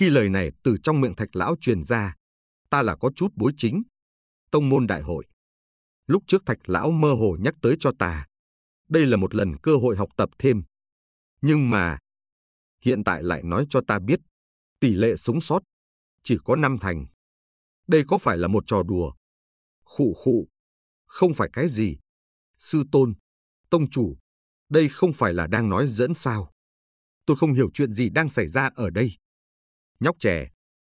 Khi lời này từ trong miệng thạch lão truyền ra, ta là có chút bối chính. Tông môn đại hội. Lúc trước thạch lão mơ hồ nhắc tới cho ta. Đây là một lần cơ hội học tập thêm. Nhưng mà, hiện tại lại nói cho ta biết, tỷ lệ sống sót chỉ có năm thành. Đây có phải là một trò đùa? Khụ khụ, không phải cái gì. Sư tôn, tông chủ, đây không phải là đang nói dẫn sao? Tôi không hiểu chuyện gì đang xảy ra ở đây. Nhóc trẻ,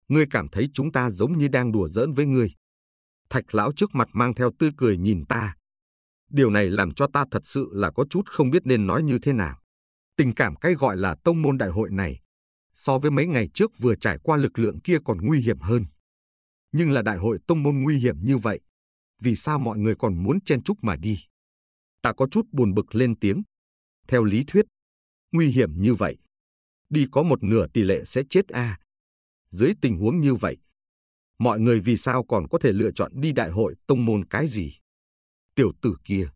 ngươi cảm thấy chúng ta giống như đang đùa giỡn với ngươi. Thạch lão trước mặt mang theo tươi cười nhìn ta. Điều này làm cho ta thật sự là có chút không biết nên nói như thế nào. Tình cảm cái gọi là tông môn đại hội này, so với mấy ngày trước vừa trải qua lực lượng kia còn nguy hiểm hơn. Nhưng là đại hội tông môn nguy hiểm như vậy, vì sao mọi người còn muốn chen chúc mà đi? Ta có chút buồn bực lên tiếng. Theo lý thuyết, nguy hiểm như vậy, đi có một nửa tỷ lệ sẽ chết a, à, dưới tình huống như vậy, mọi người vì sao còn có thể lựa chọn đi đại hội tông môn cái gì? Tiểu tử kia,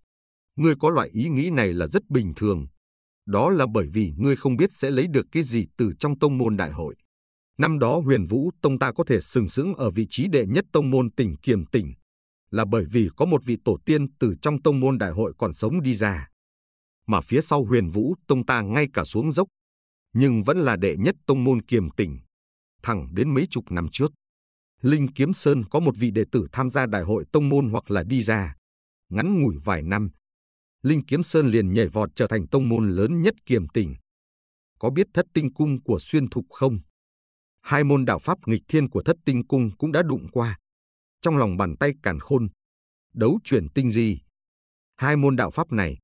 ngươi có loại ý nghĩ này là rất bình thường. Đó là bởi vì ngươi không biết sẽ lấy được cái gì từ trong tông môn đại hội. Năm đó huyền vũ tông ta có thể sừng sững ở vị trí đệ nhất tông môn tỉnh kiềm tỉnh, là bởi vì có một vị tổ tiên từ trong tông môn đại hội còn sống đi ra. Mà phía sau huyền vũ tông ta ngay cả xuống dốc, nhưng vẫn là đệ nhất tông môn kiềm tỉnh thẳng đến mấy chục năm trước. Linh Kiếm Sơn có một vị đệ tử tham gia đại hội tông môn hoặc là đi ra. Ngắn ngủi vài năm, Linh Kiếm Sơn liền nhảy vọt trở thành tông môn lớn nhất kiềm tỉnh. Có biết thất tinh cung của xuyên thục không? Hai môn đạo pháp nghịch thiên của thất tinh cung cũng đã đụng qua. Trong lòng bàn tay càn khôn, đấu chuyển tinh di. Hai môn đạo pháp này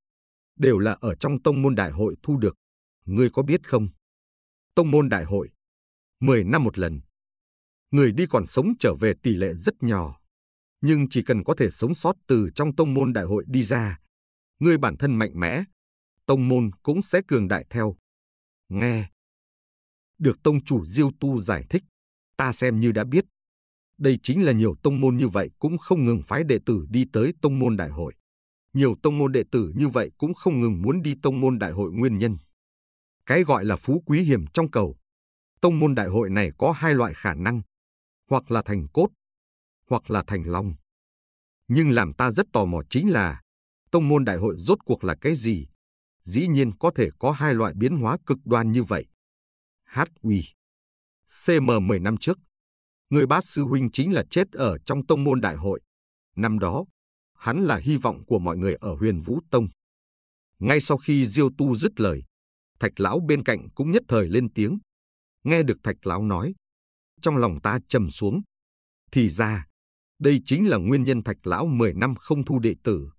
đều là ở trong tông môn đại hội thu được. Ngươi có biết không? Tông môn đại hội 10 năm một lần. Người đi còn sống trở về tỷ lệ rất nhỏ, nhưng chỉ cần có thể sống sót từ trong tông môn đại hội đi ra, người bản thân mạnh mẽ, tông môn cũng sẽ cường đại theo. Nghe. Được tông chủ Diêu Tu giải thích, ta xem như đã biết. Đây chính là nhiều tông môn như vậy cũng không ngừng phái đệ tử đi tới tông môn đại hội. Nhiều tông môn đệ tử như vậy cũng không ngừng muốn đi tông môn đại hội nguyên nhân. Cái gọi là phú quý hiểm trong cầu, Tông môn đại hội này có hai loại khả năng, hoặc là thành cốt, hoặc là thành long. Nhưng làm ta rất tò mò chính là, tông môn đại hội rốt cuộc là cái gì? Dĩ nhiên có thể có hai loại biến hóa cực đoan như vậy. Hát uy. CM 10 năm trước, người bát sư huynh chính là chết ở trong tông môn đại hội. Năm đó, hắn là hy vọng của mọi người ở huyền Vũ Tông. Ngay sau khi Diêu Tu dứt lời, thạch lão bên cạnh cũng nhất thời lên tiếng, Nghe được thạch lão nói, trong lòng ta trầm xuống. Thì ra, đây chính là nguyên nhân thạch lão mười năm không thu đệ tử.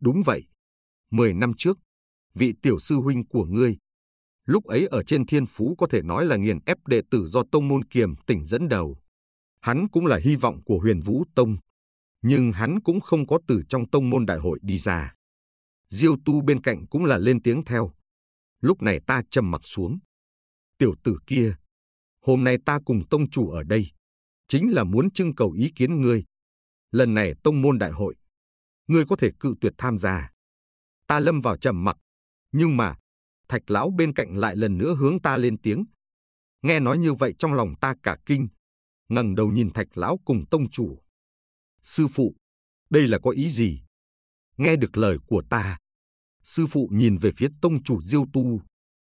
Đúng vậy, mười năm trước, vị tiểu sư huynh của ngươi, lúc ấy ở trên thiên phú có thể nói là nghiền ép đệ tử do tông môn kiềm tỉnh dẫn đầu. Hắn cũng là hy vọng của huyền vũ tông, nhưng hắn cũng không có từ trong tông môn đại hội đi ra. Diêu tu bên cạnh cũng là lên tiếng theo. Lúc này ta trầm mặt xuống. Tiểu tử kia, hôm nay ta cùng tông chủ ở đây, chính là muốn trưng cầu ý kiến ngươi. Lần này tông môn đại hội, ngươi có thể cự tuyệt tham gia. Ta lâm vào trầm mặc, nhưng mà, thạch lão bên cạnh lại lần nữa hướng ta lên tiếng. Nghe nói như vậy trong lòng ta cả kinh, ngẩng đầu nhìn thạch lão cùng tông chủ. Sư phụ, đây là có ý gì? Nghe được lời của ta, sư phụ nhìn về phía tông chủ diêu tu,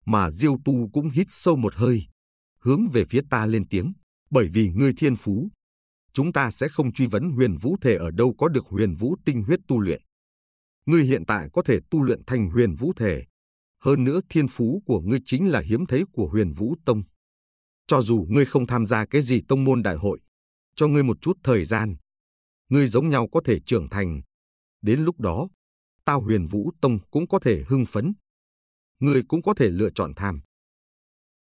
mà Diêu Tu cũng hít sâu một hơi, hướng về phía ta lên tiếng, bởi vì ngươi thiên phú. Chúng ta sẽ không truy vấn huyền vũ thể ở đâu có được huyền vũ tinh huyết tu luyện. Ngươi hiện tại có thể tu luyện thành huyền vũ thể. Hơn nữa thiên phú của ngươi chính là hiếm thấy của huyền vũ tông. Cho dù ngươi không tham gia cái gì tông môn đại hội, cho ngươi một chút thời gian, ngươi giống nhau có thể trưởng thành. Đến lúc đó, tao huyền vũ tông cũng có thể hưng phấn, người cũng có thể lựa chọn tham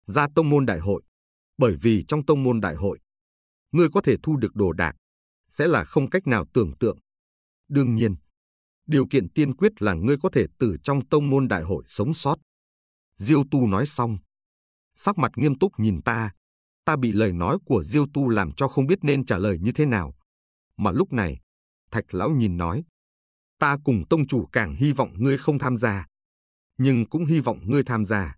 gia tông môn đại hội, bởi vì trong tông môn đại hội, người có thể thu được đồ đạc sẽ là không cách nào tưởng tượng. Đương nhiên, điều kiện tiên quyết là người có thể từ trong tông môn đại hội sống sót. Diêu Tu nói xong, sắc mặt nghiêm túc nhìn ta, ta bị lời nói của Diêu Tu làm cho không biết nên trả lời như thế nào. Mà lúc này, Thạch lão nhìn nói, ta cùng tông chủ càng hy vọng ngươi không tham gia nhưng cũng hy vọng ngươi tham gia.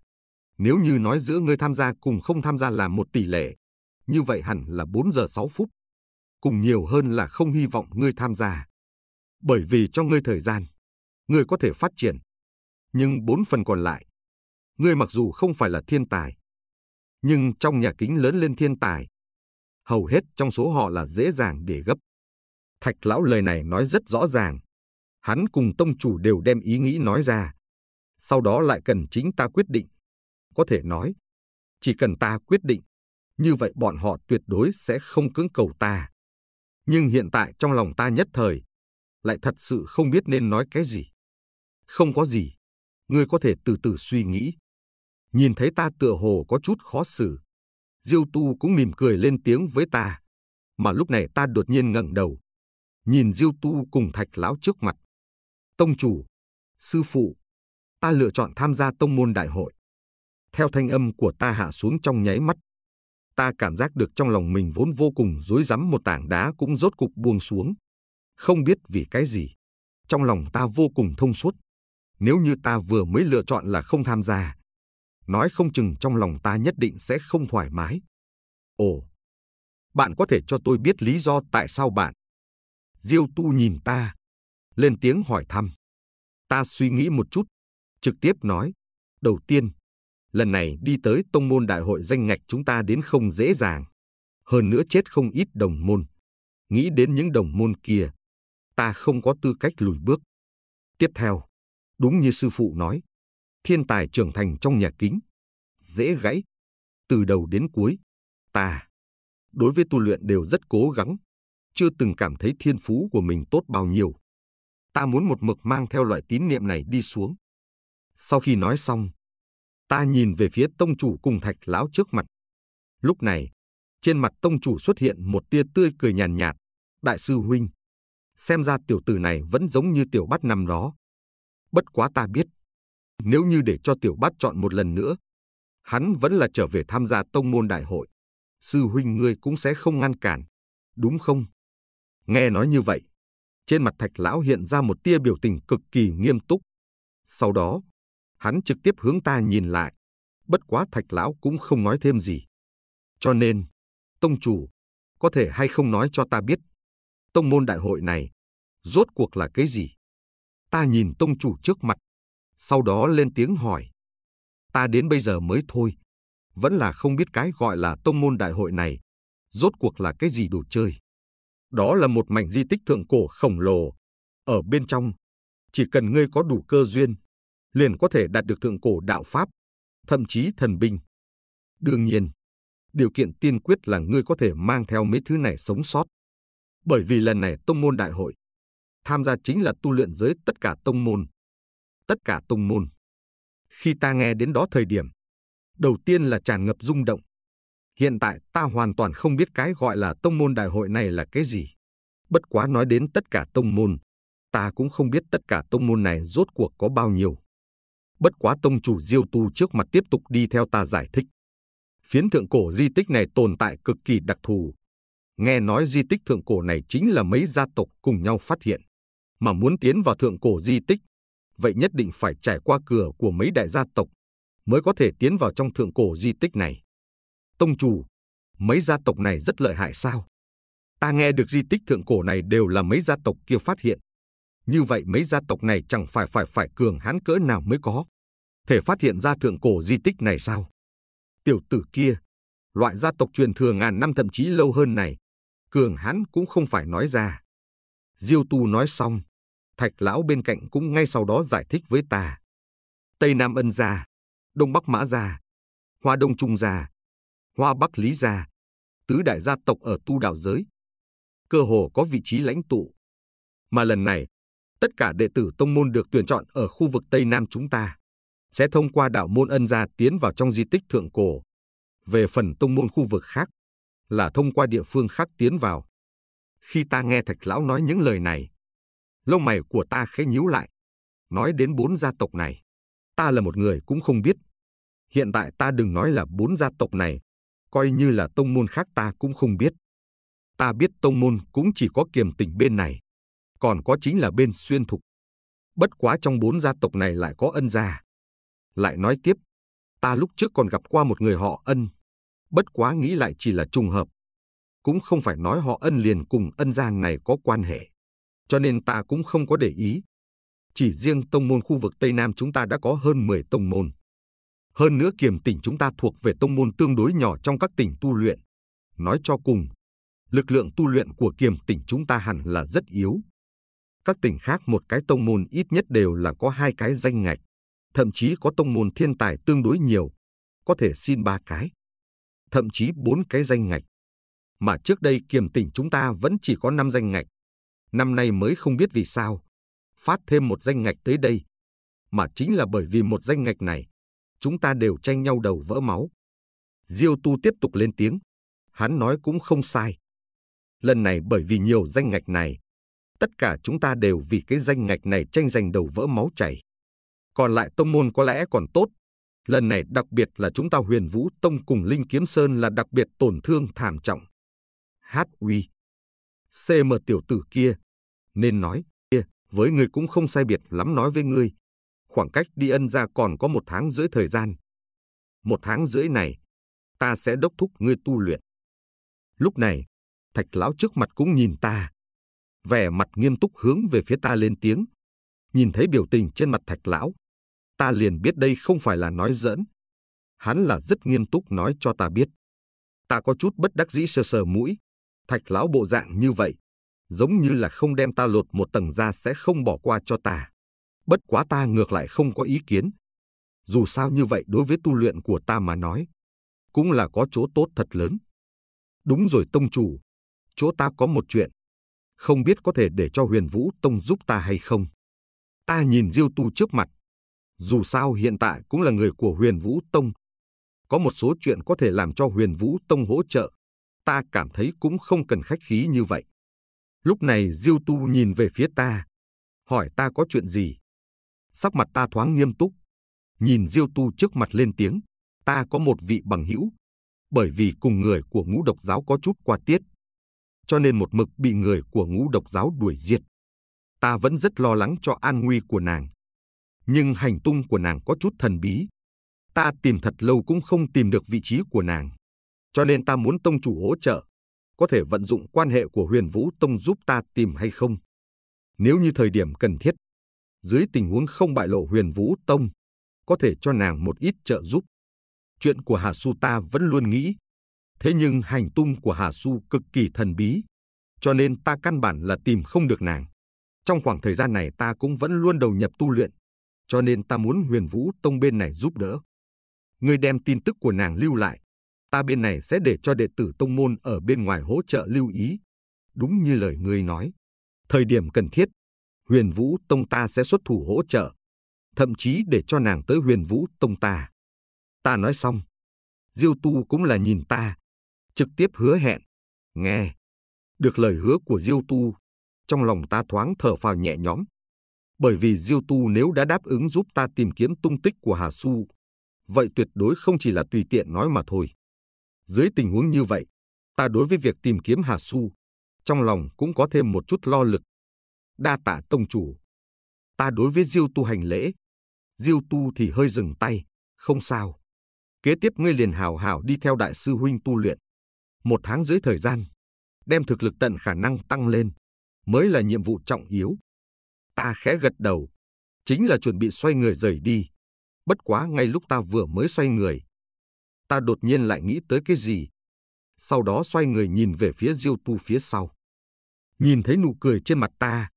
Nếu như nói giữa ngươi tham gia cùng không tham gia là một tỷ lệ, như vậy hẳn là 4 giờ 6 phút. Cùng nhiều hơn là không hy vọng ngươi tham gia. Bởi vì cho ngươi thời gian, ngươi có thể phát triển. Nhưng bốn phần còn lại, ngươi mặc dù không phải là thiên tài, nhưng trong nhà kính lớn lên thiên tài, hầu hết trong số họ là dễ dàng để gấp. Thạch lão lời này nói rất rõ ràng. Hắn cùng tông chủ đều đem ý nghĩ nói ra, sau đó lại cần chính ta quyết định. Có thể nói, chỉ cần ta quyết định, như vậy bọn họ tuyệt đối sẽ không cưỡng cầu ta. Nhưng hiện tại trong lòng ta nhất thời, lại thật sự không biết nên nói cái gì. Không có gì, ngươi có thể từ từ suy nghĩ. Nhìn thấy ta tựa hồ có chút khó xử. Diêu Tu cũng mỉm cười lên tiếng với ta, mà lúc này ta đột nhiên ngẩng đầu, nhìn Diêu Tu cùng Thạch lão trước mặt. Tông chủ, sư phụ, ta lựa chọn tham gia tông môn đại hội. Theo thanh âm của ta hạ xuống trong nháy mắt, ta cảm giác được trong lòng mình vốn vô cùng rối rắm một tảng đá cũng rốt cục buông xuống. Không biết vì cái gì, trong lòng ta vô cùng thông suốt. Nếu như ta vừa mới lựa chọn là không tham gia, nói không chừng trong lòng ta nhất định sẽ không thoải mái. Ồ, bạn có thể cho tôi biết lý do tại sao bạn? Diêu tu nhìn ta, lên tiếng hỏi thăm. Ta suy nghĩ một chút trực tiếp nói, đầu tiên, lần này đi tới tông môn đại hội danh ngạch chúng ta đến không dễ dàng, hơn nữa chết không ít đồng môn. Nghĩ đến những đồng môn kia, ta không có tư cách lùi bước. Tiếp theo, đúng như sư phụ nói, thiên tài trưởng thành trong nhà kính, dễ gãy. Từ đầu đến cuối, ta, đối với tu luyện đều rất cố gắng, chưa từng cảm thấy thiên phú của mình tốt bao nhiêu. Ta muốn một mực mang theo loại tín niệm này đi xuống. Sau khi nói xong, ta nhìn về phía tông chủ cùng thạch lão trước mặt. Lúc này, trên mặt tông chủ xuất hiện một tia tươi cười nhàn nhạt, nhạt. Đại sư huynh, xem ra tiểu tử này vẫn giống như tiểu bát năm đó. Bất quá ta biết, nếu như để cho tiểu bát chọn một lần nữa, hắn vẫn là trở về tham gia tông môn đại hội. Sư huynh ngươi cũng sẽ không ngăn cản, đúng không? Nghe nói như vậy, trên mặt thạch lão hiện ra một tia biểu tình cực kỳ nghiêm túc. Sau đó, hắn trực tiếp hướng ta nhìn lại. Bất quá thạch lão cũng không nói thêm gì. Cho nên, tông chủ, có thể hay không nói cho ta biết, tông môn đại hội này, rốt cuộc là cái gì? Ta nhìn tông chủ trước mặt, sau đó lên tiếng hỏi. Ta đến bây giờ mới thôi, vẫn là không biết cái gọi là tông môn đại hội này, rốt cuộc là cái gì đồ chơi. Đó là một mảnh di tích thượng cổ khổng lồ, ở bên trong, chỉ cần ngươi có đủ cơ duyên, liền có thể đạt được thượng cổ đạo pháp, thậm chí thần binh. Đương nhiên, điều kiện tiên quyết là ngươi có thể mang theo mấy thứ này sống sót. Bởi vì lần này tông môn đại hội, tham gia chính là tu luyện giới tất cả tông môn. Tất cả tông môn. Khi ta nghe đến đó thời điểm, đầu tiên là tràn ngập rung động. Hiện tại ta hoàn toàn không biết cái gọi là tông môn đại hội này là cái gì. Bất quá nói đến tất cả tông môn, ta cũng không biết tất cả tông môn này rốt cuộc có bao nhiêu. Bất quá tông chủ Diêu Tu trước mặt tiếp tục đi theo ta giải thích. Phiến thượng cổ di tích này tồn tại cực kỳ đặc thù. Nghe nói di tích thượng cổ này chính là mấy gia tộc cùng nhau phát hiện. Mà muốn tiến vào thượng cổ di tích, vậy nhất định phải trải qua cửa của mấy đại gia tộc mới có thể tiến vào trong thượng cổ di tích này. Tông chủ, mấy gia tộc này rất lợi hại sao? Ta nghe được di tích thượng cổ này đều là mấy gia tộc kia phát hiện. Như vậy mấy gia tộc này chẳng phải phải phải cường hãn cỡ nào mới có thể phát hiện ra thượng cổ di tích này sao? Tiểu tử kia, loại gia tộc truyền thừa ngàn năm thậm chí lâu hơn này, cường hãn cũng không phải nói ra. Diêu Tu nói xong, thạch lão bên cạnh cũng ngay sau đó giải thích với ta. Tây Nam Ân gia, Đông Bắc Mã gia, Hoa Đông Trung gia, Hoa Bắc Lý gia, tứ đại gia tộc ở tu đạo giới, cơ hồ có vị trí lãnh tụ. Mà lần này, tất cả đệ tử tông môn được tuyển chọn ở khu vực Tây Nam chúng ta sẽ thông qua đạo môn ân gia tiến vào trong di tích thượng cổ. Về phần tông môn khu vực khác, là thông qua địa phương khác tiến vào. Khi ta nghe thạch lão nói những lời này, lông mày của ta khẽ nhíu lại. Nói đến bốn gia tộc này, ta là một người cũng không biết. Hiện tại ta đừng nói là bốn gia tộc này, coi như là tông môn khác ta cũng không biết. Ta biết tông môn cũng chỉ có kiềm tỉnh bên này, còn có chính là bên xuyên thục. Bất quá trong bốn gia tộc này lại có ân gia, lại nói tiếp, ta lúc trước còn gặp qua một người họ ân, bất quá nghĩ lại chỉ là trùng hợp. Cũng không phải nói họ ân liền cùng ân gian này có quan hệ, cho nên ta cũng không có để ý. Chỉ riêng tông môn khu vực Tây Nam chúng ta đã có hơn 10 tông môn. Hơn nữa kiềm tỉnh chúng ta thuộc về tông môn tương đối nhỏ trong các tỉnh tu luyện. Nói cho cùng, lực lượng tu luyện của kiềm tỉnh chúng ta hẳn là rất yếu. Các tỉnh khác một cái tông môn ít nhất đều là có hai cái danh ngạch thậm chí có tông môn thiên tài tương đối nhiều, có thể xin ba cái, thậm chí bốn cái danh ngạch. Mà trước đây kiềm tỉnh chúng ta vẫn chỉ có năm danh ngạch. Năm nay mới không biết vì sao, phát thêm một danh ngạch tới đây. Mà chính là bởi vì một danh ngạch này, chúng ta đều tranh nhau đầu vỡ máu. Diêu Tu tiếp tục lên tiếng, hắn nói cũng không sai. Lần này bởi vì nhiều danh ngạch này, tất cả chúng ta đều vì cái danh ngạch này tranh giành đầu vỡ máu chảy còn lại tông môn có lẽ còn tốt. Lần này đặc biệt là chúng ta huyền vũ tông cùng Linh Kiếm Sơn là đặc biệt tổn thương thảm trọng. Hát uy. CM tiểu tử kia. Nên nói, kia, với người cũng không sai biệt lắm nói với ngươi. Khoảng cách đi ân ra còn có một tháng rưỡi thời gian. Một tháng rưỡi này, ta sẽ đốc thúc ngươi tu luyện. Lúc này, thạch lão trước mặt cũng nhìn ta. Vẻ mặt nghiêm túc hướng về phía ta lên tiếng. Nhìn thấy biểu tình trên mặt thạch lão, ta liền biết đây không phải là nói giỡn. Hắn là rất nghiêm túc nói cho ta biết. Ta có chút bất đắc dĩ sờ sờ mũi, thạch lão bộ dạng như vậy, giống như là không đem ta lột một tầng ra sẽ không bỏ qua cho ta. Bất quá ta ngược lại không có ý kiến. Dù sao như vậy đối với tu luyện của ta mà nói, cũng là có chỗ tốt thật lớn. Đúng rồi tông chủ, chỗ ta có một chuyện. Không biết có thể để cho huyền vũ tông giúp ta hay không. Ta nhìn diêu tu trước mặt, dù sao hiện tại cũng là người của Huyền Vũ Tông. Có một số chuyện có thể làm cho Huyền Vũ Tông hỗ trợ, ta cảm thấy cũng không cần khách khí như vậy. Lúc này Diêu Tu nhìn về phía ta, hỏi ta có chuyện gì. Sắc mặt ta thoáng nghiêm túc, nhìn Diêu Tu trước mặt lên tiếng, ta có một vị bằng hữu, bởi vì cùng người của ngũ độc giáo có chút qua tiết, cho nên một mực bị người của ngũ độc giáo đuổi diệt. Ta vẫn rất lo lắng cho an nguy của nàng nhưng hành tung của nàng có chút thần bí. Ta tìm thật lâu cũng không tìm được vị trí của nàng. Cho nên ta muốn tông chủ hỗ trợ, có thể vận dụng quan hệ của huyền vũ tông giúp ta tìm hay không. Nếu như thời điểm cần thiết, dưới tình huống không bại lộ huyền vũ tông, có thể cho nàng một ít trợ giúp. Chuyện của Hà Su ta vẫn luôn nghĩ, thế nhưng hành tung của Hà Su cực kỳ thần bí, cho nên ta căn bản là tìm không được nàng. Trong khoảng thời gian này ta cũng vẫn luôn đầu nhập tu luyện, cho nên ta muốn huyền vũ tông bên này giúp đỡ. Ngươi đem tin tức của nàng lưu lại, ta bên này sẽ để cho đệ tử tông môn ở bên ngoài hỗ trợ lưu ý. Đúng như lời ngươi nói, thời điểm cần thiết, huyền vũ tông ta sẽ xuất thủ hỗ trợ, thậm chí để cho nàng tới huyền vũ tông ta. Ta nói xong, diêu tu cũng là nhìn ta, trực tiếp hứa hẹn, nghe. Được lời hứa của diêu tu, trong lòng ta thoáng thở phào nhẹ nhõm bởi vì Diêu Tu nếu đã đáp ứng giúp ta tìm kiếm tung tích của Hà Su, vậy tuyệt đối không chỉ là tùy tiện nói mà thôi. Dưới tình huống như vậy, ta đối với việc tìm kiếm Hà Su, trong lòng cũng có thêm một chút lo lực. Đa tạ tông chủ. Ta đối với Diêu Tu hành lễ. Diêu Tu thì hơi dừng tay, không sao. Kế tiếp ngươi liền hào hào đi theo đại sư huynh tu luyện. Một tháng dưới thời gian, đem thực lực tận khả năng tăng lên, mới là nhiệm vụ trọng yếu. Ta khẽ gật đầu, chính là chuẩn bị xoay người rời đi. Bất quá ngay lúc ta vừa mới xoay người, ta đột nhiên lại nghĩ tới cái gì. Sau đó xoay người nhìn về phía Diêu Tu phía sau. Nhìn thấy nụ cười trên mặt ta.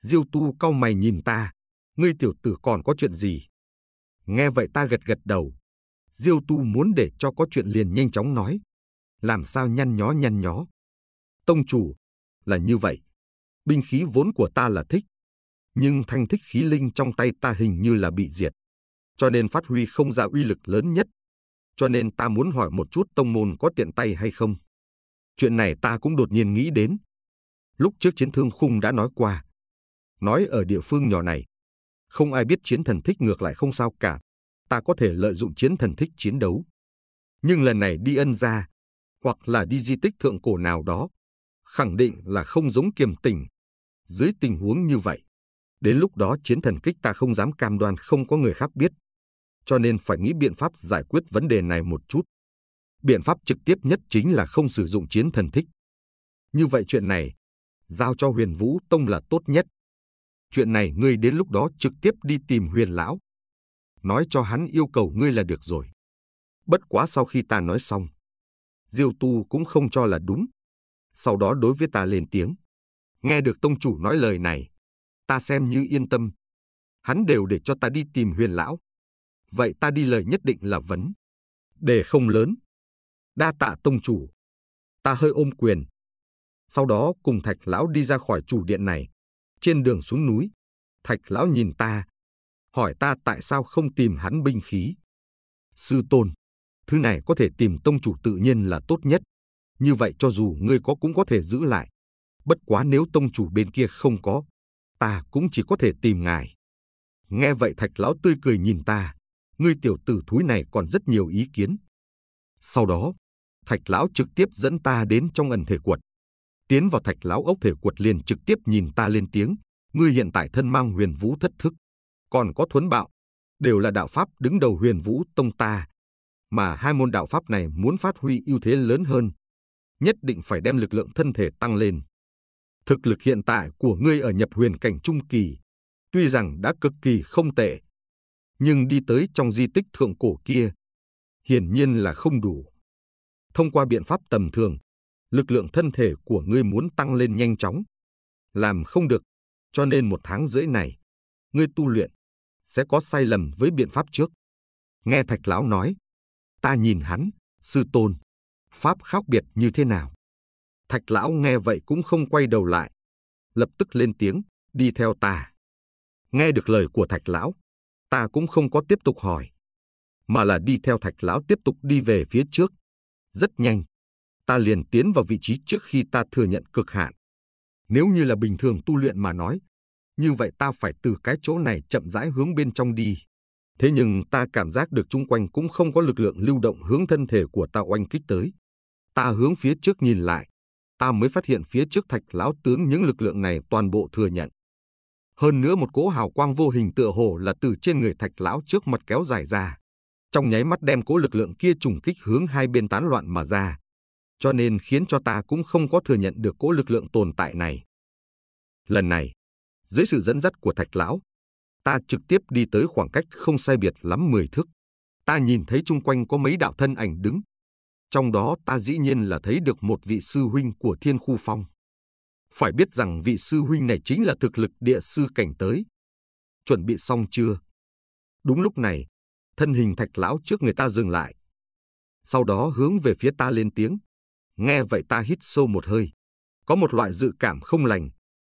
Diêu Tu cau mày nhìn ta. Ngươi tiểu tử còn có chuyện gì? Nghe vậy ta gật gật đầu. Diêu Tu muốn để cho có chuyện liền nhanh chóng nói. Làm sao nhăn nhó nhăn nhó. Tông chủ, là như vậy. Binh khí vốn của ta là thích nhưng thanh thích khí linh trong tay ta hình như là bị diệt, cho nên phát huy không ra uy lực lớn nhất. Cho nên ta muốn hỏi một chút tông môn có tiện tay hay không. Chuyện này ta cũng đột nhiên nghĩ đến. Lúc trước chiến thương khung đã nói qua. Nói ở địa phương nhỏ này, không ai biết chiến thần thích ngược lại không sao cả. Ta có thể lợi dụng chiến thần thích chiến đấu. Nhưng lần này đi ân ra, hoặc là đi di tích thượng cổ nào đó, khẳng định là không giống kiềm tình. Dưới tình huống như vậy, Đến lúc đó chiến thần kích ta không dám cam đoan không có người khác biết. Cho nên phải nghĩ biện pháp giải quyết vấn đề này một chút. Biện pháp trực tiếp nhất chính là không sử dụng chiến thần thích. Như vậy chuyện này, giao cho huyền vũ tông là tốt nhất. Chuyện này ngươi đến lúc đó trực tiếp đi tìm huyền lão. Nói cho hắn yêu cầu ngươi là được rồi. Bất quá sau khi ta nói xong, Diêu Tu cũng không cho là đúng. Sau đó đối với ta lên tiếng. Nghe được tông chủ nói lời này, ta xem như yên tâm. Hắn đều để cho ta đi tìm huyền lão. Vậy ta đi lời nhất định là vấn. Để không lớn. Đa tạ tông chủ. Ta hơi ôm quyền. Sau đó cùng thạch lão đi ra khỏi chủ điện này. Trên đường xuống núi, thạch lão nhìn ta. Hỏi ta tại sao không tìm hắn binh khí. Sư tôn, thứ này có thể tìm tông chủ tự nhiên là tốt nhất. Như vậy cho dù ngươi có cũng có thể giữ lại. Bất quá nếu tông chủ bên kia không có, ta cũng chỉ có thể tìm ngài. Nghe vậy thạch lão tươi cười nhìn ta, ngươi tiểu tử thúi này còn rất nhiều ý kiến. Sau đó, thạch lão trực tiếp dẫn ta đến trong ẩn thể quật. Tiến vào thạch lão ốc thể quật liền trực tiếp nhìn ta lên tiếng, ngươi hiện tại thân mang huyền vũ thất thức, còn có thuấn bạo, đều là đạo pháp đứng đầu huyền vũ tông ta. Mà hai môn đạo pháp này muốn phát huy ưu thế lớn hơn, nhất định phải đem lực lượng thân thể tăng lên. Thực lực hiện tại của ngươi ở nhập huyền cảnh trung kỳ, tuy rằng đã cực kỳ không tệ, nhưng đi tới trong di tích thượng cổ kia, hiển nhiên là không đủ. Thông qua biện pháp tầm thường, lực lượng thân thể của ngươi muốn tăng lên nhanh chóng. Làm không được, cho nên một tháng rưỡi này, ngươi tu luyện, sẽ có sai lầm với biện pháp trước. Nghe thạch lão nói, ta nhìn hắn, sư tôn, pháp khác biệt như thế nào? Thạch lão nghe vậy cũng không quay đầu lại, lập tức lên tiếng, đi theo ta. Nghe được lời của Thạch lão, ta cũng không có tiếp tục hỏi, mà là đi theo Thạch lão tiếp tục đi về phía trước. Rất nhanh, ta liền tiến vào vị trí trước khi ta thừa nhận cực hạn. Nếu như là bình thường tu luyện mà nói, như vậy ta phải từ cái chỗ này chậm rãi hướng bên trong đi. Thế nhưng ta cảm giác được chung quanh cũng không có lực lượng lưu động hướng thân thể của ta oanh kích tới. Ta hướng phía trước nhìn lại, ta mới phát hiện phía trước thạch lão tướng những lực lượng này toàn bộ thừa nhận. Hơn nữa một cỗ hào quang vô hình tựa hồ là từ trên người thạch lão trước mặt kéo dài ra. Trong nháy mắt đem cỗ lực lượng kia trùng kích hướng hai bên tán loạn mà ra. Cho nên khiến cho ta cũng không có thừa nhận được cỗ lực lượng tồn tại này. Lần này, dưới sự dẫn dắt của thạch lão, ta trực tiếp đi tới khoảng cách không sai biệt lắm 10 thước. Ta nhìn thấy chung quanh có mấy đạo thân ảnh đứng, trong đó ta dĩ nhiên là thấy được một vị sư huynh của Thiên Khu Phong. Phải biết rằng vị sư huynh này chính là thực lực địa sư cảnh tới. Chuẩn bị xong chưa? Đúng lúc này, thân hình thạch lão trước người ta dừng lại. Sau đó hướng về phía ta lên tiếng. Nghe vậy ta hít sâu một hơi. Có một loại dự cảm không lành.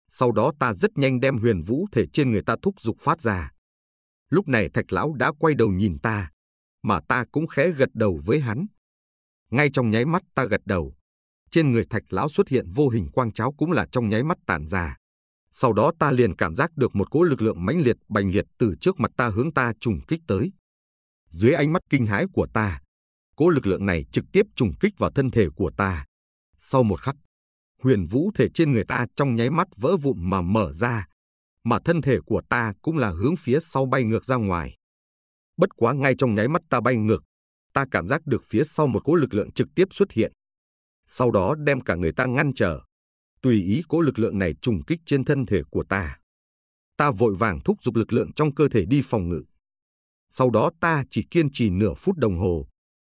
Sau đó ta rất nhanh đem huyền vũ thể trên người ta thúc giục phát ra. Lúc này thạch lão đã quay đầu nhìn ta, mà ta cũng khẽ gật đầu với hắn. Ngay trong nháy mắt ta gật đầu. Trên người thạch lão xuất hiện vô hình quang cháo cũng là trong nháy mắt tản ra. Sau đó ta liền cảm giác được một cỗ lực lượng mãnh liệt bành liệt từ trước mặt ta hướng ta trùng kích tới. Dưới ánh mắt kinh hãi của ta, cỗ lực lượng này trực tiếp trùng kích vào thân thể của ta. Sau một khắc, huyền vũ thể trên người ta trong nháy mắt vỡ vụn mà mở ra, mà thân thể của ta cũng là hướng phía sau bay ngược ra ngoài. Bất quá ngay trong nháy mắt ta bay ngược ta cảm giác được phía sau một cỗ lực lượng trực tiếp xuất hiện. Sau đó đem cả người ta ngăn trở, tùy ý cỗ lực lượng này trùng kích trên thân thể của ta. Ta vội vàng thúc giục lực lượng trong cơ thể đi phòng ngự. Sau đó ta chỉ kiên trì nửa phút đồng hồ.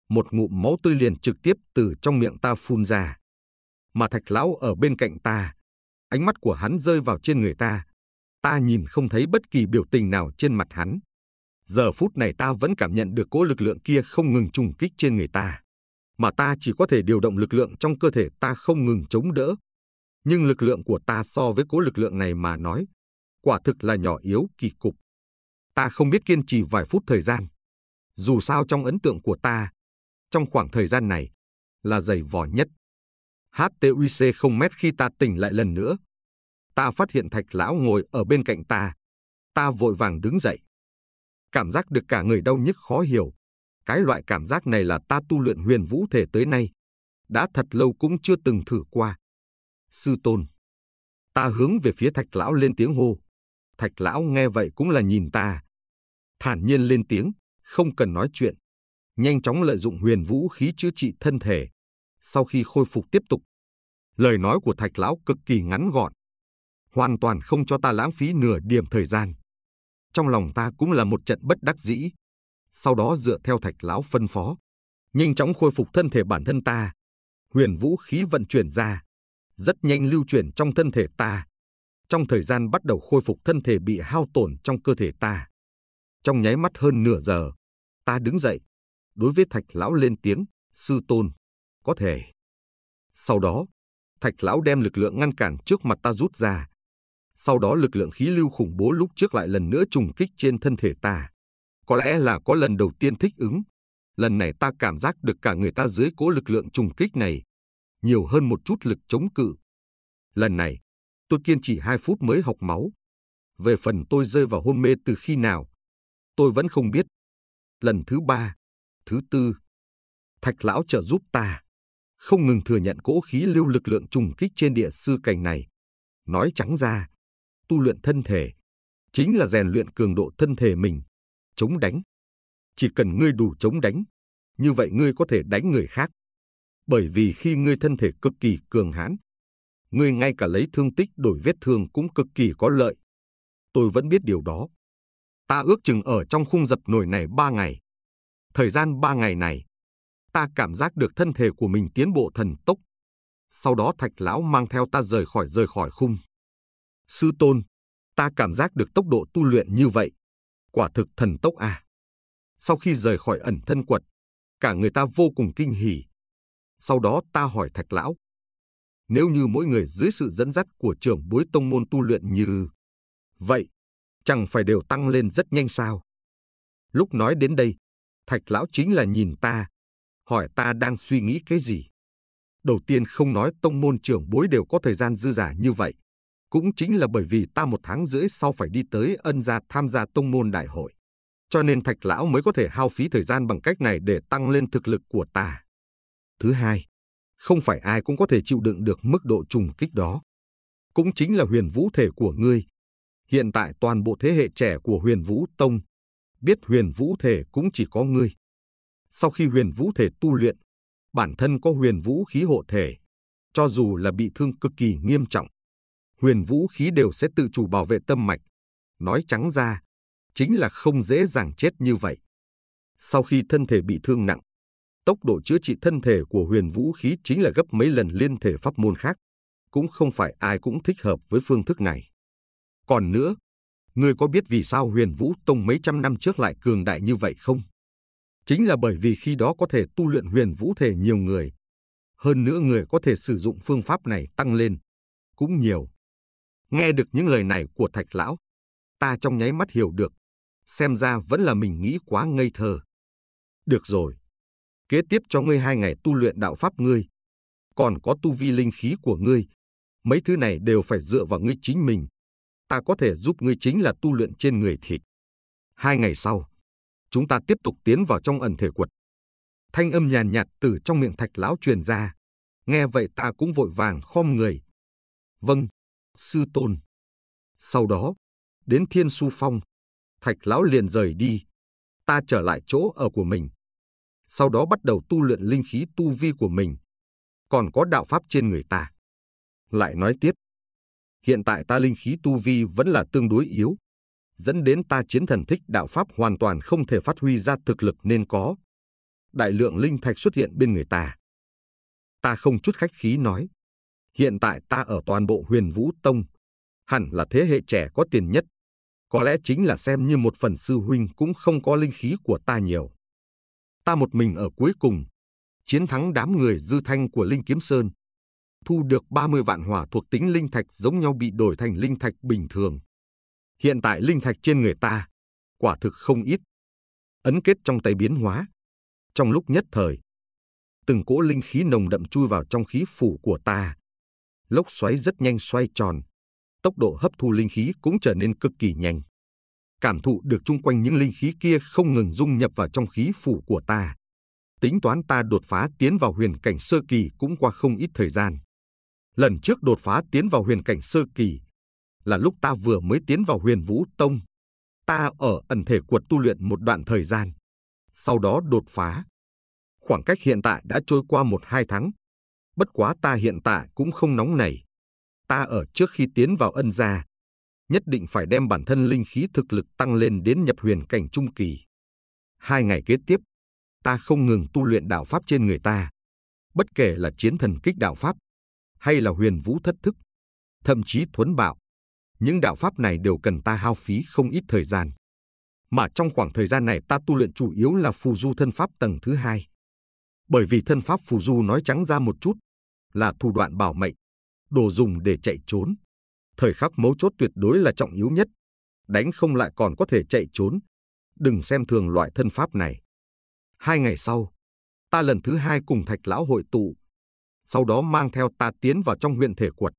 Một ngụm máu tươi liền trực tiếp từ trong miệng ta phun ra. Mà thạch lão ở bên cạnh ta. Ánh mắt của hắn rơi vào trên người ta. Ta nhìn không thấy bất kỳ biểu tình nào trên mặt hắn. Giờ phút này ta vẫn cảm nhận được cỗ lực lượng kia không ngừng trùng kích trên người ta, mà ta chỉ có thể điều động lực lượng trong cơ thể ta không ngừng chống đỡ. Nhưng lực lượng của ta so với cỗ lực lượng này mà nói, quả thực là nhỏ yếu kỳ cục. Ta không biết kiên trì vài phút thời gian. Dù sao trong ấn tượng của ta, trong khoảng thời gian này là dày vò nhất. HTUC không mét khi ta tỉnh lại lần nữa. Ta phát hiện thạch lão ngồi ở bên cạnh ta. Ta vội vàng đứng dậy cảm giác được cả người đau nhức khó hiểu. Cái loại cảm giác này là ta tu luyện huyền vũ thể tới nay, đã thật lâu cũng chưa từng thử qua. Sư tôn, ta hướng về phía thạch lão lên tiếng hô. Thạch lão nghe vậy cũng là nhìn ta. Thản nhiên lên tiếng, không cần nói chuyện. Nhanh chóng lợi dụng huyền vũ khí chữa trị thân thể. Sau khi khôi phục tiếp tục, lời nói của thạch lão cực kỳ ngắn gọn. Hoàn toàn không cho ta lãng phí nửa điểm thời gian trong lòng ta cũng là một trận bất đắc dĩ. Sau đó dựa theo thạch lão phân phó, nhanh chóng khôi phục thân thể bản thân ta. Huyền vũ khí vận chuyển ra, rất nhanh lưu chuyển trong thân thể ta. Trong thời gian bắt đầu khôi phục thân thể bị hao tổn trong cơ thể ta. Trong nháy mắt hơn nửa giờ, ta đứng dậy. Đối với thạch lão lên tiếng, sư tôn, có thể. Sau đó, thạch lão đem lực lượng ngăn cản trước mặt ta rút ra, sau đó lực lượng khí lưu khủng bố lúc trước lại lần nữa trùng kích trên thân thể ta. Có lẽ là có lần đầu tiên thích ứng. Lần này ta cảm giác được cả người ta dưới cố lực lượng trùng kích này. Nhiều hơn một chút lực chống cự. Lần này, tôi kiên trì 2 phút mới học máu. Về phần tôi rơi vào hôn mê từ khi nào, tôi vẫn không biết. Lần thứ ba, thứ tư, thạch lão trợ giúp ta. Không ngừng thừa nhận cỗ khí lưu lực lượng trùng kích trên địa sư cảnh này. Nói trắng ra, tu luyện thân thể, chính là rèn luyện cường độ thân thể mình, chống đánh. Chỉ cần ngươi đủ chống đánh, như vậy ngươi có thể đánh người khác. Bởi vì khi ngươi thân thể cực kỳ cường hãn, ngươi ngay cả lấy thương tích đổi vết thương cũng cực kỳ có lợi. Tôi vẫn biết điều đó. Ta ước chừng ở trong khung dập nổi này ba ngày. Thời gian ba ngày này, ta cảm giác được thân thể của mình tiến bộ thần tốc. Sau đó thạch lão mang theo ta rời khỏi rời khỏi khung. Sư tôn, ta cảm giác được tốc độ tu luyện như vậy. Quả thực thần tốc à. Sau khi rời khỏi ẩn thân quật, cả người ta vô cùng kinh hỉ. Sau đó ta hỏi thạch lão. Nếu như mỗi người dưới sự dẫn dắt của trưởng bối tông môn tu luyện như... Vậy, chẳng phải đều tăng lên rất nhanh sao? Lúc nói đến đây, thạch lão chính là nhìn ta, hỏi ta đang suy nghĩ cái gì. Đầu tiên không nói tông môn trưởng bối đều có thời gian dư giả như vậy. Cũng chính là bởi vì ta một tháng rưỡi sau phải đi tới ân gia tham gia tông môn đại hội. Cho nên thạch lão mới có thể hao phí thời gian bằng cách này để tăng lên thực lực của ta. Thứ hai, không phải ai cũng có thể chịu đựng được mức độ trùng kích đó. Cũng chính là huyền vũ thể của ngươi. Hiện tại toàn bộ thế hệ trẻ của huyền vũ tông biết huyền vũ thể cũng chỉ có ngươi. Sau khi huyền vũ thể tu luyện, bản thân có huyền vũ khí hộ thể, cho dù là bị thương cực kỳ nghiêm trọng, huyền vũ khí đều sẽ tự chủ bảo vệ tâm mạch. Nói trắng ra, chính là không dễ dàng chết như vậy. Sau khi thân thể bị thương nặng, tốc độ chữa trị thân thể của huyền vũ khí chính là gấp mấy lần liên thể pháp môn khác. Cũng không phải ai cũng thích hợp với phương thức này. Còn nữa, người có biết vì sao huyền vũ tông mấy trăm năm trước lại cường đại như vậy không? Chính là bởi vì khi đó có thể tu luyện huyền vũ thể nhiều người. Hơn nữa người có thể sử dụng phương pháp này tăng lên. Cũng nhiều. Nghe được những lời này của thạch lão, ta trong nháy mắt hiểu được, xem ra vẫn là mình nghĩ quá ngây thơ. Được rồi, kế tiếp cho ngươi hai ngày tu luyện đạo pháp ngươi, còn có tu vi linh khí của ngươi, mấy thứ này đều phải dựa vào ngươi chính mình. Ta có thể giúp ngươi chính là tu luyện trên người thịt. Hai ngày sau, chúng ta tiếp tục tiến vào trong ẩn thể quật. Thanh âm nhàn nhạt, từ trong miệng thạch lão truyền ra. Nghe vậy ta cũng vội vàng khom người. Vâng, sư tôn. Sau đó, đến Thiên Su Phong, Thạch Lão liền rời đi. Ta trở lại chỗ ở của mình. Sau đó bắt đầu tu luyện linh khí tu vi của mình. Còn có đạo pháp trên người ta. Lại nói tiếp. Hiện tại ta linh khí tu vi vẫn là tương đối yếu. Dẫn đến ta chiến thần thích đạo pháp hoàn toàn không thể phát huy ra thực lực nên có. Đại lượng linh thạch xuất hiện bên người ta. Ta không chút khách khí nói hiện tại ta ở toàn bộ huyền vũ tông, hẳn là thế hệ trẻ có tiền nhất. Có lẽ chính là xem như một phần sư huynh cũng không có linh khí của ta nhiều. Ta một mình ở cuối cùng, chiến thắng đám người dư thanh của Linh Kiếm Sơn. Thu được 30 vạn hỏa thuộc tính linh thạch giống nhau bị đổi thành linh thạch bình thường. Hiện tại linh thạch trên người ta, quả thực không ít. Ấn kết trong tay biến hóa. Trong lúc nhất thời, từng cỗ linh khí nồng đậm chui vào trong khí phủ của ta, lốc xoáy rất nhanh xoay tròn. Tốc độ hấp thu linh khí cũng trở nên cực kỳ nhanh. Cảm thụ được chung quanh những linh khí kia không ngừng dung nhập vào trong khí phủ của ta. Tính toán ta đột phá tiến vào huyền cảnh sơ kỳ cũng qua không ít thời gian. Lần trước đột phá tiến vào huyền cảnh sơ kỳ là lúc ta vừa mới tiến vào huyền vũ tông. Ta ở ẩn thể quật tu luyện một đoạn thời gian. Sau đó đột phá. Khoảng cách hiện tại đã trôi qua một hai tháng, bất quá ta hiện tại cũng không nóng nảy. Ta ở trước khi tiến vào ân gia, nhất định phải đem bản thân linh khí thực lực tăng lên đến nhập huyền cảnh trung kỳ. Hai ngày kế tiếp, ta không ngừng tu luyện đạo pháp trên người ta, bất kể là chiến thần kích đạo pháp hay là huyền vũ thất thức, thậm chí thuấn bạo. Những đạo pháp này đều cần ta hao phí không ít thời gian. Mà trong khoảng thời gian này ta tu luyện chủ yếu là phù du thân pháp tầng thứ hai. Bởi vì thân pháp phù du nói trắng ra một chút là thủ đoạn bảo mệnh, đồ dùng để chạy trốn. Thời khắc mấu chốt tuyệt đối là trọng yếu nhất. Đánh không lại còn có thể chạy trốn. Đừng xem thường loại thân pháp này. Hai ngày sau, ta lần thứ hai cùng thạch lão hội tụ. Sau đó mang theo ta tiến vào trong huyện thể quật.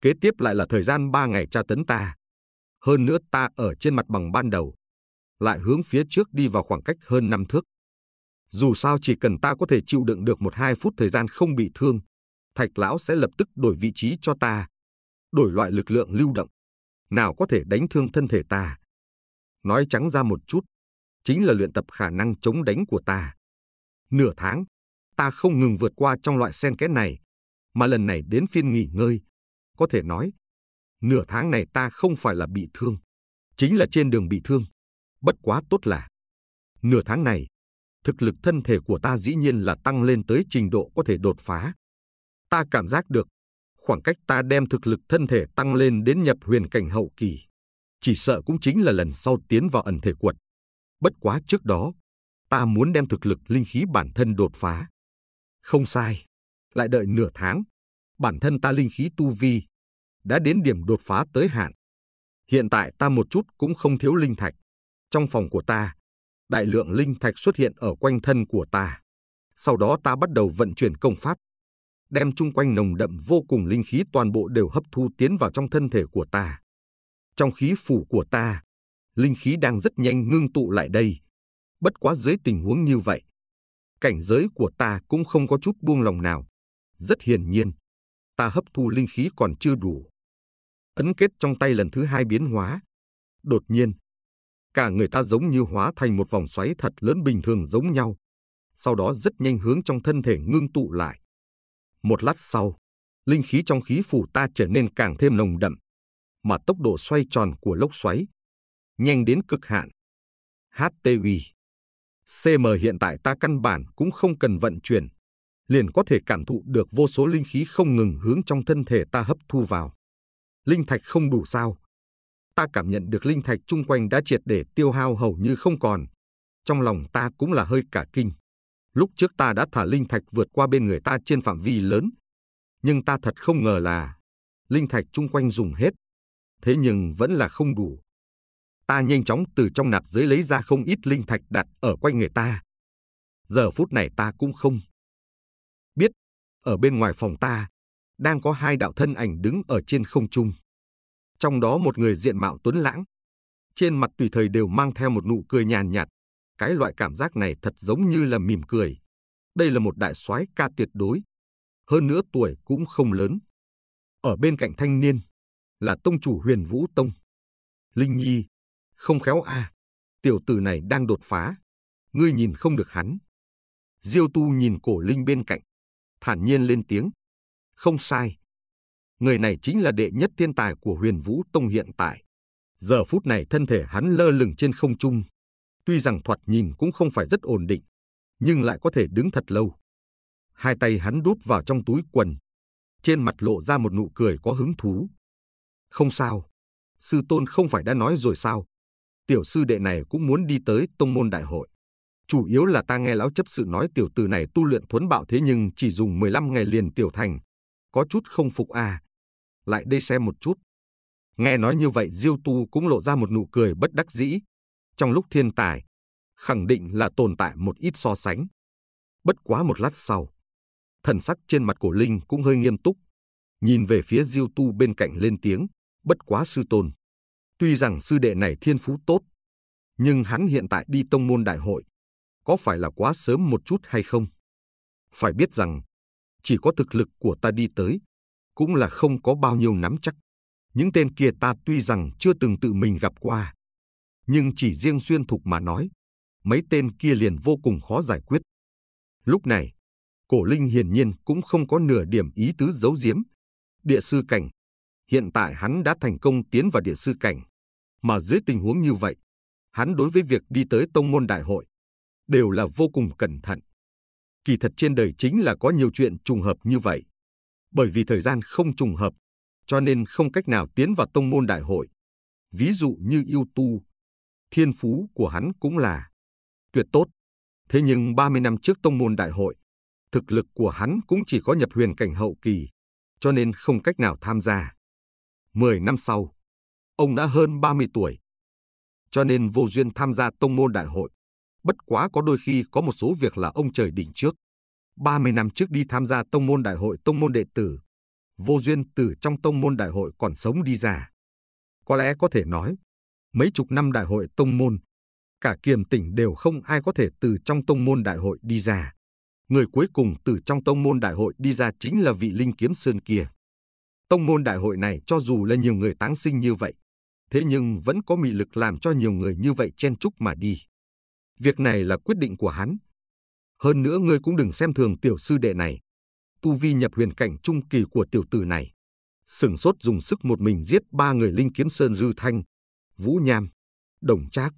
Kế tiếp lại là thời gian ba ngày tra tấn ta. Hơn nữa ta ở trên mặt bằng ban đầu. Lại hướng phía trước đi vào khoảng cách hơn năm thước. Dù sao chỉ cần ta có thể chịu đựng được một hai phút thời gian không bị thương, Thạch lão sẽ lập tức đổi vị trí cho ta, đổi loại lực lượng lưu động, nào có thể đánh thương thân thể ta. Nói trắng ra một chút, chính là luyện tập khả năng chống đánh của ta. Nửa tháng, ta không ngừng vượt qua trong loại sen kẽ này, mà lần này đến phiên nghỉ ngơi. Có thể nói, nửa tháng này ta không phải là bị thương, chính là trên đường bị thương. Bất quá tốt là, nửa tháng này, thực lực thân thể của ta dĩ nhiên là tăng lên tới trình độ có thể đột phá ta cảm giác được khoảng cách ta đem thực lực thân thể tăng lên đến nhập huyền cảnh hậu kỳ. Chỉ sợ cũng chính là lần sau tiến vào ẩn thể quật. Bất quá trước đó, ta muốn đem thực lực linh khí bản thân đột phá. Không sai, lại đợi nửa tháng, bản thân ta linh khí tu vi đã đến điểm đột phá tới hạn. Hiện tại ta một chút cũng không thiếu linh thạch. Trong phòng của ta, đại lượng linh thạch xuất hiện ở quanh thân của ta. Sau đó ta bắt đầu vận chuyển công pháp đem chung quanh nồng đậm vô cùng linh khí toàn bộ đều hấp thu tiến vào trong thân thể của ta. Trong khí phủ của ta, linh khí đang rất nhanh ngưng tụ lại đây. Bất quá dưới tình huống như vậy, cảnh giới của ta cũng không có chút buông lòng nào. Rất hiển nhiên, ta hấp thu linh khí còn chưa đủ. Ấn kết trong tay lần thứ hai biến hóa. Đột nhiên, cả người ta giống như hóa thành một vòng xoáy thật lớn bình thường giống nhau. Sau đó rất nhanh hướng trong thân thể ngưng tụ lại. Một lát sau, linh khí trong khí phủ ta trở nên càng thêm nồng đậm, mà tốc độ xoay tròn của lốc xoáy nhanh đến cực hạn. HTUI CM hiện tại ta căn bản cũng không cần vận chuyển, liền có thể cảm thụ được vô số linh khí không ngừng hướng trong thân thể ta hấp thu vào. Linh thạch không đủ sao? Ta cảm nhận được linh thạch chung quanh đã triệt để tiêu hao hầu như không còn. Trong lòng ta cũng là hơi cả kinh. Lúc trước ta đã thả linh thạch vượt qua bên người ta trên phạm vi lớn, nhưng ta thật không ngờ là linh thạch chung quanh dùng hết, thế nhưng vẫn là không đủ. Ta nhanh chóng từ trong nạp dưới lấy ra không ít linh thạch đặt ở quanh người ta. Giờ phút này ta cũng không biết, ở bên ngoài phòng ta, đang có hai đạo thân ảnh đứng ở trên không trung. Trong đó một người diện mạo tuấn lãng, trên mặt tùy thời đều mang theo một nụ cười nhàn nhạt, cái loại cảm giác này thật giống như là mỉm cười. Đây là một đại soái ca tuyệt đối. Hơn nữa tuổi cũng không lớn. Ở bên cạnh thanh niên là tông chủ huyền vũ tông. Linh Nhi, không khéo à, tiểu tử này đang đột phá. Ngươi nhìn không được hắn. Diêu tu nhìn cổ Linh bên cạnh, thản nhiên lên tiếng. Không sai. Người này chính là đệ nhất thiên tài của huyền vũ tông hiện tại. Giờ phút này thân thể hắn lơ lửng trên không trung, tuy rằng thoạt nhìn cũng không phải rất ổn định, nhưng lại có thể đứng thật lâu. Hai tay hắn đút vào trong túi quần, trên mặt lộ ra một nụ cười có hứng thú. Không sao, sư tôn không phải đã nói rồi sao? Tiểu sư đệ này cũng muốn đi tới tông môn đại hội. Chủ yếu là ta nghe lão chấp sự nói tiểu tử này tu luyện thuấn bạo thế nhưng chỉ dùng 15 ngày liền tiểu thành. Có chút không phục à. Lại đây xem một chút. Nghe nói như vậy Diêu Tu cũng lộ ra một nụ cười bất đắc dĩ trong lúc thiên tài, khẳng định là tồn tại một ít so sánh. Bất quá một lát sau, thần sắc trên mặt của Linh cũng hơi nghiêm túc, nhìn về phía Diêu Tu bên cạnh lên tiếng, bất quá sư tôn. Tuy rằng sư đệ này thiên phú tốt, nhưng hắn hiện tại đi tông môn đại hội, có phải là quá sớm một chút hay không? Phải biết rằng, chỉ có thực lực của ta đi tới, cũng là không có bao nhiêu nắm chắc. Những tên kia ta tuy rằng chưa từng tự mình gặp qua, nhưng chỉ riêng xuyên thục mà nói, mấy tên kia liền vô cùng khó giải quyết. Lúc này, cổ linh hiển nhiên cũng không có nửa điểm ý tứ giấu giếm. Địa sư cảnh, hiện tại hắn đã thành công tiến vào địa sư cảnh, mà dưới tình huống như vậy, hắn đối với việc đi tới tông môn đại hội, đều là vô cùng cẩn thận. Kỳ thật trên đời chính là có nhiều chuyện trùng hợp như vậy. Bởi vì thời gian không trùng hợp, cho nên không cách nào tiến vào tông môn đại hội. Ví dụ như yêu tu, thiên phú của hắn cũng là tuyệt tốt. Thế nhưng 30 năm trước tông môn đại hội, thực lực của hắn cũng chỉ có nhập huyền cảnh hậu kỳ, cho nên không cách nào tham gia. 10 năm sau, ông đã hơn 30 tuổi, cho nên vô duyên tham gia tông môn đại hội. Bất quá có đôi khi có một số việc là ông trời đỉnh trước. 30 năm trước đi tham gia tông môn đại hội tông môn đệ tử, vô duyên từ trong tông môn đại hội còn sống đi ra. Có lẽ có thể nói, mấy chục năm đại hội tông môn, cả kiềm tỉnh đều không ai có thể từ trong tông môn đại hội đi ra. Người cuối cùng từ trong tông môn đại hội đi ra chính là vị linh kiếm sơn kia. Tông môn đại hội này cho dù là nhiều người táng sinh như vậy, thế nhưng vẫn có mị lực làm cho nhiều người như vậy chen chúc mà đi. Việc này là quyết định của hắn. Hơn nữa ngươi cũng đừng xem thường tiểu sư đệ này. Tu vi nhập huyền cảnh trung kỳ của tiểu tử này. Sửng sốt dùng sức một mình giết ba người Linh Kiếm Sơn Dư Thanh, Vũ Nham, Đồng Trác.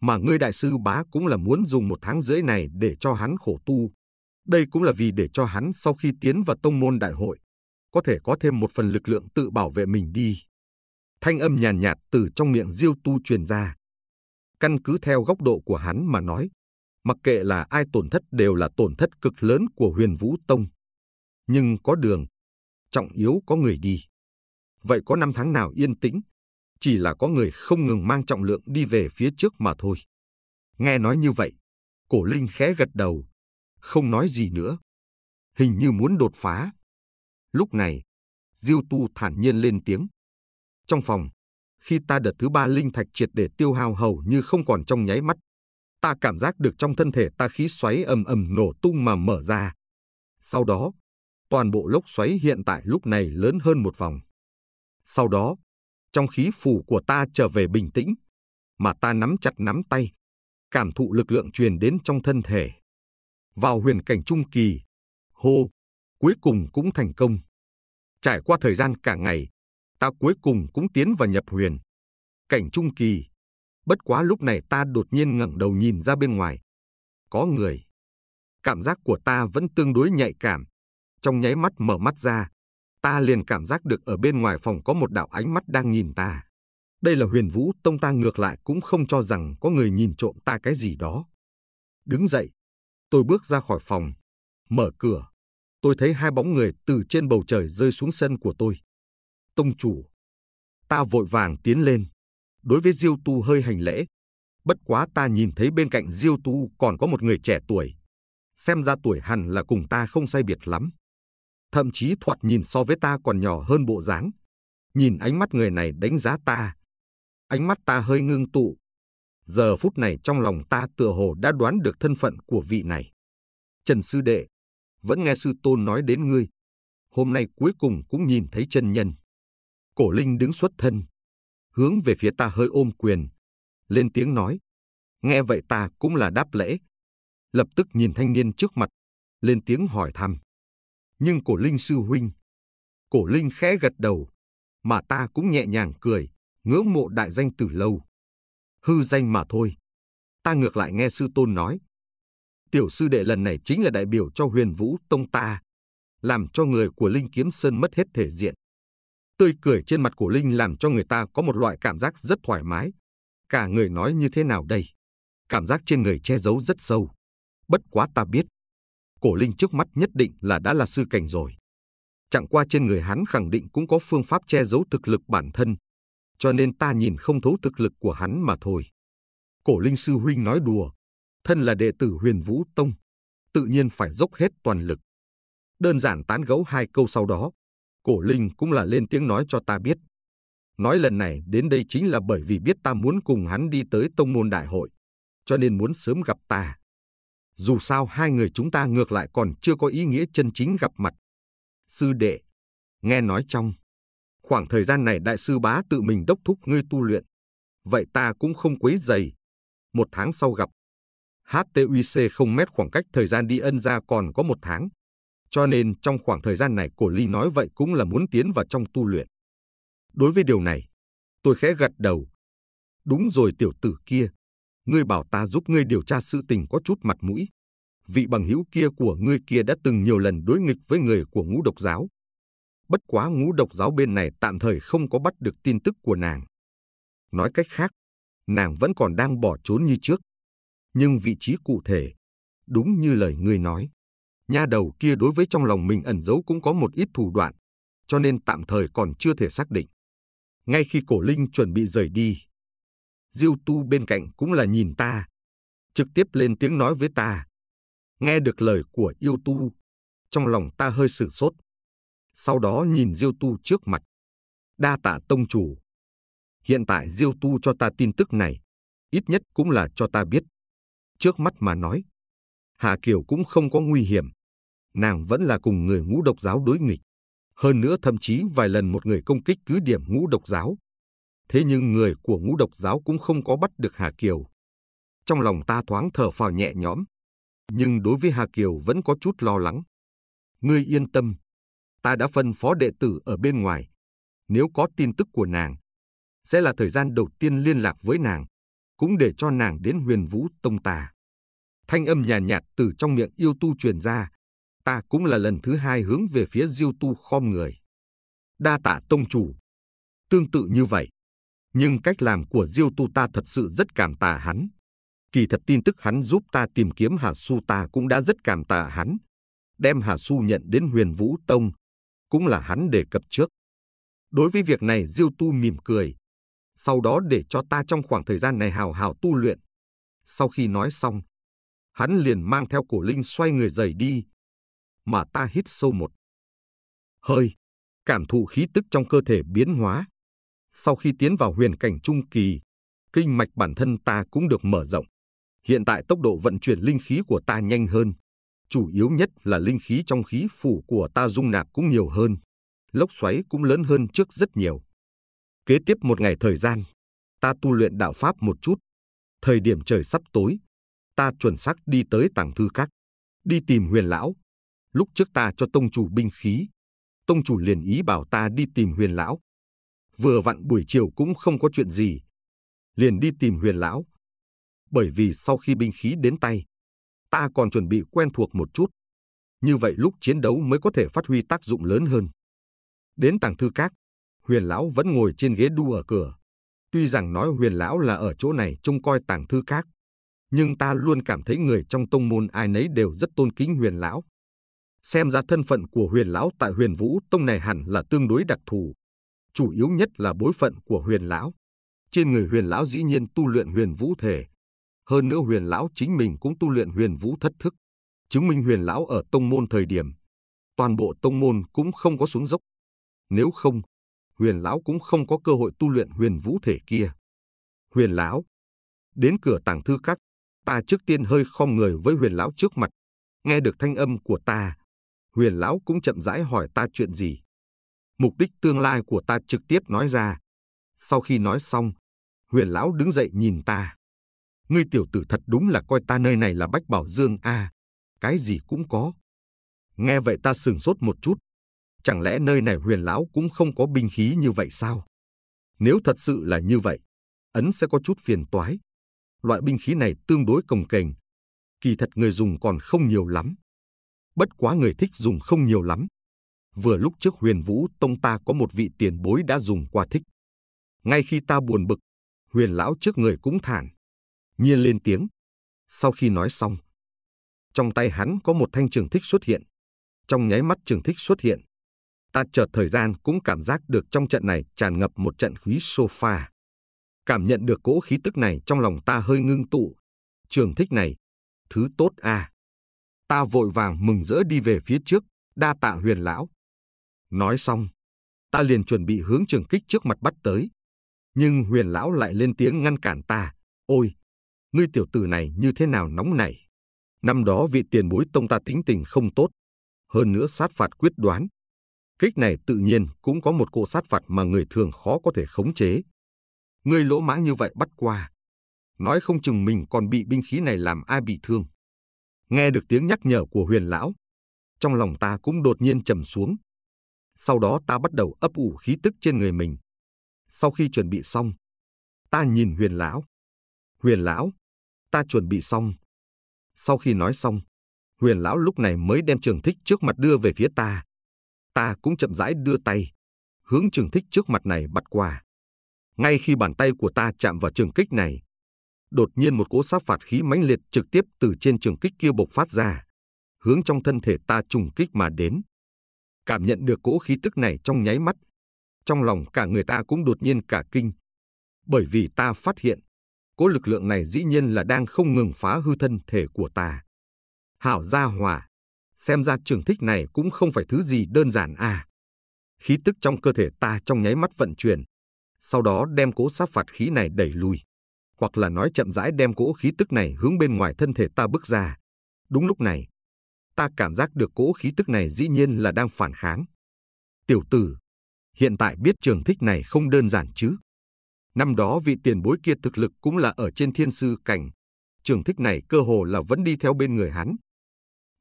Mà ngươi đại sư bá cũng là muốn dùng một tháng rưỡi này để cho hắn khổ tu. Đây cũng là vì để cho hắn sau khi tiến vào tông môn đại hội, có thể có thêm một phần lực lượng tự bảo vệ mình đi. Thanh âm nhàn nhạt, nhạt từ trong miệng diêu tu truyền ra. Căn cứ theo góc độ của hắn mà nói, mặc kệ là ai tổn thất đều là tổn thất cực lớn của huyền vũ tông. Nhưng có đường, trọng yếu có người đi. Vậy có năm tháng nào yên tĩnh, chỉ là có người không ngừng mang trọng lượng đi về phía trước mà thôi. Nghe nói như vậy, cổ linh khẽ gật đầu, không nói gì nữa. Hình như muốn đột phá. Lúc này, Diêu Tu thản nhiên lên tiếng. Trong phòng, khi ta đợt thứ ba linh thạch triệt để tiêu hao hầu như không còn trong nháy mắt, ta cảm giác được trong thân thể ta khí xoáy ầm ầm nổ tung mà mở ra. Sau đó, toàn bộ lốc xoáy hiện tại lúc này lớn hơn một vòng. Sau đó, trong khí phủ của ta trở về bình tĩnh, mà ta nắm chặt nắm tay, cảm thụ lực lượng truyền đến trong thân thể. Vào huyền cảnh trung kỳ, hô, cuối cùng cũng thành công. Trải qua thời gian cả ngày, ta cuối cùng cũng tiến vào nhập huyền. Cảnh trung kỳ, bất quá lúc này ta đột nhiên ngẩng đầu nhìn ra bên ngoài. Có người. Cảm giác của ta vẫn tương đối nhạy cảm. Trong nháy mắt mở mắt ra, ta liền cảm giác được ở bên ngoài phòng có một đạo ánh mắt đang nhìn ta. Đây là huyền vũ tông ta ngược lại cũng không cho rằng có người nhìn trộm ta cái gì đó. Đứng dậy, tôi bước ra khỏi phòng, mở cửa. Tôi thấy hai bóng người từ trên bầu trời rơi xuống sân của tôi. Tông chủ. Ta vội vàng tiến lên. Đối với Diêu Tu hơi hành lễ. Bất quá ta nhìn thấy bên cạnh Diêu Tu còn có một người trẻ tuổi. Xem ra tuổi hẳn là cùng ta không sai biệt lắm thậm chí thoạt nhìn so với ta còn nhỏ hơn bộ dáng. Nhìn ánh mắt người này đánh giá ta. Ánh mắt ta hơi ngưng tụ. Giờ phút này trong lòng ta tựa hồ đã đoán được thân phận của vị này. Trần Sư Đệ, vẫn nghe Sư Tôn nói đến ngươi. Hôm nay cuối cùng cũng nhìn thấy chân nhân. Cổ Linh đứng xuất thân, hướng về phía ta hơi ôm quyền, lên tiếng nói. Nghe vậy ta cũng là đáp lễ. Lập tức nhìn thanh niên trước mặt, lên tiếng hỏi thăm nhưng cổ linh sư huynh. Cổ linh khẽ gật đầu, mà ta cũng nhẹ nhàng cười, ngưỡng mộ đại danh từ lâu. Hư danh mà thôi. Ta ngược lại nghe sư tôn nói. Tiểu sư đệ lần này chính là đại biểu cho huyền vũ tông ta, làm cho người của Linh Kiếm Sơn mất hết thể diện. Tươi cười trên mặt cổ Linh làm cho người ta có một loại cảm giác rất thoải mái. Cả người nói như thế nào đây? Cảm giác trên người che giấu rất sâu. Bất quá ta biết, cổ linh trước mắt nhất định là đã là sư cảnh rồi. Chẳng qua trên người hắn khẳng định cũng có phương pháp che giấu thực lực bản thân, cho nên ta nhìn không thấu thực lực của hắn mà thôi. Cổ linh sư huynh nói đùa, thân là đệ tử huyền vũ tông, tự nhiên phải dốc hết toàn lực. Đơn giản tán gẫu hai câu sau đó, cổ linh cũng là lên tiếng nói cho ta biết. Nói lần này đến đây chính là bởi vì biết ta muốn cùng hắn đi tới tông môn đại hội, cho nên muốn sớm gặp ta. Dù sao hai người chúng ta ngược lại còn chưa có ý nghĩa chân chính gặp mặt. Sư đệ, nghe nói trong. Khoảng thời gian này đại sư bá tự mình đốc thúc ngươi tu luyện. Vậy ta cũng không quấy dày. Một tháng sau gặp. HTUC không mét khoảng cách thời gian đi ân ra còn có một tháng. Cho nên trong khoảng thời gian này cổ ly nói vậy cũng là muốn tiến vào trong tu luyện. Đối với điều này, tôi khẽ gật đầu. Đúng rồi tiểu tử kia, ngươi bảo ta giúp ngươi điều tra sự tình có chút mặt mũi. Vị bằng hữu kia của ngươi kia đã từng nhiều lần đối nghịch với người của ngũ độc giáo. Bất quá ngũ độc giáo bên này tạm thời không có bắt được tin tức của nàng. Nói cách khác, nàng vẫn còn đang bỏ trốn như trước. Nhưng vị trí cụ thể, đúng như lời ngươi nói, nha đầu kia đối với trong lòng mình ẩn giấu cũng có một ít thủ đoạn, cho nên tạm thời còn chưa thể xác định. Ngay khi cổ linh chuẩn bị rời đi, Diêu Tu bên cạnh cũng là nhìn ta, trực tiếp lên tiếng nói với ta. Nghe được lời của Yêu Tu, trong lòng ta hơi sửng sốt. Sau đó nhìn Diêu Tu trước mặt. Đa tạ tông chủ. Hiện tại Diêu Tu cho ta tin tức này, ít nhất cũng là cho ta biết. Trước mắt mà nói, Hạ Kiều cũng không có nguy hiểm. Nàng vẫn là cùng người ngũ độc giáo đối nghịch. Hơn nữa thậm chí vài lần một người công kích cứ điểm ngũ độc giáo, Thế nhưng người của ngũ độc giáo cũng không có bắt được Hà Kiều. Trong lòng ta thoáng thở phào nhẹ nhõm, nhưng đối với Hà Kiều vẫn có chút lo lắng. Ngươi yên tâm, ta đã phân phó đệ tử ở bên ngoài. Nếu có tin tức của nàng, sẽ là thời gian đầu tiên liên lạc với nàng, cũng để cho nàng đến huyền vũ tông ta. Thanh âm nhàn nhạt, nhạt từ trong miệng yêu tu truyền ra, ta cũng là lần thứ hai hướng về phía diêu tu khom người. Đa tạ tông chủ. Tương tự như vậy, nhưng cách làm của Diêu Tu ta thật sự rất cảm tạ hắn. Kỳ thật tin tức hắn giúp ta tìm kiếm Hà Su ta cũng đã rất cảm tạ hắn. Đem Hà Su nhận đến huyền Vũ Tông, cũng là hắn đề cập trước. Đối với việc này Diêu Tu mỉm cười, sau đó để cho ta trong khoảng thời gian này hào hào tu luyện. Sau khi nói xong, hắn liền mang theo cổ linh xoay người rời đi, mà ta hít sâu một hơi, cảm thụ khí tức trong cơ thể biến hóa, sau khi tiến vào huyền cảnh trung kỳ, kinh mạch bản thân ta cũng được mở rộng. Hiện tại tốc độ vận chuyển linh khí của ta nhanh hơn. Chủ yếu nhất là linh khí trong khí phủ của ta dung nạp cũng nhiều hơn. Lốc xoáy cũng lớn hơn trước rất nhiều. Kế tiếp một ngày thời gian, ta tu luyện đạo Pháp một chút. Thời điểm trời sắp tối, ta chuẩn xác đi tới tàng thư các, đi tìm huyền lão. Lúc trước ta cho tông chủ binh khí, tông chủ liền ý bảo ta đi tìm huyền lão vừa vặn buổi chiều cũng không có chuyện gì. Liền đi tìm huyền lão. Bởi vì sau khi binh khí đến tay, ta còn chuẩn bị quen thuộc một chút. Như vậy lúc chiến đấu mới có thể phát huy tác dụng lớn hơn. Đến tàng thư các, huyền lão vẫn ngồi trên ghế đu ở cửa. Tuy rằng nói huyền lão là ở chỗ này trông coi tàng thư các, nhưng ta luôn cảm thấy người trong tông môn ai nấy đều rất tôn kính huyền lão. Xem ra thân phận của huyền lão tại huyền vũ tông này hẳn là tương đối đặc thù chủ yếu nhất là bối phận của huyền lão. Trên người huyền lão dĩ nhiên tu luyện huyền vũ thể. Hơn nữa huyền lão chính mình cũng tu luyện huyền vũ thất thức. Chứng minh huyền lão ở tông môn thời điểm. Toàn bộ tông môn cũng không có xuống dốc. Nếu không, huyền lão cũng không có cơ hội tu luyện huyền vũ thể kia. Huyền lão, đến cửa tàng thư các, ta trước tiên hơi khom người với huyền lão trước mặt. Nghe được thanh âm của ta, huyền lão cũng chậm rãi hỏi ta chuyện gì mục đích tương lai của ta trực tiếp nói ra. Sau khi nói xong, huyền lão đứng dậy nhìn ta. Ngươi tiểu tử thật đúng là coi ta nơi này là bách bảo dương a, cái gì cũng có. Nghe vậy ta sừng sốt một chút. Chẳng lẽ nơi này huyền lão cũng không có binh khí như vậy sao? Nếu thật sự là như vậy, ấn sẽ có chút phiền toái. Loại binh khí này tương đối cồng kềnh. Kỳ thật người dùng còn không nhiều lắm. Bất quá người thích dùng không nhiều lắm vừa lúc trước huyền vũ tông ta có một vị tiền bối đã dùng qua thích. Ngay khi ta buồn bực, huyền lão trước người cũng thản. Nhiên lên tiếng. Sau khi nói xong, trong tay hắn có một thanh trường thích xuất hiện. Trong nháy mắt trường thích xuất hiện, ta chợt thời gian cũng cảm giác được trong trận này tràn ngập một trận khí sofa. Cảm nhận được cỗ khí tức này trong lòng ta hơi ngưng tụ. Trường thích này, thứ tốt à. Ta vội vàng mừng rỡ đi về phía trước, đa tạ huyền lão. Nói xong, ta liền chuẩn bị hướng trường kích trước mặt bắt tới. Nhưng huyền lão lại lên tiếng ngăn cản ta. Ôi, ngươi tiểu tử này như thế nào nóng nảy. Năm đó vị tiền bối tông ta tính tình không tốt. Hơn nữa sát phạt quyết đoán. Kích này tự nhiên cũng có một cô sát phạt mà người thường khó có thể khống chế. Ngươi lỗ mãng như vậy bắt qua. Nói không chừng mình còn bị binh khí này làm ai bị thương. Nghe được tiếng nhắc nhở của huyền lão, trong lòng ta cũng đột nhiên trầm xuống, sau đó ta bắt đầu ấp ủ khí tức trên người mình. Sau khi chuẩn bị xong, ta nhìn huyền lão. Huyền lão, ta chuẩn bị xong. Sau khi nói xong, huyền lão lúc này mới đem trường thích trước mặt đưa về phía ta. Ta cũng chậm rãi đưa tay, hướng trường thích trước mặt này bắt qua. Ngay khi bàn tay của ta chạm vào trường kích này, đột nhiên một cỗ sát phạt khí mãnh liệt trực tiếp từ trên trường kích kia bộc phát ra, hướng trong thân thể ta trùng kích mà đến cảm nhận được cỗ khí tức này trong nháy mắt. Trong lòng cả người ta cũng đột nhiên cả kinh. Bởi vì ta phát hiện, cỗ lực lượng này dĩ nhiên là đang không ngừng phá hư thân thể của ta. Hảo gia hòa, xem ra trường thích này cũng không phải thứ gì đơn giản à. Khí tức trong cơ thể ta trong nháy mắt vận chuyển, sau đó đem cỗ sát phạt khí này đẩy lùi, hoặc là nói chậm rãi đem cỗ khí tức này hướng bên ngoài thân thể ta bước ra. Đúng lúc này, ta cảm giác được cỗ khí tức này dĩ nhiên là đang phản kháng. Tiểu tử, hiện tại biết trường thích này không đơn giản chứ. Năm đó vị tiền bối kia thực lực cũng là ở trên thiên sư cảnh. Trường thích này cơ hồ là vẫn đi theo bên người hắn.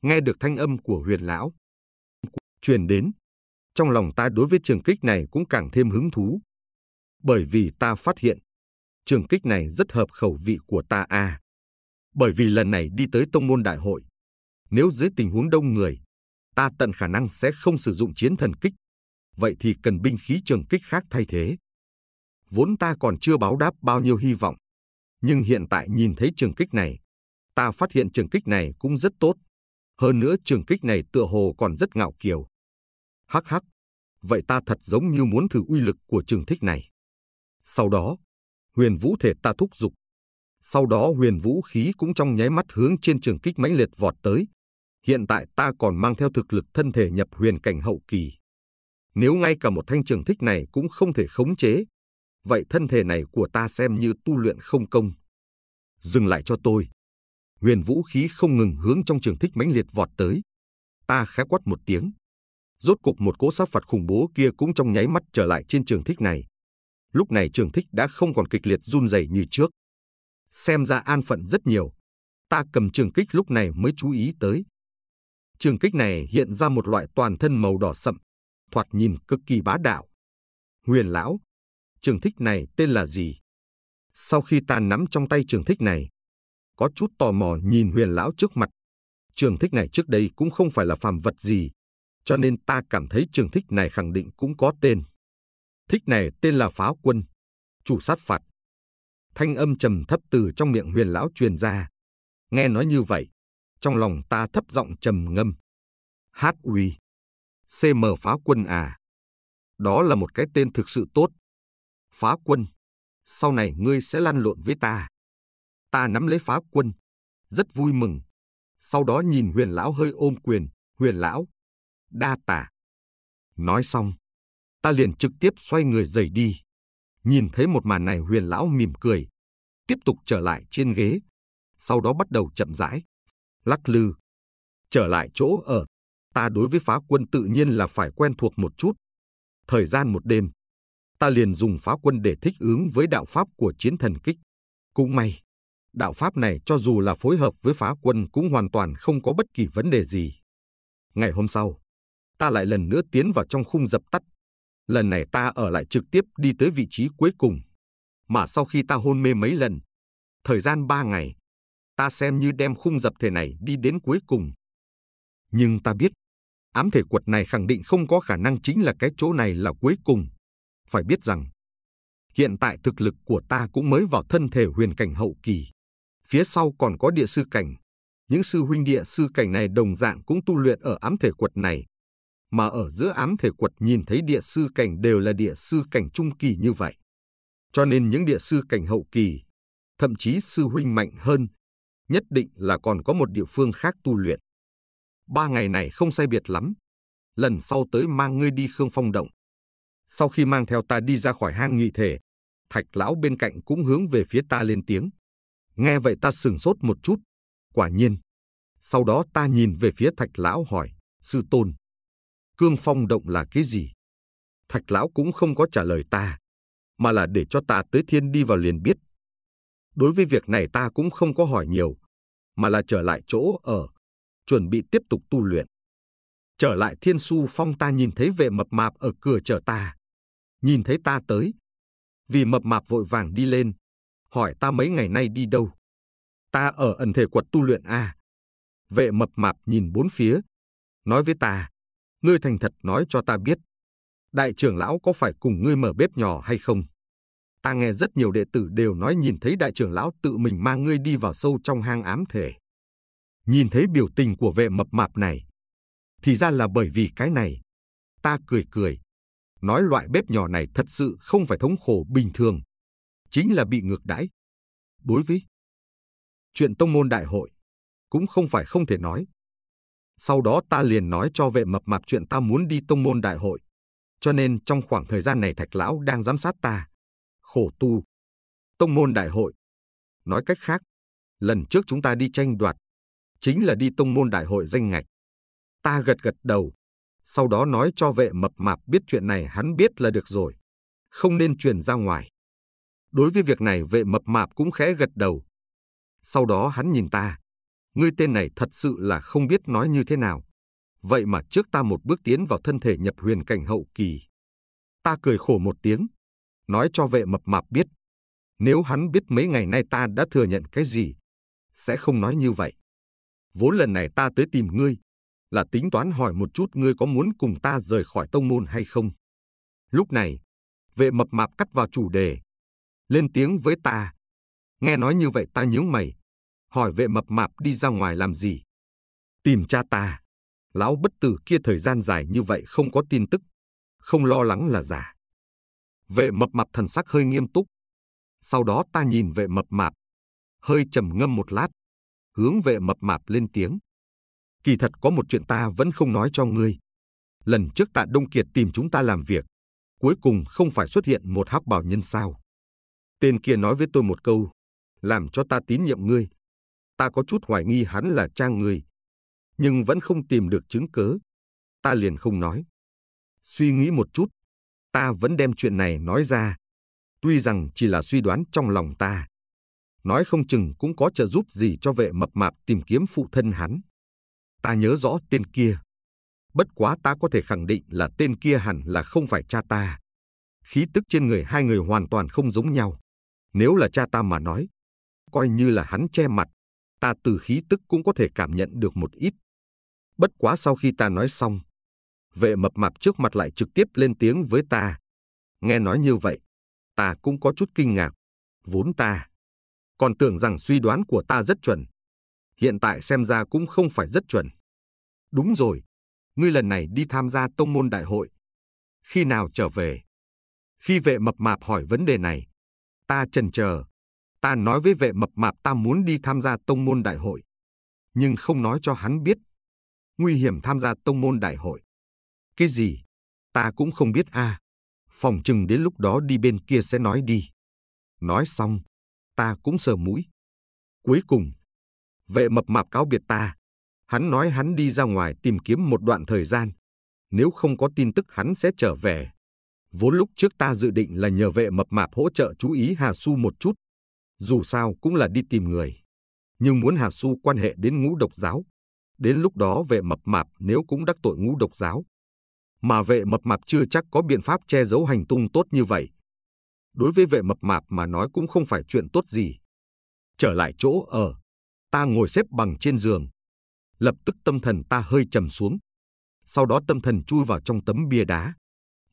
Nghe được thanh âm của huyền lão. Truyền đến. Trong lòng ta đối với trường kích này cũng càng thêm hứng thú. Bởi vì ta phát hiện. Trường kích này rất hợp khẩu vị của ta a à. Bởi vì lần này đi tới tông môn đại hội nếu dưới tình huống đông người, ta tận khả năng sẽ không sử dụng chiến thần kích. Vậy thì cần binh khí trường kích khác thay thế. Vốn ta còn chưa báo đáp bao nhiêu hy vọng, nhưng hiện tại nhìn thấy trường kích này, ta phát hiện trường kích này cũng rất tốt. Hơn nữa trường kích này tựa hồ còn rất ngạo kiều. Hắc hắc, vậy ta thật giống như muốn thử uy lực của trường thích này. Sau đó, huyền vũ thể ta thúc giục Sau đó huyền vũ khí cũng trong nháy mắt hướng trên trường kích mãnh liệt vọt tới, hiện tại ta còn mang theo thực lực thân thể nhập huyền cảnh hậu kỳ. Nếu ngay cả một thanh trường thích này cũng không thể khống chế, vậy thân thể này của ta xem như tu luyện không công. Dừng lại cho tôi. Huyền vũ khí không ngừng hướng trong trường thích mãnh liệt vọt tới. Ta khẽ quát một tiếng. Rốt cục một cỗ sát phạt khủng bố kia cũng trong nháy mắt trở lại trên trường thích này. Lúc này trường thích đã không còn kịch liệt run rẩy như trước. Xem ra an phận rất nhiều. Ta cầm trường kích lúc này mới chú ý tới trường kích này hiện ra một loại toàn thân màu đỏ sậm, thoạt nhìn cực kỳ bá đạo. Huyền lão, trường thích này tên là gì? Sau khi ta nắm trong tay trường thích này, có chút tò mò nhìn huyền lão trước mặt. Trường thích này trước đây cũng không phải là phàm vật gì, cho nên ta cảm thấy trường thích này khẳng định cũng có tên. Thích này tên là pháo quân, chủ sát phạt. Thanh âm trầm thấp từ trong miệng huyền lão truyền ra. Nghe nói như vậy, trong lòng ta thấp giọng trầm ngâm. Hát uy. CM phá quân à. Đó là một cái tên thực sự tốt. Phá quân. Sau này ngươi sẽ lăn lộn với ta. Ta nắm lấy phá quân. Rất vui mừng. Sau đó nhìn huyền lão hơi ôm quyền. Huyền lão. Đa tả. Nói xong. Ta liền trực tiếp xoay người rời đi. Nhìn thấy một màn này huyền lão mỉm cười. Tiếp tục trở lại trên ghế. Sau đó bắt đầu chậm rãi lắc lư. Trở lại chỗ ở, ta đối với phá quân tự nhiên là phải quen thuộc một chút. Thời gian một đêm, ta liền dùng phá quân để thích ứng với đạo pháp của chiến thần kích. Cũng may, đạo pháp này cho dù là phối hợp với phá quân cũng hoàn toàn không có bất kỳ vấn đề gì. Ngày hôm sau, ta lại lần nữa tiến vào trong khung dập tắt. Lần này ta ở lại trực tiếp đi tới vị trí cuối cùng. Mà sau khi ta hôn mê mấy lần, thời gian ba ngày, ta xem như đem khung dập thể này đi đến cuối cùng. Nhưng ta biết, ám thể quật này khẳng định không có khả năng chính là cái chỗ này là cuối cùng. Phải biết rằng, hiện tại thực lực của ta cũng mới vào thân thể huyền cảnh hậu kỳ. Phía sau còn có địa sư cảnh. Những sư huynh địa sư cảnh này đồng dạng cũng tu luyện ở ám thể quật này. Mà ở giữa ám thể quật nhìn thấy địa sư cảnh đều là địa sư cảnh trung kỳ như vậy. Cho nên những địa sư cảnh hậu kỳ, thậm chí sư huynh mạnh hơn nhất định là còn có một địa phương khác tu luyện. Ba ngày này không sai biệt lắm. Lần sau tới mang ngươi đi Khương Phong Động. Sau khi mang theo ta đi ra khỏi hang nghị thể, thạch lão bên cạnh cũng hướng về phía ta lên tiếng. Nghe vậy ta sừng sốt một chút. Quả nhiên. Sau đó ta nhìn về phía thạch lão hỏi, sư tôn. Cương Phong Động là cái gì? Thạch lão cũng không có trả lời ta, mà là để cho ta tới thiên đi vào liền biết. Đối với việc này ta cũng không có hỏi nhiều, mà là trở lại chỗ ở, chuẩn bị tiếp tục tu luyện. Trở lại thiên su phong ta nhìn thấy vệ mập mạp ở cửa chờ ta. Nhìn thấy ta tới. Vì mập mạp vội vàng đi lên. Hỏi ta mấy ngày nay đi đâu. Ta ở ẩn thể quật tu luyện A. À? Vệ mập mạp nhìn bốn phía. Nói với ta. Ngươi thành thật nói cho ta biết. Đại trưởng lão có phải cùng ngươi mở bếp nhỏ hay không? ta nghe rất nhiều đệ tử đều nói nhìn thấy đại trưởng lão tự mình mang ngươi đi vào sâu trong hang ám thể. Nhìn thấy biểu tình của vệ mập mạp này, thì ra là bởi vì cái này. Ta cười cười, nói loại bếp nhỏ này thật sự không phải thống khổ bình thường, chính là bị ngược đãi. Đối với chuyện tông môn đại hội, cũng không phải không thể nói. Sau đó ta liền nói cho vệ mập mạp chuyện ta muốn đi tông môn đại hội, cho nên trong khoảng thời gian này thạch lão đang giám sát ta khổ tu, tông môn đại hội. Nói cách khác, lần trước chúng ta đi tranh đoạt, chính là đi tông môn đại hội danh ngạch. Ta gật gật đầu, sau đó nói cho vệ mập mạp biết chuyện này hắn biết là được rồi, không nên truyền ra ngoài. Đối với việc này vệ mập mạp cũng khẽ gật đầu. Sau đó hắn nhìn ta, ngươi tên này thật sự là không biết nói như thế nào. Vậy mà trước ta một bước tiến vào thân thể nhập huyền cảnh hậu kỳ. Ta cười khổ một tiếng, nói cho vệ mập mạp biết, nếu hắn biết mấy ngày nay ta đã thừa nhận cái gì, sẽ không nói như vậy. Vốn lần này ta tới tìm ngươi, là tính toán hỏi một chút ngươi có muốn cùng ta rời khỏi tông môn hay không. Lúc này, vệ mập mạp cắt vào chủ đề, lên tiếng với ta. Nghe nói như vậy ta nhíu mày, hỏi vệ mập mạp đi ra ngoài làm gì. Tìm cha ta, lão bất tử kia thời gian dài như vậy không có tin tức, không lo lắng là giả. Vệ mập mạp thần sắc hơi nghiêm túc. Sau đó ta nhìn vệ mập mạp, hơi trầm ngâm một lát, hướng vệ mập mạp lên tiếng. Kỳ thật có một chuyện ta vẫn không nói cho ngươi. Lần trước tạ Đông Kiệt tìm chúng ta làm việc, cuối cùng không phải xuất hiện một hắc bảo nhân sao. Tên kia nói với tôi một câu, làm cho ta tín nhiệm ngươi. Ta có chút hoài nghi hắn là trang ngươi, nhưng vẫn không tìm được chứng cớ. Ta liền không nói. Suy nghĩ một chút, ta vẫn đem chuyện này nói ra. Tuy rằng chỉ là suy đoán trong lòng ta. Nói không chừng cũng có trợ giúp gì cho vệ mập mạp tìm kiếm phụ thân hắn. Ta nhớ rõ tên kia. Bất quá ta có thể khẳng định là tên kia hẳn là không phải cha ta. Khí tức trên người hai người hoàn toàn không giống nhau. Nếu là cha ta mà nói, coi như là hắn che mặt, ta từ khí tức cũng có thể cảm nhận được một ít. Bất quá sau khi ta nói xong, vệ mập mạp trước mặt lại trực tiếp lên tiếng với ta. Nghe nói như vậy, ta cũng có chút kinh ngạc. Vốn ta, còn tưởng rằng suy đoán của ta rất chuẩn. Hiện tại xem ra cũng không phải rất chuẩn. Đúng rồi, ngươi lần này đi tham gia tông môn đại hội. Khi nào trở về? Khi vệ mập mạp hỏi vấn đề này, ta chần chờ. Ta nói với vệ mập mạp ta muốn đi tham gia tông môn đại hội, nhưng không nói cho hắn biết. Nguy hiểm tham gia tông môn đại hội cái gì, ta cũng không biết a. À. Phòng chừng đến lúc đó đi bên kia sẽ nói đi. Nói xong, ta cũng sờ mũi. Cuối cùng, vệ mập mạp cáo biệt ta. Hắn nói hắn đi ra ngoài tìm kiếm một đoạn thời gian. Nếu không có tin tức hắn sẽ trở về. Vốn lúc trước ta dự định là nhờ vệ mập mạp hỗ trợ chú ý Hà Su một chút. Dù sao cũng là đi tìm người. Nhưng muốn Hà Su quan hệ đến ngũ độc giáo. Đến lúc đó vệ mập mạp nếu cũng đắc tội ngũ độc giáo, mà vệ mập mạp chưa chắc có biện pháp che giấu hành tung tốt như vậy. Đối với vệ mập mạp mà nói cũng không phải chuyện tốt gì. Trở lại chỗ ở, ta ngồi xếp bằng trên giường. Lập tức tâm thần ta hơi trầm xuống. Sau đó tâm thần chui vào trong tấm bia đá.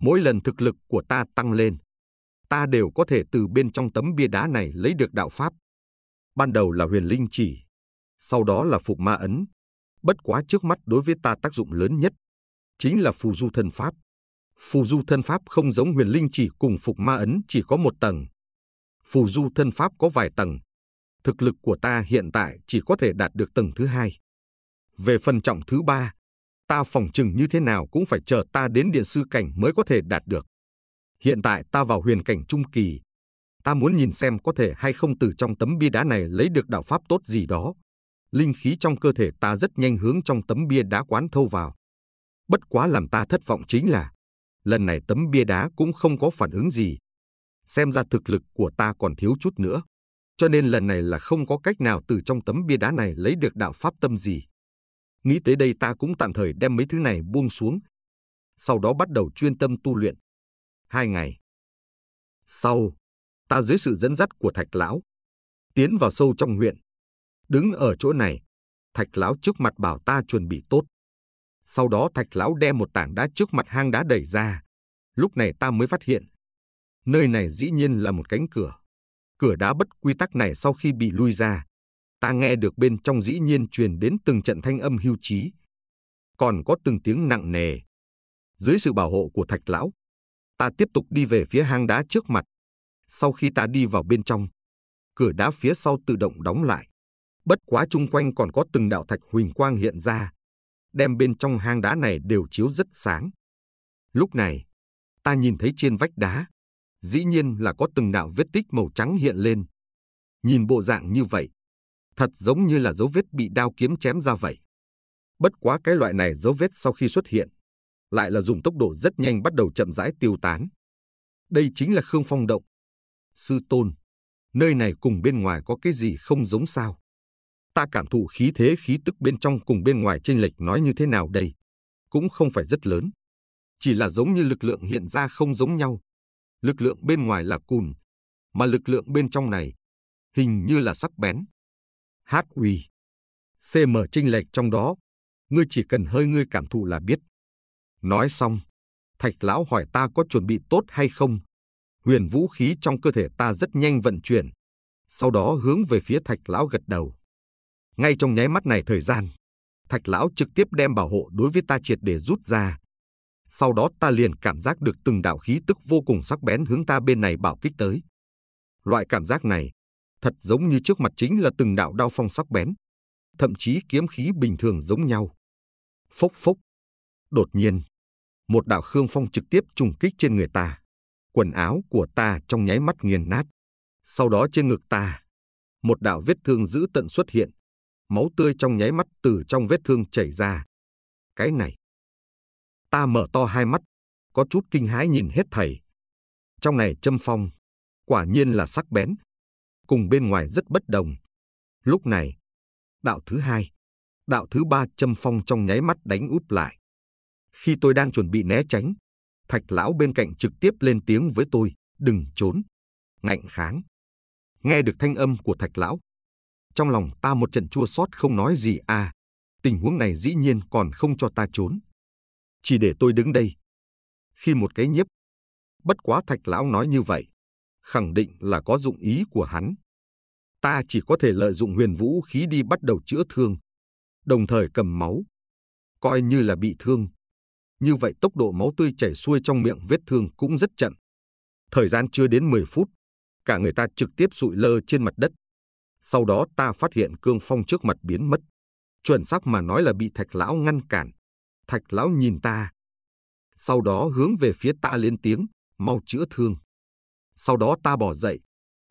Mỗi lần thực lực của ta tăng lên, ta đều có thể từ bên trong tấm bia đá này lấy được đạo pháp. Ban đầu là huyền linh chỉ, sau đó là phục ma ấn. Bất quá trước mắt đối với ta tác dụng lớn nhất chính là phù du thân pháp. Phù du thân pháp không giống huyền linh chỉ cùng phục ma ấn chỉ có một tầng. Phù du thân pháp có vài tầng. Thực lực của ta hiện tại chỉ có thể đạt được tầng thứ hai. Về phần trọng thứ ba, ta phòng chừng như thế nào cũng phải chờ ta đến điện sư cảnh mới có thể đạt được. Hiện tại ta vào huyền cảnh trung kỳ. Ta muốn nhìn xem có thể hay không từ trong tấm bia đá này lấy được đạo pháp tốt gì đó. Linh khí trong cơ thể ta rất nhanh hướng trong tấm bia đá quán thâu vào. Bất quá làm ta thất vọng chính là, lần này tấm bia đá cũng không có phản ứng gì. Xem ra thực lực của ta còn thiếu chút nữa. Cho nên lần này là không có cách nào từ trong tấm bia đá này lấy được đạo pháp tâm gì. Nghĩ tới đây ta cũng tạm thời đem mấy thứ này buông xuống. Sau đó bắt đầu chuyên tâm tu luyện. Hai ngày. Sau, ta dưới sự dẫn dắt của thạch lão, tiến vào sâu trong huyện. Đứng ở chỗ này, thạch lão trước mặt bảo ta chuẩn bị tốt. Sau đó thạch lão đem một tảng đá trước mặt hang đá đẩy ra. Lúc này ta mới phát hiện. Nơi này dĩ nhiên là một cánh cửa. Cửa đá bất quy tắc này sau khi bị lui ra. Ta nghe được bên trong dĩ nhiên truyền đến từng trận thanh âm hưu trí. Còn có từng tiếng nặng nề. Dưới sự bảo hộ của thạch lão, ta tiếp tục đi về phía hang đá trước mặt. Sau khi ta đi vào bên trong, cửa đá phía sau tự động đóng lại. Bất quá chung quanh còn có từng đạo thạch huỳnh quang hiện ra, đem bên trong hang đá này đều chiếu rất sáng. Lúc này, ta nhìn thấy trên vách đá, dĩ nhiên là có từng đạo vết tích màu trắng hiện lên. Nhìn bộ dạng như vậy, thật giống như là dấu vết bị đao kiếm chém ra vậy. Bất quá cái loại này dấu vết sau khi xuất hiện, lại là dùng tốc độ rất nhanh bắt đầu chậm rãi tiêu tán. Đây chính là Khương Phong Động. Sư Tôn, nơi này cùng bên ngoài có cái gì không giống sao? ta cảm thụ khí thế khí tức bên trong cùng bên ngoài chênh lệch nói như thế nào đây, cũng không phải rất lớn. Chỉ là giống như lực lượng hiện ra không giống nhau. Lực lượng bên ngoài là cùn, mà lực lượng bên trong này hình như là sắc bén. Hát uy. CM chênh lệch trong đó, ngươi chỉ cần hơi ngươi cảm thụ là biết. Nói xong, Thạch lão hỏi ta có chuẩn bị tốt hay không. Huyền vũ khí trong cơ thể ta rất nhanh vận chuyển, sau đó hướng về phía Thạch lão gật đầu. Ngay trong nháy mắt này thời gian, thạch lão trực tiếp đem bảo hộ đối với ta triệt để rút ra. Sau đó ta liền cảm giác được từng đạo khí tức vô cùng sắc bén hướng ta bên này bảo kích tới. Loại cảm giác này, thật giống như trước mặt chính là từng đạo đao phong sắc bén, thậm chí kiếm khí bình thường giống nhau. Phốc phốc. Đột nhiên, một đạo khương phong trực tiếp trùng kích trên người ta. Quần áo của ta trong nháy mắt nghiền nát. Sau đó trên ngực ta, một đạo vết thương dữ tận xuất hiện, máu tươi trong nháy mắt từ trong vết thương chảy ra. Cái này. Ta mở to hai mắt, có chút kinh hãi nhìn hết thầy. Trong này châm phong, quả nhiên là sắc bén. Cùng bên ngoài rất bất đồng. Lúc này, đạo thứ hai, đạo thứ ba châm phong trong nháy mắt đánh úp lại. Khi tôi đang chuẩn bị né tránh, thạch lão bên cạnh trực tiếp lên tiếng với tôi, đừng trốn, ngạnh kháng. Nghe được thanh âm của thạch lão, trong lòng ta một trận chua xót không nói gì à. Tình huống này dĩ nhiên còn không cho ta trốn. Chỉ để tôi đứng đây. Khi một cái nhiếp. Bất quá thạch lão nói như vậy. Khẳng định là có dụng ý của hắn. Ta chỉ có thể lợi dụng huyền vũ khí đi bắt đầu chữa thương. Đồng thời cầm máu. Coi như là bị thương. Như vậy tốc độ máu tươi chảy xuôi trong miệng vết thương cũng rất chậm. Thời gian chưa đến 10 phút, cả người ta trực tiếp sụi lơ trên mặt đất, sau đó ta phát hiện cương phong trước mặt biến mất. Chuẩn xác mà nói là bị thạch lão ngăn cản. Thạch lão nhìn ta. Sau đó hướng về phía ta lên tiếng, mau chữa thương. Sau đó ta bỏ dậy.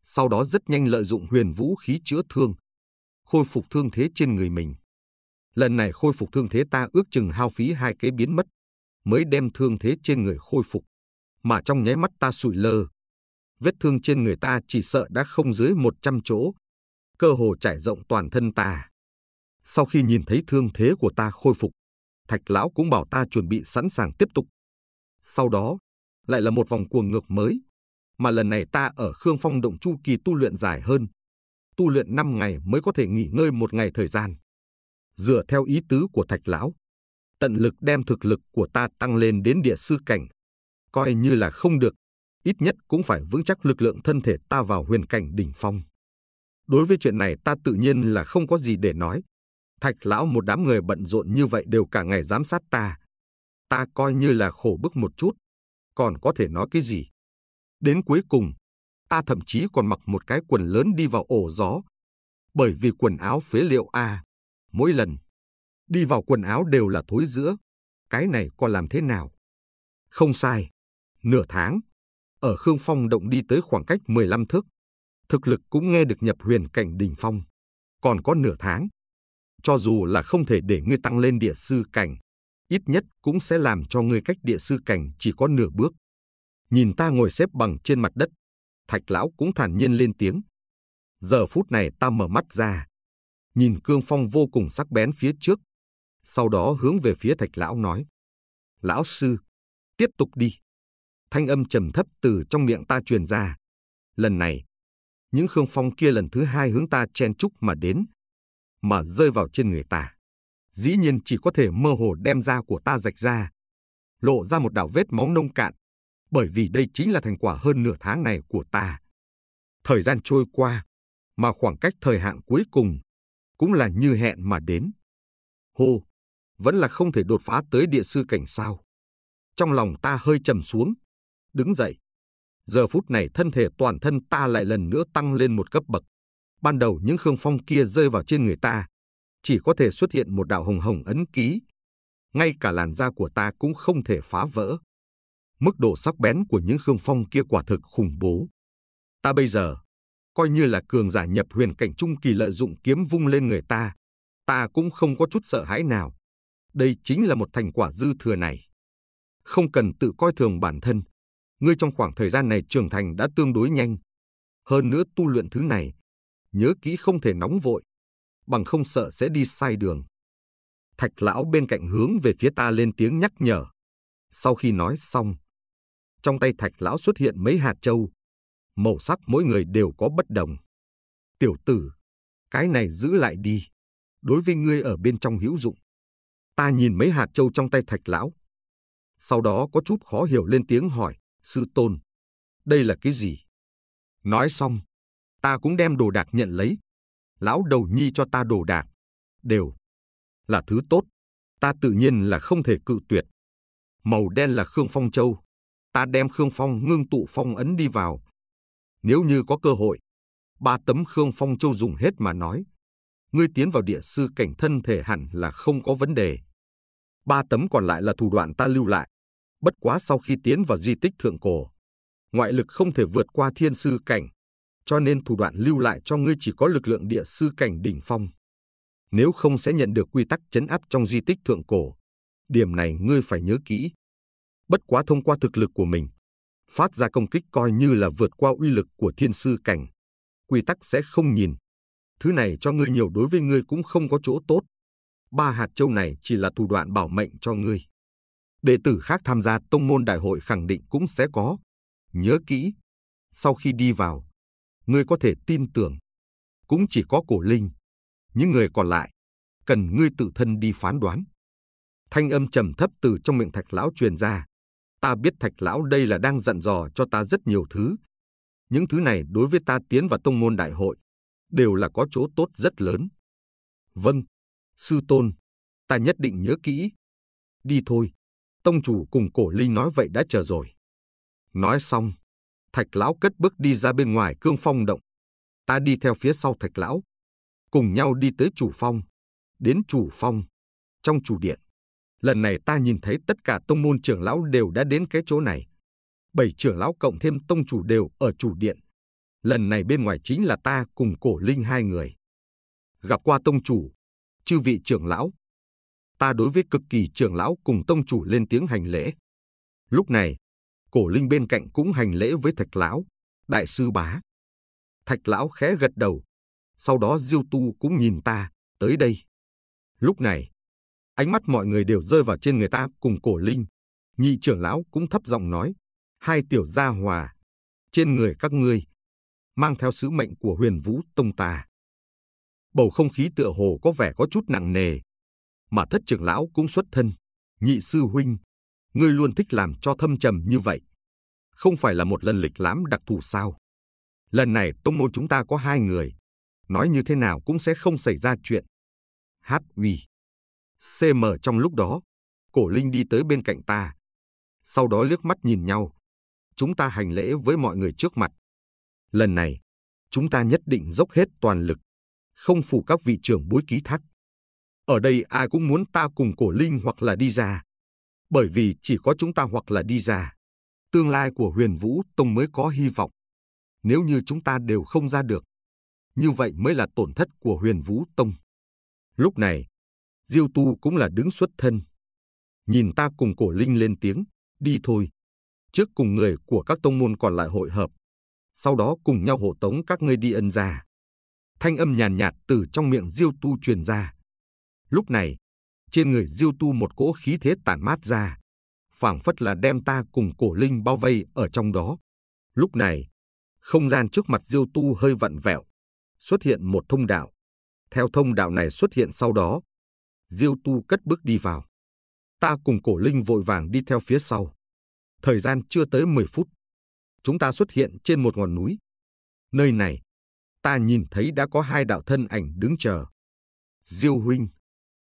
Sau đó rất nhanh lợi dụng huyền vũ khí chữa thương. Khôi phục thương thế trên người mình. Lần này khôi phục thương thế ta ước chừng hao phí hai cái biến mất. Mới đem thương thế trên người khôi phục. Mà trong nháy mắt ta sụi lơ. Vết thương trên người ta chỉ sợ đã không dưới 100 chỗ cơ hồ trải rộng toàn thân ta. À? Sau khi nhìn thấy thương thế của ta khôi phục, thạch lão cũng bảo ta chuẩn bị sẵn sàng tiếp tục. Sau đó, lại là một vòng cuồng ngược mới, mà lần này ta ở Khương Phong Động Chu Kỳ tu luyện dài hơn. Tu luyện 5 ngày mới có thể nghỉ ngơi một ngày thời gian. Dựa theo ý tứ của thạch lão, tận lực đem thực lực của ta tăng lên đến địa sư cảnh. Coi như là không được, ít nhất cũng phải vững chắc lực lượng thân thể ta vào huyền cảnh đỉnh phong. Đối với chuyện này ta tự nhiên là không có gì để nói. Thạch lão một đám người bận rộn như vậy đều cả ngày giám sát ta. Ta coi như là khổ bức một chút. Còn có thể nói cái gì? Đến cuối cùng, ta thậm chí còn mặc một cái quần lớn đi vào ổ gió. Bởi vì quần áo phế liệu A, mỗi lần, đi vào quần áo đều là thối giữa. Cái này còn làm thế nào? Không sai. Nửa tháng, ở Khương Phong Động đi tới khoảng cách 15 thước, thực lực cũng nghe được nhập huyền cảnh đỉnh phong. Còn có nửa tháng. Cho dù là không thể để ngươi tăng lên địa sư cảnh, ít nhất cũng sẽ làm cho ngươi cách địa sư cảnh chỉ có nửa bước. Nhìn ta ngồi xếp bằng trên mặt đất, thạch lão cũng thản nhiên lên tiếng. Giờ phút này ta mở mắt ra, nhìn cương phong vô cùng sắc bén phía trước, sau đó hướng về phía thạch lão nói. Lão sư, tiếp tục đi. Thanh âm trầm thấp từ trong miệng ta truyền ra. Lần này, những khương phong kia lần thứ hai hướng ta chen chúc mà đến, mà rơi vào trên người ta. Dĩ nhiên chỉ có thể mơ hồ đem da của ta rạch ra, lộ ra một đảo vết máu nông cạn, bởi vì đây chính là thành quả hơn nửa tháng này của ta. Thời gian trôi qua, mà khoảng cách thời hạn cuối cùng cũng là như hẹn mà đến. Hô, vẫn là không thể đột phá tới địa sư cảnh sao. Trong lòng ta hơi trầm xuống, đứng dậy, Giờ phút này thân thể toàn thân ta lại lần nữa tăng lên một cấp bậc. Ban đầu những khương phong kia rơi vào trên người ta, chỉ có thể xuất hiện một đạo hồng hồng ấn ký. Ngay cả làn da của ta cũng không thể phá vỡ. Mức độ sắc bén của những khương phong kia quả thực khủng bố. Ta bây giờ, coi như là cường giả nhập huyền cảnh trung kỳ lợi dụng kiếm vung lên người ta, ta cũng không có chút sợ hãi nào. Đây chính là một thành quả dư thừa này. Không cần tự coi thường bản thân, ngươi trong khoảng thời gian này trưởng thành đã tương đối nhanh. Hơn nữa tu luyện thứ này, nhớ kỹ không thể nóng vội, bằng không sợ sẽ đi sai đường. Thạch lão bên cạnh hướng về phía ta lên tiếng nhắc nhở. Sau khi nói xong, trong tay thạch lão xuất hiện mấy hạt châu, Màu sắc mỗi người đều có bất đồng. Tiểu tử, cái này giữ lại đi. Đối với ngươi ở bên trong hữu dụng. Ta nhìn mấy hạt châu trong tay thạch lão. Sau đó có chút khó hiểu lên tiếng hỏi sư tôn, đây là cái gì? Nói xong, ta cũng đem đồ đạc nhận lấy. Lão đầu nhi cho ta đồ đạc, đều là thứ tốt. Ta tự nhiên là không thể cự tuyệt. Màu đen là Khương Phong Châu. Ta đem Khương Phong ngưng tụ phong ấn đi vào. Nếu như có cơ hội, ba tấm Khương Phong Châu dùng hết mà nói. Ngươi tiến vào địa sư cảnh thân thể hẳn là không có vấn đề. Ba tấm còn lại là thủ đoạn ta lưu lại. Bất quá sau khi tiến vào di tích thượng cổ, ngoại lực không thể vượt qua thiên sư cảnh, cho nên thủ đoạn lưu lại cho ngươi chỉ có lực lượng địa sư cảnh đỉnh phong. Nếu không sẽ nhận được quy tắc chấn áp trong di tích thượng cổ. Điểm này ngươi phải nhớ kỹ. Bất quá thông qua thực lực của mình, phát ra công kích coi như là vượt qua uy lực của thiên sư cảnh. Quy tắc sẽ không nhìn. Thứ này cho ngươi nhiều đối với ngươi cũng không có chỗ tốt. Ba hạt châu này chỉ là thủ đoạn bảo mệnh cho ngươi đệ tử khác tham gia tông môn đại hội khẳng định cũng sẽ có. Nhớ kỹ, sau khi đi vào, ngươi có thể tin tưởng. Cũng chỉ có cổ linh. Những người còn lại, cần ngươi tự thân đi phán đoán. Thanh âm trầm thấp từ trong miệng thạch lão truyền ra. Ta biết thạch lão đây là đang dặn dò cho ta rất nhiều thứ. Những thứ này đối với ta tiến vào tông môn đại hội, đều là có chỗ tốt rất lớn. Vâng, sư tôn, ta nhất định nhớ kỹ. Đi thôi tông chủ cùng cổ linh nói vậy đã chờ rồi. Nói xong, thạch lão cất bước đi ra bên ngoài cương phong động. Ta đi theo phía sau thạch lão, cùng nhau đi tới chủ phong, đến chủ phong, trong chủ điện. Lần này ta nhìn thấy tất cả tông môn trưởng lão đều đã đến cái chỗ này. Bảy trưởng lão cộng thêm tông chủ đều ở chủ điện. Lần này bên ngoài chính là ta cùng cổ linh hai người. Gặp qua tông chủ, chư vị trưởng lão, ta đối với cực kỳ trưởng lão cùng tông chủ lên tiếng hành lễ. Lúc này, cổ linh bên cạnh cũng hành lễ với thạch lão, đại sư bá. Thạch lão khẽ gật đầu, sau đó diêu tu cũng nhìn ta, tới đây. Lúc này, ánh mắt mọi người đều rơi vào trên người ta cùng cổ linh. Nhị trưởng lão cũng thấp giọng nói, hai tiểu gia hòa, trên người các ngươi, mang theo sứ mệnh của huyền vũ tông ta. Bầu không khí tựa hồ có vẻ có chút nặng nề, mà thất trưởng lão cũng xuất thân, nhị sư huynh, ngươi luôn thích làm cho thâm trầm như vậy. Không phải là một lần lịch lãm đặc thù sao? Lần này tông môn chúng ta có hai người, nói như thế nào cũng sẽ không xảy ra chuyện. Hát uy. CM trong lúc đó, cổ linh đi tới bên cạnh ta. Sau đó liếc mắt nhìn nhau. Chúng ta hành lễ với mọi người trước mặt. Lần này, chúng ta nhất định dốc hết toàn lực, không phụ các vị trưởng bối ký thác. Ở đây ai cũng muốn ta cùng cổ linh hoặc là đi ra. Bởi vì chỉ có chúng ta hoặc là đi ra. Tương lai của huyền vũ tông mới có hy vọng. Nếu như chúng ta đều không ra được, như vậy mới là tổn thất của huyền vũ tông. Lúc này, Diêu Tu cũng là đứng xuất thân. Nhìn ta cùng cổ linh lên tiếng, đi thôi. Trước cùng người của các tông môn còn lại hội hợp. Sau đó cùng nhau hộ tống các ngươi đi ân ra. Thanh âm nhàn nhạt, nhạt từ trong miệng Diêu Tu truyền ra. Lúc này, trên người Diêu Tu một cỗ khí thế tản mát ra, phảng phất là đem ta cùng cổ linh bao vây ở trong đó. Lúc này, không gian trước mặt Diêu Tu hơi vặn vẹo, xuất hiện một thông đạo. Theo thông đạo này xuất hiện sau đó, Diêu Tu cất bước đi vào. Ta cùng cổ linh vội vàng đi theo phía sau. Thời gian chưa tới 10 phút, chúng ta xuất hiện trên một ngọn núi. Nơi này, ta nhìn thấy đã có hai đạo thân ảnh đứng chờ. Diêu huynh,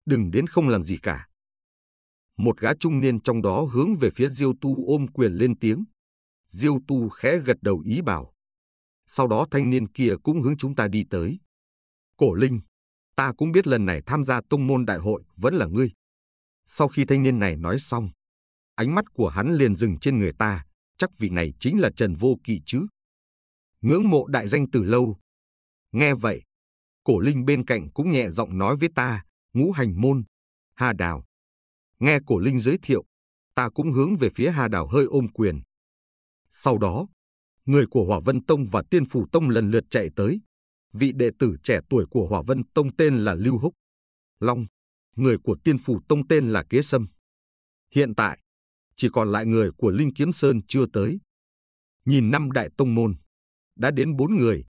đừng đến không làm gì cả. Một gã trung niên trong đó hướng về phía Diêu Tu ôm quyền lên tiếng. Diêu Tu khẽ gật đầu ý bảo. Sau đó thanh niên kia cũng hướng chúng ta đi tới. Cổ Linh, ta cũng biết lần này tham gia tông môn đại hội vẫn là ngươi. Sau khi thanh niên này nói xong, ánh mắt của hắn liền dừng trên người ta, chắc vị này chính là Trần Vô Kỵ chứ. Ngưỡng mộ đại danh từ lâu. Nghe vậy, cổ linh bên cạnh cũng nhẹ giọng nói với ta, ngũ hành môn, Hà Đào. Nghe Cổ Linh giới thiệu, ta cũng hướng về phía Hà Đào hơi ôm quyền. Sau đó, người của Hỏa Vân Tông và Tiên Phủ Tông lần lượt chạy tới. Vị đệ tử trẻ tuổi của Hỏa Vân Tông tên là Lưu Húc. Long, người của Tiên Phủ Tông tên là Kế Sâm. Hiện tại, chỉ còn lại người của Linh Kiếm Sơn chưa tới. Nhìn năm đại tông môn, đã đến bốn người.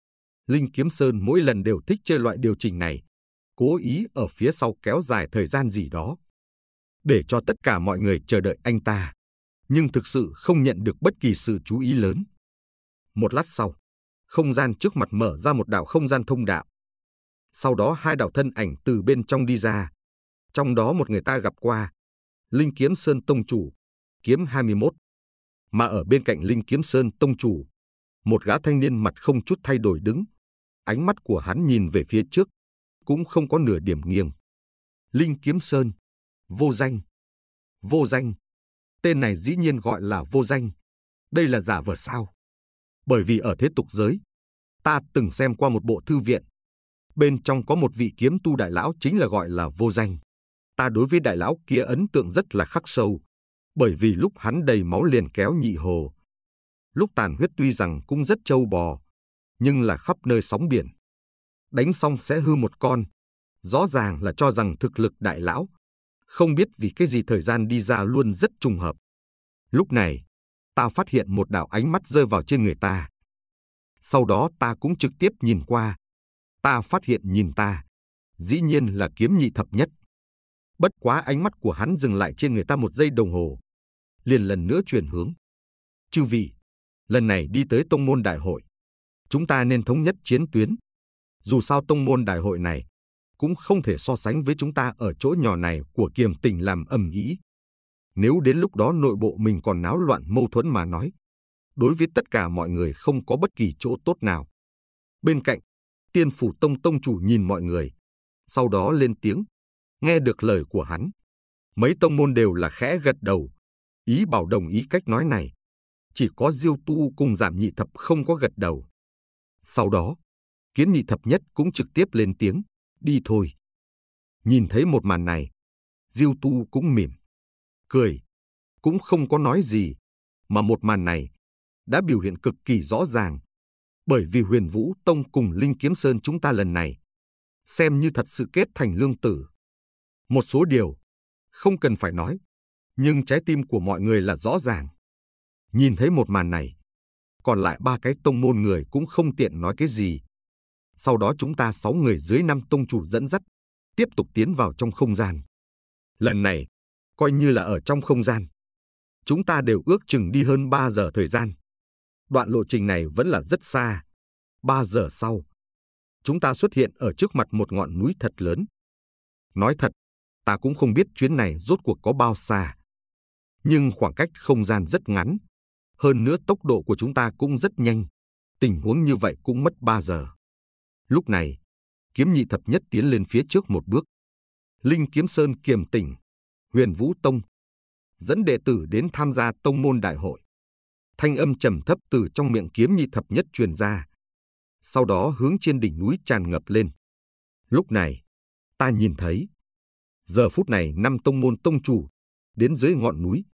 Linh Kiếm Sơn mỗi lần đều thích chơi loại điều chỉnh này cố ý ở phía sau kéo dài thời gian gì đó. Để cho tất cả mọi người chờ đợi anh ta, nhưng thực sự không nhận được bất kỳ sự chú ý lớn. Một lát sau, không gian trước mặt mở ra một đạo không gian thông đạo. Sau đó hai đạo thân ảnh từ bên trong đi ra. Trong đó một người ta gặp qua, Linh Kiếm Sơn Tông Chủ, Kiếm 21. Mà ở bên cạnh Linh Kiếm Sơn Tông Chủ, một gã thanh niên mặt không chút thay đổi đứng. Ánh mắt của hắn nhìn về phía trước, cũng không có nửa điểm nghiêng. Linh Kiếm Sơn, vô danh, vô danh, tên này dĩ nhiên gọi là vô danh, đây là giả vờ sao. Bởi vì ở thế tục giới, ta từng xem qua một bộ thư viện, bên trong có một vị kiếm tu đại lão chính là gọi là vô danh. Ta đối với đại lão kia ấn tượng rất là khắc sâu, bởi vì lúc hắn đầy máu liền kéo nhị hồ. Lúc tàn huyết tuy rằng cũng rất trâu bò, nhưng là khắp nơi sóng biển đánh xong sẽ hư một con. Rõ ràng là cho rằng thực lực đại lão. Không biết vì cái gì thời gian đi ra luôn rất trùng hợp. Lúc này, ta phát hiện một đạo ánh mắt rơi vào trên người ta. Sau đó ta cũng trực tiếp nhìn qua. Ta phát hiện nhìn ta. Dĩ nhiên là kiếm nhị thập nhất. Bất quá ánh mắt của hắn dừng lại trên người ta một giây đồng hồ. Liền lần nữa chuyển hướng. Chư vị, lần này đi tới tông môn đại hội. Chúng ta nên thống nhất chiến tuyến dù sao tông môn đại hội này cũng không thể so sánh với chúng ta ở chỗ nhỏ này của kiềm tỉnh làm ầm ĩ. Nếu đến lúc đó nội bộ mình còn náo loạn mâu thuẫn mà nói, đối với tất cả mọi người không có bất kỳ chỗ tốt nào. Bên cạnh, tiên phủ tông tông chủ nhìn mọi người, sau đó lên tiếng, nghe được lời của hắn. Mấy tông môn đều là khẽ gật đầu, ý bảo đồng ý cách nói này. Chỉ có diêu tu cùng giảm nhị thập không có gật đầu. Sau đó, Kiến nghị thập nhất cũng trực tiếp lên tiếng, đi thôi. Nhìn thấy một màn này, Diêu Tu cũng mỉm, cười, cũng không có nói gì, mà một màn này đã biểu hiện cực kỳ rõ ràng. Bởi vì huyền vũ tông cùng Linh Kiếm Sơn chúng ta lần này, xem như thật sự kết thành lương tử. Một số điều, không cần phải nói, nhưng trái tim của mọi người là rõ ràng. Nhìn thấy một màn này, còn lại ba cái tông môn người cũng không tiện nói cái gì, sau đó chúng ta sáu người dưới năm tông chủ dẫn dắt, tiếp tục tiến vào trong không gian. Lần này, coi như là ở trong không gian. Chúng ta đều ước chừng đi hơn 3 giờ thời gian. Đoạn lộ trình này vẫn là rất xa. 3 giờ sau, chúng ta xuất hiện ở trước mặt một ngọn núi thật lớn. Nói thật, ta cũng không biết chuyến này rốt cuộc có bao xa. Nhưng khoảng cách không gian rất ngắn. Hơn nữa tốc độ của chúng ta cũng rất nhanh. Tình huống như vậy cũng mất 3 giờ. Lúc này, kiếm nhị thập nhất tiến lên phía trước một bước. Linh Kiếm Sơn kiềm tỉnh, huyền Vũ Tông, dẫn đệ tử đến tham gia tông môn đại hội. Thanh âm trầm thấp từ trong miệng kiếm nhị thập nhất truyền ra. Sau đó hướng trên đỉnh núi tràn ngập lên. Lúc này, ta nhìn thấy. Giờ phút này năm tông môn tông chủ, đến dưới ngọn núi,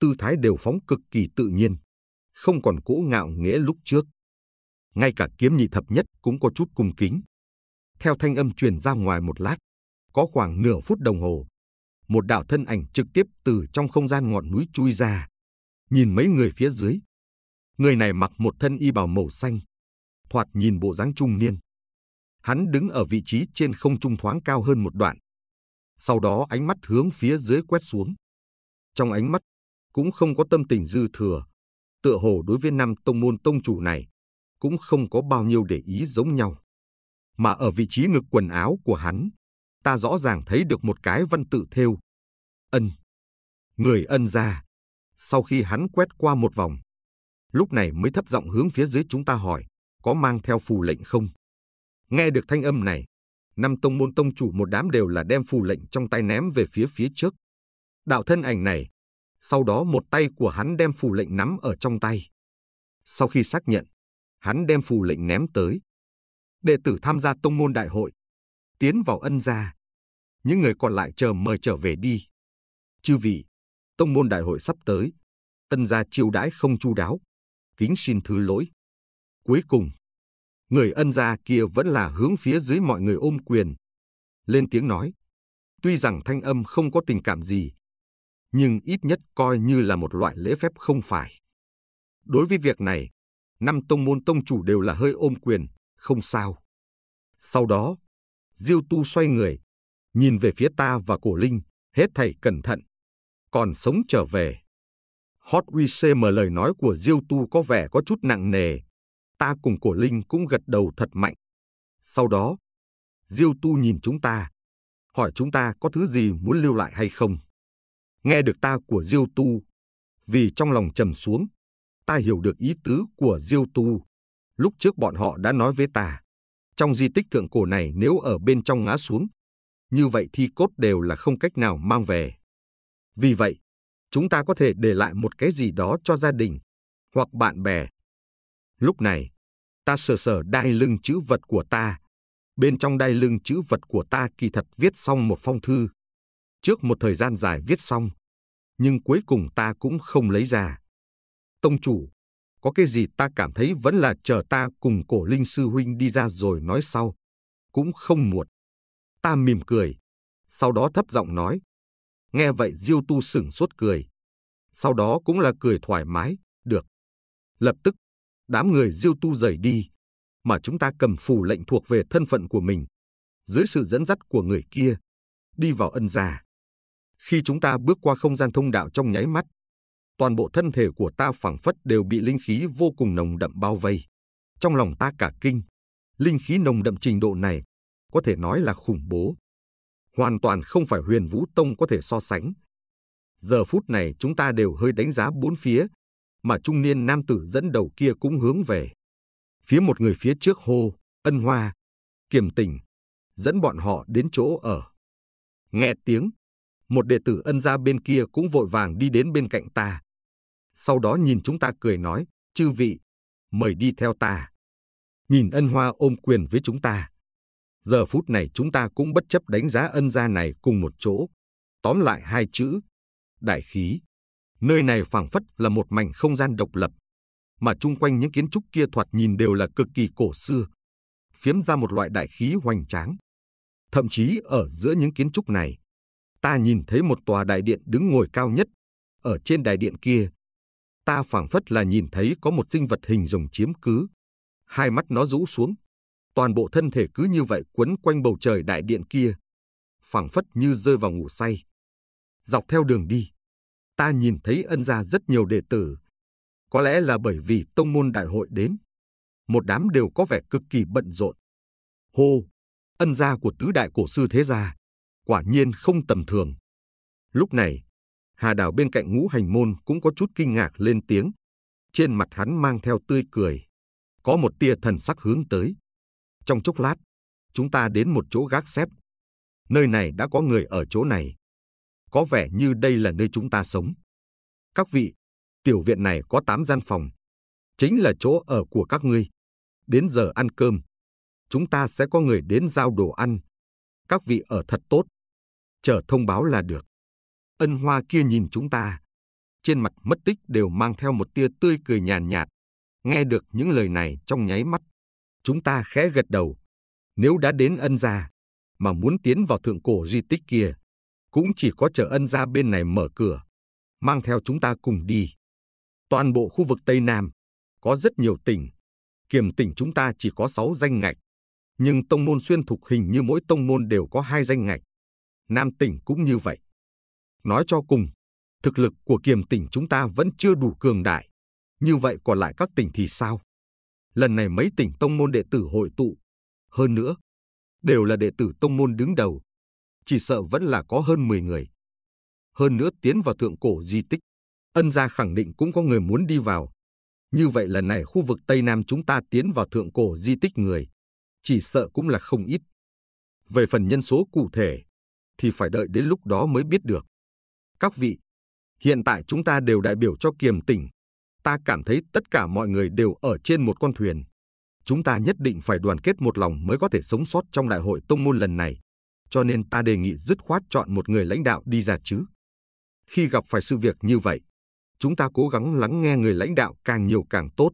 tư thái đều phóng cực kỳ tự nhiên, không còn cỗ ngạo nghĩa lúc trước ngay cả kiếm nhị thập nhất cũng có chút cung kính. Theo thanh âm truyền ra ngoài một lát, có khoảng nửa phút đồng hồ, một đạo thân ảnh trực tiếp từ trong không gian ngọn núi chui ra, nhìn mấy người phía dưới. Người này mặc một thân y bào màu xanh, thoạt nhìn bộ dáng trung niên. Hắn đứng ở vị trí trên không trung thoáng cao hơn một đoạn. Sau đó ánh mắt hướng phía dưới quét xuống. Trong ánh mắt cũng không có tâm tình dư thừa, tựa hồ đối với năm tông môn tông chủ này cũng không có bao nhiêu để ý giống nhau. Mà ở vị trí ngực quần áo của hắn, ta rõ ràng thấy được một cái văn tự thêu. Ân. Người ân ra. Sau khi hắn quét qua một vòng, lúc này mới thấp giọng hướng phía dưới chúng ta hỏi, có mang theo phù lệnh không? Nghe được thanh âm này, năm tông môn tông chủ một đám đều là đem phù lệnh trong tay ném về phía phía trước. Đạo thân ảnh này, sau đó một tay của hắn đem phù lệnh nắm ở trong tay. Sau khi xác nhận, hắn đem phù lệnh ném tới. Đệ tử tham gia tông môn đại hội, tiến vào ân gia. Những người còn lại chờ mời trở về đi. Chư vị, tông môn đại hội sắp tới, ân gia chiêu đãi không chu đáo, kính xin thứ lỗi. Cuối cùng, người ân gia kia vẫn là hướng phía dưới mọi người ôm quyền, lên tiếng nói. Tuy rằng thanh âm không có tình cảm gì, nhưng ít nhất coi như là một loại lễ phép không phải. Đối với việc này, năm tông môn tông chủ đều là hơi ôm quyền, không sao. Sau đó, Diêu Tu xoay người, nhìn về phía ta và Cổ Linh, hết thảy cẩn thận, còn sống trở về. Hot WCM lời nói của Diêu Tu có vẻ có chút nặng nề. Ta cùng Cổ Linh cũng gật đầu thật mạnh. Sau đó, Diêu Tu nhìn chúng ta, hỏi chúng ta có thứ gì muốn lưu lại hay không. Nghe được ta của Diêu Tu, vì trong lòng trầm xuống, ta hiểu được ý tứ của Diêu Tu. Lúc trước bọn họ đã nói với ta, trong di tích thượng cổ này nếu ở bên trong ngã xuống, như vậy thi cốt đều là không cách nào mang về. Vì vậy, chúng ta có thể để lại một cái gì đó cho gia đình hoặc bạn bè. Lúc này, ta sờ sờ đai lưng chữ vật của ta. Bên trong đai lưng chữ vật của ta kỳ thật viết xong một phong thư. Trước một thời gian dài viết xong, nhưng cuối cùng ta cũng không lấy ra tông chủ, có cái gì ta cảm thấy vẫn là chờ ta cùng cổ linh sư huynh đi ra rồi nói sau, cũng không muộn. Ta mỉm cười, sau đó thấp giọng nói. Nghe vậy Diêu Tu sửng sốt cười, sau đó cũng là cười thoải mái, được. Lập tức, đám người Diêu Tu rời đi, mà chúng ta cầm phù lệnh thuộc về thân phận của mình, dưới sự dẫn dắt của người kia, đi vào ân già. Khi chúng ta bước qua không gian thông đạo trong nháy mắt, toàn bộ thân thể của ta phảng phất đều bị linh khí vô cùng nồng đậm bao vây. Trong lòng ta cả kinh, linh khí nồng đậm trình độ này có thể nói là khủng bố. Hoàn toàn không phải huyền vũ tông có thể so sánh. Giờ phút này chúng ta đều hơi đánh giá bốn phía, mà trung niên nam tử dẫn đầu kia cũng hướng về. Phía một người phía trước hô, ân hoa, kiềm tình, dẫn bọn họ đến chỗ ở. Nghe tiếng, một đệ tử ân gia bên kia cũng vội vàng đi đến bên cạnh ta sau đó nhìn chúng ta cười nói, chư vị, mời đi theo ta. Nhìn ân hoa ôm quyền với chúng ta. Giờ phút này chúng ta cũng bất chấp đánh giá ân gia này cùng một chỗ. Tóm lại hai chữ, đại khí. Nơi này phảng phất là một mảnh không gian độc lập, mà chung quanh những kiến trúc kia thoạt nhìn đều là cực kỳ cổ xưa, phiếm ra một loại đại khí hoành tráng. Thậm chí ở giữa những kiến trúc này, ta nhìn thấy một tòa đại điện đứng ngồi cao nhất. Ở trên đại điện kia ta phảng phất là nhìn thấy có một sinh vật hình rồng chiếm cứ. Hai mắt nó rũ xuống, toàn bộ thân thể cứ như vậy quấn quanh bầu trời đại điện kia, phảng phất như rơi vào ngủ say. Dọc theo đường đi, ta nhìn thấy ân gia rất nhiều đệ tử. Có lẽ là bởi vì tông môn đại hội đến, một đám đều có vẻ cực kỳ bận rộn. Hô, ân gia của tứ đại cổ sư thế gia, quả nhiên không tầm thường. Lúc này, Hà Đào bên cạnh ngũ hành môn cũng có chút kinh ngạc lên tiếng. Trên mặt hắn mang theo tươi cười. Có một tia thần sắc hướng tới. Trong chốc lát, chúng ta đến một chỗ gác xếp. Nơi này đã có người ở chỗ này. Có vẻ như đây là nơi chúng ta sống. Các vị, tiểu viện này có tám gian phòng. Chính là chỗ ở của các ngươi. Đến giờ ăn cơm, chúng ta sẽ có người đến giao đồ ăn. Các vị ở thật tốt. Chờ thông báo là được ân hoa kia nhìn chúng ta. Trên mặt mất tích đều mang theo một tia tươi cười nhàn nhạt, nhạt. Nghe được những lời này trong nháy mắt, chúng ta khẽ gật đầu. Nếu đã đến ân gia, mà muốn tiến vào thượng cổ di tích kia, cũng chỉ có chờ ân gia bên này mở cửa, mang theo chúng ta cùng đi. Toàn bộ khu vực Tây Nam, có rất nhiều tỉnh, kiềm tỉnh chúng ta chỉ có 6 danh ngạch, nhưng tông môn xuyên thục hình như mỗi tông môn đều có hai danh ngạch. Nam tỉnh cũng như vậy. Nói cho cùng, thực lực của kiềm tỉnh chúng ta vẫn chưa đủ cường đại. Như vậy còn lại các tỉnh thì sao? Lần này mấy tỉnh tông môn đệ tử hội tụ. Hơn nữa, đều là đệ tử tông môn đứng đầu. Chỉ sợ vẫn là có hơn 10 người. Hơn nữa tiến vào thượng cổ di tích. Ân gia khẳng định cũng có người muốn đi vào. Như vậy lần này khu vực Tây Nam chúng ta tiến vào thượng cổ di tích người. Chỉ sợ cũng là không ít. Về phần nhân số cụ thể, thì phải đợi đến lúc đó mới biết được các vị, hiện tại chúng ta đều đại biểu cho kiềm tỉnh. Ta cảm thấy tất cả mọi người đều ở trên một con thuyền. Chúng ta nhất định phải đoàn kết một lòng mới có thể sống sót trong đại hội tông môn lần này. Cho nên ta đề nghị dứt khoát chọn một người lãnh đạo đi ra chứ. Khi gặp phải sự việc như vậy, chúng ta cố gắng lắng nghe người lãnh đạo càng nhiều càng tốt.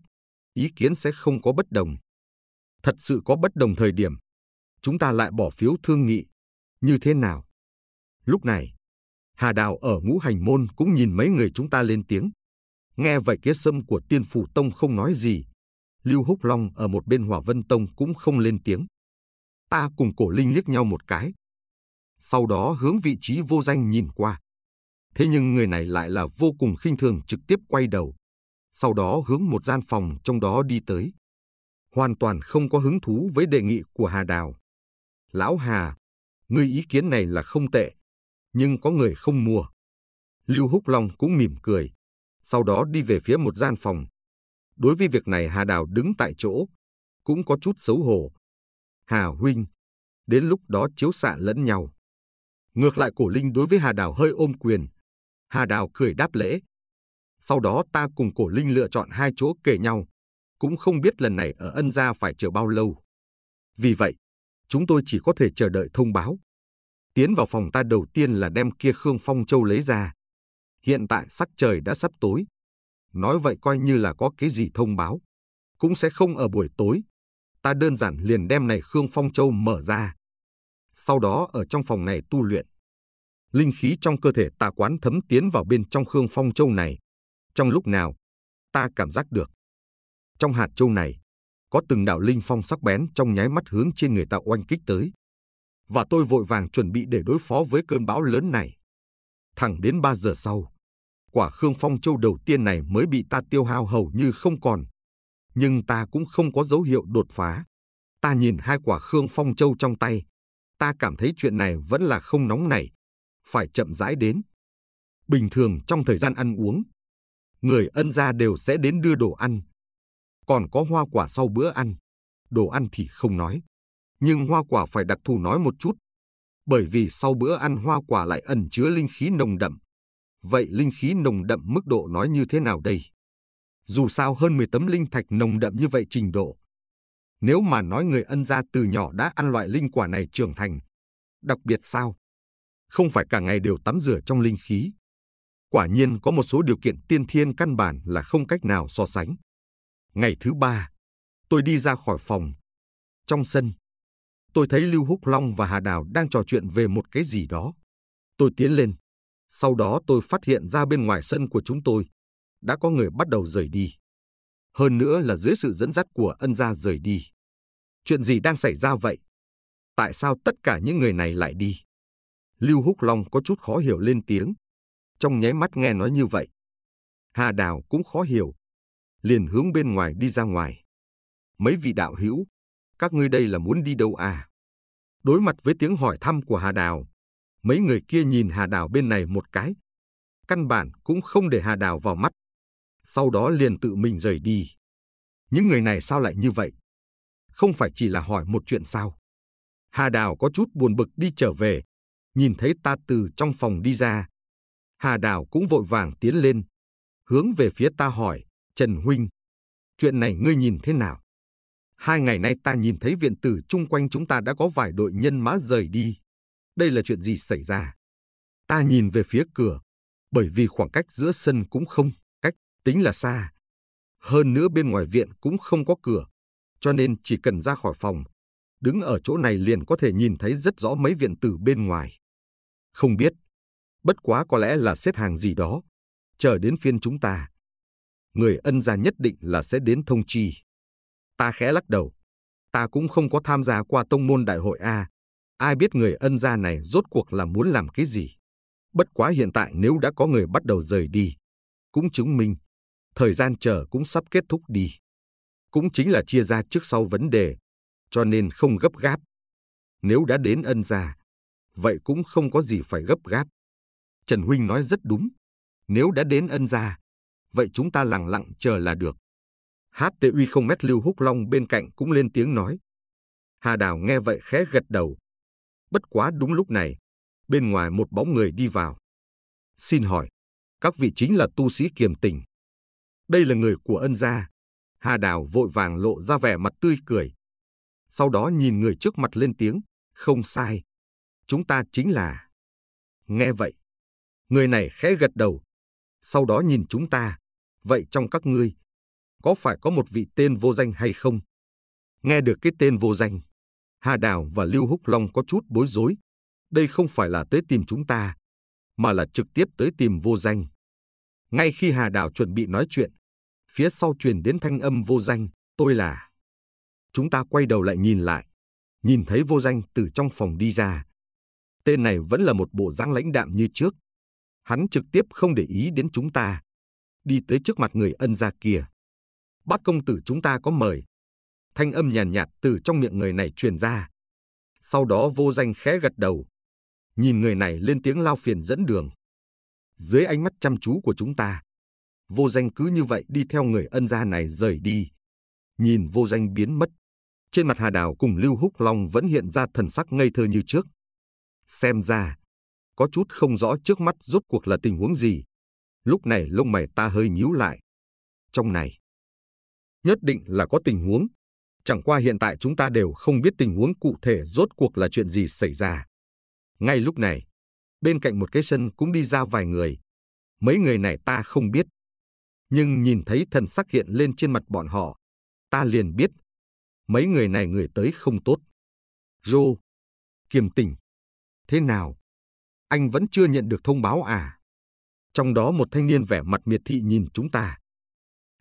Ý kiến sẽ không có bất đồng. Thật sự có bất đồng thời điểm. Chúng ta lại bỏ phiếu thương nghị. Như thế nào? Lúc này, Hà Đào ở ngũ hành môn cũng nhìn mấy người chúng ta lên tiếng. Nghe vậy kế sâm của tiên phủ tông không nói gì. Lưu Húc Long ở một bên hỏa vân tông cũng không lên tiếng. Ta cùng cổ linh liếc nhau một cái. Sau đó hướng vị trí vô danh nhìn qua. Thế nhưng người này lại là vô cùng khinh thường trực tiếp quay đầu. Sau đó hướng một gian phòng trong đó đi tới. Hoàn toàn không có hứng thú với đề nghị của Hà Đào. Lão Hà, ngươi ý kiến này là không tệ, nhưng có người không mua. Lưu Húc Long cũng mỉm cười, sau đó đi về phía một gian phòng. Đối với việc này Hà Đào đứng tại chỗ, cũng có chút xấu hổ. Hà Huynh, đến lúc đó chiếu xạ lẫn nhau. Ngược lại Cổ Linh đối với Hà Đào hơi ôm quyền. Hà Đào cười đáp lễ. Sau đó ta cùng Cổ Linh lựa chọn hai chỗ kề nhau. Cũng không biết lần này ở ân gia phải chờ bao lâu. Vì vậy, chúng tôi chỉ có thể chờ đợi thông báo. Tiến vào phòng ta đầu tiên là đem kia Khương Phong Châu lấy ra. Hiện tại sắc trời đã sắp tối. Nói vậy coi như là có cái gì thông báo. Cũng sẽ không ở buổi tối. Ta đơn giản liền đem này Khương Phong Châu mở ra. Sau đó ở trong phòng này tu luyện. Linh khí trong cơ thể ta quán thấm tiến vào bên trong Khương Phong Châu này. Trong lúc nào, ta cảm giác được. Trong hạt châu này, có từng đạo linh phong sắc bén trong nháy mắt hướng trên người ta oanh kích tới và tôi vội vàng chuẩn bị để đối phó với cơn bão lớn này. Thẳng đến 3 giờ sau, quả Khương Phong Châu đầu tiên này mới bị ta tiêu hao hầu như không còn. Nhưng ta cũng không có dấu hiệu đột phá. Ta nhìn hai quả Khương Phong Châu trong tay. Ta cảm thấy chuyện này vẫn là không nóng nảy. Phải chậm rãi đến. Bình thường trong thời gian ăn uống, người ân gia đều sẽ đến đưa đồ ăn. Còn có hoa quả sau bữa ăn. Đồ ăn thì không nói nhưng hoa quả phải đặc thù nói một chút, bởi vì sau bữa ăn hoa quả lại ẩn chứa linh khí nồng đậm. Vậy linh khí nồng đậm mức độ nói như thế nào đây? Dù sao hơn 10 tấm linh thạch nồng đậm như vậy trình độ. Nếu mà nói người ân gia từ nhỏ đã ăn loại linh quả này trưởng thành, đặc biệt sao? Không phải cả ngày đều tắm rửa trong linh khí. Quả nhiên có một số điều kiện tiên thiên căn bản là không cách nào so sánh. Ngày thứ ba, tôi đi ra khỏi phòng. Trong sân, Tôi thấy Lưu Húc Long và Hà Đào đang trò chuyện về một cái gì đó. Tôi tiến lên. Sau đó tôi phát hiện ra bên ngoài sân của chúng tôi, đã có người bắt đầu rời đi. Hơn nữa là dưới sự dẫn dắt của ân gia rời đi. Chuyện gì đang xảy ra vậy? Tại sao tất cả những người này lại đi? Lưu Húc Long có chút khó hiểu lên tiếng. Trong nháy mắt nghe nói như vậy. Hà Đào cũng khó hiểu. Liền hướng bên ngoài đi ra ngoài. Mấy vị đạo hữu, các ngươi đây là muốn đi đâu à? Đối mặt với tiếng hỏi thăm của Hà Đào, mấy người kia nhìn Hà Đào bên này một cái. Căn bản cũng không để Hà Đào vào mắt. Sau đó liền tự mình rời đi. Những người này sao lại như vậy? Không phải chỉ là hỏi một chuyện sao? Hà Đào có chút buồn bực đi trở về, nhìn thấy ta từ trong phòng đi ra. Hà Đào cũng vội vàng tiến lên, hướng về phía ta hỏi, Trần Huynh, chuyện này ngươi nhìn thế nào? Hai ngày nay ta nhìn thấy viện tử chung quanh chúng ta đã có vài đội nhân mã rời đi. Đây là chuyện gì xảy ra? Ta nhìn về phía cửa, bởi vì khoảng cách giữa sân cũng không, cách tính là xa. Hơn nữa bên ngoài viện cũng không có cửa, cho nên chỉ cần ra khỏi phòng, đứng ở chỗ này liền có thể nhìn thấy rất rõ mấy viện tử bên ngoài. Không biết, bất quá có lẽ là xếp hàng gì đó, chờ đến phiên chúng ta. Người ân gia nhất định là sẽ đến thông chi. Ta khẽ lắc đầu. Ta cũng không có tham gia qua tông môn đại hội A. Ai biết người ân gia này rốt cuộc là muốn làm cái gì? Bất quá hiện tại nếu đã có người bắt đầu rời đi, cũng chứng minh thời gian chờ cũng sắp kết thúc đi. Cũng chính là chia ra trước sau vấn đề, cho nên không gấp gáp. Nếu đã đến ân gia, vậy cũng không có gì phải gấp gáp. Trần Huynh nói rất đúng. Nếu đã đến ân gia, vậy chúng ta lặng lặng chờ là được. HTUy không mét Lưu Húc Long bên cạnh cũng lên tiếng nói. Hà Đào nghe vậy khẽ gật đầu. Bất quá đúng lúc này, bên ngoài một bóng người đi vào. Xin hỏi, các vị chính là tu sĩ kiềm tình. Đây là người của ân gia. Hà Đào vội vàng lộ ra vẻ mặt tươi cười. Sau đó nhìn người trước mặt lên tiếng, không sai. Chúng ta chính là... Nghe vậy, người này khẽ gật đầu. Sau đó nhìn chúng ta. Vậy trong các ngươi, có phải có một vị tên vô danh hay không? Nghe được cái tên vô danh, Hà Đào và Lưu Húc Long có chút bối rối. Đây không phải là tới tìm chúng ta, mà là trực tiếp tới tìm vô danh. Ngay khi Hà Đào chuẩn bị nói chuyện, phía sau truyền đến thanh âm vô danh, tôi là. Chúng ta quay đầu lại nhìn lại, nhìn thấy vô danh từ trong phòng đi ra. Tên này vẫn là một bộ dáng lãnh đạm như trước. Hắn trực tiếp không để ý đến chúng ta, đi tới trước mặt người ân gia kia bác công tử chúng ta có mời. Thanh âm nhàn nhạt, từ trong miệng người này truyền ra. Sau đó vô danh khẽ gật đầu. Nhìn người này lên tiếng lao phiền dẫn đường. Dưới ánh mắt chăm chú của chúng ta, vô danh cứ như vậy đi theo người ân gia này rời đi. Nhìn vô danh biến mất. Trên mặt Hà Đào cùng Lưu Húc Long vẫn hiện ra thần sắc ngây thơ như trước. Xem ra, có chút không rõ trước mắt rốt cuộc là tình huống gì. Lúc này lông mày ta hơi nhíu lại. Trong này, nhất định là có tình huống. Chẳng qua hiện tại chúng ta đều không biết tình huống cụ thể rốt cuộc là chuyện gì xảy ra. Ngay lúc này, bên cạnh một cái sân cũng đi ra vài người. Mấy người này ta không biết. Nhưng nhìn thấy thần sắc hiện lên trên mặt bọn họ, ta liền biết. Mấy người này người tới không tốt. Rô, kiềm tỉnh. Thế nào? Anh vẫn chưa nhận được thông báo à? Trong đó một thanh niên vẻ mặt miệt thị nhìn chúng ta.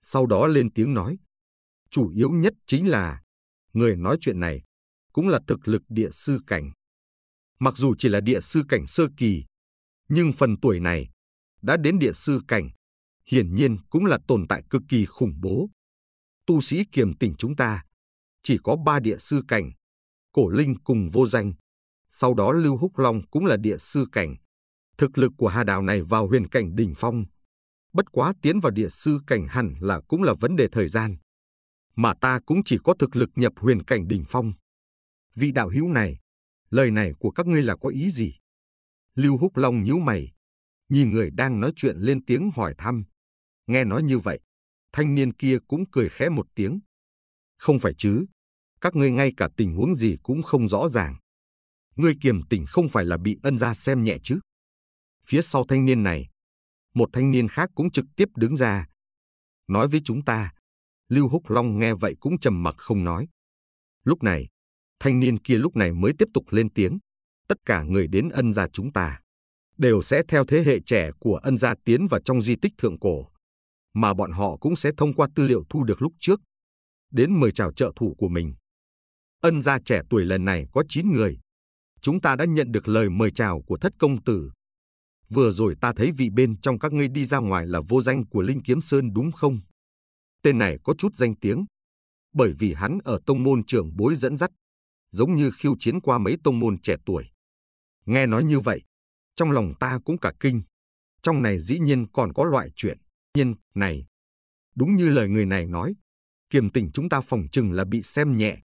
Sau đó lên tiếng nói chủ yếu nhất chính là người nói chuyện này cũng là thực lực địa sư cảnh. Mặc dù chỉ là địa sư cảnh sơ kỳ, nhưng phần tuổi này đã đến địa sư cảnh, hiển nhiên cũng là tồn tại cực kỳ khủng bố. Tu sĩ kiềm tỉnh chúng ta chỉ có ba địa sư cảnh, cổ linh cùng vô danh. Sau đó Lưu Húc Long cũng là địa sư cảnh. Thực lực của Hà Đào này vào huyền cảnh đỉnh phong. Bất quá tiến vào địa sư cảnh hẳn là cũng là vấn đề thời gian mà ta cũng chỉ có thực lực nhập huyền cảnh đỉnh phong. Vị đạo hữu này, lời này của các ngươi là có ý gì? Lưu Húc Long nhíu mày, nhìn người đang nói chuyện lên tiếng hỏi thăm. Nghe nói như vậy, thanh niên kia cũng cười khẽ một tiếng. Không phải chứ, các ngươi ngay cả tình huống gì cũng không rõ ràng. Ngươi kiềm tỉnh không phải là bị ân gia xem nhẹ chứ. Phía sau thanh niên này, một thanh niên khác cũng trực tiếp đứng ra. Nói với chúng ta, Lưu Húc Long nghe vậy cũng trầm mặc không nói. Lúc này, thanh niên kia lúc này mới tiếp tục lên tiếng. Tất cả người đến ân gia chúng ta đều sẽ theo thế hệ trẻ của ân gia tiến vào trong di tích thượng cổ, mà bọn họ cũng sẽ thông qua tư liệu thu được lúc trước, đến mời chào trợ thủ của mình. Ân gia trẻ tuổi lần này có 9 người. Chúng ta đã nhận được lời mời chào của thất công tử. Vừa rồi ta thấy vị bên trong các ngươi đi ra ngoài là vô danh của Linh Kiếm Sơn đúng không? Tên này có chút danh tiếng, bởi vì hắn ở tông môn trường bối dẫn dắt, giống như khiêu chiến qua mấy tông môn trẻ tuổi. Nghe nói như vậy, trong lòng ta cũng cả kinh. Trong này dĩ nhiên còn có loại chuyện, nhiên này. Đúng như lời người này nói, kiềm tỉnh chúng ta phòng chừng là bị xem nhẹ.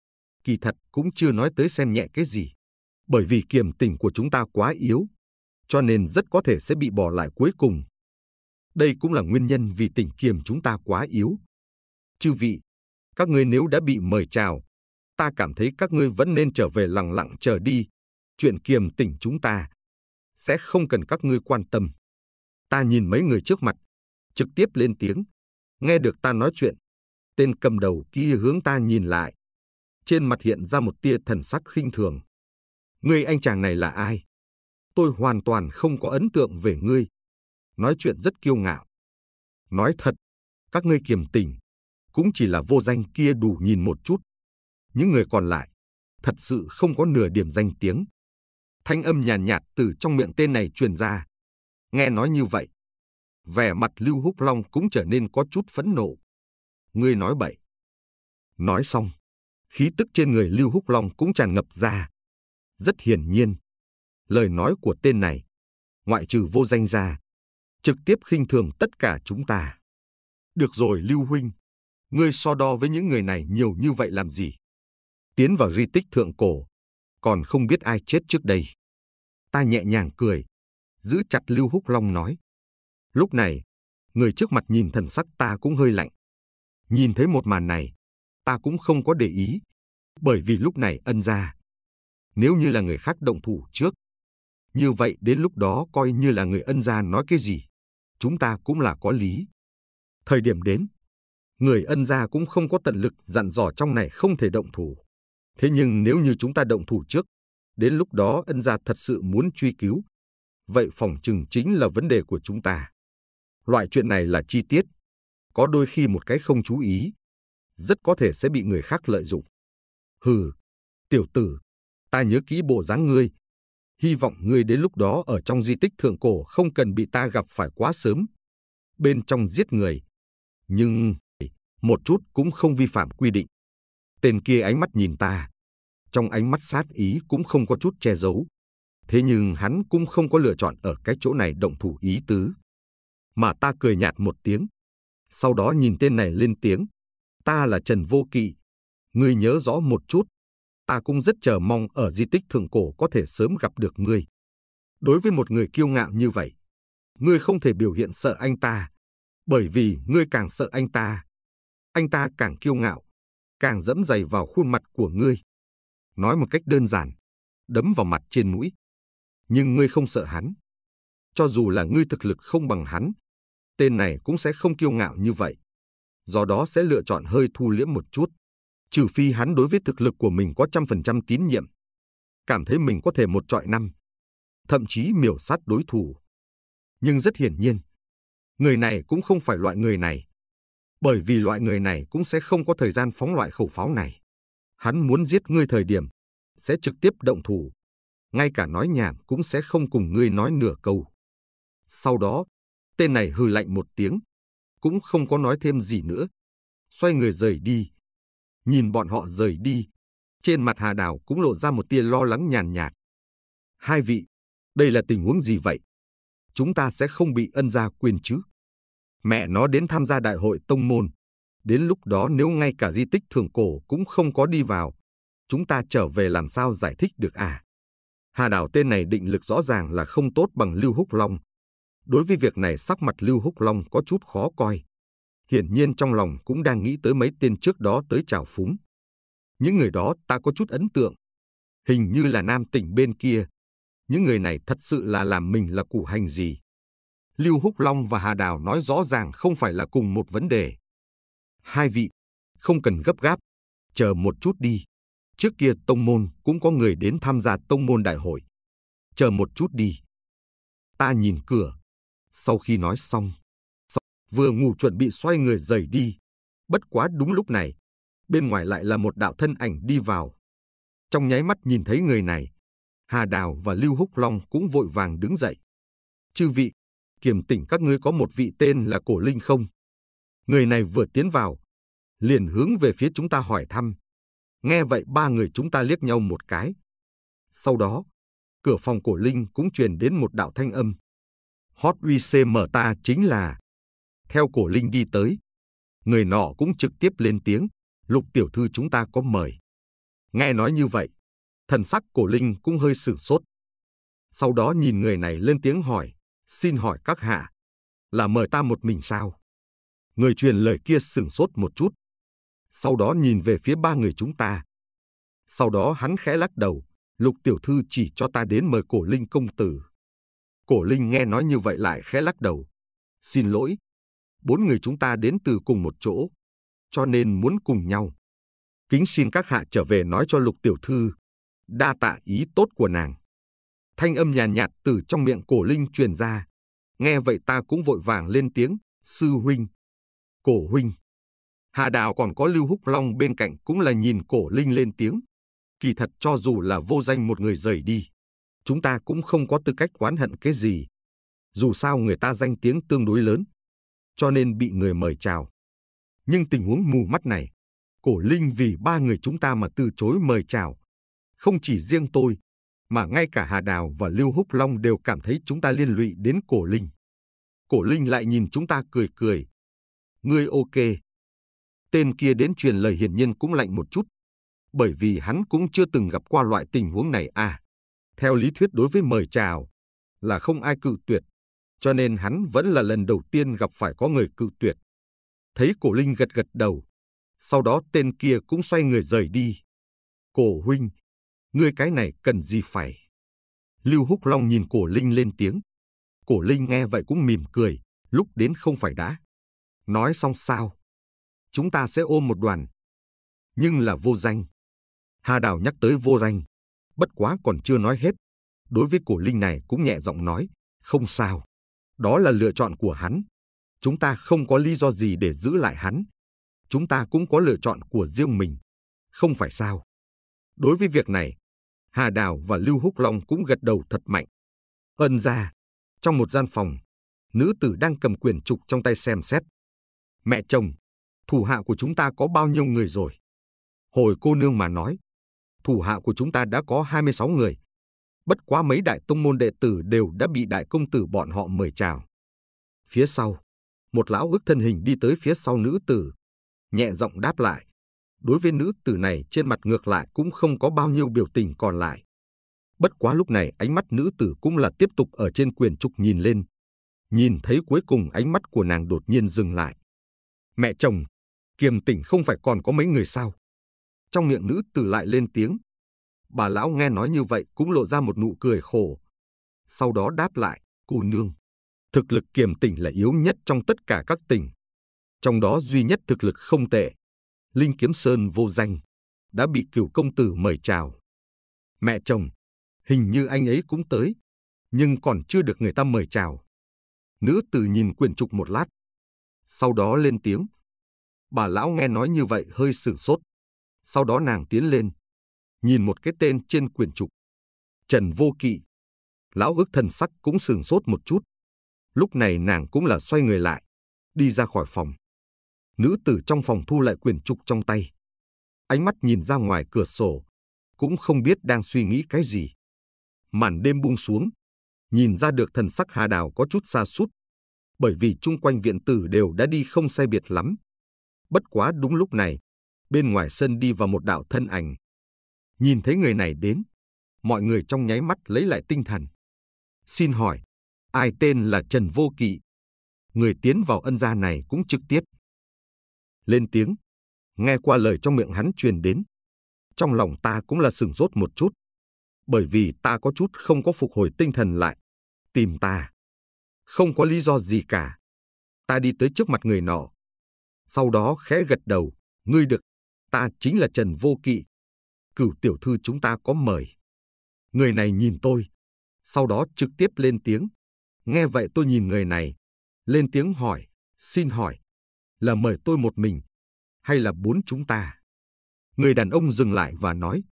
Kỳ thật cũng chưa nói tới xem nhẹ cái gì. Bởi vì kiềm tỉnh của chúng ta quá yếu, cho nên rất có thể sẽ bị bỏ lại cuối cùng. Đây cũng là nguyên nhân vì tỉnh kiềm chúng ta quá yếu, chư vị, các ngươi nếu đã bị mời chào, ta cảm thấy các ngươi vẫn nên trở về lặng lặng chờ đi. Chuyện kiềm tỉnh chúng ta sẽ không cần các ngươi quan tâm. Ta nhìn mấy người trước mặt, trực tiếp lên tiếng. Nghe được ta nói chuyện, tên cầm đầu kia hướng ta nhìn lại. Trên mặt hiện ra một tia thần sắc khinh thường. người anh chàng này là ai? Tôi hoàn toàn không có ấn tượng về ngươi. Nói chuyện rất kiêu ngạo. Nói thật, các ngươi kiềm tỉnh, cũng chỉ là vô danh kia đủ nhìn một chút. Những người còn lại, thật sự không có nửa điểm danh tiếng. Thanh âm nhàn nhạt, nhạt từ trong miệng tên này truyền ra. Nghe nói như vậy, vẻ mặt Lưu Húc Long cũng trở nên có chút phẫn nộ. Ngươi nói bậy. Nói xong, khí tức trên người Lưu Húc Long cũng tràn ngập ra. Rất hiển nhiên, lời nói của tên này, ngoại trừ vô danh ra, trực tiếp khinh thường tất cả chúng ta. Được rồi Lưu Huynh, ngươi so đo với những người này nhiều như vậy làm gì? Tiến vào di tích thượng cổ, còn không biết ai chết trước đây. Ta nhẹ nhàng cười, giữ chặt Lưu Húc Long nói. Lúc này, người trước mặt nhìn thần sắc ta cũng hơi lạnh. Nhìn thấy một màn này, ta cũng không có để ý, bởi vì lúc này ân ra. Nếu như là người khác động thủ trước, như vậy đến lúc đó coi như là người ân gia nói cái gì, chúng ta cũng là có lý. Thời điểm đến, người ân gia cũng không có tận lực dặn dò trong này không thể động thủ. Thế nhưng nếu như chúng ta động thủ trước, đến lúc đó ân gia thật sự muốn truy cứu. Vậy phòng trừng chính là vấn đề của chúng ta. Loại chuyện này là chi tiết. Có đôi khi một cái không chú ý, rất có thể sẽ bị người khác lợi dụng. Hừ, tiểu tử, ta nhớ kỹ bộ dáng ngươi. Hy vọng ngươi đến lúc đó ở trong di tích thượng cổ không cần bị ta gặp phải quá sớm. Bên trong giết người. Nhưng một chút cũng không vi phạm quy định. Tên kia ánh mắt nhìn ta, trong ánh mắt sát ý cũng không có chút che giấu. Thế nhưng hắn cũng không có lựa chọn ở cái chỗ này động thủ ý tứ. Mà ta cười nhạt một tiếng. Sau đó nhìn tên này lên tiếng. Ta là Trần Vô Kỵ. Ngươi nhớ rõ một chút. Ta cũng rất chờ mong ở di tích thượng cổ có thể sớm gặp được ngươi. Đối với một người kiêu ngạo như vậy, ngươi không thể biểu hiện sợ anh ta. Bởi vì ngươi càng sợ anh ta, anh ta càng kiêu ngạo, càng dẫm dày vào khuôn mặt của ngươi. Nói một cách đơn giản, đấm vào mặt trên mũi. Nhưng ngươi không sợ hắn. Cho dù là ngươi thực lực không bằng hắn, tên này cũng sẽ không kiêu ngạo như vậy. Do đó sẽ lựa chọn hơi thu liễm một chút. Trừ phi hắn đối với thực lực của mình có trăm phần trăm tín nhiệm. Cảm thấy mình có thể một trọi năm. Thậm chí miểu sát đối thủ. Nhưng rất hiển nhiên, người này cũng không phải loại người này bởi vì loại người này cũng sẽ không có thời gian phóng loại khẩu pháo này. Hắn muốn giết ngươi thời điểm, sẽ trực tiếp động thủ. Ngay cả nói nhảm cũng sẽ không cùng ngươi nói nửa câu. Sau đó, tên này hừ lạnh một tiếng, cũng không có nói thêm gì nữa. Xoay người rời đi. Nhìn bọn họ rời đi, trên mặt Hà Đào cũng lộ ra một tia lo lắng nhàn nhạt. Hai vị, đây là tình huống gì vậy? Chúng ta sẽ không bị ân gia quyền chứ? mẹ nó đến tham gia đại hội tông môn. Đến lúc đó nếu ngay cả di tích thường cổ cũng không có đi vào, chúng ta trở về làm sao giải thích được à? Hà Đảo tên này định lực rõ ràng là không tốt bằng Lưu Húc Long. Đối với việc này sắc mặt Lưu Húc Long có chút khó coi. Hiển nhiên trong lòng cũng đang nghĩ tới mấy tên trước đó tới chào phúng. Những người đó ta có chút ấn tượng. Hình như là nam tỉnh bên kia. Những người này thật sự là làm mình là củ hành gì. Lưu Húc Long và Hà Đào nói rõ ràng không phải là cùng một vấn đề. Hai vị, không cần gấp gáp, chờ một chút đi. Trước kia tông môn cũng có người đến tham gia tông môn đại hội. Chờ một chút đi. Ta nhìn cửa. Sau khi nói xong, vừa ngủ chuẩn bị xoay người rời đi. Bất quá đúng lúc này, bên ngoài lại là một đạo thân ảnh đi vào. Trong nháy mắt nhìn thấy người này, Hà Đào và Lưu Húc Long cũng vội vàng đứng dậy. Chư vị, kiểm tỉnh các ngươi có một vị tên là Cổ Linh không? Người này vừa tiến vào, liền hướng về phía chúng ta hỏi thăm. Nghe vậy ba người chúng ta liếc nhau một cái. Sau đó, cửa phòng Cổ Linh cũng truyền đến một đạo thanh âm. Hot wc mở ta chính là... Theo Cổ Linh đi tới, người nọ cũng trực tiếp lên tiếng. Lục tiểu thư chúng ta có mời. Nghe nói như vậy, thần sắc Cổ Linh cũng hơi sửng sốt. Sau đó nhìn người này lên tiếng hỏi, xin hỏi các hạ, là mời ta một mình sao? Người truyền lời kia sửng sốt một chút, sau đó nhìn về phía ba người chúng ta. Sau đó hắn khẽ lắc đầu, lục tiểu thư chỉ cho ta đến mời cổ linh công tử. Cổ linh nghe nói như vậy lại khẽ lắc đầu. Xin lỗi, bốn người chúng ta đến từ cùng một chỗ, cho nên muốn cùng nhau. Kính xin các hạ trở về nói cho lục tiểu thư, đa tạ ý tốt của nàng thanh âm nhàn nhạt, nhạt từ trong miệng cổ linh truyền ra. Nghe vậy ta cũng vội vàng lên tiếng, sư huynh, cổ huynh. hạ Đào còn có Lưu Húc Long bên cạnh cũng là nhìn cổ linh lên tiếng. Kỳ thật cho dù là vô danh một người rời đi, chúng ta cũng không có tư cách oán hận cái gì. Dù sao người ta danh tiếng tương đối lớn, cho nên bị người mời chào. Nhưng tình huống mù mắt này, cổ linh vì ba người chúng ta mà từ chối mời chào. Không chỉ riêng tôi, mà ngay cả Hà Đào và Lưu Húc Long đều cảm thấy chúng ta liên lụy đến Cổ Linh. Cổ Linh lại nhìn chúng ta cười cười. Ngươi ok. Tên kia đến truyền lời hiển nhiên cũng lạnh một chút, bởi vì hắn cũng chưa từng gặp qua loại tình huống này à. Theo lý thuyết đối với mời chào là không ai cự tuyệt, cho nên hắn vẫn là lần đầu tiên gặp phải có người cự tuyệt. Thấy Cổ Linh gật gật đầu, sau đó tên kia cũng xoay người rời đi. Cổ huynh, Ngươi cái này cần gì phải? Lưu Húc Long nhìn Cổ Linh lên tiếng. Cổ Linh nghe vậy cũng mỉm cười, lúc đến không phải đã. Nói xong sao? Chúng ta sẽ ôm một đoàn. Nhưng là vô danh. Hà Đào nhắc tới vô danh. Bất quá còn chưa nói hết. Đối với Cổ Linh này cũng nhẹ giọng nói, không sao. Đó là lựa chọn của hắn. Chúng ta không có lý do gì để giữ lại hắn. Chúng ta cũng có lựa chọn của riêng mình. Không phải sao. Đối với việc này, Hà Đào và Lưu Húc Long cũng gật đầu thật mạnh. Ân ra, trong một gian phòng, nữ tử đang cầm quyển trục trong tay xem xét. Mẹ chồng, thủ hạ của chúng ta có bao nhiêu người rồi? Hồi cô nương mà nói, thủ hạ của chúng ta đã có 26 người. Bất quá mấy đại tông môn đệ tử đều đã bị đại công tử bọn họ mời chào. Phía sau, một lão ức thân hình đi tới phía sau nữ tử, nhẹ giọng đáp lại đối với nữ tử này trên mặt ngược lại cũng không có bao nhiêu biểu tình còn lại. Bất quá lúc này ánh mắt nữ tử cũng là tiếp tục ở trên quyền trục nhìn lên. Nhìn thấy cuối cùng ánh mắt của nàng đột nhiên dừng lại. Mẹ chồng, kiềm tỉnh không phải còn có mấy người sao? Trong miệng nữ tử lại lên tiếng. Bà lão nghe nói như vậy cũng lộ ra một nụ cười khổ. Sau đó đáp lại, cô nương. Thực lực kiềm tỉnh là yếu nhất trong tất cả các tỉnh. Trong đó duy nhất thực lực không tệ, Linh Kiếm Sơn vô danh, đã bị cửu công tử mời chào. Mẹ chồng, hình như anh ấy cũng tới, nhưng còn chưa được người ta mời chào. Nữ tử nhìn quyển trục một lát, sau đó lên tiếng. Bà lão nghe nói như vậy hơi sửng sốt. Sau đó nàng tiến lên, nhìn một cái tên trên quyển trục. Trần Vô Kỵ. Lão ước thần sắc cũng sửng sốt một chút. Lúc này nàng cũng là xoay người lại, đi ra khỏi phòng. Nữ tử trong phòng thu lại quyển trục trong tay. Ánh mắt nhìn ra ngoài cửa sổ, cũng không biết đang suy nghĩ cái gì. Màn đêm buông xuống, nhìn ra được thần sắc Hà Đào có chút xa sút bởi vì chung quanh viện tử đều đã đi không sai biệt lắm. Bất quá đúng lúc này, bên ngoài sân đi vào một đạo thân ảnh. Nhìn thấy người này đến, mọi người trong nháy mắt lấy lại tinh thần. Xin hỏi, ai tên là Trần Vô Kỵ? Người tiến vào ân gia này cũng trực tiếp lên tiếng. Nghe qua lời trong miệng hắn truyền đến. Trong lòng ta cũng là sừng rốt một chút. Bởi vì ta có chút không có phục hồi tinh thần lại. Tìm ta. Không có lý do gì cả. Ta đi tới trước mặt người nọ. Sau đó khẽ gật đầu. Ngươi được. Ta chính là Trần Vô Kỵ. Cửu tiểu thư chúng ta có mời. Người này nhìn tôi. Sau đó trực tiếp lên tiếng. Nghe vậy tôi nhìn người này. Lên tiếng hỏi. Xin hỏi là mời tôi một mình, hay là bốn chúng ta? Người đàn ông dừng lại và nói,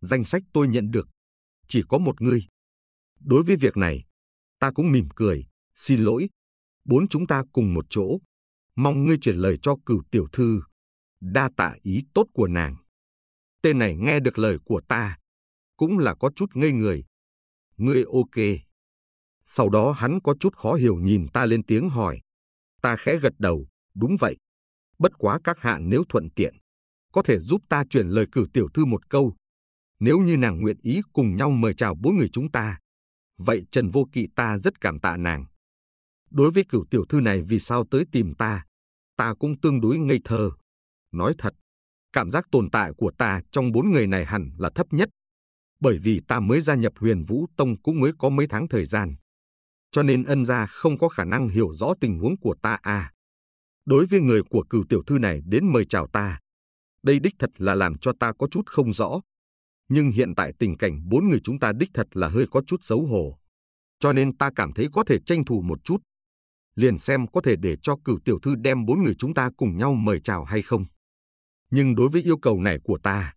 danh sách tôi nhận được, chỉ có một người. Đối với việc này, ta cũng mỉm cười, xin lỗi, bốn chúng ta cùng một chỗ. Mong ngươi chuyển lời cho cửu tiểu thư, đa tạ ý tốt của nàng. Tên này nghe được lời của ta, cũng là có chút ngây người. Ngươi ok. Sau đó hắn có chút khó hiểu nhìn ta lên tiếng hỏi. Ta khẽ gật đầu, Đúng vậy. Bất quá các hạ nếu thuận tiện, có thể giúp ta truyền lời cử tiểu thư một câu. Nếu như nàng nguyện ý cùng nhau mời chào bốn người chúng ta, vậy Trần Vô Kỵ ta rất cảm tạ nàng. Đối với cửu tiểu thư này vì sao tới tìm ta, ta cũng tương đối ngây thơ. Nói thật, cảm giác tồn tại của ta trong bốn người này hẳn là thấp nhất, bởi vì ta mới gia nhập huyền Vũ Tông cũng mới có mấy tháng thời gian. Cho nên ân gia không có khả năng hiểu rõ tình huống của ta à đối với người của cửu tiểu thư này đến mời chào ta. Đây đích thật là làm cho ta có chút không rõ. Nhưng hiện tại tình cảnh bốn người chúng ta đích thật là hơi có chút xấu hổ. Cho nên ta cảm thấy có thể tranh thủ một chút. Liền xem có thể để cho cửu tiểu thư đem bốn người chúng ta cùng nhau mời chào hay không. Nhưng đối với yêu cầu này của ta,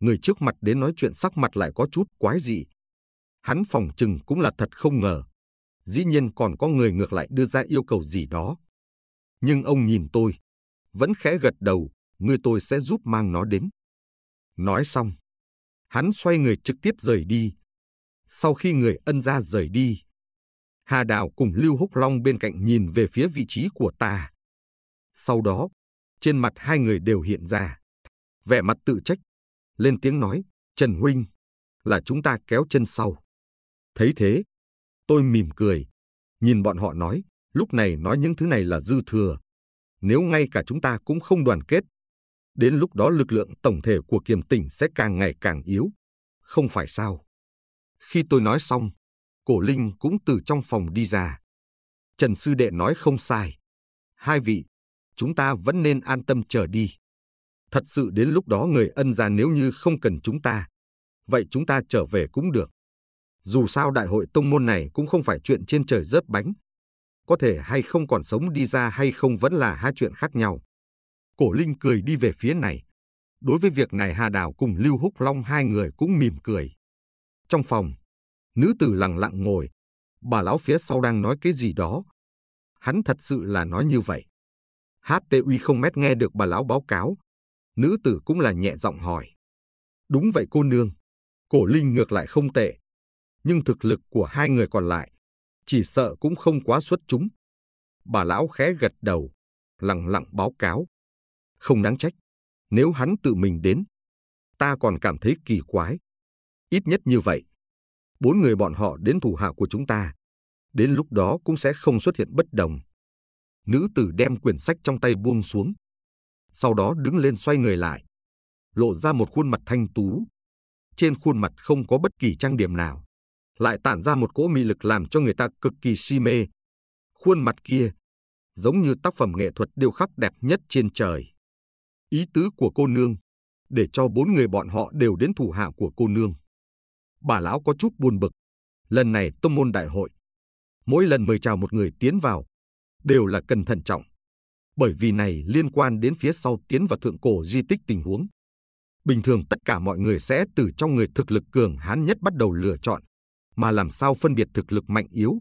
người trước mặt đến nói chuyện sắc mặt lại có chút quái dị. Hắn phòng chừng cũng là thật không ngờ. Dĩ nhiên còn có người ngược lại đưa ra yêu cầu gì đó. Nhưng ông nhìn tôi, vẫn khẽ gật đầu, người tôi sẽ giúp mang nó đến. Nói xong, hắn xoay người trực tiếp rời đi. Sau khi người ân gia rời đi, Hà Đào cùng Lưu Húc Long bên cạnh nhìn về phía vị trí của ta. Sau đó, trên mặt hai người đều hiện ra. Vẻ mặt tự trách, lên tiếng nói, Trần Huynh, là chúng ta kéo chân sau. Thấy thế, tôi mỉm cười, nhìn bọn họ nói, lúc này nói những thứ này là dư thừa. Nếu ngay cả chúng ta cũng không đoàn kết, đến lúc đó lực lượng tổng thể của kiềm tỉnh sẽ càng ngày càng yếu. Không phải sao? Khi tôi nói xong, Cổ Linh cũng từ trong phòng đi ra. Trần Sư Đệ nói không sai. Hai vị, chúng ta vẫn nên an tâm chờ đi. Thật sự đến lúc đó người ân gia nếu như không cần chúng ta, vậy chúng ta trở về cũng được. Dù sao đại hội tông môn này cũng không phải chuyện trên trời rớt bánh, có thể hay không còn sống đi ra hay không vẫn là hai chuyện khác nhau. Cổ Linh cười đi về phía này. Đối với việc này Hà Đào cùng Lưu Húc Long hai người cũng mỉm cười. Trong phòng, nữ tử lặng lặng ngồi, bà lão phía sau đang nói cái gì đó. Hắn thật sự là nói như vậy. Hát HTUY không mét nghe được bà lão báo cáo. Nữ tử cũng là nhẹ giọng hỏi. Đúng vậy cô nương. Cổ Linh ngược lại không tệ. Nhưng thực lực của hai người còn lại chỉ sợ cũng không quá xuất chúng. Bà lão khẽ gật đầu, lặng lặng báo cáo. Không đáng trách, nếu hắn tự mình đến, ta còn cảm thấy kỳ quái. Ít nhất như vậy, bốn người bọn họ đến thủ hạ của chúng ta, đến lúc đó cũng sẽ không xuất hiện bất đồng. Nữ tử đem quyển sách trong tay buông xuống, sau đó đứng lên xoay người lại, lộ ra một khuôn mặt thanh tú. Trên khuôn mặt không có bất kỳ trang điểm nào, lại tản ra một cỗ mị lực làm cho người ta cực kỳ si mê. Khuôn mặt kia, giống như tác phẩm nghệ thuật điêu khắc đẹp nhất trên trời. Ý tứ của cô nương, để cho bốn người bọn họ đều đến thủ hạ của cô nương. Bà lão có chút buồn bực. Lần này tông môn đại hội, mỗi lần mời chào một người tiến vào, đều là cần thận trọng. Bởi vì này liên quan đến phía sau tiến vào thượng cổ di tích tình huống. Bình thường tất cả mọi người sẽ từ trong người thực lực cường hán nhất bắt đầu lựa chọn mà làm sao phân biệt thực lực mạnh yếu.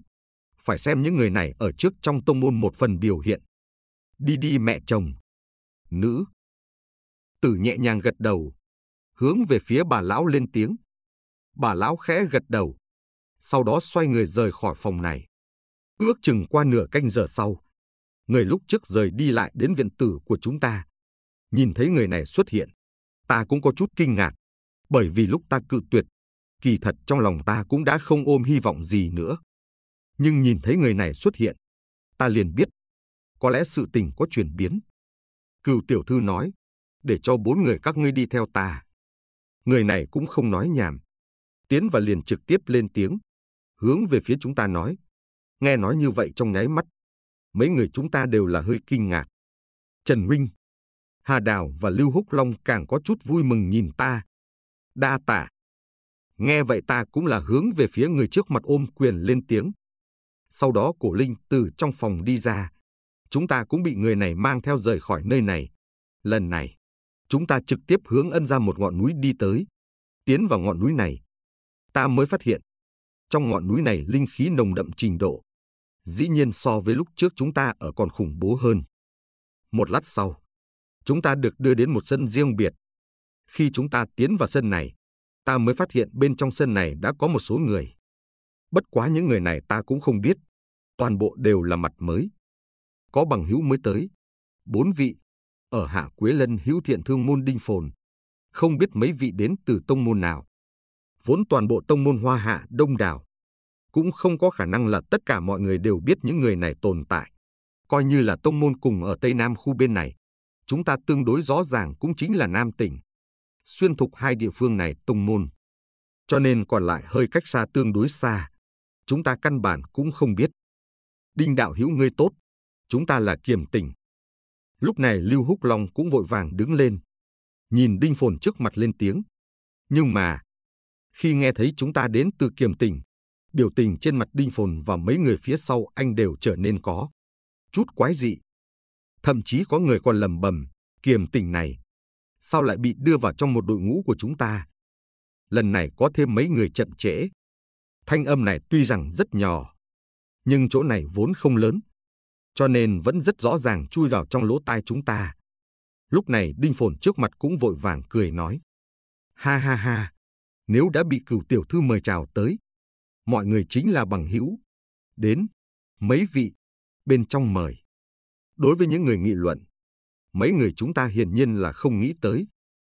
Phải xem những người này ở trước trong tông môn một phần biểu hiện. Đi đi mẹ chồng. Nữ. Tử nhẹ nhàng gật đầu. Hướng về phía bà lão lên tiếng. Bà lão khẽ gật đầu. Sau đó xoay người rời khỏi phòng này. Ước chừng qua nửa canh giờ sau. Người lúc trước rời đi lại đến viện tử của chúng ta. Nhìn thấy người này xuất hiện. Ta cũng có chút kinh ngạc bởi vì lúc ta cự tuyệt kỳ thật trong lòng ta cũng đã không ôm hy vọng gì nữa. Nhưng nhìn thấy người này xuất hiện, ta liền biết, có lẽ sự tình có chuyển biến. Cựu tiểu thư nói, để cho bốn người các ngươi đi theo ta. Người này cũng không nói nhảm, tiến và liền trực tiếp lên tiếng, hướng về phía chúng ta nói. Nghe nói như vậy trong nháy mắt, mấy người chúng ta đều là hơi kinh ngạc. Trần Huynh, Hà Đào và Lưu Húc Long càng có chút vui mừng nhìn ta. Đa tạ. Nghe vậy ta cũng là hướng về phía người trước mặt ôm quyền lên tiếng. Sau đó cổ linh từ trong phòng đi ra. Chúng ta cũng bị người này mang theo rời khỏi nơi này. Lần này, chúng ta trực tiếp hướng ân ra một ngọn núi đi tới. Tiến vào ngọn núi này, ta mới phát hiện. Trong ngọn núi này linh khí nồng đậm trình độ. Dĩ nhiên so với lúc trước chúng ta ở còn khủng bố hơn. Một lát sau, chúng ta được đưa đến một sân riêng biệt. Khi chúng ta tiến vào sân này, ta mới phát hiện bên trong sân này đã có một số người. Bất quá những người này ta cũng không biết, toàn bộ đều là mặt mới. Có bằng hữu mới tới, bốn vị, ở Hạ Quế Lân hữu thiện thương môn Đinh Phồn, không biết mấy vị đến từ tông môn nào. Vốn toàn bộ tông môn Hoa Hạ đông đảo, cũng không có khả năng là tất cả mọi người đều biết những người này tồn tại. Coi như là tông môn cùng ở Tây Nam khu bên này, chúng ta tương đối rõ ràng cũng chính là Nam tỉnh xuyên thục hai địa phương này tông môn. Cho nên còn lại hơi cách xa tương đối xa, chúng ta căn bản cũng không biết. Đinh đạo hữu ngươi tốt, chúng ta là kiềm tỉnh. Lúc này Lưu Húc Long cũng vội vàng đứng lên, nhìn Đinh Phồn trước mặt lên tiếng. Nhưng mà, khi nghe thấy chúng ta đến từ kiềm tỉnh, biểu tình trên mặt Đinh Phồn và mấy người phía sau anh đều trở nên có. Chút quái dị. Thậm chí có người còn lầm bầm, kiềm tỉnh này, sao lại bị đưa vào trong một đội ngũ của chúng ta? Lần này có thêm mấy người chậm trễ. Thanh âm này tuy rằng rất nhỏ, nhưng chỗ này vốn không lớn, cho nên vẫn rất rõ ràng chui vào trong lỗ tai chúng ta. Lúc này Đinh Phồn trước mặt cũng vội vàng cười nói. Ha ha ha, nếu đã bị cửu tiểu thư mời chào tới, mọi người chính là bằng hữu. Đến, mấy vị, bên trong mời. Đối với những người nghị luận, mấy người chúng ta hiển nhiên là không nghĩ tới.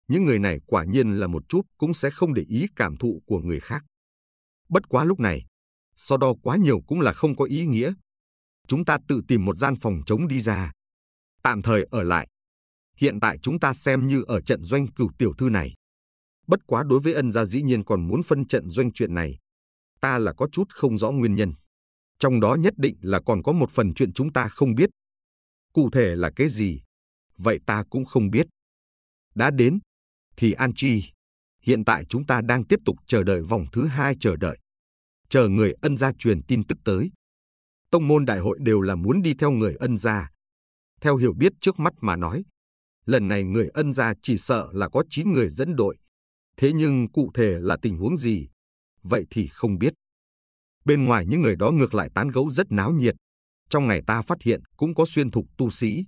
Những người này quả nhiên là một chút cũng sẽ không để ý cảm thụ của người khác. Bất quá lúc này, so đo quá nhiều cũng là không có ý nghĩa. Chúng ta tự tìm một gian phòng trống đi ra. Tạm thời ở lại. Hiện tại chúng ta xem như ở trận doanh cửu tiểu thư này. Bất quá đối với ân gia dĩ nhiên còn muốn phân trận doanh chuyện này. Ta là có chút không rõ nguyên nhân. Trong đó nhất định là còn có một phần chuyện chúng ta không biết. Cụ thể là cái gì, vậy ta cũng không biết. Đã đến, thì an chi. Hiện tại chúng ta đang tiếp tục chờ đợi vòng thứ hai chờ đợi. Chờ người ân gia truyền tin tức tới. Tông môn đại hội đều là muốn đi theo người ân gia. Theo hiểu biết trước mắt mà nói, lần này người ân gia chỉ sợ là có 9 người dẫn đội. Thế nhưng cụ thể là tình huống gì? Vậy thì không biết. Bên ngoài những người đó ngược lại tán gấu rất náo nhiệt. Trong ngày ta phát hiện cũng có xuyên thục tu sĩ,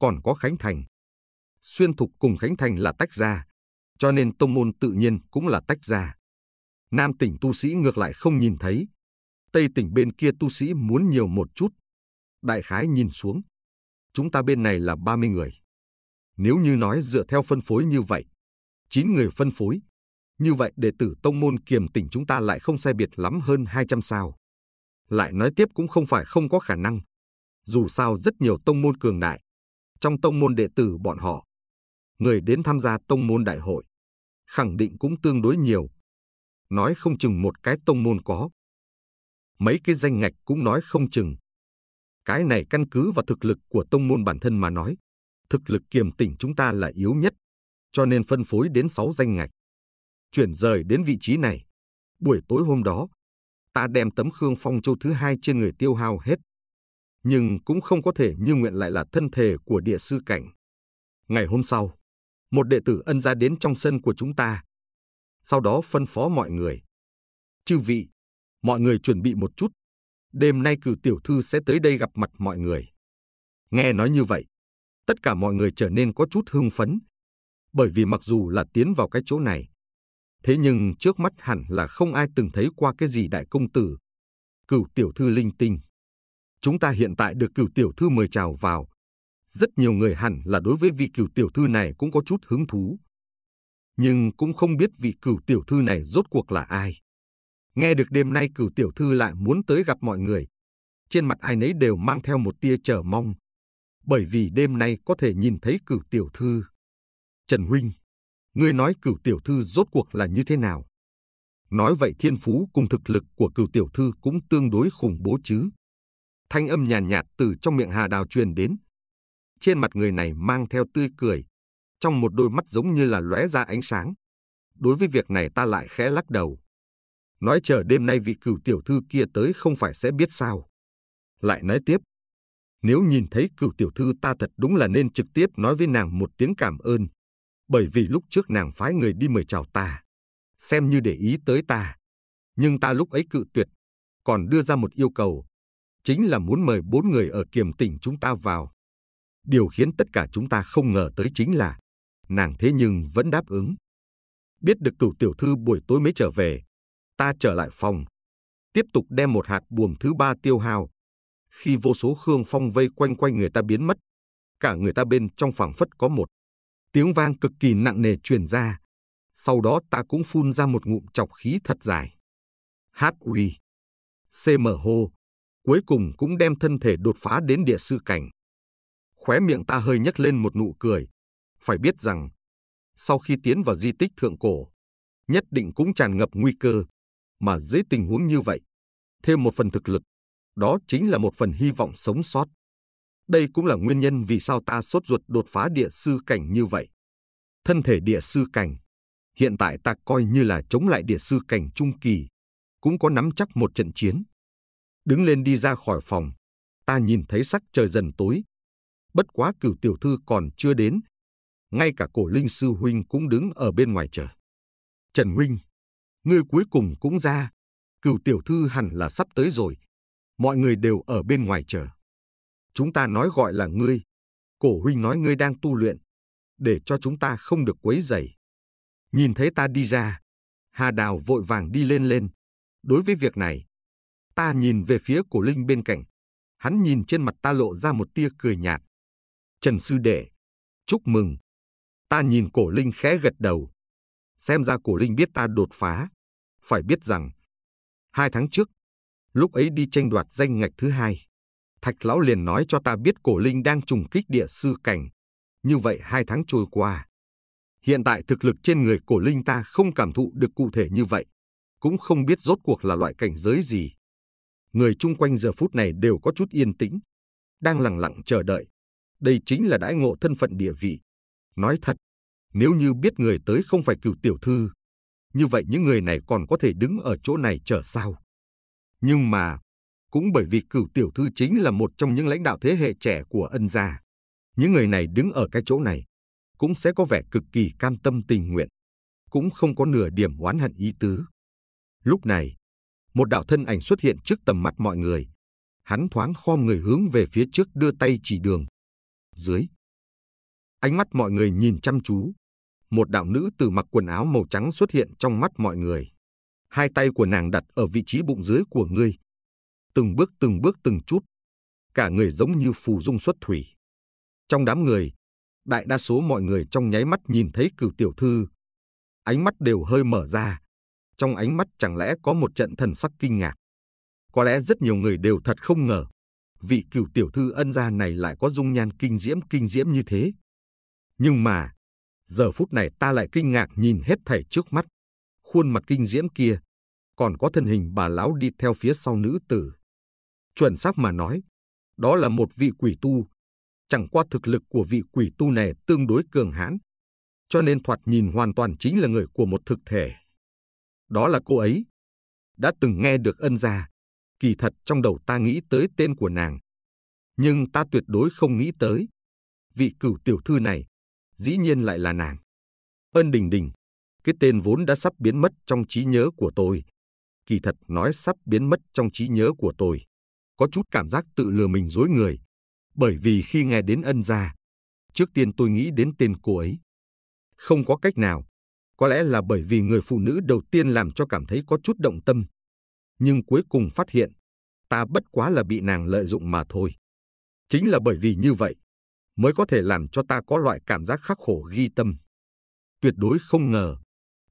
còn có Khánh Thành. Xuyên Thục cùng Khánh Thành là tách ra, cho nên tông môn tự nhiên cũng là tách ra. Nam tỉnh tu sĩ ngược lại không nhìn thấy, Tây tỉnh bên kia tu sĩ muốn nhiều một chút. Đại khái nhìn xuống, chúng ta bên này là 30 người. Nếu như nói dựa theo phân phối như vậy, 9 người phân phối, như vậy đệ tử tông môn kiềm tỉnh chúng ta lại không sai biệt lắm hơn 200 sao. Lại nói tiếp cũng không phải không có khả năng. Dù sao rất nhiều tông môn cường đại, trong tông môn đệ tử bọn họ. Người đến tham gia tông môn đại hội, khẳng định cũng tương đối nhiều. Nói không chừng một cái tông môn có. Mấy cái danh ngạch cũng nói không chừng. Cái này căn cứ vào thực lực của tông môn bản thân mà nói. Thực lực kiềm tỉnh chúng ta là yếu nhất, cho nên phân phối đến 6 danh ngạch. Chuyển rời đến vị trí này. Buổi tối hôm đó, ta đem tấm khương phong châu thứ hai trên người tiêu hao hết nhưng cũng không có thể như nguyện lại là thân thể của địa sư cảnh. Ngày hôm sau, một đệ tử ân gia đến trong sân của chúng ta. Sau đó phân phó mọi người. Chư vị, mọi người chuẩn bị một chút. Đêm nay cử tiểu thư sẽ tới đây gặp mặt mọi người. Nghe nói như vậy, tất cả mọi người trở nên có chút hưng phấn. Bởi vì mặc dù là tiến vào cái chỗ này, thế nhưng trước mắt hẳn là không ai từng thấy qua cái gì đại công tử. Cửu tiểu thư linh tinh chúng ta hiện tại được cửu tiểu thư mời chào vào. Rất nhiều người hẳn là đối với vị cửu tiểu thư này cũng có chút hứng thú. Nhưng cũng không biết vị cửu tiểu thư này rốt cuộc là ai. Nghe được đêm nay cửu tiểu thư lại muốn tới gặp mọi người. Trên mặt ai nấy đều mang theo một tia chờ mong. Bởi vì đêm nay có thể nhìn thấy cửu tiểu thư. Trần Huynh, ngươi nói cửu tiểu thư rốt cuộc là như thế nào? Nói vậy thiên phú cùng thực lực của cửu tiểu thư cũng tương đối khủng bố chứ thanh âm nhàn nhạt, nhạt từ trong miệng Hà Đào truyền đến. Trên mặt người này mang theo tươi cười, trong một đôi mắt giống như là lóe ra ánh sáng. Đối với việc này ta lại khẽ lắc đầu. Nói chờ đêm nay vị cửu tiểu thư kia tới không phải sẽ biết sao. Lại nói tiếp, nếu nhìn thấy cửu tiểu thư ta thật đúng là nên trực tiếp nói với nàng một tiếng cảm ơn. Bởi vì lúc trước nàng phái người đi mời chào ta, xem như để ý tới ta. Nhưng ta lúc ấy cự tuyệt, còn đưa ra một yêu cầu, chính là muốn mời bốn người ở kiềm tỉnh chúng ta vào. Điều khiến tất cả chúng ta không ngờ tới chính là nàng thế nhưng vẫn đáp ứng. Biết được cửu tiểu thư buổi tối mới trở về, ta trở lại phòng, tiếp tục đem một hạt buồm thứ ba tiêu hao. Khi vô số khương phong vây quanh quanh người ta biến mất, cả người ta bên trong phảng phất có một tiếng vang cực kỳ nặng nề truyền ra. Sau đó ta cũng phun ra một ngụm chọc khí thật dài. Hát uy. CM hô cuối cùng cũng đem thân thể đột phá đến địa sư cảnh. Khóe miệng ta hơi nhấc lên một nụ cười. Phải biết rằng, sau khi tiến vào di tích thượng cổ, nhất định cũng tràn ngập nguy cơ, mà dưới tình huống như vậy, thêm một phần thực lực, đó chính là một phần hy vọng sống sót. Đây cũng là nguyên nhân vì sao ta sốt ruột đột phá địa sư cảnh như vậy. Thân thể địa sư cảnh, hiện tại ta coi như là chống lại địa sư cảnh trung kỳ, cũng có nắm chắc một trận chiến đứng lên đi ra khỏi phòng. Ta nhìn thấy sắc trời dần tối. Bất quá cửu tiểu thư còn chưa đến. Ngay cả cổ linh sư huynh cũng đứng ở bên ngoài chờ. Trần huynh, ngươi cuối cùng cũng ra. Cửu tiểu thư hẳn là sắp tới rồi. Mọi người đều ở bên ngoài chờ. Chúng ta nói gọi là ngươi. Cổ huynh nói ngươi đang tu luyện. Để cho chúng ta không được quấy rầy. Nhìn thấy ta đi ra. Hà Đào vội vàng đi lên lên. Đối với việc này, ta nhìn về phía cổ linh bên cạnh. Hắn nhìn trên mặt ta lộ ra một tia cười nhạt. Trần Sư Đệ, chúc mừng. Ta nhìn cổ linh khẽ gật đầu. Xem ra cổ linh biết ta đột phá. Phải biết rằng, hai tháng trước, lúc ấy đi tranh đoạt danh ngạch thứ hai, Thạch Lão liền nói cho ta biết cổ linh đang trùng kích địa sư cảnh. Như vậy hai tháng trôi qua. Hiện tại thực lực trên người cổ linh ta không cảm thụ được cụ thể như vậy. Cũng không biết rốt cuộc là loại cảnh giới gì người chung quanh giờ phút này đều có chút yên tĩnh, đang lặng lặng chờ đợi. Đây chính là đãi ngộ thân phận địa vị. Nói thật, nếu như biết người tới không phải cửu tiểu thư, như vậy những người này còn có thể đứng ở chỗ này chờ sao. Nhưng mà, cũng bởi vì cửu tiểu thư chính là một trong những lãnh đạo thế hệ trẻ của ân gia. Những người này đứng ở cái chỗ này, cũng sẽ có vẻ cực kỳ cam tâm tình nguyện, cũng không có nửa điểm oán hận ý tứ. Lúc này, một đạo thân ảnh xuất hiện trước tầm mắt mọi người. Hắn thoáng khom người hướng về phía trước đưa tay chỉ đường. Dưới. Ánh mắt mọi người nhìn chăm chú. Một đạo nữ từ mặc quần áo màu trắng xuất hiện trong mắt mọi người. Hai tay của nàng đặt ở vị trí bụng dưới của ngươi. Từng bước từng bước từng chút. Cả người giống như phù dung xuất thủy. Trong đám người, đại đa số mọi người trong nháy mắt nhìn thấy cửu tiểu thư. Ánh mắt đều hơi mở ra, trong ánh mắt chẳng lẽ có một trận thần sắc kinh ngạc. Có lẽ rất nhiều người đều thật không ngờ, vị cửu tiểu thư ân gia này lại có dung nhan kinh diễm kinh diễm như thế. Nhưng mà, giờ phút này ta lại kinh ngạc nhìn hết thảy trước mắt, khuôn mặt kinh diễm kia, còn có thân hình bà lão đi theo phía sau nữ tử. Chuẩn xác mà nói, đó là một vị quỷ tu. Chẳng qua thực lực của vị quỷ tu này tương đối cường hãn, cho nên thoạt nhìn hoàn toàn chính là người của một thực thể đó là cô ấy. Đã từng nghe được ân gia, kỳ thật trong đầu ta nghĩ tới tên của nàng. Nhưng ta tuyệt đối không nghĩ tới. Vị cửu tiểu thư này, dĩ nhiên lại là nàng. Ân Đình Đình, cái tên vốn đã sắp biến mất trong trí nhớ của tôi. Kỳ thật nói sắp biến mất trong trí nhớ của tôi. Có chút cảm giác tự lừa mình dối người. Bởi vì khi nghe đến ân gia, trước tiên tôi nghĩ đến tên cô ấy. Không có cách nào, có lẽ là bởi vì người phụ nữ đầu tiên làm cho cảm thấy có chút động tâm. Nhưng cuối cùng phát hiện, ta bất quá là bị nàng lợi dụng mà thôi. Chính là bởi vì như vậy, mới có thể làm cho ta có loại cảm giác khắc khổ ghi tâm. Tuyệt đối không ngờ,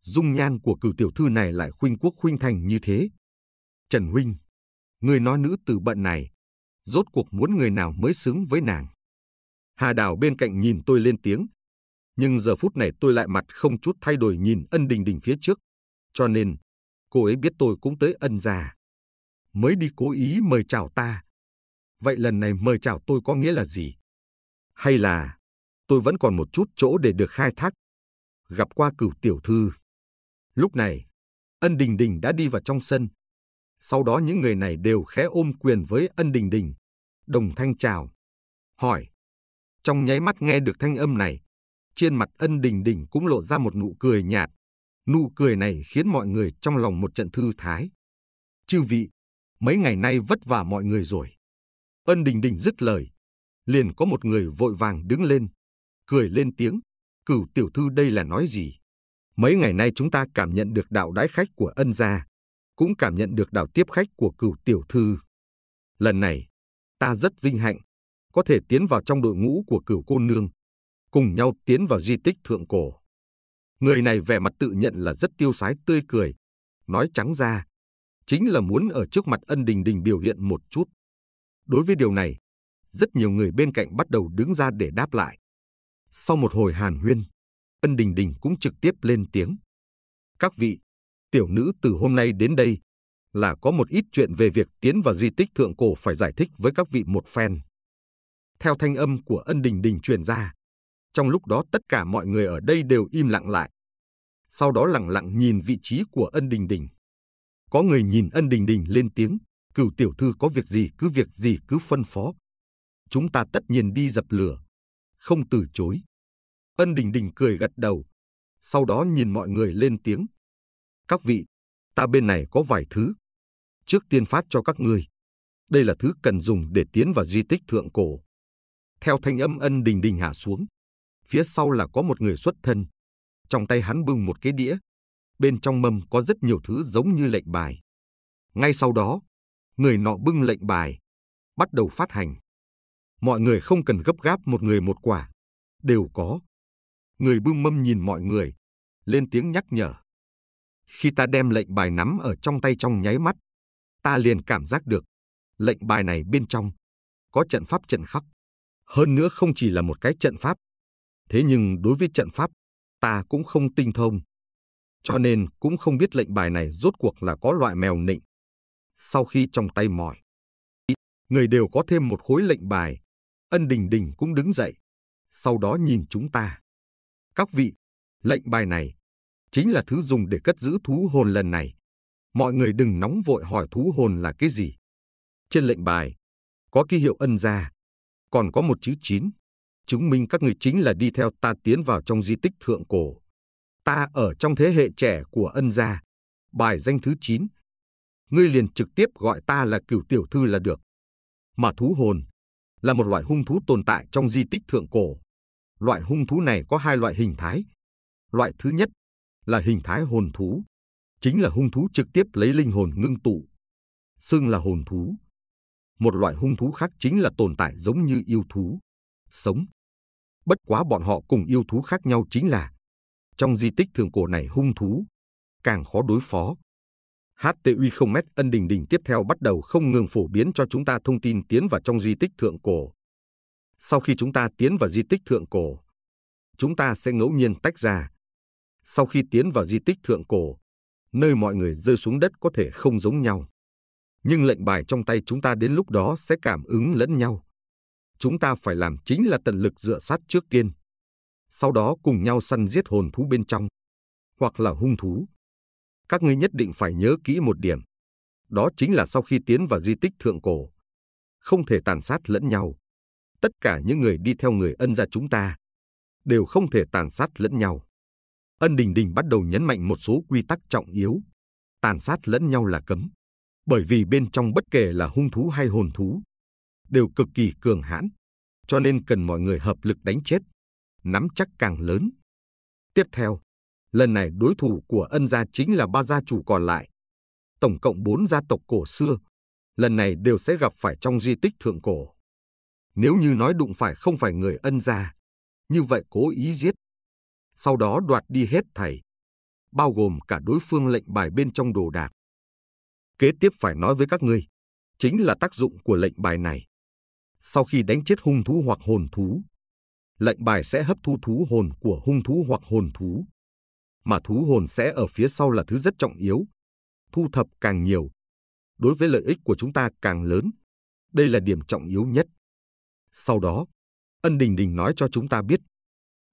dung nhan của cửu tiểu thư này lại khuynh quốc khuynh thành như thế. Trần Huynh, người nói nữ từ bận này, rốt cuộc muốn người nào mới xứng với nàng. Hà Đào bên cạnh nhìn tôi lên tiếng, nhưng giờ phút này tôi lại mặt không chút thay đổi nhìn ân đình đình phía trước. Cho nên, cô ấy biết tôi cũng tới ân già. Mới đi cố ý mời chào ta. Vậy lần này mời chào tôi có nghĩa là gì? Hay là tôi vẫn còn một chút chỗ để được khai thác? Gặp qua cửu tiểu thư. Lúc này, ân đình đình đã đi vào trong sân. Sau đó những người này đều khẽ ôm quyền với ân đình đình. Đồng thanh chào. Hỏi. Trong nháy mắt nghe được thanh âm này, trên mặt ân đình đình cũng lộ ra một nụ cười nhạt. Nụ cười này khiến mọi người trong lòng một trận thư thái. Chư vị, mấy ngày nay vất vả mọi người rồi. Ân đình đình dứt lời. Liền có một người vội vàng đứng lên, cười lên tiếng. Cửu tiểu thư đây là nói gì? Mấy ngày nay chúng ta cảm nhận được đạo đái khách của ân gia, cũng cảm nhận được đạo tiếp khách của cửu tiểu thư. Lần này, ta rất vinh hạnh, có thể tiến vào trong đội ngũ của cửu cô nương cùng nhau tiến vào di tích thượng cổ. Người này vẻ mặt tự nhận là rất tiêu sái tươi cười, nói trắng ra, chính là muốn ở trước mặt ân đình đình biểu hiện một chút. Đối với điều này, rất nhiều người bên cạnh bắt đầu đứng ra để đáp lại. Sau một hồi hàn huyên, ân đình đình cũng trực tiếp lên tiếng. Các vị, tiểu nữ từ hôm nay đến đây là có một ít chuyện về việc tiến vào di tích thượng cổ phải giải thích với các vị một phen. Theo thanh âm của ân đình đình truyền ra, trong lúc đó tất cả mọi người ở đây đều im lặng lại. Sau đó lặng lặng nhìn vị trí của ân đình đình. Có người nhìn ân đình đình lên tiếng, cửu tiểu thư có việc gì cứ việc gì cứ phân phó. Chúng ta tất nhiên đi dập lửa, không từ chối. Ân đình đình cười gật đầu, sau đó nhìn mọi người lên tiếng. Các vị, ta bên này có vài thứ. Trước tiên phát cho các ngươi. Đây là thứ cần dùng để tiến vào di tích thượng cổ. Theo thanh âm ân đình đình hạ xuống, Phía sau là có một người xuất thân. Trong tay hắn bưng một cái đĩa. Bên trong mâm có rất nhiều thứ giống như lệnh bài. Ngay sau đó, người nọ bưng lệnh bài, bắt đầu phát hành. Mọi người không cần gấp gáp một người một quả, đều có. Người bưng mâm nhìn mọi người, lên tiếng nhắc nhở. Khi ta đem lệnh bài nắm ở trong tay trong nháy mắt, ta liền cảm giác được lệnh bài này bên trong có trận pháp trận khắc. Hơn nữa không chỉ là một cái trận pháp, Thế nhưng đối với trận pháp, ta cũng không tinh thông. Cho nên cũng không biết lệnh bài này rốt cuộc là có loại mèo nịnh. Sau khi trong tay mỏi, người đều có thêm một khối lệnh bài. Ân Đình Đình cũng đứng dậy, sau đó nhìn chúng ta. Các vị, lệnh bài này chính là thứ dùng để cất giữ thú hồn lần này. Mọi người đừng nóng vội hỏi thú hồn là cái gì. Trên lệnh bài, có ký hiệu ân gia, còn có một chữ chín chứng minh các ngươi chính là đi theo ta tiến vào trong di tích thượng cổ. Ta ở trong thế hệ trẻ của ân gia, bài danh thứ 9. Ngươi liền trực tiếp gọi ta là cửu tiểu thư là được. Mà thú hồn là một loại hung thú tồn tại trong di tích thượng cổ. Loại hung thú này có hai loại hình thái. Loại thứ nhất là hình thái hồn thú, chính là hung thú trực tiếp lấy linh hồn ngưng tụ, xưng là hồn thú. Một loại hung thú khác chính là tồn tại giống như yêu thú, sống, Bất quá bọn họ cùng yêu thú khác nhau chính là trong di tích thường cổ này hung thú càng khó đối phó. htu không mét ân đình đình tiếp theo bắt đầu không ngừng phổ biến cho chúng ta thông tin tiến vào trong di tích thượng cổ. Sau khi chúng ta tiến vào di tích thượng cổ, chúng ta sẽ ngẫu nhiên tách ra. Sau khi tiến vào di tích thượng cổ, nơi mọi người rơi xuống đất có thể không giống nhau. Nhưng lệnh bài trong tay chúng ta đến lúc đó sẽ cảm ứng lẫn nhau chúng ta phải làm chính là tận lực dựa sát trước tiên. Sau đó cùng nhau săn giết hồn thú bên trong, hoặc là hung thú. Các ngươi nhất định phải nhớ kỹ một điểm. Đó chính là sau khi tiến vào di tích thượng cổ, không thể tàn sát lẫn nhau. Tất cả những người đi theo người ân gia chúng ta đều không thể tàn sát lẫn nhau. Ân Đình Đình bắt đầu nhấn mạnh một số quy tắc trọng yếu. Tàn sát lẫn nhau là cấm, bởi vì bên trong bất kể là hung thú hay hồn thú đều cực kỳ cường hãn, cho nên cần mọi người hợp lực đánh chết, nắm chắc càng lớn. Tiếp theo, lần này đối thủ của ân gia chính là ba gia chủ còn lại. Tổng cộng bốn gia tộc cổ xưa, lần này đều sẽ gặp phải trong di tích thượng cổ. Nếu như nói đụng phải không phải người ân gia, như vậy cố ý giết. Sau đó đoạt đi hết thảy, bao gồm cả đối phương lệnh bài bên trong đồ đạc. Kế tiếp phải nói với các ngươi, chính là tác dụng của lệnh bài này. Sau khi đánh chết hung thú hoặc hồn thú, lệnh bài sẽ hấp thu thú hồn của hung thú hoặc hồn thú. Mà thú hồn sẽ ở phía sau là thứ rất trọng yếu. Thu thập càng nhiều, đối với lợi ích của chúng ta càng lớn. Đây là điểm trọng yếu nhất. Sau đó, Ân Đình Đình nói cho chúng ta biết,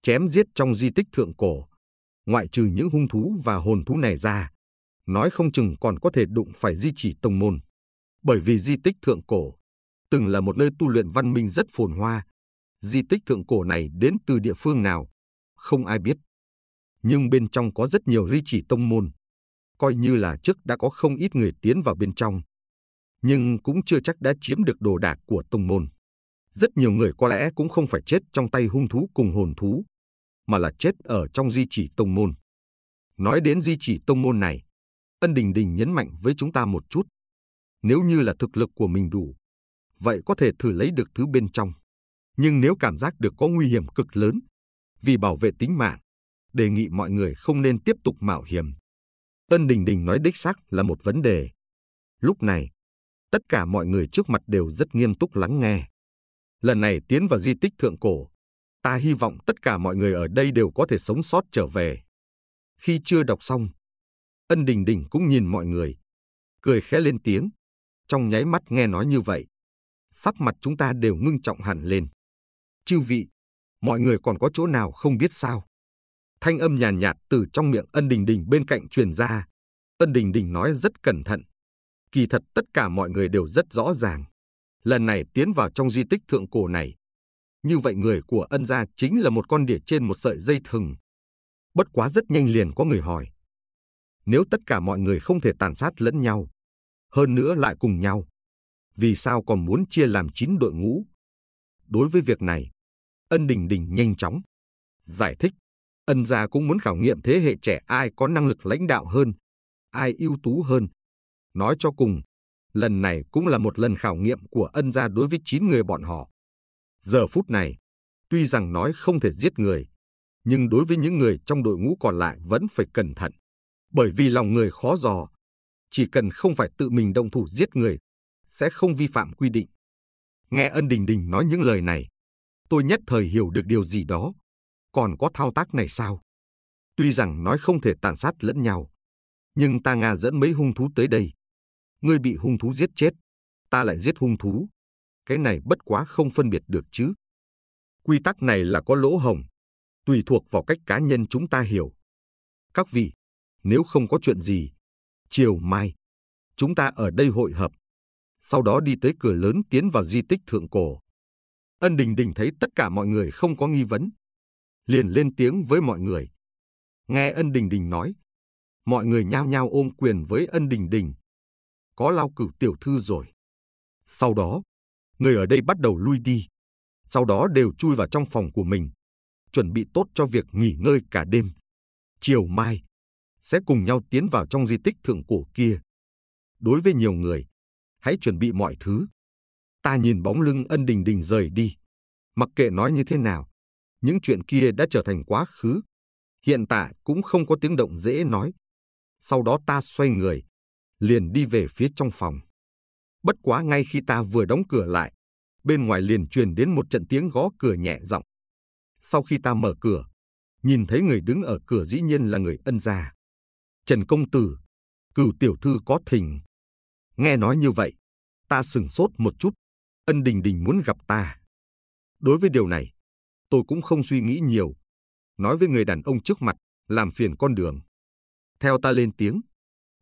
chém giết trong di tích thượng cổ, ngoại trừ những hung thú và hồn thú này ra, nói không chừng còn có thể đụng phải di chỉ tông môn. Bởi vì di tích thượng cổ, từng là một nơi tu luyện văn minh rất phồn hoa. Di tích thượng cổ này đến từ địa phương nào? Không ai biết. Nhưng bên trong có rất nhiều ri chỉ tông môn. Coi như là trước đã có không ít người tiến vào bên trong. Nhưng cũng chưa chắc đã chiếm được đồ đạc của tông môn. Rất nhiều người có lẽ cũng không phải chết trong tay hung thú cùng hồn thú, mà là chết ở trong di chỉ tông môn. Nói đến di chỉ tông môn này, Ân Đình Đình nhấn mạnh với chúng ta một chút. Nếu như là thực lực của mình đủ, vậy có thể thử lấy được thứ bên trong. Nhưng nếu cảm giác được có nguy hiểm cực lớn, vì bảo vệ tính mạng, đề nghị mọi người không nên tiếp tục mạo hiểm. Ân Đình Đình nói đích xác là một vấn đề. Lúc này, tất cả mọi người trước mặt đều rất nghiêm túc lắng nghe. Lần này tiến vào di tích thượng cổ, ta hy vọng tất cả mọi người ở đây đều có thể sống sót trở về. Khi chưa đọc xong, Ân Đình Đình cũng nhìn mọi người, cười khẽ lên tiếng. Trong nháy mắt nghe nói như vậy, sắc mặt chúng ta đều ngưng trọng hẳn lên. Chư vị, mọi người còn có chỗ nào không biết sao? Thanh âm nhàn nhạt, nhạt từ trong miệng ân đình đình bên cạnh truyền ra. Ân đình đình nói rất cẩn thận. Kỳ thật tất cả mọi người đều rất rõ ràng. Lần này tiến vào trong di tích thượng cổ này. Như vậy người của ân gia chính là một con đỉa trên một sợi dây thừng. Bất quá rất nhanh liền có người hỏi. Nếu tất cả mọi người không thể tàn sát lẫn nhau, hơn nữa lại cùng nhau, vì sao còn muốn chia làm 9 đội ngũ. Đối với việc này, Ân Đình Đình nhanh chóng giải thích, Ân gia cũng muốn khảo nghiệm thế hệ trẻ ai có năng lực lãnh đạo hơn, ai ưu tú hơn. Nói cho cùng, lần này cũng là một lần khảo nghiệm của Ân gia đối với 9 người bọn họ. Giờ phút này, tuy rằng nói không thể giết người, nhưng đối với những người trong đội ngũ còn lại vẫn phải cẩn thận, bởi vì lòng người khó dò, chỉ cần không phải tự mình động thủ giết người sẽ không vi phạm quy định. Nghe Ân Đình Đình nói những lời này, tôi nhất thời hiểu được điều gì đó. Còn có thao tác này sao? Tuy rằng nói không thể tàn sát lẫn nhau, nhưng ta Nga dẫn mấy hung thú tới đây. Ngươi bị hung thú giết chết, ta lại giết hung thú. Cái này bất quá không phân biệt được chứ. Quy tắc này là có lỗ hồng, tùy thuộc vào cách cá nhân chúng ta hiểu. Các vị, nếu không có chuyện gì, chiều mai, chúng ta ở đây hội hợp, sau đó đi tới cửa lớn tiến vào di tích thượng cổ. Ân Đình Đình thấy tất cả mọi người không có nghi vấn, liền lên tiếng với mọi người. Nghe Ân Đình Đình nói, mọi người nhao nhao ôm quyền với Ân Đình Đình. Có lao cửu tiểu thư rồi. Sau đó, người ở đây bắt đầu lui đi. Sau đó đều chui vào trong phòng của mình, chuẩn bị tốt cho việc nghỉ ngơi cả đêm. Chiều mai, sẽ cùng nhau tiến vào trong di tích thượng cổ kia. Đối với nhiều người, hãy chuẩn bị mọi thứ. Ta nhìn bóng lưng ân đình đình rời đi. Mặc kệ nói như thế nào, những chuyện kia đã trở thành quá khứ. Hiện tại cũng không có tiếng động dễ nói. Sau đó ta xoay người, liền đi về phía trong phòng. Bất quá ngay khi ta vừa đóng cửa lại, bên ngoài liền truyền đến một trận tiếng gõ cửa nhẹ giọng. Sau khi ta mở cửa, nhìn thấy người đứng ở cửa dĩ nhiên là người ân gia. Trần Công Tử, cửu tiểu thư có thỉnh. Nghe nói như vậy, ta sừng sốt một chút, ân đình đình muốn gặp ta. Đối với điều này, tôi cũng không suy nghĩ nhiều. Nói với người đàn ông trước mặt, làm phiền con đường. Theo ta lên tiếng,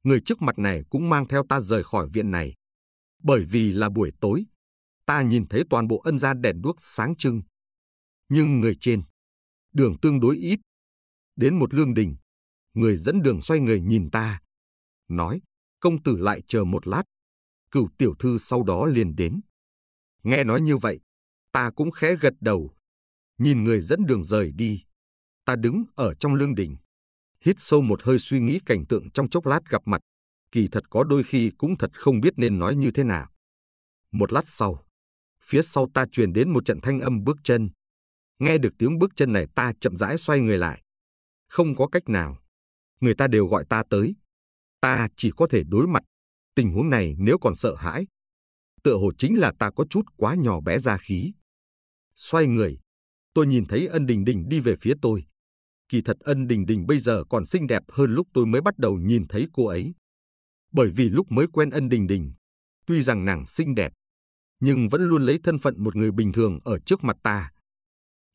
người trước mặt này cũng mang theo ta rời khỏi viện này. Bởi vì là buổi tối, ta nhìn thấy toàn bộ ân gia đèn đuốc sáng trưng. Nhưng người trên, đường tương đối ít. Đến một lương đình, người dẫn đường xoay người nhìn ta. Nói, công tử lại chờ một lát. Cửu tiểu thư sau đó liền đến. Nghe nói như vậy, ta cũng khẽ gật đầu. Nhìn người dẫn đường rời đi, ta đứng ở trong lương đình. Hít sâu một hơi suy nghĩ cảnh tượng trong chốc lát gặp mặt, kỳ thật có đôi khi cũng thật không biết nên nói như thế nào. Một lát sau, phía sau ta truyền đến một trận thanh âm bước chân. Nghe được tiếng bước chân này ta chậm rãi xoay người lại. Không có cách nào. Người ta đều gọi ta tới ta chỉ có thể đối mặt. Tình huống này nếu còn sợ hãi, tựa hồ chính là ta có chút quá nhỏ bé ra khí. Xoay người, tôi nhìn thấy ân đình đình đi về phía tôi. Kỳ thật ân đình đình bây giờ còn xinh đẹp hơn lúc tôi mới bắt đầu nhìn thấy cô ấy. Bởi vì lúc mới quen ân đình đình, tuy rằng nàng xinh đẹp, nhưng vẫn luôn lấy thân phận một người bình thường ở trước mặt ta.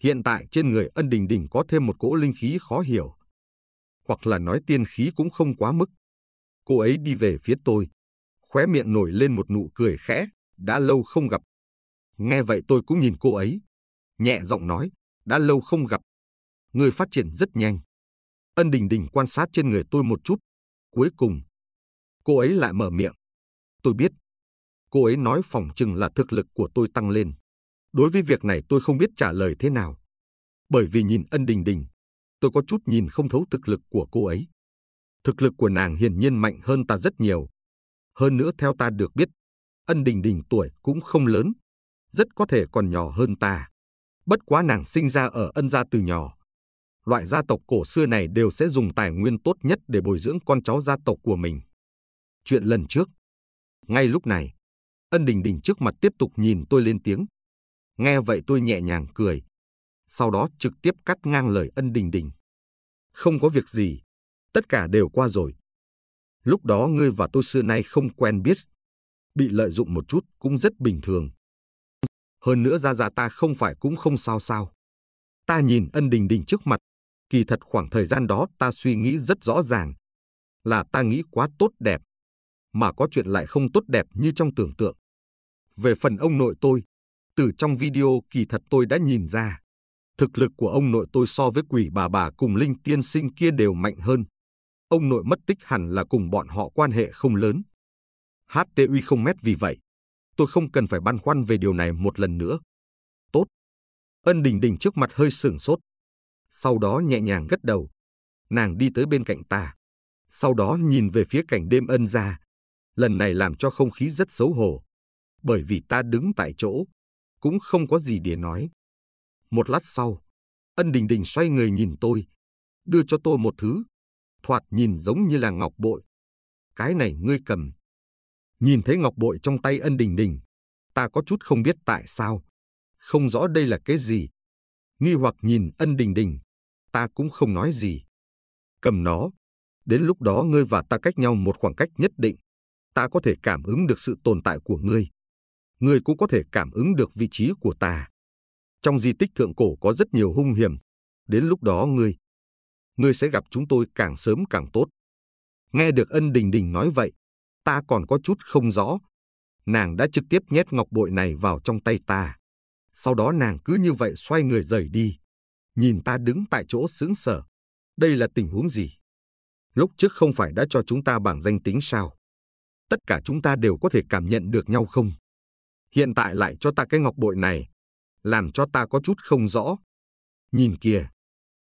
Hiện tại trên người ân đình đình có thêm một cỗ linh khí khó hiểu. Hoặc là nói tiên khí cũng không quá mức. Cô ấy đi về phía tôi, khóe miệng nổi lên một nụ cười khẽ, đã lâu không gặp. Nghe vậy tôi cũng nhìn cô ấy, nhẹ giọng nói, đã lâu không gặp. Người phát triển rất nhanh. Ân Đình Đình quan sát trên người tôi một chút, cuối cùng cô ấy lại mở miệng. Tôi biết, cô ấy nói phòng chừng là thực lực của tôi tăng lên. Đối với việc này tôi không biết trả lời thế nào, bởi vì nhìn Ân Đình Đình, tôi có chút nhìn không thấu thực lực của cô ấy. Thực lực của nàng hiển nhiên mạnh hơn ta rất nhiều. Hơn nữa theo ta được biết, ân đình đình tuổi cũng không lớn, rất có thể còn nhỏ hơn ta. Bất quá nàng sinh ra ở ân gia từ nhỏ. Loại gia tộc cổ xưa này đều sẽ dùng tài nguyên tốt nhất để bồi dưỡng con cháu gia tộc của mình. Chuyện lần trước. Ngay lúc này, ân đình đình trước mặt tiếp tục nhìn tôi lên tiếng. Nghe vậy tôi nhẹ nhàng cười. Sau đó trực tiếp cắt ngang lời ân đình đình. Không có việc gì, Tất cả đều qua rồi. Lúc đó ngươi và tôi xưa nay không quen biết. Bị lợi dụng một chút cũng rất bình thường. Hơn nữa ra ra ta không phải cũng không sao sao. Ta nhìn ân đình đình trước mặt. Kỳ thật khoảng thời gian đó ta suy nghĩ rất rõ ràng. Là ta nghĩ quá tốt đẹp. Mà có chuyện lại không tốt đẹp như trong tưởng tượng. Về phần ông nội tôi, từ trong video kỳ thật tôi đã nhìn ra. Thực lực của ông nội tôi so với quỷ bà bà cùng linh tiên sinh kia đều mạnh hơn ông nội mất tích hẳn là cùng bọn họ quan hệ không lớn. HTUY không mét vì vậy. Tôi không cần phải băn khoăn về điều này một lần nữa. Tốt. Ân Đình Đình trước mặt hơi sửng sốt. Sau đó nhẹ nhàng gật đầu. Nàng đi tới bên cạnh ta. Sau đó nhìn về phía cảnh đêm ân ra. Lần này làm cho không khí rất xấu hổ. Bởi vì ta đứng tại chỗ. Cũng không có gì để nói. Một lát sau, Ân Đình Đình xoay người nhìn tôi. Đưa cho tôi một thứ thoạt nhìn giống như là ngọc bội. Cái này ngươi cầm. Nhìn thấy ngọc bội trong tay ân đình đình, ta có chút không biết tại sao. Không rõ đây là cái gì. Nghi hoặc nhìn ân đình đình, ta cũng không nói gì. Cầm nó, đến lúc đó ngươi và ta cách nhau một khoảng cách nhất định. Ta có thể cảm ứng được sự tồn tại của ngươi. Ngươi cũng có thể cảm ứng được vị trí của ta. Trong di tích thượng cổ có rất nhiều hung hiểm. Đến lúc đó ngươi ngươi sẽ gặp chúng tôi càng sớm càng tốt. Nghe được ân đình đình nói vậy, ta còn có chút không rõ. Nàng đã trực tiếp nhét ngọc bội này vào trong tay ta. Sau đó nàng cứ như vậy xoay người rời đi. Nhìn ta đứng tại chỗ sững sờ. Đây là tình huống gì? Lúc trước không phải đã cho chúng ta bảng danh tính sao? Tất cả chúng ta đều có thể cảm nhận được nhau không? Hiện tại lại cho ta cái ngọc bội này, làm cho ta có chút không rõ. Nhìn kìa,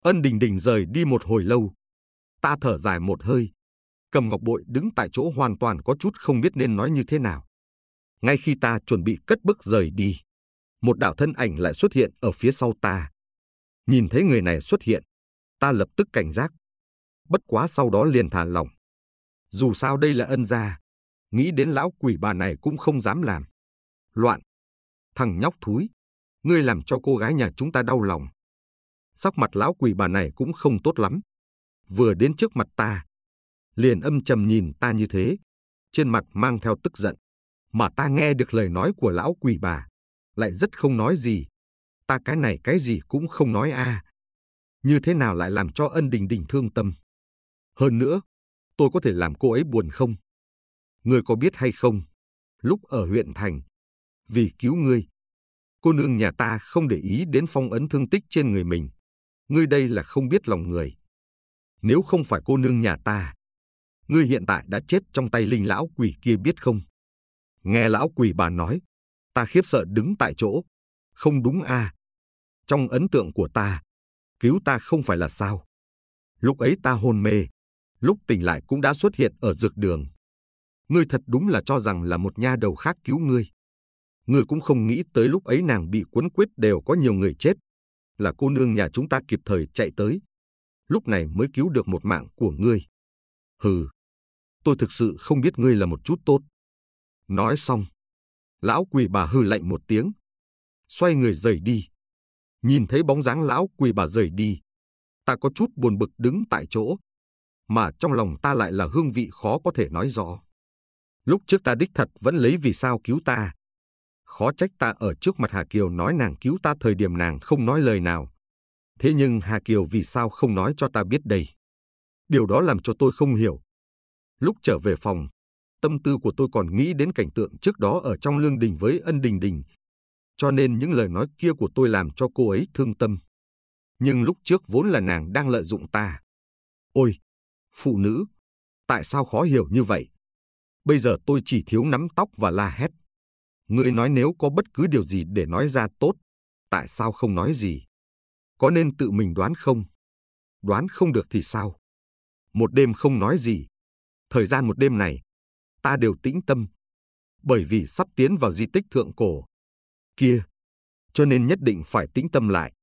Ân Đình Đình rời đi một hồi lâu. Ta thở dài một hơi. Cầm ngọc bội đứng tại chỗ hoàn toàn có chút không biết nên nói như thế nào. Ngay khi ta chuẩn bị cất bước rời đi, một đạo thân ảnh lại xuất hiện ở phía sau ta. Nhìn thấy người này xuất hiện, ta lập tức cảnh giác. Bất quá sau đó liền thả lỏng. Dù sao đây là ân gia, nghĩ đến lão quỷ bà này cũng không dám làm. Loạn! Thằng nhóc thúi! Ngươi làm cho cô gái nhà chúng ta đau lòng sắc mặt lão quỷ bà này cũng không tốt lắm. Vừa đến trước mặt ta, liền âm trầm nhìn ta như thế, trên mặt mang theo tức giận. Mà ta nghe được lời nói của lão quỷ bà, lại rất không nói gì. Ta cái này cái gì cũng không nói a. Như thế nào lại làm cho ân đình đình thương tâm? Hơn nữa, tôi có thể làm cô ấy buồn không? người có biết hay không, lúc ở huyện thành, vì cứu ngươi, cô nương nhà ta không để ý đến phong ấn thương tích trên người mình ngươi đây là không biết lòng người. Nếu không phải cô nương nhà ta, ngươi hiện tại đã chết trong tay linh lão quỷ kia biết không? Nghe lão quỷ bà nói, ta khiếp sợ đứng tại chỗ. Không đúng a à. Trong ấn tượng của ta, cứu ta không phải là sao. Lúc ấy ta hôn mê, lúc tỉnh lại cũng đã xuất hiện ở dược đường. Ngươi thật đúng là cho rằng là một nha đầu khác cứu ngươi. Ngươi cũng không nghĩ tới lúc ấy nàng bị cuốn quyết đều có nhiều người chết, là cô nương nhà chúng ta kịp thời chạy tới. Lúc này mới cứu được một mạng của ngươi. Hừ, tôi thực sự không biết ngươi là một chút tốt. Nói xong, lão quỳ bà hư lạnh một tiếng. Xoay người rời đi. Nhìn thấy bóng dáng lão quỳ bà rời đi. Ta có chút buồn bực đứng tại chỗ. Mà trong lòng ta lại là hương vị khó có thể nói rõ. Lúc trước ta đích thật vẫn lấy vì sao cứu ta, khó trách ta ở trước mặt Hà Kiều nói nàng cứu ta thời điểm nàng không nói lời nào. Thế nhưng Hà Kiều vì sao không nói cho ta biết đây? Điều đó làm cho tôi không hiểu. Lúc trở về phòng, tâm tư của tôi còn nghĩ đến cảnh tượng trước đó ở trong lương đình với ân đình đình. Cho nên những lời nói kia của tôi làm cho cô ấy thương tâm. Nhưng lúc trước vốn là nàng đang lợi dụng ta. Ôi, phụ nữ, tại sao khó hiểu như vậy? Bây giờ tôi chỉ thiếu nắm tóc và la hét. Ngươi nói nếu có bất cứ điều gì để nói ra tốt, tại sao không nói gì? Có nên tự mình đoán không? Đoán không được thì sao? Một đêm không nói gì. Thời gian một đêm này, ta đều tĩnh tâm. Bởi vì sắp tiến vào di tích thượng cổ. Kia! Cho nên nhất định phải tĩnh tâm lại.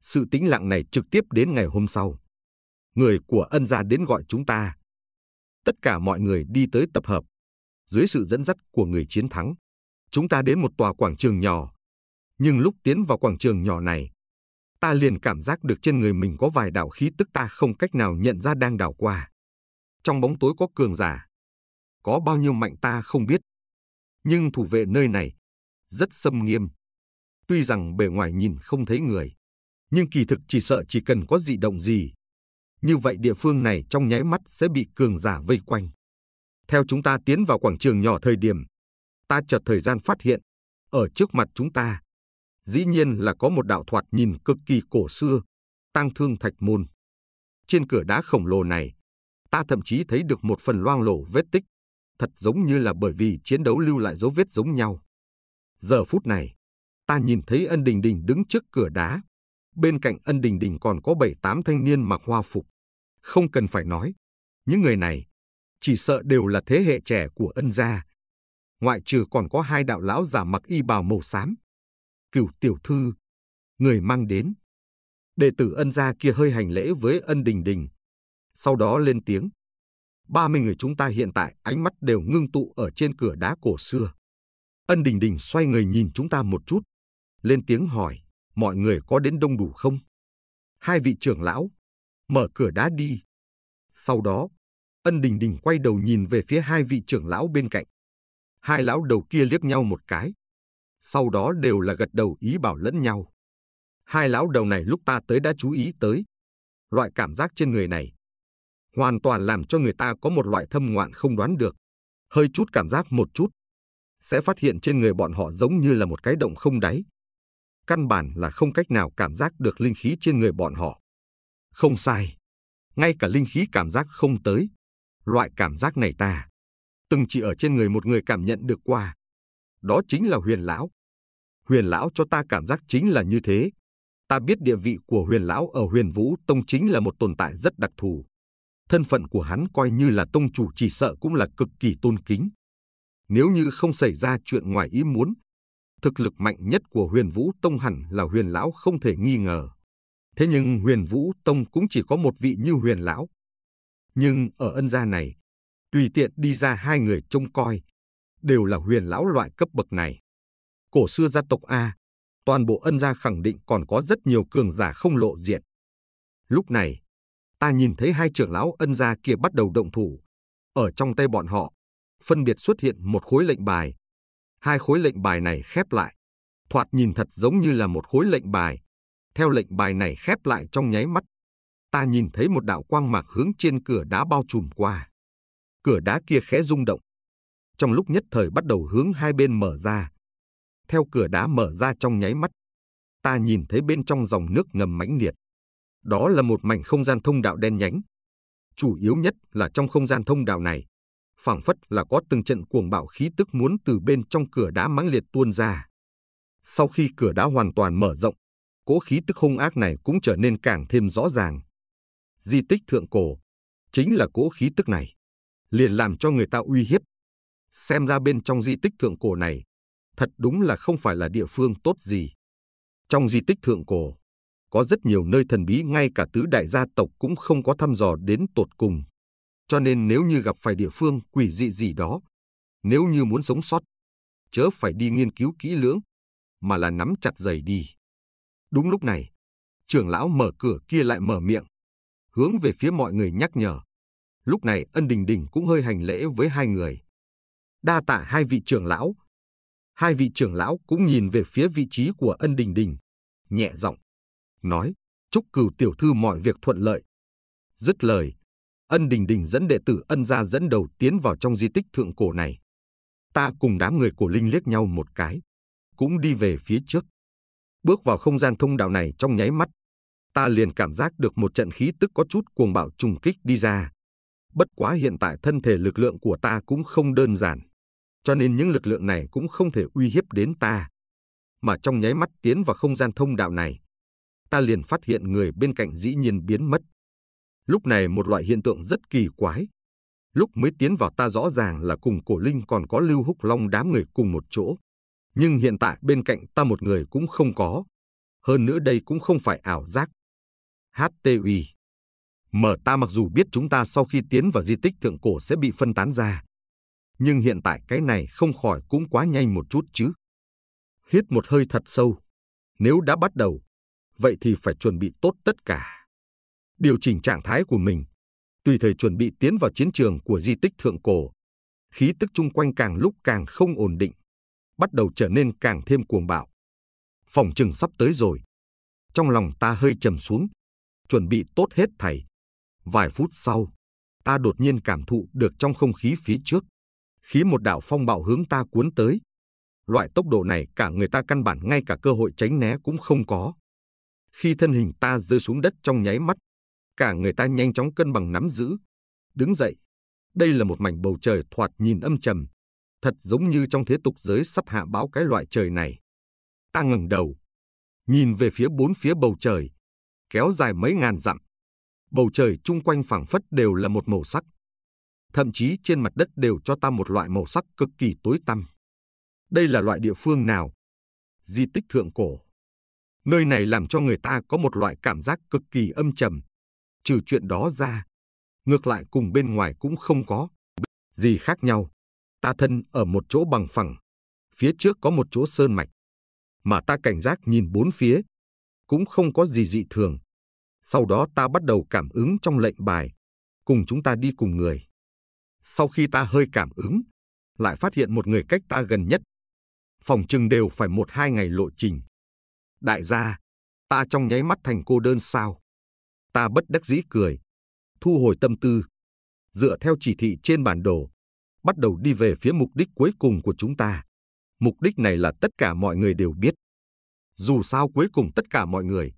Sự tĩnh lặng này trực tiếp đến ngày hôm sau. Người của ân gia đến gọi chúng ta. Tất cả mọi người đi tới tập hợp dưới sự dẫn dắt của người chiến thắng chúng ta đến một tòa quảng trường nhỏ. Nhưng lúc tiến vào quảng trường nhỏ này, ta liền cảm giác được trên người mình có vài đạo khí tức ta không cách nào nhận ra đang đảo qua. Trong bóng tối có cường giả. Có bao nhiêu mạnh ta không biết. Nhưng thủ vệ nơi này, rất xâm nghiêm. Tuy rằng bề ngoài nhìn không thấy người, nhưng kỳ thực chỉ sợ chỉ cần có dị động gì. Như vậy địa phương này trong nháy mắt sẽ bị cường giả vây quanh. Theo chúng ta tiến vào quảng trường nhỏ thời điểm, ta chợt thời gian phát hiện, ở trước mặt chúng ta, dĩ nhiên là có một đạo thoạt nhìn cực kỳ cổ xưa, tăng thương thạch môn. Trên cửa đá khổng lồ này, ta thậm chí thấy được một phần loang lổ vết tích, thật giống như là bởi vì chiến đấu lưu lại dấu vết giống nhau. Giờ phút này, ta nhìn thấy ân đình đình đứng trước cửa đá. Bên cạnh ân đình đình còn có bảy tám thanh niên mặc hoa phục. Không cần phải nói, những người này chỉ sợ đều là thế hệ trẻ của ân gia, ngoại trừ còn có hai đạo lão giả mặc y bào màu xám. Cửu tiểu thư, người mang đến. Đệ tử ân gia kia hơi hành lễ với ân đình đình. Sau đó lên tiếng. ba mươi người chúng ta hiện tại ánh mắt đều ngưng tụ ở trên cửa đá cổ xưa. Ân đình đình xoay người nhìn chúng ta một chút. Lên tiếng hỏi, mọi người có đến đông đủ không? Hai vị trưởng lão, mở cửa đá đi. Sau đó, ân đình đình quay đầu nhìn về phía hai vị trưởng lão bên cạnh hai lão đầu kia liếc nhau một cái. Sau đó đều là gật đầu ý bảo lẫn nhau. Hai lão đầu này lúc ta tới đã chú ý tới. Loại cảm giác trên người này hoàn toàn làm cho người ta có một loại thâm ngoạn không đoán được. Hơi chút cảm giác một chút, sẽ phát hiện trên người bọn họ giống như là một cái động không đáy. Căn bản là không cách nào cảm giác được linh khí trên người bọn họ. Không sai, ngay cả linh khí cảm giác không tới. Loại cảm giác này ta từng chỉ ở trên người một người cảm nhận được qua. Đó chính là huyền lão. Huyền lão cho ta cảm giác chính là như thế. Ta biết địa vị của huyền lão ở huyền vũ tông chính là một tồn tại rất đặc thù. Thân phận của hắn coi như là tông chủ chỉ sợ cũng là cực kỳ tôn kính. Nếu như không xảy ra chuyện ngoài ý muốn, thực lực mạnh nhất của huyền vũ tông hẳn là huyền lão không thể nghi ngờ. Thế nhưng huyền vũ tông cũng chỉ có một vị như huyền lão. Nhưng ở ân gia này, tùy tiện đi ra hai người trông coi, đều là huyền lão loại cấp bậc này. Cổ xưa gia tộc A, toàn bộ ân gia khẳng định còn có rất nhiều cường giả không lộ diện. Lúc này, ta nhìn thấy hai trưởng lão ân gia kia bắt đầu động thủ. Ở trong tay bọn họ, phân biệt xuất hiện một khối lệnh bài. Hai khối lệnh bài này khép lại, thoạt nhìn thật giống như là một khối lệnh bài. Theo lệnh bài này khép lại trong nháy mắt, ta nhìn thấy một đạo quang mạc hướng trên cửa đá bao trùm qua cửa đá kia khẽ rung động. Trong lúc nhất thời bắt đầu hướng hai bên mở ra. Theo cửa đá mở ra trong nháy mắt, ta nhìn thấy bên trong dòng nước ngầm mãnh liệt. Đó là một mảnh không gian thông đạo đen nhánh. Chủ yếu nhất là trong không gian thông đạo này, phảng phất là có từng trận cuồng bạo khí tức muốn từ bên trong cửa đá mãnh liệt tuôn ra. Sau khi cửa đá hoàn toàn mở rộng, cỗ khí tức hung ác này cũng trở nên càng thêm rõ ràng. Di tích thượng cổ chính là cỗ khí tức này liền làm cho người ta uy hiếp. Xem ra bên trong di tích thượng cổ này, thật đúng là không phải là địa phương tốt gì. Trong di tích thượng cổ, có rất nhiều nơi thần bí ngay cả tứ đại gia tộc cũng không có thăm dò đến tột cùng. Cho nên nếu như gặp phải địa phương quỷ dị gì đó, nếu như muốn sống sót, chớ phải đi nghiên cứu kỹ lưỡng, mà là nắm chặt giày đi. Đúng lúc này, trưởng lão mở cửa kia lại mở miệng, hướng về phía mọi người nhắc nhở. Lúc này ân đình đình cũng hơi hành lễ với hai người. Đa tạ hai vị trưởng lão. Hai vị trưởng lão cũng nhìn về phía vị trí của ân đình đình. Nhẹ giọng. Nói, chúc cửu tiểu thư mọi việc thuận lợi. Dứt lời, ân đình đình dẫn đệ tử ân gia dẫn đầu tiến vào trong di tích thượng cổ này. Ta cùng đám người cổ Linh liếc nhau một cái. Cũng đi về phía trước. Bước vào không gian thông đạo này trong nháy mắt ta liền cảm giác được một trận khí tức có chút cuồng bạo trùng kích đi ra, Bất quá hiện tại thân thể lực lượng của ta cũng không đơn giản, cho nên những lực lượng này cũng không thể uy hiếp đến ta. Mà trong nháy mắt tiến vào không gian thông đạo này, ta liền phát hiện người bên cạnh dĩ nhiên biến mất. Lúc này một loại hiện tượng rất kỳ quái. Lúc mới tiến vào ta rõ ràng là cùng cổ linh còn có lưu húc long đám người cùng một chỗ. Nhưng hiện tại bên cạnh ta một người cũng không có. Hơn nữa đây cũng không phải ảo giác. HTUI Mở ta mặc dù biết chúng ta sau khi tiến vào di tích thượng cổ sẽ bị phân tán ra, nhưng hiện tại cái này không khỏi cũng quá nhanh một chút chứ. Hít một hơi thật sâu, nếu đã bắt đầu, vậy thì phải chuẩn bị tốt tất cả. Điều chỉnh trạng thái của mình, tùy thời chuẩn bị tiến vào chiến trường của di tích thượng cổ. Khí tức chung quanh càng lúc càng không ổn định, bắt đầu trở nên càng thêm cuồng bạo. Phòng trừng sắp tới rồi. Trong lòng ta hơi trầm xuống, chuẩn bị tốt hết thảy, Vài phút sau, ta đột nhiên cảm thụ được trong không khí phía trước, khí một đạo phong bạo hướng ta cuốn tới. Loại tốc độ này cả người ta căn bản ngay cả cơ hội tránh né cũng không có. Khi thân hình ta rơi xuống đất trong nháy mắt, cả người ta nhanh chóng cân bằng nắm giữ. Đứng dậy, đây là một mảnh bầu trời thoạt nhìn âm trầm, thật giống như trong thế tục giới sắp hạ bão cái loại trời này. Ta ngẩng đầu, nhìn về phía bốn phía bầu trời, kéo dài mấy ngàn dặm, Bầu trời chung quanh phảng phất đều là một màu sắc. Thậm chí trên mặt đất đều cho ta một loại màu sắc cực kỳ tối tăm. Đây là loại địa phương nào? Di tích thượng cổ. Nơi này làm cho người ta có một loại cảm giác cực kỳ âm trầm. Trừ chuyện đó ra, ngược lại cùng bên ngoài cũng không có gì khác nhau. Ta thân ở một chỗ bằng phẳng, phía trước có một chỗ sơn mạch. Mà ta cảnh giác nhìn bốn phía, cũng không có gì dị thường. Sau đó ta bắt đầu cảm ứng trong lệnh bài, cùng chúng ta đi cùng người. Sau khi ta hơi cảm ứng, lại phát hiện một người cách ta gần nhất. Phòng trừng đều phải một hai ngày lộ trình. Đại gia, ta trong nháy mắt thành cô đơn sao. Ta bất đắc dĩ cười, thu hồi tâm tư, dựa theo chỉ thị trên bản đồ, bắt đầu đi về phía mục đích cuối cùng của chúng ta. Mục đích này là tất cả mọi người đều biết. Dù sao cuối cùng tất cả mọi người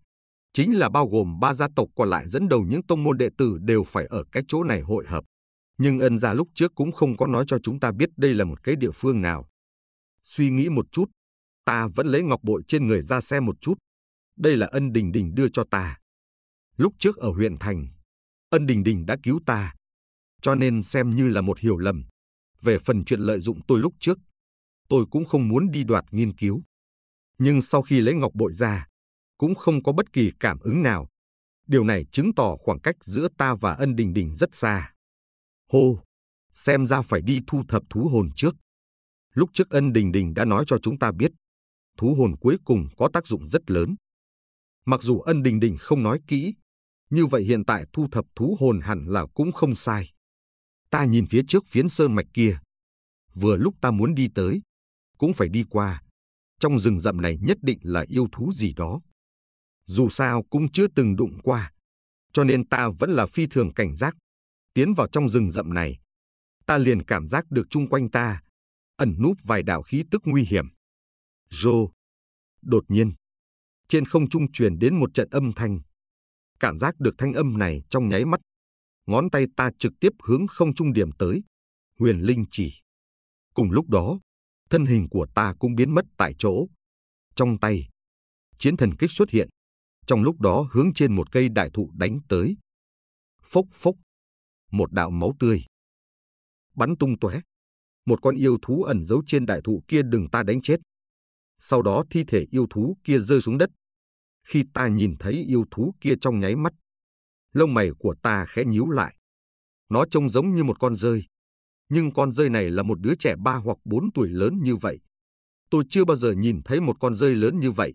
chính là bao gồm ba gia tộc còn lại dẫn đầu những tông môn đệ tử đều phải ở cái chỗ này hội hợp. Nhưng ân gia lúc trước cũng không có nói cho chúng ta biết đây là một cái địa phương nào. Suy nghĩ một chút, ta vẫn lấy ngọc bội trên người ra xem một chút. Đây là ân đình đình đưa cho ta. Lúc trước ở huyện thành, ân đình đình đã cứu ta. Cho nên xem như là một hiểu lầm. Về phần chuyện lợi dụng tôi lúc trước, tôi cũng không muốn đi đoạt nghiên cứu. Nhưng sau khi lấy ngọc bội ra, cũng không có bất kỳ cảm ứng nào. Điều này chứng tỏ khoảng cách giữa ta và ân đình đình rất xa. Hô, xem ra phải đi thu thập thú hồn trước. Lúc trước ân đình đình đã nói cho chúng ta biết, thú hồn cuối cùng có tác dụng rất lớn. Mặc dù ân đình đình không nói kỹ, như vậy hiện tại thu thập thú hồn hẳn là cũng không sai. Ta nhìn phía trước phiến sơn mạch kia. Vừa lúc ta muốn đi tới, cũng phải đi qua. Trong rừng rậm này nhất định là yêu thú gì đó dù sao cũng chưa từng đụng qua. Cho nên ta vẫn là phi thường cảnh giác. Tiến vào trong rừng rậm này, ta liền cảm giác được chung quanh ta, ẩn núp vài đạo khí tức nguy hiểm. Rô. Đột nhiên, trên không trung truyền đến một trận âm thanh. Cảm giác được thanh âm này trong nháy mắt, ngón tay ta trực tiếp hướng không trung điểm tới, huyền linh chỉ. Cùng lúc đó, thân hình của ta cũng biến mất tại chỗ. Trong tay, chiến thần kích xuất hiện, trong lúc đó hướng trên một cây đại thụ đánh tới. Phốc phốc, một đạo máu tươi. Bắn tung tóe. Một con yêu thú ẩn giấu trên đại thụ kia đừng ta đánh chết. Sau đó thi thể yêu thú kia rơi xuống đất. Khi ta nhìn thấy yêu thú kia trong nháy mắt, lông mày của ta khẽ nhíu lại. Nó trông giống như một con rơi. Nhưng con rơi này là một đứa trẻ ba hoặc bốn tuổi lớn như vậy. Tôi chưa bao giờ nhìn thấy một con rơi lớn như vậy.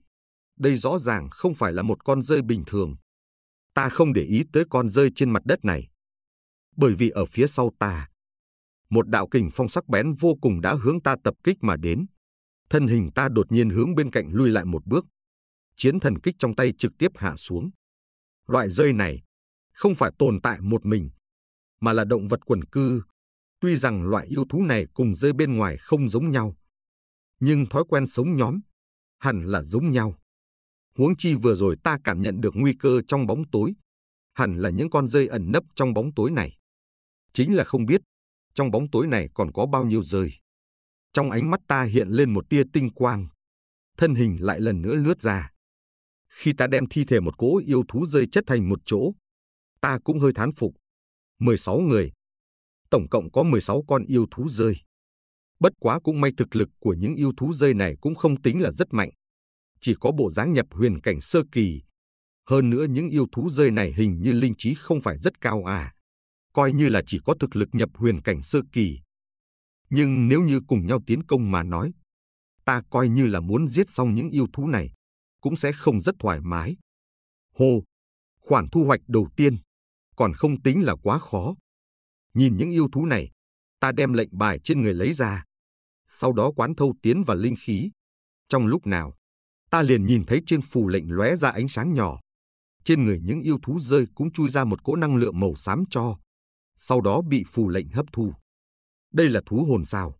Đây rõ ràng không phải là một con rơi bình thường. Ta không để ý tới con rơi trên mặt đất này. Bởi vì ở phía sau ta, một đạo kình phong sắc bén vô cùng đã hướng ta tập kích mà đến. Thân hình ta đột nhiên hướng bên cạnh lui lại một bước. Chiến thần kích trong tay trực tiếp hạ xuống. Loại rơi này không phải tồn tại một mình, mà là động vật quần cư. Tuy rằng loại yêu thú này cùng rơi bên ngoài không giống nhau, nhưng thói quen sống nhóm hẳn là giống nhau huống chi vừa rồi ta cảm nhận được nguy cơ trong bóng tối. Hẳn là những con rơi ẩn nấp trong bóng tối này. Chính là không biết, trong bóng tối này còn có bao nhiêu rơi. Trong ánh mắt ta hiện lên một tia tinh quang. Thân hình lại lần nữa lướt ra. Khi ta đem thi thể một cỗ yêu thú rơi chất thành một chỗ, ta cũng hơi thán phục. 16 người. Tổng cộng có 16 con yêu thú rơi. Bất quá cũng may thực lực của những yêu thú rơi này cũng không tính là rất mạnh chỉ có bộ dáng nhập huyền cảnh sơ kỳ. Hơn nữa những yêu thú rơi này hình như linh trí không phải rất cao à. Coi như là chỉ có thực lực nhập huyền cảnh sơ kỳ. Nhưng nếu như cùng nhau tiến công mà nói, ta coi như là muốn giết xong những yêu thú này, cũng sẽ không rất thoải mái. Hồ, khoản thu hoạch đầu tiên, còn không tính là quá khó. Nhìn những yêu thú này, ta đem lệnh bài trên người lấy ra. Sau đó quán thâu tiến và linh khí. Trong lúc nào, ta liền nhìn thấy trên phù lệnh lóe ra ánh sáng nhỏ. Trên người những yêu thú rơi cũng chui ra một cỗ năng lượng màu xám cho, sau đó bị phù lệnh hấp thu. Đây là thú hồn sao?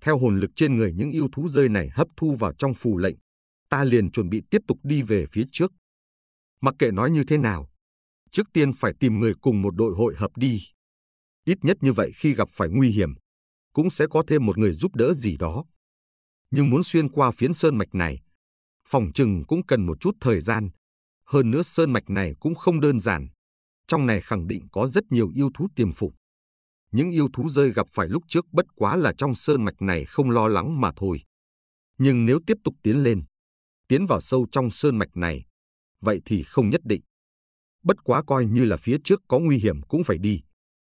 Theo hồn lực trên người những yêu thú rơi này hấp thu vào trong phù lệnh, ta liền chuẩn bị tiếp tục đi về phía trước. Mặc kệ nói như thế nào, trước tiên phải tìm người cùng một đội hội hợp đi. Ít nhất như vậy khi gặp phải nguy hiểm, cũng sẽ có thêm một người giúp đỡ gì đó. Nhưng muốn xuyên qua phiến sơn mạch này, phòng chừng cũng cần một chút thời gian. Hơn nữa sơn mạch này cũng không đơn giản. Trong này khẳng định có rất nhiều yêu thú tiềm phục. Những yêu thú rơi gặp phải lúc trước bất quá là trong sơn mạch này không lo lắng mà thôi. Nhưng nếu tiếp tục tiến lên, tiến vào sâu trong sơn mạch này, vậy thì không nhất định. Bất quá coi như là phía trước có nguy hiểm cũng phải đi.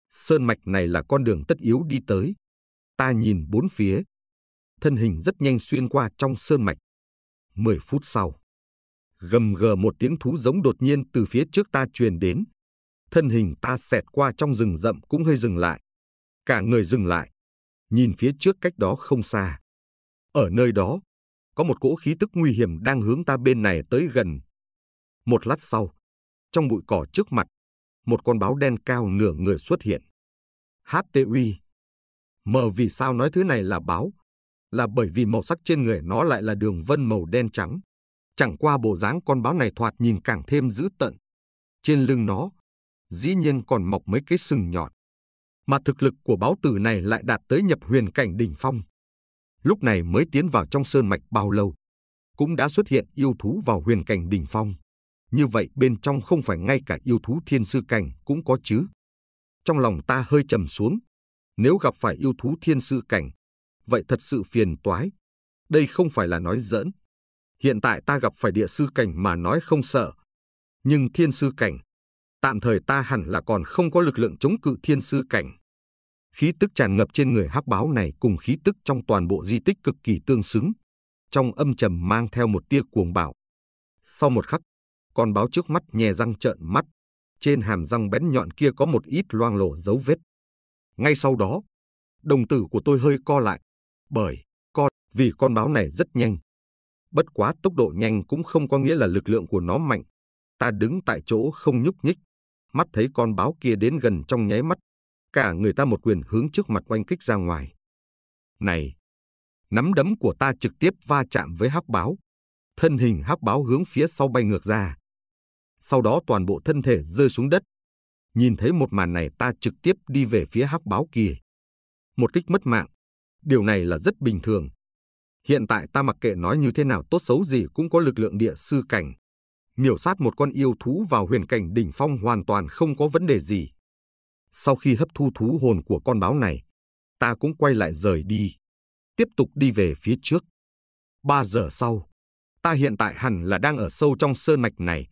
Sơn mạch này là con đường tất yếu đi tới. Ta nhìn bốn phía. Thân hình rất nhanh xuyên qua trong sơn mạch. 10 phút sau, gầm gờ một tiếng thú giống đột nhiên từ phía trước ta truyền đến. Thân hình ta xẹt qua trong rừng rậm cũng hơi dừng lại. Cả người dừng lại, nhìn phía trước cách đó không xa. Ở nơi đó, có một cỗ khí tức nguy hiểm đang hướng ta bên này tới gần. Một lát sau, trong bụi cỏ trước mặt, một con báo đen cao nửa người xuất hiện. Hát tê uy. Mờ vì sao nói thứ này là báo, là bởi vì màu sắc trên người nó lại là đường vân màu đen trắng. Chẳng qua bộ dáng con báo này thoạt nhìn càng thêm dữ tợn. Trên lưng nó, dĩ nhiên còn mọc mấy cái sừng nhọn. Mà thực lực của báo tử này lại đạt tới nhập huyền cảnh đỉnh phong. Lúc này mới tiến vào trong sơn mạch bao lâu, cũng đã xuất hiện yêu thú vào huyền cảnh đỉnh phong. Như vậy bên trong không phải ngay cả yêu thú thiên sư cảnh cũng có chứ. Trong lòng ta hơi trầm xuống. Nếu gặp phải yêu thú thiên sư cảnh, vậy thật sự phiền toái. Đây không phải là nói giỡn. Hiện tại ta gặp phải địa sư cảnh mà nói không sợ. Nhưng thiên sư cảnh, tạm thời ta hẳn là còn không có lực lượng chống cự thiên sư cảnh. Khí tức tràn ngập trên người hắc báo này cùng khí tức trong toàn bộ di tích cực kỳ tương xứng. Trong âm trầm mang theo một tia cuồng bạo. Sau một khắc, con báo trước mắt nhè răng trợn mắt. Trên hàm răng bén nhọn kia có một ít loang lổ dấu vết. Ngay sau đó, đồng tử của tôi hơi co lại, bởi con vì con báo này rất nhanh. Bất quá tốc độ nhanh cũng không có nghĩa là lực lượng của nó mạnh. Ta đứng tại chỗ không nhúc nhích, mắt thấy con báo kia đến gần trong nháy mắt, cả người ta một quyền hướng trước mặt oanh kích ra ngoài. Này, nắm đấm của ta trực tiếp va chạm với hắc báo, thân hình hắc báo hướng phía sau bay ngược ra. Sau đó toàn bộ thân thể rơi xuống đất. Nhìn thấy một màn này ta trực tiếp đi về phía hắc báo kia. Một kích mất mạng, Điều này là rất bình thường. Hiện tại ta mặc kệ nói như thế nào tốt xấu gì cũng có lực lượng địa sư cảnh. Miểu sát một con yêu thú vào huyền cảnh đỉnh phong hoàn toàn không có vấn đề gì. Sau khi hấp thu thú hồn của con báo này, ta cũng quay lại rời đi. Tiếp tục đi về phía trước. Ba giờ sau, ta hiện tại hẳn là đang ở sâu trong sơn mạch này.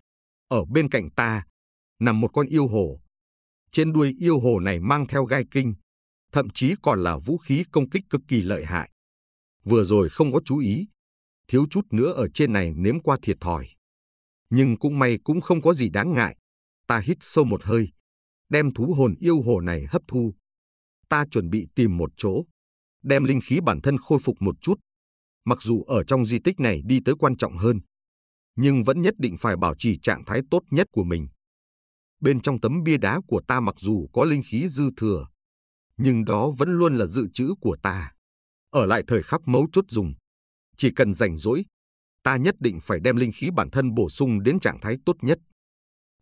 Ở bên cạnh ta, nằm một con yêu hồ. Trên đuôi yêu hồ này mang theo gai kinh, thậm chí còn là vũ khí công kích cực kỳ lợi hại. Vừa rồi không có chú ý, thiếu chút nữa ở trên này nếm qua thiệt thòi. Nhưng cũng may cũng không có gì đáng ngại. Ta hít sâu một hơi, đem thú hồn yêu hồ này hấp thu. Ta chuẩn bị tìm một chỗ, đem linh khí bản thân khôi phục một chút. Mặc dù ở trong di tích này đi tới quan trọng hơn, nhưng vẫn nhất định phải bảo trì trạng thái tốt nhất của mình. Bên trong tấm bia đá của ta mặc dù có linh khí dư thừa, nhưng đó vẫn luôn là dự trữ của ta. Ở lại thời khắc mấu chốt dùng, chỉ cần rảnh rỗi, ta nhất định phải đem linh khí bản thân bổ sung đến trạng thái tốt nhất.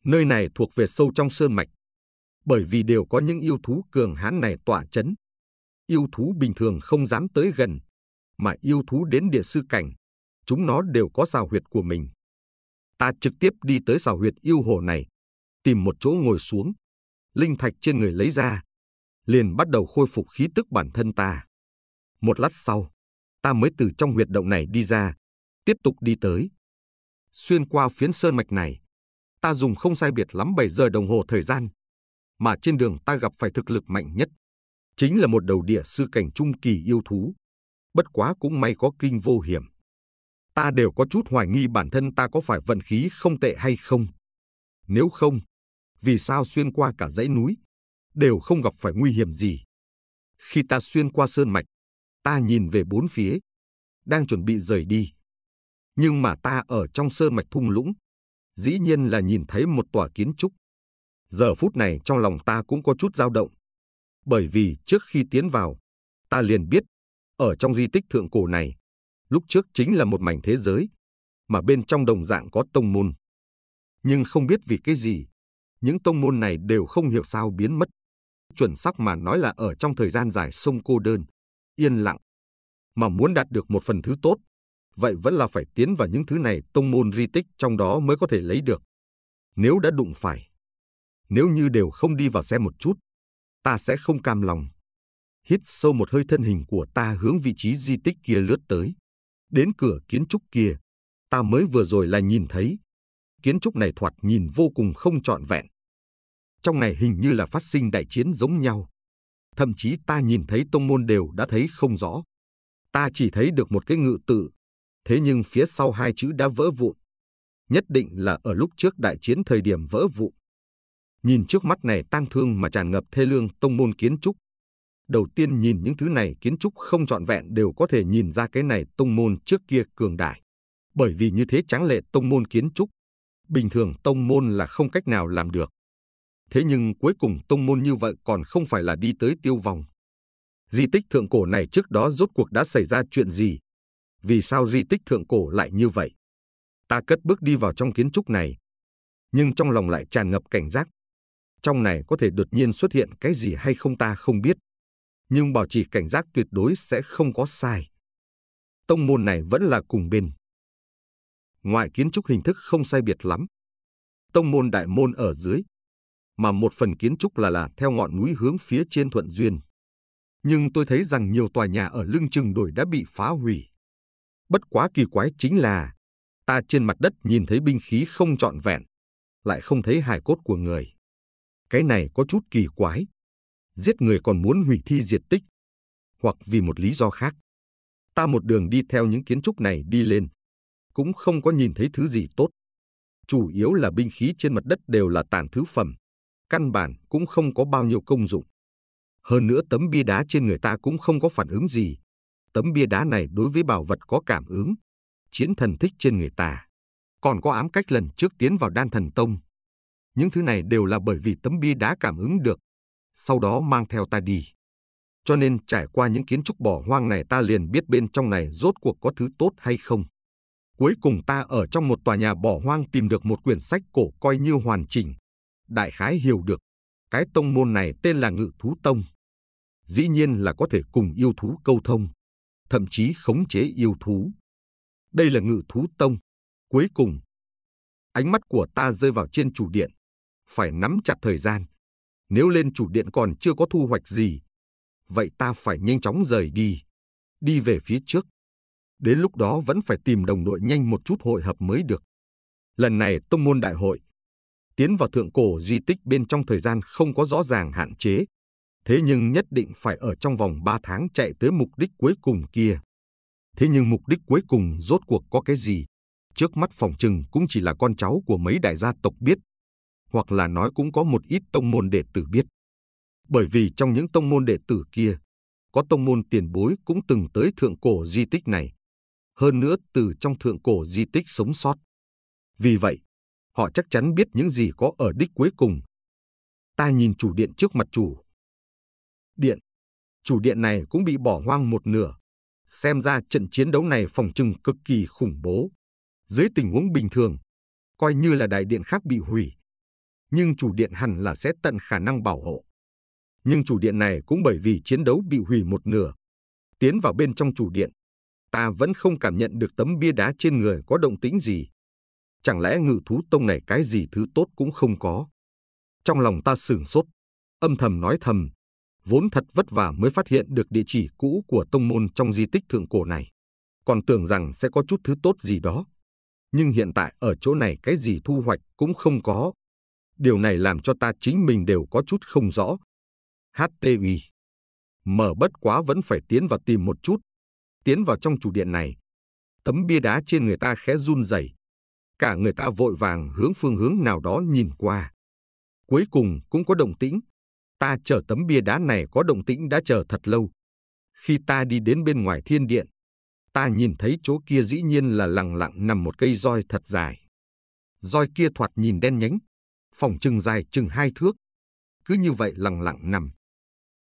Nơi này thuộc về sâu trong sơn mạch, bởi vì đều có những yêu thú cường hãn này tỏa chấn. Yêu thú bình thường không dám tới gần, mà yêu thú đến địa sư cảnh, chúng nó đều có xào huyệt của mình. Ta trực tiếp đi tới xào huyệt yêu hồ này, tìm một chỗ ngồi xuống, linh thạch trên người lấy ra, liền bắt đầu khôi phục khí tức bản thân ta. Một lát sau, ta mới từ trong huyệt động này đi ra, tiếp tục đi tới. Xuyên qua phiến sơn mạch này, ta dùng không sai biệt lắm 7 giờ đồng hồ thời gian, mà trên đường ta gặp phải thực lực mạnh nhất, chính là một đầu địa sư cảnh trung kỳ yêu thú. Bất quá cũng may có kinh vô hiểm. Ta đều có chút hoài nghi bản thân ta có phải vận khí không tệ hay không. Nếu không, vì sao xuyên qua cả dãy núi, đều không gặp phải nguy hiểm gì. Khi ta xuyên qua sơn mạch, ta nhìn về bốn phía, đang chuẩn bị rời đi. Nhưng mà ta ở trong sơn mạch thung lũng, dĩ nhiên là nhìn thấy một tòa kiến trúc. Giờ phút này trong lòng ta cũng có chút dao động, bởi vì trước khi tiến vào, ta liền biết, ở trong di tích thượng cổ này, lúc trước chính là một mảnh thế giới, mà bên trong đồng dạng có tông môn. Nhưng không biết vì cái gì, những tông môn này đều không hiểu sao biến mất chuẩn xác mà nói là ở trong thời gian dài sông cô đơn, yên lặng. Mà muốn đạt được một phần thứ tốt, vậy vẫn là phải tiến vào những thứ này tông môn ri tích trong đó mới có thể lấy được. Nếu đã đụng phải, nếu như đều không đi vào xem một chút, ta sẽ không cam lòng. Hít sâu một hơi thân hình của ta hướng vị trí di tích kia lướt tới. Đến cửa kiến trúc kia, ta mới vừa rồi là nhìn thấy. Kiến trúc này thoạt nhìn vô cùng không trọn vẹn trong này hình như là phát sinh đại chiến giống nhau. Thậm chí ta nhìn thấy tông môn đều đã thấy không rõ. Ta chỉ thấy được một cái ngự tự, thế nhưng phía sau hai chữ đã vỡ vụn. Nhất định là ở lúc trước đại chiến thời điểm vỡ vụn. Nhìn trước mắt này tang thương mà tràn ngập thê lương tông môn kiến trúc. Đầu tiên nhìn những thứ này kiến trúc không trọn vẹn đều có thể nhìn ra cái này tông môn trước kia cường đại. Bởi vì như thế tráng lệ tông môn kiến trúc, bình thường tông môn là không cách nào làm được. Thế nhưng cuối cùng tông môn như vậy còn không phải là đi tới tiêu vong. Di tích thượng cổ này trước đó rốt cuộc đã xảy ra chuyện gì? Vì sao di tích thượng cổ lại như vậy? Ta cất bước đi vào trong kiến trúc này, nhưng trong lòng lại tràn ngập cảnh giác. Trong này có thể đột nhiên xuất hiện cái gì hay không ta không biết, nhưng bảo trì cảnh giác tuyệt đối sẽ không có sai. Tông môn này vẫn là cùng bên. ngoại kiến trúc hình thức không sai biệt lắm, tông môn đại môn ở dưới mà một phần kiến trúc là là theo ngọn núi hướng phía trên Thuận Duyên. Nhưng tôi thấy rằng nhiều tòa nhà ở lưng chừng đồi đã bị phá hủy. Bất quá kỳ quái chính là, ta trên mặt đất nhìn thấy binh khí không trọn vẹn, lại không thấy hài cốt của người. Cái này có chút kỳ quái. Giết người còn muốn hủy thi diệt tích, hoặc vì một lý do khác. Ta một đường đi theo những kiến trúc này đi lên, cũng không có nhìn thấy thứ gì tốt. Chủ yếu là binh khí trên mặt đất đều là tàn thứ phẩm, căn bản cũng không có bao nhiêu công dụng. Hơn nữa tấm bia đá trên người ta cũng không có phản ứng gì. Tấm bia đá này đối với bảo vật có cảm ứng, chiến thần thích trên người ta. Còn có ám cách lần trước tiến vào đan thần tông. Những thứ này đều là bởi vì tấm bia đá cảm ứng được, sau đó mang theo ta đi. Cho nên trải qua những kiến trúc bỏ hoang này ta liền biết bên trong này rốt cuộc có thứ tốt hay không. Cuối cùng ta ở trong một tòa nhà bỏ hoang tìm được một quyển sách cổ coi như hoàn chỉnh, đại khái hiểu được, cái tông môn này tên là ngự thú tông. Dĩ nhiên là có thể cùng yêu thú câu thông, thậm chí khống chế yêu thú. Đây là ngự thú tông. Cuối cùng, ánh mắt của ta rơi vào trên chủ điện. Phải nắm chặt thời gian. Nếu lên chủ điện còn chưa có thu hoạch gì, vậy ta phải nhanh chóng rời đi, đi về phía trước. Đến lúc đó vẫn phải tìm đồng đội nhanh một chút hội hợp mới được. Lần này tông môn đại hội tiến vào thượng cổ di tích bên trong thời gian không có rõ ràng hạn chế, thế nhưng nhất định phải ở trong vòng 3 tháng chạy tới mục đích cuối cùng kia. Thế nhưng mục đích cuối cùng rốt cuộc có cái gì? Trước mắt phòng trừng cũng chỉ là con cháu của mấy đại gia tộc biết, hoặc là nói cũng có một ít tông môn đệ tử biết. Bởi vì trong những tông môn đệ tử kia, có tông môn tiền bối cũng từng tới thượng cổ di tích này. Hơn nữa từ trong thượng cổ di tích sống sót. Vì vậy, họ chắc chắn biết những gì có ở đích cuối cùng. Ta nhìn chủ điện trước mặt chủ. Điện. Chủ điện này cũng bị bỏ hoang một nửa. Xem ra trận chiến đấu này phòng trừng cực kỳ khủng bố. Dưới tình huống bình thường, coi như là đại điện khác bị hủy. Nhưng chủ điện hẳn là sẽ tận khả năng bảo hộ. Nhưng chủ điện này cũng bởi vì chiến đấu bị hủy một nửa. Tiến vào bên trong chủ điện, ta vẫn không cảm nhận được tấm bia đá trên người có động tĩnh gì. Chẳng lẽ ngự thú tông này cái gì thứ tốt cũng không có? Trong lòng ta sửng sốt, âm thầm nói thầm, vốn thật vất vả mới phát hiện được địa chỉ cũ của tông môn trong di tích thượng cổ này. Còn tưởng rằng sẽ có chút thứ tốt gì đó. Nhưng hiện tại ở chỗ này cái gì thu hoạch cũng không có. Điều này làm cho ta chính mình đều có chút không rõ. HTI Mở bất quá vẫn phải tiến vào tìm một chút. Tiến vào trong chủ điện này. Tấm bia đá trên người ta khẽ run rẩy cả người ta vội vàng hướng phương hướng nào đó nhìn qua. Cuối cùng cũng có động tĩnh. Ta chờ tấm bia đá này có động tĩnh đã chờ thật lâu. Khi ta đi đến bên ngoài thiên điện, ta nhìn thấy chỗ kia dĩ nhiên là lặng lặng nằm một cây roi thật dài. Roi kia thoạt nhìn đen nhánh, phòng chừng dài chừng hai thước. Cứ như vậy lặng lặng nằm.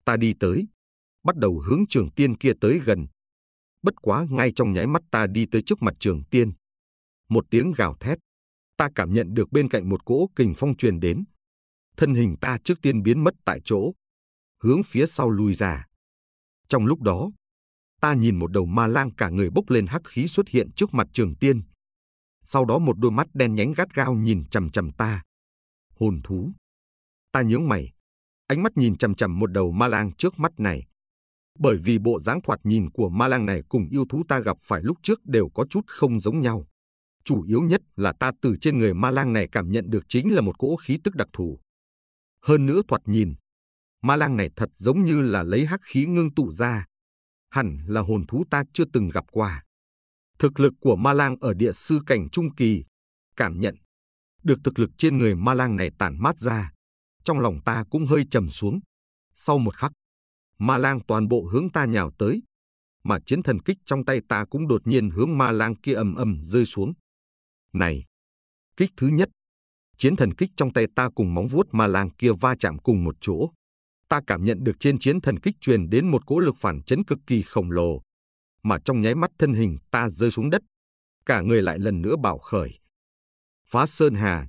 Ta đi tới, bắt đầu hướng trường tiên kia tới gần. Bất quá ngay trong nháy mắt ta đi tới trước mặt trường tiên, một tiếng gào thét. Ta cảm nhận được bên cạnh một cỗ kình phong truyền đến. Thân hình ta trước tiên biến mất tại chỗ, hướng phía sau lùi ra. Trong lúc đó, ta nhìn một đầu ma lang cả người bốc lên hắc khí xuất hiện trước mặt trường tiên. Sau đó một đôi mắt đen nhánh gắt gao nhìn chằm chằm ta. Hồn thú. Ta nhướng mày, ánh mắt nhìn chằm chằm một đầu ma lang trước mắt này. Bởi vì bộ dáng thoạt nhìn của ma lang này cùng yêu thú ta gặp phải lúc trước đều có chút không giống nhau chủ yếu nhất là ta từ trên người ma lang này cảm nhận được chính là một cỗ khí tức đặc thù. Hơn nữa thoạt nhìn, ma lang này thật giống như là lấy hắc khí ngưng tụ ra, hẳn là hồn thú ta chưa từng gặp qua. Thực lực của ma lang ở địa sư cảnh trung kỳ, cảm nhận được thực lực trên người ma lang này tản mát ra, trong lòng ta cũng hơi trầm xuống. Sau một khắc, ma lang toàn bộ hướng ta nhào tới, mà chiến thần kích trong tay ta cũng đột nhiên hướng ma lang kia ầm ầm rơi xuống. Này! Kích thứ nhất! Chiến thần kích trong tay ta cùng móng vuốt ma lang kia va chạm cùng một chỗ. Ta cảm nhận được trên chiến thần kích truyền đến một cỗ lực phản chấn cực kỳ khổng lồ. Mà trong nháy mắt thân hình ta rơi xuống đất. Cả người lại lần nữa bảo khởi. Phá sơn hà!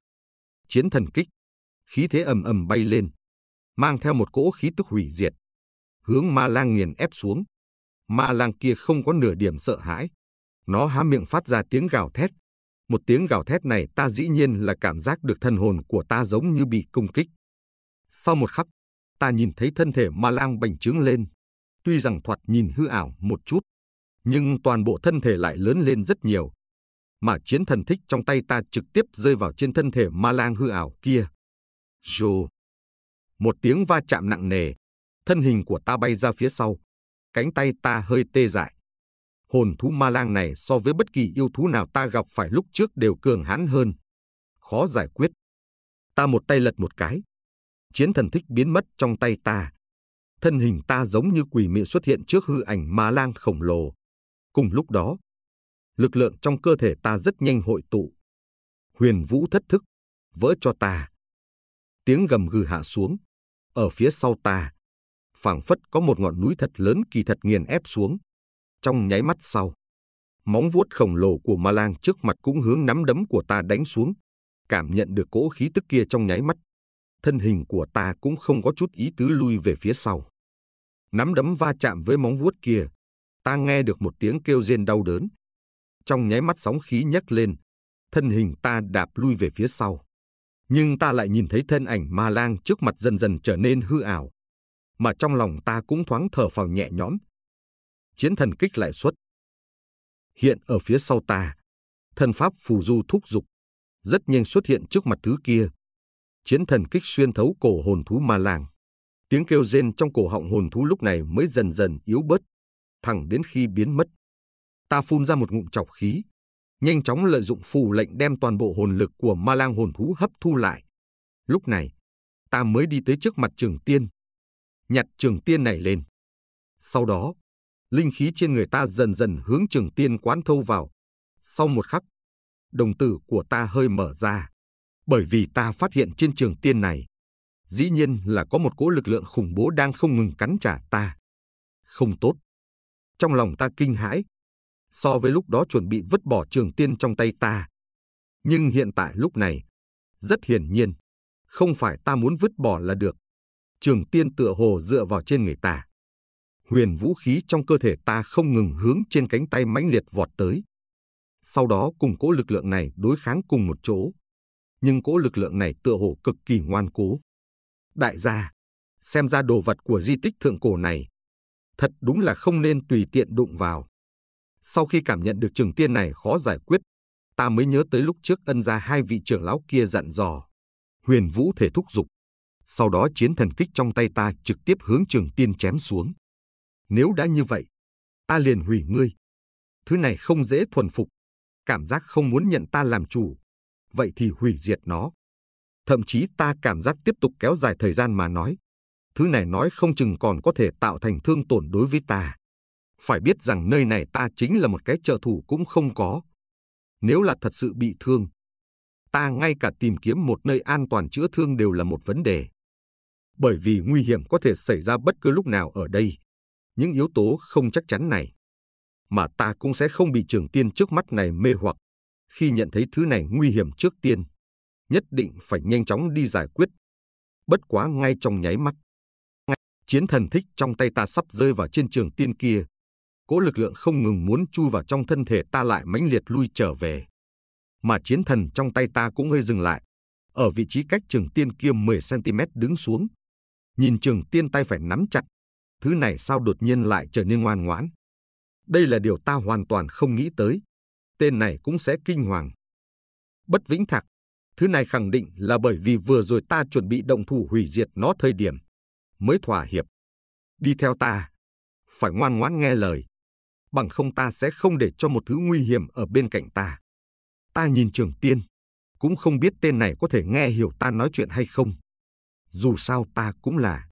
Chiến thần kích! Khí thế ầm ầm bay lên. Mang theo một cỗ khí tức hủy diệt. Hướng ma lang nghiền ép xuống. Ma lang kia không có nửa điểm sợ hãi. Nó há miệng phát ra tiếng gào thét, một tiếng gào thét này ta dĩ nhiên là cảm giác được thân hồn của ta giống như bị công kích. Sau một khắc, ta nhìn thấy thân thể ma lang bành trướng lên. Tuy rằng thoạt nhìn hư ảo một chút, nhưng toàn bộ thân thể lại lớn lên rất nhiều. Mà chiến thần thích trong tay ta trực tiếp rơi vào trên thân thể ma lang hư ảo kia. Dù một tiếng va chạm nặng nề, thân hình của ta bay ra phía sau, cánh tay ta hơi tê dại hồn thú ma lang này so với bất kỳ yêu thú nào ta gặp phải lúc trước đều cường hãn hơn. Khó giải quyết. Ta một tay lật một cái. Chiến thần thích biến mất trong tay ta. Thân hình ta giống như quỷ mị xuất hiện trước hư ảnh ma lang khổng lồ. Cùng lúc đó, lực lượng trong cơ thể ta rất nhanh hội tụ. Huyền vũ thất thức, vỡ cho ta. Tiếng gầm gừ hạ xuống. Ở phía sau ta, phảng phất có một ngọn núi thật lớn kỳ thật nghiền ép xuống. Trong nháy mắt sau, móng vuốt khổng lồ của ma lang trước mặt cũng hướng nắm đấm của ta đánh xuống. Cảm nhận được cỗ khí tức kia trong nháy mắt, thân hình của ta cũng không có chút ý tứ lui về phía sau. Nắm đấm va chạm với móng vuốt kia, ta nghe được một tiếng kêu rên đau đớn. Trong nháy mắt sóng khí nhấc lên, thân hình ta đạp lui về phía sau. Nhưng ta lại nhìn thấy thân ảnh ma lang trước mặt dần dần trở nên hư ảo. Mà trong lòng ta cũng thoáng thở phào nhẹ nhõm, chiến thần kích lại xuất. Hiện ở phía sau ta, thần pháp phù du thúc dục, rất nhanh xuất hiện trước mặt thứ kia. Chiến thần kích xuyên thấu cổ hồn thú ma làng. Tiếng kêu rên trong cổ họng hồn thú lúc này mới dần dần yếu bớt, thẳng đến khi biến mất. Ta phun ra một ngụm chọc khí, nhanh chóng lợi dụng phù lệnh đem toàn bộ hồn lực của ma lang hồn thú hấp thu lại. Lúc này, ta mới đi tới trước mặt trường tiên. Nhặt trường tiên này lên. Sau đó, linh khí trên người ta dần dần hướng trường tiên quán thâu vào. Sau một khắc, đồng tử của ta hơi mở ra, bởi vì ta phát hiện trên trường tiên này, dĩ nhiên là có một cỗ lực lượng khủng bố đang không ngừng cắn trả ta. Không tốt. Trong lòng ta kinh hãi, so với lúc đó chuẩn bị vứt bỏ trường tiên trong tay ta. Nhưng hiện tại lúc này, rất hiển nhiên, không phải ta muốn vứt bỏ là được. Trường tiên tựa hồ dựa vào trên người ta huyền vũ khí trong cơ thể ta không ngừng hướng trên cánh tay mãnh liệt vọt tới. Sau đó cùng cỗ lực lượng này đối kháng cùng một chỗ. Nhưng cỗ lực lượng này tựa hồ cực kỳ ngoan cố. Đại gia, xem ra đồ vật của di tích thượng cổ này, thật đúng là không nên tùy tiện đụng vào. Sau khi cảm nhận được trường tiên này khó giải quyết, ta mới nhớ tới lúc trước ân ra hai vị trưởng lão kia dặn dò. Huyền vũ thể thúc giục Sau đó chiến thần kích trong tay ta trực tiếp hướng trường tiên chém xuống. Nếu đã như vậy, ta liền hủy ngươi. Thứ này không dễ thuần phục, cảm giác không muốn nhận ta làm chủ, vậy thì hủy diệt nó. Thậm chí ta cảm giác tiếp tục kéo dài thời gian mà nói, thứ này nói không chừng còn có thể tạo thành thương tổn đối với ta. Phải biết rằng nơi này ta chính là một cái trợ thủ cũng không có. Nếu là thật sự bị thương, ta ngay cả tìm kiếm một nơi an toàn chữa thương đều là một vấn đề. Bởi vì nguy hiểm có thể xảy ra bất cứ lúc nào ở đây những yếu tố không chắc chắn này. Mà ta cũng sẽ không bị trường tiên trước mắt này mê hoặc khi nhận thấy thứ này nguy hiểm trước tiên. Nhất định phải nhanh chóng đi giải quyết. Bất quá ngay trong nháy mắt. chiến thần thích trong tay ta sắp rơi vào trên trường tiên kia. Cỗ lực lượng không ngừng muốn chui vào trong thân thể ta lại mãnh liệt lui trở về. Mà chiến thần trong tay ta cũng hơi dừng lại. Ở vị trí cách trường tiên kia 10cm đứng xuống. Nhìn trường tiên tay phải nắm chặt thứ này sao đột nhiên lại trở nên ngoan ngoãn. Đây là điều ta hoàn toàn không nghĩ tới. Tên này cũng sẽ kinh hoàng. Bất vĩnh thạc, thứ này khẳng định là bởi vì vừa rồi ta chuẩn bị động thủ hủy diệt nó thời điểm, mới thỏa hiệp. Đi theo ta, phải ngoan ngoãn nghe lời. Bằng không ta sẽ không để cho một thứ nguy hiểm ở bên cạnh ta. Ta nhìn trường tiên, cũng không biết tên này có thể nghe hiểu ta nói chuyện hay không. Dù sao ta cũng là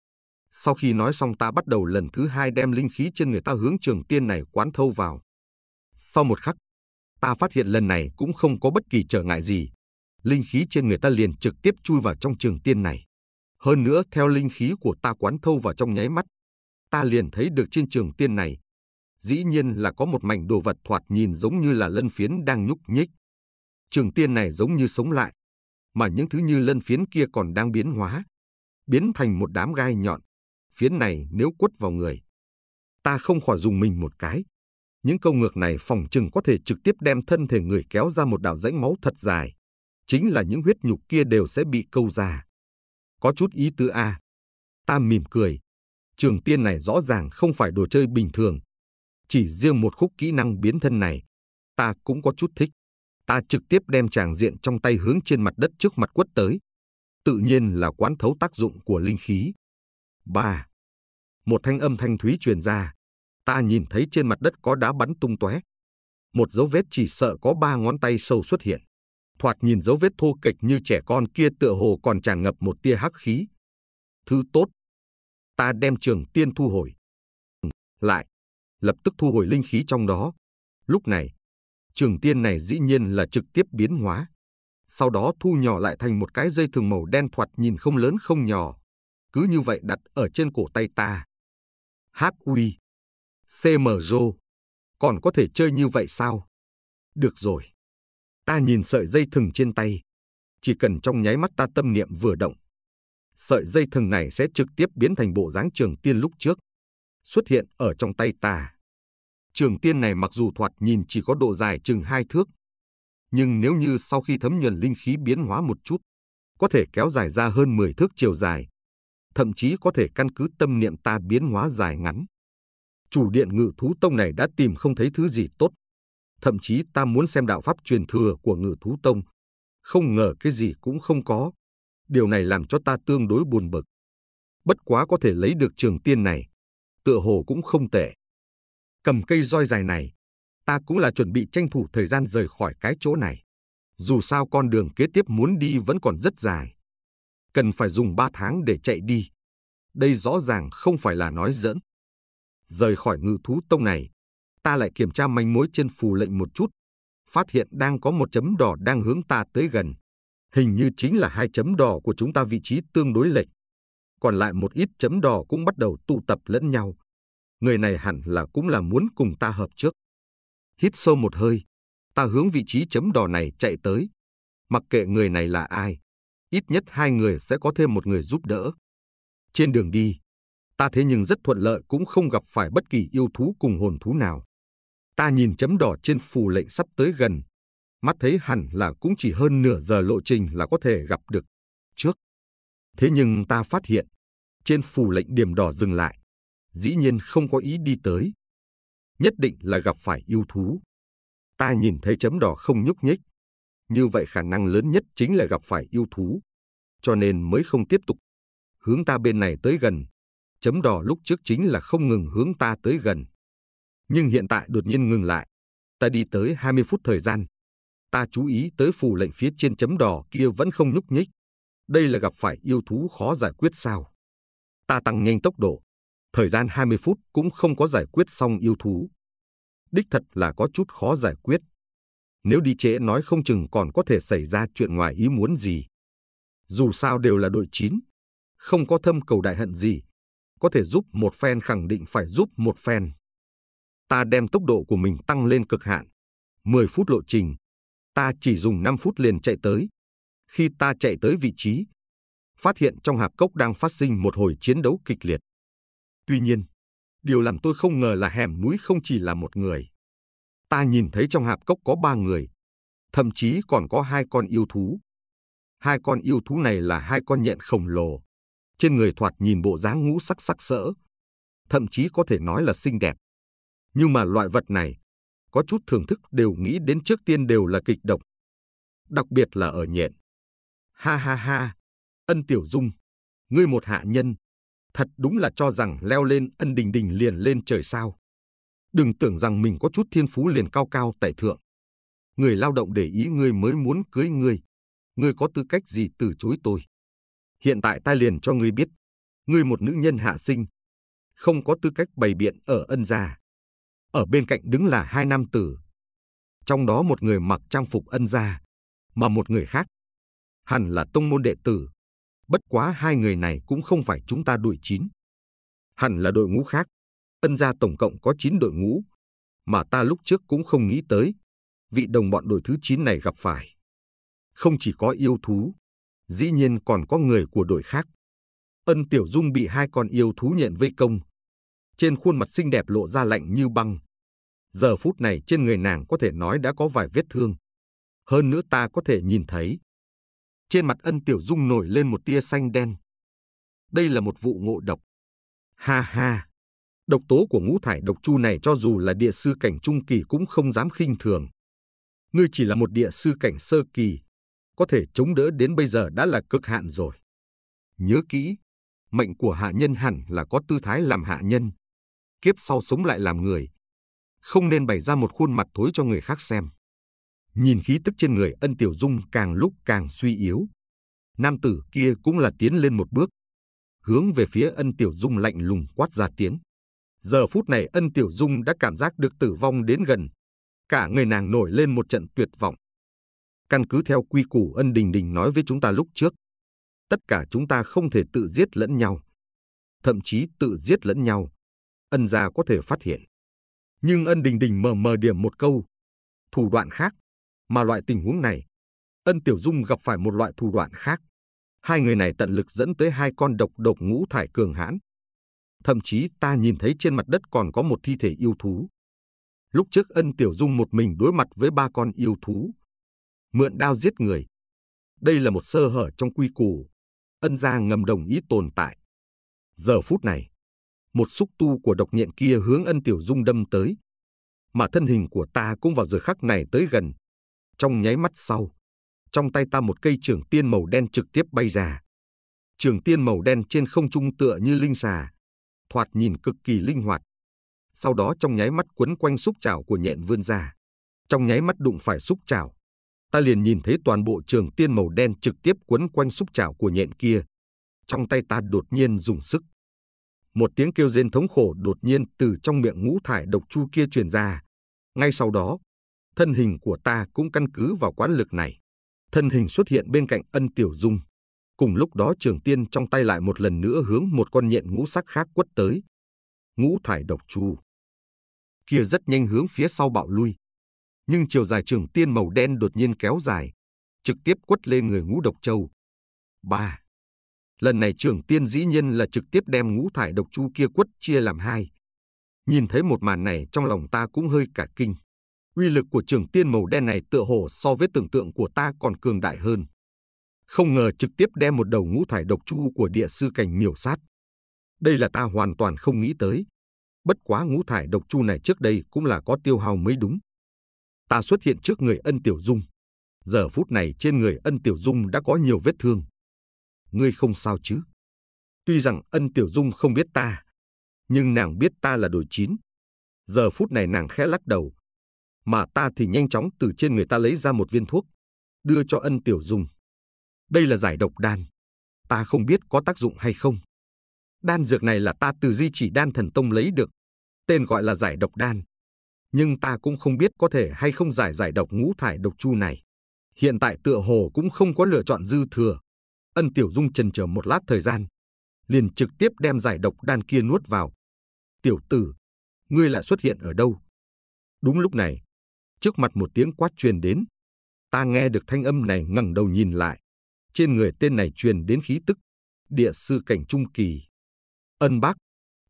sau khi nói xong ta bắt đầu lần thứ hai đem linh khí trên người ta hướng trường tiên này quán thâu vào. Sau một khắc, ta phát hiện lần này cũng không có bất kỳ trở ngại gì. Linh khí trên người ta liền trực tiếp chui vào trong trường tiên này. Hơn nữa, theo linh khí của ta quán thâu vào trong nháy mắt, ta liền thấy được trên trường tiên này. Dĩ nhiên là có một mảnh đồ vật thoạt nhìn giống như là lân phiến đang nhúc nhích. Trường tiên này giống như sống lại, mà những thứ như lân phiến kia còn đang biến hóa, biến thành một đám gai nhọn, phiến này nếu quất vào người. Ta không khỏi dùng mình một cái. Những câu ngược này phòng chừng có thể trực tiếp đem thân thể người kéo ra một đạo rãnh máu thật dài. Chính là những huyết nhục kia đều sẽ bị câu ra. Có chút ý tứ A. Ta mỉm cười. Trường tiên này rõ ràng không phải đồ chơi bình thường. Chỉ riêng một khúc kỹ năng biến thân này, ta cũng có chút thích. Ta trực tiếp đem tràng diện trong tay hướng trên mặt đất trước mặt quất tới. Tự nhiên là quán thấu tác dụng của linh khí Ba. Một thanh âm thanh thúy truyền ra. Ta nhìn thấy trên mặt đất có đá bắn tung tóe. Một dấu vết chỉ sợ có ba ngón tay sâu xuất hiện. Thoạt nhìn dấu vết thô kệch như trẻ con kia tựa hồ còn tràn ngập một tia hắc khí. Thứ tốt. Ta đem trường tiên thu hồi. Lại. Lập tức thu hồi linh khí trong đó. Lúc này, trường tiên này dĩ nhiên là trực tiếp biến hóa. Sau đó thu nhỏ lại thành một cái dây thường màu đen thoạt nhìn không lớn không nhỏ, cứ như vậy đặt ở trên cổ tay ta. Hát uy, CM Rô, còn có thể chơi như vậy sao? Được rồi. Ta nhìn sợi dây thừng trên tay. Chỉ cần trong nháy mắt ta tâm niệm vừa động. Sợi dây thừng này sẽ trực tiếp biến thành bộ dáng trường tiên lúc trước. Xuất hiện ở trong tay ta. Trường tiên này mặc dù thoạt nhìn chỉ có độ dài chừng hai thước. Nhưng nếu như sau khi thấm nhuần linh khí biến hóa một chút, có thể kéo dài ra hơn 10 thước chiều dài, thậm chí có thể căn cứ tâm niệm ta biến hóa dài ngắn. Chủ điện ngự thú tông này đã tìm không thấy thứ gì tốt. Thậm chí ta muốn xem đạo pháp truyền thừa của ngự thú tông. Không ngờ cái gì cũng không có. Điều này làm cho ta tương đối buồn bực. Bất quá có thể lấy được trường tiên này. Tựa hồ cũng không tệ. Cầm cây roi dài này, ta cũng là chuẩn bị tranh thủ thời gian rời khỏi cái chỗ này. Dù sao con đường kế tiếp muốn đi vẫn còn rất dài cần phải dùng 3 tháng để chạy đi. Đây rõ ràng không phải là nói dẫn. Rời khỏi ngự thú tông này, ta lại kiểm tra manh mối trên phù lệnh một chút, phát hiện đang có một chấm đỏ đang hướng ta tới gần. Hình như chính là hai chấm đỏ của chúng ta vị trí tương đối lệch. Còn lại một ít chấm đỏ cũng bắt đầu tụ tập lẫn nhau. Người này hẳn là cũng là muốn cùng ta hợp trước. Hít sâu một hơi, ta hướng vị trí chấm đỏ này chạy tới. Mặc kệ người này là ai, ít nhất hai người sẽ có thêm một người giúp đỡ. Trên đường đi, ta thế nhưng rất thuận lợi cũng không gặp phải bất kỳ yêu thú cùng hồn thú nào. Ta nhìn chấm đỏ trên phù lệnh sắp tới gần, mắt thấy hẳn là cũng chỉ hơn nửa giờ lộ trình là có thể gặp được trước. Thế nhưng ta phát hiện, trên phù lệnh điểm đỏ dừng lại, dĩ nhiên không có ý đi tới. Nhất định là gặp phải yêu thú. Ta nhìn thấy chấm đỏ không nhúc nhích, như vậy khả năng lớn nhất chính là gặp phải yêu thú, cho nên mới không tiếp tục. Hướng ta bên này tới gần, chấm đỏ lúc trước chính là không ngừng hướng ta tới gần. Nhưng hiện tại đột nhiên ngừng lại, ta đi tới 20 phút thời gian. Ta chú ý tới phù lệnh phía trên chấm đỏ kia vẫn không nhúc nhích. Đây là gặp phải yêu thú khó giải quyết sao. Ta tăng nhanh tốc độ, thời gian 20 phút cũng không có giải quyết xong yêu thú. Đích thật là có chút khó giải quyết. Nếu đi trễ nói không chừng còn có thể xảy ra chuyện ngoài ý muốn gì. Dù sao đều là đội chín không có thâm cầu đại hận gì. Có thể giúp một phen khẳng định phải giúp một phen. Ta đem tốc độ của mình tăng lên cực hạn. 10 phút lộ trình, ta chỉ dùng 5 phút liền chạy tới. Khi ta chạy tới vị trí, phát hiện trong hạp cốc đang phát sinh một hồi chiến đấu kịch liệt. Tuy nhiên, điều làm tôi không ngờ là hẻm núi không chỉ là một người ta nhìn thấy trong hạp cốc có ba người, thậm chí còn có hai con yêu thú. Hai con yêu thú này là hai con nhện khổng lồ, trên người thoạt nhìn bộ dáng ngũ sắc sắc sỡ, thậm chí có thể nói là xinh đẹp. Nhưng mà loại vật này, có chút thưởng thức đều nghĩ đến trước tiên đều là kịch độc, đặc biệt là ở nhện. Ha ha ha, ân tiểu dung, ngươi một hạ nhân, thật đúng là cho rằng leo lên ân đình đình liền lên trời sao. Đừng tưởng rằng mình có chút thiên phú liền cao cao tại thượng. Người lao động để ý ngươi mới muốn cưới ngươi. Ngươi có tư cách gì từ chối tôi? Hiện tại ta liền cho ngươi biết. Ngươi một nữ nhân hạ sinh. Không có tư cách bày biện ở ân gia. Ở bên cạnh đứng là hai nam tử. Trong đó một người mặc trang phục ân gia, mà một người khác. Hẳn là tông môn đệ tử. Bất quá hai người này cũng không phải chúng ta đuổi chín. Hẳn là đội ngũ khác Ân gia tổng cộng có 9 đội ngũ, mà ta lúc trước cũng không nghĩ tới, vị đồng bọn đội thứ 9 này gặp phải. Không chỉ có yêu thú, dĩ nhiên còn có người của đội khác. Ân Tiểu Dung bị hai con yêu thú nhện vây công. Trên khuôn mặt xinh đẹp lộ ra lạnh như băng. Giờ phút này trên người nàng có thể nói đã có vài vết thương. Hơn nữa ta có thể nhìn thấy. Trên mặt ân Tiểu Dung nổi lên một tia xanh đen. Đây là một vụ ngộ độc. Ha ha! Độc tố của ngũ thải độc chu này cho dù là địa sư cảnh trung kỳ cũng không dám khinh thường. Ngươi chỉ là một địa sư cảnh sơ kỳ, có thể chống đỡ đến bây giờ đã là cực hạn rồi. Nhớ kỹ, mệnh của hạ nhân hẳn là có tư thái làm hạ nhân. Kiếp sau sống lại làm người. Không nên bày ra một khuôn mặt thối cho người khác xem. Nhìn khí tức trên người ân tiểu dung càng lúc càng suy yếu. Nam tử kia cũng là tiến lên một bước. Hướng về phía ân tiểu dung lạnh lùng quát ra tiếng. Giờ phút này Ân Tiểu Dung đã cảm giác được tử vong đến gần. Cả người nàng nổi lên một trận tuyệt vọng. Căn cứ theo quy củ Ân Đình Đình nói với chúng ta lúc trước, tất cả chúng ta không thể tự giết lẫn nhau. Thậm chí tự giết lẫn nhau, ân gia có thể phát hiện. Nhưng ân đình đình mờ mờ điểm một câu, thủ đoạn khác, mà loại tình huống này, ân tiểu dung gặp phải một loại thủ đoạn khác. Hai người này tận lực dẫn tới hai con độc độc ngũ thải cường hãn, thậm chí ta nhìn thấy trên mặt đất còn có một thi thể yêu thú. Lúc trước Ân Tiểu Dung một mình đối mặt với ba con yêu thú, mượn đao giết người. Đây là một sơ hở trong quy củ, Ân gia ngầm đồng ý tồn tại. Giờ phút này, một xúc tu của độc nhện kia hướng Ân Tiểu Dung đâm tới, mà thân hình của ta cũng vào giờ khắc này tới gần. Trong nháy mắt sau, trong tay ta một cây trường tiên màu đen trực tiếp bay ra. Trường tiên màu đen trên không trung tựa như linh xà, thoạt nhìn cực kỳ linh hoạt. Sau đó trong nháy mắt quấn quanh xúc chảo của nhện vươn ra. Trong nháy mắt đụng phải xúc chảo. Ta liền nhìn thấy toàn bộ trường tiên màu đen trực tiếp quấn quanh xúc chảo của nhện kia. Trong tay ta đột nhiên dùng sức. Một tiếng kêu rên thống khổ đột nhiên từ trong miệng ngũ thải độc chu kia truyền ra. Ngay sau đó, thân hình của ta cũng căn cứ vào quán lực này. Thân hình xuất hiện bên cạnh ân tiểu dung. Cùng lúc đó trường tiên trong tay lại một lần nữa hướng một con nhện ngũ sắc khác quất tới. Ngũ thải độc chu. Kia rất nhanh hướng phía sau bạo lui. Nhưng chiều dài trường tiên màu đen đột nhiên kéo dài, trực tiếp quất lên người ngũ độc châu. 3. Lần này trường tiên dĩ nhiên là trực tiếp đem ngũ thải độc chu kia quất chia làm hai. Nhìn thấy một màn này trong lòng ta cũng hơi cả kinh. Uy lực của trường tiên màu đen này tựa hồ so với tưởng tượng của ta còn cường đại hơn không ngờ trực tiếp đem một đầu ngũ thải độc chu của địa sư cảnh miểu sát. Đây là ta hoàn toàn không nghĩ tới. Bất quá ngũ thải độc chu này trước đây cũng là có tiêu hao mới đúng. Ta xuất hiện trước người ân tiểu dung. Giờ phút này trên người ân tiểu dung đã có nhiều vết thương. Ngươi không sao chứ? Tuy rằng ân tiểu dung không biết ta, nhưng nàng biết ta là đồi chín. Giờ phút này nàng khẽ lắc đầu, mà ta thì nhanh chóng từ trên người ta lấy ra một viên thuốc, đưa cho ân tiểu dung. Đây là giải độc đan. Ta không biết có tác dụng hay không. Đan dược này là ta từ di chỉ đan thần tông lấy được. Tên gọi là giải độc đan. Nhưng ta cũng không biết có thể hay không giải giải độc ngũ thải độc chu này. Hiện tại tựa hồ cũng không có lựa chọn dư thừa. Ân Tiểu Dung chần chờ một lát thời gian. Liền trực tiếp đem giải độc đan kia nuốt vào. Tiểu tử, ngươi lại xuất hiện ở đâu? Đúng lúc này, trước mặt một tiếng quát truyền đến. Ta nghe được thanh âm này ngẩng đầu nhìn lại. Trên người tên này truyền đến khí tức, địa sư cảnh trung kỳ. Ân bác,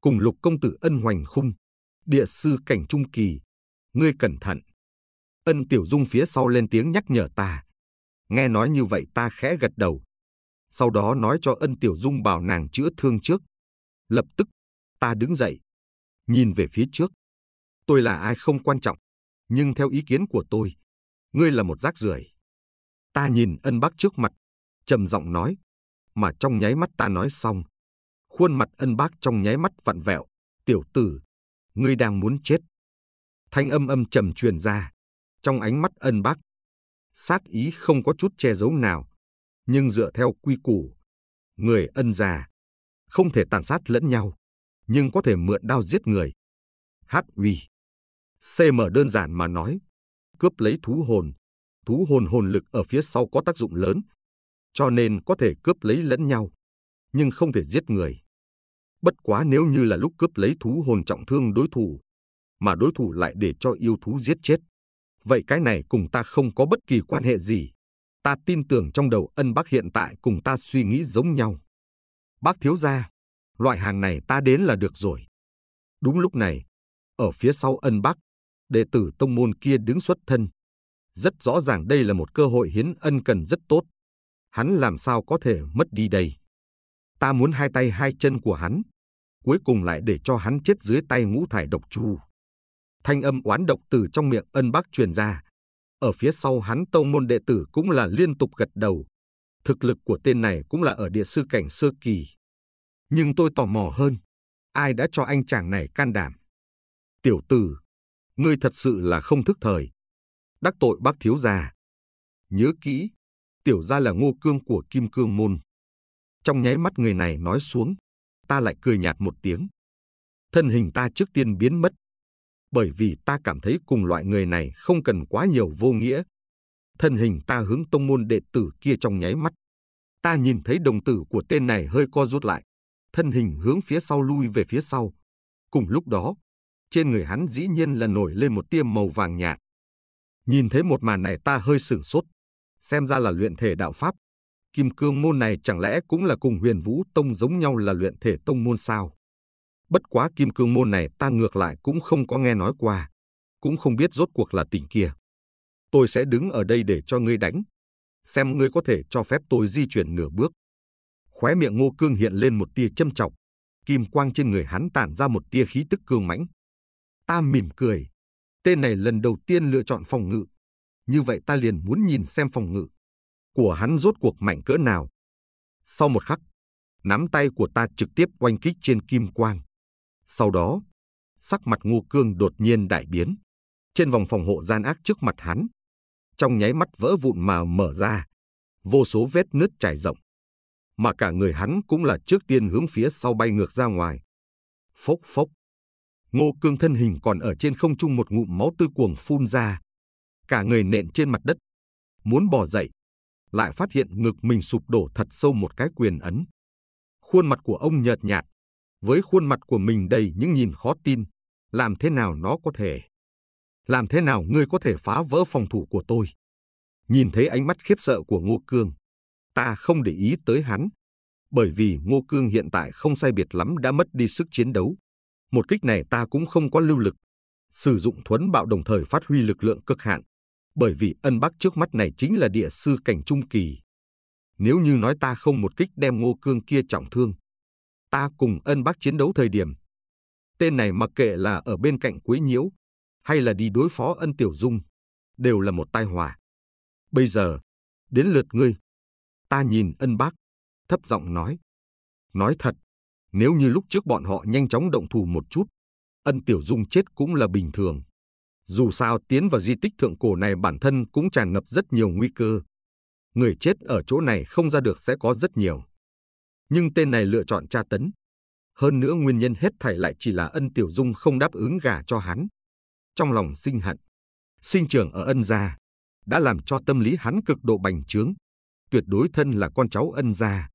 cùng lục công tử ân hoành khung, địa sư cảnh trung kỳ. Ngươi cẩn thận. Ân tiểu dung phía sau lên tiếng nhắc nhở ta. Nghe nói như vậy ta khẽ gật đầu. Sau đó nói cho ân tiểu dung bảo nàng chữa thương trước. Lập tức, ta đứng dậy, nhìn về phía trước. Tôi là ai không quan trọng, nhưng theo ý kiến của tôi, ngươi là một rác rưởi. Ta nhìn ân bác trước mặt, trầm giọng nói, mà trong nháy mắt ta nói xong. Khuôn mặt ân bác trong nháy mắt vặn vẹo, tiểu tử, ngươi đang muốn chết. Thanh âm âm trầm truyền ra, trong ánh mắt ân bác. Sát ý không có chút che giấu nào, nhưng dựa theo quy củ, người ân già, không thể tàn sát lẫn nhau, nhưng có thể mượn đao giết người. Hát uy. CM đơn giản mà nói, cướp lấy thú hồn. Thú hồn hồn lực ở phía sau có tác dụng lớn, cho nên có thể cướp lấy lẫn nhau, nhưng không thể giết người. Bất quá nếu như là lúc cướp lấy thú hồn trọng thương đối thủ, mà đối thủ lại để cho yêu thú giết chết, vậy cái này cùng ta không có bất kỳ quan hệ gì. Ta tin tưởng trong đầu ân bác hiện tại cùng ta suy nghĩ giống nhau. Bác thiếu gia, loại hàng này ta đến là được rồi. Đúng lúc này, ở phía sau ân bác, đệ tử tông môn kia đứng xuất thân. Rất rõ ràng đây là một cơ hội hiến ân cần rất tốt hắn làm sao có thể mất đi đây. Ta muốn hai tay hai chân của hắn, cuối cùng lại để cho hắn chết dưới tay ngũ thải độc chu. Thanh âm oán độc từ trong miệng ân bác truyền ra. Ở phía sau hắn tông môn đệ tử cũng là liên tục gật đầu. Thực lực của tên này cũng là ở địa sư cảnh sơ kỳ. Nhưng tôi tò mò hơn, ai đã cho anh chàng này can đảm? Tiểu tử, ngươi thật sự là không thức thời. Đắc tội bác thiếu già. Nhớ kỹ, tiểu ra là ngô cương của kim cương môn. Trong nháy mắt người này nói xuống, ta lại cười nhạt một tiếng. Thân hình ta trước tiên biến mất, bởi vì ta cảm thấy cùng loại người này không cần quá nhiều vô nghĩa. Thân hình ta hướng tông môn đệ tử kia trong nháy mắt. Ta nhìn thấy đồng tử của tên này hơi co rút lại, thân hình hướng phía sau lui về phía sau. Cùng lúc đó, trên người hắn dĩ nhiên là nổi lên một tia màu vàng nhạt. Nhìn thấy một màn này ta hơi sửng sốt, xem ra là luyện thể đạo pháp. Kim cương môn này chẳng lẽ cũng là cùng huyền vũ tông giống nhau là luyện thể tông môn sao? Bất quá kim cương môn này ta ngược lại cũng không có nghe nói qua, cũng không biết rốt cuộc là tỉnh kia. Tôi sẽ đứng ở đây để cho ngươi đánh, xem ngươi có thể cho phép tôi di chuyển nửa bước. Khóe miệng ngô cương hiện lên một tia châm trọng, kim quang trên người hắn tản ra một tia khí tức cương mãnh. Ta mỉm cười, tên này lần đầu tiên lựa chọn phòng ngự, như vậy ta liền muốn nhìn xem phòng ngự của hắn rốt cuộc mạnh cỡ nào. Sau một khắc, nắm tay của ta trực tiếp oanh kích trên kim quang. Sau đó, sắc mặt Ngô Cương đột nhiên đại biến. Trên vòng phòng hộ gian ác trước mặt hắn, trong nháy mắt vỡ vụn mà mở ra, vô số vết nứt trải rộng. Mà cả người hắn cũng là trước tiên hướng phía sau bay ngược ra ngoài. Phốc phốc. Ngô Cương thân hình còn ở trên không trung một ngụm máu tươi cuồng phun ra, cả người nện trên mặt đất. Muốn bò dậy, lại phát hiện ngực mình sụp đổ thật sâu một cái quyền ấn. Khuôn mặt của ông nhợt nhạt, với khuôn mặt của mình đầy những nhìn khó tin, làm thế nào nó có thể? Làm thế nào ngươi có thể phá vỡ phòng thủ của tôi? Nhìn thấy ánh mắt khiếp sợ của Ngô Cương, ta không để ý tới hắn, bởi vì Ngô Cương hiện tại không sai biệt lắm đã mất đi sức chiến đấu. Một kích này ta cũng không có lưu lực. Sử dụng thuấn bạo đồng thời phát huy lực lượng cực hạn, bởi vì ân bắc trước mắt này chính là địa sư cảnh trung kỳ. Nếu như nói ta không một kích đem ngô cương kia trọng thương, ta cùng ân bắc chiến đấu thời điểm. Tên này mặc kệ là ở bên cạnh quấy nhiễu, hay là đi đối phó ân tiểu dung, đều là một tai họa. Bây giờ, đến lượt ngươi. Ta nhìn ân bác, thấp giọng nói. Nói thật, nếu như lúc trước bọn họ nhanh chóng động thủ một chút, ân tiểu dung chết cũng là bình thường. Dù sao tiến vào di tích thượng cổ này bản thân cũng tràn ngập rất nhiều nguy cơ. Người chết ở chỗ này không ra được sẽ có rất nhiều. Nhưng tên này lựa chọn tra tấn. Hơn nữa nguyên nhân hết thảy lại chỉ là ân tiểu dung không đáp ứng gà cho hắn. Trong lòng sinh hận, sinh trưởng ở ân gia, đã làm cho tâm lý hắn cực độ bành trướng. Tuyệt đối thân là con cháu ân gia.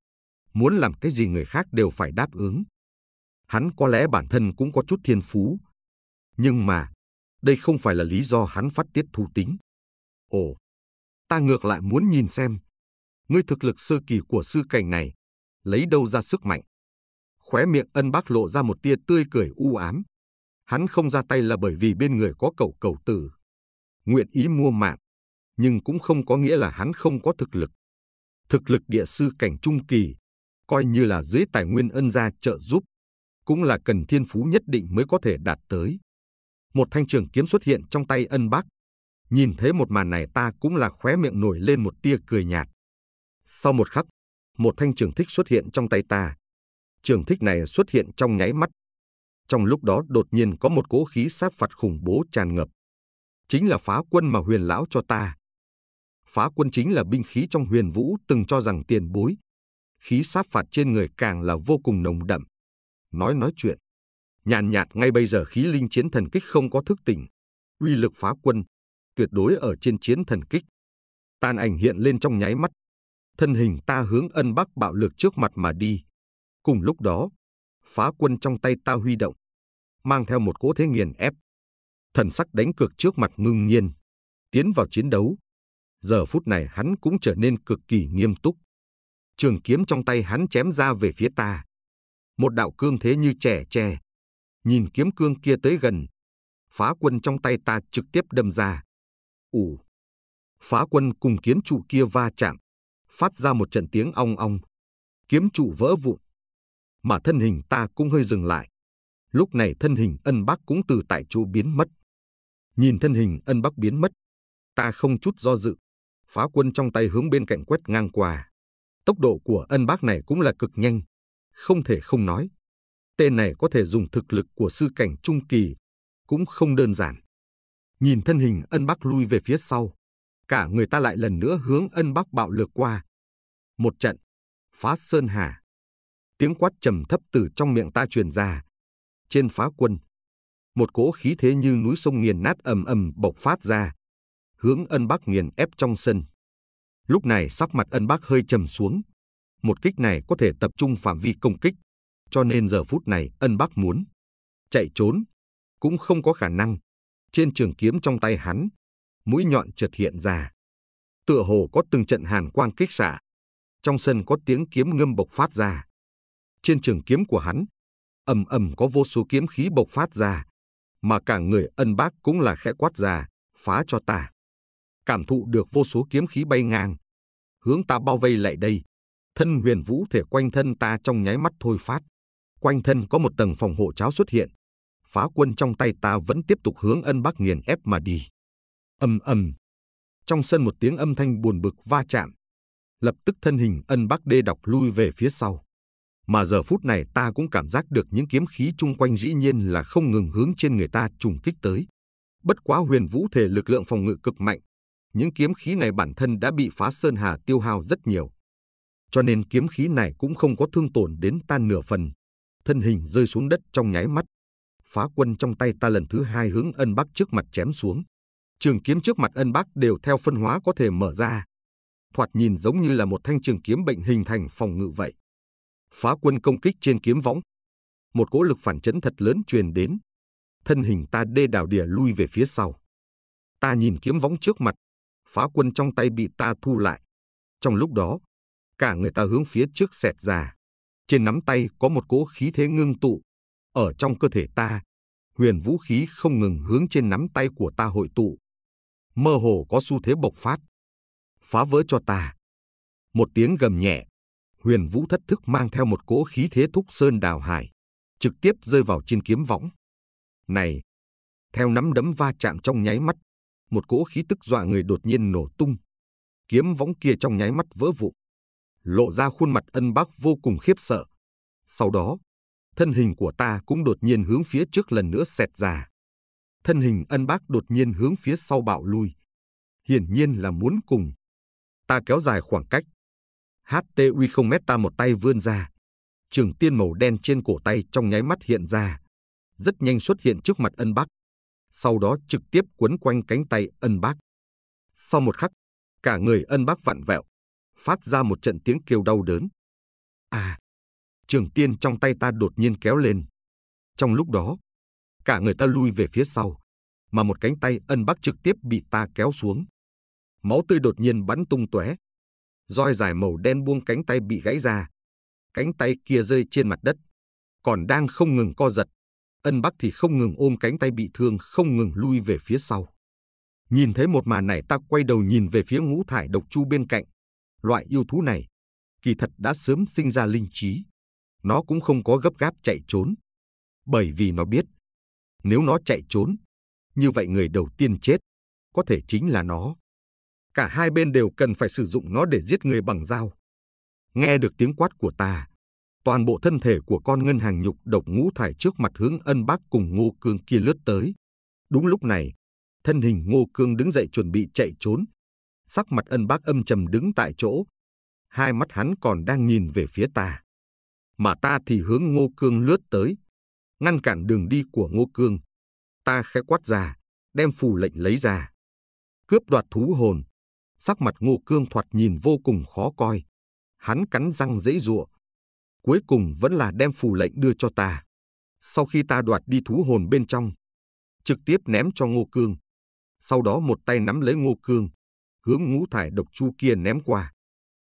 Muốn làm cái gì người khác đều phải đáp ứng. Hắn có lẽ bản thân cũng có chút thiên phú. Nhưng mà, đây không phải là lý do hắn phát tiết thú tính. Ồ, ta ngược lại muốn nhìn xem. Ngươi thực lực sơ kỳ của sư cảnh này, lấy đâu ra sức mạnh. Khóe miệng ân bác lộ ra một tia tươi cười u ám. Hắn không ra tay là bởi vì bên người có cầu cầu tử. Nguyện ý mua mạng, nhưng cũng không có nghĩa là hắn không có thực lực. Thực lực địa sư cảnh trung kỳ, coi như là dưới tài nguyên ân gia trợ giúp, cũng là cần thiên phú nhất định mới có thể đạt tới một thanh trường kiếm xuất hiện trong tay ân bác. Nhìn thấy một màn này ta cũng là khóe miệng nổi lên một tia cười nhạt. Sau một khắc, một thanh trường thích xuất hiện trong tay ta. Trường thích này xuất hiện trong nháy mắt. Trong lúc đó đột nhiên có một cỗ khí sát phạt khủng bố tràn ngập. Chính là phá quân mà huyền lão cho ta. Phá quân chính là binh khí trong huyền vũ từng cho rằng tiền bối. Khí sát phạt trên người càng là vô cùng nồng đậm. Nói nói chuyện, Nhàn nhạt, nhạt ngay bây giờ khí linh chiến thần kích không có thức tỉnh, uy lực phá quân, tuyệt đối ở trên chiến thần kích. Tàn ảnh hiện lên trong nháy mắt, thân hình ta hướng ân bắc bạo lực trước mặt mà đi. Cùng lúc đó, phá quân trong tay ta huy động, mang theo một cỗ thế nghiền ép. Thần sắc đánh cược trước mặt ngưng nhiên, tiến vào chiến đấu. Giờ phút này hắn cũng trở nên cực kỳ nghiêm túc. Trường kiếm trong tay hắn chém ra về phía ta. Một đạo cương thế như trẻ tre, nhìn kiếm cương kia tới gần. Phá quân trong tay ta trực tiếp đâm ra. ủ Phá quân cùng kiếm trụ kia va chạm, phát ra một trận tiếng ong ong. Kiếm trụ vỡ vụn. Mà thân hình ta cũng hơi dừng lại. Lúc này thân hình ân bác cũng từ tại chỗ biến mất. Nhìn thân hình ân bác biến mất, ta không chút do dự. Phá quân trong tay hướng bên cạnh quét ngang qua. Tốc độ của ân bác này cũng là cực nhanh. Không thể không nói, Tên này có thể dùng thực lực của sư cảnh trung kỳ, cũng không đơn giản. Nhìn thân hình ân bắc lui về phía sau, cả người ta lại lần nữa hướng ân bắc bạo lược qua. Một trận, phá sơn hà. Tiếng quát trầm thấp từ trong miệng ta truyền ra. Trên phá quân, một cỗ khí thế như núi sông nghiền nát ầm ầm bộc phát ra, hướng ân bắc nghiền ép trong sân. Lúc này sắc mặt ân bắc hơi trầm xuống. Một kích này có thể tập trung phạm vi công kích cho nên giờ phút này ân bác muốn chạy trốn, cũng không có khả năng. Trên trường kiếm trong tay hắn, mũi nhọn chợt hiện ra. Tựa hồ có từng trận hàn quang kích xạ. Trong sân có tiếng kiếm ngâm bộc phát ra. Trên trường kiếm của hắn, ầm ầm có vô số kiếm khí bộc phát ra, mà cả người ân bác cũng là khẽ quát ra, phá cho ta. Cảm thụ được vô số kiếm khí bay ngang, hướng ta bao vây lại đây. Thân huyền vũ thể quanh thân ta trong nháy mắt thôi phát. Quanh thân có một tầng phòng hộ cháo xuất hiện. Phá quân trong tay ta vẫn tiếp tục hướng ân bác nghiền ép mà đi. Âm âm. Trong sân một tiếng âm thanh buồn bực va chạm. Lập tức thân hình ân bác đê đọc lui về phía sau. Mà giờ phút này ta cũng cảm giác được những kiếm khí chung quanh dĩ nhiên là không ngừng hướng trên người ta trùng kích tới. Bất quá huyền vũ thể lực lượng phòng ngự cực mạnh. Những kiếm khí này bản thân đã bị phá sơn hà tiêu hao rất nhiều. Cho nên kiếm khí này cũng không có thương tổn đến ta nửa phần, thân hình rơi xuống đất trong nháy mắt. Phá quân trong tay ta lần thứ hai hướng ân bác trước mặt chém xuống. Trường kiếm trước mặt ân bác đều theo phân hóa có thể mở ra. Thoạt nhìn giống như là một thanh trường kiếm bệnh hình thành phòng ngự vậy. Phá quân công kích trên kiếm võng. Một cỗ lực phản chấn thật lớn truyền đến. Thân hình ta đê đảo đỉa lui về phía sau. Ta nhìn kiếm võng trước mặt. Phá quân trong tay bị ta thu lại. Trong lúc đó, cả người ta hướng phía trước xẹt ra trên nắm tay có một cỗ khí thế ngưng tụ. Ở trong cơ thể ta, huyền vũ khí không ngừng hướng trên nắm tay của ta hội tụ. Mơ hồ có xu thế bộc phát. Phá vỡ cho ta. Một tiếng gầm nhẹ, huyền vũ thất thức mang theo một cỗ khí thế thúc sơn đào hải, trực tiếp rơi vào trên kiếm võng. Này, theo nắm đấm va chạm trong nháy mắt, một cỗ khí tức dọa người đột nhiên nổ tung. Kiếm võng kia trong nháy mắt vỡ vụn lộ ra khuôn mặt ân bác vô cùng khiếp sợ. Sau đó, thân hình của ta cũng đột nhiên hướng phía trước lần nữa xẹt ra. Thân hình ân bác đột nhiên hướng phía sau bạo lui. Hiển nhiên là muốn cùng. Ta kéo dài khoảng cách. htu 0 không mét ta một tay vươn ra. Trường tiên màu đen trên cổ tay trong nháy mắt hiện ra. Rất nhanh xuất hiện trước mặt ân bác. Sau đó trực tiếp quấn quanh cánh tay ân bác. Sau một khắc, cả người ân bác vặn vẹo, phát ra một trận tiếng kêu đau đớn. À, trường tiên trong tay ta đột nhiên kéo lên. Trong lúc đó, cả người ta lui về phía sau, mà một cánh tay ân bắc trực tiếp bị ta kéo xuống. Máu tươi đột nhiên bắn tung tóe. Roi dài màu đen buông cánh tay bị gãy ra. Cánh tay kia rơi trên mặt đất, còn đang không ngừng co giật. Ân Bắc thì không ngừng ôm cánh tay bị thương, không ngừng lui về phía sau. Nhìn thấy một màn này ta quay đầu nhìn về phía ngũ thải độc chu bên cạnh, Loại yêu thú này, kỳ thật đã sớm sinh ra linh trí. Nó cũng không có gấp gáp chạy trốn. Bởi vì nó biết, nếu nó chạy trốn, như vậy người đầu tiên chết, có thể chính là nó. Cả hai bên đều cần phải sử dụng nó để giết người bằng dao. Nghe được tiếng quát của ta, toàn bộ thân thể của con ngân hàng nhục độc ngũ thải trước mặt hướng ân bác cùng ngô cương kia lướt tới. Đúng lúc này, thân hình ngô cương đứng dậy chuẩn bị chạy trốn, sắc mặt ân bác âm trầm đứng tại chỗ. Hai mắt hắn còn đang nhìn về phía ta. Mà ta thì hướng Ngô Cương lướt tới, ngăn cản đường đi của Ngô Cương. Ta khẽ quát ra, đem phù lệnh lấy ra. Cướp đoạt thú hồn. Sắc mặt Ngô Cương thoạt nhìn vô cùng khó coi. Hắn cắn răng dễ dụa. Cuối cùng vẫn là đem phù lệnh đưa cho ta. Sau khi ta đoạt đi thú hồn bên trong, trực tiếp ném cho Ngô Cương. Sau đó một tay nắm lấy Ngô Cương, hướng ngũ thải độc chu kia ném qua.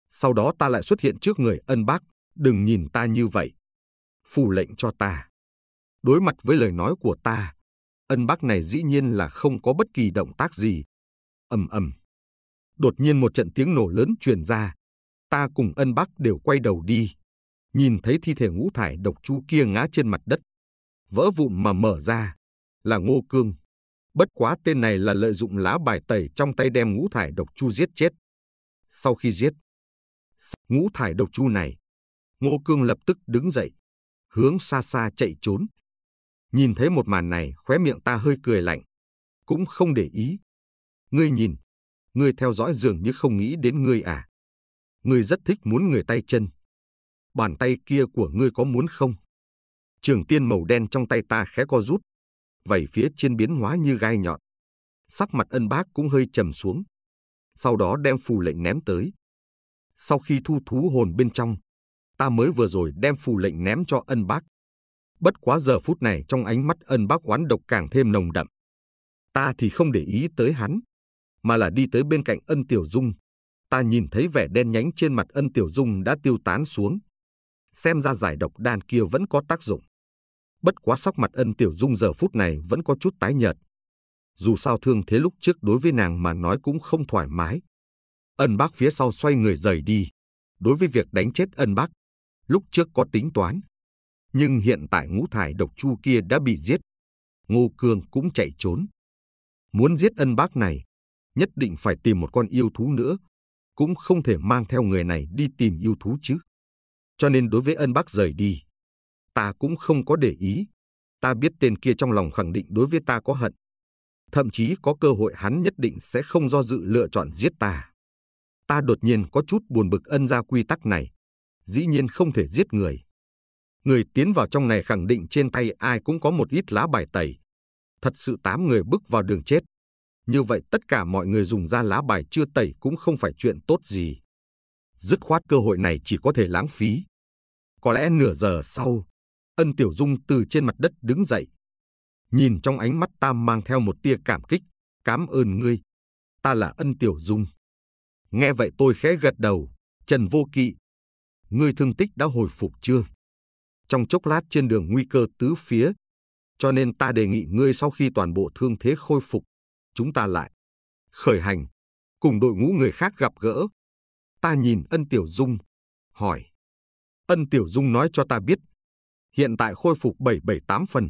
Sau đó ta lại xuất hiện trước người ân bác, đừng nhìn ta như vậy. Phủ lệnh cho ta. Đối mặt với lời nói của ta, ân bác này dĩ nhiên là không có bất kỳ động tác gì. ầm ầm. Đột nhiên một trận tiếng nổ lớn truyền ra. Ta cùng ân bác đều quay đầu đi. Nhìn thấy thi thể ngũ thải độc chu kia ngã trên mặt đất. Vỡ vụn mà mở ra. Là ngô cương. Bất quá tên này là lợi dụng lá bài tẩy trong tay đem ngũ thải độc chu giết chết. Sau khi giết, ngũ thải độc chu này, Ngô Cương lập tức đứng dậy, hướng xa xa chạy trốn. Nhìn thấy một màn này, khóe miệng ta hơi cười lạnh, cũng không để ý. Ngươi nhìn, ngươi theo dõi dường như không nghĩ đến ngươi à. Ngươi rất thích muốn người tay chân. Bàn tay kia của ngươi có muốn không? Trường tiên màu đen trong tay ta khẽ co rút, vảy phía trên biến hóa như gai nhọn. Sắc mặt ân bác cũng hơi trầm xuống. Sau đó đem phù lệnh ném tới. Sau khi thu thú hồn bên trong, ta mới vừa rồi đem phù lệnh ném cho ân bác. Bất quá giờ phút này trong ánh mắt ân bác oán độc càng thêm nồng đậm. Ta thì không để ý tới hắn, mà là đi tới bên cạnh ân tiểu dung. Ta nhìn thấy vẻ đen nhánh trên mặt ân tiểu dung đã tiêu tán xuống. Xem ra giải độc đan kia vẫn có tác dụng. Bất quá sắc mặt ân tiểu dung giờ phút này vẫn có chút tái nhợt. Dù sao thương thế lúc trước đối với nàng mà nói cũng không thoải mái. Ân bác phía sau xoay người rời đi. Đối với việc đánh chết ân bác, lúc trước có tính toán. Nhưng hiện tại ngũ thải độc chu kia đã bị giết. Ngô Cương cũng chạy trốn. Muốn giết ân bác này, nhất định phải tìm một con yêu thú nữa. Cũng không thể mang theo người này đi tìm yêu thú chứ. Cho nên đối với ân bác rời đi, ta cũng không có để ý. Ta biết tên kia trong lòng khẳng định đối với ta có hận. Thậm chí có cơ hội hắn nhất định sẽ không do dự lựa chọn giết ta. Ta đột nhiên có chút buồn bực ân ra quy tắc này. Dĩ nhiên không thể giết người. Người tiến vào trong này khẳng định trên tay ai cũng có một ít lá bài tẩy. Thật sự tám người bước vào đường chết. Như vậy tất cả mọi người dùng ra lá bài chưa tẩy cũng không phải chuyện tốt gì. Dứt khoát cơ hội này chỉ có thể lãng phí. Có lẽ nửa giờ sau, Ân Tiểu Dung từ trên mặt đất đứng dậy. Nhìn trong ánh mắt ta mang theo một tia cảm kích, cảm ơn ngươi. Ta là Ân Tiểu Dung. Nghe vậy tôi khẽ gật đầu, Trần Vô Kỵ. Ngươi thương tích đã hồi phục chưa? Trong chốc lát trên đường nguy cơ tứ phía, cho nên ta đề nghị ngươi sau khi toàn bộ thương thế khôi phục, chúng ta lại khởi hành, cùng đội ngũ người khác gặp gỡ. Ta nhìn Ân Tiểu Dung, hỏi. Ân Tiểu Dung nói cho ta biết hiện tại khôi phục 778 phần.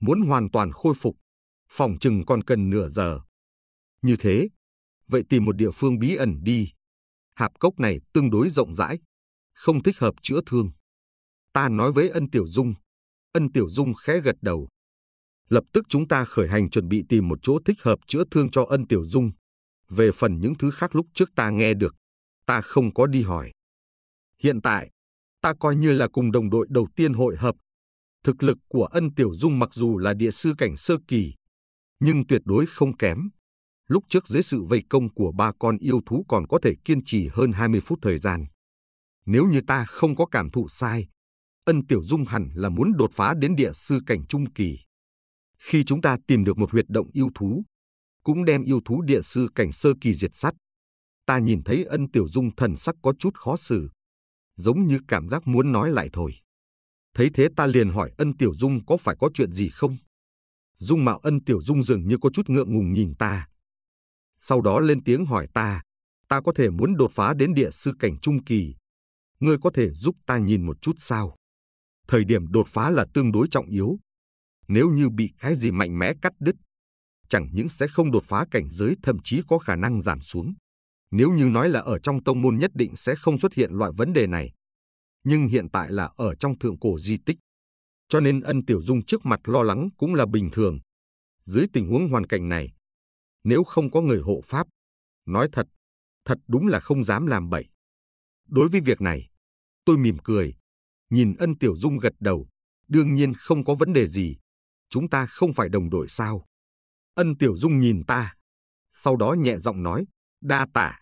Muốn hoàn toàn khôi phục, phòng chừng còn cần nửa giờ. Như thế, vậy tìm một địa phương bí ẩn đi. Hạp cốc này tương đối rộng rãi, không thích hợp chữa thương. Ta nói với ân tiểu dung, ân tiểu dung khẽ gật đầu. Lập tức chúng ta khởi hành chuẩn bị tìm một chỗ thích hợp chữa thương cho ân tiểu dung. Về phần những thứ khác lúc trước ta nghe được, ta không có đi hỏi. Hiện tại, ta coi như là cùng đồng đội đầu tiên hội hợp. Thực lực của Ân Tiểu Dung mặc dù là địa sư cảnh sơ kỳ, nhưng tuyệt đối không kém. Lúc trước dưới sự vây công của ba con yêu thú còn có thể kiên trì hơn 20 phút thời gian. Nếu như ta không có cảm thụ sai, Ân Tiểu Dung hẳn là muốn đột phá đến địa sư cảnh trung kỳ. Khi chúng ta tìm được một huyệt động yêu thú, cũng đem yêu thú địa sư cảnh sơ kỳ diệt sắt. Ta nhìn thấy Ân Tiểu Dung thần sắc có chút khó xử, giống như cảm giác muốn nói lại thôi. Thấy thế ta liền hỏi ân tiểu dung có phải có chuyện gì không? Dung mạo ân tiểu dung dường như có chút ngượng ngùng nhìn ta. Sau đó lên tiếng hỏi ta, ta có thể muốn đột phá đến địa sư cảnh trung kỳ. Ngươi có thể giúp ta nhìn một chút sao? Thời điểm đột phá là tương đối trọng yếu. Nếu như bị cái gì mạnh mẽ cắt đứt, chẳng những sẽ không đột phá cảnh giới thậm chí có khả năng giảm xuống. Nếu như nói là ở trong tông môn nhất định sẽ không xuất hiện loại vấn đề này. Nhưng hiện tại là ở trong thượng cổ di tích. Cho nên ân tiểu dung trước mặt lo lắng cũng là bình thường. Dưới tình huống hoàn cảnh này, nếu không có người hộ pháp, nói thật, thật đúng là không dám làm bậy. Đối với việc này, tôi mỉm cười, nhìn ân tiểu dung gật đầu, đương nhiên không có vấn đề gì, chúng ta không phải đồng đội sao. Ân tiểu dung nhìn ta, sau đó nhẹ giọng nói, đa tả.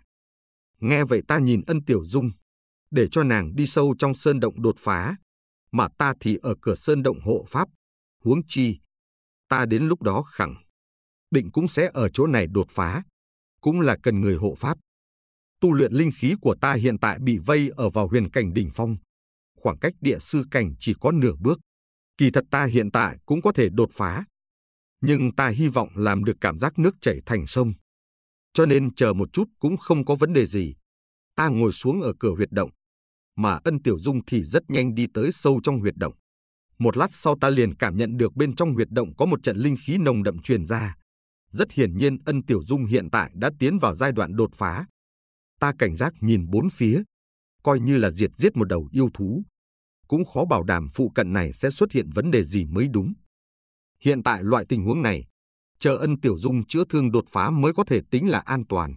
Nghe vậy ta nhìn ân tiểu dung, để cho nàng đi sâu trong sơn động đột phá, mà ta thì ở cửa sơn động hộ pháp, huống chi. Ta đến lúc đó khẳng, định cũng sẽ ở chỗ này đột phá, cũng là cần người hộ pháp. Tu luyện linh khí của ta hiện tại bị vây ở vào huyền cảnh đỉnh phong, khoảng cách địa sư cảnh chỉ có nửa bước. Kỳ thật ta hiện tại cũng có thể đột phá, nhưng ta hy vọng làm được cảm giác nước chảy thành sông. Cho nên chờ một chút cũng không có vấn đề gì. Ta ngồi xuống ở cửa huyệt động, mà Ân Tiểu Dung thì rất nhanh đi tới sâu trong huyệt động. Một lát sau ta liền cảm nhận được bên trong huyệt động có một trận linh khí nồng đậm truyền ra. Rất hiển nhiên Ân Tiểu Dung hiện tại đã tiến vào giai đoạn đột phá. Ta cảnh giác nhìn bốn phía, coi như là diệt giết một đầu yêu thú. Cũng khó bảo đảm phụ cận này sẽ xuất hiện vấn đề gì mới đúng. Hiện tại loại tình huống này, chờ Ân Tiểu Dung chữa thương đột phá mới có thể tính là an toàn.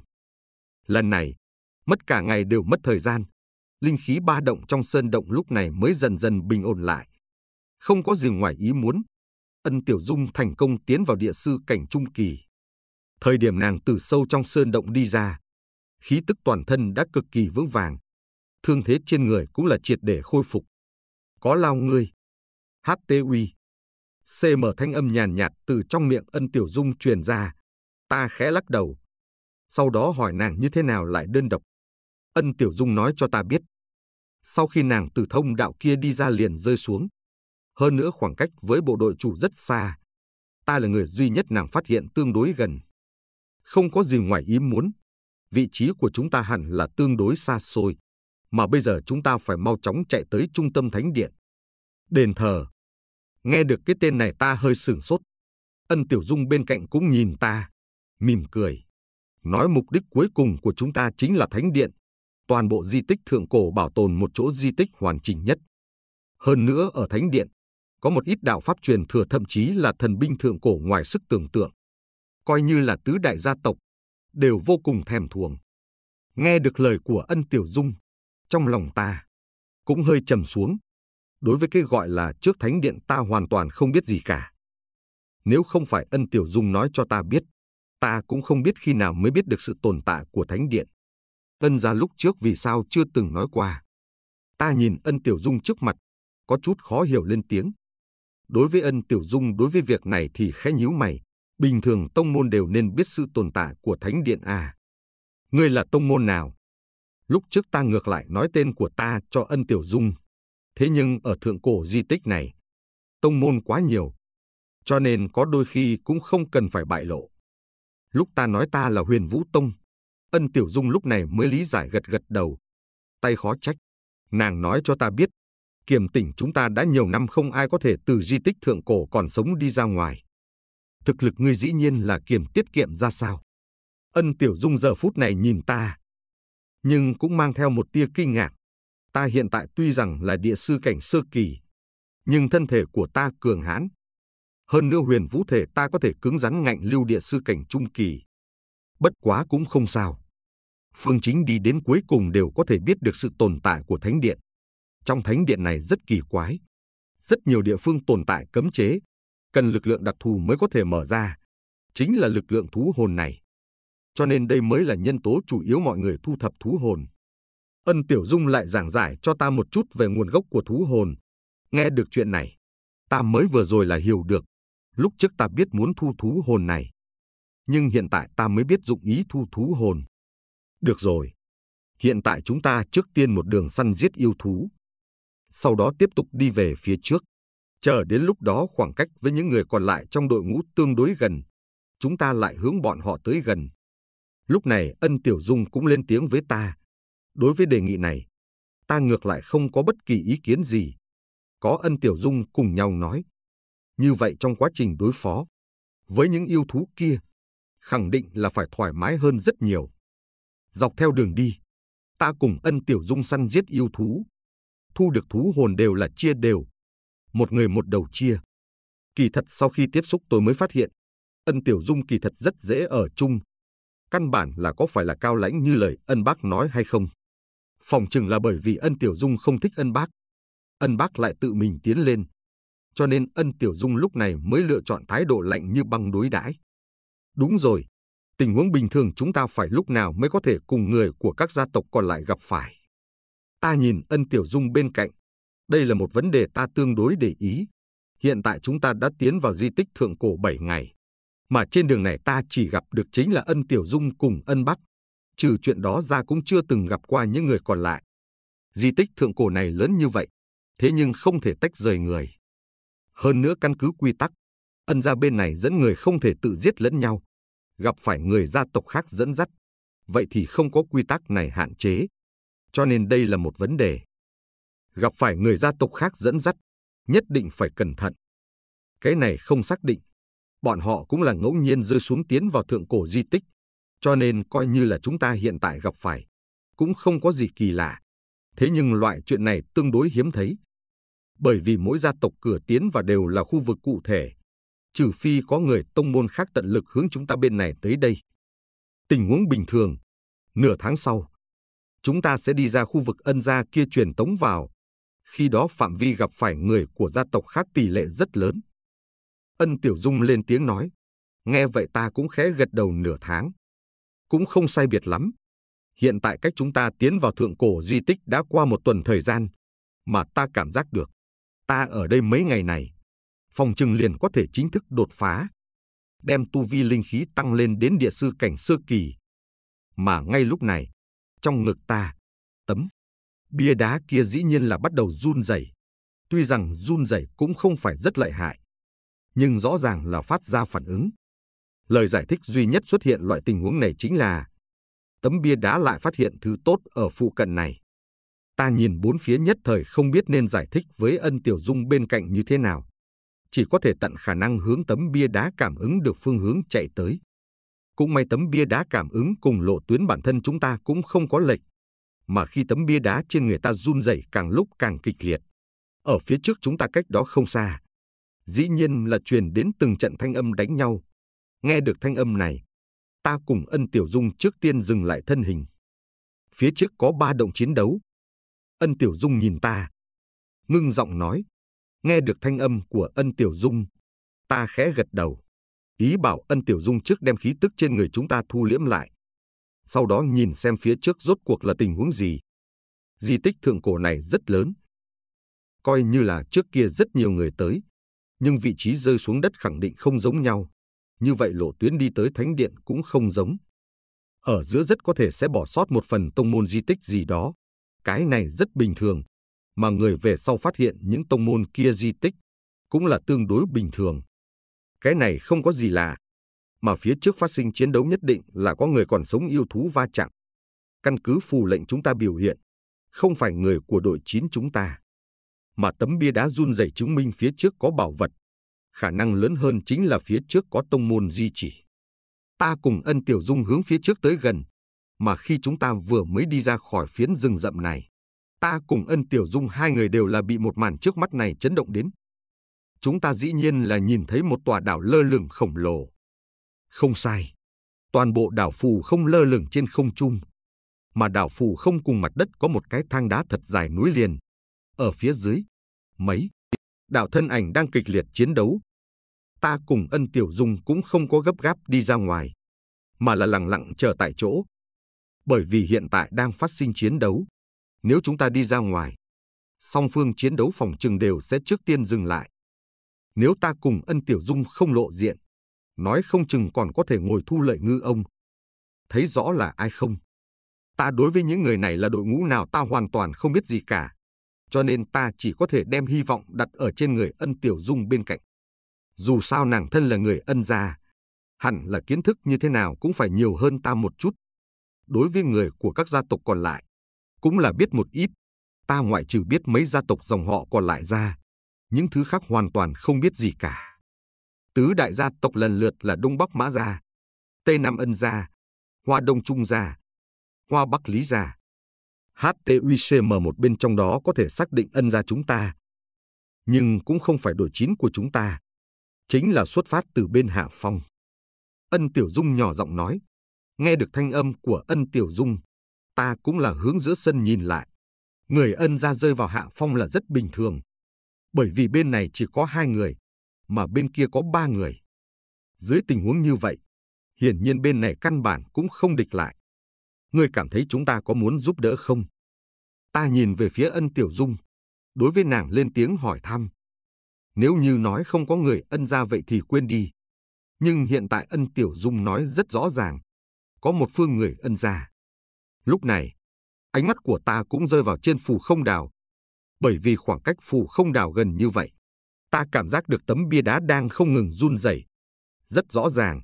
Lần này, mất cả ngày đều mất thời gian, linh khí ba động trong sơn động lúc này mới dần dần bình ổn lại. Không có gì ngoài ý muốn, Ân Tiểu Dung thành công tiến vào địa sư cảnh trung kỳ. Thời điểm nàng từ sâu trong sơn động đi ra, khí tức toàn thân đã cực kỳ vững vàng, thương thế trên người cũng là triệt để khôi phục. Có lao ngươi, HT uy CM thanh âm nhàn nhạt từ trong miệng ân tiểu dung truyền ra. Ta khẽ lắc đầu. Sau đó hỏi nàng như thế nào lại đơn độc. Ân tiểu dung nói cho ta biết. Sau khi nàng từ thông đạo kia đi ra liền rơi xuống. Hơn nữa khoảng cách với bộ đội chủ rất xa. Ta là người duy nhất nàng phát hiện tương đối gần. Không có gì ngoài ý muốn. Vị trí của chúng ta hẳn là tương đối xa xôi. Mà bây giờ chúng ta phải mau chóng chạy tới trung tâm thánh điện. Đền thờ, Nghe được cái tên này ta hơi sửng sốt. Ân Tiểu Dung bên cạnh cũng nhìn ta, mỉm cười. Nói mục đích cuối cùng của chúng ta chính là Thánh Điện. Toàn bộ di tích thượng cổ bảo tồn một chỗ di tích hoàn chỉnh nhất. Hơn nữa ở Thánh Điện, có một ít đạo pháp truyền thừa thậm chí là thần binh thượng cổ ngoài sức tưởng tượng. Coi như là tứ đại gia tộc, đều vô cùng thèm thuồng. Nghe được lời của ân Tiểu Dung, trong lòng ta cũng hơi trầm xuống đối với cái gọi là trước thánh điện ta hoàn toàn không biết gì cả. Nếu không phải ân tiểu dung nói cho ta biết, ta cũng không biết khi nào mới biết được sự tồn tại của thánh điện. Ân gia lúc trước vì sao chưa từng nói qua. Ta nhìn ân tiểu dung trước mặt, có chút khó hiểu lên tiếng. Đối với ân tiểu dung đối với việc này thì khẽ nhíu mày, bình thường tông môn đều nên biết sự tồn tại của thánh điện à. Ngươi là tông môn nào? Lúc trước ta ngược lại nói tên của ta cho ân tiểu dung Thế nhưng ở thượng cổ di tích này, tông môn quá nhiều, cho nên có đôi khi cũng không cần phải bại lộ. Lúc ta nói ta là huyền vũ tông, ân tiểu dung lúc này mới lý giải gật gật đầu. Tay khó trách, nàng nói cho ta biết, kiềm tỉnh chúng ta đã nhiều năm không ai có thể từ di tích thượng cổ còn sống đi ra ngoài. Thực lực ngươi dĩ nhiên là kiềm tiết kiệm ra sao. Ân tiểu dung giờ phút này nhìn ta, nhưng cũng mang theo một tia kinh ngạc. Ta hiện tại tuy rằng là địa sư cảnh sơ kỳ, nhưng thân thể của ta cường hãn. Hơn nữa huyền vũ thể ta có thể cứng rắn ngạnh lưu địa sư cảnh trung kỳ. Bất quá cũng không sao. Phương chính đi đến cuối cùng đều có thể biết được sự tồn tại của thánh điện. Trong thánh điện này rất kỳ quái. Rất nhiều địa phương tồn tại cấm chế, cần lực lượng đặc thù mới có thể mở ra. Chính là lực lượng thú hồn này. Cho nên đây mới là nhân tố chủ yếu mọi người thu thập thú hồn. Ân Tiểu Dung lại giảng giải cho ta một chút về nguồn gốc của thú hồn. Nghe được chuyện này, ta mới vừa rồi là hiểu được. Lúc trước ta biết muốn thu thú hồn này, nhưng hiện tại ta mới biết dụng ý thu thú hồn. Được rồi, hiện tại chúng ta trước tiên một đường săn giết yêu thú. Sau đó tiếp tục đi về phía trước. Chờ đến lúc đó khoảng cách với những người còn lại trong đội ngũ tương đối gần. Chúng ta lại hướng bọn họ tới gần. Lúc này ân Tiểu Dung cũng lên tiếng với ta, Đối với đề nghị này, ta ngược lại không có bất kỳ ý kiến gì. Có Ân Tiểu Dung cùng nhau nói. Như vậy trong quá trình đối phó, với những yêu thú kia, khẳng định là phải thoải mái hơn rất nhiều. Dọc theo đường đi, ta cùng Ân Tiểu Dung săn giết yêu thú. Thu được thú hồn đều là chia đều. Một người một đầu chia. Kỳ thật sau khi tiếp xúc tôi mới phát hiện, Ân Tiểu Dung kỳ thật rất dễ ở chung. Căn bản là có phải là cao lãnh như lời ân bác nói hay không? Phòng chừng là bởi vì ân Tiểu Dung không thích ân bác. Ân bác lại tự mình tiến lên. Cho nên ân Tiểu Dung lúc này mới lựa chọn thái độ lạnh như băng đối đãi. Đúng rồi, tình huống bình thường chúng ta phải lúc nào mới có thể cùng người của các gia tộc còn lại gặp phải. Ta nhìn ân Tiểu Dung bên cạnh. Đây là một vấn đề ta tương đối để ý. Hiện tại chúng ta đã tiến vào di tích thượng cổ bảy ngày. Mà trên đường này ta chỉ gặp được chính là ân Tiểu Dung cùng ân Bắc trừ chuyện đó ra cũng chưa từng gặp qua những người còn lại. Di tích thượng cổ này lớn như vậy, thế nhưng không thể tách rời người. Hơn nữa căn cứ quy tắc, ân gia bên này dẫn người không thể tự giết lẫn nhau, gặp phải người gia tộc khác dẫn dắt, vậy thì không có quy tắc này hạn chế. Cho nên đây là một vấn đề. Gặp phải người gia tộc khác dẫn dắt, nhất định phải cẩn thận. Cái này không xác định. Bọn họ cũng là ngẫu nhiên rơi xuống tiến vào thượng cổ di tích, cho nên coi như là chúng ta hiện tại gặp phải, cũng không có gì kỳ lạ. Thế nhưng loại chuyện này tương đối hiếm thấy. Bởi vì mỗi gia tộc cửa tiến và đều là khu vực cụ thể, trừ phi có người tông môn khác tận lực hướng chúng ta bên này tới đây. Tình huống bình thường, nửa tháng sau, chúng ta sẽ đi ra khu vực ân gia kia truyền tống vào. Khi đó phạm vi gặp phải người của gia tộc khác tỷ lệ rất lớn. Ân Tiểu Dung lên tiếng nói, nghe vậy ta cũng khẽ gật đầu nửa tháng cũng không sai biệt lắm. Hiện tại cách chúng ta tiến vào thượng cổ di tích đã qua một tuần thời gian, mà ta cảm giác được. Ta ở đây mấy ngày này, phòng trừng liền có thể chính thức đột phá, đem tu vi linh khí tăng lên đến địa sư cảnh sơ kỳ. Mà ngay lúc này, trong ngực ta, tấm bia đá kia dĩ nhiên là bắt đầu run rẩy. Tuy rằng run rẩy cũng không phải rất lợi hại, nhưng rõ ràng là phát ra phản ứng. Lời giải thích duy nhất xuất hiện loại tình huống này chính là tấm bia đá lại phát hiện thứ tốt ở phụ cận này. Ta nhìn bốn phía nhất thời không biết nên giải thích với ân tiểu dung bên cạnh như thế nào. Chỉ có thể tận khả năng hướng tấm bia đá cảm ứng được phương hướng chạy tới. Cũng may tấm bia đá cảm ứng cùng lộ tuyến bản thân chúng ta cũng không có lệch. Mà khi tấm bia đá trên người ta run rẩy càng lúc càng kịch liệt. Ở phía trước chúng ta cách đó không xa. Dĩ nhiên là truyền đến từng trận thanh âm đánh nhau, Nghe được thanh âm này, ta cùng ân tiểu dung trước tiên dừng lại thân hình. Phía trước có ba động chiến đấu. Ân tiểu dung nhìn ta. Ngưng giọng nói. Nghe được thanh âm của ân tiểu dung. Ta khẽ gật đầu. Ý bảo ân tiểu dung trước đem khí tức trên người chúng ta thu liễm lại. Sau đó nhìn xem phía trước rốt cuộc là tình huống gì. Di tích thượng cổ này rất lớn. Coi như là trước kia rất nhiều người tới. Nhưng vị trí rơi xuống đất khẳng định không giống nhau như vậy lộ tuyến đi tới thánh điện cũng không giống. Ở giữa rất có thể sẽ bỏ sót một phần tông môn di tích gì đó. Cái này rất bình thường, mà người về sau phát hiện những tông môn kia di tích cũng là tương đối bình thường. Cái này không có gì lạ, mà phía trước phát sinh chiến đấu nhất định là có người còn sống yêu thú va chạm. Căn cứ phù lệnh chúng ta biểu hiện, không phải người của đội chín chúng ta. Mà tấm bia đá run rẩy chứng minh phía trước có bảo vật, khả năng lớn hơn chính là phía trước có tông môn di chỉ. Ta cùng ân tiểu dung hướng phía trước tới gần, mà khi chúng ta vừa mới đi ra khỏi phiến rừng rậm này, ta cùng ân tiểu dung hai người đều là bị một màn trước mắt này chấn động đến. Chúng ta dĩ nhiên là nhìn thấy một tòa đảo lơ lửng khổng lồ. Không sai, toàn bộ đảo phù không lơ lửng trên không trung, mà đảo phù không cùng mặt đất có một cái thang đá thật dài núi liền. Ở phía dưới, mấy đạo thân ảnh đang kịch liệt chiến đấu, ta cùng ân tiểu dung cũng không có gấp gáp đi ra ngoài, mà là lặng lặng chờ tại chỗ. Bởi vì hiện tại đang phát sinh chiến đấu. Nếu chúng ta đi ra ngoài, song phương chiến đấu phòng trừng đều sẽ trước tiên dừng lại. Nếu ta cùng ân tiểu dung không lộ diện, nói không chừng còn có thể ngồi thu lợi ngư ông. Thấy rõ là ai không? Ta đối với những người này là đội ngũ nào ta hoàn toàn không biết gì cả. Cho nên ta chỉ có thể đem hy vọng đặt ở trên người ân tiểu dung bên cạnh dù sao nàng thân là người ân gia, hẳn là kiến thức như thế nào cũng phải nhiều hơn ta một chút. Đối với người của các gia tộc còn lại, cũng là biết một ít, ta ngoại trừ biết mấy gia tộc dòng họ còn lại ra, những thứ khác hoàn toàn không biết gì cả. Tứ đại gia tộc lần lượt là Đông Bắc Mã Gia, Tây Nam Ân Gia, Hoa Đông Trung Gia, Hoa Bắc Lý Gia. HTUICM một bên trong đó có thể xác định ân gia chúng ta, nhưng cũng không phải đổi chín của chúng ta chính là xuất phát từ bên Hạ Phong. Ân Tiểu Dung nhỏ giọng nói, nghe được thanh âm của Ân Tiểu Dung, ta cũng là hướng giữa sân nhìn lại. Người ân ra rơi vào Hạ Phong là rất bình thường, bởi vì bên này chỉ có hai người, mà bên kia có ba người. Dưới tình huống như vậy, hiển nhiên bên này căn bản cũng không địch lại. người cảm thấy chúng ta có muốn giúp đỡ không? Ta nhìn về phía ân Tiểu Dung, đối với nàng lên tiếng hỏi thăm. Nếu như nói không có người ân gia vậy thì quên đi. Nhưng hiện tại ân Tiểu Dung nói rất rõ ràng. Có một phương người ân gia. Lúc này, ánh mắt của ta cũng rơi vào trên phù không đào. Bởi vì khoảng cách phù không đào gần như vậy, ta cảm giác được tấm bia đá đang không ngừng run rẩy. Rất rõ ràng,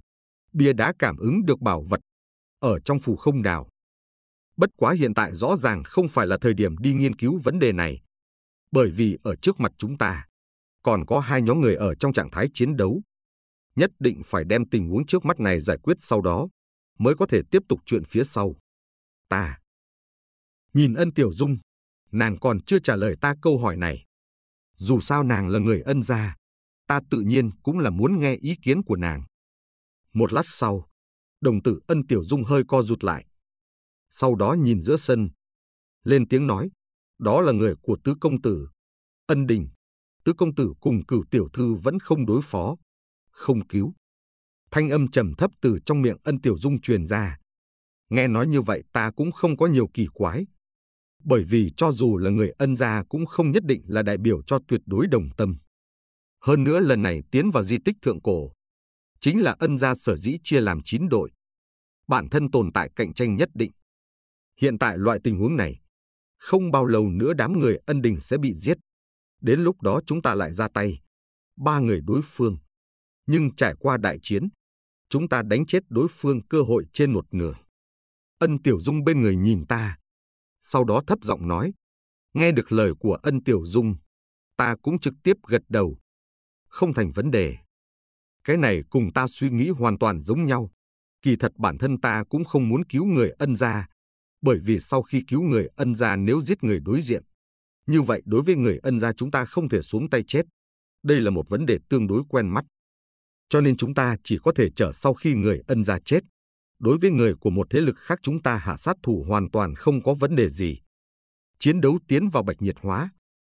bia đá cảm ứng được bảo vật ở trong phù không đào. Bất quá hiện tại rõ ràng không phải là thời điểm đi nghiên cứu vấn đề này, bởi vì ở trước mặt chúng ta còn có hai nhóm người ở trong trạng thái chiến đấu. Nhất định phải đem tình huống trước mắt này giải quyết sau đó, mới có thể tiếp tục chuyện phía sau. Ta. Nhìn ân tiểu dung, nàng còn chưa trả lời ta câu hỏi này. Dù sao nàng là người ân gia, ta tự nhiên cũng là muốn nghe ý kiến của nàng. Một lát sau, đồng tử ân tiểu dung hơi co rụt lại. Sau đó nhìn giữa sân, lên tiếng nói, đó là người của tứ công tử, ân đình tứ công tử cùng cửu tiểu thư vẫn không đối phó, không cứu. Thanh âm trầm thấp từ trong miệng ân tiểu dung truyền ra. Nghe nói như vậy ta cũng không có nhiều kỳ quái. Bởi vì cho dù là người ân gia cũng không nhất định là đại biểu cho tuyệt đối đồng tâm. Hơn nữa lần này tiến vào di tích thượng cổ. Chính là ân gia sở dĩ chia làm 9 đội. Bản thân tồn tại cạnh tranh nhất định. Hiện tại loại tình huống này, không bao lâu nữa đám người ân đình sẽ bị giết. Đến lúc đó chúng ta lại ra tay. Ba người đối phương. Nhưng trải qua đại chiến, chúng ta đánh chết đối phương cơ hội trên một nửa. Ân Tiểu Dung bên người nhìn ta. Sau đó thấp giọng nói. Nghe được lời của Ân Tiểu Dung, ta cũng trực tiếp gật đầu. Không thành vấn đề. Cái này cùng ta suy nghĩ hoàn toàn giống nhau. Kỳ thật bản thân ta cũng không muốn cứu người ân gia, bởi vì sau khi cứu người ân gia nếu giết người đối diện, như vậy đối với người ân gia chúng ta không thể xuống tay chết. Đây là một vấn đề tương đối quen mắt. Cho nên chúng ta chỉ có thể chờ sau khi người ân gia chết. Đối với người của một thế lực khác chúng ta hạ sát thủ hoàn toàn không có vấn đề gì. Chiến đấu tiến vào bạch nhiệt hóa.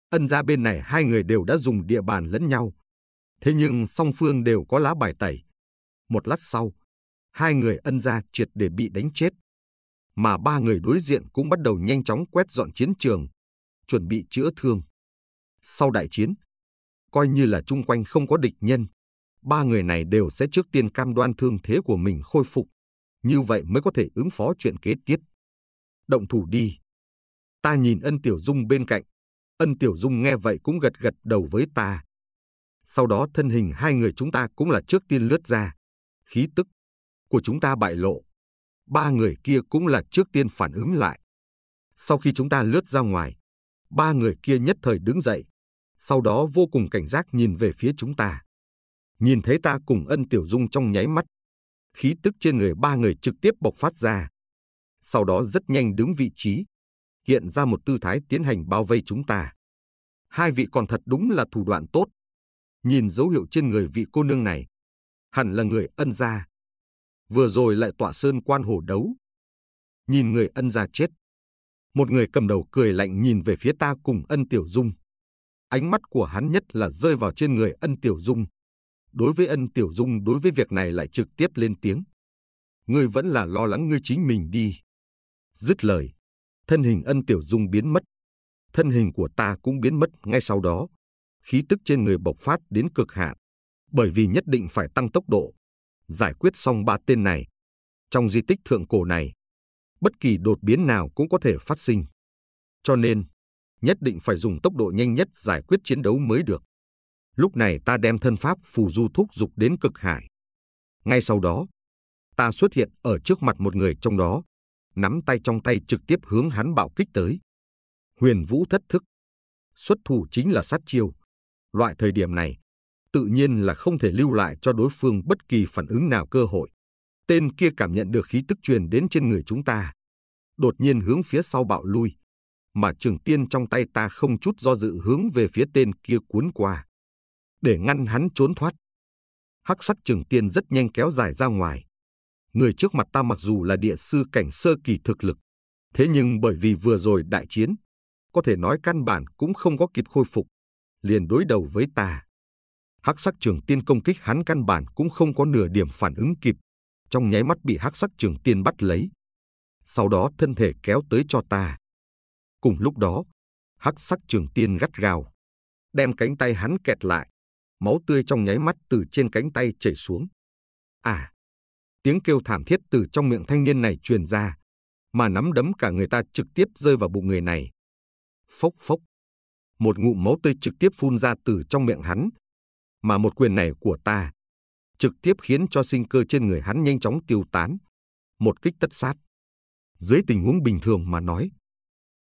Ân gia bên này hai người đều đã dùng địa bàn lẫn nhau. Thế nhưng song phương đều có lá bài tẩy. Một lát sau, hai người ân gia triệt để bị đánh chết. Mà ba người đối diện cũng bắt đầu nhanh chóng quét dọn chiến trường, chuẩn bị chữa thương. Sau đại chiến, coi như là chung quanh không có địch nhân, ba người này đều sẽ trước tiên cam đoan thương thế của mình khôi phục, như vậy mới có thể ứng phó chuyện kế tiếp. Động thủ đi. Ta nhìn ân tiểu dung bên cạnh, ân tiểu dung nghe vậy cũng gật gật đầu với ta. Sau đó thân hình hai người chúng ta cũng là trước tiên lướt ra, khí tức của chúng ta bại lộ. Ba người kia cũng là trước tiên phản ứng lại. Sau khi chúng ta lướt ra ngoài, Ba người kia nhất thời đứng dậy, sau đó vô cùng cảnh giác nhìn về phía chúng ta. Nhìn thấy ta cùng ân tiểu dung trong nháy mắt, khí tức trên người ba người trực tiếp bộc phát ra. Sau đó rất nhanh đứng vị trí, hiện ra một tư thái tiến hành bao vây chúng ta. Hai vị còn thật đúng là thủ đoạn tốt. Nhìn dấu hiệu trên người vị cô nương này, hẳn là người ân gia. Vừa rồi lại tọa sơn quan hổ đấu. Nhìn người ân gia chết, một người cầm đầu cười lạnh nhìn về phía ta cùng ân tiểu dung. Ánh mắt của hắn nhất là rơi vào trên người ân tiểu dung. Đối với ân tiểu dung đối với việc này lại trực tiếp lên tiếng. Ngươi vẫn là lo lắng ngươi chính mình đi. Dứt lời, thân hình ân tiểu dung biến mất. Thân hình của ta cũng biến mất ngay sau đó. Khí tức trên người bộc phát đến cực hạn. Bởi vì nhất định phải tăng tốc độ. Giải quyết xong ba tên này. Trong di tích thượng cổ này, bất kỳ đột biến nào cũng có thể phát sinh. Cho nên, nhất định phải dùng tốc độ nhanh nhất giải quyết chiến đấu mới được. Lúc này ta đem thân pháp phù du thúc dục đến cực hải. Ngay sau đó, ta xuất hiện ở trước mặt một người trong đó, nắm tay trong tay trực tiếp hướng hắn bạo kích tới. Huyền Vũ thất thức. Xuất thủ chính là sát chiêu. Loại thời điểm này, tự nhiên là không thể lưu lại cho đối phương bất kỳ phản ứng nào cơ hội. Tên kia cảm nhận được khí tức truyền đến trên người chúng ta. Đột nhiên hướng phía sau bạo lui. Mà trường tiên trong tay ta không chút do dự hướng về phía tên kia cuốn qua. Để ngăn hắn trốn thoát. Hắc sắc trường tiên rất nhanh kéo dài ra ngoài. Người trước mặt ta mặc dù là địa sư cảnh sơ kỳ thực lực. Thế nhưng bởi vì vừa rồi đại chiến, có thể nói căn bản cũng không có kịp khôi phục, liền đối đầu với ta. Hắc sắc trường tiên công kích hắn căn bản cũng không có nửa điểm phản ứng kịp, trong nháy mắt bị hắc sắc trường tiên bắt lấy. Sau đó thân thể kéo tới cho ta. Cùng lúc đó, hắc sắc trường tiên gắt gào, đem cánh tay hắn kẹt lại, máu tươi trong nháy mắt từ trên cánh tay chảy xuống. À! Tiếng kêu thảm thiết từ trong miệng thanh niên này truyền ra, mà nắm đấm cả người ta trực tiếp rơi vào bụng người này. Phốc phốc! Một ngụm máu tươi trực tiếp phun ra từ trong miệng hắn, mà một quyền này của ta trực tiếp khiến cho sinh cơ trên người hắn nhanh chóng tiêu tán, một kích tất sát. Dưới tình huống bình thường mà nói,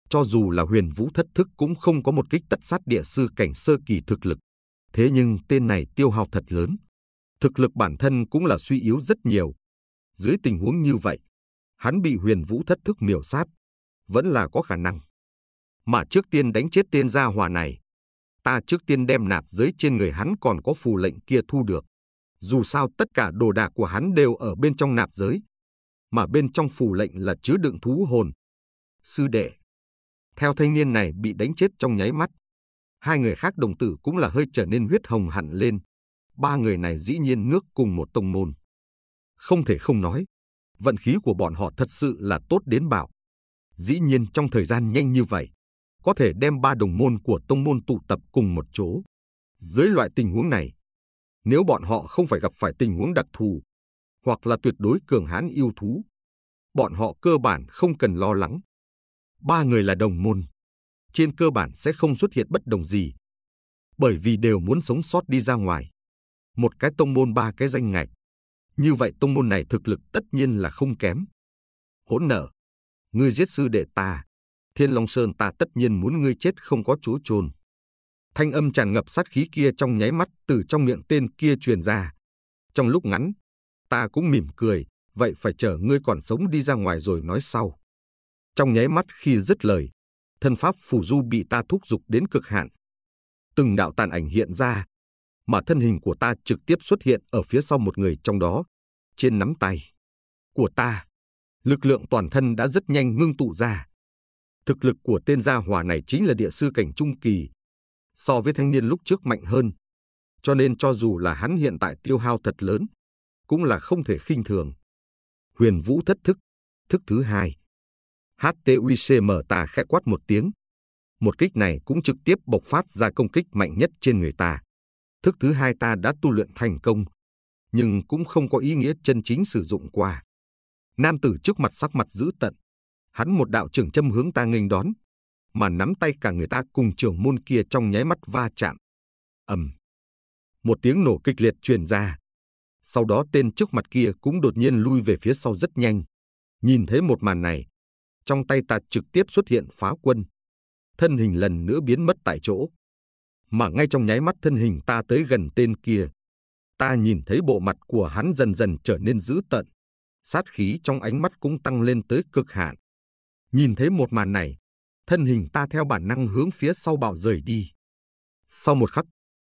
cho dù là huyền vũ thất thức cũng không có một kích tất sát địa sư cảnh sơ kỳ thực lực. Thế nhưng tên này tiêu hao thật lớn. Thực lực bản thân cũng là suy yếu rất nhiều. Dưới tình huống như vậy, hắn bị huyền vũ thất thức miểu sát, vẫn là có khả năng. Mà trước tiên đánh chết tên gia hòa này, ta trước tiên đem nạp dưới trên người hắn còn có phù lệnh kia thu được dù sao tất cả đồ đạc của hắn đều ở bên trong nạp giới, mà bên trong phù lệnh là chứa đựng thú hồn. Sư đệ, theo thanh niên này bị đánh chết trong nháy mắt, hai người khác đồng tử cũng là hơi trở nên huyết hồng hẳn lên. Ba người này dĩ nhiên nước cùng một tông môn. Không thể không nói, vận khí của bọn họ thật sự là tốt đến bảo. Dĩ nhiên trong thời gian nhanh như vậy, có thể đem ba đồng môn của tông môn tụ tập cùng một chỗ. Dưới loại tình huống này, nếu bọn họ không phải gặp phải tình huống đặc thù hoặc là tuyệt đối cường hãn yêu thú, bọn họ cơ bản không cần lo lắng. Ba người là đồng môn, trên cơ bản sẽ không xuất hiện bất đồng gì, bởi vì đều muốn sống sót đi ra ngoài. Một cái tông môn ba cái danh ngạch, như vậy tông môn này thực lực tất nhiên là không kém. Hỗn nở, ngươi giết sư đệ ta, Thiên Long Sơn ta tất nhiên muốn ngươi chết không có chỗ chôn. Thanh âm tràn ngập sát khí kia trong nháy mắt từ trong miệng tên kia truyền ra. Trong lúc ngắn, ta cũng mỉm cười, vậy phải chờ ngươi còn sống đi ra ngoài rồi nói sau. Trong nháy mắt khi dứt lời, thân pháp phù du bị ta thúc giục đến cực hạn. Từng đạo tàn ảnh hiện ra, mà thân hình của ta trực tiếp xuất hiện ở phía sau một người trong đó, trên nắm tay của ta. Lực lượng toàn thân đã rất nhanh ngưng tụ ra. Thực lực của tên gia hỏa này chính là địa sư cảnh trung kỳ, so với thanh niên lúc trước mạnh hơn. Cho nên cho dù là hắn hiện tại tiêu hao thật lớn, cũng là không thể khinh thường. Huyền Vũ thất thức, thức thứ hai. mở ta khẽ quát một tiếng. Một kích này cũng trực tiếp bộc phát ra công kích mạnh nhất trên người ta. Thức thứ hai ta đã tu luyện thành công, nhưng cũng không có ý nghĩa chân chính sử dụng qua. Nam tử trước mặt sắc mặt dữ tận. Hắn một đạo trưởng châm hướng ta nghênh đón, mà nắm tay cả người ta cùng trưởng môn kia trong nháy mắt va chạm. ầm, Một tiếng nổ kịch liệt truyền ra. Sau đó tên trước mặt kia cũng đột nhiên lui về phía sau rất nhanh. Nhìn thấy một màn này, trong tay ta trực tiếp xuất hiện phá quân. Thân hình lần nữa biến mất tại chỗ. Mà ngay trong nháy mắt thân hình ta tới gần tên kia. Ta nhìn thấy bộ mặt của hắn dần dần trở nên dữ tợn. Sát khí trong ánh mắt cũng tăng lên tới cực hạn. Nhìn thấy một màn này, thân hình ta theo bản năng hướng phía sau bảo rời đi. Sau một khắc,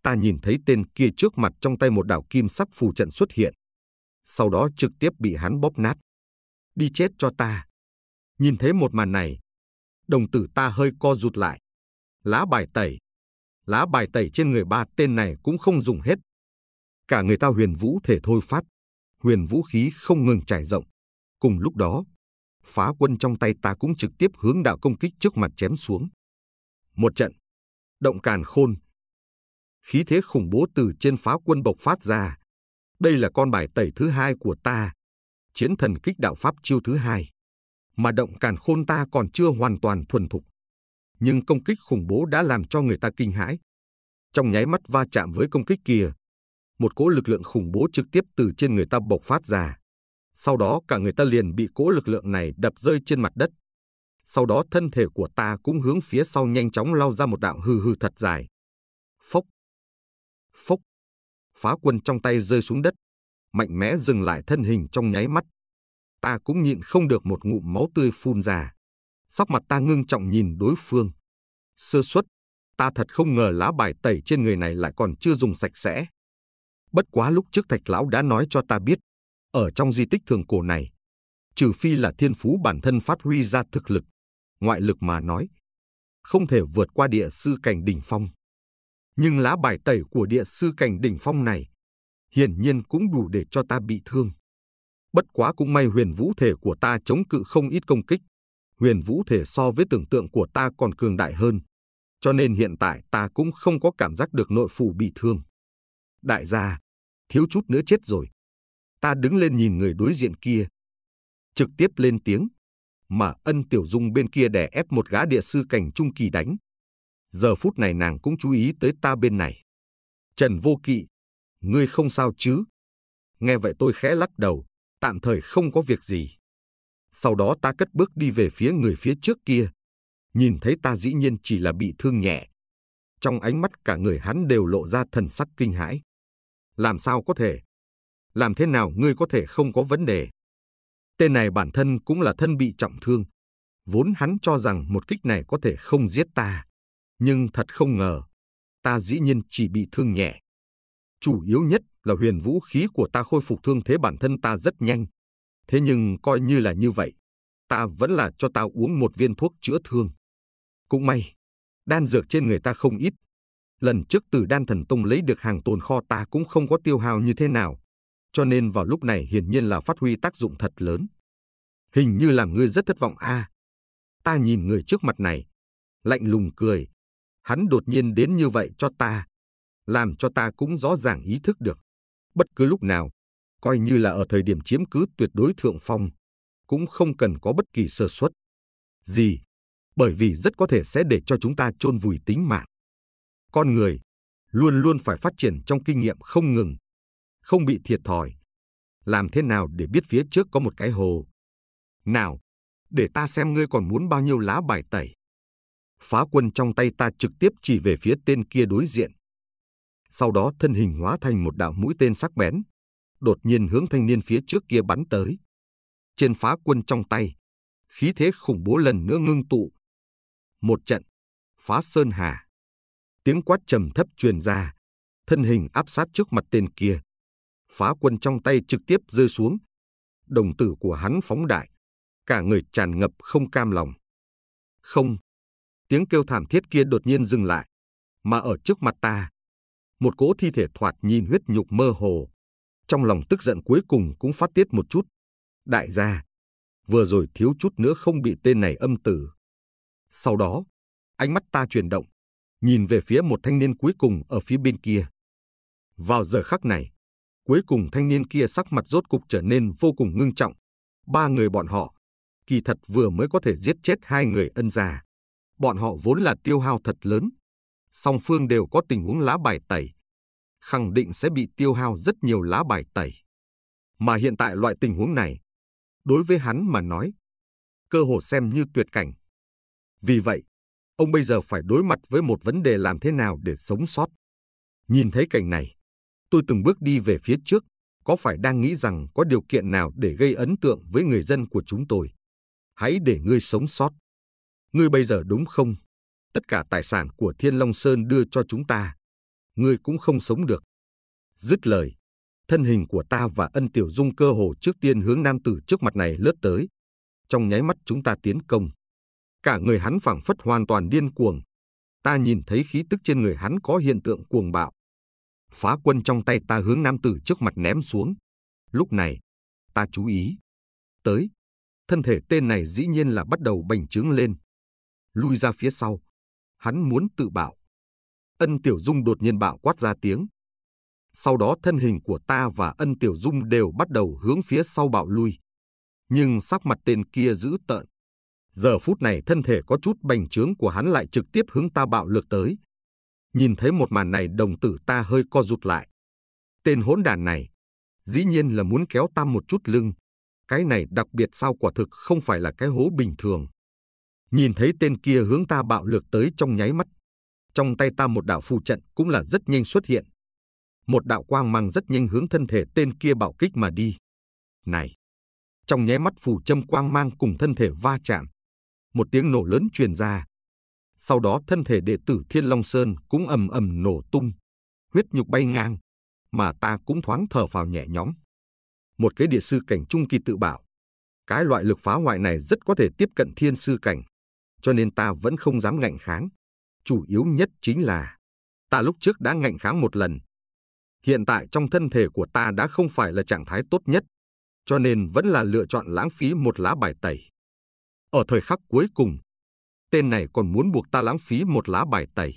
ta nhìn thấy tên kia trước mặt trong tay một đảo kim sắc phù trận xuất hiện. Sau đó trực tiếp bị hắn bóp nát. Đi chết cho ta. Nhìn thấy một màn này, đồng tử ta hơi co rụt lại. Lá bài tẩy. Lá bài tẩy trên người ba tên này cũng không dùng hết. Cả người ta huyền vũ thể thôi phát. Huyền vũ khí không ngừng trải rộng. Cùng lúc đó, phá quân trong tay ta cũng trực tiếp hướng đạo công kích trước mặt chém xuống. Một trận, động càn khôn. Khí thế khủng bố từ trên phá quân bộc phát ra. Đây là con bài tẩy thứ hai của ta, chiến thần kích đạo pháp chiêu thứ hai. Mà động càn khôn ta còn chưa hoàn toàn thuần thục. Nhưng công kích khủng bố đã làm cho người ta kinh hãi. Trong nháy mắt va chạm với công kích kia, một cỗ lực lượng khủng bố trực tiếp từ trên người ta bộc phát ra sau đó cả người ta liền bị cỗ lực lượng này đập rơi trên mặt đất. Sau đó thân thể của ta cũng hướng phía sau nhanh chóng lao ra một đạo hư hư thật dài. Phốc! Phốc! Phá quân trong tay rơi xuống đất, mạnh mẽ dừng lại thân hình trong nháy mắt. Ta cũng nhịn không được một ngụm máu tươi phun ra. Sắc mặt ta ngưng trọng nhìn đối phương. Sơ suất, ta thật không ngờ lá bài tẩy trên người này lại còn chưa dùng sạch sẽ. Bất quá lúc trước thạch lão đã nói cho ta biết, ở trong di tích thường cổ này, trừ phi là thiên phú bản thân phát huy ra thực lực, ngoại lực mà nói, không thể vượt qua địa sư cảnh đỉnh phong. Nhưng lá bài tẩy của địa sư cảnh đỉnh phong này, hiển nhiên cũng đủ để cho ta bị thương. Bất quá cũng may huyền vũ thể của ta chống cự không ít công kích. Huyền vũ thể so với tưởng tượng của ta còn cường đại hơn. Cho nên hiện tại ta cũng không có cảm giác được nội phủ bị thương. Đại gia, thiếu chút nữa chết rồi. Ta đứng lên nhìn người đối diện kia. Trực tiếp lên tiếng. Mà ân tiểu dung bên kia đè ép một gã địa sư cảnh trung kỳ đánh. Giờ phút này nàng cũng chú ý tới ta bên này. Trần Vô Kỵ, ngươi không sao chứ? Nghe vậy tôi khẽ lắc đầu, tạm thời không có việc gì. Sau đó ta cất bước đi về phía người phía trước kia. Nhìn thấy ta dĩ nhiên chỉ là bị thương nhẹ. Trong ánh mắt cả người hắn đều lộ ra thần sắc kinh hãi. Làm sao có thể? làm thế nào ngươi có thể không có vấn đề? Tên này bản thân cũng là thân bị trọng thương. Vốn hắn cho rằng một kích này có thể không giết ta. Nhưng thật không ngờ, ta dĩ nhiên chỉ bị thương nhẹ. Chủ yếu nhất là huyền vũ khí của ta khôi phục thương thế bản thân ta rất nhanh. Thế nhưng coi như là như vậy, ta vẫn là cho ta uống một viên thuốc chữa thương. Cũng may, đan dược trên người ta không ít. Lần trước từ đan thần tông lấy được hàng tồn kho ta cũng không có tiêu hao như thế nào cho nên vào lúc này hiển nhiên là phát huy tác dụng thật lớn. Hình như làm ngươi rất thất vọng a. À. Ta nhìn người trước mặt này, lạnh lùng cười, hắn đột nhiên đến như vậy cho ta, làm cho ta cũng rõ ràng ý thức được, bất cứ lúc nào, coi như là ở thời điểm chiếm cứ tuyệt đối thượng phong, cũng không cần có bất kỳ sơ suất. Gì? Bởi vì rất có thể sẽ để cho chúng ta chôn vùi tính mạng. Con người luôn luôn phải phát triển trong kinh nghiệm không ngừng, không bị thiệt thòi. Làm thế nào để biết phía trước có một cái hồ? Nào, để ta xem ngươi còn muốn bao nhiêu lá bài tẩy. Phá quân trong tay ta trực tiếp chỉ về phía tên kia đối diện. Sau đó thân hình hóa thành một đạo mũi tên sắc bén, đột nhiên hướng thanh niên phía trước kia bắn tới. Trên phá quân trong tay, khí thế khủng bố lần nữa ngưng tụ. Một trận, phá sơn hà. Tiếng quát trầm thấp truyền ra, thân hình áp sát trước mặt tên kia, phá quân trong tay trực tiếp rơi xuống. Đồng tử của hắn phóng đại, cả người tràn ngập không cam lòng. Không! Tiếng kêu thảm thiết kia đột nhiên dừng lại, mà ở trước mặt ta. Một cỗ thi thể thoạt nhìn huyết nhục mơ hồ. Trong lòng tức giận cuối cùng cũng phát tiết một chút. Đại gia! Vừa rồi thiếu chút nữa không bị tên này âm tử. Sau đó, ánh mắt ta chuyển động, nhìn về phía một thanh niên cuối cùng ở phía bên kia. Vào giờ khắc này, Cuối cùng thanh niên kia sắc mặt rốt cục trở nên vô cùng ngưng trọng. Ba người bọn họ, kỳ thật vừa mới có thể giết chết hai người ân già. Bọn họ vốn là tiêu hao thật lớn. Song phương đều có tình huống lá bài tẩy. Khẳng định sẽ bị tiêu hao rất nhiều lá bài tẩy. Mà hiện tại loại tình huống này, đối với hắn mà nói, cơ hồ xem như tuyệt cảnh. Vì vậy, ông bây giờ phải đối mặt với một vấn đề làm thế nào để sống sót. Nhìn thấy cảnh này, Tôi từng bước đi về phía trước, có phải đang nghĩ rằng có điều kiện nào để gây ấn tượng với người dân của chúng tôi? Hãy để ngươi sống sót. Ngươi bây giờ đúng không? Tất cả tài sản của Thiên Long Sơn đưa cho chúng ta. Ngươi cũng không sống được. Dứt lời, thân hình của ta và ân tiểu dung cơ hồ trước tiên hướng nam tử trước mặt này lướt tới. Trong nháy mắt chúng ta tiến công. Cả người hắn phảng phất hoàn toàn điên cuồng. Ta nhìn thấy khí tức trên người hắn có hiện tượng cuồng bạo phá quân trong tay ta hướng nam tử trước mặt ném xuống. Lúc này, ta chú ý. Tới, thân thể tên này dĩ nhiên là bắt đầu bành trướng lên. Lui ra phía sau, hắn muốn tự bảo. Ân Tiểu Dung đột nhiên bạo quát ra tiếng. Sau đó thân hình của ta và Ân Tiểu Dung đều bắt đầu hướng phía sau bạo lui. Nhưng sắc mặt tên kia dữ tợn. Giờ phút này thân thể có chút bành trướng của hắn lại trực tiếp hướng ta bạo lực tới, Nhìn thấy một màn này đồng tử ta hơi co rụt lại. Tên hỗn đàn này, dĩ nhiên là muốn kéo ta một chút lưng. Cái này đặc biệt sao quả thực không phải là cái hố bình thường. Nhìn thấy tên kia hướng ta bạo lực tới trong nháy mắt. Trong tay ta một đạo phù trận cũng là rất nhanh xuất hiện. Một đạo quang mang rất nhanh hướng thân thể tên kia bạo kích mà đi. Này! Trong nháy mắt phù châm quang mang cùng thân thể va chạm. Một tiếng nổ lớn truyền ra, sau đó thân thể đệ tử Thiên Long Sơn cũng ầm ầm nổ tung, huyết nhục bay ngang, mà ta cũng thoáng thở vào nhẹ nhõm. Một cái địa sư cảnh trung kỳ tự bảo, cái loại lực phá hoại này rất có thể tiếp cận thiên sư cảnh, cho nên ta vẫn không dám ngạnh kháng. Chủ yếu nhất chính là ta lúc trước đã ngạnh kháng một lần. Hiện tại trong thân thể của ta đã không phải là trạng thái tốt nhất, cho nên vẫn là lựa chọn lãng phí một lá bài tẩy. Ở thời khắc cuối cùng, tên này còn muốn buộc ta lãng phí một lá bài tẩy.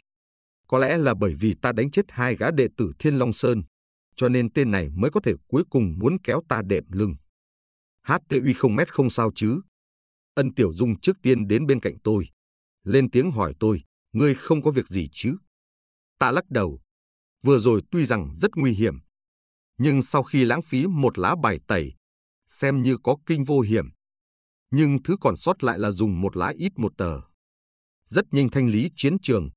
Có lẽ là bởi vì ta đánh chết hai gã đệ tử Thiên Long Sơn, cho nên tên này mới có thể cuối cùng muốn kéo ta đệm lưng. Hát tê uy không mét không sao chứ. Ân Tiểu Dung trước tiên đến bên cạnh tôi. Lên tiếng hỏi tôi, ngươi không có việc gì chứ? Ta lắc đầu. Vừa rồi tuy rằng rất nguy hiểm, nhưng sau khi lãng phí một lá bài tẩy, xem như có kinh vô hiểm. Nhưng thứ còn sót lại là dùng một lá ít một tờ rất nhanh thanh lý chiến trường.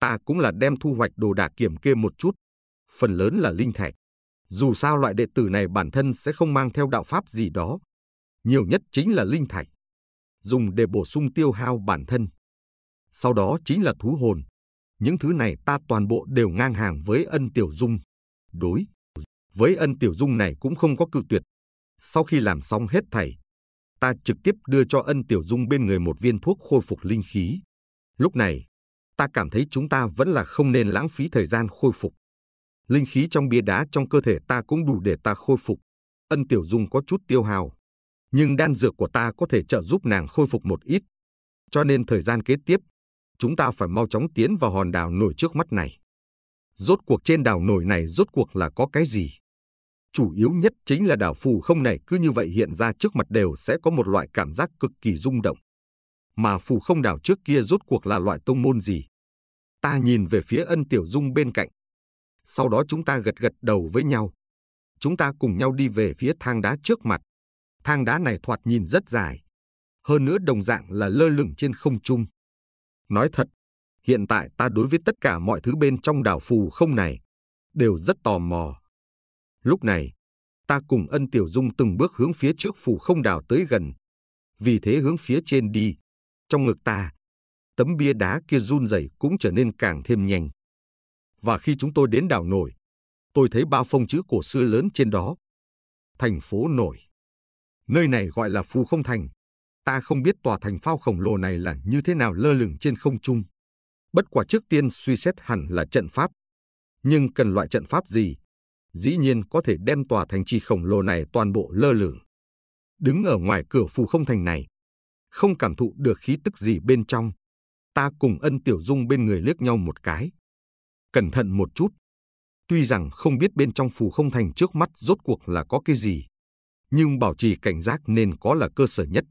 Ta cũng là đem thu hoạch đồ đạc kiểm kê một chút, phần lớn là linh thạch. Dù sao loại đệ tử này bản thân sẽ không mang theo đạo pháp gì đó, nhiều nhất chính là linh thạch, dùng để bổ sung tiêu hao bản thân. Sau đó chính là thú hồn. Những thứ này ta toàn bộ đều ngang hàng với ân tiểu dung. Đối, với ân tiểu dung này cũng không có cự tuyệt. Sau khi làm xong hết thảy, ta trực tiếp đưa cho ân tiểu dung bên người một viên thuốc khôi phục linh khí. Lúc này, ta cảm thấy chúng ta vẫn là không nên lãng phí thời gian khôi phục. Linh khí trong bia đá trong cơ thể ta cũng đủ để ta khôi phục. Ân Tiểu Dung có chút tiêu hào nhưng đan dược của ta có thể trợ giúp nàng khôi phục một ít. Cho nên thời gian kế tiếp, chúng ta phải mau chóng tiến vào hòn đảo nổi trước mắt này. Rốt cuộc trên đảo nổi này rốt cuộc là có cái gì? Chủ yếu nhất chính là đảo phù không này cứ như vậy hiện ra trước mặt đều sẽ có một loại cảm giác cực kỳ rung động mà phù không đảo trước kia rốt cuộc là loại tông môn gì. Ta nhìn về phía ân tiểu dung bên cạnh. Sau đó chúng ta gật gật đầu với nhau. Chúng ta cùng nhau đi về phía thang đá trước mặt. Thang đá này thoạt nhìn rất dài. Hơn nữa đồng dạng là lơ lửng trên không trung. Nói thật, hiện tại ta đối với tất cả mọi thứ bên trong đảo phù không này, đều rất tò mò. Lúc này, ta cùng ân tiểu dung từng bước hướng phía trước phù không đảo tới gần. Vì thế hướng phía trên đi trong ngực ta, tấm bia đá kia run rẩy cũng trở nên càng thêm nhanh. Và khi chúng tôi đến đảo nổi, tôi thấy bao phong chữ cổ xưa lớn trên đó. Thành phố nổi. Nơi này gọi là Phù Không Thành. Ta không biết tòa thành phao khổng lồ này là như thế nào lơ lửng trên không trung. Bất quả trước tiên suy xét hẳn là trận pháp. Nhưng cần loại trận pháp gì? Dĩ nhiên có thể đem tòa thành trì khổng lồ này toàn bộ lơ lửng. Đứng ở ngoài cửa Phù Không Thành này, không cảm thụ được khí tức gì bên trong. Ta cùng ân tiểu dung bên người liếc nhau một cái. Cẩn thận một chút. Tuy rằng không biết bên trong phù không thành trước mắt rốt cuộc là có cái gì, nhưng bảo trì cảnh giác nên có là cơ sở nhất.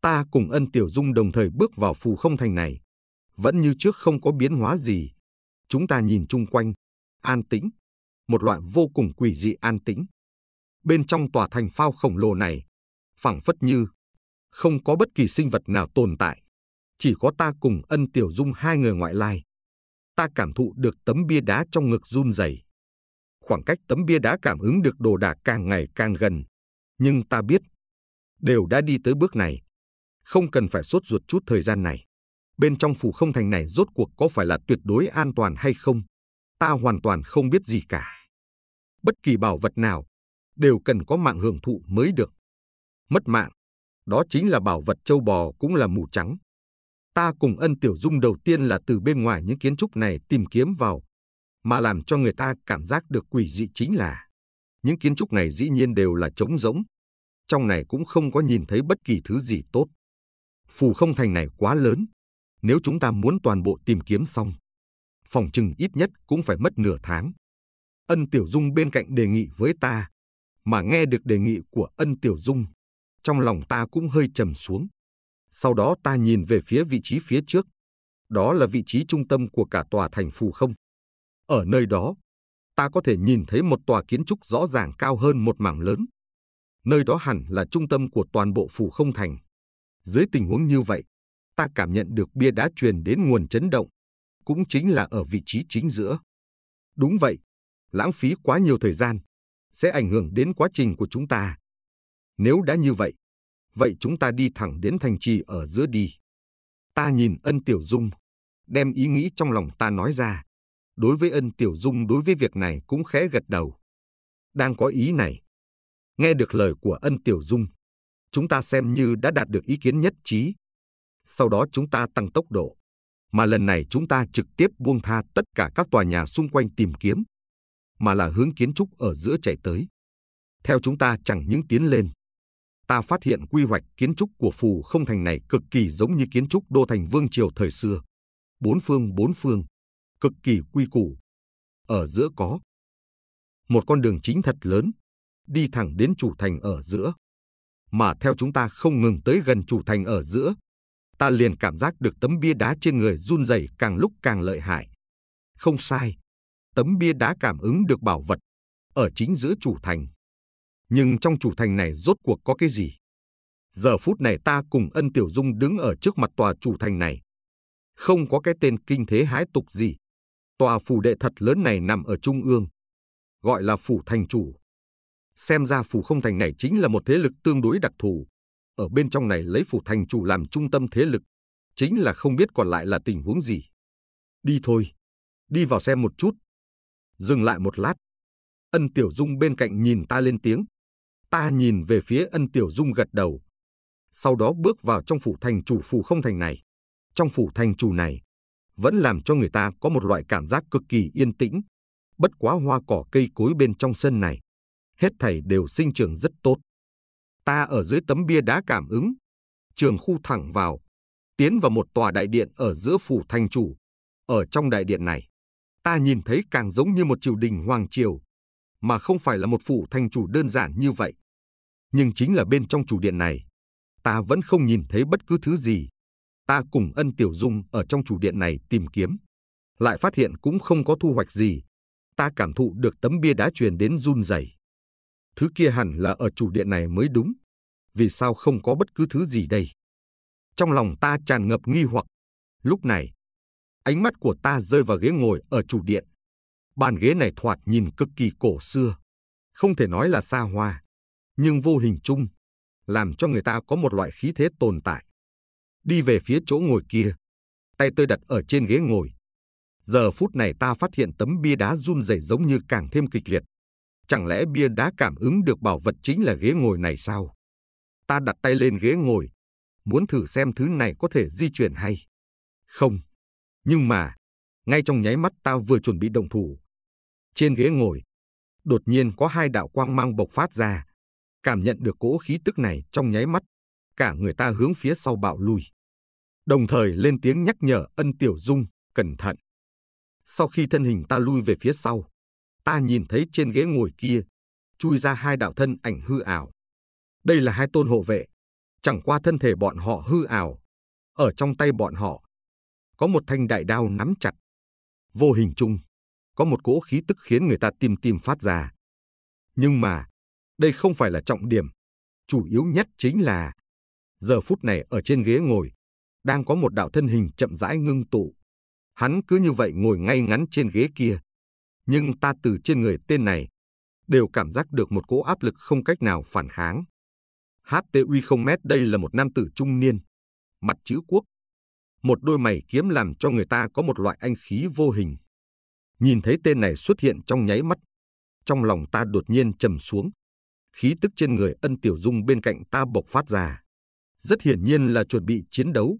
Ta cùng ân tiểu dung đồng thời bước vào phù không thành này. Vẫn như trước không có biến hóa gì. Chúng ta nhìn chung quanh, an tĩnh, một loại vô cùng quỷ dị an tĩnh. Bên trong tòa thành phao khổng lồ này, phẳng phất như không có bất kỳ sinh vật nào tồn tại. Chỉ có ta cùng ân tiểu dung hai người ngoại lai. Ta cảm thụ được tấm bia đá trong ngực run dày Khoảng cách tấm bia đá cảm ứng được đồ đạc càng ngày càng gần. Nhưng ta biết, đều đã đi tới bước này. Không cần phải sốt ruột chút thời gian này. Bên trong phủ không thành này rốt cuộc có phải là tuyệt đối an toàn hay không? Ta hoàn toàn không biết gì cả. Bất kỳ bảo vật nào đều cần có mạng hưởng thụ mới được. Mất mạng đó chính là bảo vật châu bò cũng là mù trắng. Ta cùng ân tiểu dung đầu tiên là từ bên ngoài những kiến trúc này tìm kiếm vào, mà làm cho người ta cảm giác được quỷ dị chính là những kiến trúc này dĩ nhiên đều là trống rỗng. Trong này cũng không có nhìn thấy bất kỳ thứ gì tốt. Phù không thành này quá lớn. Nếu chúng ta muốn toàn bộ tìm kiếm xong, phòng chừng ít nhất cũng phải mất nửa tháng. Ân Tiểu Dung bên cạnh đề nghị với ta, mà nghe được đề nghị của Ân Tiểu Dung, trong lòng ta cũng hơi trầm xuống. Sau đó ta nhìn về phía vị trí phía trước. Đó là vị trí trung tâm của cả tòa thành phù không. Ở nơi đó, ta có thể nhìn thấy một tòa kiến trúc rõ ràng cao hơn một mảng lớn. Nơi đó hẳn là trung tâm của toàn bộ phù không thành. Dưới tình huống như vậy, ta cảm nhận được bia đá truyền đến nguồn chấn động, cũng chính là ở vị trí chính giữa. Đúng vậy, lãng phí quá nhiều thời gian sẽ ảnh hưởng đến quá trình của chúng ta. Nếu đã như vậy, vậy chúng ta đi thẳng đến thành trì ở giữa đi. Ta nhìn ân tiểu dung, đem ý nghĩ trong lòng ta nói ra. Đối với ân tiểu dung đối với việc này cũng khẽ gật đầu. Đang có ý này. Nghe được lời của ân tiểu dung, chúng ta xem như đã đạt được ý kiến nhất trí. Sau đó chúng ta tăng tốc độ. Mà lần này chúng ta trực tiếp buông tha tất cả các tòa nhà xung quanh tìm kiếm, mà là hướng kiến trúc ở giữa chạy tới. Theo chúng ta chẳng những tiến lên, ta phát hiện quy hoạch kiến trúc của phù không thành này cực kỳ giống như kiến trúc đô thành vương triều thời xưa. Bốn phương bốn phương, cực kỳ quy củ. Ở giữa có một con đường chính thật lớn, đi thẳng đến chủ thành ở giữa. Mà theo chúng ta không ngừng tới gần chủ thành ở giữa, ta liền cảm giác được tấm bia đá trên người run rẩy càng lúc càng lợi hại. Không sai, tấm bia đá cảm ứng được bảo vật ở chính giữa chủ thành nhưng trong chủ thành này rốt cuộc có cái gì? Giờ phút này ta cùng ân tiểu dung đứng ở trước mặt tòa chủ thành này. Không có cái tên kinh thế hái tục gì. Tòa phủ đệ thật lớn này nằm ở trung ương. Gọi là phủ thành chủ. Xem ra phủ không thành này chính là một thế lực tương đối đặc thù. Ở bên trong này lấy phủ thành chủ làm trung tâm thế lực. Chính là không biết còn lại là tình huống gì. Đi thôi. Đi vào xem một chút. Dừng lại một lát. Ân Tiểu Dung bên cạnh nhìn ta lên tiếng, Ta nhìn về phía ân tiểu dung gật đầu. Sau đó bước vào trong phủ thành chủ phủ không thành này. Trong phủ thành chủ này, vẫn làm cho người ta có một loại cảm giác cực kỳ yên tĩnh. Bất quá hoa cỏ cây cối bên trong sân này, hết thảy đều sinh trưởng rất tốt. Ta ở dưới tấm bia đá cảm ứng, trường khu thẳng vào, tiến vào một tòa đại điện ở giữa phủ thành chủ. Ở trong đại điện này, ta nhìn thấy càng giống như một triều đình hoàng triều, mà không phải là một phủ thành chủ đơn giản như vậy. Nhưng chính là bên trong chủ điện này, ta vẫn không nhìn thấy bất cứ thứ gì. Ta cùng ân tiểu dung ở trong chủ điện này tìm kiếm, lại phát hiện cũng không có thu hoạch gì. Ta cảm thụ được tấm bia đá truyền đến run rẩy. Thứ kia hẳn là ở chủ điện này mới đúng. Vì sao không có bất cứ thứ gì đây? Trong lòng ta tràn ngập nghi hoặc. Lúc này, ánh mắt của ta rơi vào ghế ngồi ở chủ điện. Bàn ghế này thoạt nhìn cực kỳ cổ xưa, không thể nói là xa hoa, nhưng vô hình chung, làm cho người ta có một loại khí thế tồn tại. Đi về phía chỗ ngồi kia, tay tôi đặt ở trên ghế ngồi. Giờ phút này ta phát hiện tấm bia đá run rẩy giống như càng thêm kịch liệt. Chẳng lẽ bia đá cảm ứng được bảo vật chính là ghế ngồi này sao? Ta đặt tay lên ghế ngồi, muốn thử xem thứ này có thể di chuyển hay. Không. Nhưng mà, ngay trong nháy mắt ta vừa chuẩn bị động thủ, trên ghế ngồi, đột nhiên có hai đạo quang mang bộc phát ra. Cảm nhận được cỗ khí tức này trong nháy mắt, cả người ta hướng phía sau bạo lùi. Đồng thời lên tiếng nhắc nhở ân tiểu dung, cẩn thận. Sau khi thân hình ta lui về phía sau, ta nhìn thấy trên ghế ngồi kia, chui ra hai đạo thân ảnh hư ảo. Đây là hai tôn hộ vệ, chẳng qua thân thể bọn họ hư ảo. Ở trong tay bọn họ, có một thanh đại đao nắm chặt. Vô hình chung, có một cỗ khí tức khiến người ta tim tim phát ra. Nhưng mà, đây không phải là trọng điểm. Chủ yếu nhất chính là, giờ phút này ở trên ghế ngồi, đang có một đạo thân hình chậm rãi ngưng tụ. Hắn cứ như vậy ngồi ngay ngắn trên ghế kia. Nhưng ta từ trên người tên này, đều cảm giác được một cỗ áp lực không cách nào phản kháng. htu Uy không mét đây là một nam tử trung niên, mặt chữ quốc. Một đôi mày kiếm làm cho người ta có một loại anh khí vô hình. Nhìn thấy tên này xuất hiện trong nháy mắt, trong lòng ta đột nhiên trầm xuống. Khí tức trên người ân tiểu dung bên cạnh ta bộc phát ra. Rất hiển nhiên là chuẩn bị chiến đấu.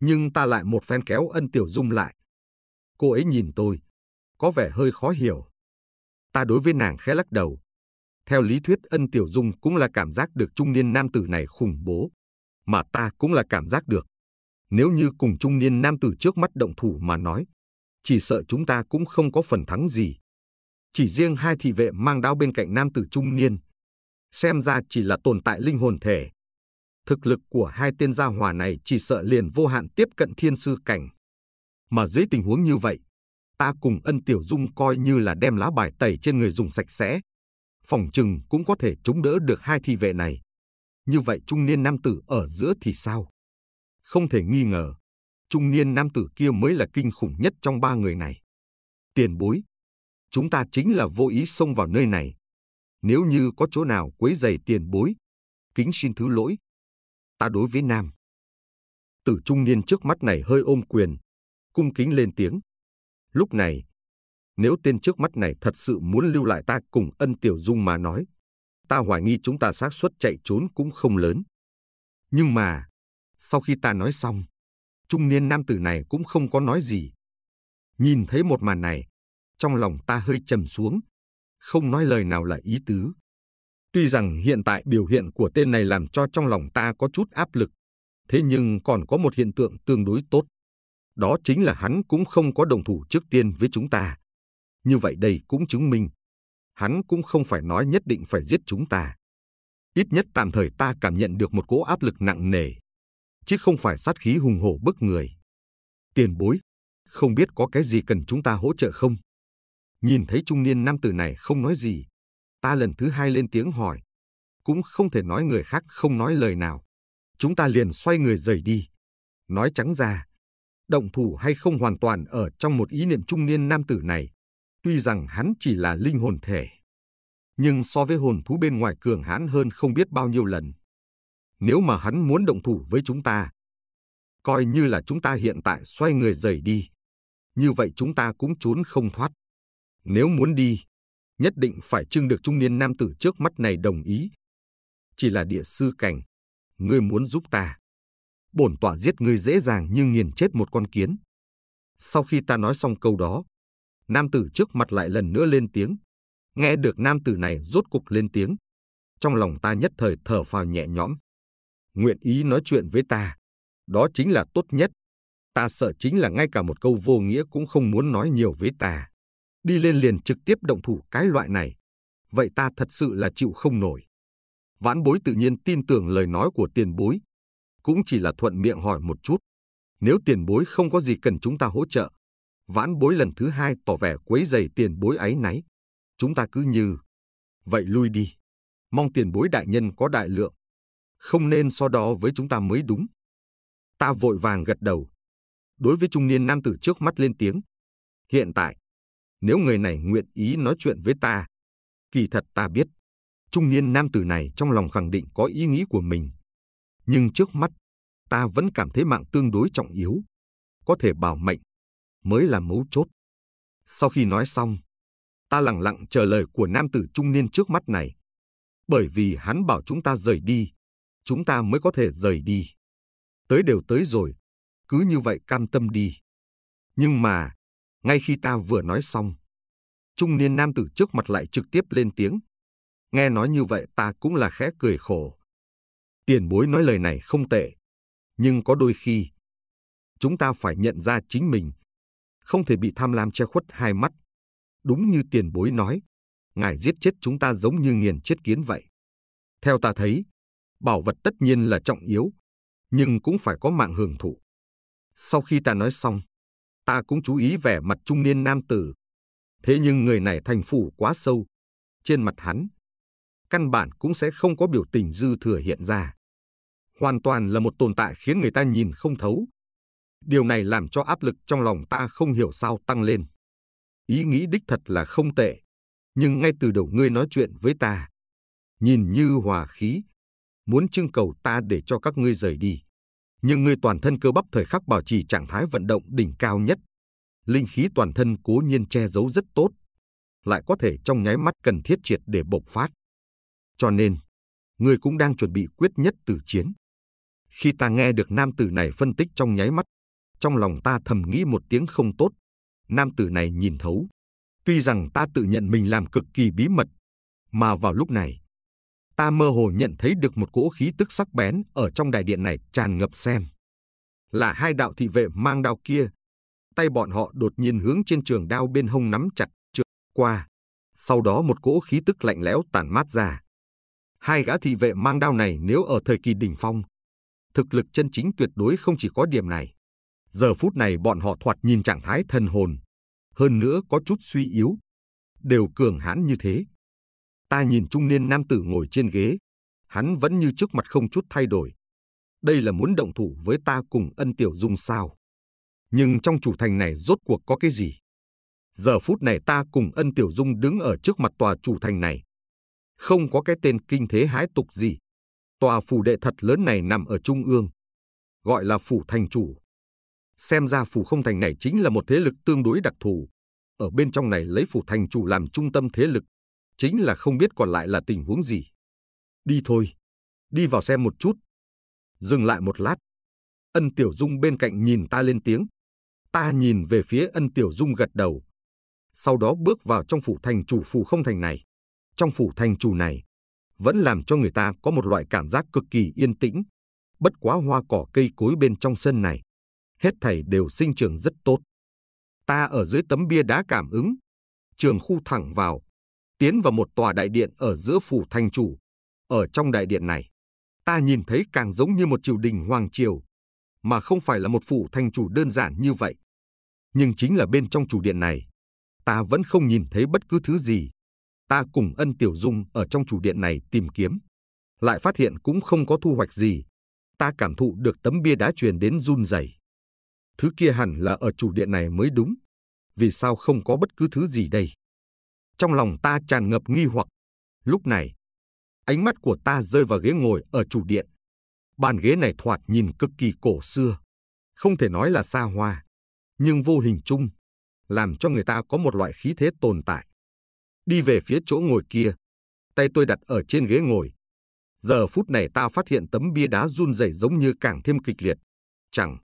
Nhưng ta lại một phen kéo ân tiểu dung lại. Cô ấy nhìn tôi, có vẻ hơi khó hiểu. Ta đối với nàng khẽ lắc đầu. Theo lý thuyết ân tiểu dung cũng là cảm giác được trung niên nam tử này khủng bố. Mà ta cũng là cảm giác được. Nếu như cùng trung niên nam tử trước mắt động thủ mà nói, chỉ sợ chúng ta cũng không có phần thắng gì. Chỉ riêng hai thị vệ mang đao bên cạnh nam tử trung niên, xem ra chỉ là tồn tại linh hồn thể. Thực lực của hai tên gia hòa này chỉ sợ liền vô hạn tiếp cận thiên sư cảnh. Mà dưới tình huống như vậy, ta cùng ân tiểu dung coi như là đem lá bài tẩy trên người dùng sạch sẽ. Phòng trừng cũng có thể chống đỡ được hai thị vệ này. Như vậy trung niên nam tử ở giữa thì sao? Không thể nghi ngờ, trung niên nam tử kia mới là kinh khủng nhất trong ba người này. Tiền bối, chúng ta chính là vô ý xông vào nơi này. Nếu như có chỗ nào quấy dày tiền bối, kính xin thứ lỗi. Ta đối với nam. Tử trung niên trước mắt này hơi ôm quyền, cung kính lên tiếng. Lúc này, nếu tên trước mắt này thật sự muốn lưu lại ta cùng ân tiểu dung mà nói, ta hoài nghi chúng ta xác suất chạy trốn cũng không lớn. Nhưng mà, sau khi ta nói xong, trung niên nam tử này cũng không có nói gì. Nhìn thấy một màn này, trong lòng ta hơi trầm xuống, không nói lời nào là ý tứ. Tuy rằng hiện tại biểu hiện của tên này làm cho trong lòng ta có chút áp lực, thế nhưng còn có một hiện tượng tương đối tốt. Đó chính là hắn cũng không có đồng thủ trước tiên với chúng ta. Như vậy đây cũng chứng minh, hắn cũng không phải nói nhất định phải giết chúng ta. Ít nhất tạm thời ta cảm nhận được một cỗ áp lực nặng nề chứ không phải sát khí hùng hổ bức người. Tiền bối, không biết có cái gì cần chúng ta hỗ trợ không? Nhìn thấy trung niên nam tử này không nói gì, ta lần thứ hai lên tiếng hỏi. Cũng không thể nói người khác không nói lời nào. Chúng ta liền xoay người rời đi. Nói trắng ra, động thủ hay không hoàn toàn ở trong một ý niệm trung niên nam tử này. Tuy rằng hắn chỉ là linh hồn thể, nhưng so với hồn thú bên ngoài cường hãn hơn không biết bao nhiêu lần nếu mà hắn muốn động thủ với chúng ta. Coi như là chúng ta hiện tại xoay người rời đi. Như vậy chúng ta cũng trốn không thoát. Nếu muốn đi, nhất định phải trưng được trung niên nam tử trước mắt này đồng ý. Chỉ là địa sư cảnh, ngươi muốn giúp ta. Bổn tọa giết ngươi dễ dàng như nghiền chết một con kiến. Sau khi ta nói xong câu đó, nam tử trước mặt lại lần nữa lên tiếng. Nghe được nam tử này rốt cục lên tiếng. Trong lòng ta nhất thời thở phào nhẹ nhõm nguyện ý nói chuyện với ta. Đó chính là tốt nhất. Ta sợ chính là ngay cả một câu vô nghĩa cũng không muốn nói nhiều với ta. Đi lên liền trực tiếp động thủ cái loại này. Vậy ta thật sự là chịu không nổi. Vãn bối tự nhiên tin tưởng lời nói của tiền bối. Cũng chỉ là thuận miệng hỏi một chút. Nếu tiền bối không có gì cần chúng ta hỗ trợ, vãn bối lần thứ hai tỏ vẻ quấy dày tiền bối ấy náy. Chúng ta cứ như, vậy lui đi. Mong tiền bối đại nhân có đại lượng không nên so đo với chúng ta mới đúng. Ta vội vàng gật đầu. Đối với trung niên nam tử trước mắt lên tiếng. Hiện tại, nếu người này nguyện ý nói chuyện với ta, kỳ thật ta biết, trung niên nam tử này trong lòng khẳng định có ý nghĩ của mình. Nhưng trước mắt, ta vẫn cảm thấy mạng tương đối trọng yếu, có thể bảo mệnh, mới là mấu chốt. Sau khi nói xong, ta lặng lặng chờ lời của nam tử trung niên trước mắt này. Bởi vì hắn bảo chúng ta rời đi, chúng ta mới có thể rời đi. Tới đều tới rồi, cứ như vậy cam tâm đi. Nhưng mà, ngay khi ta vừa nói xong, trung niên nam tử trước mặt lại trực tiếp lên tiếng. Nghe nói như vậy ta cũng là khẽ cười khổ. Tiền bối nói lời này không tệ, nhưng có đôi khi, chúng ta phải nhận ra chính mình, không thể bị tham lam che khuất hai mắt. Đúng như tiền bối nói, ngài giết chết chúng ta giống như nghiền chết kiến vậy. Theo ta thấy, bảo vật tất nhiên là trọng yếu, nhưng cũng phải có mạng hưởng thụ. Sau khi ta nói xong, ta cũng chú ý vẻ mặt trung niên nam tử. Thế nhưng người này thành phủ quá sâu, trên mặt hắn, căn bản cũng sẽ không có biểu tình dư thừa hiện ra. Hoàn toàn là một tồn tại khiến người ta nhìn không thấu. Điều này làm cho áp lực trong lòng ta không hiểu sao tăng lên. Ý nghĩ đích thật là không tệ, nhưng ngay từ đầu ngươi nói chuyện với ta, nhìn như hòa khí, muốn trưng cầu ta để cho các ngươi rời đi. Nhưng ngươi toàn thân cơ bắp thời khắc bảo trì trạng thái vận động đỉnh cao nhất. Linh khí toàn thân cố nhiên che giấu rất tốt, lại có thể trong nháy mắt cần thiết triệt để bộc phát. Cho nên, ngươi cũng đang chuẩn bị quyết nhất tử chiến. Khi ta nghe được nam tử này phân tích trong nháy mắt, trong lòng ta thầm nghĩ một tiếng không tốt. Nam tử này nhìn thấu. Tuy rằng ta tự nhận mình làm cực kỳ bí mật, mà vào lúc này, ta mơ hồ nhận thấy được một cỗ khí tức sắc bén ở trong đại điện này tràn ngập xem. Là hai đạo thị vệ mang đao kia. Tay bọn họ đột nhiên hướng trên trường đao bên hông nắm chặt trượt qua. Sau đó một cỗ khí tức lạnh lẽo tản mát ra. Hai gã thị vệ mang đao này nếu ở thời kỳ đỉnh phong, thực lực chân chính tuyệt đối không chỉ có điểm này. Giờ phút này bọn họ thoạt nhìn trạng thái thần hồn, hơn nữa có chút suy yếu, đều cường hãn như thế. Ta nhìn trung niên nam tử ngồi trên ghế, hắn vẫn như trước mặt không chút thay đổi. Đây là muốn động thủ với ta cùng ân tiểu dung sao. Nhưng trong chủ thành này rốt cuộc có cái gì? Giờ phút này ta cùng ân tiểu dung đứng ở trước mặt tòa chủ thành này. Không có cái tên kinh thế hái tục gì. Tòa phủ đệ thật lớn này nằm ở trung ương. Gọi là phủ thành chủ. Xem ra phủ không thành này chính là một thế lực tương đối đặc thù. Ở bên trong này lấy phủ thành chủ làm trung tâm thế lực chính là không biết còn lại là tình huống gì. Đi thôi, đi vào xem một chút. Dừng lại một lát, Ân Tiểu Dung bên cạnh nhìn ta lên tiếng. Ta nhìn về phía Ân Tiểu Dung gật đầu. Sau đó bước vào trong phủ thành chủ phủ không thành này. Trong phủ thành chủ này, vẫn làm cho người ta có một loại cảm giác cực kỳ yên tĩnh. Bất quá hoa cỏ cây cối bên trong sân này, hết thảy đều sinh trưởng rất tốt. Ta ở dưới tấm bia đá cảm ứng, trường khu thẳng vào, tiến vào một tòa đại điện ở giữa phủ thành chủ. Ở trong đại điện này, ta nhìn thấy càng giống như một triều đình hoàng triều, mà không phải là một phủ thành chủ đơn giản như vậy. Nhưng chính là bên trong chủ điện này, ta vẫn không nhìn thấy bất cứ thứ gì. Ta cùng ân tiểu dung ở trong chủ điện này tìm kiếm, lại phát hiện cũng không có thu hoạch gì. Ta cảm thụ được tấm bia đá truyền đến run rẩy. Thứ kia hẳn là ở chủ điện này mới đúng. Vì sao không có bất cứ thứ gì đây? Trong lòng ta tràn ngập nghi hoặc. Lúc này, ánh mắt của ta rơi vào ghế ngồi ở chủ điện. Bàn ghế này thoạt nhìn cực kỳ cổ xưa. Không thể nói là xa hoa, nhưng vô hình chung, làm cho người ta có một loại khí thế tồn tại. Đi về phía chỗ ngồi kia, tay tôi đặt ở trên ghế ngồi. Giờ phút này ta phát hiện tấm bia đá run rẩy giống như càng thêm kịch liệt. Chẳng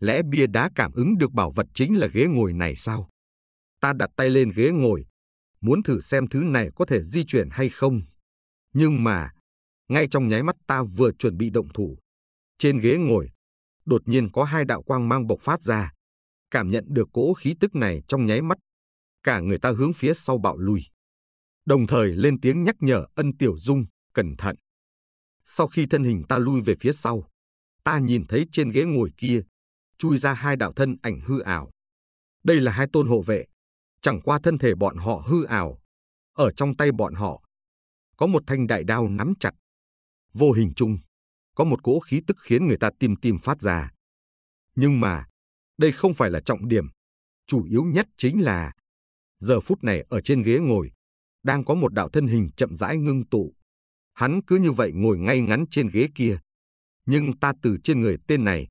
lẽ bia đá cảm ứng được bảo vật chính là ghế ngồi này sao? Ta đặt tay lên ghế ngồi, muốn thử xem thứ này có thể di chuyển hay không. Nhưng mà, ngay trong nháy mắt ta vừa chuẩn bị động thủ, trên ghế ngồi, đột nhiên có hai đạo quang mang bộc phát ra. Cảm nhận được cỗ khí tức này trong nháy mắt, cả người ta hướng phía sau bạo lùi. Đồng thời lên tiếng nhắc nhở ân tiểu dung, cẩn thận. Sau khi thân hình ta lui về phía sau, ta nhìn thấy trên ghế ngồi kia, chui ra hai đạo thân ảnh hư ảo. Đây là hai tôn hộ vệ, Chẳng qua thân thể bọn họ hư ảo. Ở trong tay bọn họ, có một thanh đại đao nắm chặt. Vô hình chung, có một cỗ khí tức khiến người ta tim tim phát ra. Nhưng mà, đây không phải là trọng điểm. Chủ yếu nhất chính là, giờ phút này ở trên ghế ngồi, đang có một đạo thân hình chậm rãi ngưng tụ. Hắn cứ như vậy ngồi ngay ngắn trên ghế kia. Nhưng ta từ trên người tên này,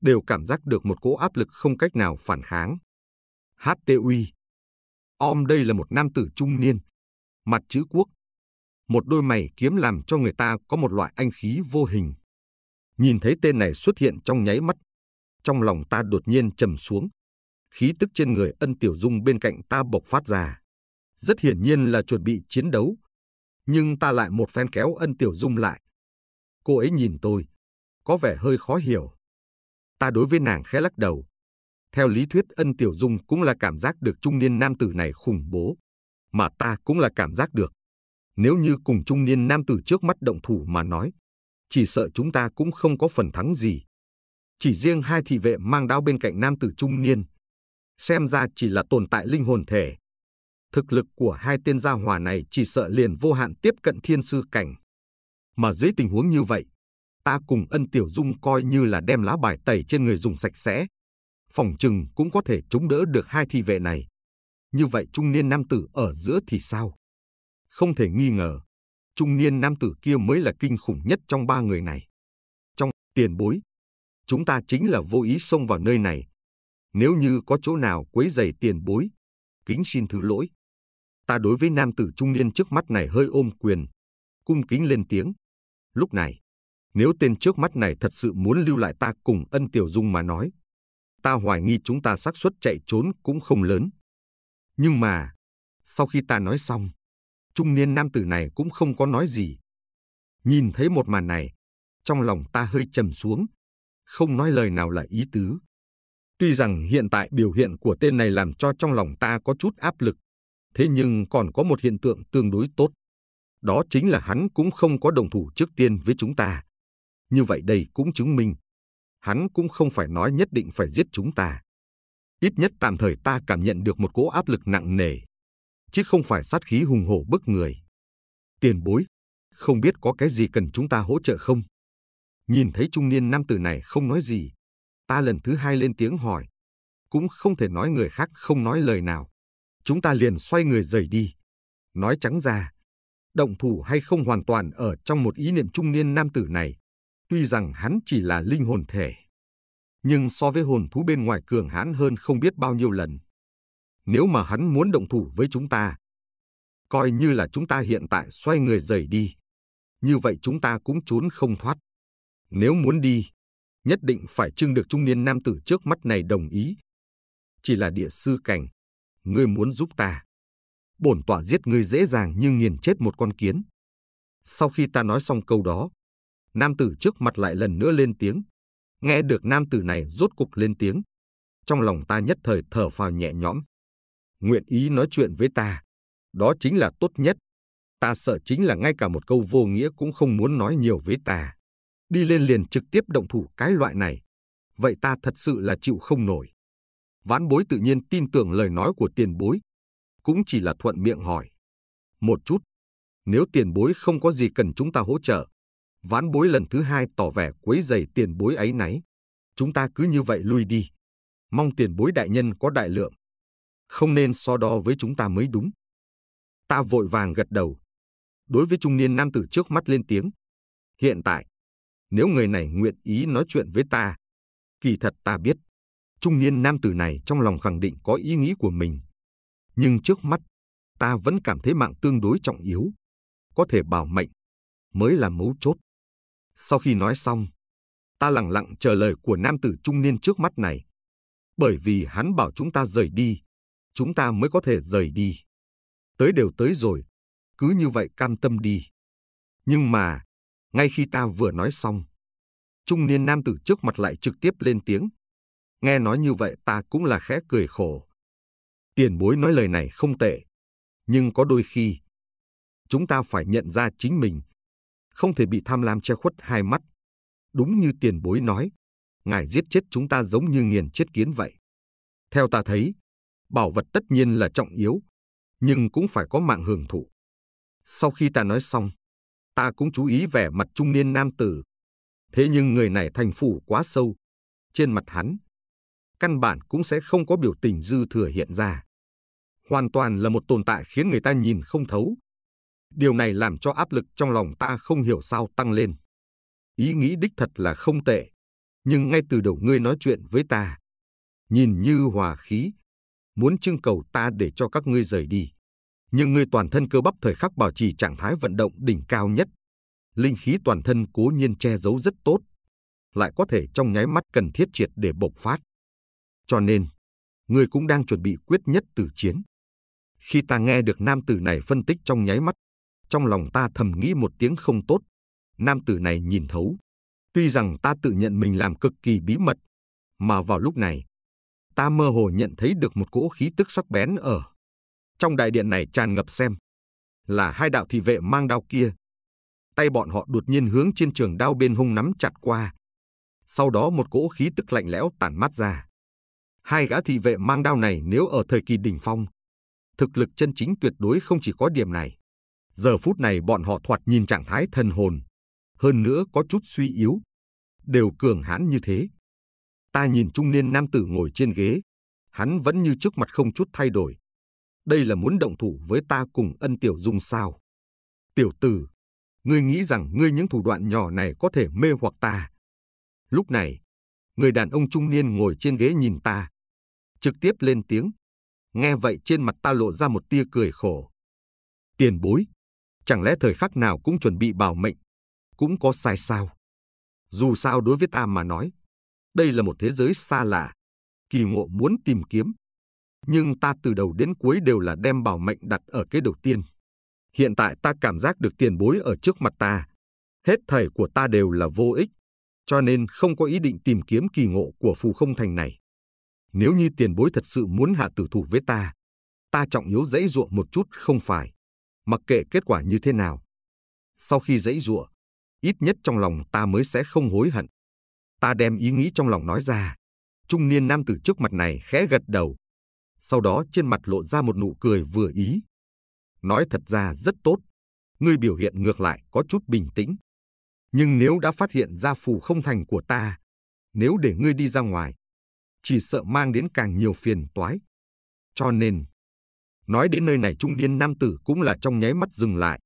đều cảm giác được một cỗ áp lực không cách nào phản kháng. HT uy Om đây là một nam tử trung niên, mặt chữ quốc. Một đôi mày kiếm làm cho người ta có một loại anh khí vô hình. Nhìn thấy tên này xuất hiện trong nháy mắt, trong lòng ta đột nhiên trầm xuống. Khí tức trên người ân tiểu dung bên cạnh ta bộc phát ra. Rất hiển nhiên là chuẩn bị chiến đấu. Nhưng ta lại một phen kéo ân tiểu dung lại. Cô ấy nhìn tôi, có vẻ hơi khó hiểu. Ta đối với nàng khẽ lắc đầu, theo lý thuyết ân tiểu dung cũng là cảm giác được trung niên nam tử này khủng bố. Mà ta cũng là cảm giác được. Nếu như cùng trung niên nam tử trước mắt động thủ mà nói, chỉ sợ chúng ta cũng không có phần thắng gì. Chỉ riêng hai thị vệ mang đao bên cạnh nam tử trung niên. Xem ra chỉ là tồn tại linh hồn thể. Thực lực của hai tên gia hòa này chỉ sợ liền vô hạn tiếp cận thiên sư cảnh. Mà dưới tình huống như vậy, ta cùng ân tiểu dung coi như là đem lá bài tẩy trên người dùng sạch sẽ, phòng trừng cũng có thể chống đỡ được hai thi vệ này. Như vậy trung niên nam tử ở giữa thì sao? Không thể nghi ngờ, trung niên nam tử kia mới là kinh khủng nhất trong ba người này. Trong tiền bối, chúng ta chính là vô ý xông vào nơi này. Nếu như có chỗ nào quấy dày tiền bối, kính xin thứ lỗi. Ta đối với nam tử trung niên trước mắt này hơi ôm quyền, cung kính lên tiếng. Lúc này, nếu tên trước mắt này thật sự muốn lưu lại ta cùng ân tiểu dung mà nói, ta hoài nghi chúng ta xác suất chạy trốn cũng không lớn. Nhưng mà, sau khi ta nói xong, trung niên nam tử này cũng không có nói gì. Nhìn thấy một màn này, trong lòng ta hơi trầm xuống, không nói lời nào là ý tứ. Tuy rằng hiện tại biểu hiện của tên này làm cho trong lòng ta có chút áp lực, thế nhưng còn có một hiện tượng tương đối tốt. Đó chính là hắn cũng không có đồng thủ trước tiên với chúng ta. Như vậy đây cũng chứng minh hắn cũng không phải nói nhất định phải giết chúng ta. Ít nhất tạm thời ta cảm nhận được một cỗ áp lực nặng nề, chứ không phải sát khí hùng hổ bức người. Tiền bối, không biết có cái gì cần chúng ta hỗ trợ không? Nhìn thấy trung niên nam tử này không nói gì, ta lần thứ hai lên tiếng hỏi. Cũng không thể nói người khác không nói lời nào. Chúng ta liền xoay người rời đi. Nói trắng ra, động thủ hay không hoàn toàn ở trong một ý niệm trung niên nam tử này tuy rằng hắn chỉ là linh hồn thể, nhưng so với hồn thú bên ngoài cường hãn hơn không biết bao nhiêu lần. Nếu mà hắn muốn động thủ với chúng ta, coi như là chúng ta hiện tại xoay người rời đi, như vậy chúng ta cũng trốn không thoát. Nếu muốn đi, nhất định phải trưng được trung niên nam tử trước mắt này đồng ý. Chỉ là địa sư cảnh, ngươi muốn giúp ta. Bổn tọa giết ngươi dễ dàng như nghiền chết một con kiến. Sau khi ta nói xong câu đó, nam tử trước mặt lại lần nữa lên tiếng. Nghe được nam tử này rốt cục lên tiếng. Trong lòng ta nhất thời thở phào nhẹ nhõm. Nguyện ý nói chuyện với ta, đó chính là tốt nhất. Ta sợ chính là ngay cả một câu vô nghĩa cũng không muốn nói nhiều với ta. Đi lên liền trực tiếp động thủ cái loại này. Vậy ta thật sự là chịu không nổi. Ván bối tự nhiên tin tưởng lời nói của tiền bối. Cũng chỉ là thuận miệng hỏi. Một chút, nếu tiền bối không có gì cần chúng ta hỗ trợ, vãn bối lần thứ hai tỏ vẻ quấy dày tiền bối ấy náy. Chúng ta cứ như vậy lui đi. Mong tiền bối đại nhân có đại lượng. Không nên so đo với chúng ta mới đúng. Ta vội vàng gật đầu. Đối với trung niên nam tử trước mắt lên tiếng. Hiện tại, nếu người này nguyện ý nói chuyện với ta, kỳ thật ta biết. Trung niên nam tử này trong lòng khẳng định có ý nghĩ của mình. Nhưng trước mắt, ta vẫn cảm thấy mạng tương đối trọng yếu. Có thể bảo mệnh mới là mấu chốt. Sau khi nói xong, ta lặng lặng chờ lời của nam tử trung niên trước mắt này. Bởi vì hắn bảo chúng ta rời đi, chúng ta mới có thể rời đi. Tới đều tới rồi, cứ như vậy cam tâm đi. Nhưng mà, ngay khi ta vừa nói xong, trung niên nam tử trước mặt lại trực tiếp lên tiếng. Nghe nói như vậy ta cũng là khẽ cười khổ. Tiền bối nói lời này không tệ, nhưng có đôi khi, chúng ta phải nhận ra chính mình không thể bị tham lam che khuất hai mắt. Đúng như tiền bối nói, ngài giết chết chúng ta giống như nghiền chết kiến vậy. Theo ta thấy, bảo vật tất nhiên là trọng yếu, nhưng cũng phải có mạng hưởng thụ. Sau khi ta nói xong, ta cũng chú ý vẻ mặt trung niên nam tử. Thế nhưng người này thành phủ quá sâu, trên mặt hắn, căn bản cũng sẽ không có biểu tình dư thừa hiện ra. Hoàn toàn là một tồn tại khiến người ta nhìn không thấu, Điều này làm cho áp lực trong lòng ta không hiểu sao tăng lên. Ý nghĩ đích thật là không tệ, nhưng ngay từ đầu ngươi nói chuyện với ta, nhìn như hòa khí, muốn trưng cầu ta để cho các ngươi rời đi. Nhưng ngươi toàn thân cơ bắp thời khắc bảo trì trạng thái vận động đỉnh cao nhất. Linh khí toàn thân cố nhiên che giấu rất tốt, lại có thể trong nháy mắt cần thiết triệt để bộc phát. Cho nên, ngươi cũng đang chuẩn bị quyết nhất tử chiến. Khi ta nghe được nam tử này phân tích trong nháy mắt trong lòng ta thầm nghĩ một tiếng không tốt. Nam tử này nhìn thấu. Tuy rằng ta tự nhận mình làm cực kỳ bí mật, mà vào lúc này, ta mơ hồ nhận thấy được một cỗ khí tức sắc bén ở. Trong đại điện này tràn ngập xem, là hai đạo thị vệ mang đao kia. Tay bọn họ đột nhiên hướng trên trường đao bên hung nắm chặt qua. Sau đó một cỗ khí tức lạnh lẽo tản mắt ra. Hai gã thị vệ mang đao này nếu ở thời kỳ đỉnh phong, thực lực chân chính tuyệt đối không chỉ có điểm này. Giờ phút này bọn họ thoạt nhìn trạng thái thần hồn, hơn nữa có chút suy yếu, đều cường hãn như thế. Ta nhìn trung niên nam tử ngồi trên ghế, hắn vẫn như trước mặt không chút thay đổi. Đây là muốn động thủ với ta cùng ân tiểu dung sao. Tiểu tử, ngươi nghĩ rằng ngươi những thủ đoạn nhỏ này có thể mê hoặc ta. Lúc này, người đàn ông trung niên ngồi trên ghế nhìn ta, trực tiếp lên tiếng. Nghe vậy trên mặt ta lộ ra một tia cười khổ. Tiền bối, Chẳng lẽ thời khắc nào cũng chuẩn bị bảo mệnh, cũng có sai sao? Dù sao đối với ta mà nói, đây là một thế giới xa lạ, kỳ ngộ muốn tìm kiếm. Nhưng ta từ đầu đến cuối đều là đem bảo mệnh đặt ở cái đầu tiên. Hiện tại ta cảm giác được tiền bối ở trước mặt ta. Hết thảy của ta đều là vô ích, cho nên không có ý định tìm kiếm kỳ ngộ của phù không thành này. Nếu như tiền bối thật sự muốn hạ tử thủ với ta, ta trọng yếu dãy ruộng một chút không phải mặc kệ kết quả như thế nào. Sau khi dãy giụa, ít nhất trong lòng ta mới sẽ không hối hận. Ta đem ý nghĩ trong lòng nói ra. Trung niên nam tử trước mặt này khẽ gật đầu. Sau đó trên mặt lộ ra một nụ cười vừa ý. Nói thật ra rất tốt. Ngươi biểu hiện ngược lại có chút bình tĩnh. Nhưng nếu đã phát hiện ra phù không thành của ta, nếu để ngươi đi ra ngoài, chỉ sợ mang đến càng nhiều phiền toái. Cho nên, Nói đến nơi này trung niên nam tử cũng là trong nháy mắt dừng lại.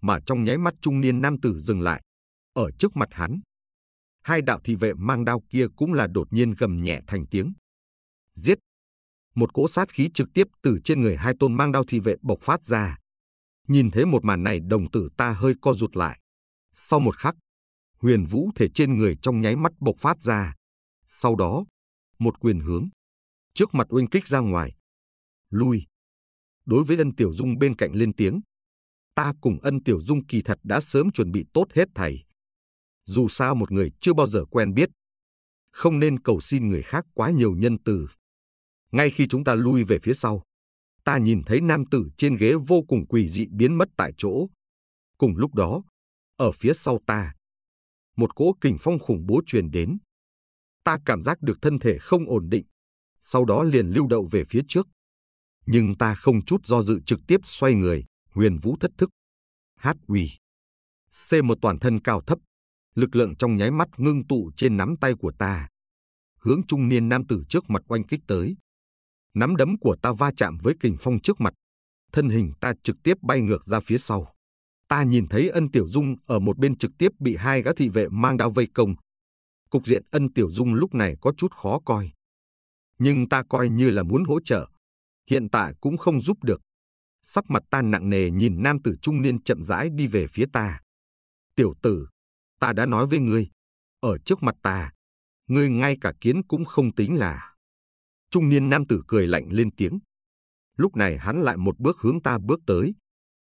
Mà trong nháy mắt trung niên nam tử dừng lại, ở trước mặt hắn. Hai đạo thị vệ mang đao kia cũng là đột nhiên gầm nhẹ thành tiếng. Giết! Một cỗ sát khí trực tiếp từ trên người hai tôn mang đao thị vệ bộc phát ra. Nhìn thấy một màn này đồng tử ta hơi co rụt lại. Sau một khắc, huyền vũ thể trên người trong nháy mắt bộc phát ra. Sau đó, một quyền hướng. Trước mặt oanh kích ra ngoài. Lui đối với Ân Tiểu Dung bên cạnh lên tiếng. Ta cùng Ân Tiểu Dung kỳ thật đã sớm chuẩn bị tốt hết thầy. Dù sao một người chưa bao giờ quen biết, không nên cầu xin người khác quá nhiều nhân từ. Ngay khi chúng ta lui về phía sau, ta nhìn thấy nam tử trên ghế vô cùng quỷ dị biến mất tại chỗ. Cùng lúc đó, ở phía sau ta, một cỗ kình phong khủng bố truyền đến. Ta cảm giác được thân thể không ổn định, sau đó liền lưu đậu về phía trước nhưng ta không chút do dự trực tiếp xoay người, huyền vũ thất thức. Hát uy. C một toàn thân cao thấp, lực lượng trong nháy mắt ngưng tụ trên nắm tay của ta. Hướng trung niên nam tử trước mặt oanh kích tới. Nắm đấm của ta va chạm với kình phong trước mặt. Thân hình ta trực tiếp bay ngược ra phía sau. Ta nhìn thấy ân tiểu dung ở một bên trực tiếp bị hai gã thị vệ mang đao vây công. Cục diện ân tiểu dung lúc này có chút khó coi. Nhưng ta coi như là muốn hỗ trợ, hiện tại cũng không giúp được. Sắc mặt ta nặng nề nhìn nam tử trung niên chậm rãi đi về phía ta. Tiểu tử, ta đã nói với ngươi, ở trước mặt ta, ngươi ngay cả kiến cũng không tính là. Trung niên nam tử cười lạnh lên tiếng. Lúc này hắn lại một bước hướng ta bước tới,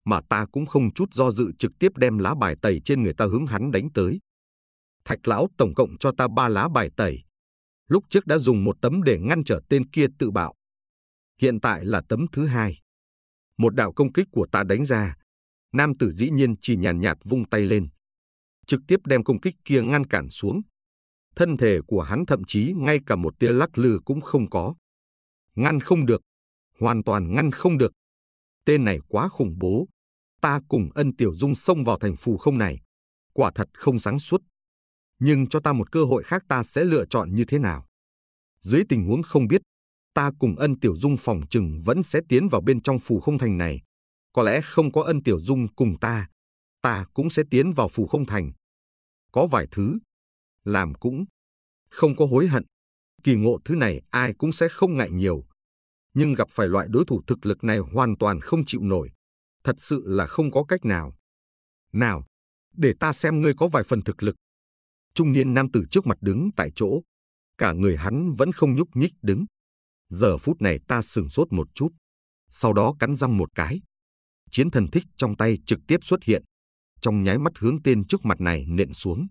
mà ta cũng không chút do dự trực tiếp đem lá bài tẩy trên người ta hướng hắn đánh tới. Thạch lão tổng cộng cho ta ba lá bài tẩy. Lúc trước đã dùng một tấm để ngăn trở tên kia tự bạo hiện tại là tấm thứ hai. Một đạo công kích của ta đánh ra, nam tử dĩ nhiên chỉ nhàn nhạt, nhạt vung tay lên, trực tiếp đem công kích kia ngăn cản xuống. Thân thể của hắn thậm chí ngay cả một tia lắc lư cũng không có. Ngăn không được, hoàn toàn ngăn không được. Tên này quá khủng bố. Ta cùng ân tiểu dung xông vào thành phù không này. Quả thật không sáng suốt. Nhưng cho ta một cơ hội khác ta sẽ lựa chọn như thế nào. Dưới tình huống không biết ta cùng ân tiểu dung phòng chừng vẫn sẽ tiến vào bên trong phù không thành này. Có lẽ không có ân tiểu dung cùng ta, ta cũng sẽ tiến vào phù không thành. Có vài thứ, làm cũng, không có hối hận. Kỳ ngộ thứ này ai cũng sẽ không ngại nhiều. Nhưng gặp phải loại đối thủ thực lực này hoàn toàn không chịu nổi. Thật sự là không có cách nào. Nào, để ta xem ngươi có vài phần thực lực. Trung niên nam tử trước mặt đứng tại chỗ. Cả người hắn vẫn không nhúc nhích đứng. Giờ phút này ta sừng sốt một chút, sau đó cắn răng một cái. Chiến thần thích trong tay trực tiếp xuất hiện, trong nháy mắt hướng tên trước mặt này nện xuống.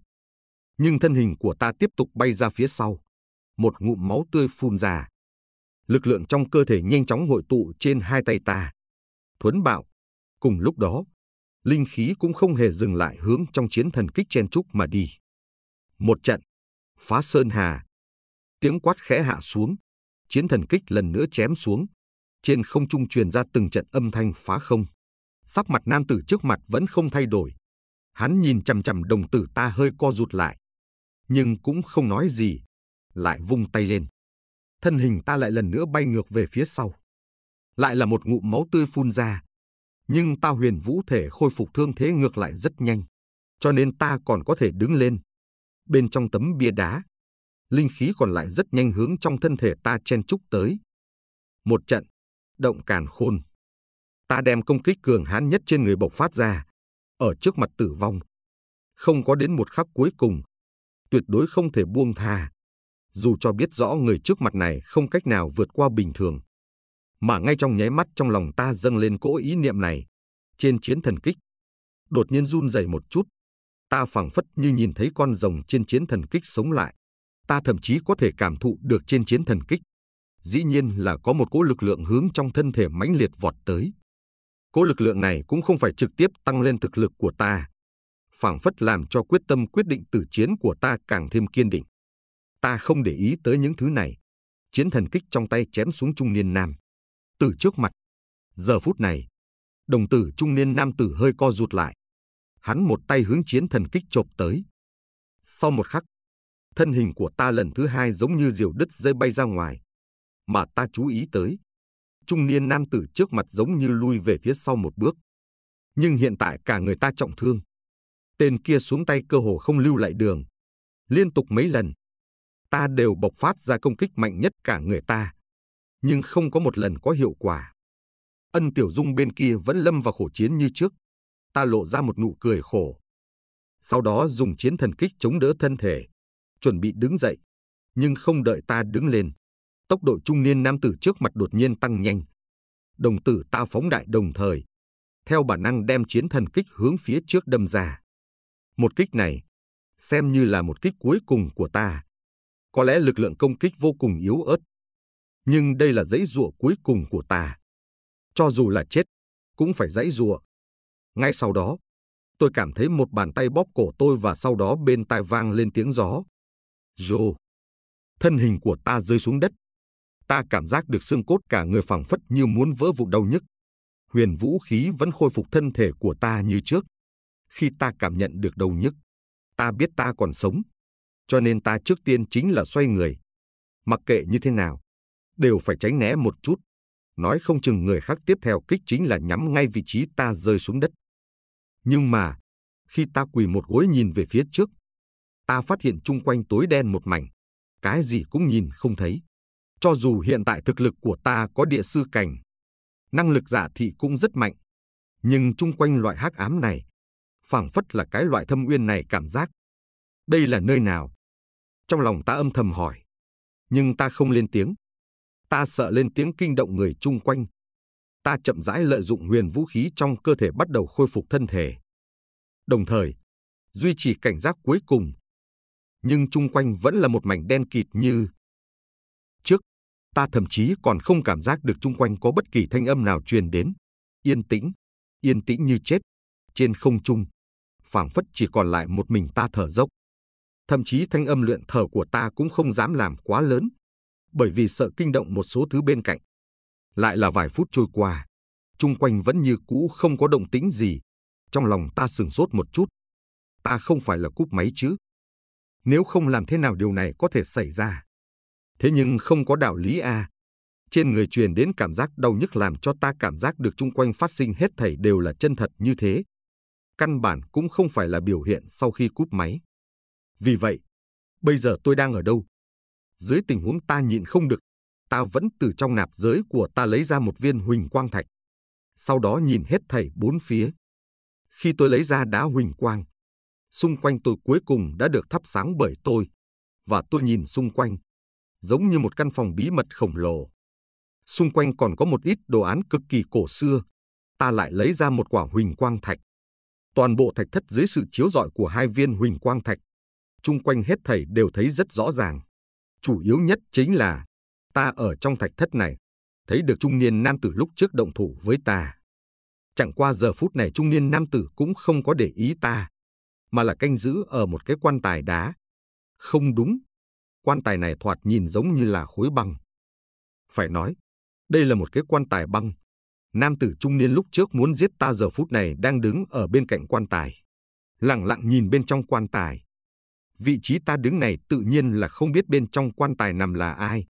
Nhưng thân hình của ta tiếp tục bay ra phía sau, một ngụm máu tươi phun ra. Lực lượng trong cơ thể nhanh chóng hội tụ trên hai tay ta. Thuấn bạo. Cùng lúc đó, linh khí cũng không hề dừng lại hướng trong chiến thần kích chen trúc mà đi. Một trận, phá sơn hà. Tiếng quát khẽ hạ xuống, chiến thần kích lần nữa chém xuống. Trên không trung truyền ra từng trận âm thanh phá không. Sắc mặt nam tử trước mặt vẫn không thay đổi. Hắn nhìn chằm chằm đồng tử ta hơi co rụt lại. Nhưng cũng không nói gì. Lại vung tay lên. Thân hình ta lại lần nữa bay ngược về phía sau. Lại là một ngụm máu tươi phun ra. Nhưng ta huyền vũ thể khôi phục thương thế ngược lại rất nhanh. Cho nên ta còn có thể đứng lên. Bên trong tấm bia đá, linh khí còn lại rất nhanh hướng trong thân thể ta chen trúc tới. Một trận, động càn khôn. Ta đem công kích cường hãn nhất trên người bộc phát ra, ở trước mặt tử vong. Không có đến một khắc cuối cùng, tuyệt đối không thể buông tha. Dù cho biết rõ người trước mặt này không cách nào vượt qua bình thường. Mà ngay trong nháy mắt trong lòng ta dâng lên cỗ ý niệm này, trên chiến thần kích. Đột nhiên run rẩy một chút, ta phảng phất như nhìn thấy con rồng trên chiến thần kích sống lại ta thậm chí có thể cảm thụ được trên chiến thần kích. Dĩ nhiên là có một cỗ lực lượng hướng trong thân thể mãnh liệt vọt tới. Cỗ lực lượng này cũng không phải trực tiếp tăng lên thực lực của ta, phảng phất làm cho quyết tâm quyết định tử chiến của ta càng thêm kiên định. Ta không để ý tới những thứ này. Chiến thần kích trong tay chém xuống trung niên nam. Từ trước mặt. Giờ phút này, đồng tử trung niên nam tử hơi co rụt lại. Hắn một tay hướng chiến thần kích chộp tới. Sau một khắc, thân hình của ta lần thứ hai giống như diều đứt dây bay ra ngoài. Mà ta chú ý tới, trung niên nam tử trước mặt giống như lui về phía sau một bước. Nhưng hiện tại cả người ta trọng thương. Tên kia xuống tay cơ hồ không lưu lại đường. Liên tục mấy lần, ta đều bộc phát ra công kích mạnh nhất cả người ta. Nhưng không có một lần có hiệu quả. Ân Tiểu Dung bên kia vẫn lâm vào khổ chiến như trước. Ta lộ ra một nụ cười khổ. Sau đó dùng chiến thần kích chống đỡ thân thể, chuẩn bị đứng dậy, nhưng không đợi ta đứng lên. Tốc độ trung niên nam tử trước mặt đột nhiên tăng nhanh. Đồng tử ta phóng đại đồng thời, theo bản năng đem chiến thần kích hướng phía trước đâm ra. Một kích này, xem như là một kích cuối cùng của ta. Có lẽ lực lượng công kích vô cùng yếu ớt, nhưng đây là dãy rụa cuối cùng của ta. Cho dù là chết, cũng phải dãy rụa. Ngay sau đó, tôi cảm thấy một bàn tay bóp cổ tôi và sau đó bên tai vang lên tiếng gió. Rô. Thân hình của ta rơi xuống đất. Ta cảm giác được xương cốt cả người phẳng phất như muốn vỡ vụn đau nhức. Huyền vũ khí vẫn khôi phục thân thể của ta như trước. Khi ta cảm nhận được đau nhức, ta biết ta còn sống. Cho nên ta trước tiên chính là xoay người. Mặc kệ như thế nào, đều phải tránh né một chút. Nói không chừng người khác tiếp theo kích chính là nhắm ngay vị trí ta rơi xuống đất. Nhưng mà, khi ta quỳ một gối nhìn về phía trước, ta phát hiện chung quanh tối đen một mảnh, cái gì cũng nhìn không thấy. Cho dù hiện tại thực lực của ta có địa sư cảnh, năng lực giả thị cũng rất mạnh, nhưng chung quanh loại hắc ám này, phảng phất là cái loại thâm uyên này cảm giác. Đây là nơi nào? Trong lòng ta âm thầm hỏi, nhưng ta không lên tiếng. Ta sợ lên tiếng kinh động người chung quanh. Ta chậm rãi lợi dụng huyền vũ khí trong cơ thể bắt đầu khôi phục thân thể. Đồng thời, duy trì cảnh giác cuối cùng nhưng chung quanh vẫn là một mảnh đen kịt như trước. Ta thậm chí còn không cảm giác được chung quanh có bất kỳ thanh âm nào truyền đến. Yên tĩnh, yên tĩnh như chết. Trên không trung, phảng phất chỉ còn lại một mình ta thở dốc. Thậm chí thanh âm luyện thở của ta cũng không dám làm quá lớn, bởi vì sợ kinh động một số thứ bên cạnh. Lại là vài phút trôi qua, chung quanh vẫn như cũ không có động tĩnh gì. Trong lòng ta sừng sốt một chút. Ta không phải là cúp máy chứ nếu không làm thế nào điều này có thể xảy ra. Thế nhưng không có đạo lý a. Trên người truyền đến cảm giác đau nhức làm cho ta cảm giác được chung quanh phát sinh hết thảy đều là chân thật như thế. Căn bản cũng không phải là biểu hiện sau khi cúp máy. Vì vậy, bây giờ tôi đang ở đâu? Dưới tình huống ta nhịn không được, ta vẫn từ trong nạp giới của ta lấy ra một viên huỳnh quang thạch. Sau đó nhìn hết thảy bốn phía. Khi tôi lấy ra đá huỳnh quang, Xung quanh tôi cuối cùng đã được thắp sáng bởi tôi, và tôi nhìn xung quanh, giống như một căn phòng bí mật khổng lồ. Xung quanh còn có một ít đồ án cực kỳ cổ xưa, ta lại lấy ra một quả huỳnh quang thạch. Toàn bộ thạch thất dưới sự chiếu rọi của hai viên huỳnh quang thạch, chung quanh hết thảy đều thấy rất rõ ràng. Chủ yếu nhất chính là ta ở trong thạch thất này, thấy được trung niên nam tử lúc trước động thủ với ta. Chẳng qua giờ phút này trung niên nam tử cũng không có để ý ta, mà là canh giữ ở một cái quan tài đá. Không đúng, quan tài này thoạt nhìn giống như là khối băng. Phải nói, đây là một cái quan tài băng. Nam tử trung niên lúc trước muốn giết ta giờ phút này đang đứng ở bên cạnh quan tài. Lặng lặng nhìn bên trong quan tài. Vị trí ta đứng này tự nhiên là không biết bên trong quan tài nằm là ai.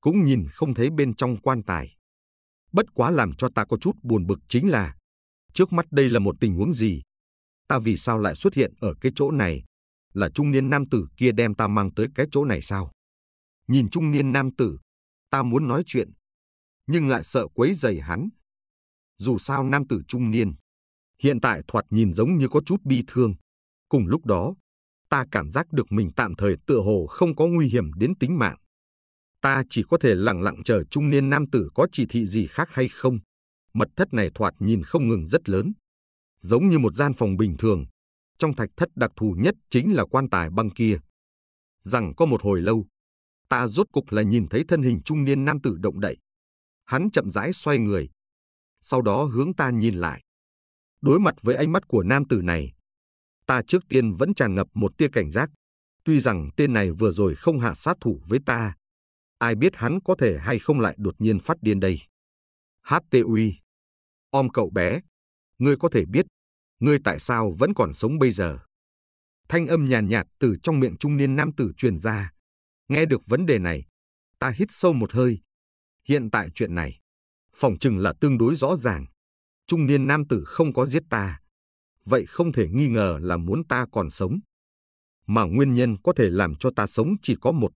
Cũng nhìn không thấy bên trong quan tài. Bất quá làm cho ta có chút buồn bực chính là trước mắt đây là một tình huống gì ta vì sao lại xuất hiện ở cái chỗ này? Là trung niên nam tử kia đem ta mang tới cái chỗ này sao? Nhìn trung niên nam tử, ta muốn nói chuyện, nhưng lại sợ quấy rầy hắn. Dù sao nam tử trung niên, hiện tại thoạt nhìn giống như có chút bi thương. Cùng lúc đó, ta cảm giác được mình tạm thời tựa hồ không có nguy hiểm đến tính mạng. Ta chỉ có thể lặng lặng chờ trung niên nam tử có chỉ thị gì khác hay không. Mật thất này thoạt nhìn không ngừng rất lớn giống như một gian phòng bình thường. Trong thạch thất đặc thù nhất chính là quan tài băng kia. Rằng có một hồi lâu, ta rốt cục là nhìn thấy thân hình trung niên nam tử động đậy. Hắn chậm rãi xoay người, sau đó hướng ta nhìn lại. Đối mặt với ánh mắt của nam tử này, ta trước tiên vẫn tràn ngập một tia cảnh giác. Tuy rằng tên này vừa rồi không hạ sát thủ với ta, ai biết hắn có thể hay không lại đột nhiên phát điên đây. HT uy. Om cậu bé, ngươi có thể biết ngươi tại sao vẫn còn sống bây giờ? Thanh âm nhàn nhạt, từ trong miệng trung niên nam tử truyền ra. Nghe được vấn đề này, ta hít sâu một hơi. Hiện tại chuyện này, phòng chừng là tương đối rõ ràng. Trung niên nam tử không có giết ta. Vậy không thể nghi ngờ là muốn ta còn sống. Mà nguyên nhân có thể làm cho ta sống chỉ có một.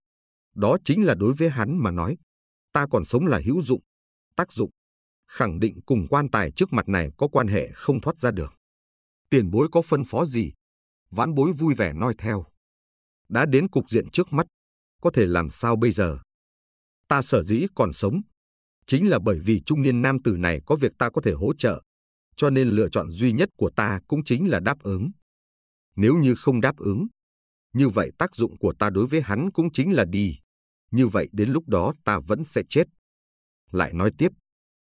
Đó chính là đối với hắn mà nói. Ta còn sống là hữu dụng, tác dụng. Khẳng định cùng quan tài trước mặt này có quan hệ không thoát ra được tiền bối có phân phó gì? Vãn bối vui vẻ noi theo. Đã đến cục diện trước mắt, có thể làm sao bây giờ? Ta sở dĩ còn sống, chính là bởi vì trung niên nam tử này có việc ta có thể hỗ trợ, cho nên lựa chọn duy nhất của ta cũng chính là đáp ứng. Nếu như không đáp ứng, như vậy tác dụng của ta đối với hắn cũng chính là đi. Như vậy đến lúc đó ta vẫn sẽ chết. Lại nói tiếp,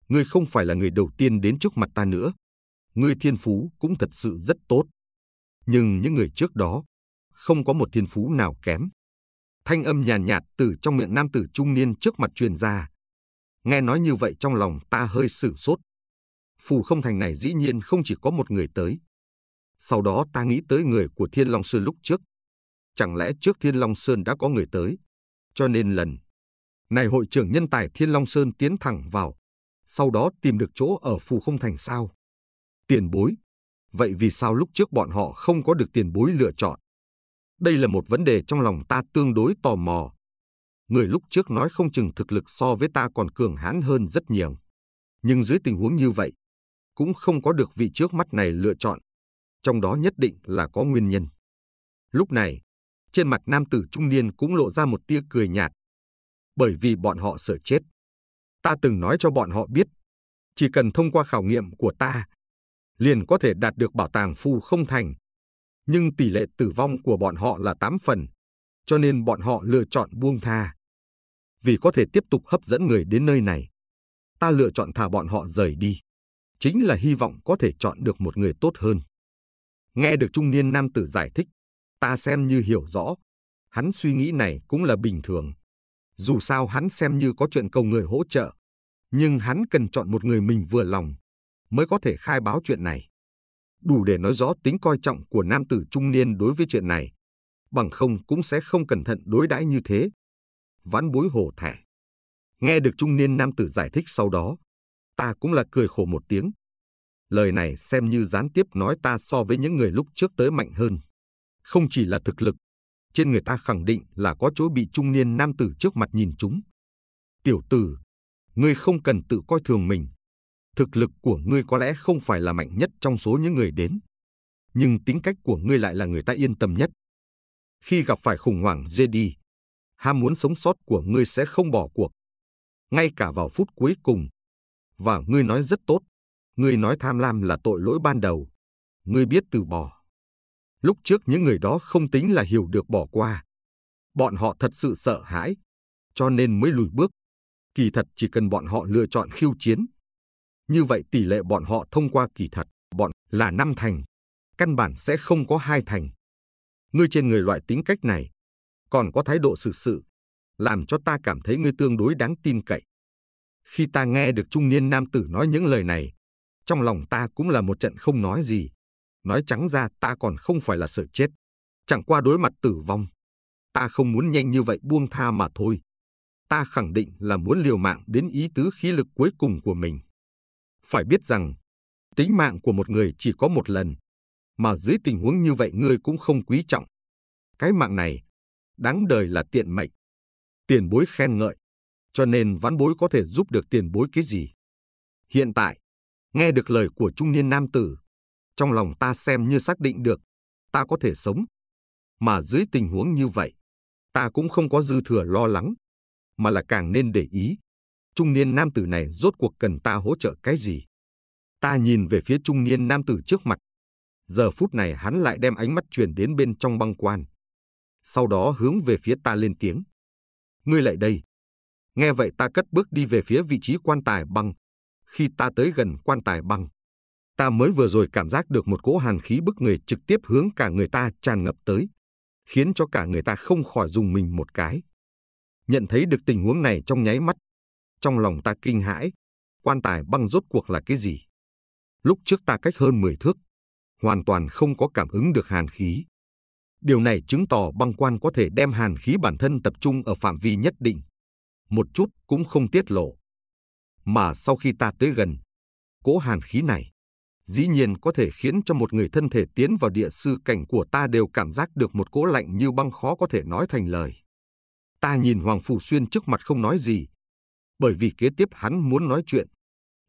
ngươi không phải là người đầu tiên đến trước mặt ta nữa ngươi thiên phú cũng thật sự rất tốt. Nhưng những người trước đó, không có một thiên phú nào kém. Thanh âm nhàn nhạt, nhạt từ trong miệng nam tử trung niên trước mặt truyền ra. Nghe nói như vậy trong lòng ta hơi sửng sốt. Phù không thành này dĩ nhiên không chỉ có một người tới. Sau đó ta nghĩ tới người của Thiên Long Sơn lúc trước. Chẳng lẽ trước Thiên Long Sơn đã có người tới? Cho nên lần này hội trưởng nhân tài Thiên Long Sơn tiến thẳng vào, sau đó tìm được chỗ ở phù không thành sao? tiền bối. Vậy vì sao lúc trước bọn họ không có được tiền bối lựa chọn? Đây là một vấn đề trong lòng ta tương đối tò mò. Người lúc trước nói không chừng thực lực so với ta còn cường hãn hơn rất nhiều. Nhưng dưới tình huống như vậy, cũng không có được vị trước mắt này lựa chọn. Trong đó nhất định là có nguyên nhân. Lúc này, trên mặt nam tử trung niên cũng lộ ra một tia cười nhạt. Bởi vì bọn họ sợ chết. Ta từng nói cho bọn họ biết, chỉ cần thông qua khảo nghiệm của ta liền có thể đạt được bảo tàng phu không thành. Nhưng tỷ lệ tử vong của bọn họ là 8 phần, cho nên bọn họ lựa chọn buông tha. Vì có thể tiếp tục hấp dẫn người đến nơi này, ta lựa chọn thả bọn họ rời đi. Chính là hy vọng có thể chọn được một người tốt hơn. Nghe được trung niên nam tử giải thích, ta xem như hiểu rõ. Hắn suy nghĩ này cũng là bình thường. Dù sao hắn xem như có chuyện cầu người hỗ trợ. Nhưng hắn cần chọn một người mình vừa lòng, mới có thể khai báo chuyện này. Đủ để nói rõ tính coi trọng của nam tử trung niên đối với chuyện này, bằng không cũng sẽ không cẩn thận đối đãi như thế. Vãn bối hổ thẻ. Nghe được trung niên nam tử giải thích sau đó, ta cũng là cười khổ một tiếng. Lời này xem như gián tiếp nói ta so với những người lúc trước tới mạnh hơn. Không chỉ là thực lực, trên người ta khẳng định là có chỗ bị trung niên nam tử trước mặt nhìn chúng. Tiểu tử, ngươi không cần tự coi thường mình thực lực của ngươi có lẽ không phải là mạnh nhất trong số những người đến, nhưng tính cách của ngươi lại là người ta yên tâm nhất. Khi gặp phải khủng hoảng dê đi, ham muốn sống sót của ngươi sẽ không bỏ cuộc, ngay cả vào phút cuối cùng. Và ngươi nói rất tốt, ngươi nói tham lam là tội lỗi ban đầu, ngươi biết từ bỏ. Lúc trước những người đó không tính là hiểu được bỏ qua. Bọn họ thật sự sợ hãi, cho nên mới lùi bước. Kỳ thật chỉ cần bọn họ lựa chọn khiêu chiến, như vậy tỷ lệ bọn họ thông qua kỳ thật, bọn là năm thành. Căn bản sẽ không có hai thành. Ngươi trên người loại tính cách này, còn có thái độ xử sự, sự, làm cho ta cảm thấy ngươi tương đối đáng tin cậy. Khi ta nghe được trung niên nam tử nói những lời này, trong lòng ta cũng là một trận không nói gì. Nói trắng ra ta còn không phải là sợ chết, chẳng qua đối mặt tử vong. Ta không muốn nhanh như vậy buông tha mà thôi. Ta khẳng định là muốn liều mạng đến ý tứ khí lực cuối cùng của mình. Phải biết rằng, tính mạng của một người chỉ có một lần, mà dưới tình huống như vậy ngươi cũng không quý trọng. Cái mạng này, đáng đời là tiện mệnh. Tiền bối khen ngợi, cho nên ván bối có thể giúp được tiền bối cái gì. Hiện tại, nghe được lời của trung niên nam tử, trong lòng ta xem như xác định được, ta có thể sống. Mà dưới tình huống như vậy, ta cũng không có dư thừa lo lắng, mà là càng nên để ý trung niên nam tử này rốt cuộc cần ta hỗ trợ cái gì? Ta nhìn về phía trung niên nam tử trước mặt. Giờ phút này hắn lại đem ánh mắt chuyển đến bên trong băng quan. Sau đó hướng về phía ta lên tiếng. Ngươi lại đây. Nghe vậy ta cất bước đi về phía vị trí quan tài băng. Khi ta tới gần quan tài băng, ta mới vừa rồi cảm giác được một cỗ hàn khí bức người trực tiếp hướng cả người ta tràn ngập tới, khiến cho cả người ta không khỏi dùng mình một cái. Nhận thấy được tình huống này trong nháy mắt, trong lòng ta kinh hãi, quan tài băng rốt cuộc là cái gì? Lúc trước ta cách hơn 10 thước, hoàn toàn không có cảm ứng được hàn khí. Điều này chứng tỏ băng quan có thể đem hàn khí bản thân tập trung ở phạm vi nhất định, một chút cũng không tiết lộ. Mà sau khi ta tới gần, cỗ hàn khí này dĩ nhiên có thể khiến cho một người thân thể tiến vào địa sư cảnh của ta đều cảm giác được một cỗ lạnh như băng khó có thể nói thành lời. Ta nhìn Hoàng Phủ Xuyên trước mặt không nói gì, bởi vì kế tiếp hắn muốn nói chuyện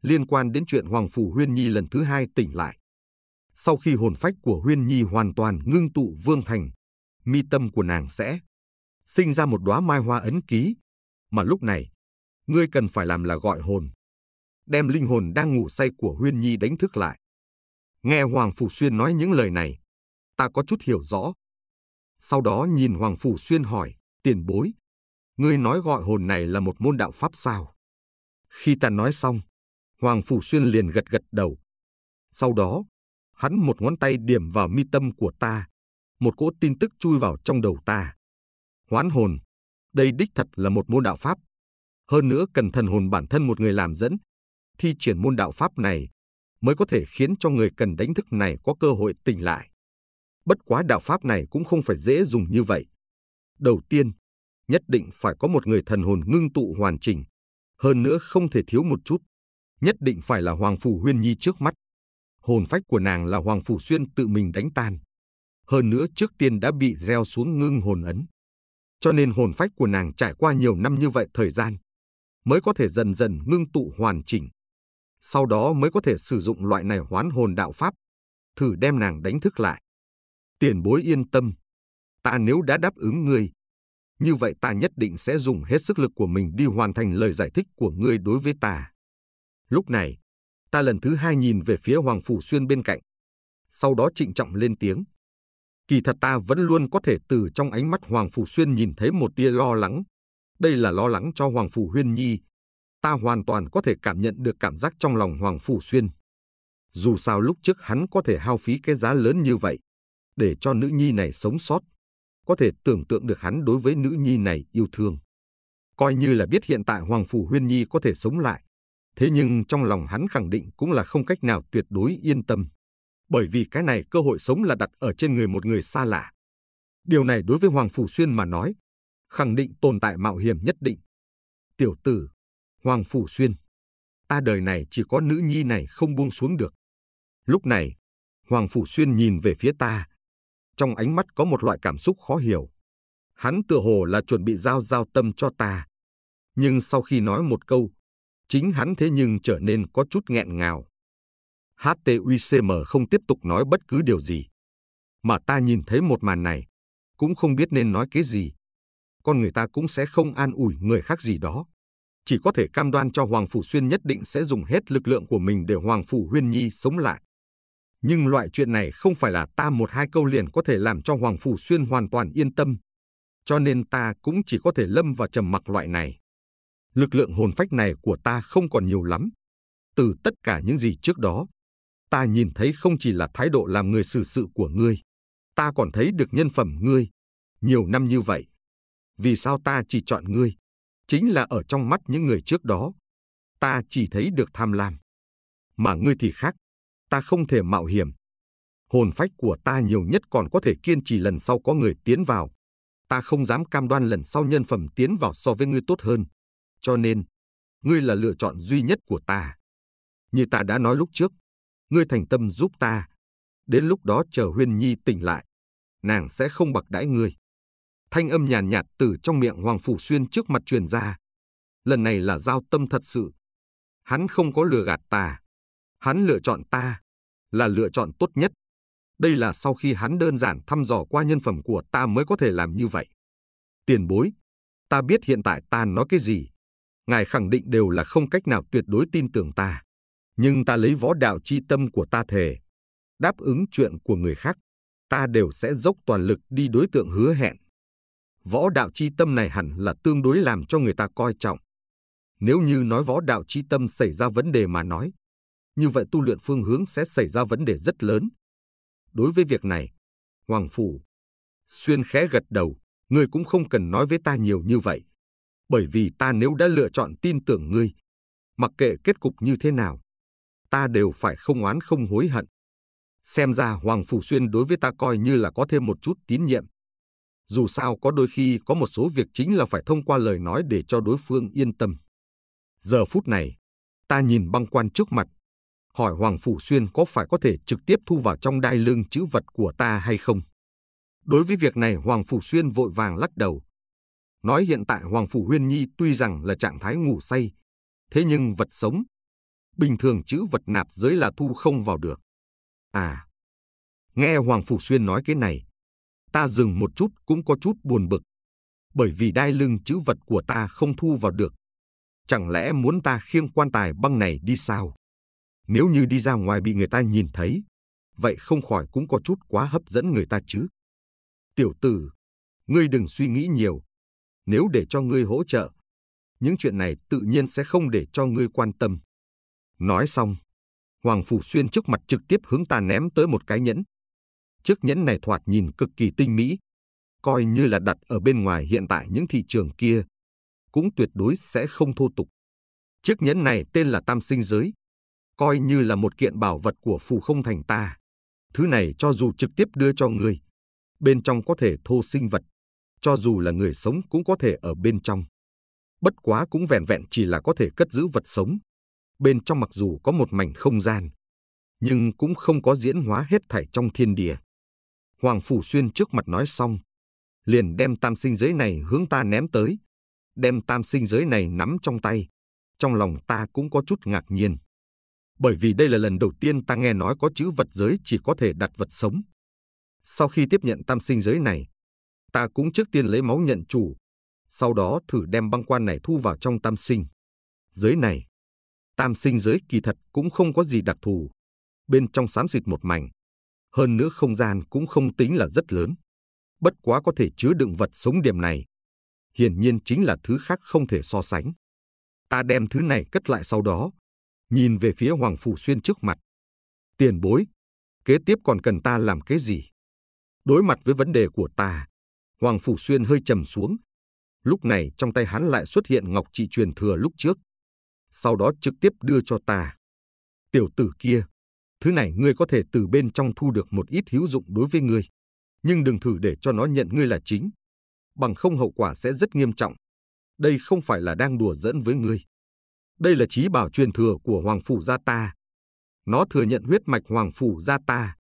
liên quan đến chuyện Hoàng Phủ Huyên Nhi lần thứ hai tỉnh lại. Sau khi hồn phách của Huyên Nhi hoàn toàn ngưng tụ vương thành, mi tâm của nàng sẽ sinh ra một đóa mai hoa ấn ký, mà lúc này, ngươi cần phải làm là gọi hồn, đem linh hồn đang ngủ say của Huyên Nhi đánh thức lại. Nghe Hoàng Phủ Xuyên nói những lời này, ta có chút hiểu rõ. Sau đó nhìn Hoàng Phủ Xuyên hỏi, tiền bối, ngươi nói gọi hồn này là một môn đạo pháp sao? Khi ta nói xong, Hoàng Phủ Xuyên liền gật gật đầu. Sau đó, hắn một ngón tay điểm vào mi tâm của ta, một cỗ tin tức chui vào trong đầu ta. Hoán hồn, đây đích thật là một môn đạo pháp. Hơn nữa cần thần hồn bản thân một người làm dẫn, thi triển môn đạo pháp này mới có thể khiến cho người cần đánh thức này có cơ hội tỉnh lại. Bất quá đạo pháp này cũng không phải dễ dùng như vậy. Đầu tiên, nhất định phải có một người thần hồn ngưng tụ hoàn chỉnh. Hơn nữa không thể thiếu một chút. Nhất định phải là Hoàng Phủ Huyên Nhi trước mắt. Hồn phách của nàng là Hoàng Phủ Xuyên tự mình đánh tan. Hơn nữa trước tiên đã bị gieo xuống ngưng hồn ấn. Cho nên hồn phách của nàng trải qua nhiều năm như vậy thời gian, mới có thể dần dần ngưng tụ hoàn chỉnh. Sau đó mới có thể sử dụng loại này hoán hồn đạo pháp, thử đem nàng đánh thức lại. Tiền bối yên tâm, ta nếu đã đáp ứng ngươi, như vậy ta nhất định sẽ dùng hết sức lực của mình đi hoàn thành lời giải thích của ngươi đối với ta. Lúc này, ta lần thứ hai nhìn về phía Hoàng Phủ Xuyên bên cạnh. Sau đó trịnh trọng lên tiếng. Kỳ thật ta vẫn luôn có thể từ trong ánh mắt Hoàng Phủ Xuyên nhìn thấy một tia lo lắng. Đây là lo lắng cho Hoàng Phủ Huyên Nhi. Ta hoàn toàn có thể cảm nhận được cảm giác trong lòng Hoàng Phủ Xuyên. Dù sao lúc trước hắn có thể hao phí cái giá lớn như vậy, để cho nữ nhi này sống sót có thể tưởng tượng được hắn đối với nữ nhi này yêu thương. Coi như là biết hiện tại Hoàng Phủ Huyên Nhi có thể sống lại, thế nhưng trong lòng hắn khẳng định cũng là không cách nào tuyệt đối yên tâm, bởi vì cái này cơ hội sống là đặt ở trên người một người xa lạ. Điều này đối với Hoàng Phủ Xuyên mà nói, khẳng định tồn tại mạo hiểm nhất định. Tiểu tử, Hoàng Phủ Xuyên, ta đời này chỉ có nữ nhi này không buông xuống được. Lúc này, Hoàng Phủ Xuyên nhìn về phía ta, trong ánh mắt có một loại cảm xúc khó hiểu. Hắn tựa hồ là chuẩn bị giao giao tâm cho ta. Nhưng sau khi nói một câu, chính hắn thế nhưng trở nên có chút nghẹn ngào. htucm không tiếp tục nói bất cứ điều gì. Mà ta nhìn thấy một màn này, cũng không biết nên nói cái gì. Con người ta cũng sẽ không an ủi người khác gì đó. Chỉ có thể cam đoan cho Hoàng Phủ Xuyên nhất định sẽ dùng hết lực lượng của mình để Hoàng Phủ Huyên Nhi sống lại. Nhưng loại chuyện này không phải là ta một hai câu liền có thể làm cho Hoàng Phủ Xuyên hoàn toàn yên tâm. Cho nên ta cũng chỉ có thể lâm vào trầm mặc loại này. Lực lượng hồn phách này của ta không còn nhiều lắm. Từ tất cả những gì trước đó, ta nhìn thấy không chỉ là thái độ làm người xử sự của ngươi, ta còn thấy được nhân phẩm ngươi. Nhiều năm như vậy, vì sao ta chỉ chọn ngươi? Chính là ở trong mắt những người trước đó, ta chỉ thấy được tham lam. Mà ngươi thì khác, ta không thể mạo hiểm. Hồn phách của ta nhiều nhất còn có thể kiên trì lần sau có người tiến vào. Ta không dám cam đoan lần sau nhân phẩm tiến vào so với ngươi tốt hơn. Cho nên, ngươi là lựa chọn duy nhất của ta. Như ta đã nói lúc trước, ngươi thành tâm giúp ta. Đến lúc đó chờ Huyên Nhi tỉnh lại, nàng sẽ không bạc đãi ngươi. Thanh âm nhàn nhạt, từ trong miệng Hoàng Phủ Xuyên trước mặt truyền ra. Lần này là giao tâm thật sự. Hắn không có lừa gạt ta. Hắn lựa chọn ta là lựa chọn tốt nhất. Đây là sau khi hắn đơn giản thăm dò qua nhân phẩm của ta mới có thể làm như vậy. Tiền bối, ta biết hiện tại ta nói cái gì. Ngài khẳng định đều là không cách nào tuyệt đối tin tưởng ta. Nhưng ta lấy võ đạo chi tâm của ta thề. Đáp ứng chuyện của người khác, ta đều sẽ dốc toàn lực đi đối tượng hứa hẹn. Võ đạo chi tâm này hẳn là tương đối làm cho người ta coi trọng. Nếu như nói võ đạo chi tâm xảy ra vấn đề mà nói, như vậy tu luyện phương hướng sẽ xảy ra vấn đề rất lớn. Đối với việc này, Hoàng Phủ, Xuyên khẽ gật đầu, ngươi cũng không cần nói với ta nhiều như vậy. Bởi vì ta nếu đã lựa chọn tin tưởng ngươi, mặc kệ kết cục như thế nào, ta đều phải không oán không hối hận. Xem ra Hoàng Phủ Xuyên đối với ta coi như là có thêm một chút tín nhiệm. Dù sao có đôi khi có một số việc chính là phải thông qua lời nói để cho đối phương yên tâm. Giờ phút này, ta nhìn băng quan trước mặt, hỏi Hoàng Phủ Xuyên có phải có thể trực tiếp thu vào trong đai lưng chữ vật của ta hay không. Đối với việc này Hoàng Phủ Xuyên vội vàng lắc đầu. Nói hiện tại Hoàng Phủ Huyên Nhi tuy rằng là trạng thái ngủ say, thế nhưng vật sống, bình thường chữ vật nạp giới là thu không vào được. À, nghe Hoàng Phủ Xuyên nói cái này, ta dừng một chút cũng có chút buồn bực, bởi vì đai lưng chữ vật của ta không thu vào được. Chẳng lẽ muốn ta khiêng quan tài băng này đi sao? Nếu như đi ra ngoài bị người ta nhìn thấy, vậy không khỏi cũng có chút quá hấp dẫn người ta chứ. Tiểu tử, ngươi đừng suy nghĩ nhiều. Nếu để cho ngươi hỗ trợ, những chuyện này tự nhiên sẽ không để cho ngươi quan tâm. Nói xong, Hoàng Phủ Xuyên trước mặt trực tiếp hướng ta ném tới một cái nhẫn. Chiếc nhẫn này thoạt nhìn cực kỳ tinh mỹ, coi như là đặt ở bên ngoài hiện tại những thị trường kia, cũng tuyệt đối sẽ không thô tục. Chiếc nhẫn này tên là Tam Sinh Giới, coi như là một kiện bảo vật của phù không thành ta. Thứ này cho dù trực tiếp đưa cho người, bên trong có thể thô sinh vật, cho dù là người sống cũng có thể ở bên trong. Bất quá cũng vẹn vẹn chỉ là có thể cất giữ vật sống. Bên trong mặc dù có một mảnh không gian, nhưng cũng không có diễn hóa hết thảy trong thiên địa. Hoàng Phủ Xuyên trước mặt nói xong, liền đem tam sinh giới này hướng ta ném tới, đem tam sinh giới này nắm trong tay. Trong lòng ta cũng có chút ngạc nhiên bởi vì đây là lần đầu tiên ta nghe nói có chữ vật giới chỉ có thể đặt vật sống. Sau khi tiếp nhận tam sinh giới này, ta cũng trước tiên lấy máu nhận chủ, sau đó thử đem băng quan này thu vào trong tam sinh. Giới này, tam sinh giới kỳ thật cũng không có gì đặc thù, bên trong xám xịt một mảnh, hơn nữa không gian cũng không tính là rất lớn, bất quá có thể chứa đựng vật sống điểm này, hiển nhiên chính là thứ khác không thể so sánh. Ta đem thứ này cất lại sau đó, nhìn về phía Hoàng Phủ Xuyên trước mặt. Tiền bối, kế tiếp còn cần ta làm cái gì? Đối mặt với vấn đề của ta, Hoàng Phủ Xuyên hơi trầm xuống. Lúc này trong tay hắn lại xuất hiện ngọc trị truyền thừa lúc trước. Sau đó trực tiếp đưa cho ta. Tiểu tử kia, thứ này ngươi có thể từ bên trong thu được một ít hữu dụng đối với ngươi. Nhưng đừng thử để cho nó nhận ngươi là chính. Bằng không hậu quả sẽ rất nghiêm trọng. Đây không phải là đang đùa giỡn với ngươi. Đây là trí bảo truyền thừa của Hoàng Phủ gia ta. Nó thừa nhận huyết mạch Hoàng Phủ gia ta,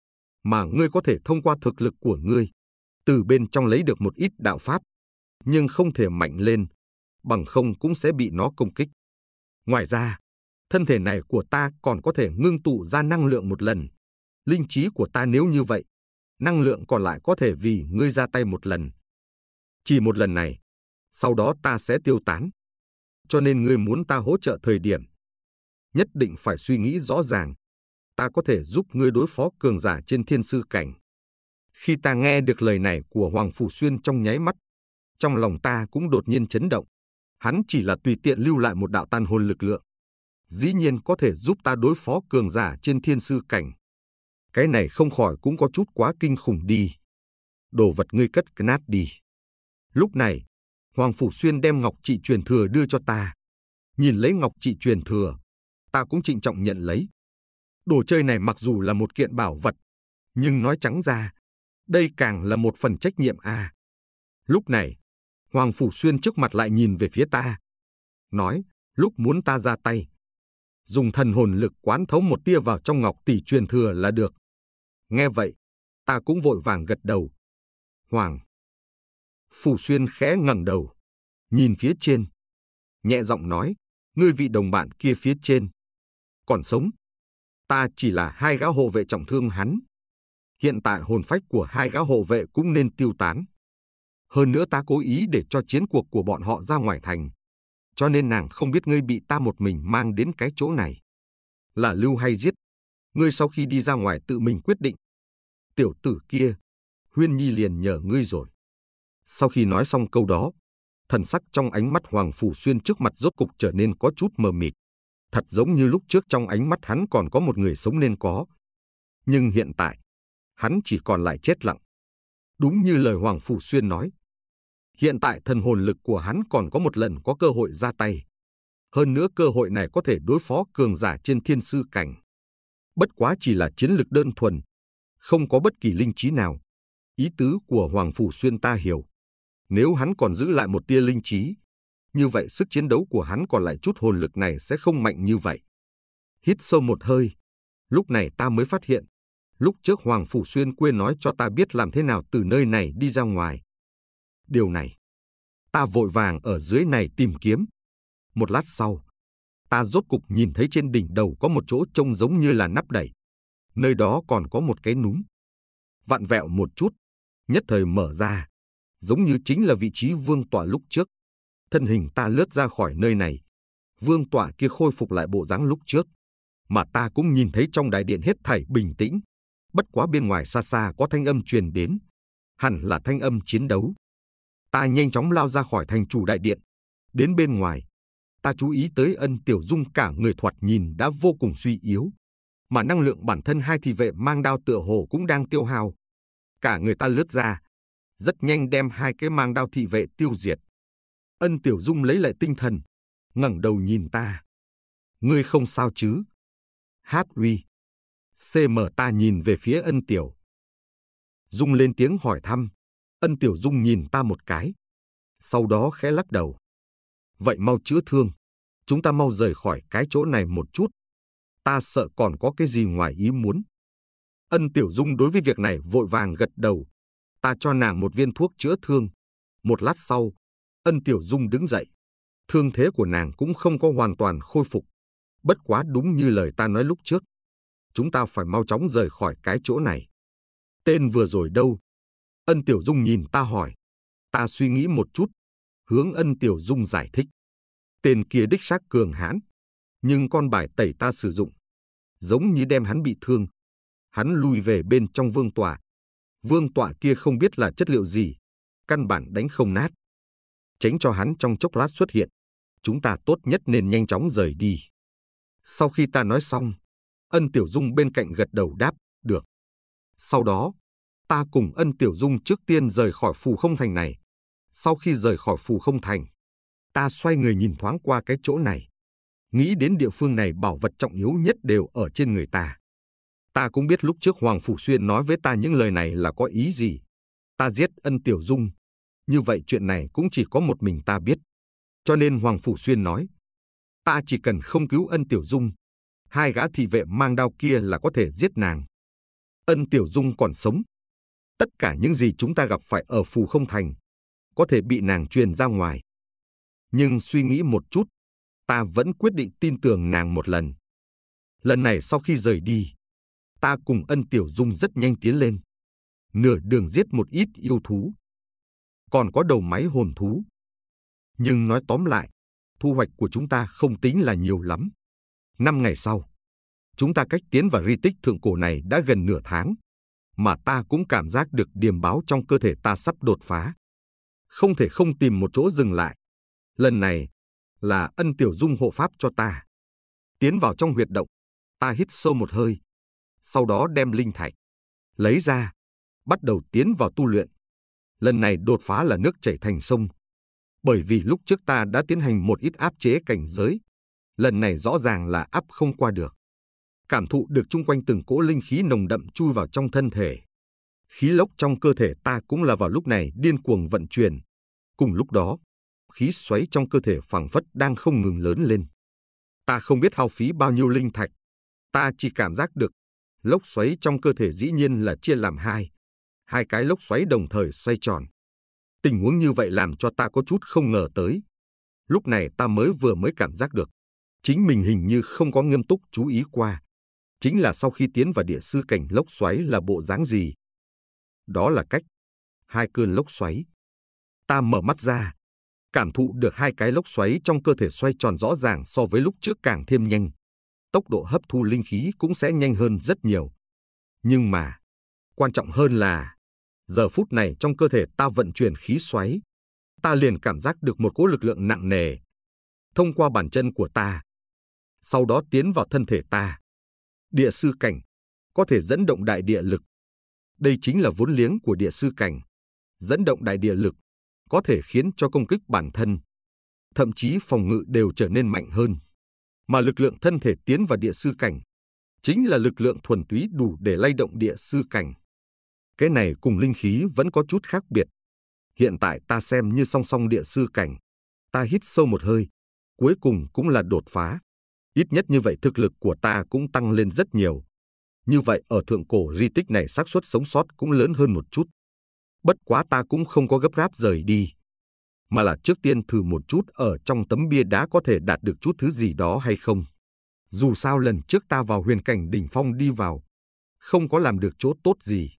mà ngươi có thể thông qua thực lực của ngươi, từ bên trong lấy được một ít đạo pháp, nhưng không thể mạnh lên, bằng không cũng sẽ bị nó công kích. Ngoài ra, thân thể này của ta còn có thể ngưng tụ ra năng lượng một lần. Linh trí của ta nếu như vậy, năng lượng còn lại có thể vì ngươi ra tay một lần. Chỉ một lần này, sau đó ta sẽ tiêu tán cho nên ngươi muốn ta hỗ trợ thời điểm. Nhất định phải suy nghĩ rõ ràng. Ta có thể giúp ngươi đối phó cường giả trên thiên sư cảnh. Khi ta nghe được lời này của Hoàng Phủ Xuyên trong nháy mắt, trong lòng ta cũng đột nhiên chấn động. Hắn chỉ là tùy tiện lưu lại một đạo tan hồn lực lượng. Dĩ nhiên có thể giúp ta đối phó cường giả trên thiên sư cảnh. Cái này không khỏi cũng có chút quá kinh khủng đi. Đồ vật ngươi cất nát đi. Lúc này, Hoàng Phủ Xuyên đem ngọc trị truyền thừa đưa cho ta. Nhìn lấy ngọc trị truyền thừa, ta cũng trịnh trọng nhận lấy. Đồ chơi này mặc dù là một kiện bảo vật, nhưng nói trắng ra, đây càng là một phần trách nhiệm a. À. Lúc này, Hoàng Phủ Xuyên trước mặt lại nhìn về phía ta. Nói, lúc muốn ta ra tay, dùng thần hồn lực quán thấu một tia vào trong ngọc tỷ truyền thừa là được. Nghe vậy, ta cũng vội vàng gật đầu. Hoàng, Phù Xuyên khẽ ngẩng đầu, nhìn phía trên. Nhẹ giọng nói, ngươi vị đồng bạn kia phía trên. Còn sống, ta chỉ là hai gã hộ vệ trọng thương hắn. Hiện tại hồn phách của hai gã hộ vệ cũng nên tiêu tán. Hơn nữa ta cố ý để cho chiến cuộc của bọn họ ra ngoài thành. Cho nên nàng không biết ngươi bị ta một mình mang đến cái chỗ này. Là lưu hay giết. Ngươi sau khi đi ra ngoài tự mình quyết định. Tiểu tử kia, Huyên Nhi liền nhờ ngươi rồi. Sau khi nói xong câu đó, thần sắc trong ánh mắt Hoàng Phủ Xuyên trước mặt rốt cục trở nên có chút mờ mịt. Thật giống như lúc trước trong ánh mắt hắn còn có một người sống nên có. Nhưng hiện tại, hắn chỉ còn lại chết lặng. Đúng như lời Hoàng Phủ Xuyên nói. Hiện tại thần hồn lực của hắn còn có một lần có cơ hội ra tay. Hơn nữa cơ hội này có thể đối phó cường giả trên thiên sư cảnh. Bất quá chỉ là chiến lực đơn thuần, không có bất kỳ linh trí nào. Ý tứ của Hoàng Phủ Xuyên ta hiểu. Nếu hắn còn giữ lại một tia linh trí, như vậy sức chiến đấu của hắn còn lại chút hồn lực này sẽ không mạnh như vậy. Hít sâu một hơi, lúc này ta mới phát hiện, lúc trước Hoàng Phủ Xuyên quên nói cho ta biết làm thế nào từ nơi này đi ra ngoài. Điều này, ta vội vàng ở dưới này tìm kiếm. Một lát sau, ta rốt cục nhìn thấy trên đỉnh đầu có một chỗ trông giống như là nắp đẩy. Nơi đó còn có một cái núm. Vặn vẹo một chút, nhất thời mở ra, giống như chính là vị trí vương tọa lúc trước. Thân hình ta lướt ra khỏi nơi này, vương tọa kia khôi phục lại bộ dáng lúc trước, mà ta cũng nhìn thấy trong đại điện hết thảy bình tĩnh, bất quá bên ngoài xa xa có thanh âm truyền đến, hẳn là thanh âm chiến đấu. Ta nhanh chóng lao ra khỏi thành chủ đại điện, đến bên ngoài, ta chú ý tới Ân Tiểu Dung cả người thoạt nhìn đã vô cùng suy yếu, mà năng lượng bản thân hai thị vệ mang đao tựa hồ cũng đang tiêu hao. Cả người ta lướt ra, rất nhanh đem hai cái mang đao thị vệ tiêu diệt. Ân Tiểu Dung lấy lại tinh thần, ngẩng đầu nhìn ta. Ngươi không sao chứ? Hát uy. CM ta nhìn về phía ân Tiểu. Dung lên tiếng hỏi thăm. Ân Tiểu Dung nhìn ta một cái. Sau đó khẽ lắc đầu. Vậy mau chữa thương. Chúng ta mau rời khỏi cái chỗ này một chút. Ta sợ còn có cái gì ngoài ý muốn. Ân Tiểu Dung đối với việc này vội vàng gật đầu, Ta cho nàng một viên thuốc chữa thương. Một lát sau, ân tiểu dung đứng dậy. Thương thế của nàng cũng không có hoàn toàn khôi phục. Bất quá đúng như lời ta nói lúc trước. Chúng ta phải mau chóng rời khỏi cái chỗ này. Tên vừa rồi đâu? Ân Tiểu Dung nhìn ta hỏi. Ta suy nghĩ một chút. Hướng Ân Tiểu Dung giải thích. Tên kia đích xác cường hãn. Nhưng con bài tẩy ta sử dụng. Giống như đem hắn bị thương. Hắn lùi về bên trong vương tòa vương tọa kia không biết là chất liệu gì, căn bản đánh không nát. Tránh cho hắn trong chốc lát xuất hiện, chúng ta tốt nhất nên nhanh chóng rời đi. Sau khi ta nói xong, Ân Tiểu Dung bên cạnh gật đầu đáp, được. Sau đó, ta cùng Ân Tiểu Dung trước tiên rời khỏi phù không thành này. Sau khi rời khỏi phù không thành, ta xoay người nhìn thoáng qua cái chỗ này. Nghĩ đến địa phương này bảo vật trọng yếu nhất đều ở trên người ta. Ta cũng biết lúc trước Hoàng Phủ Xuyên nói với ta những lời này là có ý gì. Ta giết ân tiểu dung. Như vậy chuyện này cũng chỉ có một mình ta biết. Cho nên Hoàng Phủ Xuyên nói. Ta chỉ cần không cứu ân tiểu dung. Hai gã thị vệ mang đao kia là có thể giết nàng. Ân tiểu dung còn sống. Tất cả những gì chúng ta gặp phải ở phù không thành. Có thể bị nàng truyền ra ngoài. Nhưng suy nghĩ một chút. Ta vẫn quyết định tin tưởng nàng một lần. Lần này sau khi rời đi, ta cùng ân tiểu dung rất nhanh tiến lên. Nửa đường giết một ít yêu thú. Còn có đầu máy hồn thú. Nhưng nói tóm lại, thu hoạch của chúng ta không tính là nhiều lắm. Năm ngày sau, chúng ta cách tiến vào ri tích thượng cổ này đã gần nửa tháng, mà ta cũng cảm giác được điềm báo trong cơ thể ta sắp đột phá. Không thể không tìm một chỗ dừng lại. Lần này là ân tiểu dung hộ pháp cho ta. Tiến vào trong huyệt động, ta hít sâu một hơi, sau đó đem linh thạch lấy ra, bắt đầu tiến vào tu luyện. Lần này đột phá là nước chảy thành sông. Bởi vì lúc trước ta đã tiến hành một ít áp chế cảnh giới, lần này rõ ràng là áp không qua được. Cảm thụ được chung quanh từng cỗ linh khí nồng đậm chui vào trong thân thể. Khí lốc trong cơ thể ta cũng là vào lúc này điên cuồng vận chuyển. Cùng lúc đó, khí xoáy trong cơ thể phảng phất đang không ngừng lớn lên. Ta không biết hao phí bao nhiêu linh thạch. Ta chỉ cảm giác được lốc xoáy trong cơ thể dĩ nhiên là chia làm hai. Hai cái lốc xoáy đồng thời xoay tròn. Tình huống như vậy làm cho ta có chút không ngờ tới. Lúc này ta mới vừa mới cảm giác được. Chính mình hình như không có nghiêm túc chú ý qua. Chính là sau khi tiến vào địa sư cảnh lốc xoáy là bộ dáng gì. Đó là cách. Hai cơn lốc xoáy. Ta mở mắt ra. Cảm thụ được hai cái lốc xoáy trong cơ thể xoay tròn rõ ràng so với lúc trước càng thêm nhanh tốc độ hấp thu linh khí cũng sẽ nhanh hơn rất nhiều. Nhưng mà, quan trọng hơn là, giờ phút này trong cơ thể ta vận chuyển khí xoáy, ta liền cảm giác được một cỗ lực lượng nặng nề thông qua bàn chân của ta, sau đó tiến vào thân thể ta. Địa sư cảnh có thể dẫn động đại địa lực. Đây chính là vốn liếng của địa sư cảnh. Dẫn động đại địa lực có thể khiến cho công kích bản thân, thậm chí phòng ngự đều trở nên mạnh hơn mà lực lượng thân thể tiến vào địa sư cảnh chính là lực lượng thuần túy đủ để lay động địa sư cảnh. Cái này cùng linh khí vẫn có chút khác biệt. Hiện tại ta xem như song song địa sư cảnh. Ta hít sâu một hơi, cuối cùng cũng là đột phá. Ít nhất như vậy thực lực của ta cũng tăng lên rất nhiều. Như vậy ở thượng cổ di tích này xác suất sống sót cũng lớn hơn một chút. Bất quá ta cũng không có gấp gáp rời đi mà là trước tiên thử một chút ở trong tấm bia đá có thể đạt được chút thứ gì đó hay không. Dù sao lần trước ta vào huyền cảnh đỉnh phong đi vào, không có làm được chỗ tốt gì.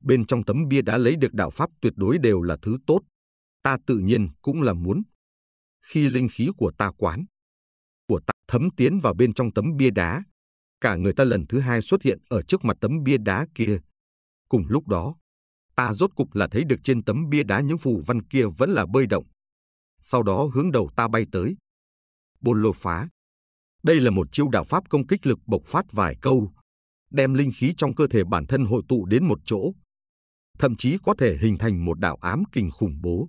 Bên trong tấm bia đá lấy được đạo pháp tuyệt đối đều là thứ tốt, ta tự nhiên cũng là muốn. Khi linh khí của ta quán, của ta thấm tiến vào bên trong tấm bia đá, cả người ta lần thứ hai xuất hiện ở trước mặt tấm bia đá kia. Cùng lúc đó, ta rốt cục là thấy được trên tấm bia đá những phù văn kia vẫn là bơi động. Sau đó hướng đầu ta bay tới. Bồn lô phá. Đây là một chiêu đạo pháp công kích lực bộc phát vài câu, đem linh khí trong cơ thể bản thân hội tụ đến một chỗ. Thậm chí có thể hình thành một đạo ám kình khủng bố.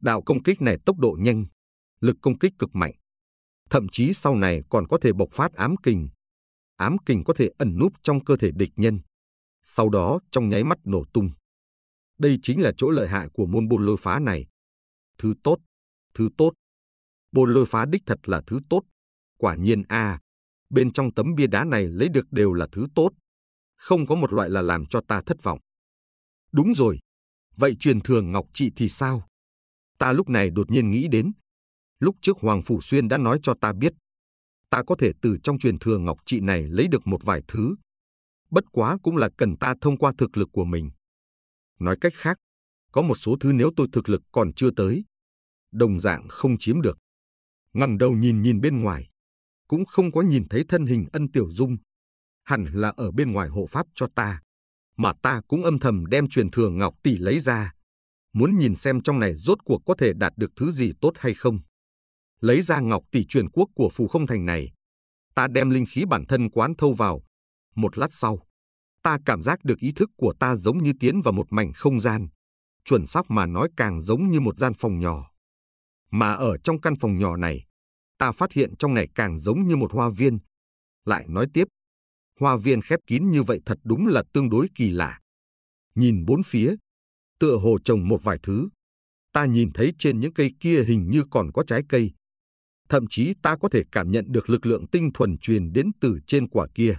Đạo công kích này tốc độ nhanh, lực công kích cực mạnh. Thậm chí sau này còn có thể bộc phát ám kình. Ám kình có thể ẩn núp trong cơ thể địch nhân. Sau đó trong nháy mắt nổ tung. Đây chính là chỗ lợi hại của môn bôn lôi phá này. Thứ tốt, thứ tốt. Bôn lôi phá đích thật là thứ tốt. Quả nhiên a, à, bên trong tấm bia đá này lấy được đều là thứ tốt. Không có một loại là làm cho ta thất vọng. Đúng rồi, vậy truyền thừa Ngọc Trị thì sao? Ta lúc này đột nhiên nghĩ đến. Lúc trước Hoàng Phủ Xuyên đã nói cho ta biết. Ta có thể từ trong truyền thừa Ngọc Trị này lấy được một vài thứ. Bất quá cũng là cần ta thông qua thực lực của mình. Nói cách khác, có một số thứ nếu tôi thực lực còn chưa tới, đồng dạng không chiếm được. Ngẩng đầu nhìn nhìn bên ngoài, cũng không có nhìn thấy thân hình ân tiểu dung. Hẳn là ở bên ngoài hộ pháp cho ta, mà ta cũng âm thầm đem truyền thừa ngọc tỷ lấy ra. Muốn nhìn xem trong này rốt cuộc có thể đạt được thứ gì tốt hay không. Lấy ra ngọc tỷ truyền quốc của phù không thành này, ta đem linh khí bản thân quán thâu vào. Một lát sau, ta cảm giác được ý thức của ta giống như tiến vào một mảnh không gian. Chuẩn xác mà nói càng giống như một gian phòng nhỏ. Mà ở trong căn phòng nhỏ này, ta phát hiện trong này càng giống như một hoa viên. Lại nói tiếp, hoa viên khép kín như vậy thật đúng là tương đối kỳ lạ. Nhìn bốn phía, tựa hồ trồng một vài thứ. Ta nhìn thấy trên những cây kia hình như còn có trái cây. Thậm chí ta có thể cảm nhận được lực lượng tinh thuần truyền đến từ trên quả kia.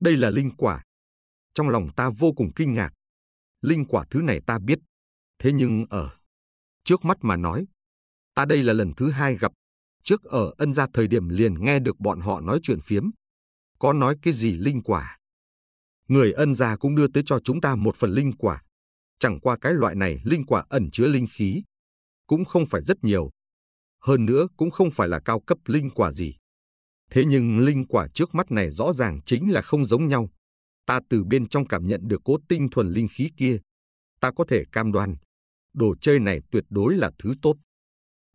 Đây là linh quả, trong lòng ta vô cùng kinh ngạc. Linh quả thứ này ta biết. Thế nhưng ở trước mắt mà nói, ta đây là lần thứ hai gặp. Trước ở ân gia thời điểm liền nghe được bọn họ nói chuyện phiếm. Có nói cái gì linh quả? Người ân gia cũng đưa tới cho chúng ta một phần linh quả. Chẳng qua cái loại này linh quả ẩn chứa linh khí. Cũng không phải rất nhiều. Hơn nữa cũng không phải là cao cấp linh quả gì. Thế nhưng linh quả trước mắt này rõ ràng chính là không giống nhau ta từ bên trong cảm nhận được cố tinh thuần linh khí kia, ta có thể cam đoan, đồ chơi này tuyệt đối là thứ tốt.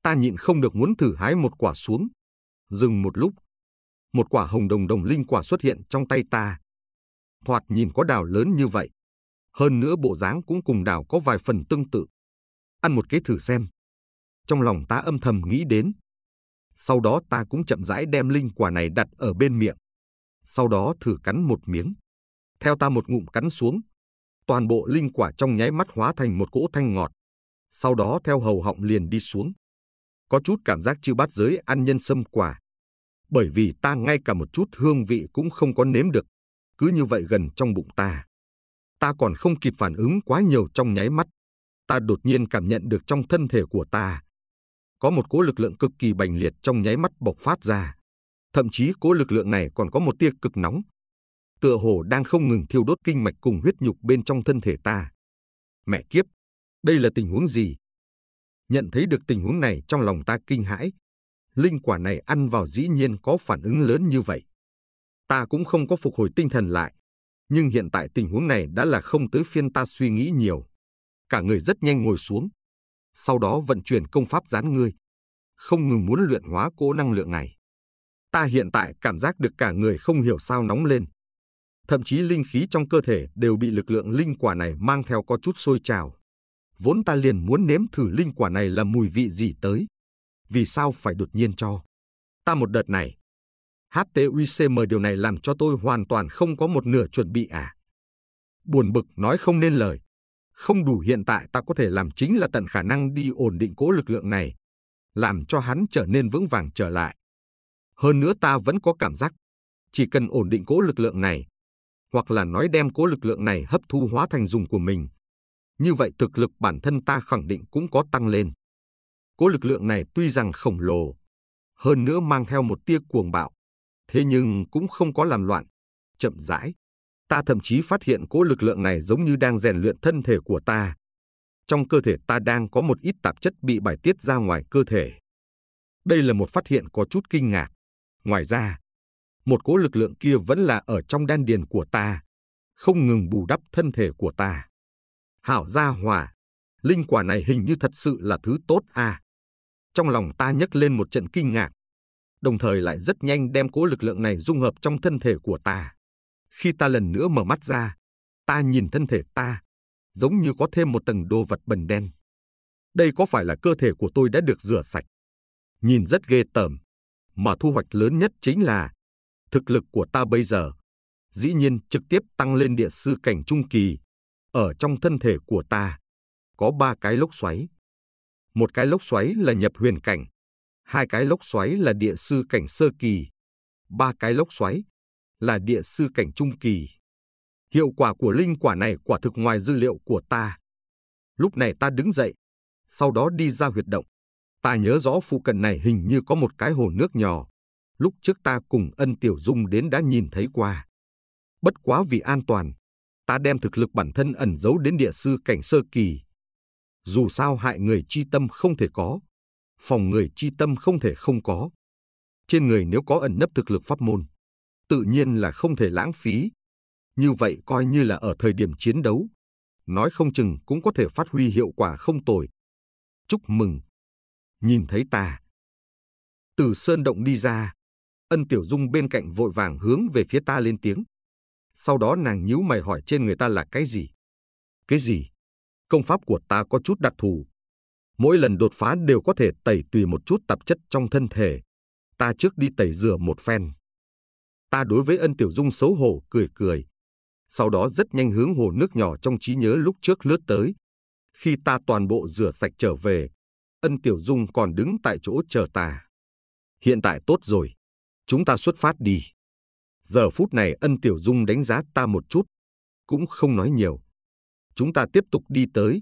Ta nhịn không được muốn thử hái một quả xuống. Dừng một lúc, một quả hồng đồng đồng linh quả xuất hiện trong tay ta. Thoạt nhìn có đào lớn như vậy. Hơn nữa bộ dáng cũng cùng đào có vài phần tương tự. Ăn một cái thử xem. Trong lòng ta âm thầm nghĩ đến. Sau đó ta cũng chậm rãi đem linh quả này đặt ở bên miệng. Sau đó thử cắn một miếng. Theo ta một ngụm cắn xuống, toàn bộ linh quả trong nháy mắt hóa thành một cỗ thanh ngọt, sau đó theo hầu họng liền đi xuống. Có chút cảm giác chư bát giới ăn nhân sâm quả, bởi vì ta ngay cả một chút hương vị cũng không có nếm được, cứ như vậy gần trong bụng ta. Ta còn không kịp phản ứng quá nhiều trong nháy mắt, ta đột nhiên cảm nhận được trong thân thể của ta. Có một cỗ lực lượng cực kỳ bành liệt trong nháy mắt bộc phát ra. Thậm chí cỗ lực lượng này còn có một tia cực nóng, tựa hồ đang không ngừng thiêu đốt kinh mạch cùng huyết nhục bên trong thân thể ta. Mẹ kiếp, đây là tình huống gì? Nhận thấy được tình huống này trong lòng ta kinh hãi. Linh quả này ăn vào dĩ nhiên có phản ứng lớn như vậy. Ta cũng không có phục hồi tinh thần lại. Nhưng hiện tại tình huống này đã là không tới phiên ta suy nghĩ nhiều. Cả người rất nhanh ngồi xuống. Sau đó vận chuyển công pháp gián ngươi. Không ngừng muốn luyện hóa cỗ năng lượng này. Ta hiện tại cảm giác được cả người không hiểu sao nóng lên thậm chí linh khí trong cơ thể đều bị lực lượng linh quả này mang theo có chút sôi trào. Vốn ta liền muốn nếm thử linh quả này là mùi vị gì tới. Vì sao phải đột nhiên cho? Ta một đợt này. HTUICM điều này làm cho tôi hoàn toàn không có một nửa chuẩn bị à. Buồn bực nói không nên lời. Không đủ hiện tại ta có thể làm chính là tận khả năng đi ổn định cố lực lượng này. Làm cho hắn trở nên vững vàng trở lại. Hơn nữa ta vẫn có cảm giác. Chỉ cần ổn định cố lực lượng này, hoặc là nói đem cố lực lượng này hấp thu hóa thành dùng của mình. Như vậy thực lực bản thân ta khẳng định cũng có tăng lên. Cố lực lượng này tuy rằng khổng lồ, hơn nữa mang theo một tia cuồng bạo, thế nhưng cũng không có làm loạn, chậm rãi. Ta thậm chí phát hiện cố lực lượng này giống như đang rèn luyện thân thể của ta. Trong cơ thể ta đang có một ít tạp chất bị bài tiết ra ngoài cơ thể. Đây là một phát hiện có chút kinh ngạc. Ngoài ra, một cỗ lực lượng kia vẫn là ở trong đan điền của ta, không ngừng bù đắp thân thể của ta. Hảo gia hỏa, linh quả này hình như thật sự là thứ tốt à. Trong lòng ta nhấc lên một trận kinh ngạc, đồng thời lại rất nhanh đem cỗ lực lượng này dung hợp trong thân thể của ta. Khi ta lần nữa mở mắt ra, ta nhìn thân thể ta, giống như có thêm một tầng đồ vật bẩn đen. Đây có phải là cơ thể của tôi đã được rửa sạch? Nhìn rất ghê tởm, mà thu hoạch lớn nhất chính là thực lực của ta bây giờ, dĩ nhiên trực tiếp tăng lên địa sư cảnh trung kỳ. Ở trong thân thể của ta, có ba cái lốc xoáy. Một cái lốc xoáy là nhập huyền cảnh, hai cái lốc xoáy là địa sư cảnh sơ kỳ, ba cái lốc xoáy là địa sư cảnh trung kỳ. Hiệu quả của linh quả này quả thực ngoài dữ liệu của ta. Lúc này ta đứng dậy, sau đó đi ra huyệt động. Ta nhớ rõ phụ cận này hình như có một cái hồ nước nhỏ lúc trước ta cùng ân tiểu dung đến đã nhìn thấy qua. Bất quá vì an toàn, ta đem thực lực bản thân ẩn giấu đến địa sư cảnh sơ kỳ. Dù sao hại người chi tâm không thể có, phòng người chi tâm không thể không có. Trên người nếu có ẩn nấp thực lực pháp môn, tự nhiên là không thể lãng phí. Như vậy coi như là ở thời điểm chiến đấu, nói không chừng cũng có thể phát huy hiệu quả không tồi. Chúc mừng! Nhìn thấy ta! Từ sơn động đi ra, Ân Tiểu Dung bên cạnh vội vàng hướng về phía ta lên tiếng. Sau đó nàng nhíu mày hỏi trên người ta là cái gì? Cái gì? Công pháp của ta có chút đặc thù. Mỗi lần đột phá đều có thể tẩy tùy một chút tạp chất trong thân thể. Ta trước đi tẩy rửa một phen. Ta đối với ân tiểu dung xấu hổ cười cười. Sau đó rất nhanh hướng hồ nước nhỏ trong trí nhớ lúc trước lướt tới. Khi ta toàn bộ rửa sạch trở về, ân tiểu dung còn đứng tại chỗ chờ ta. Hiện tại tốt rồi. Chúng ta xuất phát đi. Giờ phút này ân tiểu dung đánh giá ta một chút, cũng không nói nhiều. Chúng ta tiếp tục đi tới,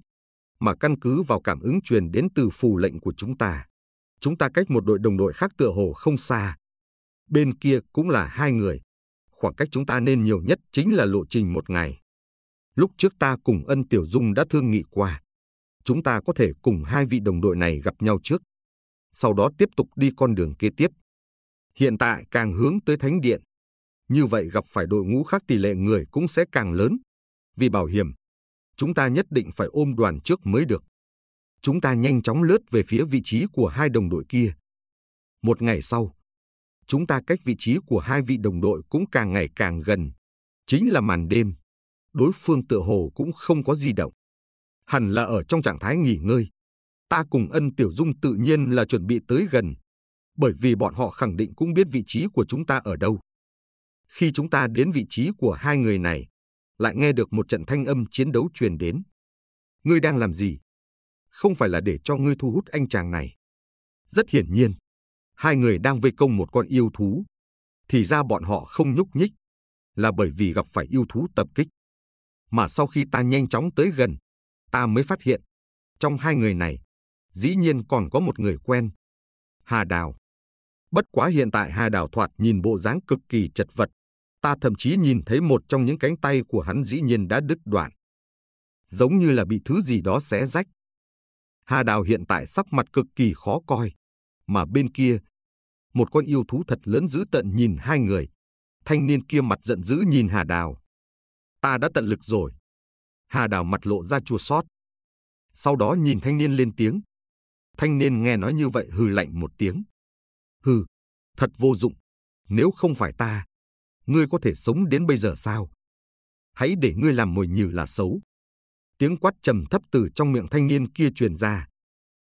mà căn cứ vào cảm ứng truyền đến từ phù lệnh của chúng ta. Chúng ta cách một đội đồng đội khác tựa hồ không xa. Bên kia cũng là hai người. Khoảng cách chúng ta nên nhiều nhất chính là lộ trình một ngày. Lúc trước ta cùng ân tiểu dung đã thương nghị qua. Chúng ta có thể cùng hai vị đồng đội này gặp nhau trước. Sau đó tiếp tục đi con đường kế tiếp hiện tại càng hướng tới thánh điện. Như vậy gặp phải đội ngũ khác tỷ lệ người cũng sẽ càng lớn. Vì bảo hiểm, chúng ta nhất định phải ôm đoàn trước mới được. Chúng ta nhanh chóng lướt về phía vị trí của hai đồng đội kia. Một ngày sau, chúng ta cách vị trí của hai vị đồng đội cũng càng ngày càng gần. Chính là màn đêm, đối phương tựa hồ cũng không có di động. Hẳn là ở trong trạng thái nghỉ ngơi. Ta cùng ân tiểu dung tự nhiên là chuẩn bị tới gần, bởi vì bọn họ khẳng định cũng biết vị trí của chúng ta ở đâu. Khi chúng ta đến vị trí của hai người này, lại nghe được một trận thanh âm chiến đấu truyền đến. Ngươi đang làm gì? Không phải là để cho ngươi thu hút anh chàng này. Rất hiển nhiên, hai người đang vây công một con yêu thú. Thì ra bọn họ không nhúc nhích, là bởi vì gặp phải yêu thú tập kích. Mà sau khi ta nhanh chóng tới gần, ta mới phát hiện, trong hai người này, dĩ nhiên còn có một người quen. Hà Đào. Bất quá hiện tại Hà Đào thoạt nhìn bộ dáng cực kỳ chật vật. Ta thậm chí nhìn thấy một trong những cánh tay của hắn dĩ nhiên đã đứt đoạn. Giống như là bị thứ gì đó xé rách. Hà Đào hiện tại sắc mặt cực kỳ khó coi. Mà bên kia, một con yêu thú thật lớn dữ tận nhìn hai người. Thanh niên kia mặt giận dữ nhìn Hà Đào. Ta đã tận lực rồi. Hà Đào mặt lộ ra chua xót. Sau đó nhìn thanh niên lên tiếng. Thanh niên nghe nói như vậy hừ lạnh một tiếng. Hừ, thật vô dụng. Nếu không phải ta, ngươi có thể sống đến bây giờ sao? Hãy để ngươi làm mồi nhử là xấu. Tiếng quát trầm thấp từ trong miệng thanh niên kia truyền ra.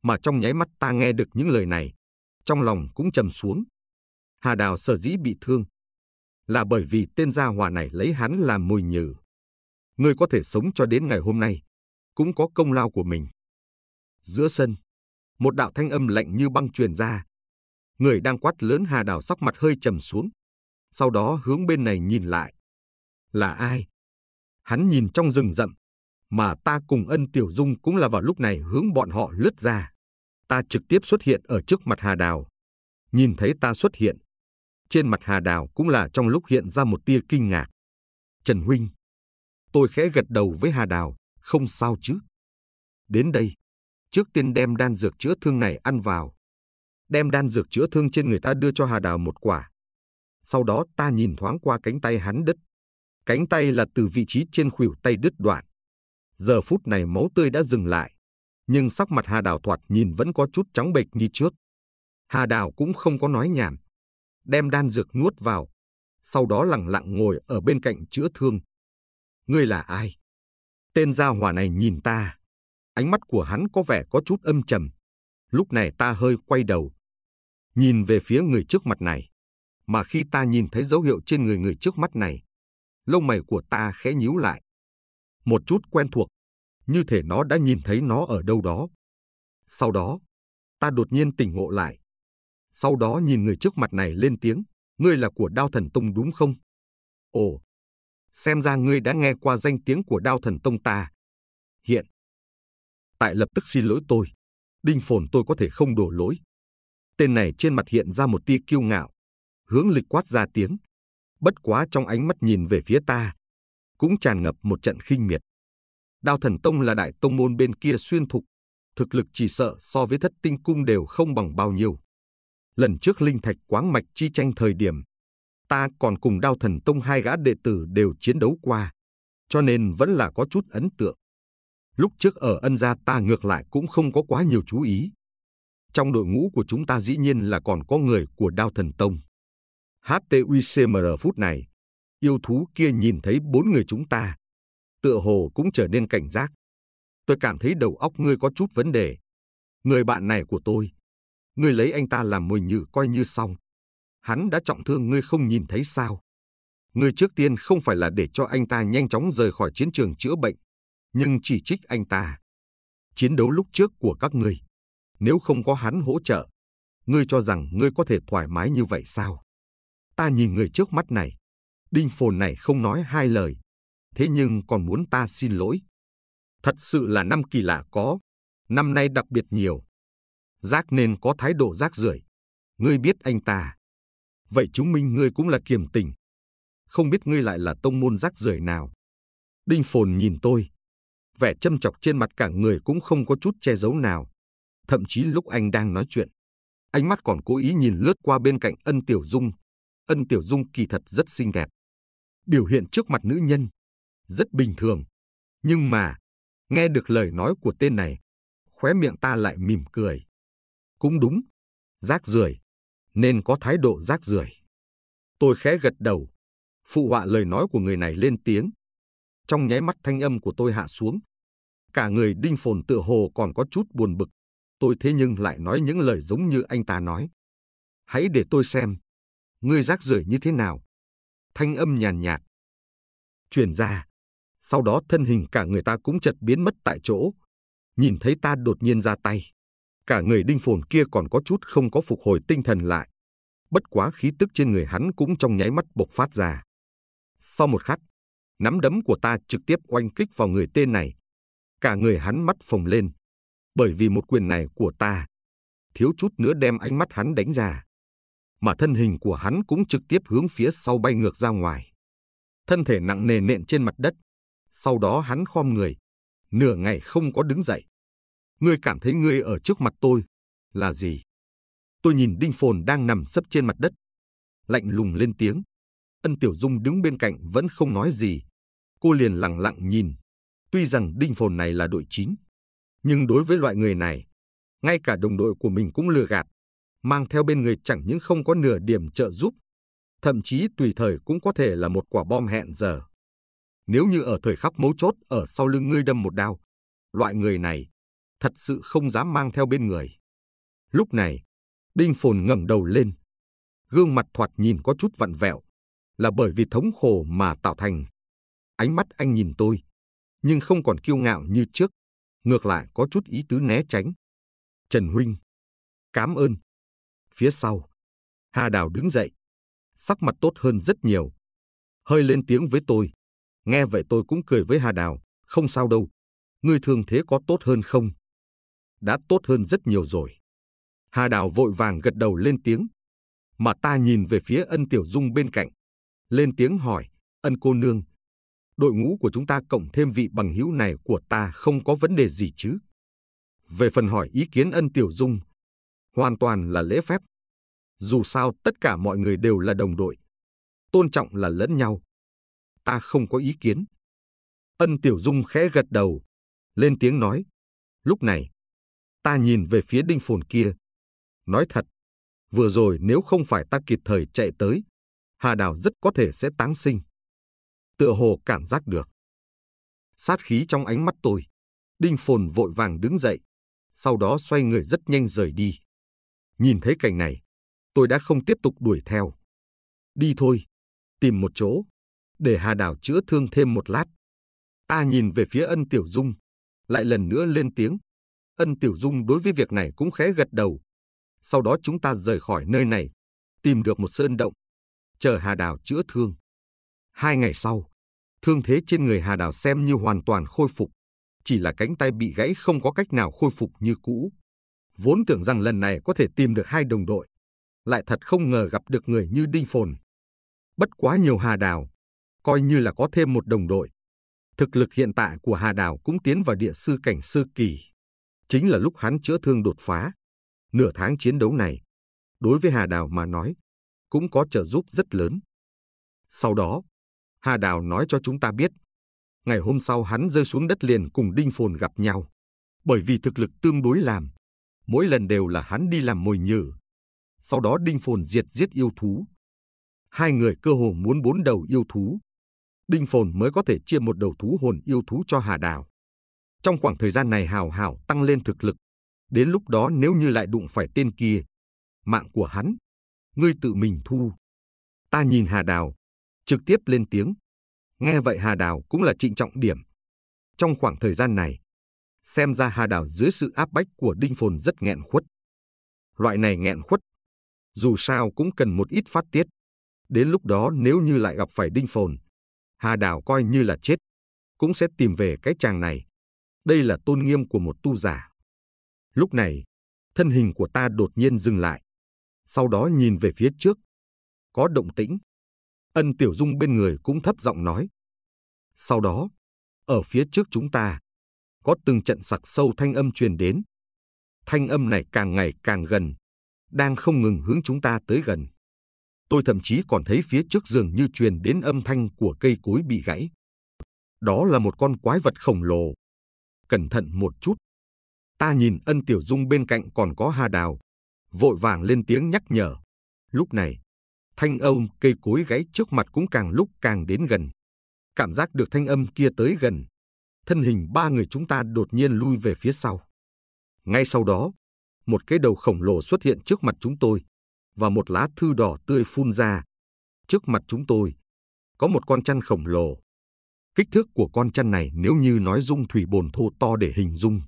Mà trong nháy mắt ta nghe được những lời này, trong lòng cũng trầm xuống. Hà Đào sở dĩ bị thương. Là bởi vì tên gia hòa này lấy hắn làm mồi nhử. Ngươi có thể sống cho đến ngày hôm nay, cũng có công lao của mình. Giữa sân, một đạo thanh âm lạnh như băng truyền ra, người đang quát lớn Hà Đào sắc mặt hơi trầm xuống. Sau đó hướng bên này nhìn lại. Là ai? Hắn nhìn trong rừng rậm, mà ta cùng ân tiểu dung cũng là vào lúc này hướng bọn họ lướt ra. Ta trực tiếp xuất hiện ở trước mặt Hà Đào. Nhìn thấy ta xuất hiện. Trên mặt Hà Đào cũng là trong lúc hiện ra một tia kinh ngạc. Trần Huynh. Tôi khẽ gật đầu với Hà Đào, không sao chứ. Đến đây, trước tiên đem đan dược chữa thương này ăn vào, đem đan dược chữa thương trên người ta đưa cho Hà Đào một quả. Sau đó ta nhìn thoáng qua cánh tay hắn đứt. Cánh tay là từ vị trí trên khuỷu tay đứt đoạn. Giờ phút này máu tươi đã dừng lại, nhưng sắc mặt Hà Đào thoạt nhìn vẫn có chút trắng bệch như trước. Hà Đào cũng không có nói nhảm, đem đan dược nuốt vào, sau đó lặng lặng ngồi ở bên cạnh chữa thương. Ngươi là ai? Tên gia hỏa này nhìn ta. Ánh mắt của hắn có vẻ có chút âm trầm. Lúc này ta hơi quay đầu, nhìn về phía người trước mặt này. Mà khi ta nhìn thấy dấu hiệu trên người người trước mắt này, lông mày của ta khẽ nhíu lại. Một chút quen thuộc, như thể nó đã nhìn thấy nó ở đâu đó. Sau đó, ta đột nhiên tỉnh ngộ lại. Sau đó nhìn người trước mặt này lên tiếng, ngươi là của Đao Thần Tông đúng không? Ồ, xem ra ngươi đã nghe qua danh tiếng của Đao Thần Tông ta. Hiện, tại lập tức xin lỗi tôi. Đinh phồn tôi có thể không đổ lỗi, Tên này trên mặt hiện ra một tia kiêu ngạo. Hướng lịch quát ra tiếng. Bất quá trong ánh mắt nhìn về phía ta, cũng tràn ngập một trận khinh miệt. Đao thần tông là đại tông môn bên kia xuyên thục, thực lực chỉ sợ so với thất tinh cung đều không bằng bao nhiêu. Lần trước linh thạch quáng mạch chi tranh thời điểm, ta còn cùng đao thần tông hai gã đệ tử đều chiến đấu qua, cho nên vẫn là có chút ấn tượng. Lúc trước ở ân gia ta ngược lại cũng không có quá nhiều chú ý, trong đội ngũ của chúng ta dĩ nhiên là còn có người của Đao Thần Tông. HTUCMR phút này, yêu thú kia nhìn thấy bốn người chúng ta. Tựa hồ cũng trở nên cảnh giác. Tôi cảm thấy đầu óc ngươi có chút vấn đề. Người bạn này của tôi, ngươi lấy anh ta làm mồi nhử coi như xong. Hắn đã trọng thương ngươi không nhìn thấy sao. Ngươi trước tiên không phải là để cho anh ta nhanh chóng rời khỏi chiến trường chữa bệnh, nhưng chỉ trích anh ta. Chiến đấu lúc trước của các ngươi nếu không có hắn hỗ trợ, ngươi cho rằng ngươi có thể thoải mái như vậy sao? Ta nhìn người trước mắt này, đinh phồn này không nói hai lời, thế nhưng còn muốn ta xin lỗi. Thật sự là năm kỳ lạ có, năm nay đặc biệt nhiều. Giác nên có thái độ rác rưởi. Ngươi biết anh ta. Vậy chứng minh ngươi cũng là kiềm tình. Không biết ngươi lại là tông môn rác rưởi nào. Đinh phồn nhìn tôi. Vẻ châm chọc trên mặt cả người cũng không có chút che giấu nào. Thậm chí lúc anh đang nói chuyện, ánh mắt còn cố ý nhìn lướt qua bên cạnh Ân Tiểu Dung. Ân Tiểu Dung kỳ thật rất xinh đẹp. Biểu hiện trước mặt nữ nhân, rất bình thường. Nhưng mà, nghe được lời nói của tên này, khóe miệng ta lại mỉm cười. Cũng đúng, rác rưởi nên có thái độ rác rưởi Tôi khẽ gật đầu, phụ họa lời nói của người này lên tiếng. Trong nháy mắt thanh âm của tôi hạ xuống, cả người đinh phồn tựa hồ còn có chút buồn bực. Tôi thế nhưng lại nói những lời giống như anh ta nói. Hãy để tôi xem. Ngươi rác rưởi như thế nào? Thanh âm nhàn nhạt. Truyền ra. Sau đó thân hình cả người ta cũng chật biến mất tại chỗ. Nhìn thấy ta đột nhiên ra tay. Cả người đinh phồn kia còn có chút không có phục hồi tinh thần lại. Bất quá khí tức trên người hắn cũng trong nháy mắt bộc phát ra. Sau một khắc, nắm đấm của ta trực tiếp oanh kích vào người tên này. Cả người hắn mắt phồng lên, bởi vì một quyền này của ta. Thiếu chút nữa đem ánh mắt hắn đánh ra. Mà thân hình của hắn cũng trực tiếp hướng phía sau bay ngược ra ngoài. Thân thể nặng nề nện trên mặt đất. Sau đó hắn khom người. Nửa ngày không có đứng dậy. Ngươi cảm thấy ngươi ở trước mặt tôi. Là gì? Tôi nhìn Đinh Phồn đang nằm sấp trên mặt đất. Lạnh lùng lên tiếng. Ân Tiểu Dung đứng bên cạnh vẫn không nói gì. Cô liền lặng lặng nhìn. Tuy rằng Đinh Phồn này là đội 9, nhưng đối với loại người này, ngay cả đồng đội của mình cũng lừa gạt, mang theo bên người chẳng những không có nửa điểm trợ giúp, thậm chí tùy thời cũng có thể là một quả bom hẹn giờ. Nếu như ở thời khắc mấu chốt ở sau lưng ngươi đâm một đao, loại người này thật sự không dám mang theo bên người. Lúc này, Đinh Phồn ngẩng đầu lên, gương mặt thoạt nhìn có chút vặn vẹo, là bởi vì thống khổ mà tạo thành. Ánh mắt anh nhìn tôi, nhưng không còn kiêu ngạo như trước, ngược lại có chút ý tứ né tránh. Trần Huynh, cảm ơn. Phía sau, Hà Đào đứng dậy, sắc mặt tốt hơn rất nhiều. Hơi lên tiếng với tôi, nghe vậy tôi cũng cười với Hà Đào, không sao đâu. Ngươi thường thế có tốt hơn không? Đã tốt hơn rất nhiều rồi. Hà Đào vội vàng gật đầu lên tiếng. Mà ta nhìn về phía ân Tiểu Dung bên cạnh. Lên tiếng hỏi, ân cô nương, đội ngũ của chúng ta cộng thêm vị bằng hữu này của ta không có vấn đề gì chứ. Về phần hỏi ý kiến ân tiểu dung, hoàn toàn là lễ phép. Dù sao tất cả mọi người đều là đồng đội. Tôn trọng là lẫn nhau. Ta không có ý kiến. Ân tiểu dung khẽ gật đầu, lên tiếng nói. Lúc này, ta nhìn về phía đinh phồn kia. Nói thật, vừa rồi nếu không phải ta kịp thời chạy tới, Hà Đào rất có thể sẽ táng sinh tựa hồ cảm giác được. Sát khí trong ánh mắt tôi, Đinh Phồn vội vàng đứng dậy, sau đó xoay người rất nhanh rời đi. Nhìn thấy cảnh này, tôi đã không tiếp tục đuổi theo. Đi thôi, tìm một chỗ, để Hà Đào chữa thương thêm một lát. Ta nhìn về phía ân Tiểu Dung, lại lần nữa lên tiếng. Ân Tiểu Dung đối với việc này cũng khẽ gật đầu. Sau đó chúng ta rời khỏi nơi này, tìm được một sơn động, chờ Hà Đào chữa thương. Hai ngày sau, thương thế trên người Hà Đào xem như hoàn toàn khôi phục, chỉ là cánh tay bị gãy không có cách nào khôi phục như cũ. Vốn tưởng rằng lần này có thể tìm được hai đồng đội, lại thật không ngờ gặp được người như Đinh Phồn. Bất quá nhiều Hà Đào, coi như là có thêm một đồng đội. Thực lực hiện tại của Hà Đào cũng tiến vào địa sư cảnh sư kỳ. Chính là lúc hắn chữa thương đột phá. Nửa tháng chiến đấu này, đối với Hà Đào mà nói, cũng có trợ giúp rất lớn. Sau đó, Hà Đào nói cho chúng ta biết. Ngày hôm sau hắn rơi xuống đất liền cùng Đinh Phồn gặp nhau. Bởi vì thực lực tương đối làm, mỗi lần đều là hắn đi làm mồi nhử. Sau đó Đinh Phồn diệt giết yêu thú. Hai người cơ hồ muốn bốn đầu yêu thú. Đinh Phồn mới có thể chia một đầu thú hồn yêu thú cho Hà Đào. Trong khoảng thời gian này Hào Hào tăng lên thực lực. Đến lúc đó nếu như lại đụng phải tên kia, mạng của hắn, ngươi tự mình thu. Ta nhìn Hà Đào, trực tiếp lên tiếng. Nghe vậy Hà Đào cũng là trịnh trọng điểm. Trong khoảng thời gian này, xem ra Hà Đào dưới sự áp bách của Đinh Phồn rất nghẹn khuất. Loại này nghẹn khuất, dù sao cũng cần một ít phát tiết. Đến lúc đó nếu như lại gặp phải Đinh Phồn, Hà Đào coi như là chết, cũng sẽ tìm về cái chàng này. Đây là tôn nghiêm của một tu giả. Lúc này, thân hình của ta đột nhiên dừng lại. Sau đó nhìn về phía trước. Có động tĩnh. Ân Tiểu Dung bên người cũng thấp giọng nói. Sau đó, ở phía trước chúng ta, có từng trận sặc sâu thanh âm truyền đến. Thanh âm này càng ngày càng gần, đang không ngừng hướng chúng ta tới gần. Tôi thậm chí còn thấy phía trước dường như truyền đến âm thanh của cây cối bị gãy. Đó là một con quái vật khổng lồ. Cẩn thận một chút. Ta nhìn ân tiểu dung bên cạnh còn có hà đào. Vội vàng lên tiếng nhắc nhở. Lúc này, Thanh âm cây cối gãy trước mặt cũng càng lúc càng đến gần. Cảm giác được thanh âm kia tới gần, thân hình ba người chúng ta đột nhiên lui về phía sau. Ngay sau đó, một cái đầu khổng lồ xuất hiện trước mặt chúng tôi và một lá thư đỏ tươi phun ra. Trước mặt chúng tôi có một con chăn khổng lồ. Kích thước của con chăn này nếu như nói dung thủy bồn thô to để hình dung,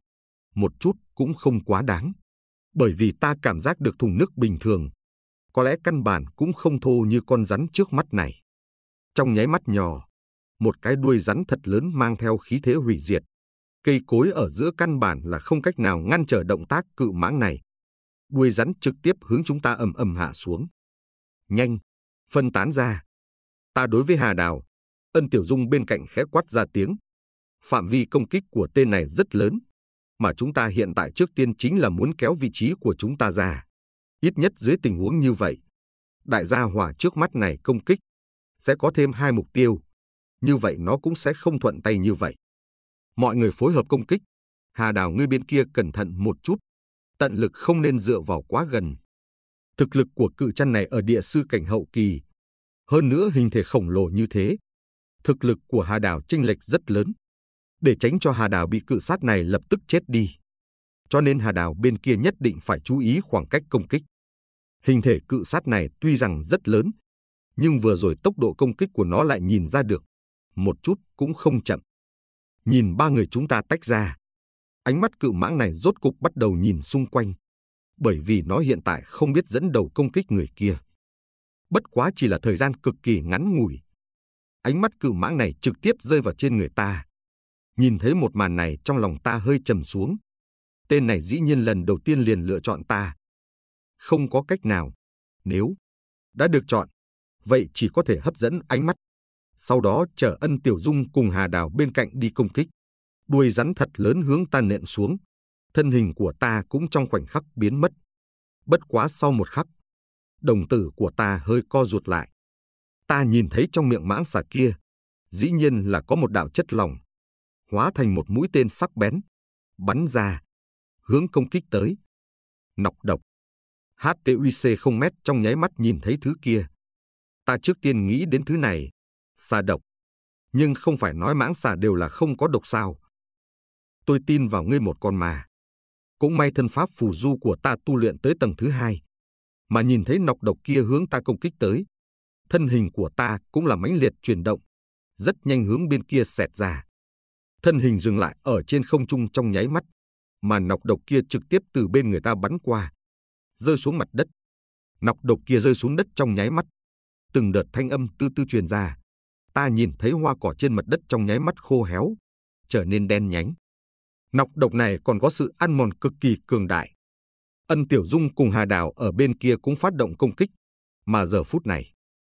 một chút cũng không quá đáng. Bởi vì ta cảm giác được thùng nước bình thường có lẽ căn bản cũng không thô như con rắn trước mắt này. Trong nháy mắt nhỏ, một cái đuôi rắn thật lớn mang theo khí thế hủy diệt. Cây cối ở giữa căn bản là không cách nào ngăn trở động tác cự mãng này. Đuôi rắn trực tiếp hướng chúng ta ầm ầm hạ xuống. Nhanh, phân tán ra. Ta đối với Hà Đào, Ân Tiểu Dung bên cạnh khẽ quát ra tiếng. Phạm vi công kích của tên này rất lớn, mà chúng ta hiện tại trước tiên chính là muốn kéo vị trí của chúng ta ra. Ít nhất dưới tình huống như vậy, đại gia hỏa trước mắt này công kích sẽ có thêm hai mục tiêu. Như vậy nó cũng sẽ không thuận tay như vậy. Mọi người phối hợp công kích. Hà đào ngươi bên kia cẩn thận một chút. Tận lực không nên dựa vào quá gần. Thực lực của cự chăn này ở địa sư cảnh hậu kỳ. Hơn nữa hình thể khổng lồ như thế. Thực lực của hà đào chênh lệch rất lớn. Để tránh cho hà đào bị cự sát này lập tức chết đi. Cho nên hà đào bên kia nhất định phải chú ý khoảng cách công kích. Hình thể cự sát này tuy rằng rất lớn, nhưng vừa rồi tốc độ công kích của nó lại nhìn ra được, một chút cũng không chậm. Nhìn ba người chúng ta tách ra, ánh mắt cự mãng này rốt cục bắt đầu nhìn xung quanh, bởi vì nó hiện tại không biết dẫn đầu công kích người kia. Bất quá chỉ là thời gian cực kỳ ngắn ngủi. Ánh mắt cự mãng này trực tiếp rơi vào trên người ta. Nhìn thấy một màn này trong lòng ta hơi trầm xuống. Tên này dĩ nhiên lần đầu tiên liền lựa chọn ta, không có cách nào. Nếu đã được chọn, vậy chỉ có thể hấp dẫn ánh mắt. Sau đó chở Ân Tiểu Dung cùng Hà Đào bên cạnh đi công kích. Đuôi rắn thật lớn hướng ta nện xuống. Thân hình của ta cũng trong khoảnh khắc biến mất. Bất quá sau một khắc, đồng tử của ta hơi co rụt lại. Ta nhìn thấy trong miệng mãng xà kia, dĩ nhiên là có một đạo chất lỏng, hóa thành một mũi tên sắc bén, bắn ra, hướng công kích tới. Nọc độc. HTUC không mét trong nháy mắt nhìn thấy thứ kia. Ta trước tiên nghĩ đến thứ này, xà độc. Nhưng không phải nói mãng xà đều là không có độc sao. Tôi tin vào ngươi một con mà. Cũng may thân pháp phù du của ta tu luyện tới tầng thứ hai. Mà nhìn thấy nọc độc kia hướng ta công kích tới. Thân hình của ta cũng là mãnh liệt chuyển động. Rất nhanh hướng bên kia xẹt ra. Thân hình dừng lại ở trên không trung trong nháy mắt. Mà nọc độc kia trực tiếp từ bên người ta bắn qua rơi xuống mặt đất. Nọc độc kia rơi xuống đất trong nháy mắt. Từng đợt thanh âm tư tư truyền ra. Ta nhìn thấy hoa cỏ trên mặt đất trong nháy mắt khô héo, trở nên đen nhánh. Nọc độc này còn có sự ăn mòn cực kỳ cường đại. Ân Tiểu Dung cùng Hà Đào ở bên kia cũng phát động công kích. Mà giờ phút này,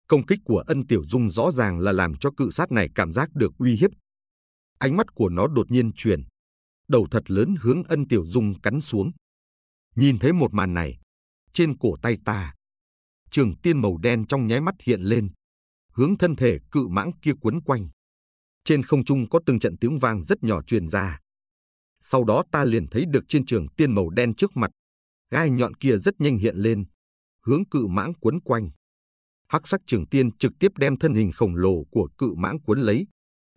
công kích của Ân Tiểu Dung rõ ràng là làm cho cự sát này cảm giác được uy hiếp. Ánh mắt của nó đột nhiên chuyển. Đầu thật lớn hướng Ân Tiểu Dung cắn xuống. Nhìn thấy một màn này, trên cổ tay ta. Trường tiên màu đen trong nháy mắt hiện lên, hướng thân thể cự mãng kia quấn quanh. Trên không trung có từng trận tiếng vang rất nhỏ truyền ra. Sau đó ta liền thấy được trên trường tiên màu đen trước mặt, gai nhọn kia rất nhanh hiện lên, hướng cự mãng quấn quanh. Hắc sắc trường tiên trực tiếp đem thân hình khổng lồ của cự mãng quấn lấy,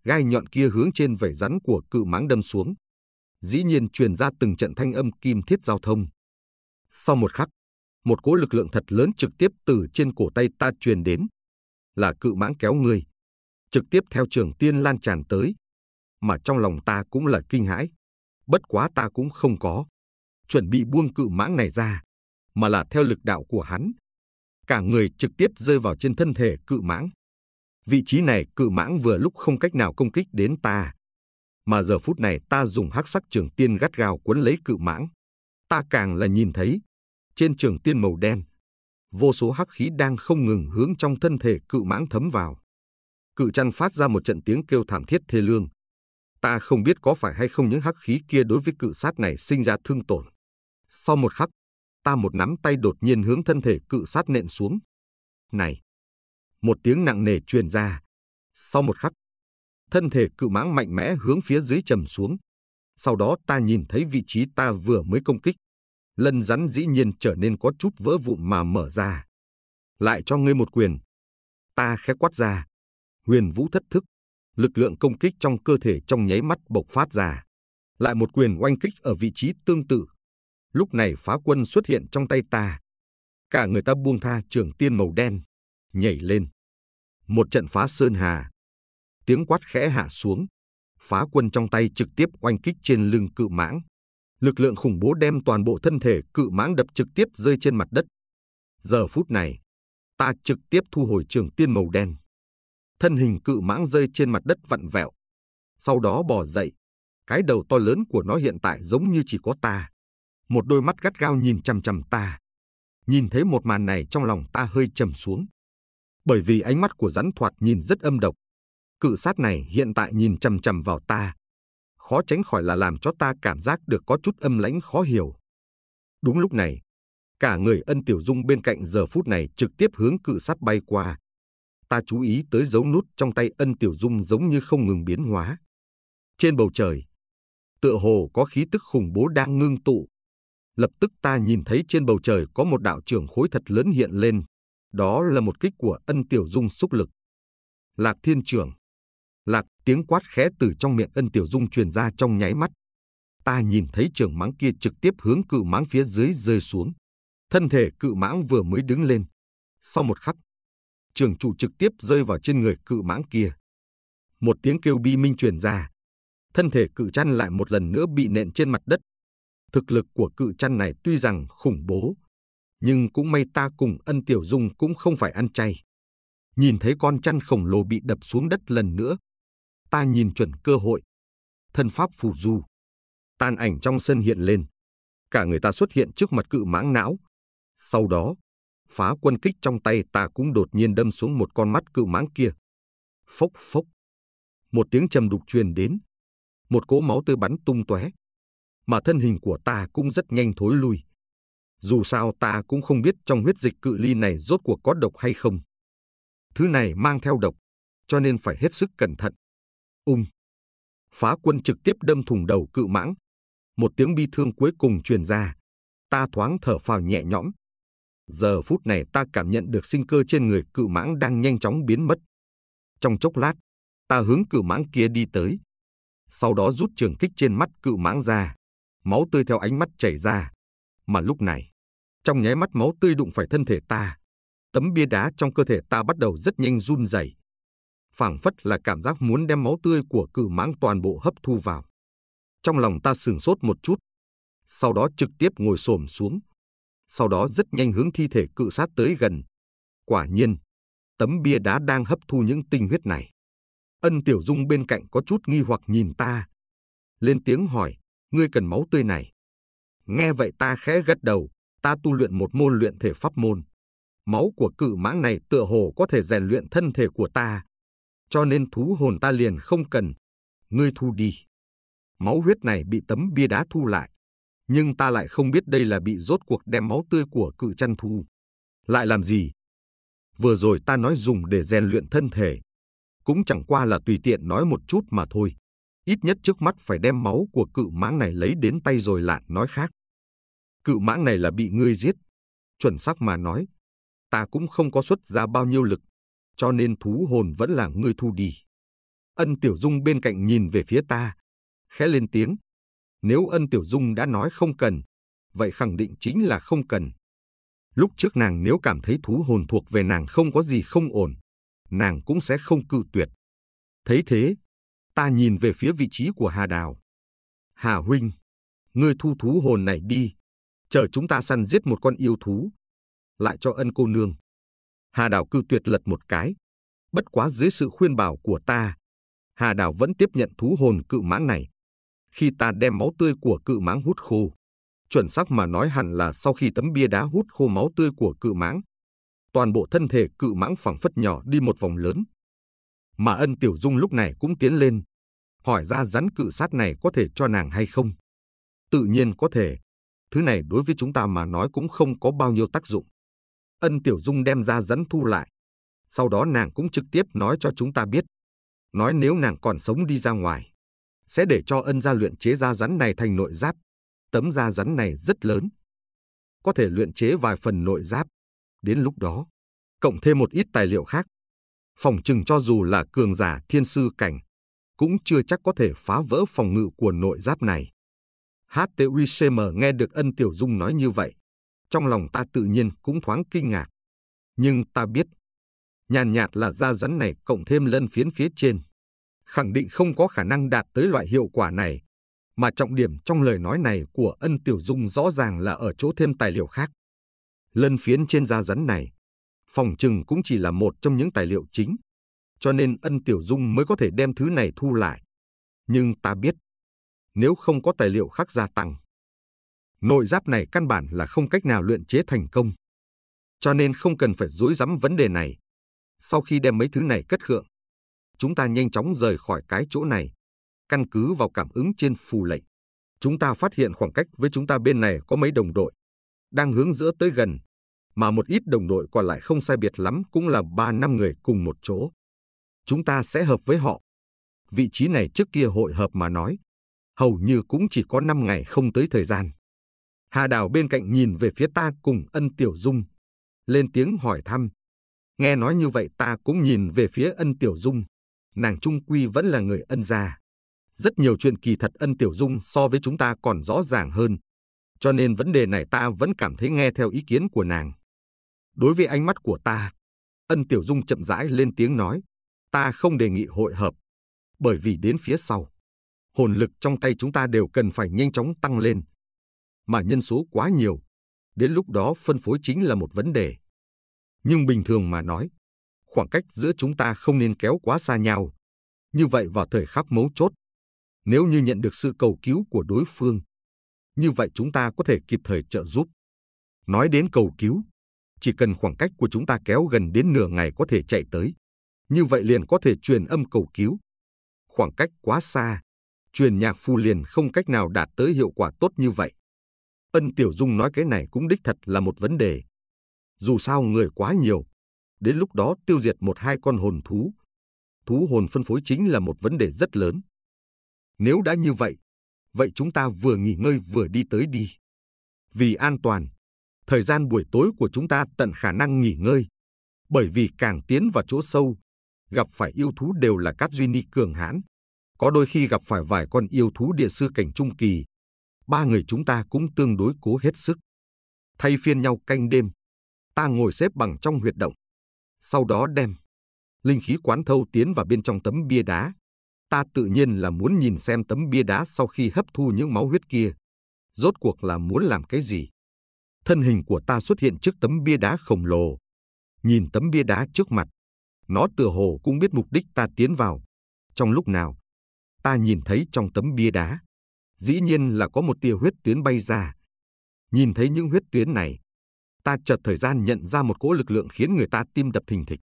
gai nhọn kia hướng trên vảy rắn của cự mãng đâm xuống. Dĩ nhiên truyền ra từng trận thanh âm kim thiết giao thông. Sau một khắc, một cỗ lực lượng thật lớn trực tiếp từ trên cổ tay ta truyền đến. Là cự mãng kéo người, trực tiếp theo trường tiên lan tràn tới. Mà trong lòng ta cũng là kinh hãi. Bất quá ta cũng không có. Chuẩn bị buông cự mãng này ra, mà là theo lực đạo của hắn. Cả người trực tiếp rơi vào trên thân thể cự mãng. Vị trí này cự mãng vừa lúc không cách nào công kích đến ta. Mà giờ phút này ta dùng hắc sắc trường tiên gắt gao quấn lấy cự mãng. Ta càng là nhìn thấy, trên trường tiên màu đen, vô số hắc khí đang không ngừng hướng trong thân thể cự mãng thấm vào. Cự chăn phát ra một trận tiếng kêu thảm thiết thê lương. Ta không biết có phải hay không những hắc khí kia đối với cự sát này sinh ra thương tổn. Sau một khắc, ta một nắm tay đột nhiên hướng thân thể cự sát nện xuống. Này! Một tiếng nặng nề truyền ra. Sau một khắc, thân thể cự mãng mạnh mẽ hướng phía dưới trầm xuống. Sau đó ta nhìn thấy vị trí ta vừa mới công kích, lân rắn dĩ nhiên trở nên có chút vỡ vụn mà mở ra. Lại cho ngươi một quyền. Ta khẽ quát ra. Huyền vũ thất thức. Lực lượng công kích trong cơ thể trong nháy mắt bộc phát ra. Lại một quyền oanh kích ở vị trí tương tự. Lúc này phá quân xuất hiện trong tay ta. Cả người ta buông tha trường tiên màu đen. Nhảy lên. Một trận phá sơn hà. Tiếng quát khẽ hạ xuống. Phá quân trong tay trực tiếp oanh kích trên lưng cự mãng lực lượng khủng bố đem toàn bộ thân thể cự mãng đập trực tiếp rơi trên mặt đất. Giờ phút này, ta trực tiếp thu hồi trường tiên màu đen. Thân hình cự mãng rơi trên mặt đất vặn vẹo. Sau đó bò dậy, cái đầu to lớn của nó hiện tại giống như chỉ có ta. Một đôi mắt gắt gao nhìn chằm chằm ta. Nhìn thấy một màn này trong lòng ta hơi trầm xuống. Bởi vì ánh mắt của rắn thoạt nhìn rất âm độc. Cự sát này hiện tại nhìn chằm chằm vào ta, khó tránh khỏi là làm cho ta cảm giác được có chút âm lãnh khó hiểu. Đúng lúc này, cả người ân tiểu dung bên cạnh giờ phút này trực tiếp hướng cự sắt bay qua. Ta chú ý tới dấu nút trong tay ân tiểu dung giống như không ngừng biến hóa. Trên bầu trời, tựa hồ có khí tức khủng bố đang ngưng tụ. Lập tức ta nhìn thấy trên bầu trời có một đạo trưởng khối thật lớn hiện lên. Đó là một kích của ân tiểu dung xúc lực. Lạc thiên trưởng. Lạc tiếng quát khẽ từ trong miệng ân tiểu dung truyền ra trong nháy mắt. Ta nhìn thấy trường mãng kia trực tiếp hướng cự mãng phía dưới rơi xuống. Thân thể cự mãng vừa mới đứng lên. Sau một khắc, trường trụ trực tiếp rơi vào trên người cự mãng kia. Một tiếng kêu bi minh truyền ra. Thân thể cự chăn lại một lần nữa bị nện trên mặt đất. Thực lực của cự chăn này tuy rằng khủng bố, nhưng cũng may ta cùng ân tiểu dung cũng không phải ăn chay. Nhìn thấy con chăn khổng lồ bị đập xuống đất lần nữa, ta nhìn chuẩn cơ hội. Thân pháp phù du, tan ảnh trong sân hiện lên. Cả người ta xuất hiện trước mặt cự mãng não. Sau đó, phá quân kích trong tay ta cũng đột nhiên đâm xuống một con mắt cự mãng kia. Phốc phốc. Một tiếng trầm đục truyền đến. Một cỗ máu tươi bắn tung tóe. Mà thân hình của ta cũng rất nhanh thối lui. Dù sao ta cũng không biết trong huyết dịch cự ly này rốt cuộc có độc hay không. Thứ này mang theo độc, cho nên phải hết sức cẩn thận ung. Phá quân trực tiếp đâm thủng đầu cự mãng. Một tiếng bi thương cuối cùng truyền ra. Ta thoáng thở phào nhẹ nhõm. Giờ phút này ta cảm nhận được sinh cơ trên người cự mãng đang nhanh chóng biến mất. Trong chốc lát, ta hướng cự mãng kia đi tới. Sau đó rút trường kích trên mắt cự mãng ra. Máu tươi theo ánh mắt chảy ra. Mà lúc này, trong nháy mắt máu tươi đụng phải thân thể ta. Tấm bia đá trong cơ thể ta bắt đầu rất nhanh run rẩy phảng phất là cảm giác muốn đem máu tươi của cự mãng toàn bộ hấp thu vào. Trong lòng ta sừng sốt một chút, sau đó trực tiếp ngồi xổm xuống. Sau đó rất nhanh hướng thi thể cự sát tới gần. Quả nhiên, tấm bia đá đang hấp thu những tinh huyết này. Ân Tiểu Dung bên cạnh có chút nghi hoặc nhìn ta. Lên tiếng hỏi, ngươi cần máu tươi này. Nghe vậy ta khẽ gật đầu, ta tu luyện một môn luyện thể pháp môn. Máu của cự mãng này tựa hồ có thể rèn luyện thân thể của ta, cho nên thú hồn ta liền không cần, ngươi thu đi. Máu huyết này bị tấm bia đá thu lại, nhưng ta lại không biết đây là bị rốt cuộc đem máu tươi của cự chăn thu. Lại làm gì? Vừa rồi ta nói dùng để rèn luyện thân thể. Cũng chẳng qua là tùy tiện nói một chút mà thôi. Ít nhất trước mắt phải đem máu của cự mãng này lấy đến tay rồi lạn nói khác. Cự mãng này là bị ngươi giết. Chuẩn xác mà nói, ta cũng không có xuất ra bao nhiêu lực cho nên thú hồn vẫn là ngươi thu đi. Ân Tiểu Dung bên cạnh nhìn về phía ta, khẽ lên tiếng. Nếu Ân Tiểu Dung đã nói không cần, vậy khẳng định chính là không cần. Lúc trước nàng nếu cảm thấy thú hồn thuộc về nàng không có gì không ổn, nàng cũng sẽ không cự tuyệt. Thấy thế, ta nhìn về phía vị trí của Hà Đào. Hà Huynh, ngươi thu thú hồn này đi, chờ chúng ta săn giết một con yêu thú, lại cho ân cô nương. Hà Đào cư tuyệt lật một cái. Bất quá dưới sự khuyên bảo của ta, Hà Đào vẫn tiếp nhận thú hồn cự mãng này. Khi ta đem máu tươi của cự mãng hút khô, chuẩn xác mà nói hẳn là sau khi tấm bia đá hút khô máu tươi của cự mãng, toàn bộ thân thể cự mãng phẳng phất nhỏ đi một vòng lớn. Mà ân tiểu dung lúc này cũng tiến lên, hỏi ra rắn cự sát này có thể cho nàng hay không. Tự nhiên có thể, thứ này đối với chúng ta mà nói cũng không có bao nhiêu tác dụng. Ân Tiểu Dung đem ra dẫn thu lại. Sau đó nàng cũng trực tiếp nói cho chúng ta biết. Nói nếu nàng còn sống đi ra ngoài, sẽ để cho ân gia luyện chế da rắn này thành nội giáp. Tấm da rắn này rất lớn. Có thể luyện chế vài phần nội giáp. Đến lúc đó, cộng thêm một ít tài liệu khác. Phòng trừng cho dù là cường giả thiên sư cảnh, cũng chưa chắc có thể phá vỡ phòng ngự của nội giáp này. HTUICM nghe được ân tiểu dung nói như vậy, trong lòng ta tự nhiên cũng thoáng kinh ngạc. Nhưng ta biết, nhàn nhạt là da rắn này cộng thêm lân phiến phía trên. Khẳng định không có khả năng đạt tới loại hiệu quả này, mà trọng điểm trong lời nói này của ân tiểu dung rõ ràng là ở chỗ thêm tài liệu khác. Lân phiến trên da rắn này, phòng trừng cũng chỉ là một trong những tài liệu chính, cho nên ân tiểu dung mới có thể đem thứ này thu lại. Nhưng ta biết, nếu không có tài liệu khác gia tăng, nội giáp này căn bản là không cách nào luyện chế thành công. Cho nên không cần phải dối rắm vấn đề này. Sau khi đem mấy thứ này cất khượng, chúng ta nhanh chóng rời khỏi cái chỗ này. Căn cứ vào cảm ứng trên phù lệnh, chúng ta phát hiện khoảng cách với chúng ta bên này có mấy đồng đội, đang hướng giữa tới gần, mà một ít đồng đội còn lại không sai biệt lắm cũng là 3 năm người cùng một chỗ. Chúng ta sẽ hợp với họ. Vị trí này trước kia hội hợp mà nói, hầu như cũng chỉ có 5 ngày không tới thời gian. Hà Đào bên cạnh nhìn về phía ta cùng ân tiểu dung. Lên tiếng hỏi thăm. Nghe nói như vậy ta cũng nhìn về phía ân tiểu dung. Nàng Trung Quy vẫn là người ân gia. Rất nhiều chuyện kỳ thật ân tiểu dung so với chúng ta còn rõ ràng hơn. Cho nên vấn đề này ta vẫn cảm thấy nghe theo ý kiến của nàng. Đối với ánh mắt của ta, ân tiểu dung chậm rãi lên tiếng nói. Ta không đề nghị hội hợp. Bởi vì đến phía sau, hồn lực trong tay chúng ta đều cần phải nhanh chóng tăng lên mà nhân số quá nhiều. Đến lúc đó phân phối chính là một vấn đề. Nhưng bình thường mà nói, khoảng cách giữa chúng ta không nên kéo quá xa nhau. Như vậy vào thời khắc mấu chốt, nếu như nhận được sự cầu cứu của đối phương, như vậy chúng ta có thể kịp thời trợ giúp. Nói đến cầu cứu, chỉ cần khoảng cách của chúng ta kéo gần đến nửa ngày có thể chạy tới, như vậy liền có thể truyền âm cầu cứu. Khoảng cách quá xa, truyền nhạc phu liền không cách nào đạt tới hiệu quả tốt như vậy. Ân Tiểu Dung nói cái này cũng đích thật là một vấn đề. Dù sao người quá nhiều, đến lúc đó tiêu diệt một hai con hồn thú. Thú hồn phân phối chính là một vấn đề rất lớn. Nếu đã như vậy, vậy chúng ta vừa nghỉ ngơi vừa đi tới đi. Vì an toàn, thời gian buổi tối của chúng ta tận khả năng nghỉ ngơi. Bởi vì càng tiến vào chỗ sâu, gặp phải yêu thú đều là các duy ni cường hãn. Có đôi khi gặp phải vài con yêu thú địa sư cảnh trung kỳ, ba người chúng ta cũng tương đối cố hết sức. Thay phiên nhau canh đêm, ta ngồi xếp bằng trong huyệt động. Sau đó đem linh khí quán thâu tiến vào bên trong tấm bia đá. Ta tự nhiên là muốn nhìn xem tấm bia đá sau khi hấp thu những máu huyết kia. Rốt cuộc là muốn làm cái gì? Thân hình của ta xuất hiện trước tấm bia đá khổng lồ. Nhìn tấm bia đá trước mặt, nó tựa hồ cũng biết mục đích ta tiến vào. Trong lúc nào, ta nhìn thấy trong tấm bia đá, dĩ nhiên là có một tia huyết tuyến bay ra. Nhìn thấy những huyết tuyến này, ta chợt thời gian nhận ra một cỗ lực lượng khiến người ta tim đập thình thịch.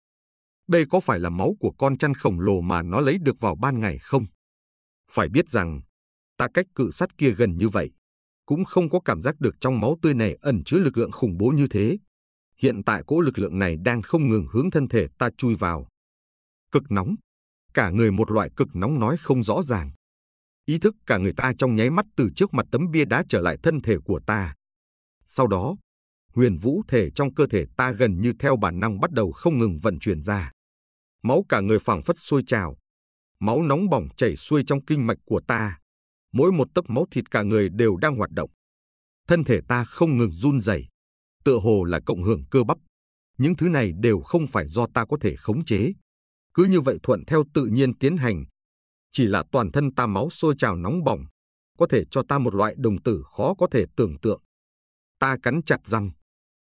Đây có phải là máu của con chăn khổng lồ mà nó lấy được vào ban ngày không? Phải biết rằng, ta cách cự sắt kia gần như vậy, cũng không có cảm giác được trong máu tươi này ẩn chứa lực lượng khủng bố như thế. Hiện tại cỗ lực lượng này đang không ngừng hướng thân thể ta chui vào. Cực nóng, cả người một loại cực nóng nói không rõ ràng. Ý thức cả người ta trong nháy mắt từ trước mặt tấm bia đá trở lại thân thể của ta. Sau đó, huyền vũ thể trong cơ thể ta gần như theo bản năng bắt đầu không ngừng vận chuyển ra. Máu cả người phảng phất sôi trào. Máu nóng bỏng chảy xuôi trong kinh mạch của ta. Mỗi một tấc máu thịt cả người đều đang hoạt động. Thân thể ta không ngừng run rẩy, tựa hồ là cộng hưởng cơ bắp. Những thứ này đều không phải do ta có thể khống chế. Cứ như vậy thuận theo tự nhiên tiến hành, chỉ là toàn thân ta máu sôi trào nóng bỏng, có thể cho ta một loại đồng tử khó có thể tưởng tượng. Ta cắn chặt răng,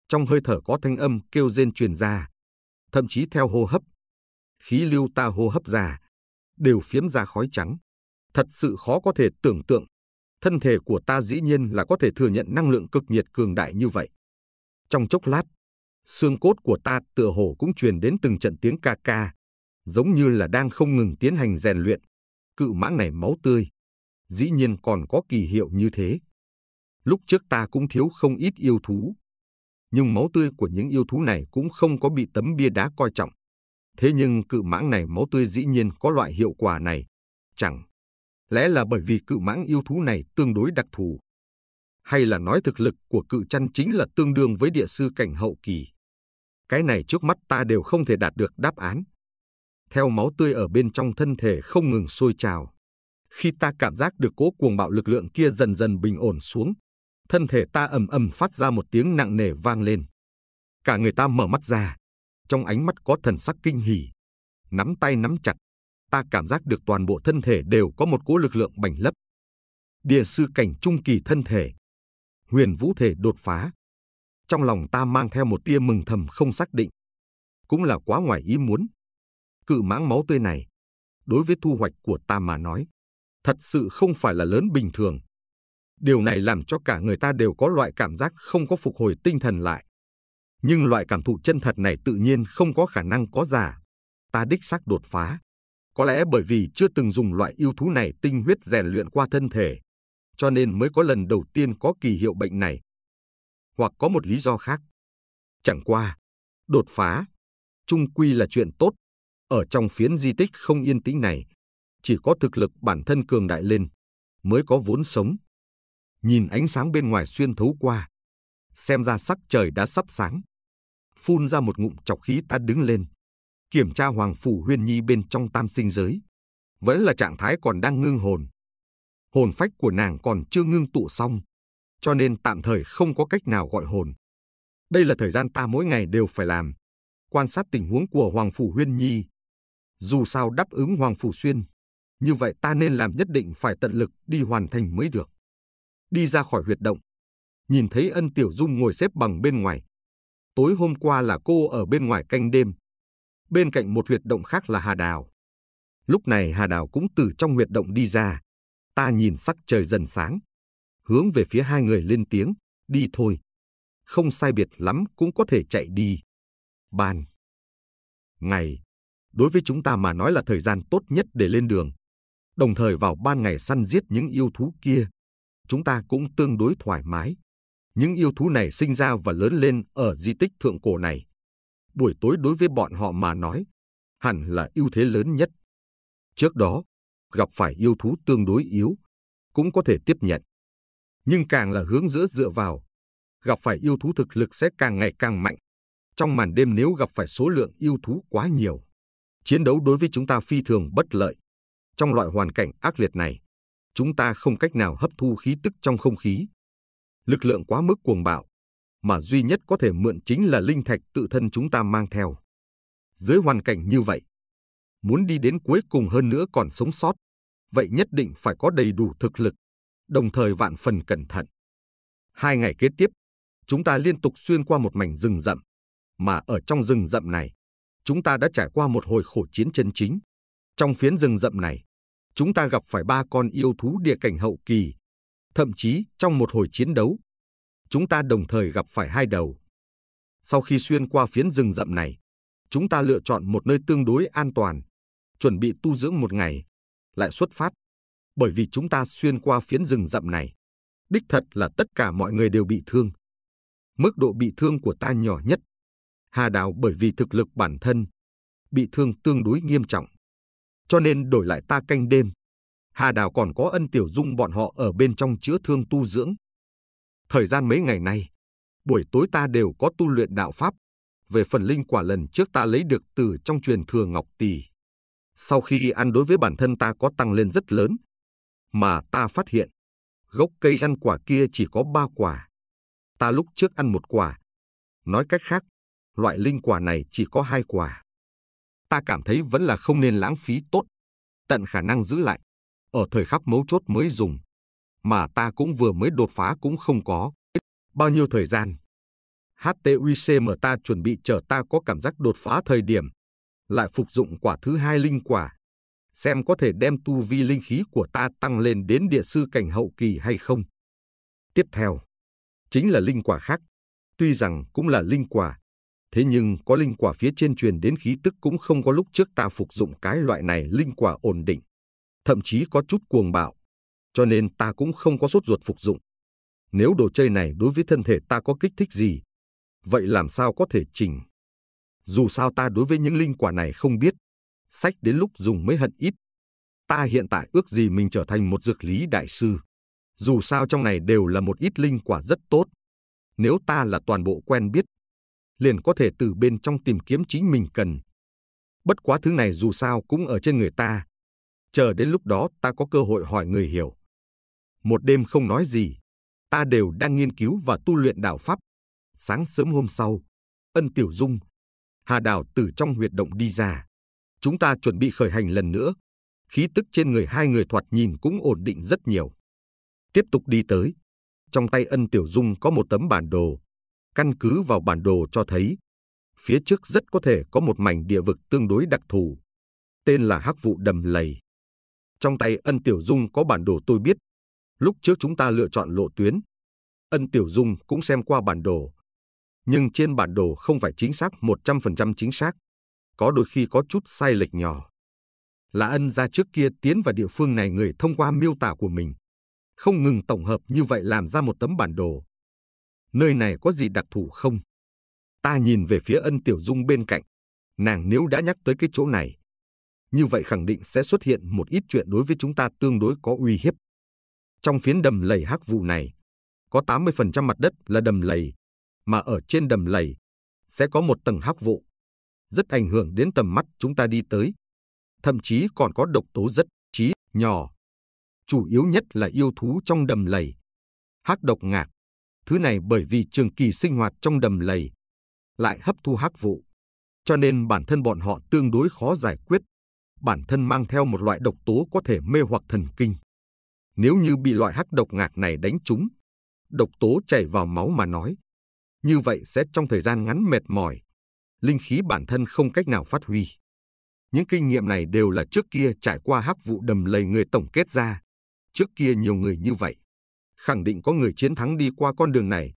trong hơi thở có thanh âm kêu rên truyền ra, thậm chí theo hô hấp. Khí lưu ta hô hấp ra, đều phiếm ra khói trắng. Thật sự khó có thể tưởng tượng, thân thể của ta dĩ nhiên là có thể thừa nhận năng lượng cực nhiệt cường đại như vậy. Trong chốc lát, xương cốt của ta tựa hồ cũng truyền đến từng trận tiếng ca ca, giống như là đang không ngừng tiến hành rèn luyện cự mãng này máu tươi. Dĩ nhiên còn có kỳ hiệu như thế. Lúc trước ta cũng thiếu không ít yêu thú. Nhưng máu tươi của những yêu thú này cũng không có bị tấm bia đá coi trọng. Thế nhưng cự mãng này máu tươi dĩ nhiên có loại hiệu quả này. Chẳng lẽ là bởi vì cự mãng yêu thú này tương đối đặc thù. Hay là nói thực lực của cự chăn chính là tương đương với địa sư cảnh hậu kỳ. Cái này trước mắt ta đều không thể đạt được đáp án theo máu tươi ở bên trong thân thể không ngừng sôi trào. Khi ta cảm giác được cố cuồng bạo lực lượng kia dần dần bình ổn xuống, thân thể ta ầm ầm phát ra một tiếng nặng nề vang lên. Cả người ta mở mắt ra, trong ánh mắt có thần sắc kinh hỉ. Nắm tay nắm chặt, ta cảm giác được toàn bộ thân thể đều có một cỗ lực lượng bành lấp. Địa sư cảnh trung kỳ thân thể, huyền vũ thể đột phá. Trong lòng ta mang theo một tia mừng thầm không xác định. Cũng là quá ngoài ý muốn, cự mãng máu tươi này, đối với thu hoạch của ta mà nói, thật sự không phải là lớn bình thường. Điều này làm cho cả người ta đều có loại cảm giác không có phục hồi tinh thần lại. Nhưng loại cảm thụ chân thật này tự nhiên không có khả năng có giả. Ta đích xác đột phá. Có lẽ bởi vì chưa từng dùng loại yêu thú này tinh huyết rèn luyện qua thân thể, cho nên mới có lần đầu tiên có kỳ hiệu bệnh này. Hoặc có một lý do khác. Chẳng qua, đột phá, trung quy là chuyện tốt ở trong phiến di tích không yên tĩnh này, chỉ có thực lực bản thân cường đại lên mới có vốn sống. Nhìn ánh sáng bên ngoài xuyên thấu qua, xem ra sắc trời đã sắp sáng. Phun ra một ngụm chọc khí ta đứng lên, kiểm tra hoàng phủ huyên nhi bên trong tam sinh giới. Vẫn là trạng thái còn đang ngưng hồn. Hồn phách của nàng còn chưa ngưng tụ xong, cho nên tạm thời không có cách nào gọi hồn. Đây là thời gian ta mỗi ngày đều phải làm. Quan sát tình huống của Hoàng Phủ Huyên Nhi, dù sao đáp ứng Hoàng Phủ Xuyên, như vậy ta nên làm nhất định phải tận lực đi hoàn thành mới được. Đi ra khỏi huyệt động, nhìn thấy ân tiểu dung ngồi xếp bằng bên ngoài. Tối hôm qua là cô ở bên ngoài canh đêm. Bên cạnh một huyệt động khác là Hà Đào. Lúc này Hà Đào cũng từ trong huyệt động đi ra. Ta nhìn sắc trời dần sáng. Hướng về phía hai người lên tiếng, đi thôi. Không sai biệt lắm cũng có thể chạy đi. ban Ngày đối với chúng ta mà nói là thời gian tốt nhất để lên đường. Đồng thời vào ban ngày săn giết những yêu thú kia, chúng ta cũng tương đối thoải mái. Những yêu thú này sinh ra và lớn lên ở di tích thượng cổ này. Buổi tối đối với bọn họ mà nói, hẳn là ưu thế lớn nhất. Trước đó, gặp phải yêu thú tương đối yếu, cũng có thể tiếp nhận. Nhưng càng là hướng giữa dựa vào, gặp phải yêu thú thực lực sẽ càng ngày càng mạnh. Trong màn đêm nếu gặp phải số lượng yêu thú quá nhiều, Chiến đấu đối với chúng ta phi thường bất lợi. Trong loại hoàn cảnh ác liệt này, chúng ta không cách nào hấp thu khí tức trong không khí. Lực lượng quá mức cuồng bạo, mà duy nhất có thể mượn chính là linh thạch tự thân chúng ta mang theo. Dưới hoàn cảnh như vậy, muốn đi đến cuối cùng hơn nữa còn sống sót, vậy nhất định phải có đầy đủ thực lực, đồng thời vạn phần cẩn thận. Hai ngày kế tiếp, chúng ta liên tục xuyên qua một mảnh rừng rậm, mà ở trong rừng rậm này, chúng ta đã trải qua một hồi khổ chiến chân chính. Trong phiến rừng rậm này, chúng ta gặp phải ba con yêu thú địa cảnh hậu kỳ. Thậm chí, trong một hồi chiến đấu, chúng ta đồng thời gặp phải hai đầu. Sau khi xuyên qua phiến rừng rậm này, chúng ta lựa chọn một nơi tương đối an toàn, chuẩn bị tu dưỡng một ngày, lại xuất phát. Bởi vì chúng ta xuyên qua phiến rừng rậm này, đích thật là tất cả mọi người đều bị thương. Mức độ bị thương của ta nhỏ nhất Hà Đào bởi vì thực lực bản thân, bị thương tương đối nghiêm trọng. Cho nên đổi lại ta canh đêm, Hà Đào còn có ân tiểu dung bọn họ ở bên trong chữa thương tu dưỡng. Thời gian mấy ngày nay, buổi tối ta đều có tu luyện đạo Pháp. Về phần linh quả lần trước ta lấy được từ trong truyền thừa Ngọc Tỳ. Sau khi ăn đối với bản thân ta có tăng lên rất lớn. Mà ta phát hiện, gốc cây ăn quả kia chỉ có ba quả. Ta lúc trước ăn một quả. Nói cách khác, loại linh quả này chỉ có hai quả. Ta cảm thấy vẫn là không nên lãng phí tốt, tận khả năng giữ lại, ở thời khắc mấu chốt mới dùng. Mà ta cũng vừa mới đột phá cũng không có. Bao nhiêu thời gian? HTUICM ta chuẩn bị chờ ta có cảm giác đột phá thời điểm, lại phục dụng quả thứ hai linh quả, xem có thể đem tu vi linh khí của ta tăng lên đến địa sư cảnh hậu kỳ hay không. Tiếp theo, chính là linh quả khác, tuy rằng cũng là linh quả, Thế nhưng có linh quả phía trên truyền đến khí tức cũng không có lúc trước ta phục dụng cái loại này linh quả ổn định, thậm chí có chút cuồng bạo, cho nên ta cũng không có sốt ruột phục dụng. Nếu đồ chơi này đối với thân thể ta có kích thích gì, vậy làm sao có thể chỉnh? Dù sao ta đối với những linh quả này không biết, sách đến lúc dùng mới hận ít. Ta hiện tại ước gì mình trở thành một dược lý đại sư. Dù sao trong này đều là một ít linh quả rất tốt. Nếu ta là toàn bộ quen biết liền có thể từ bên trong tìm kiếm chính mình cần. Bất quá thứ này dù sao cũng ở trên người ta. Chờ đến lúc đó ta có cơ hội hỏi người hiểu. Một đêm không nói gì, ta đều đang nghiên cứu và tu luyện đạo pháp. Sáng sớm hôm sau, Ân Tiểu Dung, Hà Đào từ trong huyệt động đi ra. Chúng ta chuẩn bị khởi hành lần nữa. Khí tức trên người hai người thoạt nhìn cũng ổn định rất nhiều. Tiếp tục đi tới. Trong tay Ân Tiểu Dung có một tấm bản đồ căn cứ vào bản đồ cho thấy, phía trước rất có thể có một mảnh địa vực tương đối đặc thù, tên là Hắc vụ đầm lầy. Trong tay Ân Tiểu Dung có bản đồ tôi biết, lúc trước chúng ta lựa chọn lộ tuyến. Ân Tiểu Dung cũng xem qua bản đồ, nhưng trên bản đồ không phải chính xác 100% chính xác, có đôi khi có chút sai lệch nhỏ. Là ân gia trước kia tiến vào địa phương này người thông qua miêu tả của mình, không ngừng tổng hợp như vậy làm ra một tấm bản đồ, nơi này có gì đặc thù không? Ta nhìn về phía ân tiểu dung bên cạnh, nàng nếu đã nhắc tới cái chỗ này. Như vậy khẳng định sẽ xuất hiện một ít chuyện đối với chúng ta tương đối có uy hiếp. Trong phiến đầm lầy hắc vụ này, có 80% mặt đất là đầm lầy, mà ở trên đầm lầy sẽ có một tầng hắc vụ, rất ảnh hưởng đến tầm mắt chúng ta đi tới. Thậm chí còn có độc tố rất chí nhỏ, chủ yếu nhất là yêu thú trong đầm lầy. Hắc độc ngạc thứ này bởi vì trường kỳ sinh hoạt trong đầm lầy, lại hấp thu hắc vụ, cho nên bản thân bọn họ tương đối khó giải quyết. Bản thân mang theo một loại độc tố có thể mê hoặc thần kinh. Nếu như bị loại hắc độc ngạc này đánh trúng, độc tố chảy vào máu mà nói, như vậy sẽ trong thời gian ngắn mệt mỏi, linh khí bản thân không cách nào phát huy. Những kinh nghiệm này đều là trước kia trải qua hắc vụ đầm lầy người tổng kết ra. Trước kia nhiều người như vậy khẳng định có người chiến thắng đi qua con đường này,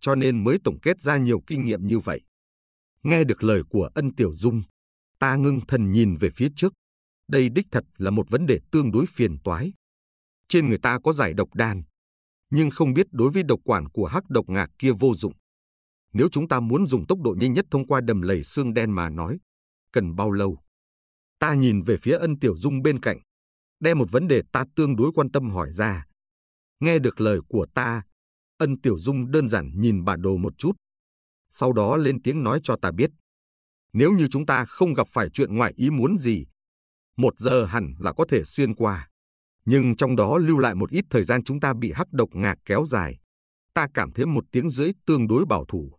cho nên mới tổng kết ra nhiều kinh nghiệm như vậy. Nghe được lời của Ân Tiểu Dung, ta ngưng thần nhìn về phía trước. Đây đích thật là một vấn đề tương đối phiền toái. Trên người ta có giải độc đan, nhưng không biết đối với độc quản của hắc độc ngạc kia vô dụng. Nếu chúng ta muốn dùng tốc độ nhanh nhất thông qua đầm lầy xương đen mà nói, cần bao lâu? Ta nhìn về phía ân tiểu dung bên cạnh, đem một vấn đề ta tương đối quan tâm hỏi ra nghe được lời của ta, ân tiểu dung đơn giản nhìn bản đồ một chút. Sau đó lên tiếng nói cho ta biết. Nếu như chúng ta không gặp phải chuyện ngoại ý muốn gì, một giờ hẳn là có thể xuyên qua. Nhưng trong đó lưu lại một ít thời gian chúng ta bị hắc độc ngạc kéo dài. Ta cảm thấy một tiếng rưỡi tương đối bảo thủ.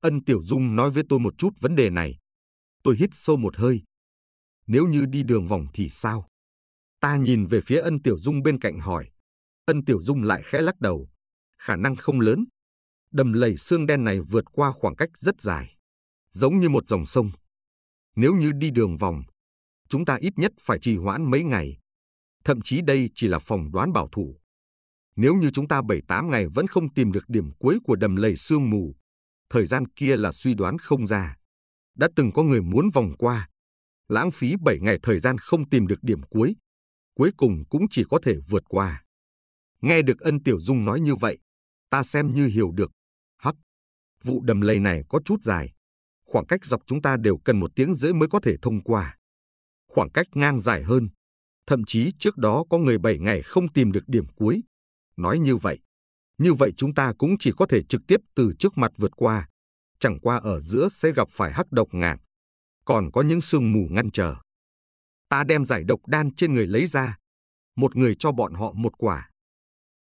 Ân Tiểu Dung nói với tôi một chút vấn đề này. Tôi hít sâu một hơi. Nếu như đi đường vòng thì sao? Ta nhìn về phía ân Tiểu Dung bên cạnh hỏi. Ân Tiểu Dung lại khẽ lắc đầu. Khả năng không lớn. Đầm lầy xương đen này vượt qua khoảng cách rất dài. Giống như một dòng sông. Nếu như đi đường vòng, chúng ta ít nhất phải trì hoãn mấy ngày. Thậm chí đây chỉ là phòng đoán bảo thủ. Nếu như chúng ta 7-8 ngày vẫn không tìm được điểm cuối của đầm lầy xương mù, thời gian kia là suy đoán không ra. Đã từng có người muốn vòng qua, lãng phí 7 ngày thời gian không tìm được điểm cuối, cuối cùng cũng chỉ có thể vượt qua. Nghe được ân tiểu dung nói như vậy, ta xem như hiểu được. Hắc, vụ đầm lầy này có chút dài. Khoảng cách dọc chúng ta đều cần một tiếng rưỡi mới có thể thông qua. Khoảng cách ngang dài hơn. Thậm chí trước đó có người bảy ngày không tìm được điểm cuối. Nói như vậy, như vậy chúng ta cũng chỉ có thể trực tiếp từ trước mặt vượt qua. Chẳng qua ở giữa sẽ gặp phải hắc độc ngạc. Còn có những sương mù ngăn trở. Ta đem giải độc đan trên người lấy ra. Một người cho bọn họ một quả.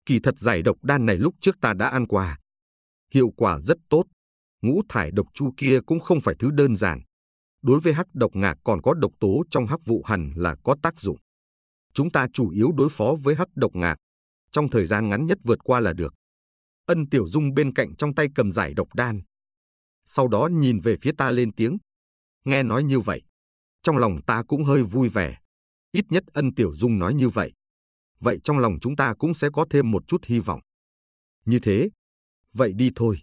Kỳ thật giải độc đan này lúc trước ta đã ăn qua. Hiệu quả rất tốt. Ngũ thải độc chu kia cũng không phải thứ đơn giản. Đối với hắc độc ngạc còn có độc tố trong hắc vụ hẳn là có tác dụng. Chúng ta chủ yếu đối phó với hắc độc ngạc. Trong thời gian ngắn nhất vượt qua là được. Ân Tiểu Dung bên cạnh trong tay cầm giải độc đan. Sau đó nhìn về phía ta lên tiếng. Nghe nói như vậy, trong lòng ta cũng hơi vui vẻ. Ít nhất Ân Tiểu Dung nói như vậy vậy trong lòng chúng ta cũng sẽ có thêm một chút hy vọng. Như thế, vậy đi thôi.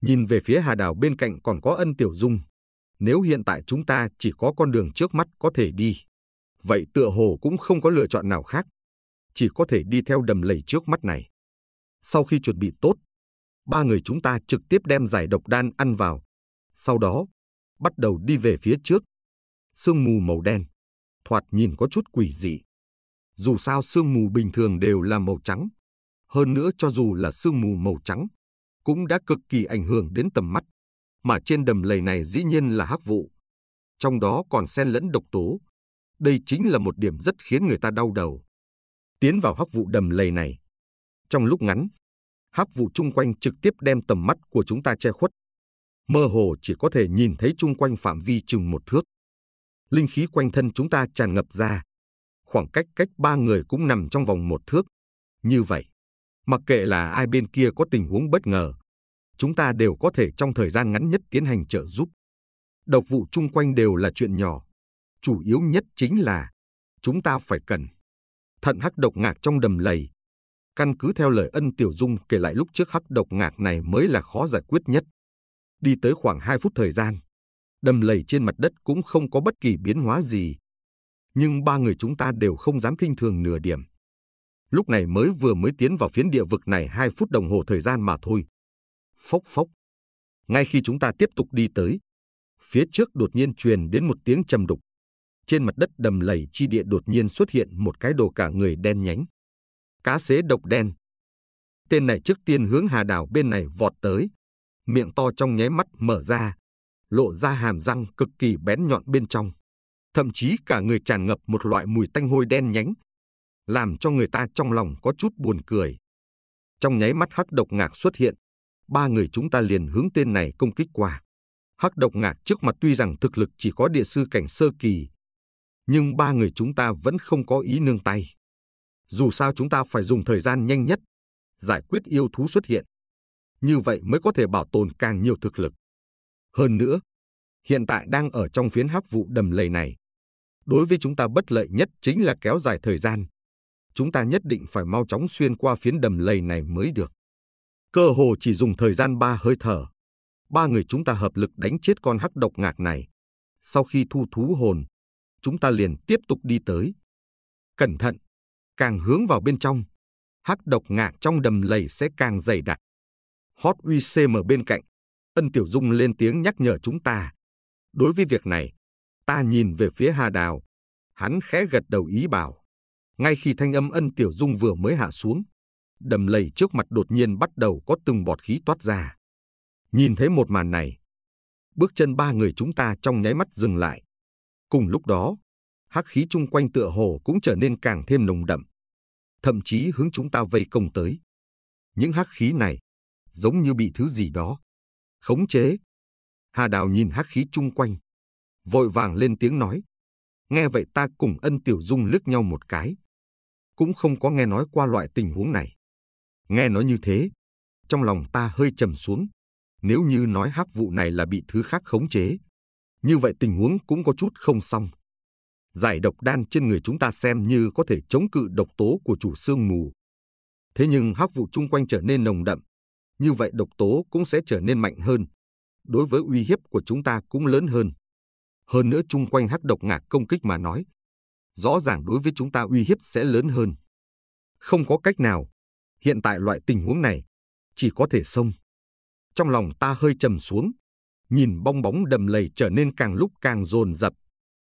Nhìn về phía Hà Đào bên cạnh còn có Ân Tiểu Dung. Nếu hiện tại chúng ta chỉ có con đường trước mắt có thể đi, vậy tựa hồ cũng không có lựa chọn nào khác. Chỉ có thể đi theo đầm lầy trước mắt này. Sau khi chuẩn bị tốt, ba người chúng ta trực tiếp đem giải độc đan ăn vào. Sau đó, bắt đầu đi về phía trước. Sương mù màu đen, thoạt nhìn có chút quỷ dị dù sao sương mù bình thường đều là màu trắng. Hơn nữa cho dù là sương mù màu trắng, cũng đã cực kỳ ảnh hưởng đến tầm mắt, mà trên đầm lầy này dĩ nhiên là hắc vụ. Trong đó còn xen lẫn độc tố. Đây chính là một điểm rất khiến người ta đau đầu. Tiến vào hắc vụ đầm lầy này. Trong lúc ngắn, hắc vụ chung quanh trực tiếp đem tầm mắt của chúng ta che khuất. Mơ hồ chỉ có thể nhìn thấy chung quanh phạm vi chừng một thước. Linh khí quanh thân chúng ta tràn ngập ra, khoảng cách cách ba người cũng nằm trong vòng một thước. Như vậy, mặc kệ là ai bên kia có tình huống bất ngờ, chúng ta đều có thể trong thời gian ngắn nhất tiến hành trợ giúp. Độc vụ chung quanh đều là chuyện nhỏ. Chủ yếu nhất chính là chúng ta phải cần thận hắc độc ngạc trong đầm lầy. Căn cứ theo lời ân tiểu dung kể lại lúc trước hắc độc ngạc này mới là khó giải quyết nhất. Đi tới khoảng 2 phút thời gian, đầm lầy trên mặt đất cũng không có bất kỳ biến hóa gì, nhưng ba người chúng ta đều không dám kinh thường nửa điểm. Lúc này mới vừa mới tiến vào phiến địa vực này hai phút đồng hồ thời gian mà thôi. Phốc phốc. Ngay khi chúng ta tiếp tục đi tới, phía trước đột nhiên truyền đến một tiếng trầm đục. Trên mặt đất đầm lầy chi địa đột nhiên xuất hiện một cái đồ cả người đen nhánh. Cá sế độc đen. Tên này trước tiên hướng hà đảo bên này vọt tới. Miệng to trong nháy mắt mở ra, lộ ra hàm răng cực kỳ bén nhọn bên trong thậm chí cả người tràn ngập một loại mùi tanh hôi đen nhánh, làm cho người ta trong lòng có chút buồn cười. Trong nháy mắt hắc độc ngạc xuất hiện, ba người chúng ta liền hướng tên này công kích qua. Hắc độc ngạc trước mặt tuy rằng thực lực chỉ có địa sư cảnh sơ kỳ, nhưng ba người chúng ta vẫn không có ý nương tay. Dù sao chúng ta phải dùng thời gian nhanh nhất, giải quyết yêu thú xuất hiện. Như vậy mới có thể bảo tồn càng nhiều thực lực. Hơn nữa, hiện tại đang ở trong phiến hắc vụ đầm lầy này, đối với chúng ta bất lợi nhất chính là kéo dài thời gian. Chúng ta nhất định phải mau chóng xuyên qua phiến đầm lầy này mới được. Cơ hồ chỉ dùng thời gian ba hơi thở. Ba người chúng ta hợp lực đánh chết con hắc độc ngạc này. Sau khi thu thú hồn, chúng ta liền tiếp tục đi tới. Cẩn thận, càng hướng vào bên trong, hắc độc ngạc trong đầm lầy sẽ càng dày đặc. Hot UCM bên cạnh, Ân Tiểu Dung lên tiếng nhắc nhở chúng ta. Đối với việc này, Ta nhìn về phía Hà Đào. Hắn khẽ gật đầu ý bảo. Ngay khi thanh âm ân tiểu dung vừa mới hạ xuống, đầm lầy trước mặt đột nhiên bắt đầu có từng bọt khí toát ra. Nhìn thấy một màn này, bước chân ba người chúng ta trong nháy mắt dừng lại. Cùng lúc đó, hắc khí chung quanh tựa hồ cũng trở nên càng thêm nồng đậm, thậm chí hướng chúng ta vây công tới. Những hắc khí này giống như bị thứ gì đó khống chế. Hà Đào nhìn hắc khí chung quanh, vội vàng lên tiếng nói. Nghe vậy ta cùng ân tiểu dung lướt nhau một cái. Cũng không có nghe nói qua loại tình huống này. Nghe nói như thế, trong lòng ta hơi trầm xuống. Nếu như nói hắc vụ này là bị thứ khác khống chế, như vậy tình huống cũng có chút không xong. Giải độc đan trên người chúng ta xem như có thể chống cự độc tố của chủ xương mù. Thế nhưng hắc vụ chung quanh trở nên nồng đậm, như vậy độc tố cũng sẽ trở nên mạnh hơn. Đối với uy hiếp của chúng ta cũng lớn hơn hơn nữa chung quanh hắc độc ngạc công kích mà nói. Rõ ràng đối với chúng ta uy hiếp sẽ lớn hơn. Không có cách nào. Hiện tại loại tình huống này, chỉ có thể xông. Trong lòng ta hơi trầm xuống, nhìn bong bóng đầm lầy trở nên càng lúc càng dồn dập.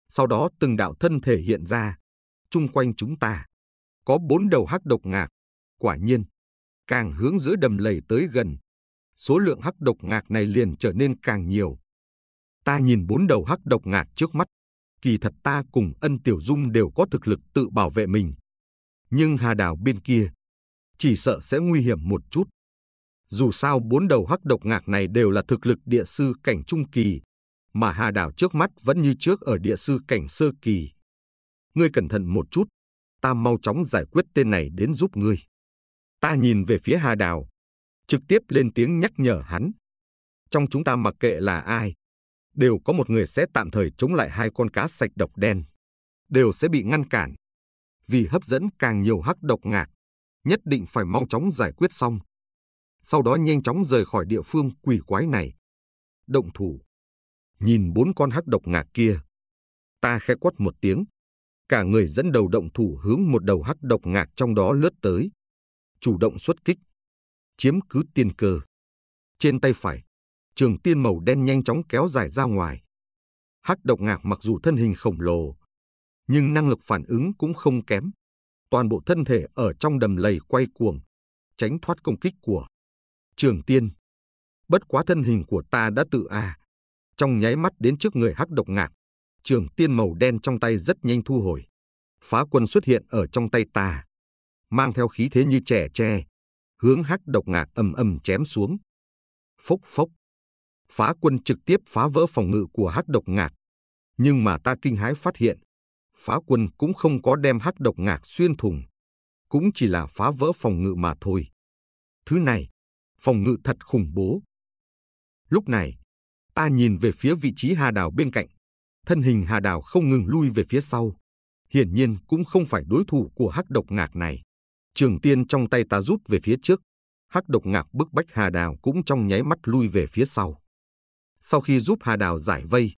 Sau đó từng đạo thân thể hiện ra, chung quanh chúng ta. Có bốn đầu hắc độc ngạc, quả nhiên, càng hướng giữa đầm lầy tới gần. Số lượng hắc độc ngạc này liền trở nên càng nhiều Ta nhìn bốn đầu hắc độc ngạc trước mắt. Kỳ thật ta cùng ân tiểu dung đều có thực lực tự bảo vệ mình. Nhưng hà đào bên kia, chỉ sợ sẽ nguy hiểm một chút. Dù sao bốn đầu hắc độc ngạc này đều là thực lực địa sư cảnh trung kỳ, mà hà đào trước mắt vẫn như trước ở địa sư cảnh sơ kỳ. Ngươi cẩn thận một chút, ta mau chóng giải quyết tên này đến giúp ngươi. Ta nhìn về phía hà đào, trực tiếp lên tiếng nhắc nhở hắn. Trong chúng ta mặc kệ là ai, đều có một người sẽ tạm thời chống lại hai con cá sạch độc đen, đều sẽ bị ngăn cản. Vì hấp dẫn càng nhiều hắc độc ngạc, nhất định phải mau chóng giải quyết xong. Sau đó nhanh chóng rời khỏi địa phương quỷ quái này. Động thủ. Nhìn bốn con hắc độc ngạc kia. Ta khẽ quát một tiếng. Cả người dẫn đầu động thủ hướng một đầu hắc độc ngạc trong đó lướt tới. Chủ động xuất kích. Chiếm cứ tiên cơ. Trên tay phải, trường tiên màu đen nhanh chóng kéo dài ra ngoài. Hắc độc ngạc mặc dù thân hình khổng lồ, nhưng năng lực phản ứng cũng không kém. Toàn bộ thân thể ở trong đầm lầy quay cuồng, tránh thoát công kích của trường tiên. Bất quá thân hình của ta đã tự à. Trong nháy mắt đến trước người hắc độc ngạc, trường tiên màu đen trong tay rất nhanh thu hồi. Phá quân xuất hiện ở trong tay ta, mang theo khí thế như trẻ tre, hướng hắc độc ngạc ầm ầm chém xuống. Phốc phốc phá quân trực tiếp phá vỡ phòng ngự của hắc độc ngạc. Nhưng mà ta kinh hái phát hiện, phá quân cũng không có đem hắc độc ngạc xuyên thùng, cũng chỉ là phá vỡ phòng ngự mà thôi. Thứ này, phòng ngự thật khủng bố. Lúc này, ta nhìn về phía vị trí Hà Đào bên cạnh, thân hình Hà Đào không ngừng lui về phía sau. Hiển nhiên cũng không phải đối thủ của hắc độc ngạc này. Trường tiên trong tay ta rút về phía trước, hắc độc ngạc bức bách Hà Đào cũng trong nháy mắt lui về phía sau. Sau khi giúp Hà Đào giải vây,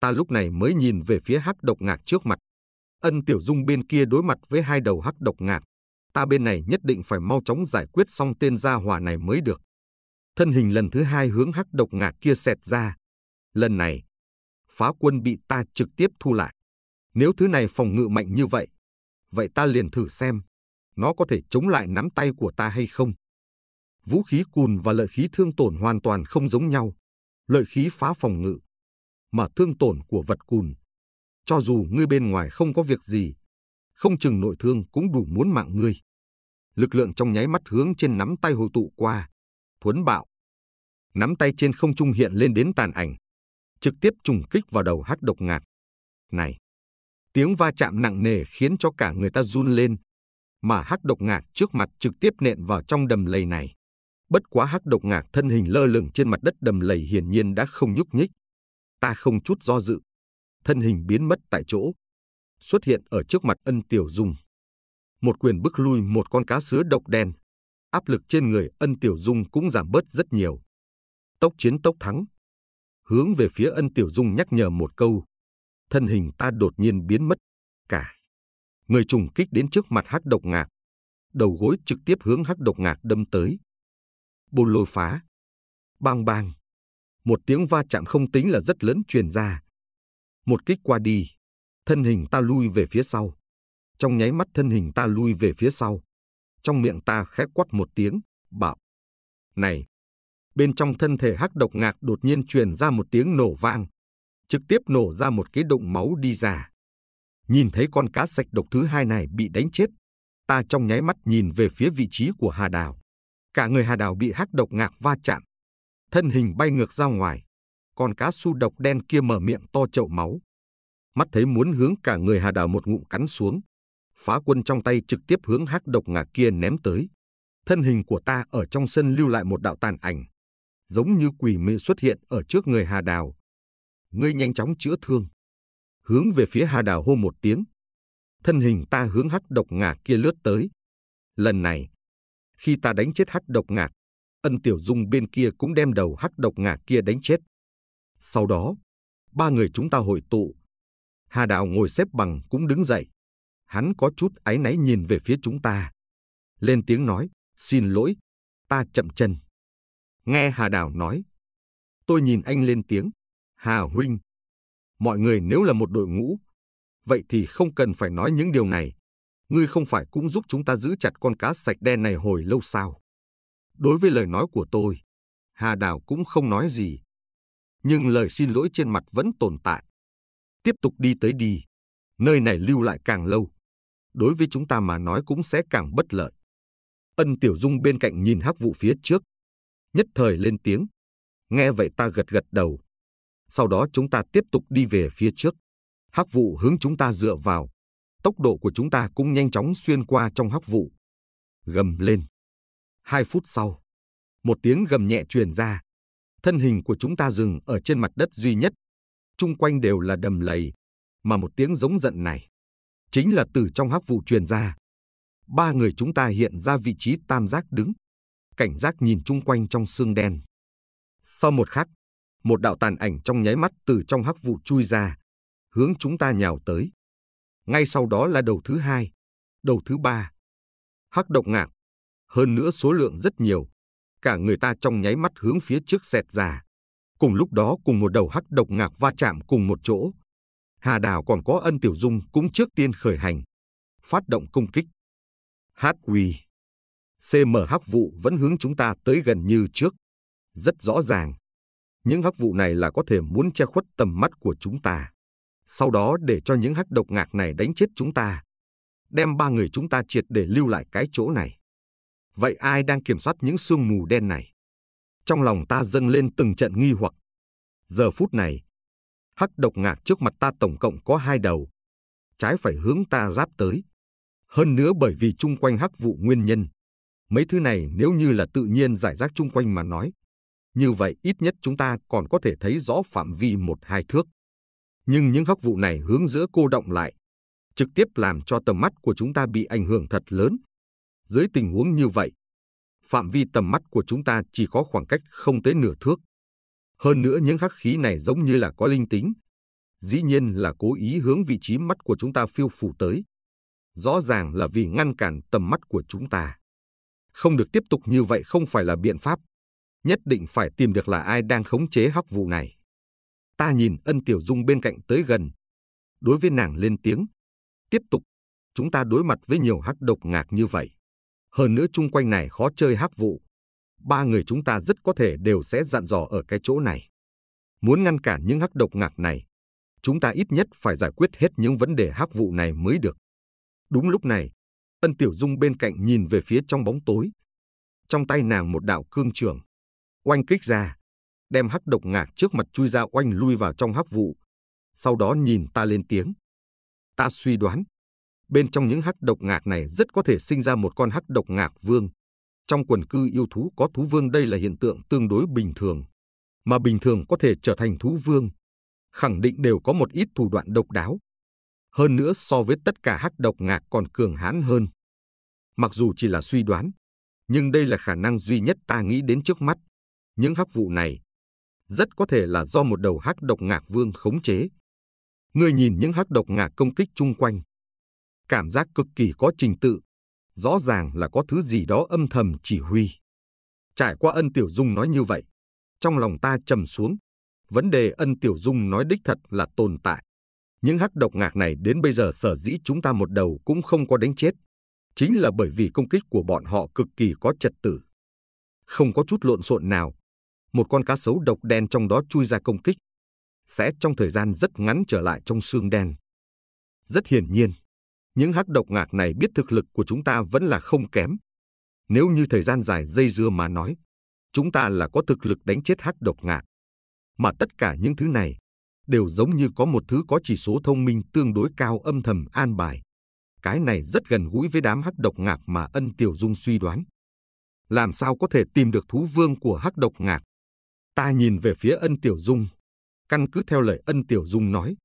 ta lúc này mới nhìn về phía hắc độc ngạc trước mặt. Ân Tiểu Dung bên kia đối mặt với hai đầu hắc độc ngạc. Ta bên này nhất định phải mau chóng giải quyết xong tên gia hỏa này mới được. Thân hình lần thứ hai hướng hắc độc ngạc kia xẹt ra. Lần này, phá quân bị ta trực tiếp thu lại. Nếu thứ này phòng ngự mạnh như vậy, vậy ta liền thử xem, nó có thể chống lại nắm tay của ta hay không. Vũ khí cùn và lợi khí thương tổn hoàn toàn không giống nhau lợi khí phá phòng ngự, mà thương tổn của vật cùn. Cho dù ngươi bên ngoài không có việc gì, không chừng nội thương cũng đủ muốn mạng ngươi. Lực lượng trong nháy mắt hướng trên nắm tay hội tụ qua, thuấn bạo. Nắm tay trên không trung hiện lên đến tàn ảnh, trực tiếp trùng kích vào đầu hắc độc ngạc. Này! Tiếng va chạm nặng nề khiến cho cả người ta run lên, mà hắc độc ngạc trước mặt trực tiếp nện vào trong đầm lầy này. Bất quá hắc độc ngạc thân hình lơ lửng trên mặt đất đầm lầy hiển nhiên đã không nhúc nhích. Ta không chút do dự. Thân hình biến mất tại chỗ. Xuất hiện ở trước mặt ân tiểu dung. Một quyền bức lui một con cá sứa độc đen. Áp lực trên người ân tiểu dung cũng giảm bớt rất nhiều. Tốc chiến tốc thắng. Hướng về phía ân tiểu dung nhắc nhở một câu. Thân hình ta đột nhiên biến mất. Cả. Người trùng kích đến trước mặt hắc độc ngạc. Đầu gối trực tiếp hướng hắc độc ngạc đâm tới bôn lôi phá. Bang bang. Một tiếng va chạm không tính là rất lớn truyền ra. Một kích qua đi, thân hình ta lui về phía sau. Trong nháy mắt thân hình ta lui về phía sau. Trong miệng ta khẽ quát một tiếng, bạo Này! Bên trong thân thể hắc độc ngạc đột nhiên truyền ra một tiếng nổ vang. Trực tiếp nổ ra một cái động máu đi ra. Nhìn thấy con cá sạch độc thứ hai này bị đánh chết. Ta trong nháy mắt nhìn về phía vị trí của Hà Đào. Cả người Hà Đào bị hắc độc ngạc va chạm. Thân hình bay ngược ra ngoài. còn cá su độc đen kia mở miệng to chậu máu. Mắt thấy muốn hướng cả người Hà Đào một ngụm cắn xuống. Phá quân trong tay trực tiếp hướng hắc độc ngạc kia ném tới. Thân hình của ta ở trong sân lưu lại một đạo tàn ảnh. Giống như quỷ mị xuất hiện ở trước người Hà Đào. Ngươi nhanh chóng chữa thương. Hướng về phía Hà Đào hô một tiếng. Thân hình ta hướng hắc độc ngạc kia lướt tới. Lần này, khi ta đánh chết hắc độc ngạc, ân tiểu dung bên kia cũng đem đầu hắc độc ngạc kia đánh chết. Sau đó, ba người chúng ta hội tụ. Hà Đạo ngồi xếp bằng cũng đứng dậy. Hắn có chút áy náy nhìn về phía chúng ta. Lên tiếng nói, xin lỗi, ta chậm chân. Nghe Hà Đào nói. Tôi nhìn anh lên tiếng. Hà Huynh. Mọi người nếu là một đội ngũ, vậy thì không cần phải nói những điều này ngươi không phải cũng giúp chúng ta giữ chặt con cá sạch đen này hồi lâu sao? Đối với lời nói của tôi, Hà Đào cũng không nói gì. Nhưng lời xin lỗi trên mặt vẫn tồn tại. Tiếp tục đi tới đi, nơi này lưu lại càng lâu. Đối với chúng ta mà nói cũng sẽ càng bất lợi. Ân Tiểu Dung bên cạnh nhìn hắc vụ phía trước. Nhất thời lên tiếng. Nghe vậy ta gật gật đầu. Sau đó chúng ta tiếp tục đi về phía trước. Hắc vụ hướng chúng ta dựa vào, tốc độ của chúng ta cũng nhanh chóng xuyên qua trong hóc vụ. Gầm lên. Hai phút sau, một tiếng gầm nhẹ truyền ra. Thân hình của chúng ta dừng ở trên mặt đất duy nhất. Trung quanh đều là đầm lầy, mà một tiếng giống giận này chính là từ trong hắc vụ truyền ra. Ba người chúng ta hiện ra vị trí tam giác đứng, cảnh giác nhìn chung quanh trong sương đen. Sau một khắc, một đạo tàn ảnh trong nháy mắt từ trong hắc vụ chui ra, hướng chúng ta nhào tới. Ngay sau đó là đầu thứ hai, đầu thứ ba. Hắc độc ngạc. Hơn nữa số lượng rất nhiều. Cả người ta trong nháy mắt hướng phía trước xẹt ra. Cùng lúc đó cùng một đầu hắc độc ngạc va chạm cùng một chỗ. Hà Đào còn có ân tiểu dung cũng trước tiên khởi hành. Phát động công kích. Hát quy. CM hắc vụ vẫn hướng chúng ta tới gần như trước. Rất rõ ràng. Những hắc vụ này là có thể muốn che khuất tầm mắt của chúng ta sau đó để cho những hắc độc ngạc này đánh chết chúng ta, đem ba người chúng ta triệt để lưu lại cái chỗ này. Vậy ai đang kiểm soát những sương mù đen này? Trong lòng ta dâng lên từng trận nghi hoặc. Giờ phút này, hắc độc ngạc trước mặt ta tổng cộng có hai đầu, trái phải hướng ta giáp tới. Hơn nữa bởi vì chung quanh hắc vụ nguyên nhân, mấy thứ này nếu như là tự nhiên giải rác chung quanh mà nói, như vậy ít nhất chúng ta còn có thể thấy rõ phạm vi một hai thước nhưng những góc vụ này hướng giữa cô động lại, trực tiếp làm cho tầm mắt của chúng ta bị ảnh hưởng thật lớn. Dưới tình huống như vậy, phạm vi tầm mắt của chúng ta chỉ có khoảng cách không tới nửa thước. Hơn nữa những khắc khí này giống như là có linh tính, dĩ nhiên là cố ý hướng vị trí mắt của chúng ta phiêu phủ tới. Rõ ràng là vì ngăn cản tầm mắt của chúng ta. Không được tiếp tục như vậy không phải là biện pháp. Nhất định phải tìm được là ai đang khống chế hắc vụ này. Ta nhìn ân tiểu dung bên cạnh tới gần. Đối với nàng lên tiếng. Tiếp tục, chúng ta đối mặt với nhiều hắc độc ngạc như vậy. Hơn nữa chung quanh này khó chơi hắc vụ. Ba người chúng ta rất có thể đều sẽ dặn dò ở cái chỗ này. Muốn ngăn cản những hắc độc ngạc này, chúng ta ít nhất phải giải quyết hết những vấn đề hắc vụ này mới được. Đúng lúc này, ân tiểu dung bên cạnh nhìn về phía trong bóng tối. Trong tay nàng một đạo cương trường. Oanh kích ra, đem hắc độc ngạc trước mặt chui ra oanh lui vào trong hắc vụ, sau đó nhìn ta lên tiếng. Ta suy đoán, bên trong những hắc độc ngạc này rất có thể sinh ra một con hắc độc ngạc vương. Trong quần cư yêu thú có thú vương đây là hiện tượng tương đối bình thường, mà bình thường có thể trở thành thú vương. Khẳng định đều có một ít thủ đoạn độc đáo. Hơn nữa so với tất cả hắc độc ngạc còn cường hãn hơn. Mặc dù chỉ là suy đoán, nhưng đây là khả năng duy nhất ta nghĩ đến trước mắt. Những hắc vụ này rất có thể là do một đầu hắc độc ngạc vương khống chế. người nhìn những hắc độc ngạc công kích chung quanh. Cảm giác cực kỳ có trình tự, rõ ràng là có thứ gì đó âm thầm chỉ huy. Trải qua ân tiểu dung nói như vậy, trong lòng ta trầm xuống. Vấn đề ân tiểu dung nói đích thật là tồn tại. Những hắc độc ngạc này đến bây giờ sở dĩ chúng ta một đầu cũng không có đánh chết. Chính là bởi vì công kích của bọn họ cực kỳ có trật tự. Không có chút lộn xộn nào, một con cá sấu độc đen trong đó chui ra công kích, sẽ trong thời gian rất ngắn trở lại trong xương đen. Rất hiển nhiên, những hắc độc ngạc này biết thực lực của chúng ta vẫn là không kém. Nếu như thời gian dài dây dưa mà nói, chúng ta là có thực lực đánh chết hắc độc ngạc. Mà tất cả những thứ này đều giống như có một thứ có chỉ số thông minh tương đối cao âm thầm an bài. Cái này rất gần gũi với đám hắc độc ngạc mà Ân Tiểu Dung suy đoán. Làm sao có thể tìm được thú vương của hắc độc ngạc? Ta nhìn về phía ân tiểu dung. Căn cứ theo lời ân tiểu dung nói.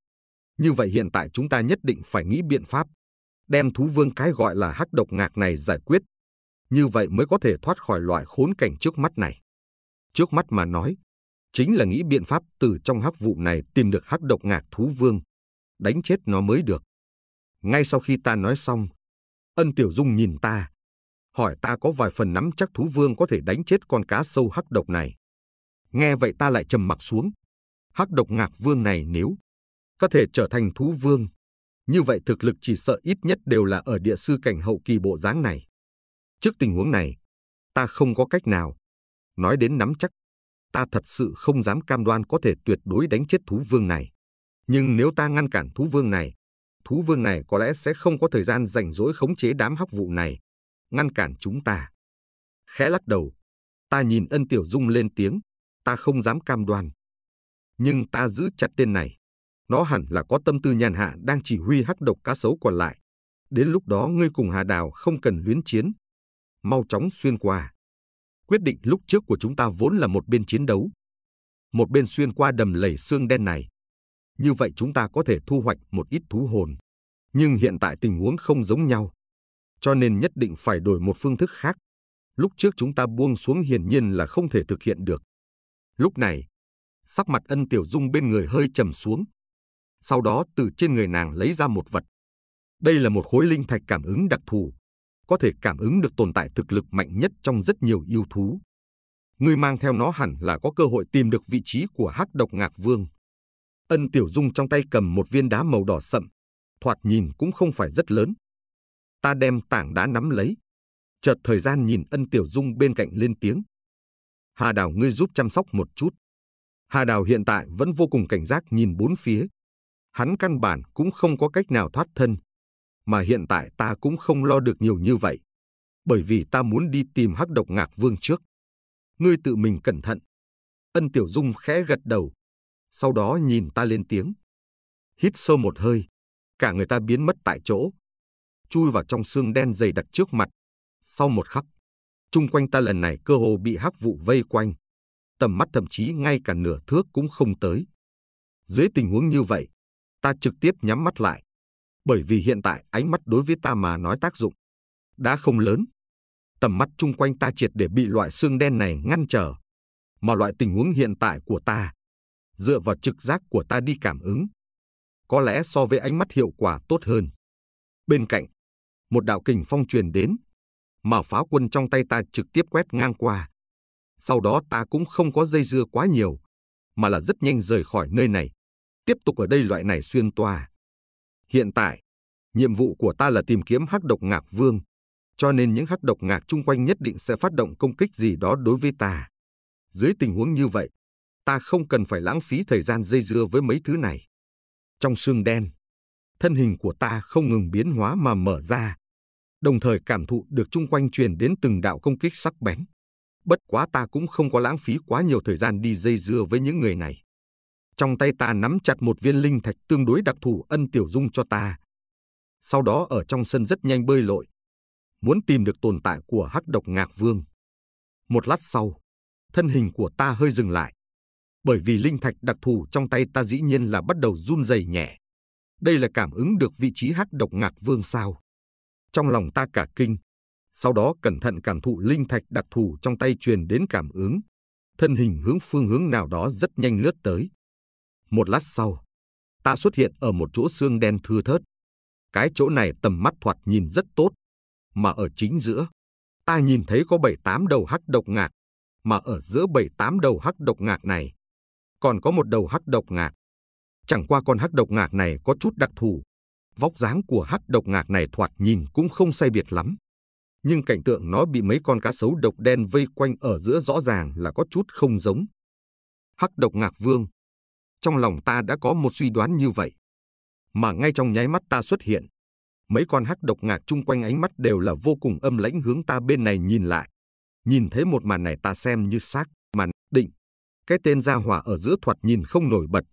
Như vậy hiện tại chúng ta nhất định phải nghĩ biện pháp. Đem thú vương cái gọi là hắc độc ngạc này giải quyết. Như vậy mới có thể thoát khỏi loại khốn cảnh trước mắt này. Trước mắt mà nói, chính là nghĩ biện pháp từ trong hắc vụ này tìm được hắc độc ngạc thú vương. Đánh chết nó mới được. Ngay sau khi ta nói xong, ân tiểu dung nhìn ta, hỏi ta có vài phần nắm chắc thú vương có thể đánh chết con cá sâu hắc độc này. Nghe vậy ta lại trầm mặc xuống. Hắc độc ngạc vương này nếu có thể trở thành thú vương, như vậy thực lực chỉ sợ ít nhất đều là ở địa sư cảnh hậu kỳ bộ dáng này. Trước tình huống này, ta không có cách nào. Nói đến nắm chắc, ta thật sự không dám cam đoan có thể tuyệt đối đánh chết thú vương này. Nhưng nếu ta ngăn cản thú vương này, thú vương này có lẽ sẽ không có thời gian rảnh rỗi khống chế đám hắc vụ này, ngăn cản chúng ta. Khẽ lắc đầu, ta nhìn ân tiểu dung lên tiếng, ta không dám cam đoan. Nhưng ta giữ chặt tên này. Nó hẳn là có tâm tư nhàn hạ đang chỉ huy hắc độc cá sấu còn lại. Đến lúc đó ngươi cùng Hà Đào không cần luyến chiến. Mau chóng xuyên qua. Quyết định lúc trước của chúng ta vốn là một bên chiến đấu. Một bên xuyên qua đầm lầy xương đen này. Như vậy chúng ta có thể thu hoạch một ít thú hồn. Nhưng hiện tại tình huống không giống nhau. Cho nên nhất định phải đổi một phương thức khác lúc trước chúng ta buông xuống hiển nhiên là không thể thực hiện được. Lúc này, sắc mặt ân tiểu dung bên người hơi trầm xuống. Sau đó từ trên người nàng lấy ra một vật. Đây là một khối linh thạch cảm ứng đặc thù, có thể cảm ứng được tồn tại thực lực mạnh nhất trong rất nhiều yêu thú. người mang theo nó hẳn là có cơ hội tìm được vị trí của hắc độc ngạc vương. Ân Tiểu Dung trong tay cầm một viên đá màu đỏ sậm, thoạt nhìn cũng không phải rất lớn. Ta đem tảng đá nắm lấy. Chợt thời gian nhìn Ân Tiểu Dung bên cạnh lên tiếng. Hà Đào ngươi giúp chăm sóc một chút. Hà Đào hiện tại vẫn vô cùng cảnh giác nhìn bốn phía. Hắn căn bản cũng không có cách nào thoát thân. Mà hiện tại ta cũng không lo được nhiều như vậy. Bởi vì ta muốn đi tìm hắc độc ngạc vương trước. Ngươi tự mình cẩn thận. Ân Tiểu Dung khẽ gật đầu. Sau đó nhìn ta lên tiếng. Hít sâu một hơi. Cả người ta biến mất tại chỗ. Chui vào trong xương đen dày đặc trước mặt. Sau một khắc, chung quanh ta lần này cơ hồ bị hắc vụ vây quanh. Tầm mắt thậm chí ngay cả nửa thước cũng không tới. Dưới tình huống như vậy, ta trực tiếp nhắm mắt lại. Bởi vì hiện tại ánh mắt đối với ta mà nói tác dụng đã không lớn. Tầm mắt chung quanh ta triệt để bị loại xương đen này ngăn trở. Mà loại tình huống hiện tại của ta, dựa vào trực giác của ta đi cảm ứng, có lẽ so với ánh mắt hiệu quả tốt hơn. Bên cạnh, một đạo kình phong truyền đến, mà pháo quân trong tay ta trực tiếp quét ngang qua. Sau đó ta cũng không có dây dưa quá nhiều, mà là rất nhanh rời khỏi nơi này, tiếp tục ở đây loại này xuyên toa. Hiện tại, nhiệm vụ của ta là tìm kiếm hắc độc ngạc vương, cho nên những hắc độc ngạc chung quanh nhất định sẽ phát động công kích gì đó đối với ta. Dưới tình huống như vậy, ta không cần phải lãng phí thời gian dây dưa với mấy thứ này. Trong xương đen, thân hình của ta không ngừng biến hóa mà mở ra, đồng thời cảm thụ được chung quanh truyền đến từng đạo công kích sắc bén. Bất quá ta cũng không có lãng phí quá nhiều thời gian đi dây dưa với những người này. Trong tay ta nắm chặt một viên linh thạch tương đối đặc thù ân tiểu dung cho ta. Sau đó ở trong sân rất nhanh bơi lội. Muốn tìm được tồn tại của hắc độc ngạc vương. Một lát sau, thân hình của ta hơi dừng lại. Bởi vì linh thạch đặc thù trong tay ta dĩ nhiên là bắt đầu run rẩy nhẹ. Đây là cảm ứng được vị trí hắc độc ngạc vương sao. Trong lòng ta cả kinh, sau đó cẩn thận cảm thụ linh thạch đặc thù trong tay truyền đến cảm ứng. Thân hình hướng phương hướng nào đó rất nhanh lướt tới. Một lát sau, ta xuất hiện ở một chỗ xương đen thưa thớt. Cái chỗ này tầm mắt thoạt nhìn rất tốt, mà ở chính giữa, ta nhìn thấy có bảy tám đầu hắc độc ngạc, mà ở giữa bảy tám đầu hắc độc ngạc này, còn có một đầu hắc độc ngạc. Chẳng qua con hắc độc ngạc này có chút đặc thù, Vóc dáng của hắc độc ngạc này thoạt nhìn cũng không sai biệt lắm. Nhưng cảnh tượng nó bị mấy con cá sấu độc đen vây quanh ở giữa rõ ràng là có chút không giống. Hắc độc ngạc vương. Trong lòng ta đã có một suy đoán như vậy. Mà ngay trong nháy mắt ta xuất hiện, mấy con hắc độc ngạc chung quanh ánh mắt đều là vô cùng âm lãnh hướng ta bên này nhìn lại. Nhìn thấy một màn này ta xem như xác, màn định. Cái tên gia hỏa ở giữa thoạt nhìn không nổi bật.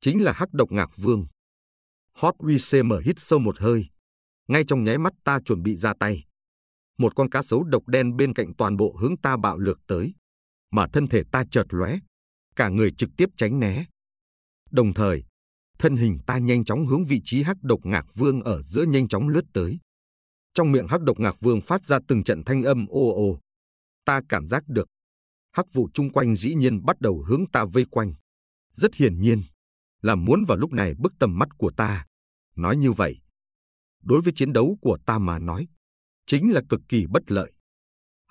Chính là hắc độc ngạc vương. Hot WCM hít sâu một hơi. Ngay trong nháy mắt ta chuẩn bị ra tay. Một con cá sấu độc đen bên cạnh toàn bộ hướng ta bạo lược tới. Mà thân thể ta chợt lóe. Cả người trực tiếp tránh né. Đồng thời, thân hình ta nhanh chóng hướng vị trí hắc độc ngạc vương ở giữa nhanh chóng lướt tới. Trong miệng hắc độc ngạc vương phát ra từng trận thanh âm ô ô. Ta cảm giác được. Hắc vụ chung quanh dĩ nhiên bắt đầu hướng ta vây quanh. Rất hiển nhiên, là muốn vào lúc này bức tầm mắt của ta. Nói như vậy, đối với chiến đấu của ta mà nói, chính là cực kỳ bất lợi.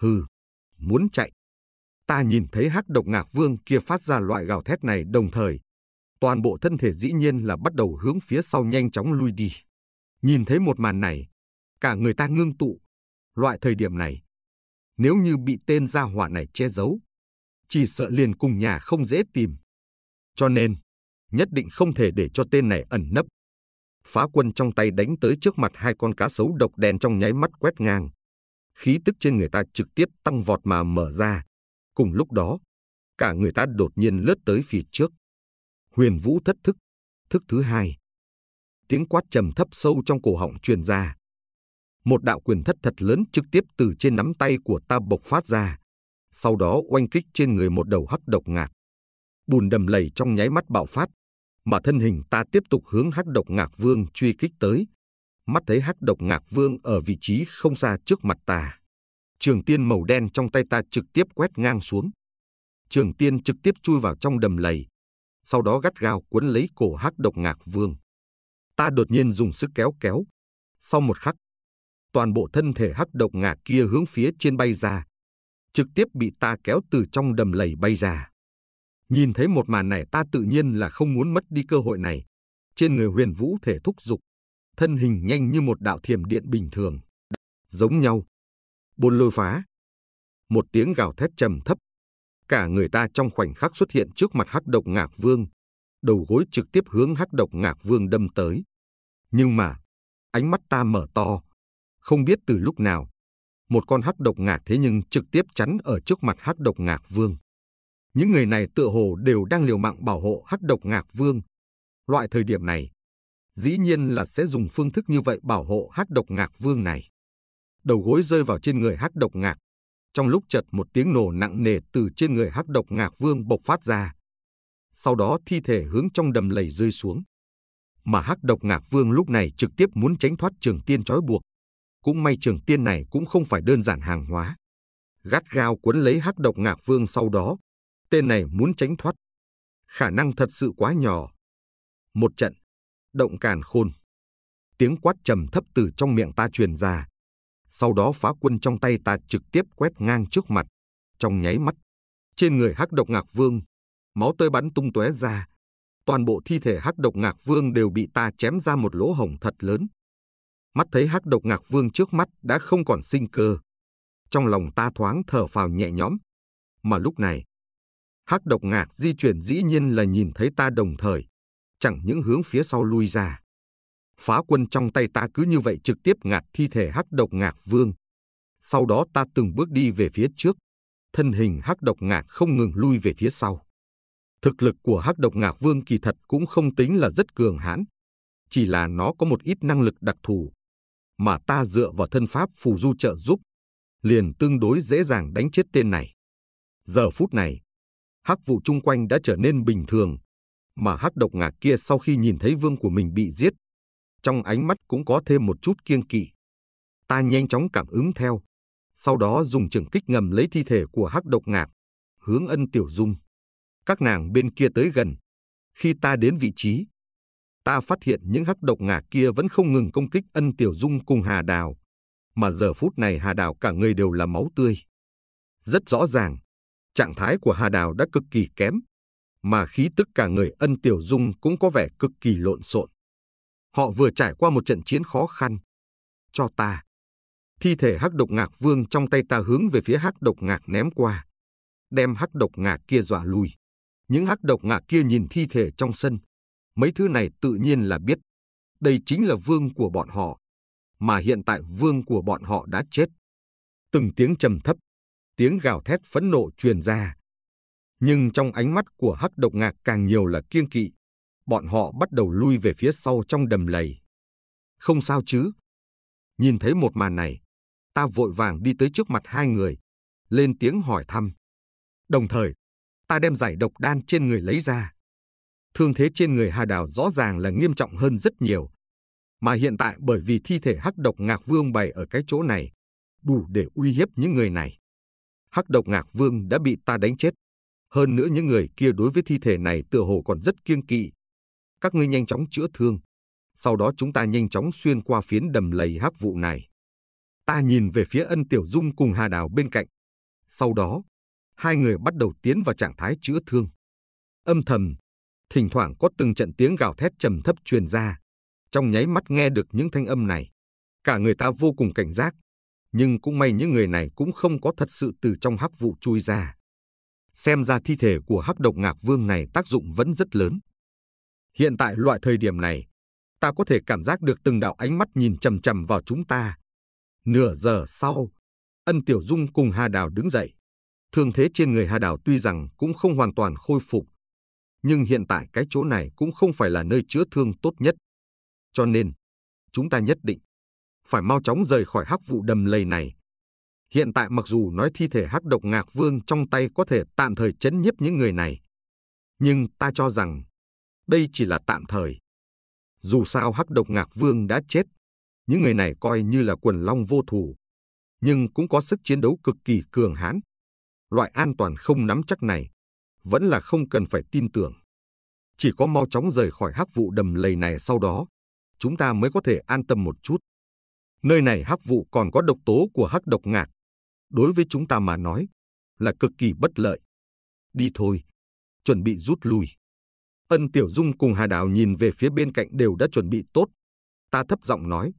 Hừ, muốn chạy. Ta nhìn thấy hắc độc ngạc vương kia phát ra loại gào thét này đồng thời. Toàn bộ thân thể dĩ nhiên là bắt đầu hướng phía sau nhanh chóng lui đi. Nhìn thấy một màn này, cả người ta ngưng tụ. Loại thời điểm này, nếu như bị tên gia hỏa này che giấu, chỉ sợ liền cùng nhà không dễ tìm. Cho nên, nhất định không thể để cho tên này ẩn nấp. Phá quân trong tay đánh tới trước mặt hai con cá sấu độc đèn trong nháy mắt quét ngang. Khí tức trên người ta trực tiếp tăng vọt mà mở ra. Cùng lúc đó, cả người ta đột nhiên lướt tới phía trước. Huyền Vũ thất thức, thức thứ hai. Tiếng quát trầm thấp sâu trong cổ họng truyền ra. Một đạo quyền thất thật lớn trực tiếp từ trên nắm tay của ta bộc phát ra. Sau đó oanh kích trên người một đầu hắc độc ngạc. Bùn đầm lầy trong nháy mắt bạo phát, mà thân hình ta tiếp tục hướng hắc độc ngạc vương truy kích tới. Mắt thấy hắc độc ngạc vương ở vị trí không xa trước mặt ta. Trường tiên màu đen trong tay ta trực tiếp quét ngang xuống. Trường tiên trực tiếp chui vào trong đầm lầy. Sau đó gắt gao cuốn lấy cổ hắc độc ngạc vương. Ta đột nhiên dùng sức kéo kéo. Sau một khắc, toàn bộ thân thể hắc độc ngạc kia hướng phía trên bay ra. Trực tiếp bị ta kéo từ trong đầm lầy bay ra. Nhìn thấy một màn này ta tự nhiên là không muốn mất đi cơ hội này. Trên người huyền vũ thể thúc dục, thân hình nhanh như một đạo thiềm điện bình thường. Giống nhau. Bôn lôi phá. Một tiếng gào thét trầm thấp. Cả người ta trong khoảnh khắc xuất hiện trước mặt hắc độc ngạc vương. Đầu gối trực tiếp hướng hắc độc ngạc vương đâm tới. Nhưng mà, ánh mắt ta mở to. Không biết từ lúc nào, một con hắc độc ngạc thế nhưng trực tiếp chắn ở trước mặt hắc độc ngạc vương những người này tựa hồ đều đang liều mạng bảo hộ hắc độc ngạc vương. Loại thời điểm này, dĩ nhiên là sẽ dùng phương thức như vậy bảo hộ hắc độc ngạc vương này. Đầu gối rơi vào trên người hắc độc ngạc. Trong lúc chợt một tiếng nổ nặng nề từ trên người hắc độc ngạc vương bộc phát ra. Sau đó thi thể hướng trong đầm lầy rơi xuống. Mà hắc độc ngạc vương lúc này trực tiếp muốn tránh thoát trường tiên trói buộc. Cũng may trường tiên này cũng không phải đơn giản hàng hóa. Gắt gao cuốn lấy hắc độc ngạc vương sau đó Tên này muốn tránh thoát. Khả năng thật sự quá nhỏ. Một trận. Động càn khôn. Tiếng quát trầm thấp từ trong miệng ta truyền ra. Sau đó phá quân trong tay ta trực tiếp quét ngang trước mặt. Trong nháy mắt. Trên người hắc độc ngạc vương. Máu tươi bắn tung tóe ra. Toàn bộ thi thể hắc độc ngạc vương đều bị ta chém ra một lỗ hồng thật lớn. Mắt thấy hắc độc ngạc vương trước mắt đã không còn sinh cơ. Trong lòng ta thoáng thở phào nhẹ nhõm. Mà lúc này, Hắc độc ngạc di chuyển dĩ nhiên là nhìn thấy ta đồng thời, chẳng những hướng phía sau lui ra. Phá quân trong tay ta cứ như vậy trực tiếp ngạt thi thể hắc độc ngạc vương. Sau đó ta từng bước đi về phía trước, thân hình hắc độc ngạc không ngừng lui về phía sau. Thực lực của hắc độc ngạc vương kỳ thật cũng không tính là rất cường hãn, chỉ là nó có một ít năng lực đặc thù mà ta dựa vào thân pháp phù du trợ giúp, liền tương đối dễ dàng đánh chết tên này. Giờ phút này, hắc vụ chung quanh đã trở nên bình thường, mà hắc độc ngạc kia sau khi nhìn thấy vương của mình bị giết, trong ánh mắt cũng có thêm một chút kiêng kỵ. Ta nhanh chóng cảm ứng theo, sau đó dùng trường kích ngầm lấy thi thể của hắc độc ngạc, hướng ân tiểu dung. Các nàng bên kia tới gần. Khi ta đến vị trí, ta phát hiện những hắc độc ngạc kia vẫn không ngừng công kích ân tiểu dung cùng Hà Đào. Mà giờ phút này Hà Đào cả người đều là máu tươi. Rất rõ ràng, trạng thái của Hà Đào đã cực kỳ kém, mà khí tức cả người ân tiểu dung cũng có vẻ cực kỳ lộn xộn. Họ vừa trải qua một trận chiến khó khăn. Cho ta. Thi thể hắc độc ngạc vương trong tay ta hướng về phía hắc độc ngạc ném qua. Đem hắc độc ngạc kia dọa lùi. Những hắc độc ngạc kia nhìn thi thể trong sân. Mấy thứ này tự nhiên là biết. Đây chính là vương của bọn họ. Mà hiện tại vương của bọn họ đã chết. Từng tiếng trầm thấp tiếng gào thét phẫn nộ truyền ra. Nhưng trong ánh mắt của hắc độc ngạc càng nhiều là kiêng kỵ, bọn họ bắt đầu lui về phía sau trong đầm lầy. Không sao chứ? Nhìn thấy một màn này, ta vội vàng đi tới trước mặt hai người, lên tiếng hỏi thăm. Đồng thời, ta đem giải độc đan trên người lấy ra. Thương thế trên người Hà Đào rõ ràng là nghiêm trọng hơn rất nhiều. Mà hiện tại bởi vì thi thể hắc độc ngạc vương bày ở cái chỗ này, đủ để uy hiếp những người này. Hắc độc ngạc vương đã bị ta đánh chết. Hơn nữa những người kia đối với thi thể này tựa hồ còn rất kiêng kỵ. Các ngươi nhanh chóng chữa thương. Sau đó chúng ta nhanh chóng xuyên qua phiến đầm lầy hắc vụ này. Ta nhìn về phía ân tiểu dung cùng hà đào bên cạnh. Sau đó, hai người bắt đầu tiến vào trạng thái chữa thương. Âm thầm, thỉnh thoảng có từng trận tiếng gào thét trầm thấp truyền ra. Trong nháy mắt nghe được những thanh âm này, cả người ta vô cùng cảnh giác, nhưng cũng may những người này cũng không có thật sự từ trong hắc vụ chui ra. Xem ra thi thể của hắc độc ngạc vương này tác dụng vẫn rất lớn. Hiện tại loại thời điểm này, ta có thể cảm giác được từng đạo ánh mắt nhìn chầm chầm vào chúng ta. Nửa giờ sau, Ân Tiểu Dung cùng Hà Đào đứng dậy. Thương thế trên người Hà Đào tuy rằng cũng không hoàn toàn khôi phục, nhưng hiện tại cái chỗ này cũng không phải là nơi chữa thương tốt nhất. Cho nên, chúng ta nhất định phải mau chóng rời khỏi hắc vụ đầm lầy này. Hiện tại mặc dù nói thi thể hắc độc ngạc vương trong tay có thể tạm thời chấn nhiếp những người này, nhưng ta cho rằng đây chỉ là tạm thời. Dù sao hắc độc ngạc vương đã chết, những người này coi như là quần long vô thủ nhưng cũng có sức chiến đấu cực kỳ cường hãn. Loại an toàn không nắm chắc này vẫn là không cần phải tin tưởng. Chỉ có mau chóng rời khỏi hắc vụ đầm lầy này sau đó, chúng ta mới có thể an tâm một chút. Nơi này hắc vụ còn có độc tố của hắc độc ngạc. Đối với chúng ta mà nói, là cực kỳ bất lợi. Đi thôi, chuẩn bị rút lui. Ân Tiểu Dung cùng Hà Đào nhìn về phía bên cạnh đều đã chuẩn bị tốt. Ta thấp giọng nói.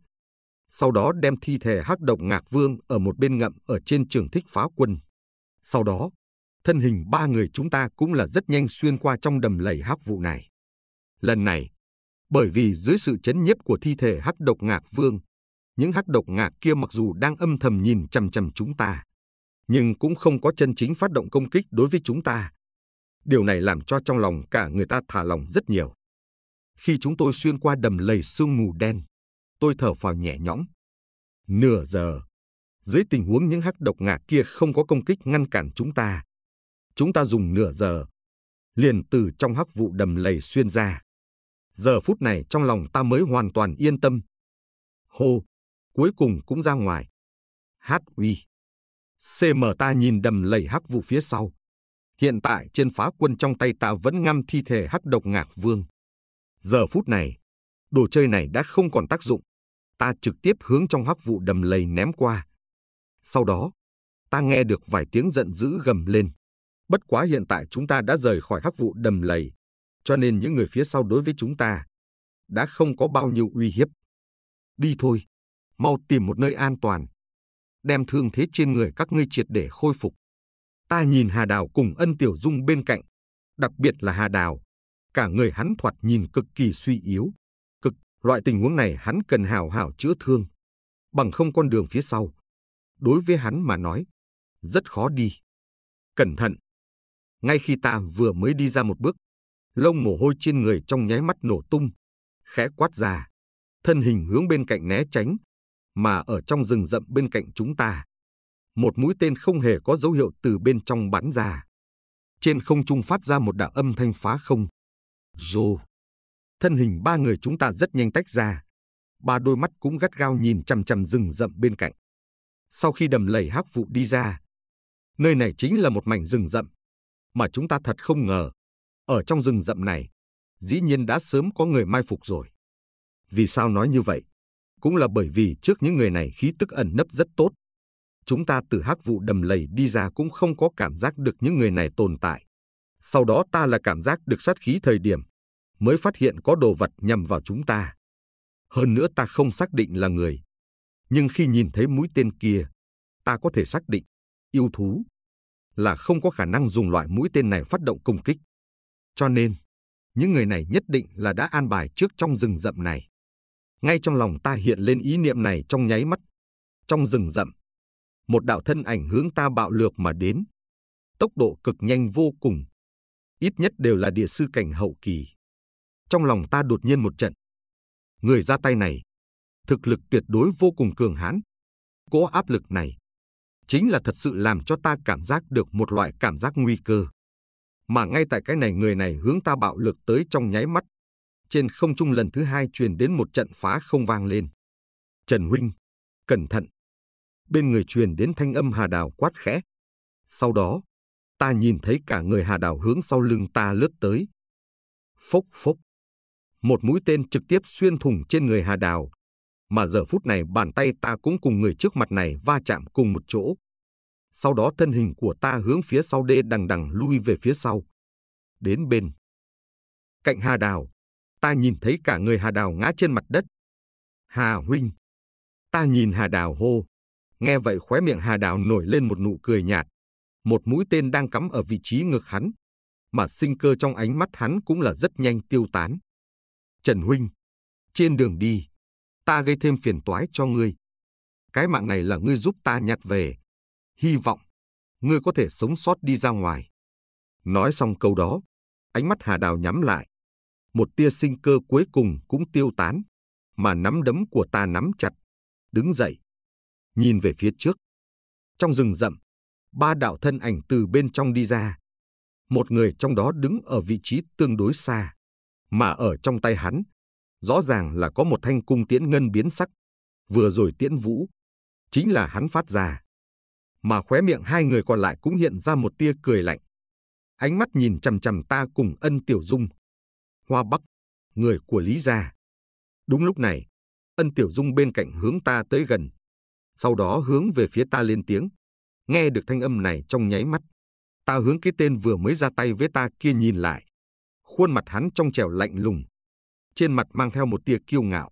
Sau đó đem thi thể hắc độc ngạc vương ở một bên ngậm ở trên trường thích phá quân. Sau đó, thân hình ba người chúng ta cũng là rất nhanh xuyên qua trong đầm lầy hắc vụ này. Lần này, bởi vì dưới sự chấn nhiếp của thi thể hắc độc ngạc vương, những hắc độc ngạc kia mặc dù đang âm thầm nhìn chằm chằm chúng ta, nhưng cũng không có chân chính phát động công kích đối với chúng ta. Điều này làm cho trong lòng cả người ta thả lòng rất nhiều. Khi chúng tôi xuyên qua đầm lầy sương mù đen, tôi thở phào nhẹ nhõm. Nửa giờ, dưới tình huống những hắc độc ngạc kia không có công kích ngăn cản chúng ta. Chúng ta dùng nửa giờ, liền từ trong hắc vụ đầm lầy xuyên ra. Giờ phút này trong lòng ta mới hoàn toàn yên tâm. Hô, cuối cùng cũng ra ngoài. Hát uy. CM ta nhìn đầm lầy hắc vụ phía sau. Hiện tại trên phá quân trong tay ta vẫn ngâm thi thể hắc độc ngạc vương. Giờ phút này, đồ chơi này đã không còn tác dụng. Ta trực tiếp hướng trong hắc vụ đầm lầy ném qua. Sau đó, ta nghe được vài tiếng giận dữ gầm lên. Bất quá hiện tại chúng ta đã rời khỏi hắc vụ đầm lầy, cho nên những người phía sau đối với chúng ta đã không có bao nhiêu uy hiếp. Đi thôi mau tìm một nơi an toàn. Đem thương thế trên người các ngươi triệt để khôi phục. Ta nhìn Hà Đào cùng ân tiểu dung bên cạnh, đặc biệt là Hà Đào. Cả người hắn thoạt nhìn cực kỳ suy yếu. Cực, loại tình huống này hắn cần hào hảo chữa thương. Bằng không con đường phía sau. Đối với hắn mà nói, rất khó đi. Cẩn thận. Ngay khi ta vừa mới đi ra một bước, lông mồ hôi trên người trong nháy mắt nổ tung, khẽ quát già, thân hình hướng bên cạnh né tránh, mà ở trong rừng rậm bên cạnh chúng ta. Một mũi tên không hề có dấu hiệu từ bên trong bắn ra. Trên không trung phát ra một đạo âm thanh phá không. Rô. Thân hình ba người chúng ta rất nhanh tách ra. Ba đôi mắt cũng gắt gao nhìn chằm chằm rừng rậm bên cạnh. Sau khi đầm lầy hắc vụ đi ra, nơi này chính là một mảnh rừng rậm. Mà chúng ta thật không ngờ, ở trong rừng rậm này, dĩ nhiên đã sớm có người mai phục rồi. Vì sao nói như vậy? cũng là bởi vì trước những người này khí tức ẩn nấp rất tốt. Chúng ta từ hắc vụ đầm lầy đi ra cũng không có cảm giác được những người này tồn tại. Sau đó ta là cảm giác được sát khí thời điểm, mới phát hiện có đồ vật nhằm vào chúng ta. Hơn nữa ta không xác định là người. Nhưng khi nhìn thấy mũi tên kia, ta có thể xác định, yêu thú, là không có khả năng dùng loại mũi tên này phát động công kích. Cho nên, những người này nhất định là đã an bài trước trong rừng rậm này. Ngay trong lòng ta hiện lên ý niệm này trong nháy mắt. Trong rừng rậm, một đạo thân ảnh hướng ta bạo lược mà đến. Tốc độ cực nhanh vô cùng. Ít nhất đều là địa sư cảnh hậu kỳ. Trong lòng ta đột nhiên một trận. Người ra tay này, thực lực tuyệt đối vô cùng cường hãn. Cỗ áp lực này, chính là thật sự làm cho ta cảm giác được một loại cảm giác nguy cơ. Mà ngay tại cái này người này hướng ta bạo lực tới trong nháy mắt, trên không trung lần thứ hai truyền đến một trận phá không vang lên. Trần Huynh, cẩn thận. Bên người truyền đến thanh âm Hà Đào quát khẽ. Sau đó, ta nhìn thấy cả người Hà Đào hướng sau lưng ta lướt tới. Phốc phốc. Một mũi tên trực tiếp xuyên thủng trên người Hà Đào. Mà giờ phút này bàn tay ta cũng cùng người trước mặt này va chạm cùng một chỗ. Sau đó thân hình của ta hướng phía sau đê đằng đằng lui về phía sau. Đến bên. Cạnh Hà Đào, Ta nhìn thấy cả người Hà Đào ngã trên mặt đất. Hà huynh. Ta nhìn Hà Đào hô. Nghe vậy khóe miệng Hà Đào nổi lên một nụ cười nhạt. Một mũi tên đang cắm ở vị trí ngực hắn. Mà sinh cơ trong ánh mắt hắn cũng là rất nhanh tiêu tán. Trần huynh. Trên đường đi. Ta gây thêm phiền toái cho ngươi. Cái mạng này là ngươi giúp ta nhặt về. Hy vọng. Ngươi có thể sống sót đi ra ngoài. Nói xong câu đó, ánh mắt Hà Đào nhắm lại, một tia sinh cơ cuối cùng cũng tiêu tán, mà nắm đấm của ta nắm chặt, đứng dậy, nhìn về phía trước. Trong rừng rậm, ba đạo thân ảnh từ bên trong đi ra. Một người trong đó đứng ở vị trí tương đối xa, mà ở trong tay hắn, rõ ràng là có một thanh cung tiễn ngân biến sắc, vừa rồi tiễn vũ, chính là hắn phát ra. Mà khóe miệng hai người còn lại cũng hiện ra một tia cười lạnh. Ánh mắt nhìn chằm chằm ta cùng ân tiểu dung, Hoa Bắc, người của Lý Gia. Đúng lúc này, Ân Tiểu Dung bên cạnh hướng ta tới gần. Sau đó hướng về phía ta lên tiếng. Nghe được thanh âm này trong nháy mắt. Ta hướng cái tên vừa mới ra tay với ta kia nhìn lại. Khuôn mặt hắn trong trẻo lạnh lùng. Trên mặt mang theo một tia kiêu ngạo.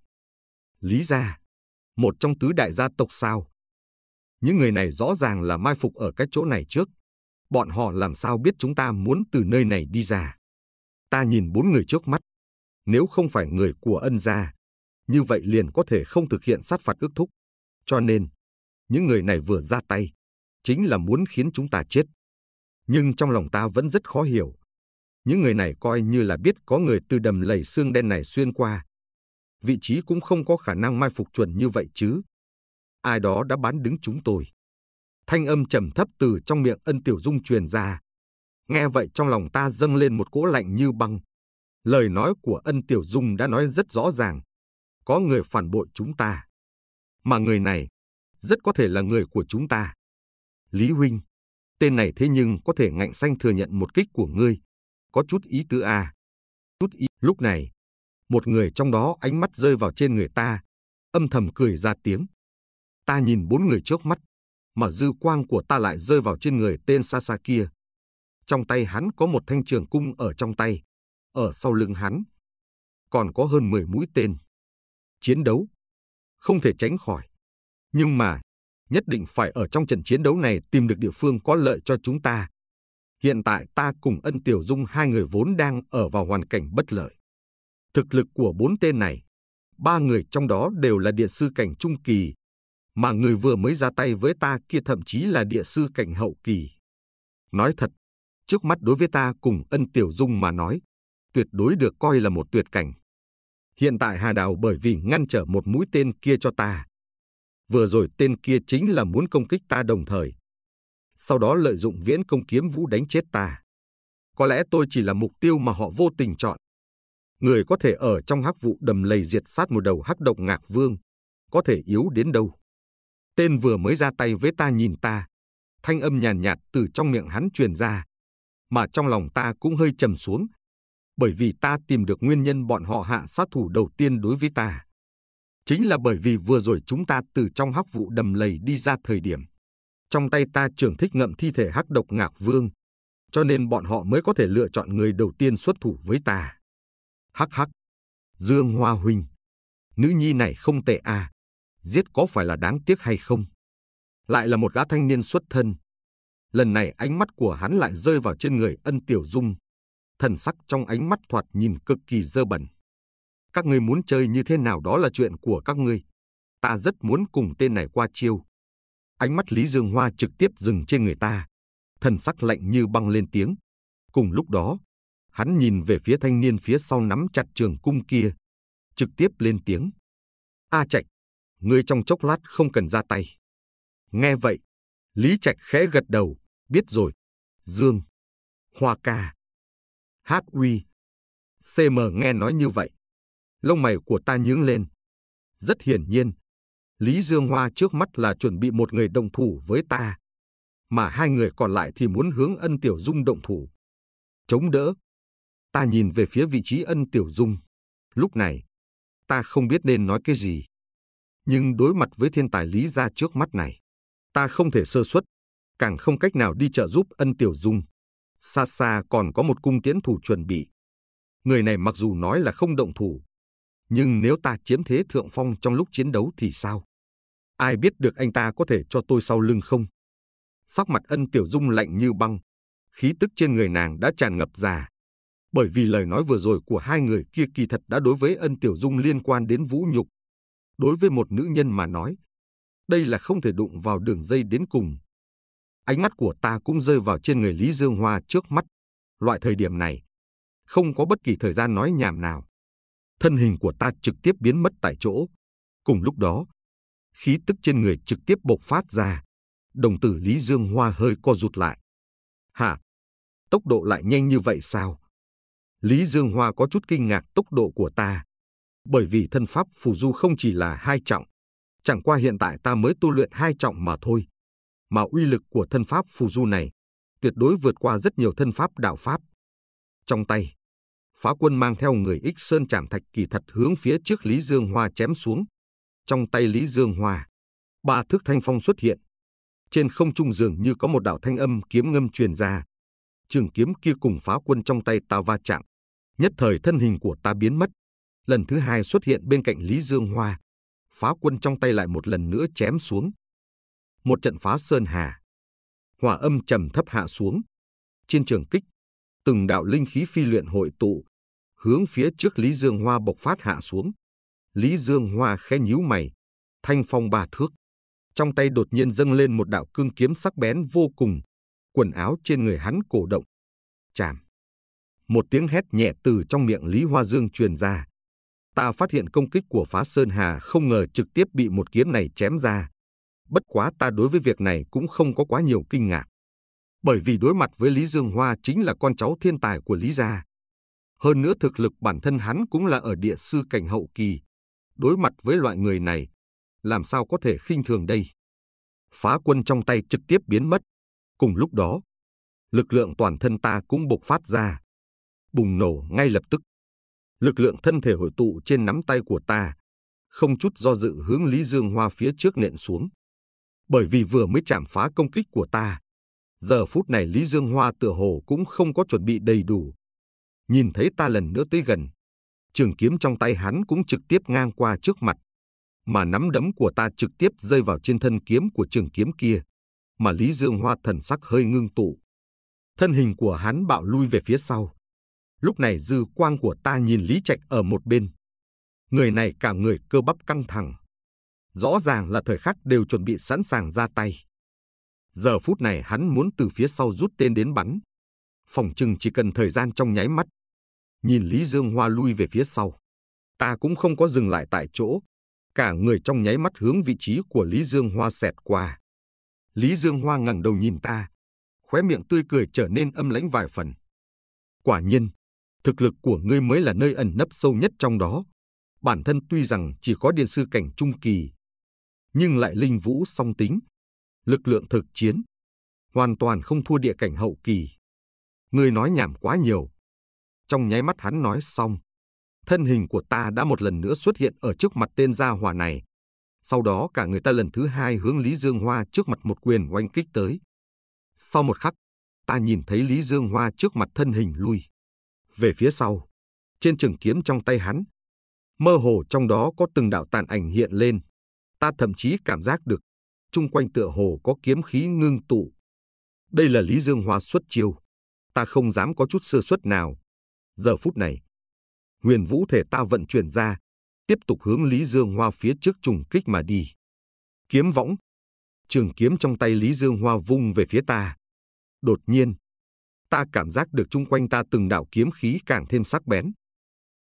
Lý Gia, một trong tứ đại gia tộc sao. Những người này rõ ràng là mai phục ở cái chỗ này trước. Bọn họ làm sao biết chúng ta muốn từ nơi này đi ra. Ta nhìn bốn người trước mắt. Nếu không phải người của ân gia, như vậy liền có thể không thực hiện sát phạt ước thúc. Cho nên, những người này vừa ra tay, chính là muốn khiến chúng ta chết. Nhưng trong lòng ta vẫn rất khó hiểu. Những người này coi như là biết có người từ đầm lầy xương đen này xuyên qua. Vị trí cũng không có khả năng mai phục chuẩn như vậy chứ. Ai đó đã bán đứng chúng tôi. Thanh âm trầm thấp từ trong miệng ân tiểu dung truyền ra, Nghe vậy trong lòng ta dâng lên một cỗ lạnh như băng. Lời nói của ân tiểu dung đã nói rất rõ ràng. Có người phản bội chúng ta. Mà người này, rất có thể là người của chúng ta. Lý Huynh, tên này thế nhưng có thể ngạnh xanh thừa nhận một kích của ngươi. Có chút ý tứ a à. Chút ý. Lúc này, một người trong đó ánh mắt rơi vào trên người ta, âm thầm cười ra tiếng. Ta nhìn bốn người trước mắt, mà dư quang của ta lại rơi vào trên người tên xa xa kia. Trong tay hắn có một thanh trường cung ở trong tay, ở sau lưng hắn. Còn có hơn 10 mũi tên. Chiến đấu, không thể tránh khỏi. Nhưng mà, nhất định phải ở trong trận chiến đấu này tìm được địa phương có lợi cho chúng ta. Hiện tại ta cùng ân tiểu dung hai người vốn đang ở vào hoàn cảnh bất lợi. Thực lực của bốn tên này, ba người trong đó đều là địa sư cảnh trung kỳ, mà người vừa mới ra tay với ta kia thậm chí là địa sư cảnh hậu kỳ. Nói thật, trước mắt đối với ta cùng ân tiểu dung mà nói, tuyệt đối được coi là một tuyệt cảnh. Hiện tại Hà Đào bởi vì ngăn trở một mũi tên kia cho ta. Vừa rồi tên kia chính là muốn công kích ta đồng thời. Sau đó lợi dụng viễn công kiếm vũ đánh chết ta. Có lẽ tôi chỉ là mục tiêu mà họ vô tình chọn. Người có thể ở trong hắc vụ đầm lầy diệt sát một đầu hắc độc ngạc vương, có thể yếu đến đâu. Tên vừa mới ra tay với ta nhìn ta, thanh âm nhàn nhạt, nhạt từ trong miệng hắn truyền ra, mà trong lòng ta cũng hơi trầm xuống, bởi vì ta tìm được nguyên nhân bọn họ hạ sát thủ đầu tiên đối với ta. Chính là bởi vì vừa rồi chúng ta từ trong hắc vụ đầm lầy đi ra thời điểm. Trong tay ta trưởng thích ngậm thi thể hắc độc ngạc vương, cho nên bọn họ mới có thể lựa chọn người đầu tiên xuất thủ với ta. Hắc hắc, Dương Hoa Huynh, nữ nhi này không tệ à, giết có phải là đáng tiếc hay không? Lại là một gã thanh niên xuất thân, lần này ánh mắt của hắn lại rơi vào trên người ân tiểu dung. Thần sắc trong ánh mắt thoạt nhìn cực kỳ dơ bẩn. Các ngươi muốn chơi như thế nào đó là chuyện của các ngươi. Ta rất muốn cùng tên này qua chiêu. Ánh mắt Lý Dương Hoa trực tiếp dừng trên người ta. Thần sắc lạnh như băng lên tiếng. Cùng lúc đó, hắn nhìn về phía thanh niên phía sau nắm chặt trường cung kia. Trực tiếp lên tiếng. A à Trạch, ngươi trong chốc lát không cần ra tay. Nghe vậy, Lý Trạch khẽ gật đầu, biết rồi, Dương, Hoa Ca, Hát Uy. CM nghe nói như vậy. Lông mày của ta nhướng lên. Rất hiển nhiên, Lý Dương Hoa trước mắt là chuẩn bị một người đồng thủ với ta. Mà hai người còn lại thì muốn hướng ân Tiểu Dung động thủ. Chống đỡ. Ta nhìn về phía vị trí ân Tiểu Dung. Lúc này, ta không biết nên nói cái gì. Nhưng đối mặt với thiên tài Lý gia trước mắt này, ta không thể sơ suất, càng không cách nào đi trợ giúp ân tiểu dung. Xa xa còn có một cung tiễn thủ chuẩn bị. Người này mặc dù nói là không động thủ, nhưng nếu ta chiếm thế thượng phong trong lúc chiến đấu thì sao? Ai biết được anh ta có thể cho tôi sau lưng không? Sắc mặt ân tiểu dung lạnh như băng, khí tức trên người nàng đã tràn ngập già. Bởi vì lời nói vừa rồi của hai người kia kỳ thật đã đối với ân tiểu dung liên quan đến vũ nhục. Đối với một nữ nhân mà nói, đây là không thể đụng vào đường dây đến cùng, Ánh mắt của ta cũng rơi vào trên người Lý Dương Hoa trước mắt. Loại thời điểm này, không có bất kỳ thời gian nói nhảm nào. Thân hình của ta trực tiếp biến mất tại chỗ. Cùng lúc đó, khí tức trên người trực tiếp bộc phát ra. Đồng tử Lý Dương Hoa hơi co rụt lại. Hả? Tốc độ lại nhanh như vậy sao? Lý Dương Hoa có chút kinh ngạc tốc độ của ta. Bởi vì thân pháp phù du không chỉ là hai trọng. Chẳng qua hiện tại ta mới tu luyện hai trọng mà thôi mà uy lực của thân pháp phù du này tuyệt đối vượt qua rất nhiều thân pháp đạo pháp. Trong tay, phá quân mang theo người ích sơn chạm thạch kỳ thật hướng phía trước Lý Dương Hoa chém xuống. Trong tay Lý Dương Hoa, ba thước thanh phong xuất hiện. Trên không trung dường như có một đạo thanh âm kiếm ngâm truyền ra. Trường kiếm kia cùng phá quân trong tay ta va chạm. Nhất thời thân hình của ta biến mất. Lần thứ hai xuất hiện bên cạnh Lý Dương Hoa. Phá quân trong tay lại một lần nữa chém xuống một trận phá sơn hà. Hỏa âm trầm thấp hạ xuống. Trên trường kích, từng đạo linh khí phi luyện hội tụ, hướng phía trước Lý Dương Hoa bộc phát hạ xuống. Lý Dương Hoa khẽ nhíu mày, thanh phong ba thước. Trong tay đột nhiên dâng lên một đạo cương kiếm sắc bén vô cùng, quần áo trên người hắn cổ động. Chàm. Một tiếng hét nhẹ từ trong miệng Lý Hoa Dương truyền ra. Ta phát hiện công kích của phá Sơn Hà không ngờ trực tiếp bị một kiếm này chém ra bất quá ta đối với việc này cũng không có quá nhiều kinh ngạc. Bởi vì đối mặt với Lý Dương Hoa chính là con cháu thiên tài của Lý Gia. Hơn nữa thực lực bản thân hắn cũng là ở địa sư cảnh hậu kỳ. Đối mặt với loại người này, làm sao có thể khinh thường đây? Phá quân trong tay trực tiếp biến mất. Cùng lúc đó, lực lượng toàn thân ta cũng bộc phát ra. Bùng nổ ngay lập tức. Lực lượng thân thể hội tụ trên nắm tay của ta, không chút do dự hướng Lý Dương Hoa phía trước nện xuống bởi vì vừa mới chạm phá công kích của ta. Giờ phút này Lý Dương Hoa tựa hồ cũng không có chuẩn bị đầy đủ. Nhìn thấy ta lần nữa tới gần, trường kiếm trong tay hắn cũng trực tiếp ngang qua trước mặt, mà nắm đấm của ta trực tiếp rơi vào trên thân kiếm của trường kiếm kia, mà Lý Dương Hoa thần sắc hơi ngưng tụ. Thân hình của hắn bạo lui về phía sau. Lúc này dư quang của ta nhìn Lý Trạch ở một bên. Người này cả người cơ bắp căng thẳng, rõ ràng là thời khắc đều chuẩn bị sẵn sàng ra tay. Giờ phút này hắn muốn từ phía sau rút tên đến bắn. Phòng trừng chỉ cần thời gian trong nháy mắt. Nhìn Lý Dương Hoa lui về phía sau. Ta cũng không có dừng lại tại chỗ. Cả người trong nháy mắt hướng vị trí của Lý Dương Hoa xẹt qua. Lý Dương Hoa ngẩng đầu nhìn ta. Khóe miệng tươi cười trở nên âm lãnh vài phần. Quả nhiên, thực lực của ngươi mới là nơi ẩn nấp sâu nhất trong đó. Bản thân tuy rằng chỉ có điện sư cảnh trung kỳ, nhưng lại linh vũ song tính, lực lượng thực chiến, hoàn toàn không thua địa cảnh hậu kỳ. Người nói nhảm quá nhiều. Trong nháy mắt hắn nói xong, thân hình của ta đã một lần nữa xuất hiện ở trước mặt tên gia hỏa này. Sau đó cả người ta lần thứ hai hướng Lý Dương Hoa trước mặt một quyền oanh kích tới. Sau một khắc, ta nhìn thấy Lý Dương Hoa trước mặt thân hình lui. Về phía sau, trên trường kiếm trong tay hắn, mơ hồ trong đó có từng đạo tàn ảnh hiện lên. Ta thậm chí cảm giác được, chung quanh tựa hồ có kiếm khí ngưng tụ. Đây là Lý Dương Hoa xuất chiêu. Ta không dám có chút sơ suất nào. Giờ phút này, huyền vũ thể ta vận chuyển ra, tiếp tục hướng Lý Dương Hoa phía trước trùng kích mà đi. Kiếm võng. Trường kiếm trong tay Lý Dương Hoa vung về phía ta. Đột nhiên, ta cảm giác được chung quanh ta từng đạo kiếm khí càng thêm sắc bén.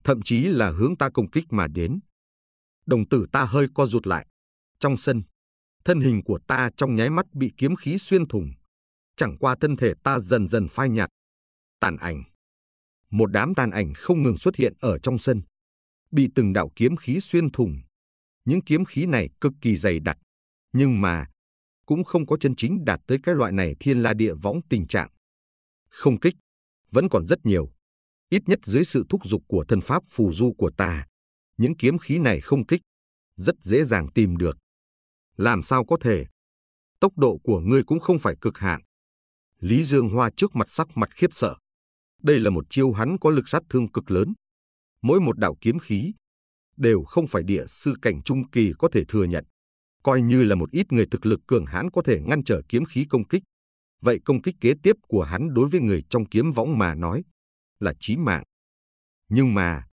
Thậm chí là hướng ta công kích mà đến. Đồng tử ta hơi co rụt lại. Trong sân, thân hình của ta trong nháy mắt bị kiếm khí xuyên thủng. Chẳng qua thân thể ta dần dần phai nhạt. Tàn ảnh. Một đám tàn ảnh không ngừng xuất hiện ở trong sân. Bị từng đạo kiếm khí xuyên thủng. Những kiếm khí này cực kỳ dày đặc. Nhưng mà, cũng không có chân chính đạt tới cái loại này thiên la địa võng tình trạng. Không kích, vẫn còn rất nhiều. Ít nhất dưới sự thúc giục của thân pháp phù du của ta, những kiếm khí này không kích, rất dễ dàng tìm được. Làm sao có thể? Tốc độ của ngươi cũng không phải cực hạn. Lý Dương Hoa trước mặt sắc mặt khiếp sợ. Đây là một chiêu hắn có lực sát thương cực lớn. Mỗi một đạo kiếm khí đều không phải địa sư cảnh trung kỳ có thể thừa nhận. Coi như là một ít người thực lực cường hãn có thể ngăn trở kiếm khí công kích. Vậy công kích kế tiếp của hắn đối với người trong kiếm võng mà nói là chí mạng. Nhưng mà,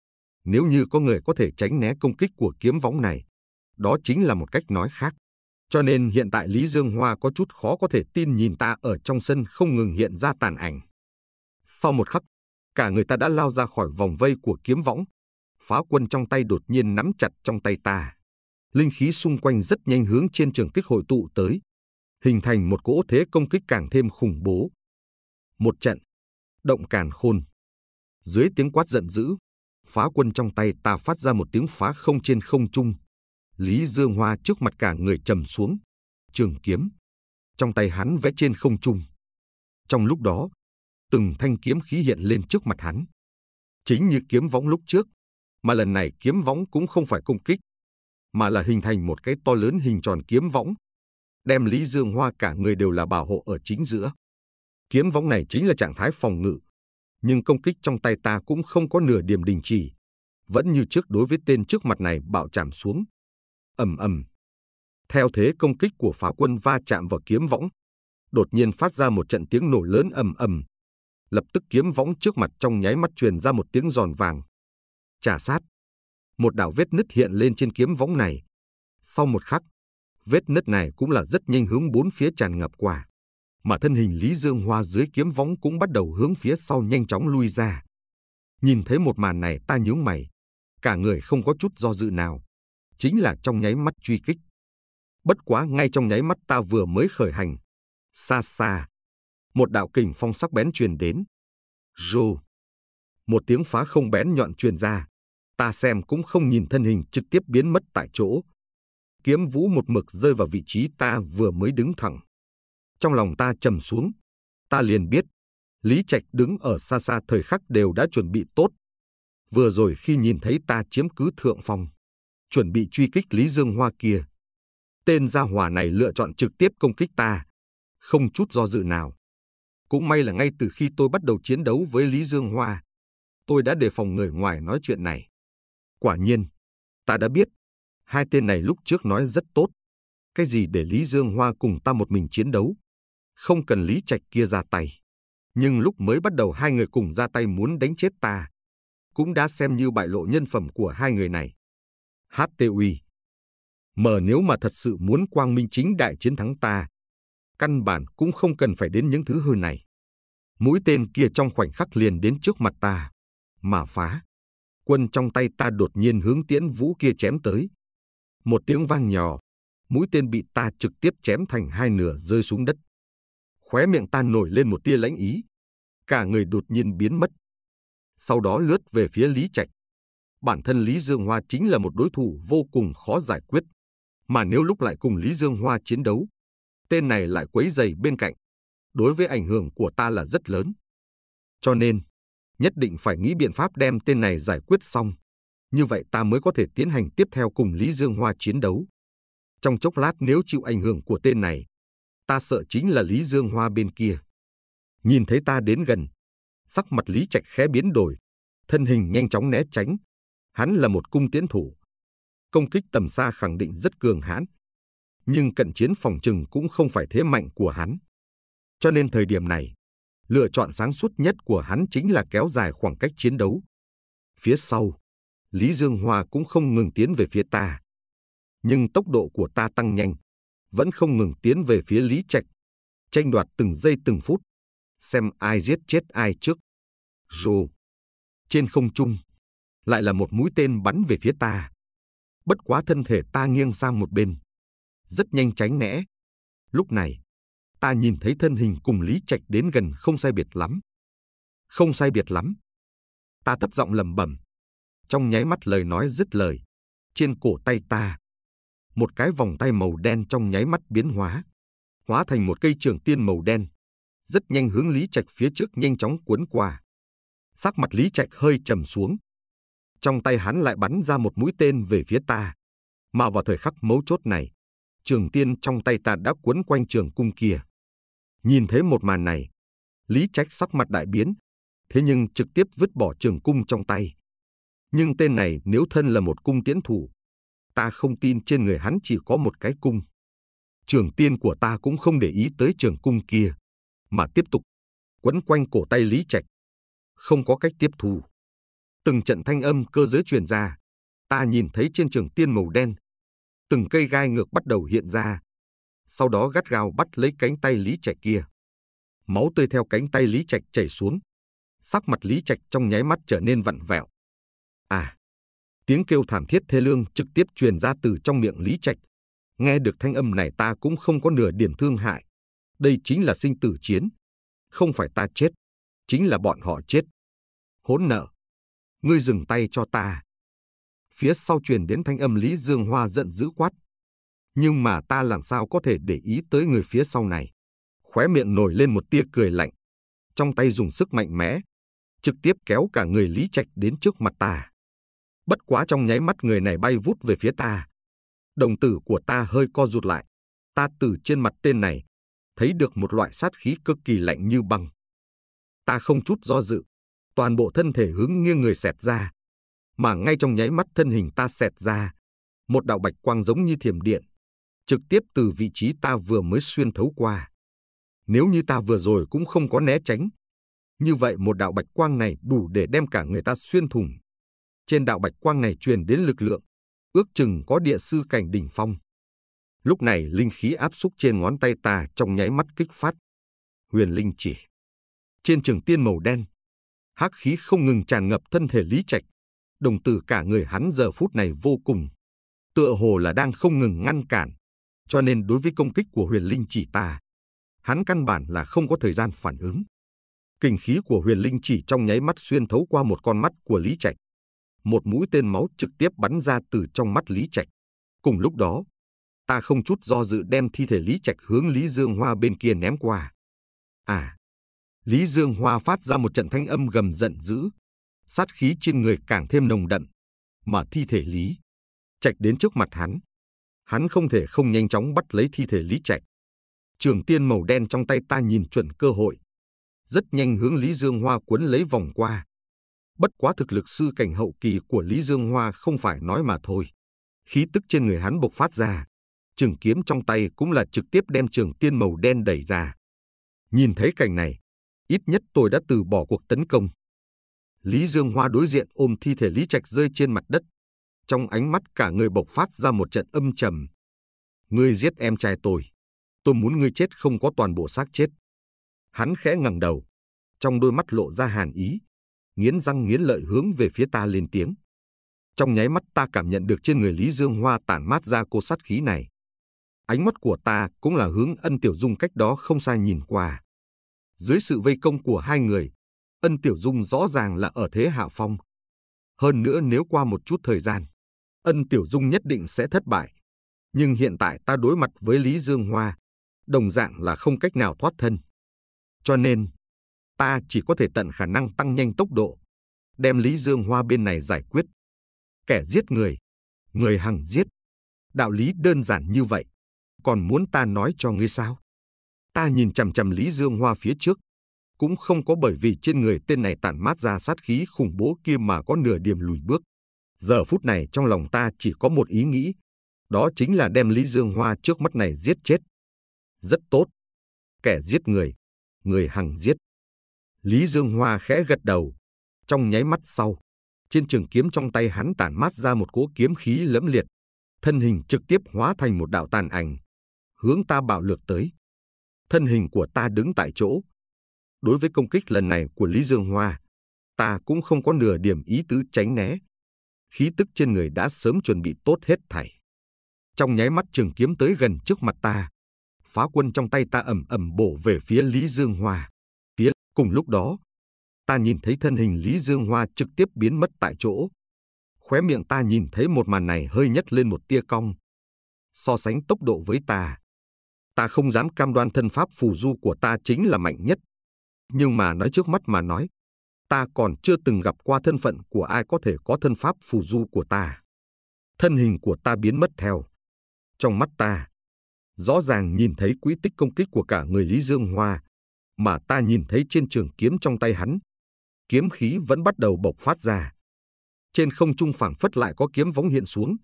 nếu như có người có thể tránh né công kích của kiếm võng này, đó chính là một cách nói khác. Cho nên hiện tại Lý Dương Hoa có chút khó có thể tin nhìn ta ở trong sân không ngừng hiện ra tàn ảnh. Sau một khắc, cả người ta đã lao ra khỏi vòng vây của kiếm võng. Phá quân trong tay đột nhiên nắm chặt trong tay ta. Linh khí xung quanh rất nhanh hướng trên trường kích hội tụ tới. Hình thành một cỗ thế công kích càng thêm khủng bố. Một trận. Động càn khôn. Dưới tiếng quát giận dữ, phá quân trong tay ta phát ra một tiếng phá không trên không trung, Lý Dương Hoa trước mặt cả người trầm xuống, trường kiếm. Trong tay hắn vẽ trên không trung. Trong lúc đó, từng thanh kiếm khí hiện lên trước mặt hắn. Chính như kiếm võng lúc trước, mà lần này kiếm võng cũng không phải công kích, mà là hình thành một cái to lớn hình tròn kiếm võng, đem Lý Dương Hoa cả người đều là bảo hộ ở chính giữa. Kiếm võng này chính là trạng thái phòng ngự, nhưng công kích trong tay ta cũng không có nửa điểm đình chỉ, vẫn như trước đối với tên trước mặt này bạo chạm xuống ầm ầm. Theo thế công kích của pháo quân va chạm vào kiếm võng, đột nhiên phát ra một trận tiếng nổ lớn ầm ầm. Lập tức kiếm võng trước mặt trong nháy mắt truyền ra một tiếng giòn vàng. Trả sát. Một đạo vết nứt hiện lên trên kiếm võng này. Sau một khắc, vết nứt này cũng là rất nhanh hướng bốn phía tràn ngập quả. Mà thân hình Lý Dương Hoa dưới kiếm võng cũng bắt đầu hướng phía sau nhanh chóng lui ra. Nhìn thấy một màn này ta nhướng mày. Cả người không có chút do dự nào chính là trong nháy mắt truy kích. Bất quá ngay trong nháy mắt ta vừa mới khởi hành. Xa xa, một đạo kình phong sắc bén truyền đến. Rô! Một tiếng phá không bén nhọn truyền ra. Ta xem cũng không nhìn thân hình trực tiếp biến mất tại chỗ. Kiếm vũ một mực rơi vào vị trí ta vừa mới đứng thẳng. Trong lòng ta trầm xuống. Ta liền biết, Lý Trạch đứng ở xa xa thời khắc đều đã chuẩn bị tốt. Vừa rồi khi nhìn thấy ta chiếm cứ thượng phong, chuẩn bị truy kích Lý Dương Hoa kia. Tên gia hỏa này lựa chọn trực tiếp công kích ta, không chút do dự nào. Cũng may là ngay từ khi tôi bắt đầu chiến đấu với Lý Dương Hoa, tôi đã đề phòng người ngoài nói chuyện này. Quả nhiên, ta đã biết, hai tên này lúc trước nói rất tốt. Cái gì để Lý Dương Hoa cùng ta một mình chiến đấu? Không cần Lý Trạch kia ra tay. Nhưng lúc mới bắt đầu hai người cùng ra tay muốn đánh chết ta, cũng đã xem như bại lộ nhân phẩm của hai người này. HTUI. Mở nếu mà thật sự muốn quang minh chính đại chiến thắng ta, căn bản cũng không cần phải đến những thứ hư này. Mũi tên kia trong khoảnh khắc liền đến trước mặt ta, mà phá. Quân trong tay ta đột nhiên hướng tiễn vũ kia chém tới. Một tiếng vang nhỏ, mũi tên bị ta trực tiếp chém thành hai nửa rơi xuống đất. Khóe miệng ta nổi lên một tia lãnh ý, cả người đột nhiên biến mất. Sau đó lướt về phía Lý Trạch bản thân Lý Dương Hoa chính là một đối thủ vô cùng khó giải quyết. Mà nếu lúc lại cùng Lý Dương Hoa chiến đấu, tên này lại quấy dày bên cạnh, đối với ảnh hưởng của ta là rất lớn. Cho nên, nhất định phải nghĩ biện pháp đem tên này giải quyết xong. Như vậy ta mới có thể tiến hành tiếp theo cùng Lý Dương Hoa chiến đấu. Trong chốc lát nếu chịu ảnh hưởng của tên này, ta sợ chính là Lý Dương Hoa bên kia. Nhìn thấy ta đến gần, sắc mặt Lý Trạch khẽ biến đổi, thân hình nhanh chóng né tránh, Hắn là một cung tiến thủ. Công kích tầm xa khẳng định rất cường hãn. Nhưng cận chiến phòng trừng cũng không phải thế mạnh của hắn. Cho nên thời điểm này, lựa chọn sáng suốt nhất của hắn chính là kéo dài khoảng cách chiến đấu. Phía sau, Lý Dương Hoa cũng không ngừng tiến về phía ta. Nhưng tốc độ của ta tăng nhanh, vẫn không ngừng tiến về phía Lý Trạch, tranh đoạt từng giây từng phút, xem ai giết chết ai trước. dù trên không trung, lại là một mũi tên bắn về phía ta. Bất quá thân thể ta nghiêng sang một bên. Rất nhanh tránh né. Lúc này, ta nhìn thấy thân hình cùng Lý Trạch đến gần không sai biệt lắm. Không sai biệt lắm. Ta thấp giọng lầm bẩm. Trong nháy mắt lời nói dứt lời. Trên cổ tay ta, một cái vòng tay màu đen trong nháy mắt biến hóa. Hóa thành một cây trường tiên màu đen. Rất nhanh hướng Lý Trạch phía trước nhanh chóng cuốn qua. Sắc mặt Lý Trạch hơi trầm xuống trong tay hắn lại bắn ra một mũi tên về phía ta. Mà vào thời khắc mấu chốt này, trường tiên trong tay ta đã cuốn quanh trường cung kia. Nhìn thấy một màn này, Lý Trách sắc mặt đại biến, thế nhưng trực tiếp vứt bỏ trường cung trong tay. Nhưng tên này nếu thân là một cung tiễn thủ, ta không tin trên người hắn chỉ có một cái cung. Trường tiên của ta cũng không để ý tới trường cung kia, mà tiếp tục quấn quanh cổ tay Lý Trạch. Không có cách tiếp thu. Từng trận thanh âm cơ giới truyền ra, ta nhìn thấy trên trường tiên màu đen, từng cây gai ngược bắt đầu hiện ra. Sau đó gắt gao bắt lấy cánh tay Lý Trạch kia. Máu tươi theo cánh tay Lý Trạch chảy xuống. Sắc mặt Lý Trạch trong nháy mắt trở nên vặn vẹo. À! Tiếng kêu thảm thiết thê lương trực tiếp truyền ra từ trong miệng Lý Trạch. Nghe được thanh âm này ta cũng không có nửa điểm thương hại. Đây chính là sinh tử chiến. Không phải ta chết, chính là bọn họ chết. Hỗn nợ ngươi dừng tay cho ta. Phía sau truyền đến thanh âm Lý Dương Hoa giận dữ quát. Nhưng mà ta làm sao có thể để ý tới người phía sau này. Khóe miệng nổi lên một tia cười lạnh. Trong tay dùng sức mạnh mẽ. Trực tiếp kéo cả người Lý Trạch đến trước mặt ta. Bất quá trong nháy mắt người này bay vút về phía ta. Đồng tử của ta hơi co rụt lại. Ta từ trên mặt tên này thấy được một loại sát khí cực kỳ lạnh như băng. Ta không chút do dự, toàn bộ thân thể hướng nghiêng người xẹt ra. Mà ngay trong nháy mắt thân hình ta xẹt ra, một đạo bạch quang giống như thiểm điện, trực tiếp từ vị trí ta vừa mới xuyên thấu qua. Nếu như ta vừa rồi cũng không có né tránh, như vậy một đạo bạch quang này đủ để đem cả người ta xuyên thủng. Trên đạo bạch quang này truyền đến lực lượng, ước chừng có địa sư cảnh đỉnh phong. Lúc này linh khí áp xúc trên ngón tay ta trong nháy mắt kích phát. Huyền linh chỉ. Trên trường tiên màu đen, hắc khí không ngừng tràn ngập thân thể Lý Trạch. Đồng tử cả người hắn giờ phút này vô cùng. Tựa hồ là đang không ngừng ngăn cản. Cho nên đối với công kích của huyền linh chỉ ta, hắn căn bản là không có thời gian phản ứng. Kinh khí của huyền linh chỉ trong nháy mắt xuyên thấu qua một con mắt của Lý Trạch. Một mũi tên máu trực tiếp bắn ra từ trong mắt Lý Trạch. Cùng lúc đó, ta không chút do dự đem thi thể Lý Trạch hướng Lý Dương Hoa bên kia ném qua. À, Lý Dương Hoa phát ra một trận thanh âm gầm giận dữ. Sát khí trên người càng thêm nồng đậm. Mà thi thể Lý. Trạch đến trước mặt hắn. Hắn không thể không nhanh chóng bắt lấy thi thể Lý Trạch. Trường tiên màu đen trong tay ta nhìn chuẩn cơ hội. Rất nhanh hướng Lý Dương Hoa cuốn lấy vòng qua. Bất quá thực lực sư cảnh hậu kỳ của Lý Dương Hoa không phải nói mà thôi. Khí tức trên người hắn bộc phát ra. Trường kiếm trong tay cũng là trực tiếp đem trường tiên màu đen đẩy ra. Nhìn thấy cảnh này, ít nhất tôi đã từ bỏ cuộc tấn công. Lý Dương Hoa đối diện ôm thi thể Lý Trạch rơi trên mặt đất. Trong ánh mắt cả người bộc phát ra một trận âm trầm. Ngươi giết em trai tôi. Tôi muốn ngươi chết không có toàn bộ xác chết. Hắn khẽ ngẩng đầu. Trong đôi mắt lộ ra hàn ý. Nghiến răng nghiến lợi hướng về phía ta lên tiếng. Trong nháy mắt ta cảm nhận được trên người Lý Dương Hoa tản mát ra cô sát khí này. Ánh mắt của ta cũng là hướng ân tiểu dung cách đó không xa nhìn qua. Dưới sự vây công của hai người, Ân Tiểu Dung rõ ràng là ở thế hạ phong. Hơn nữa nếu qua một chút thời gian, Ân Tiểu Dung nhất định sẽ thất bại. Nhưng hiện tại ta đối mặt với Lý Dương Hoa, đồng dạng là không cách nào thoát thân. Cho nên, ta chỉ có thể tận khả năng tăng nhanh tốc độ, đem Lý Dương Hoa bên này giải quyết. Kẻ giết người, người hằng giết. Đạo lý đơn giản như vậy, còn muốn ta nói cho ngươi sao? Ta nhìn chằm chằm Lý Dương Hoa phía trước, cũng không có bởi vì trên người tên này tản mát ra sát khí khủng bố kia mà có nửa điểm lùi bước. Giờ phút này trong lòng ta chỉ có một ý nghĩ, đó chính là đem Lý Dương Hoa trước mắt này giết chết. Rất tốt. Kẻ giết người, người hằng giết. Lý Dương Hoa khẽ gật đầu. Trong nháy mắt sau, trên trường kiếm trong tay hắn tản mát ra một cỗ kiếm khí lẫm liệt. Thân hình trực tiếp hóa thành một đạo tàn ảnh. Hướng ta bạo lược tới thân hình của ta đứng tại chỗ. Đối với công kích lần này của Lý Dương Hoa, ta cũng không có nửa điểm ý tứ tránh né. Khí tức trên người đã sớm chuẩn bị tốt hết thảy. Trong nháy mắt trường kiếm tới gần trước mặt ta, phá quân trong tay ta ầm ầm bổ về phía Lý Dương Hoa. Phía cùng lúc đó, ta nhìn thấy thân hình Lý Dương Hoa trực tiếp biến mất tại chỗ. Khóe miệng ta nhìn thấy một màn này hơi nhấc lên một tia cong. So sánh tốc độ với ta, ta không dám cam đoan thân pháp phù du của ta chính là mạnh nhất. Nhưng mà nói trước mắt mà nói, ta còn chưa từng gặp qua thân phận của ai có thể có thân pháp phù du của ta. Thân hình của ta biến mất theo. Trong mắt ta, rõ ràng nhìn thấy quỹ tích công kích của cả người Lý Dương Hoa, mà ta nhìn thấy trên trường kiếm trong tay hắn. Kiếm khí vẫn bắt đầu bộc phát ra. Trên không trung phảng phất lại có kiếm vóng hiện xuống.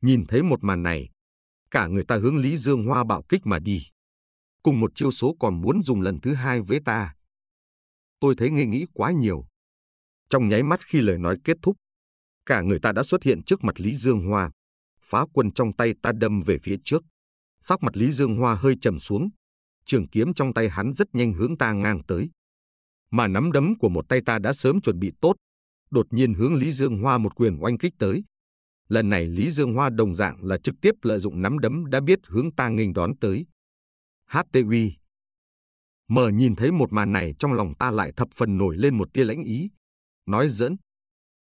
Nhìn thấy một màn này, cả người ta hướng Lý Dương Hoa bạo kích mà đi. Cùng một chiêu số còn muốn dùng lần thứ hai với ta. Tôi thấy nghi nghĩ quá nhiều. Trong nháy mắt khi lời nói kết thúc, cả người ta đã xuất hiện trước mặt Lý Dương Hoa. Phá quân trong tay ta đâm về phía trước. Sắc mặt Lý Dương Hoa hơi trầm xuống. Trường kiếm trong tay hắn rất nhanh hướng ta ngang tới. Mà nắm đấm của một tay ta đã sớm chuẩn bị tốt. Đột nhiên hướng Lý Dương Hoa một quyền oanh kích tới. Lần này Lý Dương Hoa đồng dạng là trực tiếp lợi dụng nắm đấm đã biết hướng ta nghênh đón tới. HTUI mở nhìn thấy một màn này trong lòng ta lại thập phần nổi lên một tia lãnh ý. Nói dẫn.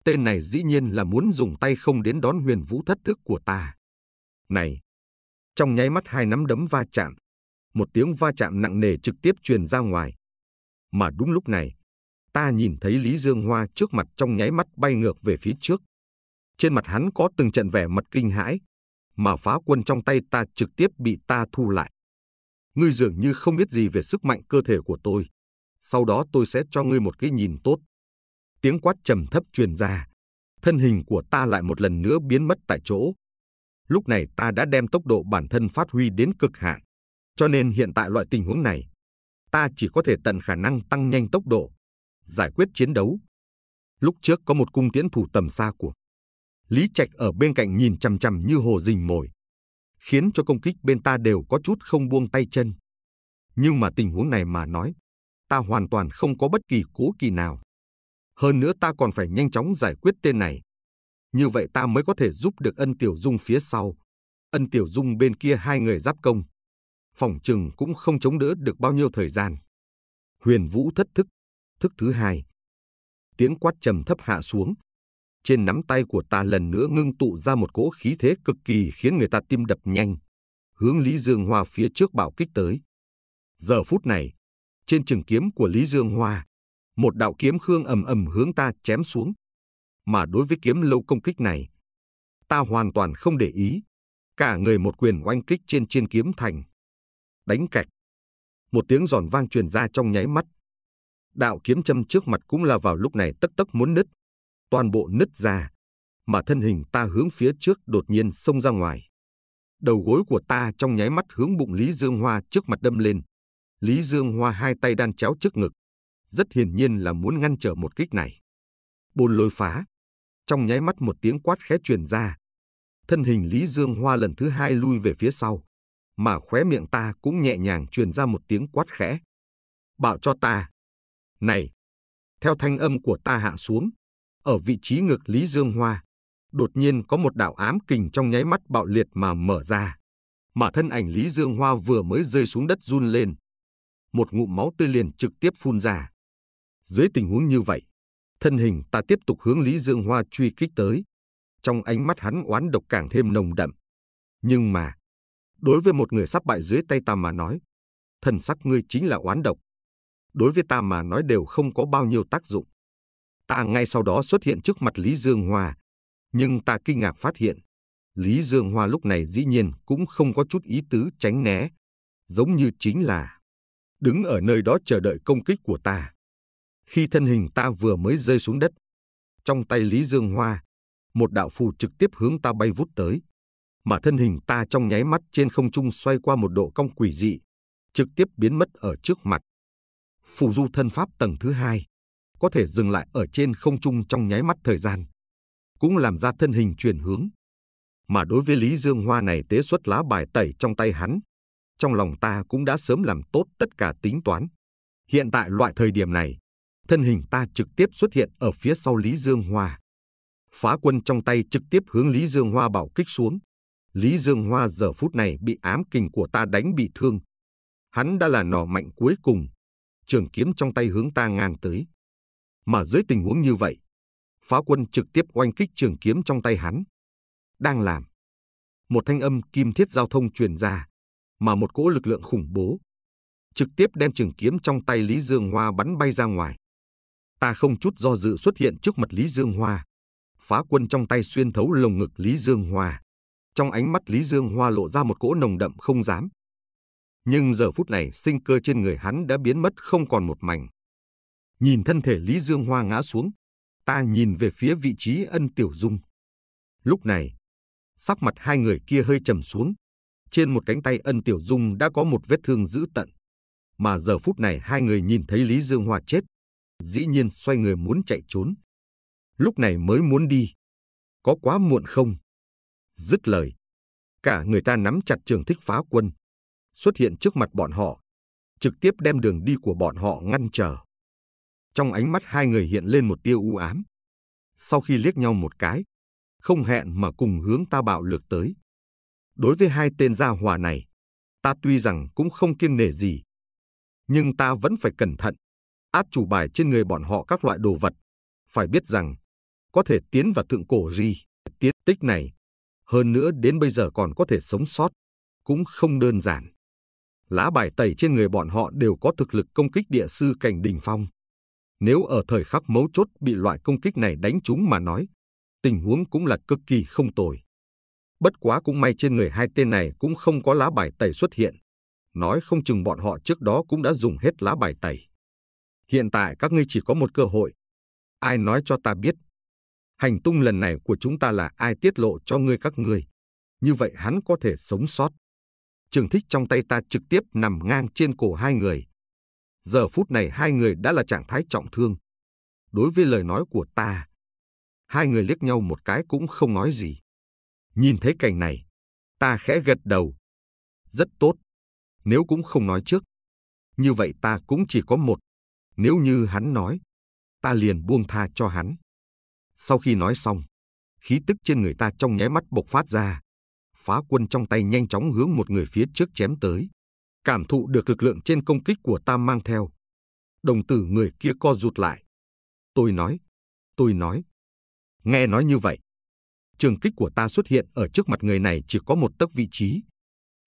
Tên này dĩ nhiên là muốn dùng tay không đến đón huyền vũ thất thức của ta. Này! Trong nháy mắt hai nắm đấm va chạm. Một tiếng va chạm nặng nề trực tiếp truyền ra ngoài. Mà đúng lúc này, ta nhìn thấy Lý Dương Hoa trước mặt trong nháy mắt bay ngược về phía trước, trên mặt hắn có từng trận vẻ mặt kinh hãi, mà phá quân trong tay ta trực tiếp bị ta thu lại. Ngươi dường như không biết gì về sức mạnh cơ thể của tôi. Sau đó tôi sẽ cho ngươi một cái nhìn tốt. Tiếng quát trầm thấp truyền ra. Thân hình của ta lại một lần nữa biến mất tại chỗ. Lúc này ta đã đem tốc độ bản thân phát huy đến cực hạn. Cho nên hiện tại loại tình huống này, ta chỉ có thể tận khả năng tăng nhanh tốc độ, giải quyết chiến đấu. Lúc trước có một cung tiễn thủ tầm xa của Lý Trạch ở bên cạnh nhìn chằm chằm như hồ rình mồi, khiến cho công kích bên ta đều có chút không buông tay chân. Nhưng mà tình huống này mà nói, ta hoàn toàn không có bất kỳ cố kỳ nào. Hơn nữa ta còn phải nhanh chóng giải quyết tên này. Như vậy ta mới có thể giúp được ân tiểu dung phía sau. Ân tiểu dung bên kia hai người giáp công. Phòng trừng cũng không chống đỡ được bao nhiêu thời gian. Huyền vũ thất thức, thức thứ hai. Tiếng quát trầm thấp hạ xuống, trên nắm tay của ta lần nữa ngưng tụ ra một cỗ khí thế cực kỳ khiến người ta tim đập nhanh, hướng Lý Dương Hoa phía trước bảo kích tới. Giờ phút này, trên trường kiếm của Lý Dương Hoa, một đạo kiếm khương ầm ầm hướng ta chém xuống. Mà đối với kiếm lâu công kích này, ta hoàn toàn không để ý, cả người một quyền oanh kích trên trên kiếm thành. Đánh cạch. Một tiếng giòn vang truyền ra trong nháy mắt. Đạo kiếm châm trước mặt cũng là vào lúc này tất tất muốn nứt, toàn bộ nứt ra, mà thân hình ta hướng phía trước đột nhiên xông ra ngoài. Đầu gối của ta trong nháy mắt hướng bụng Lý Dương Hoa trước mặt đâm lên. Lý Dương Hoa hai tay đan chéo trước ngực, rất hiển nhiên là muốn ngăn trở một kích này. Bồn lôi phá, trong nháy mắt một tiếng quát khẽ truyền ra. Thân hình Lý Dương Hoa lần thứ hai lui về phía sau, mà khóe miệng ta cũng nhẹ nhàng truyền ra một tiếng quát khẽ. Bảo cho ta. Này! Theo thanh âm của ta hạ xuống, ở vị trí ngược Lý Dương Hoa, đột nhiên có một đảo ám kình trong nháy mắt bạo liệt mà mở ra. Mà thân ảnh Lý Dương Hoa vừa mới rơi xuống đất run lên. Một ngụm máu tươi liền trực tiếp phun ra. Dưới tình huống như vậy, thân hình ta tiếp tục hướng Lý Dương Hoa truy kích tới. Trong ánh mắt hắn oán độc càng thêm nồng đậm. Nhưng mà, đối với một người sắp bại dưới tay ta mà nói, thần sắc ngươi chính là oán độc. Đối với ta mà nói đều không có bao nhiêu tác dụng ta ngay sau đó xuất hiện trước mặt Lý Dương Hoa. Nhưng ta kinh ngạc phát hiện, Lý Dương Hoa lúc này dĩ nhiên cũng không có chút ý tứ tránh né, giống như chính là đứng ở nơi đó chờ đợi công kích của ta. Khi thân hình ta vừa mới rơi xuống đất, trong tay Lý Dương Hoa, một đạo phù trực tiếp hướng ta bay vút tới, mà thân hình ta trong nháy mắt trên không trung xoay qua một độ cong quỷ dị, trực tiếp biến mất ở trước mặt. Phù du thân pháp tầng thứ hai có thể dừng lại ở trên không trung trong nháy mắt thời gian, cũng làm ra thân hình chuyển hướng. Mà đối với Lý Dương Hoa này tế xuất lá bài tẩy trong tay hắn, trong lòng ta cũng đã sớm làm tốt tất cả tính toán. Hiện tại loại thời điểm này, thân hình ta trực tiếp xuất hiện ở phía sau Lý Dương Hoa. Phá quân trong tay trực tiếp hướng Lý Dương Hoa bảo kích xuống. Lý Dương Hoa giờ phút này bị ám kình của ta đánh bị thương. Hắn đã là nỏ mạnh cuối cùng. Trường kiếm trong tay hướng ta ngang tới. Mà dưới tình huống như vậy, pháo quân trực tiếp oanh kích trường kiếm trong tay hắn. Đang làm. Một thanh âm kim thiết giao thông truyền ra, mà một cỗ lực lượng khủng bố. Trực tiếp đem trường kiếm trong tay Lý Dương Hoa bắn bay ra ngoài. Ta không chút do dự xuất hiện trước mặt Lý Dương Hoa. Phá quân trong tay xuyên thấu lồng ngực Lý Dương Hoa. Trong ánh mắt Lý Dương Hoa lộ ra một cỗ nồng đậm không dám. Nhưng giờ phút này sinh cơ trên người hắn đã biến mất không còn một mảnh nhìn thân thể Lý Dương Hoa ngã xuống, ta nhìn về phía vị trí ân tiểu dung. Lúc này, sắc mặt hai người kia hơi trầm xuống. Trên một cánh tay ân tiểu dung đã có một vết thương dữ tận. Mà giờ phút này hai người nhìn thấy Lý Dương Hoa chết. Dĩ nhiên xoay người muốn chạy trốn. Lúc này mới muốn đi. Có quá muộn không? Dứt lời. Cả người ta nắm chặt trường thích phá quân. Xuất hiện trước mặt bọn họ. Trực tiếp đem đường đi của bọn họ ngăn trở. Trong ánh mắt hai người hiện lên một tia u ám. Sau khi liếc nhau một cái, không hẹn mà cùng hướng ta bạo lược tới. Đối với hai tên gia hòa này, ta tuy rằng cũng không kiên nể gì, nhưng ta vẫn phải cẩn thận, át chủ bài trên người bọn họ các loại đồ vật. Phải biết rằng, có thể tiến vào thượng cổ gì tiết tích này, hơn nữa đến bây giờ còn có thể sống sót, cũng không đơn giản. Lá bài tẩy trên người bọn họ đều có thực lực công kích địa sư cảnh đỉnh phong. Nếu ở thời khắc mấu chốt bị loại công kích này đánh trúng mà nói, tình huống cũng là cực kỳ không tồi. Bất quá cũng may trên người hai tên này cũng không có lá bài tẩy xuất hiện. Nói không chừng bọn họ trước đó cũng đã dùng hết lá bài tẩy. Hiện tại các ngươi chỉ có một cơ hội. Ai nói cho ta biết? Hành tung lần này của chúng ta là ai tiết lộ cho ngươi các ngươi? Như vậy hắn có thể sống sót. Trường thích trong tay ta trực tiếp nằm ngang trên cổ hai người. Giờ phút này hai người đã là trạng thái trọng thương. Đối với lời nói của ta, hai người liếc nhau một cái cũng không nói gì. Nhìn thấy cảnh này, ta khẽ gật đầu. Rất tốt, nếu cũng không nói trước. Như vậy ta cũng chỉ có một. Nếu như hắn nói, ta liền buông tha cho hắn. Sau khi nói xong, khí tức trên người ta trong nháy mắt bộc phát ra. Phá quân trong tay nhanh chóng hướng một người phía trước chém tới cảm thụ được lực lượng trên công kích của ta mang theo. Đồng tử người kia co rụt lại. Tôi nói, tôi nói. Nghe nói như vậy, trường kích của ta xuất hiện ở trước mặt người này chỉ có một tấc vị trí,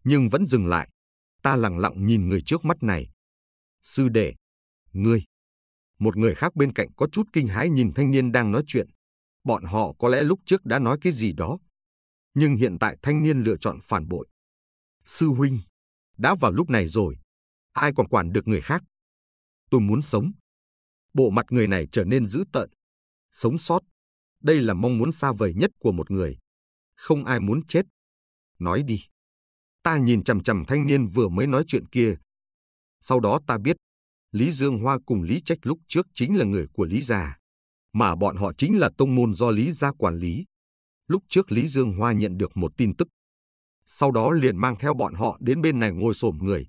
nhưng vẫn dừng lại. Ta lặng lặng nhìn người trước mắt này. Sư đệ, ngươi. Một người khác bên cạnh có chút kinh hãi nhìn thanh niên đang nói chuyện. Bọn họ có lẽ lúc trước đã nói cái gì đó. Nhưng hiện tại thanh niên lựa chọn phản bội. Sư huynh, đã vào lúc này rồi, ai còn quản được người khác. Tôi muốn sống. Bộ mặt người này trở nên dữ tợn. Sống sót. Đây là mong muốn xa vời nhất của một người. Không ai muốn chết. Nói đi. Ta nhìn chằm chằm thanh niên vừa mới nói chuyện kia. Sau đó ta biết, Lý Dương Hoa cùng Lý Trách lúc trước chính là người của Lý Gia. Mà bọn họ chính là tông môn do Lý Gia quản lý. Lúc trước Lý Dương Hoa nhận được một tin tức sau đó liền mang theo bọn họ đến bên này ngồi xổm người.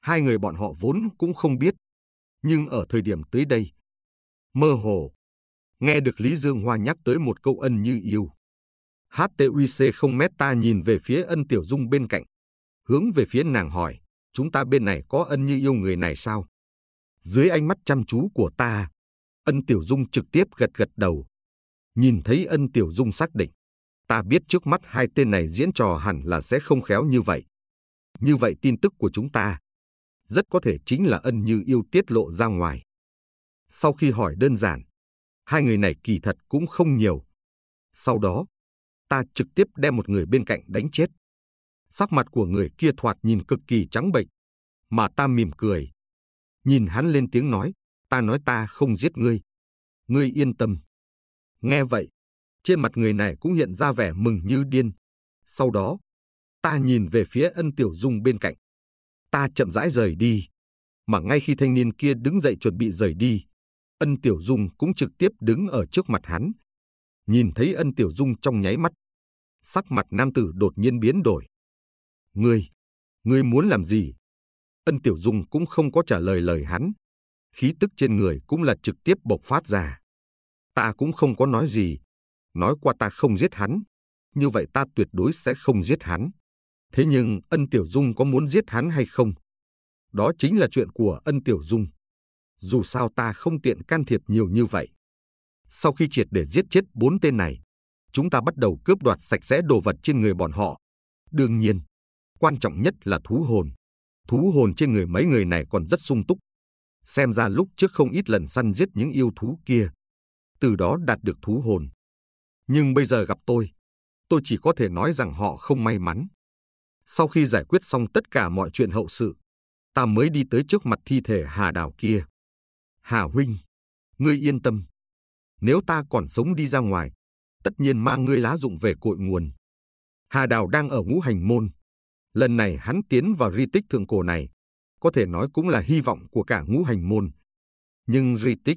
Hai người bọn họ vốn cũng không biết, nhưng ở thời điểm tới đây, mơ hồ, nghe được Lý Dương Hoa nhắc tới một câu ân như yêu. HTUC không mét ta nhìn về phía ân tiểu dung bên cạnh, hướng về phía nàng hỏi, chúng ta bên này có ân như yêu người này sao? Dưới ánh mắt chăm chú của ta, ân tiểu dung trực tiếp gật gật đầu. Nhìn thấy ân tiểu dung xác định, Ta biết trước mắt hai tên này diễn trò hẳn là sẽ không khéo như vậy. Như vậy tin tức của chúng ta rất có thể chính là ân như yêu tiết lộ ra ngoài. Sau khi hỏi đơn giản, hai người này kỳ thật cũng không nhiều. Sau đó, ta trực tiếp đem một người bên cạnh đánh chết. Sắc mặt của người kia thoạt nhìn cực kỳ trắng bệch, mà ta mỉm cười. Nhìn hắn lên tiếng nói, ta nói ta không giết ngươi. Ngươi yên tâm. Nghe vậy, trên mặt người này cũng hiện ra vẻ mừng như điên. Sau đó, ta nhìn về phía ân tiểu dung bên cạnh. Ta chậm rãi rời đi. Mà ngay khi thanh niên kia đứng dậy chuẩn bị rời đi, ân tiểu dung cũng trực tiếp đứng ở trước mặt hắn. Nhìn thấy ân tiểu dung trong nháy mắt, sắc mặt nam tử đột nhiên biến đổi. Ngươi, ngươi muốn làm gì? Ân Tiểu Dung cũng không có trả lời lời hắn. Khí tức trên người cũng là trực tiếp bộc phát ra. Ta cũng không có nói gì, nói qua ta không giết hắn, như vậy ta tuyệt đối sẽ không giết hắn. Thế nhưng ân Tiểu Dung có muốn giết hắn hay không? Đó chính là chuyện của ân Tiểu Dung. Dù sao ta không tiện can thiệp nhiều như vậy. Sau khi triệt để giết chết bốn tên này, chúng ta bắt đầu cướp đoạt sạch sẽ đồ vật trên người bọn họ. Đương nhiên, quan trọng nhất là thú hồn. Thú hồn trên người mấy người này còn rất sung túc. Xem ra lúc trước không ít lần săn giết những yêu thú kia. Từ đó đạt được thú hồn nhưng bây giờ gặp tôi, tôi chỉ có thể nói rằng họ không may mắn. Sau khi giải quyết xong tất cả mọi chuyện hậu sự, ta mới đi tới trước mặt thi thể Hà Đào kia. Hà Huynh, ngươi yên tâm. Nếu ta còn sống đi ra ngoài, tất nhiên mang ngươi lá dụng về cội nguồn. Hà Đào đang ở ngũ hành môn. Lần này hắn tiến vào di tích thượng cổ này, có thể nói cũng là hy vọng của cả ngũ hành môn. Nhưng di tích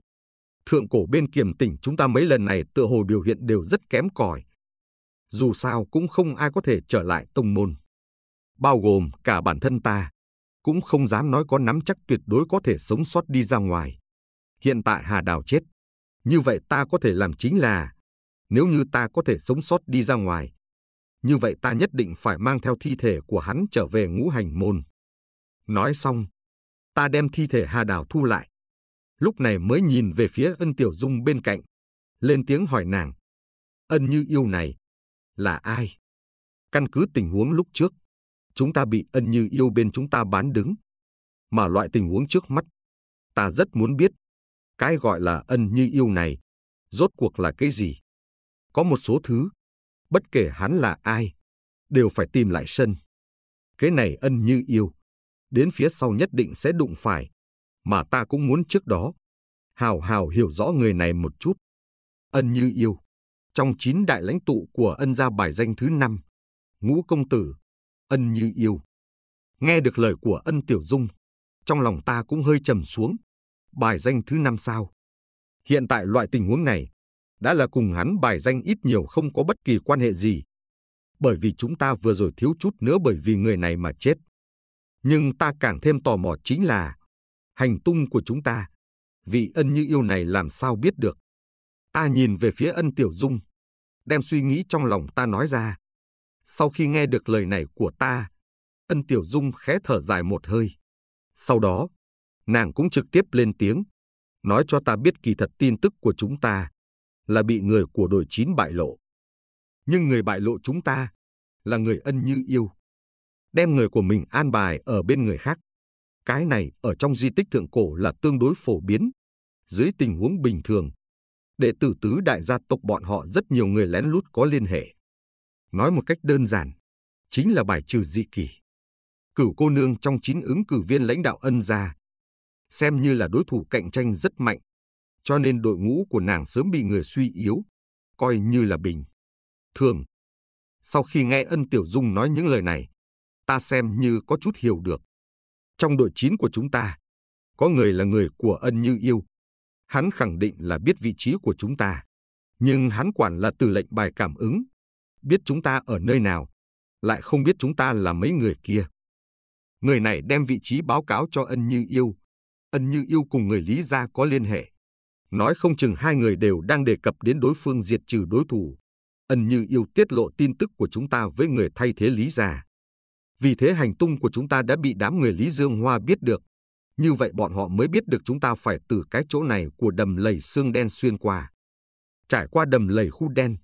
thượng cổ bên kiềm tỉnh chúng ta mấy lần này tựa hồ biểu hiện đều rất kém cỏi. Dù sao cũng không ai có thể trở lại tông môn. Bao gồm cả bản thân ta, cũng không dám nói có nắm chắc tuyệt đối có thể sống sót đi ra ngoài. Hiện tại Hà Đào chết. Như vậy ta có thể làm chính là, nếu như ta có thể sống sót đi ra ngoài, như vậy ta nhất định phải mang theo thi thể của hắn trở về ngũ hành môn. Nói xong, ta đem thi thể Hà Đào thu lại, lúc này mới nhìn về phía ân tiểu dung bên cạnh, lên tiếng hỏi nàng. Ân như yêu này, là ai? Căn cứ tình huống lúc trước, chúng ta bị ân như yêu bên chúng ta bán đứng. Mà loại tình huống trước mắt, ta rất muốn biết, cái gọi là ân như yêu này, rốt cuộc là cái gì? Có một số thứ, bất kể hắn là ai, đều phải tìm lại sân. Cái này ân như yêu, đến phía sau nhất định sẽ đụng phải mà ta cũng muốn trước đó. Hào hào hiểu rõ người này một chút. Ân Như Yêu, trong chín đại lãnh tụ của ân gia bài danh thứ năm, ngũ công tử, ân Như Yêu. Nghe được lời của ân Tiểu Dung, trong lòng ta cũng hơi trầm xuống. Bài danh thứ năm sao? Hiện tại loại tình huống này, đã là cùng hắn bài danh ít nhiều không có bất kỳ quan hệ gì. Bởi vì chúng ta vừa rồi thiếu chút nữa bởi vì người này mà chết. Nhưng ta càng thêm tò mò chính là hành tung của chúng ta. Vị ân như yêu này làm sao biết được? Ta nhìn về phía ân tiểu dung, đem suy nghĩ trong lòng ta nói ra. Sau khi nghe được lời này của ta, ân tiểu dung khẽ thở dài một hơi. Sau đó, nàng cũng trực tiếp lên tiếng, nói cho ta biết kỳ thật tin tức của chúng ta là bị người của đội chín bại lộ. Nhưng người bại lộ chúng ta là người ân như yêu. Đem người của mình an bài ở bên người khác. Cái này ở trong di tích thượng cổ là tương đối phổ biến. Dưới tình huống bình thường, đệ tử tứ đại gia tộc bọn họ rất nhiều người lén lút có liên hệ. Nói một cách đơn giản, chính là bài trừ dị kỳ Cửu cô nương trong chín ứng cử viên lãnh đạo ân gia, xem như là đối thủ cạnh tranh rất mạnh, cho nên đội ngũ của nàng sớm bị người suy yếu, coi như là bình. Thường, sau khi nghe ân tiểu dung nói những lời này, ta xem như có chút hiểu được. Trong đội chín của chúng ta, có người là người của ân như yêu. Hắn khẳng định là biết vị trí của chúng ta, nhưng hắn quản là từ lệnh bài cảm ứng, biết chúng ta ở nơi nào, lại không biết chúng ta là mấy người kia. Người này đem vị trí báo cáo cho ân như yêu. Ân như yêu cùng người Lý Gia có liên hệ. Nói không chừng hai người đều đang đề cập đến đối phương diệt trừ đối thủ. Ân như yêu tiết lộ tin tức của chúng ta với người thay thế Lý Gia. Vì thế hành tung của chúng ta đã bị đám người Lý Dương Hoa biết được. Như vậy bọn họ mới biết được chúng ta phải từ cái chỗ này của đầm lầy xương đen xuyên qua. Trải qua đầm lầy khu đen,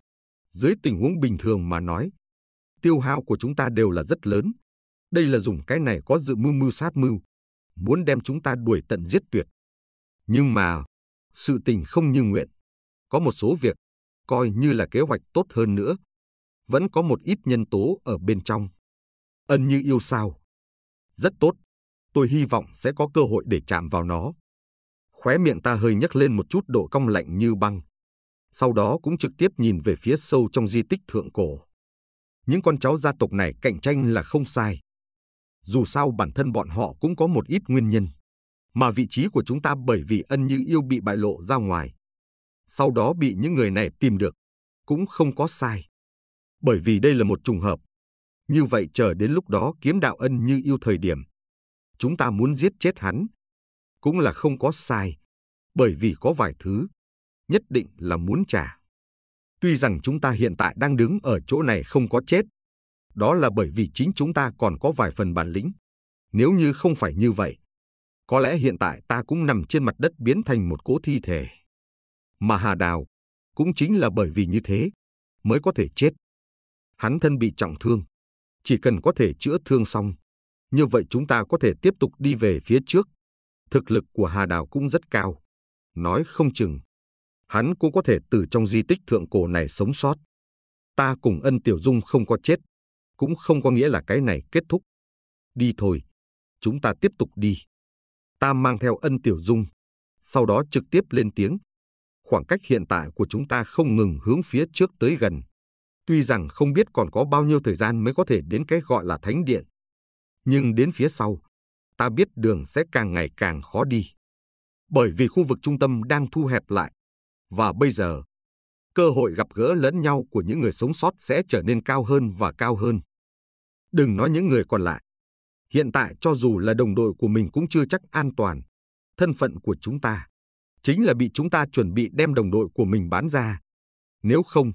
dưới tình huống bình thường mà nói, tiêu hao của chúng ta đều là rất lớn. Đây là dùng cái này có dự mưu mưu sát mưu, muốn đem chúng ta đuổi tận giết tuyệt. Nhưng mà, sự tình không như nguyện. Có một số việc, coi như là kế hoạch tốt hơn nữa. Vẫn có một ít nhân tố ở bên trong ân như yêu sao. Rất tốt, tôi hy vọng sẽ có cơ hội để chạm vào nó. Khóe miệng ta hơi nhấc lên một chút độ cong lạnh như băng. Sau đó cũng trực tiếp nhìn về phía sâu trong di tích thượng cổ. Những con cháu gia tộc này cạnh tranh là không sai. Dù sao bản thân bọn họ cũng có một ít nguyên nhân. Mà vị trí của chúng ta bởi vì ân như yêu bị bại lộ ra ngoài. Sau đó bị những người này tìm được. Cũng không có sai. Bởi vì đây là một trùng hợp như vậy chờ đến lúc đó kiếm đạo ân như yêu thời điểm. Chúng ta muốn giết chết hắn. Cũng là không có sai. Bởi vì có vài thứ. Nhất định là muốn trả. Tuy rằng chúng ta hiện tại đang đứng ở chỗ này không có chết. Đó là bởi vì chính chúng ta còn có vài phần bản lĩnh. Nếu như không phải như vậy, có lẽ hiện tại ta cũng nằm trên mặt đất biến thành một cỗ thi thể. Mà Hà Đào, cũng chính là bởi vì như thế, mới có thể chết. Hắn thân bị trọng thương, chỉ cần có thể chữa thương xong, như vậy chúng ta có thể tiếp tục đi về phía trước. Thực lực của Hà Đào cũng rất cao. Nói không chừng, hắn cũng có thể từ trong di tích thượng cổ này sống sót. Ta cùng ân tiểu dung không có chết, cũng không có nghĩa là cái này kết thúc. Đi thôi, chúng ta tiếp tục đi. Ta mang theo ân tiểu dung, sau đó trực tiếp lên tiếng. Khoảng cách hiện tại của chúng ta không ngừng hướng phía trước tới gần. Tuy rằng không biết còn có bao nhiêu thời gian mới có thể đến cái gọi là thánh điện. Nhưng đến phía sau, ta biết đường sẽ càng ngày càng khó đi. Bởi vì khu vực trung tâm đang thu hẹp lại. Và bây giờ, cơ hội gặp gỡ lẫn nhau của những người sống sót sẽ trở nên cao hơn và cao hơn. Đừng nói những người còn lại. Hiện tại cho dù là đồng đội của mình cũng chưa chắc an toàn. Thân phận của chúng ta chính là bị chúng ta chuẩn bị đem đồng đội của mình bán ra. Nếu không,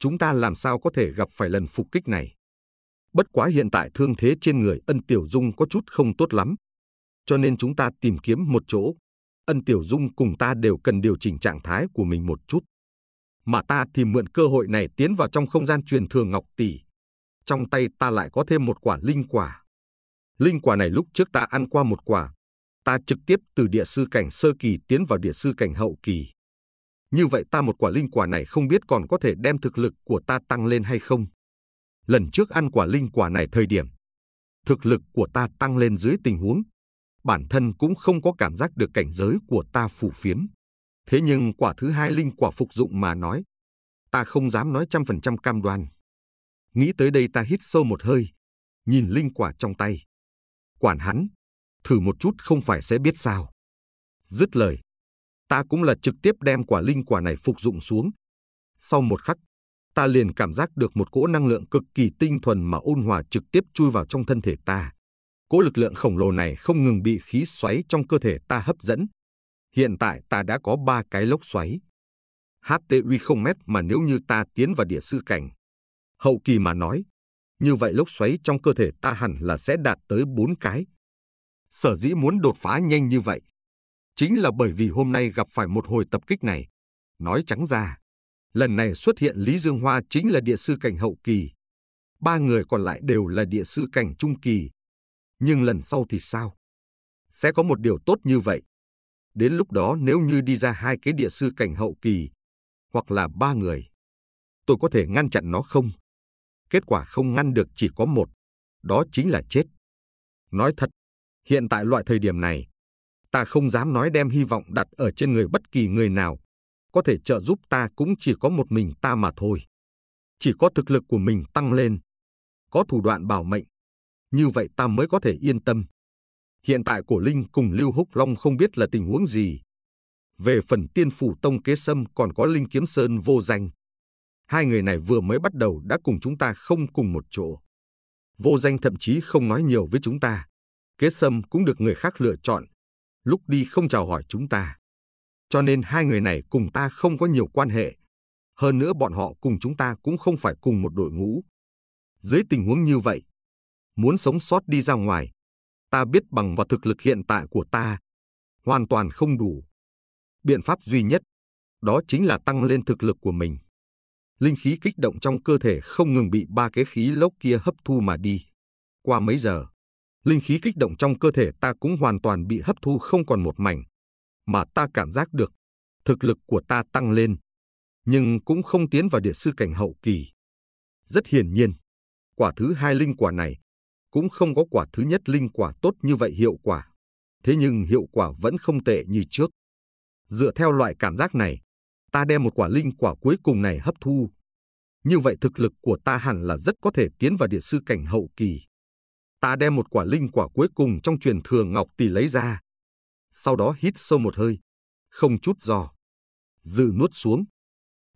chúng ta làm sao có thể gặp phải lần phục kích này. Bất quá hiện tại thương thế trên người Ân Tiểu Dung có chút không tốt lắm. Cho nên chúng ta tìm kiếm một chỗ. Ân Tiểu Dung cùng ta đều cần điều chỉnh trạng thái của mình một chút. Mà ta thì mượn cơ hội này tiến vào trong không gian truyền thừa Ngọc Tỷ. Trong tay ta lại có thêm một quả linh quả. Linh quả này lúc trước ta ăn qua một quả. Ta trực tiếp từ địa sư cảnh sơ kỳ tiến vào địa sư cảnh hậu kỳ như vậy ta một quả linh quả này không biết còn có thể đem thực lực của ta tăng lên hay không. Lần trước ăn quả linh quả này thời điểm, thực lực của ta tăng lên dưới tình huống, bản thân cũng không có cảm giác được cảnh giới của ta phủ phiếm. Thế nhưng quả thứ hai linh quả phục dụng mà nói, ta không dám nói trăm phần trăm cam đoan. Nghĩ tới đây ta hít sâu một hơi, nhìn linh quả trong tay. Quản hắn, thử một chút không phải sẽ biết sao. Dứt lời, ta cũng là trực tiếp đem quả linh quả này phục dụng xuống. Sau một khắc, ta liền cảm giác được một cỗ năng lượng cực kỳ tinh thuần mà ôn hòa trực tiếp chui vào trong thân thể ta. Cỗ lực lượng khổng lồ này không ngừng bị khí xoáy trong cơ thể ta hấp dẫn. Hiện tại ta đã có ba cái lốc xoáy. HT uy không mét mà nếu như ta tiến vào địa sư cảnh. Hậu kỳ mà nói, như vậy lốc xoáy trong cơ thể ta hẳn là sẽ đạt tới bốn cái. Sở dĩ muốn đột phá nhanh như vậy, chính là bởi vì hôm nay gặp phải một hồi tập kích này. Nói trắng ra, lần này xuất hiện Lý Dương Hoa chính là địa sư cảnh hậu kỳ. Ba người còn lại đều là địa sư cảnh trung kỳ. Nhưng lần sau thì sao? Sẽ có một điều tốt như vậy. Đến lúc đó nếu như đi ra hai cái địa sư cảnh hậu kỳ, hoặc là ba người, tôi có thể ngăn chặn nó không? Kết quả không ngăn được chỉ có một, đó chính là chết. Nói thật, hiện tại loại thời điểm này, ta không dám nói đem hy vọng đặt ở trên người bất kỳ người nào. Có thể trợ giúp ta cũng chỉ có một mình ta mà thôi. Chỉ có thực lực của mình tăng lên, có thủ đoạn bảo mệnh. Như vậy ta mới có thể yên tâm. Hiện tại của Linh cùng Lưu Húc Long không biết là tình huống gì. Về phần tiên phủ tông kế sâm còn có Linh Kiếm Sơn vô danh. Hai người này vừa mới bắt đầu đã cùng chúng ta không cùng một chỗ. Vô danh thậm chí không nói nhiều với chúng ta. Kế sâm cũng được người khác lựa chọn lúc đi không chào hỏi chúng ta. Cho nên hai người này cùng ta không có nhiều quan hệ. Hơn nữa bọn họ cùng chúng ta cũng không phải cùng một đội ngũ. Dưới tình huống như vậy, muốn sống sót đi ra ngoài, ta biết bằng vào thực lực hiện tại của ta, hoàn toàn không đủ. Biện pháp duy nhất, đó chính là tăng lên thực lực của mình. Linh khí kích động trong cơ thể không ngừng bị ba cái khí lốc kia hấp thu mà đi. Qua mấy giờ, linh khí kích động trong cơ thể ta cũng hoàn toàn bị hấp thu không còn một mảnh. Mà ta cảm giác được, thực lực của ta tăng lên, nhưng cũng không tiến vào địa sư cảnh hậu kỳ. Rất hiển nhiên, quả thứ hai linh quả này cũng không có quả thứ nhất linh quả tốt như vậy hiệu quả. Thế nhưng hiệu quả vẫn không tệ như trước. Dựa theo loại cảm giác này, ta đem một quả linh quả cuối cùng này hấp thu. Như vậy thực lực của ta hẳn là rất có thể tiến vào địa sư cảnh hậu kỳ. Ta đem một quả linh quả cuối cùng trong truyền thừa ngọc tỷ lấy ra. Sau đó hít sâu một hơi, không chút giò. Dừ nuốt xuống.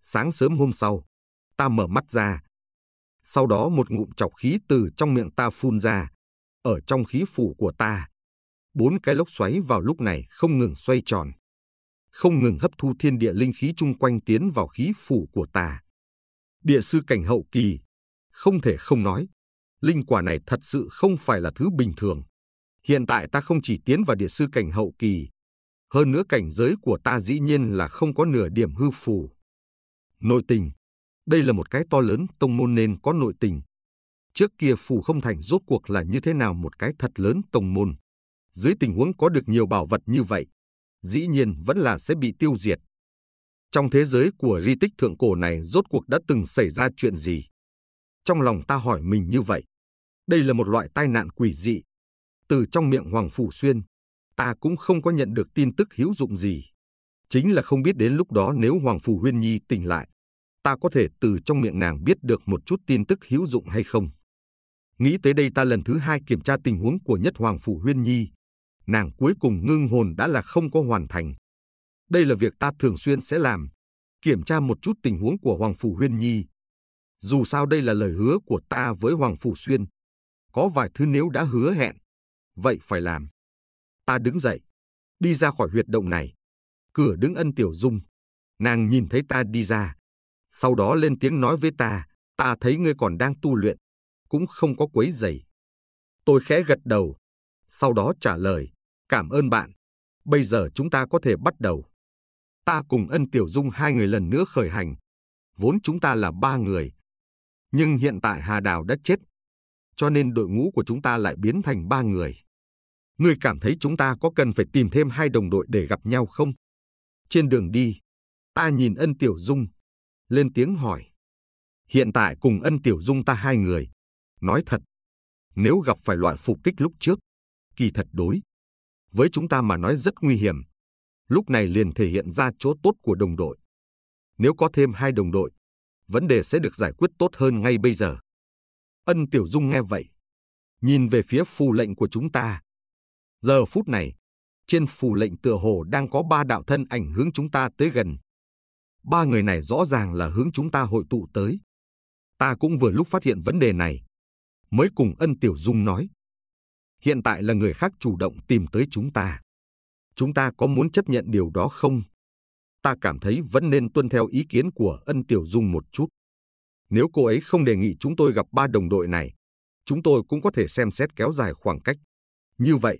Sáng sớm hôm sau, ta mở mắt ra. Sau đó một ngụm chọc khí từ trong miệng ta phun ra, ở trong khí phủ của ta. Bốn cái lốc xoáy vào lúc này không ngừng xoay tròn. Không ngừng hấp thu thiên địa linh khí chung quanh tiến vào khí phủ của ta. Địa sư cảnh hậu kỳ, không thể không nói, linh quả này thật sự không phải là thứ bình thường. Hiện tại ta không chỉ tiến vào địa sư cảnh hậu kỳ, hơn nữa cảnh giới của ta dĩ nhiên là không có nửa điểm hư phù. Nội tình, đây là một cái to lớn tông môn nên có nội tình. Trước kia phù không thành rốt cuộc là như thế nào một cái thật lớn tông môn. Dưới tình huống có được nhiều bảo vật như vậy, dĩ nhiên vẫn là sẽ bị tiêu diệt. Trong thế giới của di tích thượng cổ này rốt cuộc đã từng xảy ra chuyện gì? Trong lòng ta hỏi mình như vậy đây là một loại tai nạn quỷ dị. Từ trong miệng Hoàng Phủ Xuyên, ta cũng không có nhận được tin tức hữu dụng gì. Chính là không biết đến lúc đó nếu Hoàng Phủ Huyên Nhi tỉnh lại, ta có thể từ trong miệng nàng biết được một chút tin tức hữu dụng hay không. Nghĩ tới đây ta lần thứ hai kiểm tra tình huống của nhất Hoàng Phủ Huyên Nhi. Nàng cuối cùng ngưng hồn đã là không có hoàn thành. Đây là việc ta thường xuyên sẽ làm, kiểm tra một chút tình huống của Hoàng Phủ Huyên Nhi. Dù sao đây là lời hứa của ta với Hoàng Phủ Xuyên, có vài thứ nếu đã hứa hẹn, vậy phải làm. Ta đứng dậy, đi ra khỏi huyệt động này. Cửa đứng ân tiểu dung, nàng nhìn thấy ta đi ra. Sau đó lên tiếng nói với ta, ta thấy ngươi còn đang tu luyện, cũng không có quấy giày. Tôi khẽ gật đầu, sau đó trả lời, cảm ơn bạn, bây giờ chúng ta có thể bắt đầu. Ta cùng ân tiểu dung hai người lần nữa khởi hành, vốn chúng ta là ba người. Nhưng hiện tại Hà Đào đã chết, cho nên đội ngũ của chúng ta lại biến thành ba người. Ngươi cảm thấy chúng ta có cần phải tìm thêm hai đồng đội để gặp nhau không? Trên đường đi, ta nhìn ân tiểu dung, lên tiếng hỏi. Hiện tại cùng ân tiểu dung ta hai người. Nói thật, nếu gặp phải loại phục kích lúc trước, kỳ thật đối. Với chúng ta mà nói rất nguy hiểm. Lúc này liền thể hiện ra chỗ tốt của đồng đội. Nếu có thêm hai đồng đội, vấn đề sẽ được giải quyết tốt hơn ngay bây giờ. Ân Tiểu Dung nghe vậy, nhìn về phía phù lệnh của chúng ta. Giờ phút này, trên phù lệnh tựa hồ đang có ba đạo thân ảnh hướng chúng ta tới gần. Ba người này rõ ràng là hướng chúng ta hội tụ tới. Ta cũng vừa lúc phát hiện vấn đề này, mới cùng Ân Tiểu Dung nói. Hiện tại là người khác chủ động tìm tới chúng ta. Chúng ta có muốn chấp nhận điều đó không? Ta cảm thấy vẫn nên tuân theo ý kiến của Ân Tiểu Dung một chút. Nếu cô ấy không đề nghị chúng tôi gặp ba đồng đội này, chúng tôi cũng có thể xem xét kéo dài khoảng cách. Như vậy,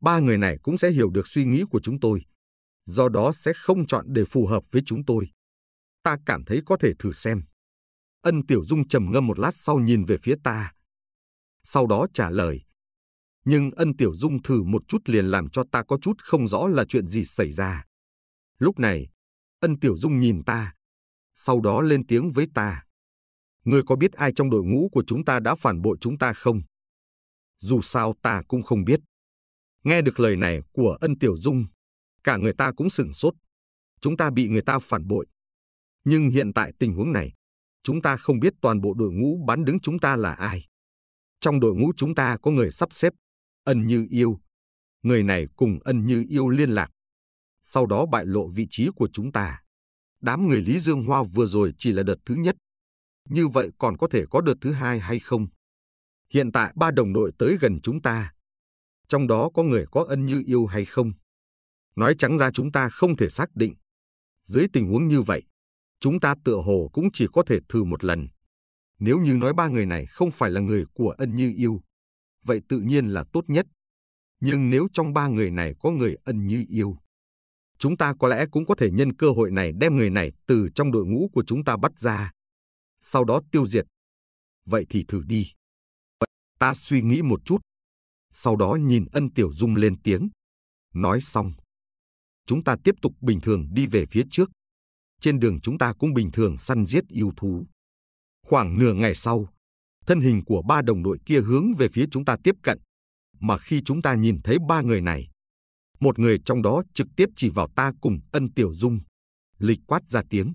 ba người này cũng sẽ hiểu được suy nghĩ của chúng tôi, do đó sẽ không chọn để phù hợp với chúng tôi. Ta cảm thấy có thể thử xem. Ân Tiểu Dung trầm ngâm một lát sau nhìn về phía ta. Sau đó trả lời. Nhưng Ân Tiểu Dung thử một chút liền làm cho ta có chút không rõ là chuyện gì xảy ra. Lúc này, Ân Tiểu Dung nhìn ta. Sau đó lên tiếng với ta. Ngươi có biết ai trong đội ngũ của chúng ta đã phản bội chúng ta không? Dù sao ta cũng không biết. Nghe được lời này của ân tiểu dung, cả người ta cũng sửng sốt. Chúng ta bị người ta phản bội. Nhưng hiện tại tình huống này, chúng ta không biết toàn bộ đội ngũ bán đứng chúng ta là ai. Trong đội ngũ chúng ta có người sắp xếp, ân như yêu. Người này cùng ân như yêu liên lạc. Sau đó bại lộ vị trí của chúng ta. Đám người Lý Dương Hoa vừa rồi chỉ là đợt thứ nhất như vậy còn có thể có đợt thứ hai hay không? Hiện tại ba đồng đội tới gần chúng ta, trong đó có người có ân như yêu hay không? Nói trắng ra chúng ta không thể xác định. Dưới tình huống như vậy, chúng ta tựa hồ cũng chỉ có thể thử một lần. Nếu như nói ba người này không phải là người của ân như yêu, vậy tự nhiên là tốt nhất. Nhưng nếu trong ba người này có người ân như yêu, chúng ta có lẽ cũng có thể nhân cơ hội này đem người này từ trong đội ngũ của chúng ta bắt ra, sau đó tiêu diệt. Vậy thì thử đi. Vậy ta suy nghĩ một chút. Sau đó nhìn ân tiểu dung lên tiếng. Nói xong. Chúng ta tiếp tục bình thường đi về phía trước. Trên đường chúng ta cũng bình thường săn giết yêu thú. Khoảng nửa ngày sau, thân hình của ba đồng đội kia hướng về phía chúng ta tiếp cận. Mà khi chúng ta nhìn thấy ba người này, một người trong đó trực tiếp chỉ vào ta cùng ân tiểu dung. Lịch quát ra tiếng.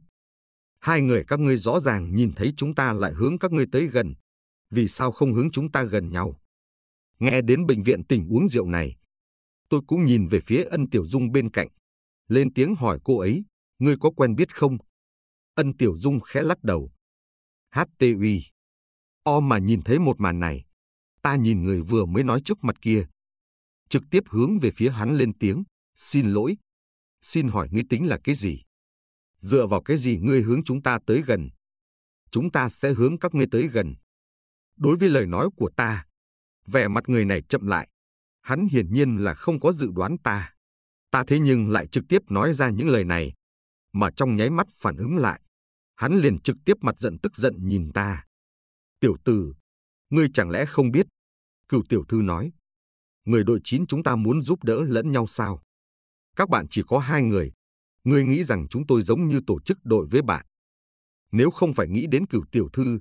Hai người các ngươi rõ ràng nhìn thấy chúng ta lại hướng các ngươi tới gần. Vì sao không hướng chúng ta gần nhau? Nghe đến bệnh viện tỉnh uống rượu này, tôi cũng nhìn về phía ân tiểu dung bên cạnh. Lên tiếng hỏi cô ấy, ngươi có quen biết không? Ân tiểu dung khẽ lắc đầu. HTUI. O mà nhìn thấy một màn này, ta nhìn người vừa mới nói trước mặt kia. Trực tiếp hướng về phía hắn lên tiếng, xin lỗi. Xin hỏi ngươi tính là cái gì? Dựa vào cái gì ngươi hướng chúng ta tới gần? Chúng ta sẽ hướng các ngươi tới gần. Đối với lời nói của ta, vẻ mặt người này chậm lại. Hắn hiển nhiên là không có dự đoán ta. Ta thế nhưng lại trực tiếp nói ra những lời này, mà trong nháy mắt phản ứng lại. Hắn liền trực tiếp mặt giận tức giận nhìn ta. Tiểu tử, ngươi chẳng lẽ không biết? Cựu tiểu thư nói, người đội chín chúng ta muốn giúp đỡ lẫn nhau sao? Các bạn chỉ có hai người, ngươi nghĩ rằng chúng tôi giống như tổ chức đội với bạn. Nếu không phải nghĩ đến cửu tiểu thư,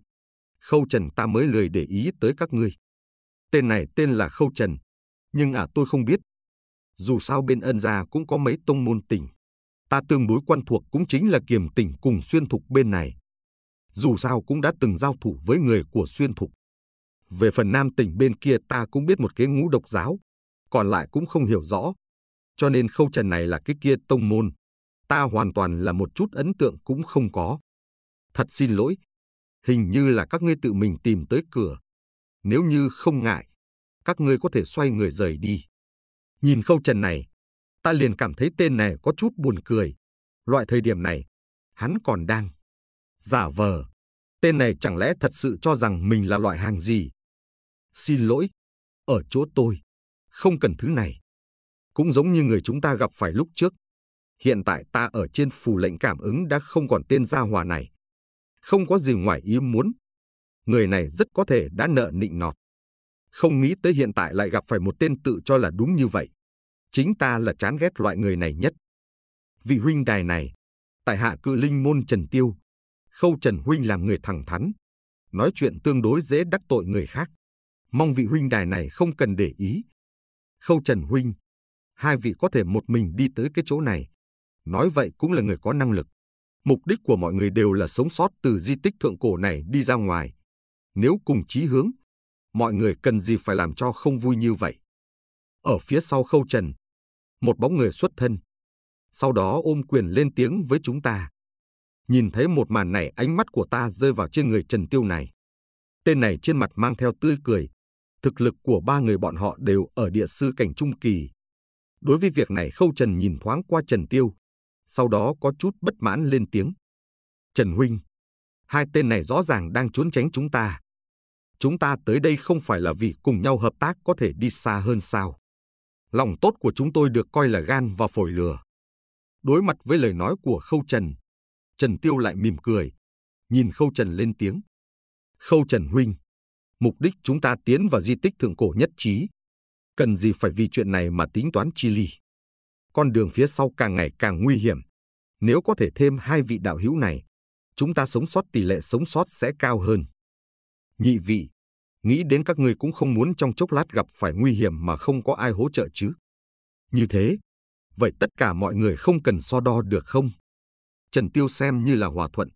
Khâu Trần ta mới lười để ý tới các ngươi. Tên này tên là Khâu Trần, nhưng à tôi không biết. Dù sao bên ân gia cũng có mấy tông môn tỉnh. Ta tương đối quan thuộc cũng chính là kiềm tỉnh cùng xuyên thục bên này. Dù sao cũng đã từng giao thủ với người của xuyên thục. Về phần nam tỉnh bên kia ta cũng biết một cái ngũ độc giáo, còn lại cũng không hiểu rõ. Cho nên khâu trần này là cái kia tông môn ta hoàn toàn là một chút ấn tượng cũng không có. Thật xin lỗi, hình như là các ngươi tự mình tìm tới cửa. Nếu như không ngại, các ngươi có thể xoay người rời đi. Nhìn khâu trần này, ta liền cảm thấy tên này có chút buồn cười. Loại thời điểm này, hắn còn đang giả vờ. Tên này chẳng lẽ thật sự cho rằng mình là loại hàng gì? Xin lỗi, ở chỗ tôi, không cần thứ này. Cũng giống như người chúng ta gặp phải lúc trước, hiện tại ta ở trên phù lệnh cảm ứng đã không còn tên gia hòa này. Không có gì ngoài ý muốn. Người này rất có thể đã nợ nịnh nọt. Không nghĩ tới hiện tại lại gặp phải một tên tự cho là đúng như vậy. Chính ta là chán ghét loại người này nhất. vị huynh đài này, tại hạ cự linh môn Trần Tiêu, khâu Trần Huynh làm người thẳng thắn, nói chuyện tương đối dễ đắc tội người khác. Mong vị huynh đài này không cần để ý. Khâu Trần Huynh, hai vị có thể một mình đi tới cái chỗ này, nói vậy cũng là người có năng lực. Mục đích của mọi người đều là sống sót từ di tích thượng cổ này đi ra ngoài. Nếu cùng chí hướng, mọi người cần gì phải làm cho không vui như vậy. Ở phía sau khâu trần, một bóng người xuất thân. Sau đó ôm quyền lên tiếng với chúng ta. Nhìn thấy một màn này ánh mắt của ta rơi vào trên người Trần Tiêu này. Tên này trên mặt mang theo tươi cười. Thực lực của ba người bọn họ đều ở địa sư cảnh trung kỳ. Đối với việc này Khâu Trần nhìn thoáng qua Trần Tiêu, sau đó có chút bất mãn lên tiếng. Trần Huynh, hai tên này rõ ràng đang trốn tránh chúng ta. Chúng ta tới đây không phải là vì cùng nhau hợp tác có thể đi xa hơn sao. Lòng tốt của chúng tôi được coi là gan và phổi lừa. Đối mặt với lời nói của Khâu Trần, Trần Tiêu lại mỉm cười, nhìn Khâu Trần lên tiếng. Khâu Trần Huynh, mục đích chúng ta tiến vào di tích thượng cổ nhất trí. Cần gì phải vì chuyện này mà tính toán chi ly con đường phía sau càng ngày càng nguy hiểm. Nếu có thể thêm hai vị đạo hữu này, chúng ta sống sót tỷ lệ sống sót sẽ cao hơn. Nhị vị, nghĩ đến các người cũng không muốn trong chốc lát gặp phải nguy hiểm mà không có ai hỗ trợ chứ. Như thế, vậy tất cả mọi người không cần so đo được không? Trần Tiêu xem như là hòa thuận.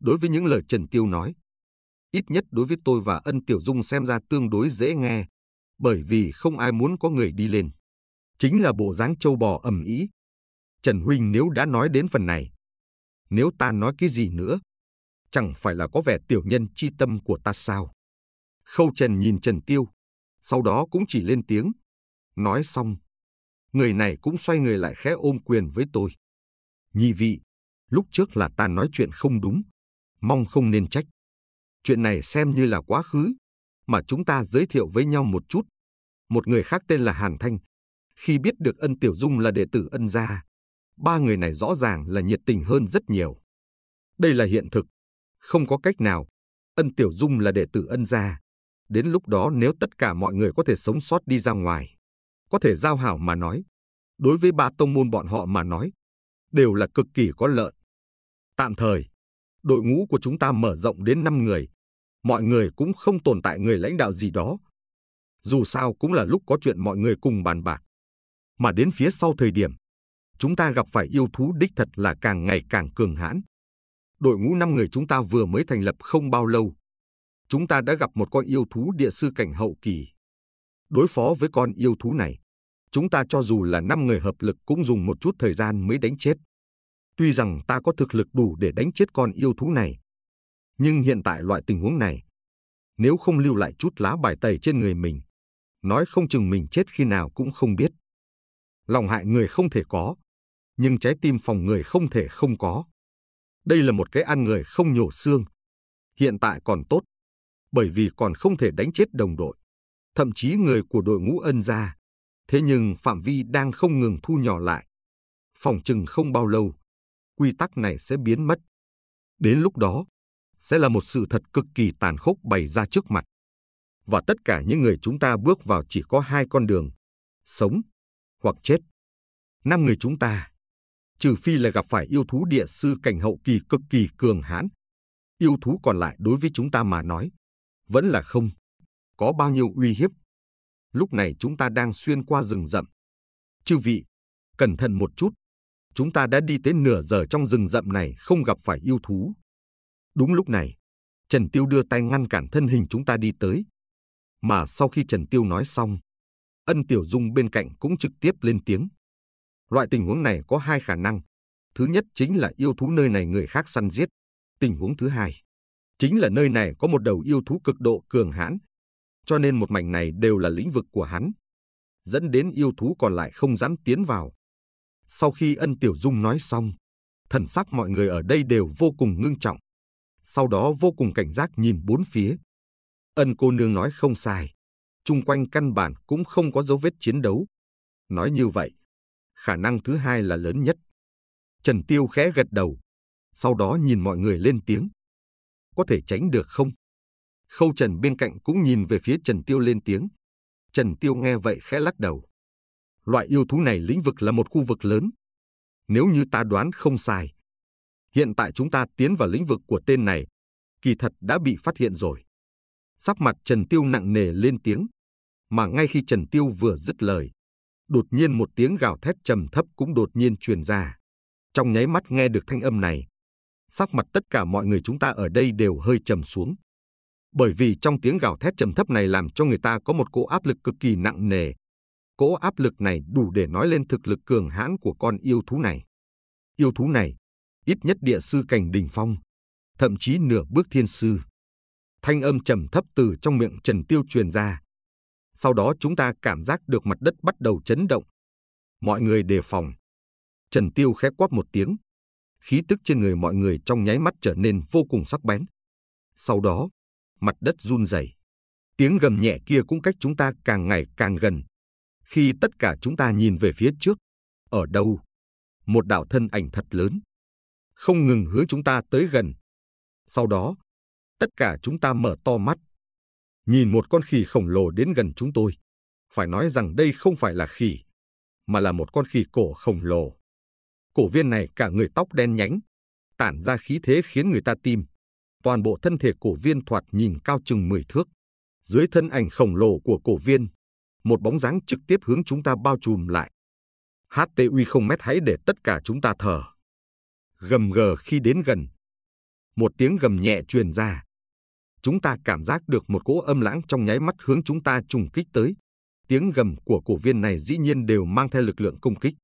Đối với những lời Trần Tiêu nói, ít nhất đối với tôi và Ân Tiểu Dung xem ra tương đối dễ nghe, bởi vì không ai muốn có người đi lên chính là bộ dáng châu bò ẩm ý. Trần Huynh nếu đã nói đến phần này, nếu ta nói cái gì nữa, chẳng phải là có vẻ tiểu nhân chi tâm của ta sao? Khâu Trần nhìn Trần Tiêu, sau đó cũng chỉ lên tiếng. Nói xong, người này cũng xoay người lại khẽ ôm quyền với tôi. Nhi vị, lúc trước là ta nói chuyện không đúng, mong không nên trách. Chuyện này xem như là quá khứ, mà chúng ta giới thiệu với nhau một chút. Một người khác tên là Hàn Thanh, khi biết được ân Tiểu Dung là đệ tử ân gia, ba người này rõ ràng là nhiệt tình hơn rất nhiều. Đây là hiện thực, không có cách nào. Ân Tiểu Dung là đệ tử ân gia. Đến lúc đó nếu tất cả mọi người có thể sống sót đi ra ngoài, có thể giao hảo mà nói, đối với ba tông môn bọn họ mà nói, đều là cực kỳ có lợi. Tạm thời, đội ngũ của chúng ta mở rộng đến năm người, mọi người cũng không tồn tại người lãnh đạo gì đó. Dù sao cũng là lúc có chuyện mọi người cùng bàn bạc, mà đến phía sau thời điểm, chúng ta gặp phải yêu thú đích thật là càng ngày càng cường hãn. Đội ngũ 5 người chúng ta vừa mới thành lập không bao lâu. Chúng ta đã gặp một con yêu thú địa sư cảnh hậu kỳ. Đối phó với con yêu thú này, chúng ta cho dù là 5 người hợp lực cũng dùng một chút thời gian mới đánh chết. Tuy rằng ta có thực lực đủ để đánh chết con yêu thú này, nhưng hiện tại loại tình huống này, nếu không lưu lại chút lá bài tẩy trên người mình, nói không chừng mình chết khi nào cũng không biết lòng hại người không thể có, nhưng trái tim phòng người không thể không có. Đây là một cái ăn người không nhổ xương. Hiện tại còn tốt, bởi vì còn không thể đánh chết đồng đội, thậm chí người của đội ngũ ân gia. Thế nhưng phạm vi đang không ngừng thu nhỏ lại. Phòng chừng không bao lâu, quy tắc này sẽ biến mất. Đến lúc đó, sẽ là một sự thật cực kỳ tàn khốc bày ra trước mặt. Và tất cả những người chúng ta bước vào chỉ có hai con đường, sống hoặc chết. Năm người chúng ta, trừ phi là gặp phải yêu thú địa sư cảnh hậu kỳ cực kỳ cường hãn, yêu thú còn lại đối với chúng ta mà nói, vẫn là không, có bao nhiêu uy hiếp. Lúc này chúng ta đang xuyên qua rừng rậm. Chư vị, cẩn thận một chút, chúng ta đã đi tới nửa giờ trong rừng rậm này không gặp phải yêu thú. Đúng lúc này, Trần Tiêu đưa tay ngăn cản thân hình chúng ta đi tới. Mà sau khi Trần Tiêu nói xong, Ân Tiểu Dung bên cạnh cũng trực tiếp lên tiếng. Loại tình huống này có hai khả năng. Thứ nhất chính là yêu thú nơi này người khác săn giết. Tình huống thứ hai chính là nơi này có một đầu yêu thú cực độ cường hãn, cho nên một mảnh này đều là lĩnh vực của hắn, dẫn đến yêu thú còn lại không dám tiến vào. Sau khi Ân Tiểu Dung nói xong, thần sắc mọi người ở đây đều vô cùng ngưng trọng, sau đó vô cùng cảnh giác nhìn bốn phía. Ân cô nương nói không sai, chung quanh căn bản cũng không có dấu vết chiến đấu. Nói như vậy, khả năng thứ hai là lớn nhất. Trần Tiêu khẽ gật đầu, sau đó nhìn mọi người lên tiếng. Có thể tránh được không? Khâu Trần bên cạnh cũng nhìn về phía Trần Tiêu lên tiếng. Trần Tiêu nghe vậy khẽ lắc đầu. Loại yêu thú này lĩnh vực là một khu vực lớn. Nếu như ta đoán không sai, hiện tại chúng ta tiến vào lĩnh vực của tên này, kỳ thật đã bị phát hiện rồi. Sắc mặt Trần Tiêu nặng nề lên tiếng mà ngay khi Trần Tiêu vừa dứt lời, đột nhiên một tiếng gào thét trầm thấp cũng đột nhiên truyền ra. Trong nháy mắt nghe được thanh âm này, sắc mặt tất cả mọi người chúng ta ở đây đều hơi trầm xuống. Bởi vì trong tiếng gào thét trầm thấp này làm cho người ta có một cỗ áp lực cực kỳ nặng nề. Cỗ áp lực này đủ để nói lên thực lực cường hãn của con yêu thú này. Yêu thú này, ít nhất địa sư cảnh đình phong, thậm chí nửa bước thiên sư. Thanh âm trầm thấp từ trong miệng Trần Tiêu truyền ra, sau đó chúng ta cảm giác được mặt đất bắt đầu chấn động. Mọi người đề phòng. Trần Tiêu khẽ quát một tiếng. Khí tức trên người mọi người trong nháy mắt trở nên vô cùng sắc bén. Sau đó, mặt đất run rẩy. Tiếng gầm nhẹ kia cũng cách chúng ta càng ngày càng gần. Khi tất cả chúng ta nhìn về phía trước, ở đâu? Một đạo thân ảnh thật lớn, không ngừng hướng chúng ta tới gần. Sau đó, tất cả chúng ta mở to mắt, nhìn một con khỉ khổng lồ đến gần chúng tôi. Phải nói rằng đây không phải là khỉ, mà là một con khỉ cổ khổng lồ. Cổ viên này cả người tóc đen nhánh, tản ra khí thế khiến người ta tim. Toàn bộ thân thể cổ viên thoạt nhìn cao chừng 10 thước. Dưới thân ảnh khổng lồ của cổ viên, một bóng dáng trực tiếp hướng chúng ta bao trùm lại. HTUY không mét hãy để tất cả chúng ta thở. Gầm gờ khi đến gần. Một tiếng gầm nhẹ truyền ra, chúng ta cảm giác được một cỗ âm lãng trong nháy mắt hướng chúng ta trùng kích tới. Tiếng gầm của cổ viên này dĩ nhiên đều mang theo lực lượng công kích.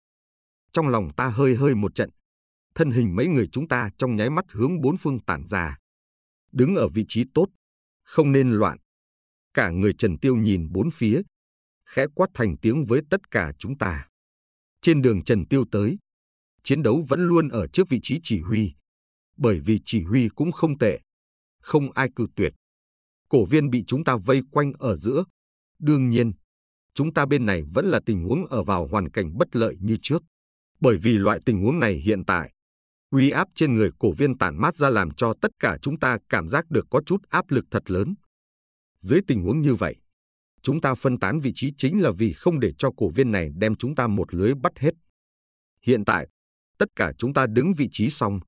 Trong lòng ta hơi hơi một trận, thân hình mấy người chúng ta trong nháy mắt hướng bốn phương tản ra. Đứng ở vị trí tốt, không nên loạn. Cả người Trần Tiêu nhìn bốn phía, khẽ quát thành tiếng với tất cả chúng ta. Trên đường Trần Tiêu tới, chiến đấu vẫn luôn ở trước vị trí chỉ huy, bởi vì chỉ huy cũng không tệ, không ai cự tuyệt. Cổ viên bị chúng ta vây quanh ở giữa. Đương nhiên, chúng ta bên này vẫn là tình huống ở vào hoàn cảnh bất lợi như trước. Bởi vì loại tình huống này hiện tại, uy áp trên người cổ viên tản mát ra làm cho tất cả chúng ta cảm giác được có chút áp lực thật lớn. Dưới tình huống như vậy, chúng ta phân tán vị trí chính là vì không để cho cổ viên này đem chúng ta một lưới bắt hết. Hiện tại, tất cả chúng ta đứng vị trí xong,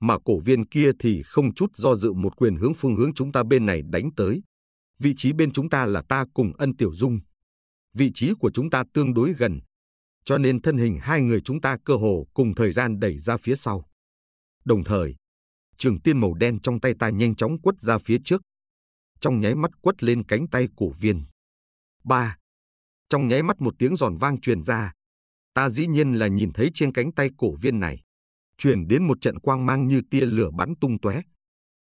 mà cổ viên kia thì không chút do dự một quyền hướng phương hướng chúng ta bên này đánh tới. Vị trí bên chúng ta là ta cùng ân tiểu dung. Vị trí của chúng ta tương đối gần, cho nên thân hình hai người chúng ta cơ hồ cùng thời gian đẩy ra phía sau. Đồng thời, trường tiên màu đen trong tay ta nhanh chóng quất ra phía trước. Trong nháy mắt quất lên cánh tay cổ viên. ba Trong nháy mắt một tiếng giòn vang truyền ra. Ta dĩ nhiên là nhìn thấy trên cánh tay cổ viên này chuyển đến một trận quang mang như tia lửa bắn tung tóe.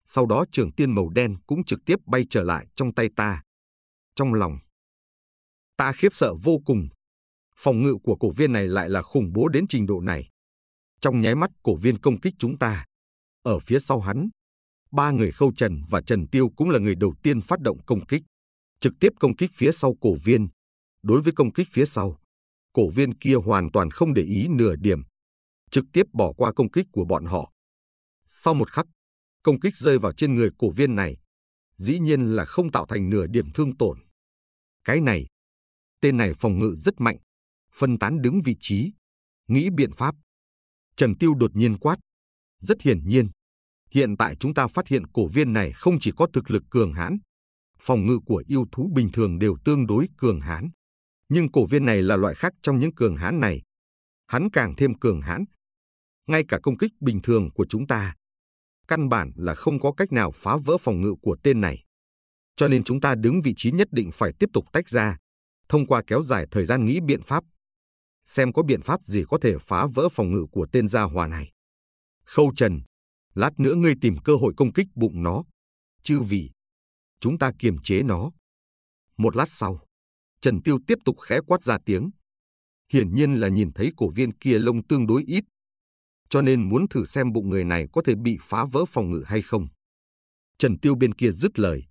Sau đó trường tiên màu đen cũng trực tiếp bay trở lại trong tay ta. Trong lòng, ta khiếp sợ vô cùng. Phòng ngự của cổ viên này lại là khủng bố đến trình độ này. Trong nháy mắt cổ viên công kích chúng ta. Ở phía sau hắn, ba người Khâu Trần và Trần Tiêu cũng là người đầu tiên phát động công kích. Trực tiếp công kích phía sau cổ viên. Đối với công kích phía sau, cổ viên kia hoàn toàn không để ý nửa điểm, trực tiếp bỏ qua công kích của bọn họ. Sau một khắc, công kích rơi vào trên người cổ viên này, dĩ nhiên là không tạo thành nửa điểm thương tổn. Cái này, tên này phòng ngự rất mạnh, phân tán đứng vị trí, nghĩ biện pháp. Trần Tiêu đột nhiên quát, rất hiển nhiên, hiện tại chúng ta phát hiện cổ viên này không chỉ có thực lực cường hãn, phòng ngự của yêu thú bình thường đều tương đối cường hãn, nhưng cổ viên này là loại khác trong những cường hãn này. Hắn càng thêm cường hãn, ngay cả công kích bình thường của chúng ta, căn bản là không có cách nào phá vỡ phòng ngự của tên này. Cho nên chúng ta đứng vị trí nhất định phải tiếp tục tách ra, thông qua kéo dài thời gian nghĩ biện pháp, xem có biện pháp gì có thể phá vỡ phòng ngự của tên gia hòa này. Khâu Trần, lát nữa ngươi tìm cơ hội công kích bụng nó, chư vì chúng ta kiềm chế nó. Một lát sau, Trần Tiêu tiếp tục khẽ quát ra tiếng. Hiển nhiên là nhìn thấy cổ viên kia lông tương đối ít, cho nên muốn thử xem bụng người này có thể bị phá vỡ phòng ngự hay không. Trần Tiêu bên kia dứt lời.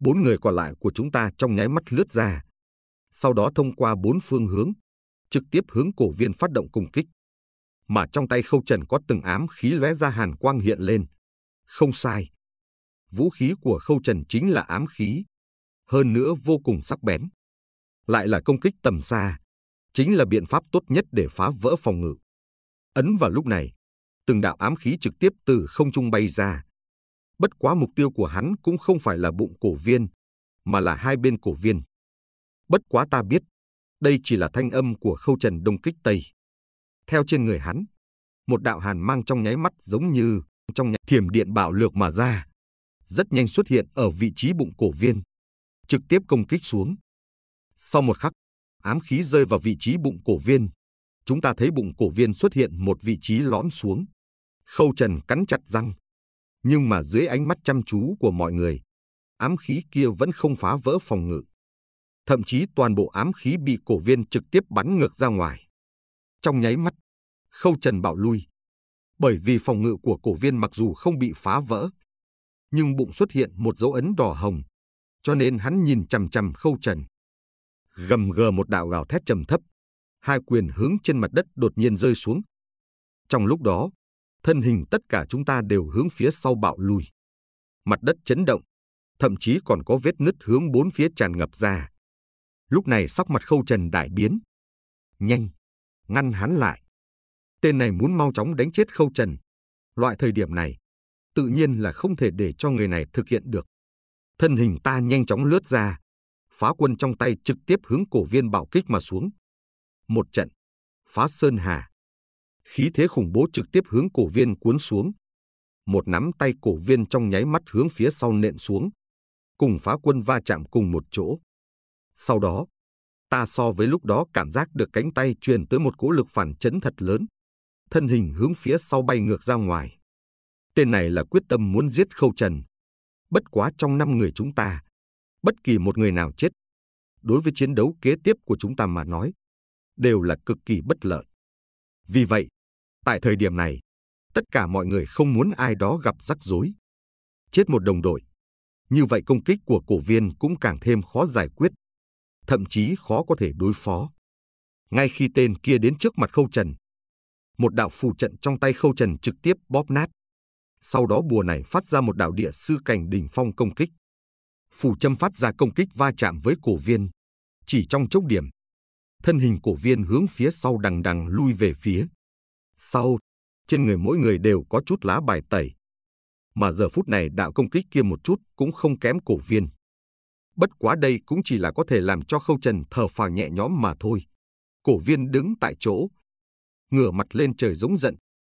Bốn người còn lại của chúng ta trong nháy mắt lướt ra. Sau đó thông qua bốn phương hướng, trực tiếp hướng cổ viên phát động công kích. Mà trong tay khâu trần có từng ám khí lóe ra hàn quang hiện lên. Không sai. Vũ khí của khâu trần chính là ám khí. Hơn nữa vô cùng sắc bén. Lại là công kích tầm xa. Chính là biện pháp tốt nhất để phá vỡ phòng ngự. Ấn vào lúc này, từng đạo ám khí trực tiếp từ không trung bay ra. Bất quá mục tiêu của hắn cũng không phải là bụng cổ viên, mà là hai bên cổ viên. Bất quá ta biết, đây chỉ là thanh âm của khâu trần đông kích Tây. Theo trên người hắn, một đạo hàn mang trong nháy mắt giống như trong nháy thiểm điện bạo lược mà ra. Rất nhanh xuất hiện ở vị trí bụng cổ viên, trực tiếp công kích xuống. Sau một khắc, ám khí rơi vào vị trí bụng cổ viên, chúng ta thấy bụng cổ viên xuất hiện một vị trí lõm xuống. Khâu Trần cắn chặt răng. Nhưng mà dưới ánh mắt chăm chú của mọi người, ám khí kia vẫn không phá vỡ phòng ngự. Thậm chí toàn bộ ám khí bị cổ viên trực tiếp bắn ngược ra ngoài. Trong nháy mắt, Khâu Trần bạo lui. Bởi vì phòng ngự của cổ viên mặc dù không bị phá vỡ, nhưng bụng xuất hiện một dấu ấn đỏ hồng, cho nên hắn nhìn chằm chằm Khâu Trần. Gầm gờ một đạo gào thét trầm thấp, hai quyền hướng trên mặt đất đột nhiên rơi xuống. Trong lúc đó, thân hình tất cả chúng ta đều hướng phía sau bạo lùi. Mặt đất chấn động, thậm chí còn có vết nứt hướng bốn phía tràn ngập ra. Lúc này sắc mặt khâu trần đại biến. Nhanh, ngăn hắn lại. Tên này muốn mau chóng đánh chết khâu trần. Loại thời điểm này, tự nhiên là không thể để cho người này thực hiện được. Thân hình ta nhanh chóng lướt ra. Phá quân trong tay trực tiếp hướng cổ viên bảo kích mà xuống một trận, phá sơn hà. Khí thế khủng bố trực tiếp hướng cổ viên cuốn xuống. Một nắm tay cổ viên trong nháy mắt hướng phía sau nện xuống. Cùng phá quân va chạm cùng một chỗ. Sau đó, ta so với lúc đó cảm giác được cánh tay truyền tới một cỗ lực phản chấn thật lớn. Thân hình hướng phía sau bay ngược ra ngoài. Tên này là quyết tâm muốn giết Khâu Trần. Bất quá trong năm người chúng ta, bất kỳ một người nào chết. Đối với chiến đấu kế tiếp của chúng ta mà nói, đều là cực kỳ bất lợi. Vì vậy, tại thời điểm này, tất cả mọi người không muốn ai đó gặp rắc rối. Chết một đồng đội, như vậy công kích của cổ viên cũng càng thêm khó giải quyết, thậm chí khó có thể đối phó. Ngay khi tên kia đến trước mặt Khâu Trần, một đạo phù trận trong tay Khâu Trần trực tiếp bóp nát. Sau đó bùa này phát ra một đạo địa sư cảnh đỉnh phong công kích. Phù châm phát ra công kích va chạm với cổ viên, chỉ trong chốc điểm thân hình cổ viên hướng phía sau đằng đằng lui về phía. Sau, trên người mỗi người đều có chút lá bài tẩy. Mà giờ phút này đạo công kích kia một chút cũng không kém cổ viên. Bất quá đây cũng chỉ là có thể làm cho khâu trần thở phào nhẹ nhõm mà thôi. Cổ viên đứng tại chỗ, ngửa mặt lên trời giống giận.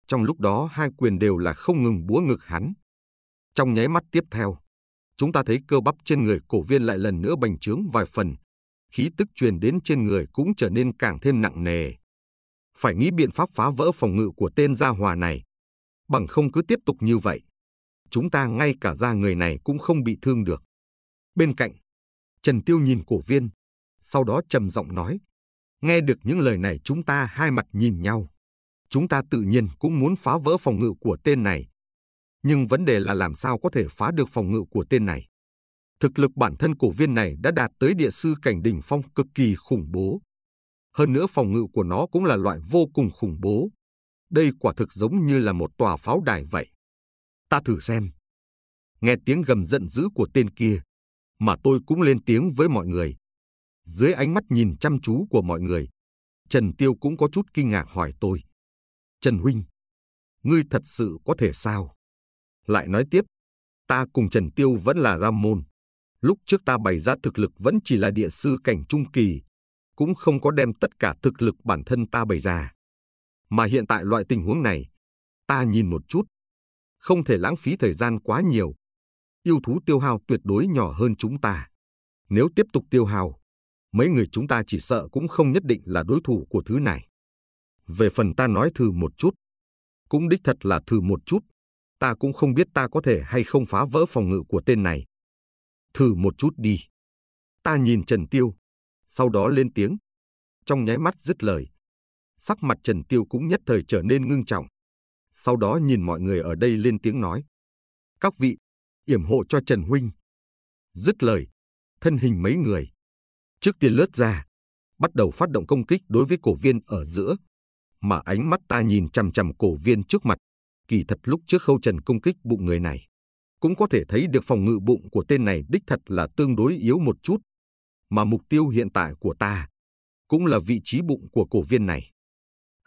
Trong lúc đó hai quyền đều là không ngừng búa ngực hắn. Trong nháy mắt tiếp theo, chúng ta thấy cơ bắp trên người cổ viên lại lần nữa bành trướng vài phần, khí tức truyền đến trên người cũng trở nên càng thêm nặng nề. Phải nghĩ biện pháp phá vỡ phòng ngự của tên gia hòa này. Bằng không cứ tiếp tục như vậy. Chúng ta ngay cả da người này cũng không bị thương được. Bên cạnh, Trần Tiêu nhìn cổ viên, sau đó trầm giọng nói. Nghe được những lời này chúng ta hai mặt nhìn nhau. Chúng ta tự nhiên cũng muốn phá vỡ phòng ngự của tên này. Nhưng vấn đề là làm sao có thể phá được phòng ngự của tên này thực lực bản thân cổ viên này đã đạt tới địa sư cảnh đỉnh phong cực kỳ khủng bố. Hơn nữa phòng ngự của nó cũng là loại vô cùng khủng bố. Đây quả thực giống như là một tòa pháo đài vậy. Ta thử xem. Nghe tiếng gầm giận dữ của tên kia, mà tôi cũng lên tiếng với mọi người. Dưới ánh mắt nhìn chăm chú của mọi người, Trần Tiêu cũng có chút kinh ngạc hỏi tôi. Trần Huynh, ngươi thật sự có thể sao? Lại nói tiếp, ta cùng Trần Tiêu vẫn là ramon. Lúc trước ta bày ra thực lực vẫn chỉ là địa sư cảnh trung kỳ, cũng không có đem tất cả thực lực bản thân ta bày ra. Mà hiện tại loại tình huống này, ta nhìn một chút, không thể lãng phí thời gian quá nhiều. Yêu thú tiêu hao tuyệt đối nhỏ hơn chúng ta. Nếu tiếp tục tiêu hao, mấy người chúng ta chỉ sợ cũng không nhất định là đối thủ của thứ này. Về phần ta nói thử một chút, cũng đích thật là thử một chút, ta cũng không biết ta có thể hay không phá vỡ phòng ngự của tên này thử một chút đi. Ta nhìn Trần Tiêu, sau đó lên tiếng. Trong nháy mắt dứt lời, sắc mặt Trần Tiêu cũng nhất thời trở nên ngưng trọng. Sau đó nhìn mọi người ở đây lên tiếng nói. Các vị, yểm hộ cho Trần Huynh. Dứt lời, thân hình mấy người. Trước tiên lướt ra, bắt đầu phát động công kích đối với cổ viên ở giữa. Mà ánh mắt ta nhìn chằm chằm cổ viên trước mặt, kỳ thật lúc trước khâu trần công kích bụng người này cũng có thể thấy được phòng ngự bụng của tên này đích thật là tương đối yếu một chút. Mà mục tiêu hiện tại của ta cũng là vị trí bụng của cổ viên này.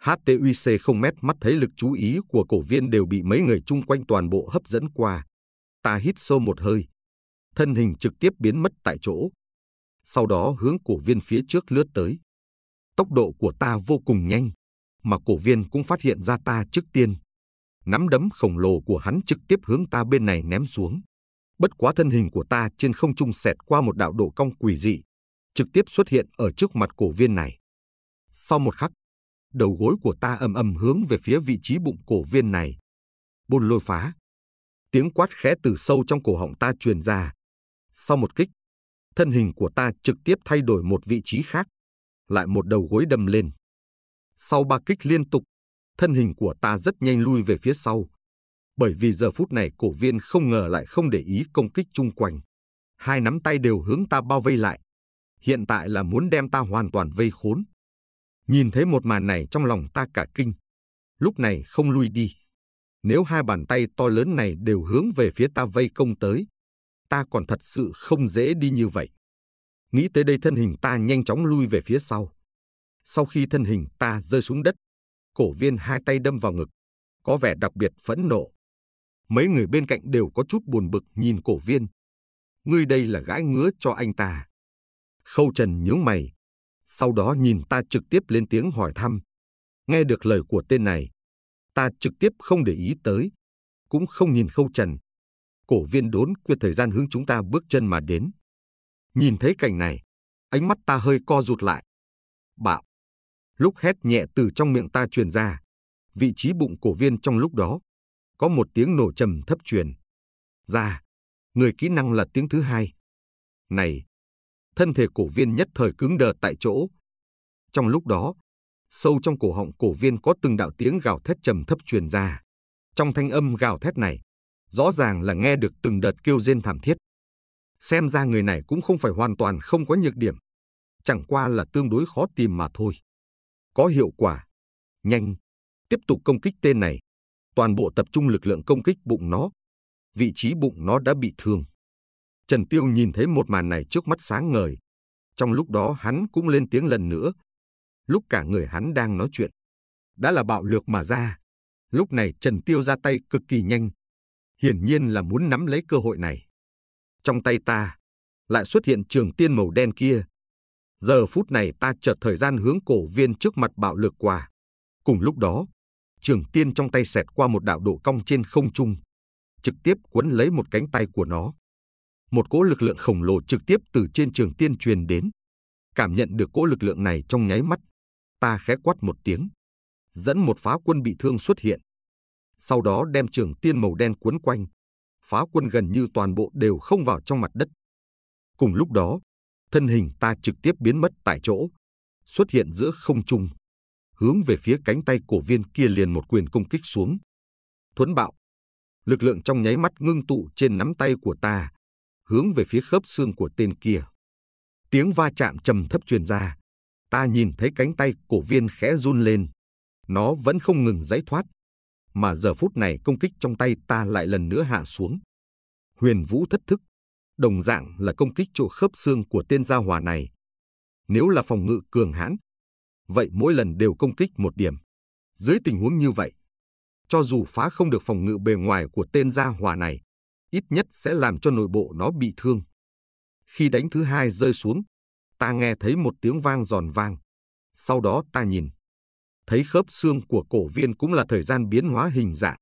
HTUC không mét mắt thấy lực chú ý của cổ viên đều bị mấy người chung quanh toàn bộ hấp dẫn qua. Ta hít sâu một hơi. Thân hình trực tiếp biến mất tại chỗ. Sau đó hướng cổ viên phía trước lướt tới. Tốc độ của ta vô cùng nhanh. Mà cổ viên cũng phát hiện ra ta trước tiên nắm đấm khổng lồ của hắn trực tiếp hướng ta bên này ném xuống. Bất quá thân hình của ta trên không trung xẹt qua một đạo độ cong quỷ dị, trực tiếp xuất hiện ở trước mặt cổ viên này. Sau một khắc, đầu gối của ta ầm ầm hướng về phía vị trí bụng cổ viên này. Bôn lôi phá. Tiếng quát khẽ từ sâu trong cổ họng ta truyền ra. Sau một kích, thân hình của ta trực tiếp thay đổi một vị trí khác, lại một đầu gối đâm lên. Sau ba kích liên tục, thân hình của ta rất nhanh lui về phía sau. Bởi vì giờ phút này cổ viên không ngờ lại không để ý công kích chung quanh. Hai nắm tay đều hướng ta bao vây lại. Hiện tại là muốn đem ta hoàn toàn vây khốn. Nhìn thấy một màn này trong lòng ta cả kinh. Lúc này không lui đi. Nếu hai bàn tay to lớn này đều hướng về phía ta vây công tới, ta còn thật sự không dễ đi như vậy. Nghĩ tới đây thân hình ta nhanh chóng lui về phía sau. Sau khi thân hình ta rơi xuống đất, cổ viên hai tay đâm vào ngực, có vẻ đặc biệt phẫn nộ. Mấy người bên cạnh đều có chút buồn bực nhìn cổ viên. Ngươi đây là gãi ngứa cho anh ta. Khâu Trần nhướng mày, sau đó nhìn ta trực tiếp lên tiếng hỏi thăm. Nghe được lời của tên này, ta trực tiếp không để ý tới, cũng không nhìn Khâu Trần. Cổ viên đốn quyết thời gian hướng chúng ta bước chân mà đến. Nhìn thấy cảnh này, ánh mắt ta hơi co rụt lại. Bạo! lúc hét nhẹ từ trong miệng ta truyền ra, vị trí bụng cổ viên trong lúc đó, có một tiếng nổ trầm thấp truyền. Ra, dạ, người kỹ năng là tiếng thứ hai. Này, thân thể cổ viên nhất thời cứng đờ tại chỗ. Trong lúc đó, sâu trong cổ họng cổ viên có từng đạo tiếng gào thét trầm thấp truyền ra. Trong thanh âm gào thét này, rõ ràng là nghe được từng đợt kêu rên thảm thiết. Xem ra người này cũng không phải hoàn toàn không có nhược điểm, chẳng qua là tương đối khó tìm mà thôi có hiệu quả, nhanh. Tiếp tục công kích tên này, toàn bộ tập trung lực lượng công kích bụng nó. Vị trí bụng nó đã bị thương. Trần Tiêu nhìn thấy một màn này trước mắt sáng ngời. Trong lúc đó hắn cũng lên tiếng lần nữa. Lúc cả người hắn đang nói chuyện. Đã là bạo lược mà ra. Lúc này Trần Tiêu ra tay cực kỳ nhanh. Hiển nhiên là muốn nắm lấy cơ hội này. Trong tay ta, lại xuất hiện trường tiên màu đen kia. Giờ phút này ta chợt thời gian hướng cổ viên trước mặt bạo lực qua. Cùng lúc đó, trường tiên trong tay xẹt qua một đạo độ cong trên không trung, trực tiếp quấn lấy một cánh tay của nó. Một cỗ lực lượng khổng lồ trực tiếp từ trên trường tiên truyền đến. Cảm nhận được cỗ lực lượng này trong nháy mắt, ta khẽ quát một tiếng, dẫn một phá quân bị thương xuất hiện. Sau đó đem trường tiên màu đen quấn quanh, phá quân gần như toàn bộ đều không vào trong mặt đất. Cùng lúc đó, thân hình ta trực tiếp biến mất tại chỗ, xuất hiện giữa không trung, hướng về phía cánh tay cổ viên kia liền một quyền công kích xuống. Thuấn bạo, lực lượng trong nháy mắt ngưng tụ trên nắm tay của ta, hướng về phía khớp xương của tên kia. Tiếng va chạm trầm thấp truyền ra, ta nhìn thấy cánh tay cổ viên khẽ run lên, nó vẫn không ngừng giãy thoát, mà giờ phút này công kích trong tay ta lại lần nữa hạ xuống. Huyền Vũ thất thức, đồng dạng là công kích chỗ khớp xương của tên gia hỏa này. Nếu là phòng ngự cường hãn, vậy mỗi lần đều công kích một điểm. Dưới tình huống như vậy, cho dù phá không được phòng ngự bề ngoài của tên gia hỏa này, ít nhất sẽ làm cho nội bộ nó bị thương. Khi đánh thứ hai rơi xuống, ta nghe thấy một tiếng vang giòn vang. Sau đó ta nhìn, thấy khớp xương của cổ viên cũng là thời gian biến hóa hình dạng.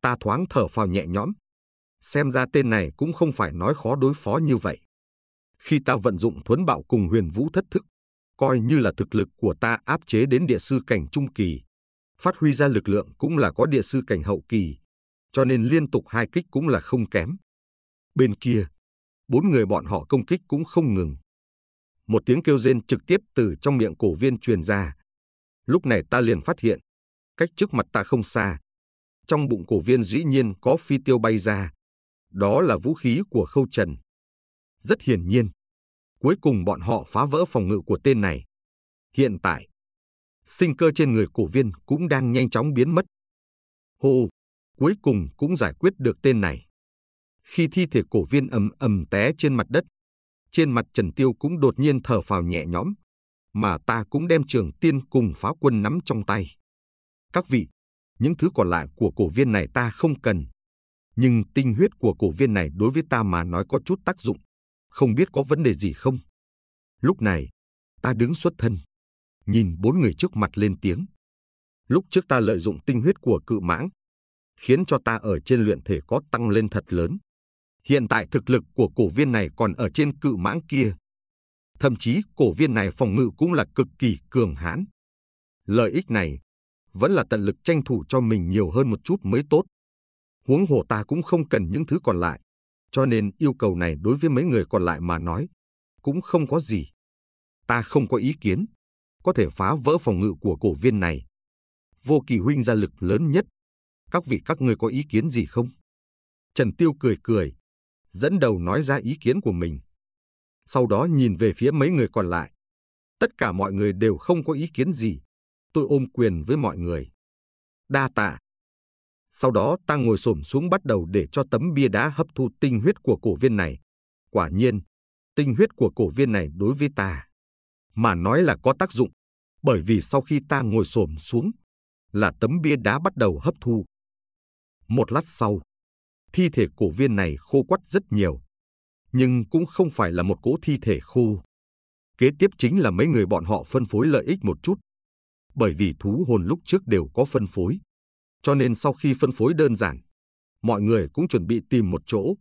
Ta thoáng thở phào nhẹ nhõm, xem ra tên này cũng không phải nói khó đối phó như vậy. Khi ta vận dụng thuấn bạo cùng huyền vũ thất thức, coi như là thực lực của ta áp chế đến địa sư cảnh trung kỳ. Phát huy ra lực lượng cũng là có địa sư cảnh hậu kỳ, cho nên liên tục hai kích cũng là không kém. Bên kia, bốn người bọn họ công kích cũng không ngừng. Một tiếng kêu rên trực tiếp từ trong miệng cổ viên truyền ra. Lúc này ta liền phát hiện, cách trước mặt ta không xa. Trong bụng cổ viên dĩ nhiên có phi tiêu bay ra, đó là vũ khí của Khâu Trần. Rất hiển nhiên, cuối cùng bọn họ phá vỡ phòng ngự của tên này. Hiện tại, sinh cơ trên người cổ viên cũng đang nhanh chóng biến mất. Hô, cuối cùng cũng giải quyết được tên này. Khi thi thể cổ viên ầm ầm té trên mặt đất, trên mặt Trần Tiêu cũng đột nhiên thở phào nhẹ nhõm, mà ta cũng đem trường tiên cùng phá quân nắm trong tay. Các vị, những thứ còn lại của cổ viên này ta không cần, nhưng tinh huyết của cổ viên này đối với ta mà nói có chút tác dụng, không biết có vấn đề gì không. Lúc này, ta đứng xuất thân, nhìn bốn người trước mặt lên tiếng. Lúc trước ta lợi dụng tinh huyết của cự mãng, khiến cho ta ở trên luyện thể có tăng lên thật lớn. Hiện tại thực lực của cổ viên này còn ở trên cự mãng kia. Thậm chí cổ viên này phòng ngự cũng là cực kỳ cường hãn. Lợi ích này vẫn là tận lực tranh thủ cho mình nhiều hơn một chút mới tốt huống hồ ta cũng không cần những thứ còn lại. Cho nên yêu cầu này đối với mấy người còn lại mà nói, cũng không có gì. Ta không có ý kiến, có thể phá vỡ phòng ngự của cổ viên này. Vô kỳ huynh ra lực lớn nhất. Các vị các người có ý kiến gì không? Trần Tiêu cười cười, dẫn đầu nói ra ý kiến của mình. Sau đó nhìn về phía mấy người còn lại. Tất cả mọi người đều không có ý kiến gì. Tôi ôm quyền với mọi người. Đa tạ, sau đó ta ngồi xổm xuống bắt đầu để cho tấm bia đá hấp thu tinh huyết của cổ viên này. Quả nhiên, tinh huyết của cổ viên này đối với ta mà nói là có tác dụng, bởi vì sau khi ta ngồi xổm xuống là tấm bia đá bắt đầu hấp thu. Một lát sau, thi thể cổ viên này khô quắt rất nhiều, nhưng cũng không phải là một cỗ thi thể khô. Kế tiếp chính là mấy người bọn họ phân phối lợi ích một chút, bởi vì thú hồn lúc trước đều có phân phối. Cho nên sau khi phân phối đơn giản, mọi người cũng chuẩn bị tìm một chỗ,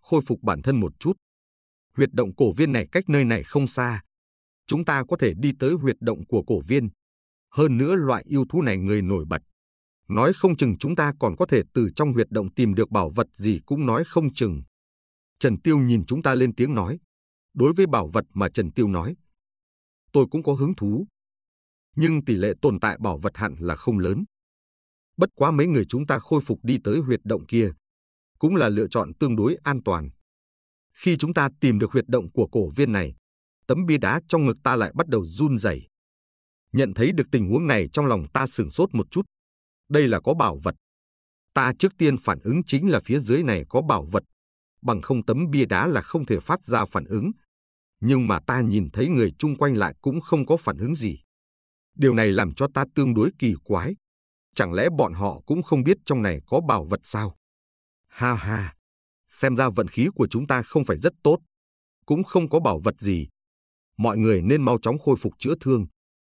khôi phục bản thân một chút. Huyệt động cổ viên này cách nơi này không xa. Chúng ta có thể đi tới huyệt động của cổ viên. Hơn nữa loại yêu thú này người nổi bật. Nói không chừng chúng ta còn có thể từ trong huyệt động tìm được bảo vật gì cũng nói không chừng. Trần Tiêu nhìn chúng ta lên tiếng nói. Đối với bảo vật mà Trần Tiêu nói, tôi cũng có hứng thú. Nhưng tỷ lệ tồn tại bảo vật hẳn là không lớn. Bất quá mấy người chúng ta khôi phục đi tới huyệt động kia, cũng là lựa chọn tương đối an toàn. Khi chúng ta tìm được huyệt động của cổ viên này, tấm bia đá trong ngực ta lại bắt đầu run rẩy. Nhận thấy được tình huống này trong lòng ta sửng sốt một chút. Đây là có bảo vật. Ta trước tiên phản ứng chính là phía dưới này có bảo vật. Bằng không tấm bia đá là không thể phát ra phản ứng. Nhưng mà ta nhìn thấy người chung quanh lại cũng không có phản ứng gì. Điều này làm cho ta tương đối kỳ quái. Chẳng lẽ bọn họ cũng không biết trong này có bảo vật sao? Ha ha, xem ra vận khí của chúng ta không phải rất tốt, cũng không có bảo vật gì. Mọi người nên mau chóng khôi phục chữa thương,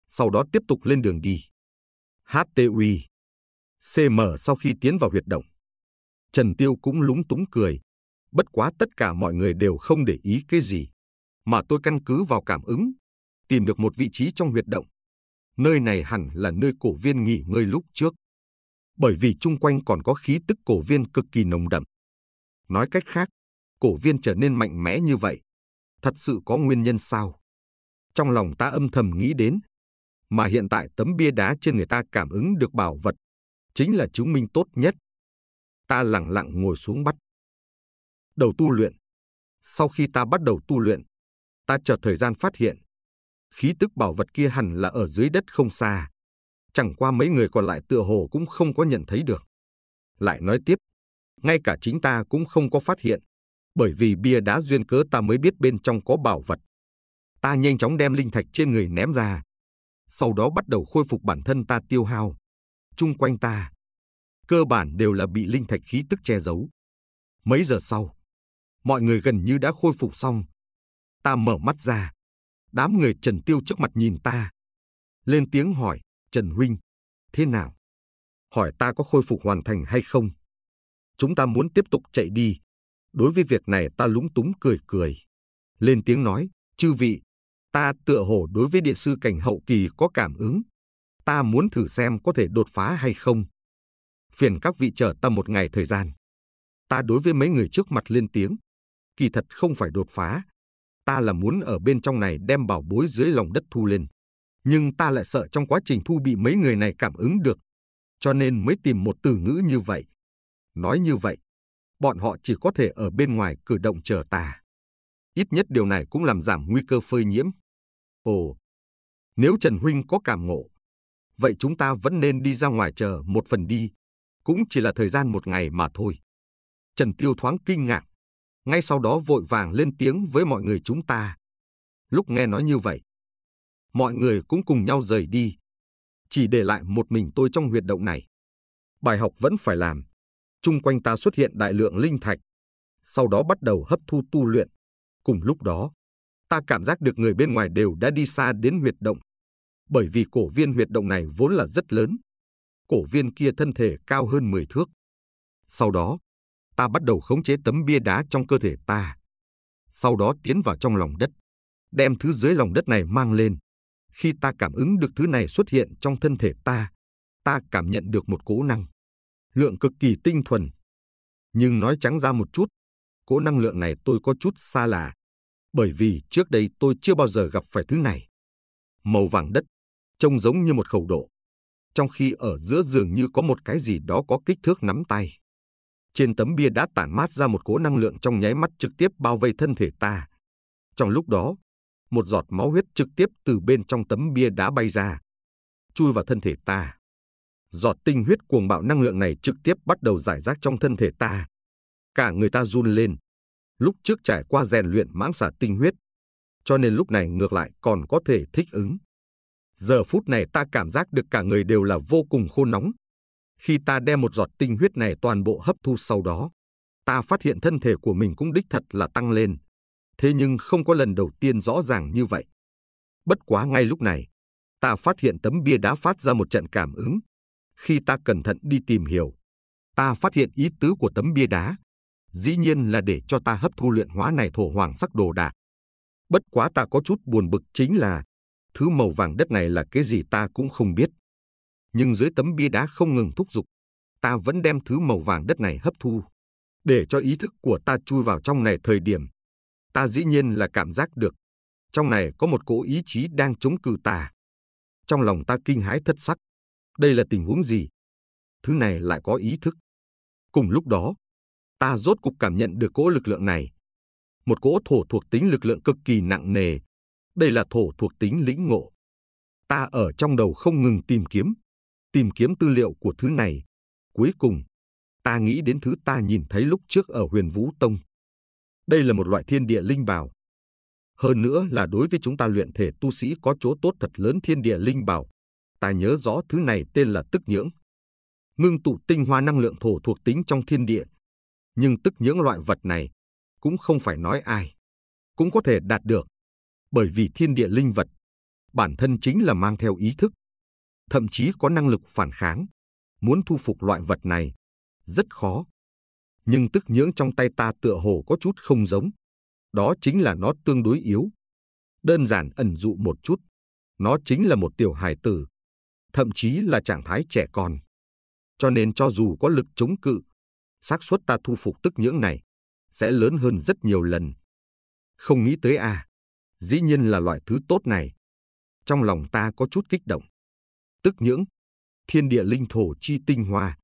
sau đó tiếp tục lên đường đi. HTUI CM sau khi tiến vào huyệt động. Trần Tiêu cũng lúng túng cười. Bất quá tất cả mọi người đều không để ý cái gì. Mà tôi căn cứ vào cảm ứng, tìm được một vị trí trong huyệt động, nơi này hẳn là nơi cổ viên nghỉ ngơi lúc trước. Bởi vì chung quanh còn có khí tức cổ viên cực kỳ nồng đậm. Nói cách khác, cổ viên trở nên mạnh mẽ như vậy. Thật sự có nguyên nhân sao? Trong lòng ta âm thầm nghĩ đến, mà hiện tại tấm bia đá trên người ta cảm ứng được bảo vật, chính là chứng minh tốt nhất. Ta lặng lặng ngồi xuống bắt. Đầu tu luyện. Sau khi ta bắt đầu tu luyện, ta chờ thời gian phát hiện, khí tức bảo vật kia hẳn là ở dưới đất không xa. Chẳng qua mấy người còn lại tựa hồ cũng không có nhận thấy được. Lại nói tiếp, ngay cả chính ta cũng không có phát hiện, bởi vì bia đá duyên cớ ta mới biết bên trong có bảo vật. Ta nhanh chóng đem linh thạch trên người ném ra, sau đó bắt đầu khôi phục bản thân ta tiêu hao. Chung quanh ta, cơ bản đều là bị linh thạch khí tức che giấu. Mấy giờ sau, mọi người gần như đã khôi phục xong. Ta mở mắt ra, Đám người Trần Tiêu trước mặt nhìn ta. Lên tiếng hỏi, Trần Huynh, thế nào? Hỏi ta có khôi phục hoàn thành hay không? Chúng ta muốn tiếp tục chạy đi. Đối với việc này ta lúng túng cười cười. Lên tiếng nói, chư vị, ta tựa hồ đối với địa sư cảnh hậu kỳ có cảm ứng. Ta muốn thử xem có thể đột phá hay không. Phiền các vị chờ ta một ngày thời gian. Ta đối với mấy người trước mặt lên tiếng. Kỳ thật không phải đột phá, ta là muốn ở bên trong này đem bảo bối dưới lòng đất thu lên. Nhưng ta lại sợ trong quá trình thu bị mấy người này cảm ứng được, cho nên mới tìm một từ ngữ như vậy. Nói như vậy, bọn họ chỉ có thể ở bên ngoài cử động chờ ta. Ít nhất điều này cũng làm giảm nguy cơ phơi nhiễm. Ồ, nếu Trần Huynh có cảm ngộ, vậy chúng ta vẫn nên đi ra ngoài chờ một phần đi, cũng chỉ là thời gian một ngày mà thôi. Trần Tiêu thoáng kinh ngạc, ngay sau đó vội vàng lên tiếng với mọi người chúng ta. Lúc nghe nói như vậy, mọi người cũng cùng nhau rời đi, chỉ để lại một mình tôi trong huyệt động này. Bài học vẫn phải làm. Trung quanh ta xuất hiện đại lượng linh thạch, sau đó bắt đầu hấp thu tu luyện. Cùng lúc đó, ta cảm giác được người bên ngoài đều đã đi xa đến huyệt động, bởi vì cổ viên huyệt động này vốn là rất lớn. Cổ viên kia thân thể cao hơn 10 thước. Sau đó, ta bắt đầu khống chế tấm bia đá trong cơ thể ta. Sau đó tiến vào trong lòng đất, đem thứ dưới lòng đất này mang lên. Khi ta cảm ứng được thứ này xuất hiện trong thân thể ta, ta cảm nhận được một cỗ năng, lượng cực kỳ tinh thuần. Nhưng nói trắng ra một chút, cỗ năng lượng này tôi có chút xa lạ, bởi vì trước đây tôi chưa bao giờ gặp phải thứ này. Màu vàng đất, trông giống như một khẩu độ, trong khi ở giữa giường như có một cái gì đó có kích thước nắm tay. Trên tấm bia đã tản mát ra một cỗ năng lượng trong nháy mắt trực tiếp bao vây thân thể ta. Trong lúc đó, một giọt máu huyết trực tiếp từ bên trong tấm bia đá bay ra, chui vào thân thể ta. Giọt tinh huyết cuồng bạo năng lượng này trực tiếp bắt đầu giải rác trong thân thể ta. Cả người ta run lên. Lúc trước trải qua rèn luyện mãng xả tinh huyết, cho nên lúc này ngược lại còn có thể thích ứng. Giờ phút này ta cảm giác được cả người đều là vô cùng khô nóng, khi ta đem một giọt tinh huyết này toàn bộ hấp thu sau đó, ta phát hiện thân thể của mình cũng đích thật là tăng lên. Thế nhưng không có lần đầu tiên rõ ràng như vậy. Bất quá ngay lúc này, ta phát hiện tấm bia đá phát ra một trận cảm ứng. Khi ta cẩn thận đi tìm hiểu, ta phát hiện ý tứ của tấm bia đá. Dĩ nhiên là để cho ta hấp thu luyện hóa này thổ hoàng sắc đồ đạc. Bất quá ta có chút buồn bực chính là thứ màu vàng đất này là cái gì ta cũng không biết nhưng dưới tấm bia đá không ngừng thúc giục, ta vẫn đem thứ màu vàng đất này hấp thu, để cho ý thức của ta chui vào trong này thời điểm. Ta dĩ nhiên là cảm giác được, trong này có một cỗ ý chí đang chống cự ta. Trong lòng ta kinh hãi thất sắc, đây là tình huống gì? Thứ này lại có ý thức. Cùng lúc đó, ta rốt cục cảm nhận được cỗ lực lượng này. Một cỗ thổ thuộc tính lực lượng cực kỳ nặng nề. Đây là thổ thuộc tính lĩnh ngộ. Ta ở trong đầu không ngừng tìm kiếm, tìm kiếm tư liệu của thứ này. Cuối cùng, ta nghĩ đến thứ ta nhìn thấy lúc trước ở huyền Vũ Tông. Đây là một loại thiên địa linh bảo. Hơn nữa là đối với chúng ta luyện thể tu sĩ có chỗ tốt thật lớn thiên địa linh bảo. Ta nhớ rõ thứ này tên là tức nhưỡng. Ngưng tụ tinh hoa năng lượng thổ thuộc tính trong thiên địa. Nhưng tức nhưỡng loại vật này cũng không phải nói ai. Cũng có thể đạt được. Bởi vì thiên địa linh vật bản thân chính là mang theo ý thức thậm chí có năng lực phản kháng. Muốn thu phục loại vật này, rất khó. Nhưng tức nhưỡng trong tay ta tựa hồ có chút không giống. Đó chính là nó tương đối yếu. Đơn giản ẩn dụ một chút. Nó chính là một tiểu hài tử, thậm chí là trạng thái trẻ con. Cho nên cho dù có lực chống cự, xác suất ta thu phục tức nhưỡng này sẽ lớn hơn rất nhiều lần. Không nghĩ tới à, dĩ nhiên là loại thứ tốt này. Trong lòng ta có chút kích động tức nhưỡng, thiên địa linh thổ chi tinh hoa,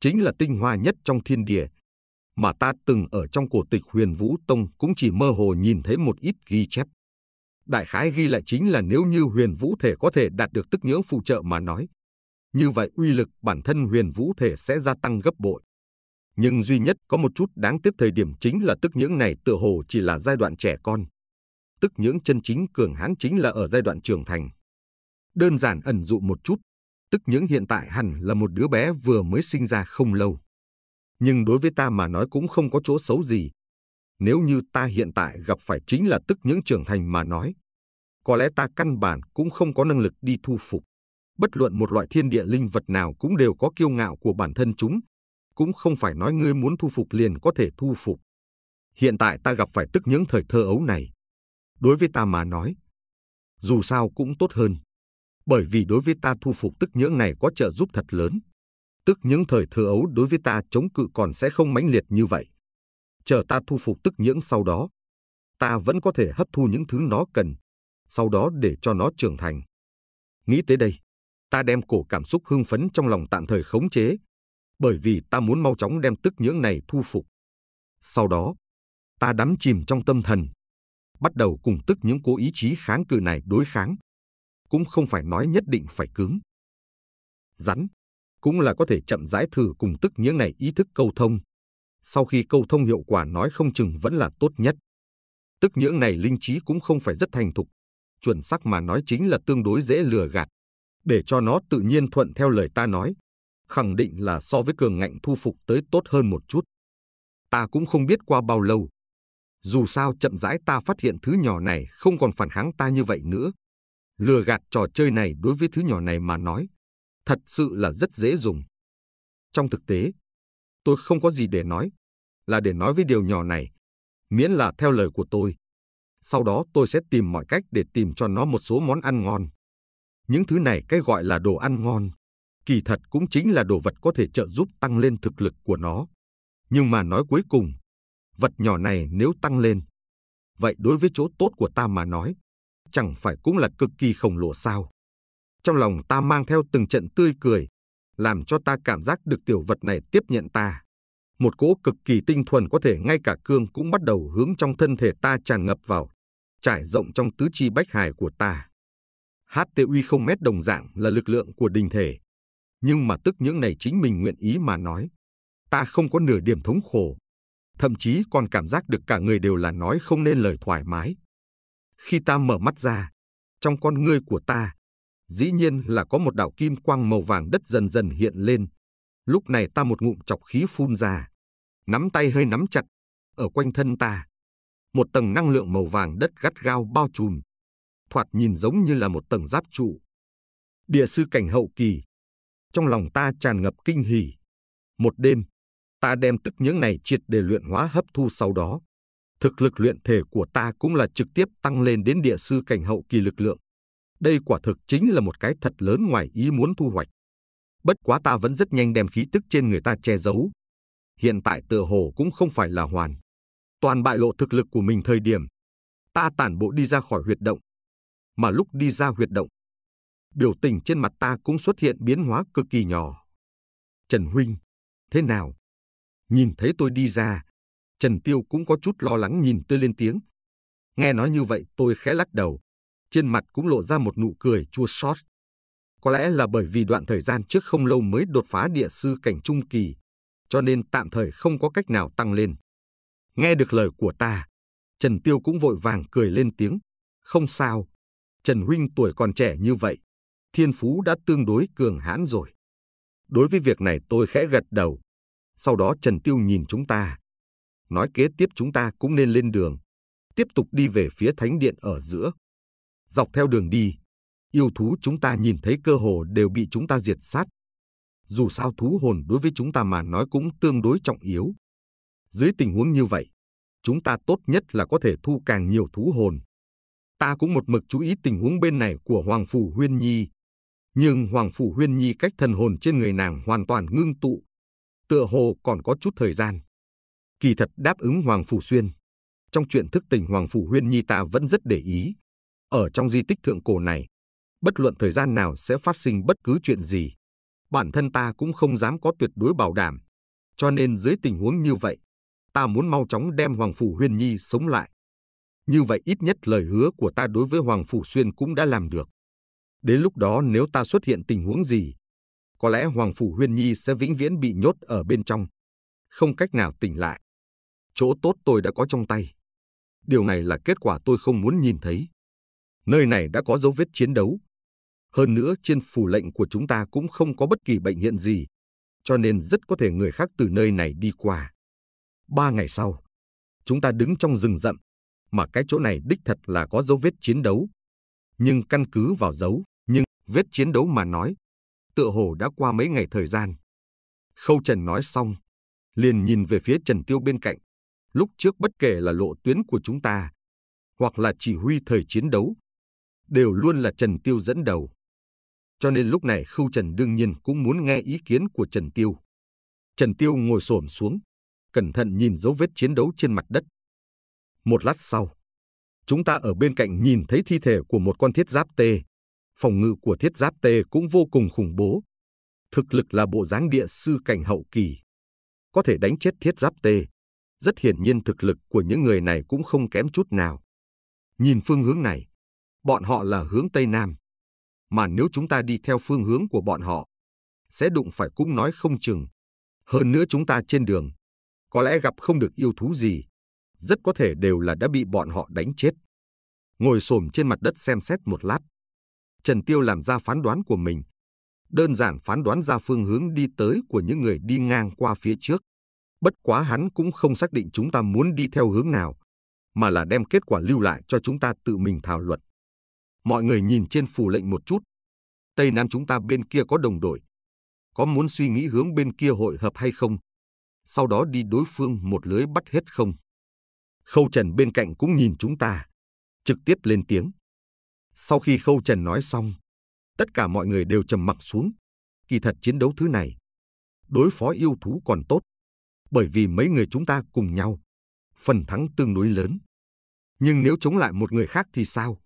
chính là tinh hoa nhất trong thiên địa, mà ta từng ở trong cổ tịch huyền vũ tông cũng chỉ mơ hồ nhìn thấy một ít ghi chép. Đại khái ghi lại chính là nếu như huyền vũ thể có thể đạt được tức nhưỡng phụ trợ mà nói, như vậy uy lực bản thân huyền vũ thể sẽ gia tăng gấp bội. Nhưng duy nhất có một chút đáng tiếc thời điểm chính là tức nhưỡng này tựa hồ chỉ là giai đoạn trẻ con. Tức nhưỡng chân chính cường hãn chính là ở giai đoạn trưởng thành đơn giản ẩn dụ một chút, tức những hiện tại hẳn là một đứa bé vừa mới sinh ra không lâu. Nhưng đối với ta mà nói cũng không có chỗ xấu gì. Nếu như ta hiện tại gặp phải chính là tức những trưởng thành mà nói, có lẽ ta căn bản cũng không có năng lực đi thu phục. Bất luận một loại thiên địa linh vật nào cũng đều có kiêu ngạo của bản thân chúng, cũng không phải nói ngươi muốn thu phục liền có thể thu phục. Hiện tại ta gặp phải tức những thời thơ ấu này. Đối với ta mà nói, dù sao cũng tốt hơn bởi vì đối với ta thu phục tức nhưỡng này có trợ giúp thật lớn. Tức những thời thừa ấu đối với ta chống cự còn sẽ không mãnh liệt như vậy. Chờ ta thu phục tức nhưỡng sau đó, ta vẫn có thể hấp thu những thứ nó cần, sau đó để cho nó trưởng thành. Nghĩ tới đây, ta đem cổ cảm xúc hưng phấn trong lòng tạm thời khống chế, bởi vì ta muốn mau chóng đem tức nhưỡng này thu phục. Sau đó, ta đắm chìm trong tâm thần, bắt đầu cùng tức những cố ý chí kháng cự này đối kháng cũng không phải nói nhất định phải cứng. Rắn cũng là có thể chậm rãi thử cùng tức những này ý thức câu thông. Sau khi câu thông hiệu quả nói không chừng vẫn là tốt nhất. Tức những này linh trí cũng không phải rất thành thục, chuẩn xác mà nói chính là tương đối dễ lừa gạt. Để cho nó tự nhiên thuận theo lời ta nói, khẳng định là so với cường ngạnh thu phục tới tốt hơn một chút. Ta cũng không biết qua bao lâu. Dù sao chậm rãi ta phát hiện thứ nhỏ này không còn phản kháng ta như vậy nữa, lừa gạt trò chơi này đối với thứ nhỏ này mà nói, thật sự là rất dễ dùng. Trong thực tế, tôi không có gì để nói, là để nói với điều nhỏ này, miễn là theo lời của tôi. Sau đó tôi sẽ tìm mọi cách để tìm cho nó một số món ăn ngon. Những thứ này cái gọi là đồ ăn ngon, kỳ thật cũng chính là đồ vật có thể trợ giúp tăng lên thực lực của nó. Nhưng mà nói cuối cùng, vật nhỏ này nếu tăng lên, vậy đối với chỗ tốt của ta mà nói, chẳng phải cũng là cực kỳ khổng lồ sao. Trong lòng ta mang theo từng trận tươi cười, làm cho ta cảm giác được tiểu vật này tiếp nhận ta. Một cỗ cực kỳ tinh thuần có thể ngay cả cương cũng bắt đầu hướng trong thân thể ta tràn ngập vào, trải rộng trong tứ chi bách hài của ta. HTUY không mét đồng dạng là lực lượng của đình thể. Nhưng mà tức những này chính mình nguyện ý mà nói. Ta không có nửa điểm thống khổ. Thậm chí còn cảm giác được cả người đều là nói không nên lời thoải mái. Khi ta mở mắt ra, trong con ngươi của ta, dĩ nhiên là có một đạo kim quang màu vàng đất dần dần hiện lên. Lúc này ta một ngụm chọc khí phun ra, nắm tay hơi nắm chặt, ở quanh thân ta. Một tầng năng lượng màu vàng đất gắt gao bao trùm, thoạt nhìn giống như là một tầng giáp trụ. Địa sư cảnh hậu kỳ, trong lòng ta tràn ngập kinh hỉ. Một đêm, ta đem tức những này triệt để luyện hóa hấp thu sau đó thực lực luyện thể của ta cũng là trực tiếp tăng lên đến địa sư cảnh hậu kỳ lực lượng. Đây quả thực chính là một cái thật lớn ngoài ý muốn thu hoạch. Bất quá ta vẫn rất nhanh đem khí tức trên người ta che giấu. Hiện tại tựa hồ cũng không phải là hoàn. Toàn bại lộ thực lực của mình thời điểm. Ta tản bộ đi ra khỏi huyệt động. Mà lúc đi ra huyệt động, biểu tình trên mặt ta cũng xuất hiện biến hóa cực kỳ nhỏ. Trần Huynh, thế nào? Nhìn thấy tôi đi ra, Trần Tiêu cũng có chút lo lắng nhìn tôi lên tiếng. Nghe nói như vậy tôi khẽ lắc đầu. Trên mặt cũng lộ ra một nụ cười chua xót. Có lẽ là bởi vì đoạn thời gian trước không lâu mới đột phá địa sư cảnh trung kỳ, cho nên tạm thời không có cách nào tăng lên. Nghe được lời của ta, Trần Tiêu cũng vội vàng cười lên tiếng. Không sao, Trần Huynh tuổi còn trẻ như vậy, thiên phú đã tương đối cường hãn rồi. Đối với việc này tôi khẽ gật đầu. Sau đó Trần Tiêu nhìn chúng ta, nói kế tiếp chúng ta cũng nên lên đường, tiếp tục đi về phía thánh điện ở giữa. Dọc theo đường đi, yêu thú chúng ta nhìn thấy cơ hồ đều bị chúng ta diệt sát. Dù sao thú hồn đối với chúng ta mà nói cũng tương đối trọng yếu. Dưới tình huống như vậy, chúng ta tốt nhất là có thể thu càng nhiều thú hồn. Ta cũng một mực chú ý tình huống bên này của Hoàng Phủ Huyên Nhi. Nhưng Hoàng Phủ Huyên Nhi cách thần hồn trên người nàng hoàn toàn ngưng tụ. Tựa hồ còn có chút thời gian kỳ thật đáp ứng Hoàng Phủ Xuyên. Trong chuyện thức tình Hoàng Phủ Huyên Nhi ta vẫn rất để ý. Ở trong di tích thượng cổ này, bất luận thời gian nào sẽ phát sinh bất cứ chuyện gì. Bản thân ta cũng không dám có tuyệt đối bảo đảm. Cho nên dưới tình huống như vậy, ta muốn mau chóng đem Hoàng Phủ Huyên Nhi sống lại. Như vậy ít nhất lời hứa của ta đối với Hoàng Phủ Xuyên cũng đã làm được. Đến lúc đó nếu ta xuất hiện tình huống gì, có lẽ Hoàng Phủ Huyên Nhi sẽ vĩnh viễn bị nhốt ở bên trong. Không cách nào tỉnh lại chỗ tốt tôi đã có trong tay. Điều này là kết quả tôi không muốn nhìn thấy. Nơi này đã có dấu vết chiến đấu. Hơn nữa, trên phủ lệnh của chúng ta cũng không có bất kỳ bệnh hiện gì, cho nên rất có thể người khác từ nơi này đi qua. Ba ngày sau, chúng ta đứng trong rừng rậm, mà cái chỗ này đích thật là có dấu vết chiến đấu. Nhưng căn cứ vào dấu, nhưng vết chiến đấu mà nói, tựa hồ đã qua mấy ngày thời gian. Khâu Trần nói xong, liền nhìn về phía Trần Tiêu bên cạnh lúc trước bất kể là lộ tuyến của chúng ta, hoặc là chỉ huy thời chiến đấu, đều luôn là Trần Tiêu dẫn đầu. Cho nên lúc này Khưu Trần đương nhiên cũng muốn nghe ý kiến của Trần Tiêu. Trần Tiêu ngồi xổm xuống, cẩn thận nhìn dấu vết chiến đấu trên mặt đất. Một lát sau, chúng ta ở bên cạnh nhìn thấy thi thể của một con thiết giáp tê. Phòng ngự của thiết giáp tê cũng vô cùng khủng bố. Thực lực là bộ dáng địa sư cảnh hậu kỳ. Có thể đánh chết thiết giáp tê, rất hiển nhiên thực lực của những người này cũng không kém chút nào. Nhìn phương hướng này, bọn họ là hướng Tây Nam. Mà nếu chúng ta đi theo phương hướng của bọn họ, sẽ đụng phải cũng nói không chừng. Hơn nữa chúng ta trên đường, có lẽ gặp không được yêu thú gì, rất có thể đều là đã bị bọn họ đánh chết. Ngồi xổm trên mặt đất xem xét một lát, Trần Tiêu làm ra phán đoán của mình, đơn giản phán đoán ra phương hướng đi tới của những người đi ngang qua phía trước bất quá hắn cũng không xác định chúng ta muốn đi theo hướng nào, mà là đem kết quả lưu lại cho chúng ta tự mình thảo luận. Mọi người nhìn trên phù lệnh một chút. Tây Nam chúng ta bên kia có đồng đội. Có muốn suy nghĩ hướng bên kia hội hợp hay không? Sau đó đi đối phương một lưới bắt hết không? Khâu Trần bên cạnh cũng nhìn chúng ta, trực tiếp lên tiếng. Sau khi Khâu Trần nói xong, tất cả mọi người đều trầm mặc xuống. Kỳ thật chiến đấu thứ này, đối phó yêu thú còn tốt, bởi vì mấy người chúng ta cùng nhau, phần thắng tương đối lớn. Nhưng nếu chống lại một người khác thì sao?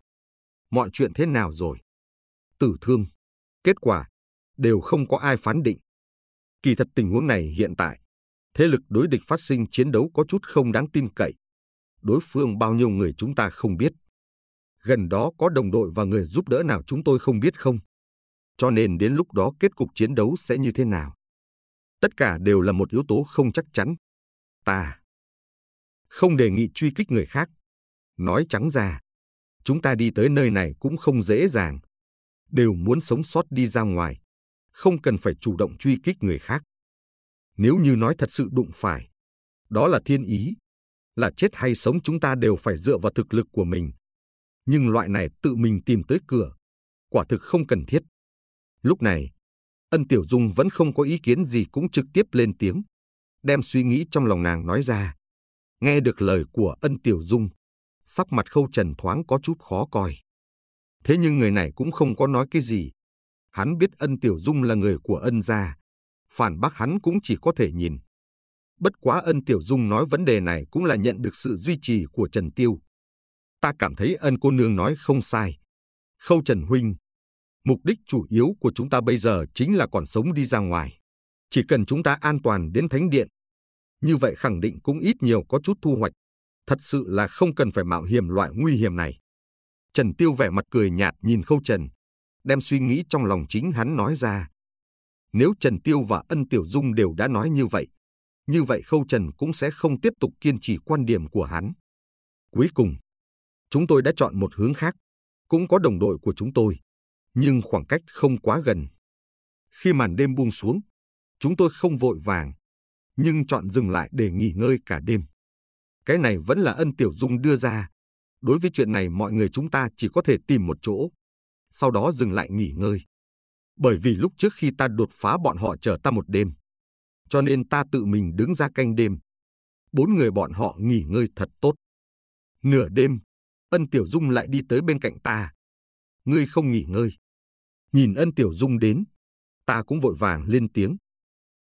Mọi chuyện thế nào rồi? Tử thương, kết quả, đều không có ai phán định. Kỳ thật tình huống này hiện tại, thế lực đối địch phát sinh chiến đấu có chút không đáng tin cậy. Đối phương bao nhiêu người chúng ta không biết. Gần đó có đồng đội và người giúp đỡ nào chúng tôi không biết không? Cho nên đến lúc đó kết cục chiến đấu sẽ như thế nào? tất cả đều là một yếu tố không chắc chắn. Ta không đề nghị truy kích người khác. Nói trắng ra, chúng ta đi tới nơi này cũng không dễ dàng. Đều muốn sống sót đi ra ngoài, không cần phải chủ động truy kích người khác. Nếu như nói thật sự đụng phải, đó là thiên ý, là chết hay sống chúng ta đều phải dựa vào thực lực của mình. Nhưng loại này tự mình tìm tới cửa, quả thực không cần thiết. Lúc này, Ân Tiểu Dung vẫn không có ý kiến gì cũng trực tiếp lên tiếng, đem suy nghĩ trong lòng nàng nói ra. Nghe được lời của Ân Tiểu Dung, sắc mặt Khâu Trần thoáng có chút khó coi. Thế nhưng người này cũng không có nói cái gì. Hắn biết Ân Tiểu Dung là người của Ân gia, phản bác hắn cũng chỉ có thể nhìn. Bất quá Ân Tiểu Dung nói vấn đề này cũng là nhận được sự duy trì của Trần Tiêu. Ta cảm thấy Ân cô nương nói không sai. Khâu Trần huynh, Mục đích chủ yếu của chúng ta bây giờ chính là còn sống đi ra ngoài. Chỉ cần chúng ta an toàn đến thánh điện. Như vậy khẳng định cũng ít nhiều có chút thu hoạch. Thật sự là không cần phải mạo hiểm loại nguy hiểm này. Trần Tiêu vẻ mặt cười nhạt nhìn Khâu Trần, đem suy nghĩ trong lòng chính hắn nói ra. Nếu Trần Tiêu và Ân Tiểu Dung đều đã nói như vậy, như vậy Khâu Trần cũng sẽ không tiếp tục kiên trì quan điểm của hắn. Cuối cùng, chúng tôi đã chọn một hướng khác, cũng có đồng đội của chúng tôi nhưng khoảng cách không quá gần. Khi màn đêm buông xuống, chúng tôi không vội vàng, nhưng chọn dừng lại để nghỉ ngơi cả đêm. Cái này vẫn là ân tiểu dung đưa ra. Đối với chuyện này mọi người chúng ta chỉ có thể tìm một chỗ, sau đó dừng lại nghỉ ngơi. Bởi vì lúc trước khi ta đột phá bọn họ chờ ta một đêm, cho nên ta tự mình đứng ra canh đêm. Bốn người bọn họ nghỉ ngơi thật tốt. Nửa đêm, ân tiểu dung lại đi tới bên cạnh ta. Ngươi không nghỉ ngơi, Nhìn ân tiểu dung đến, ta cũng vội vàng lên tiếng.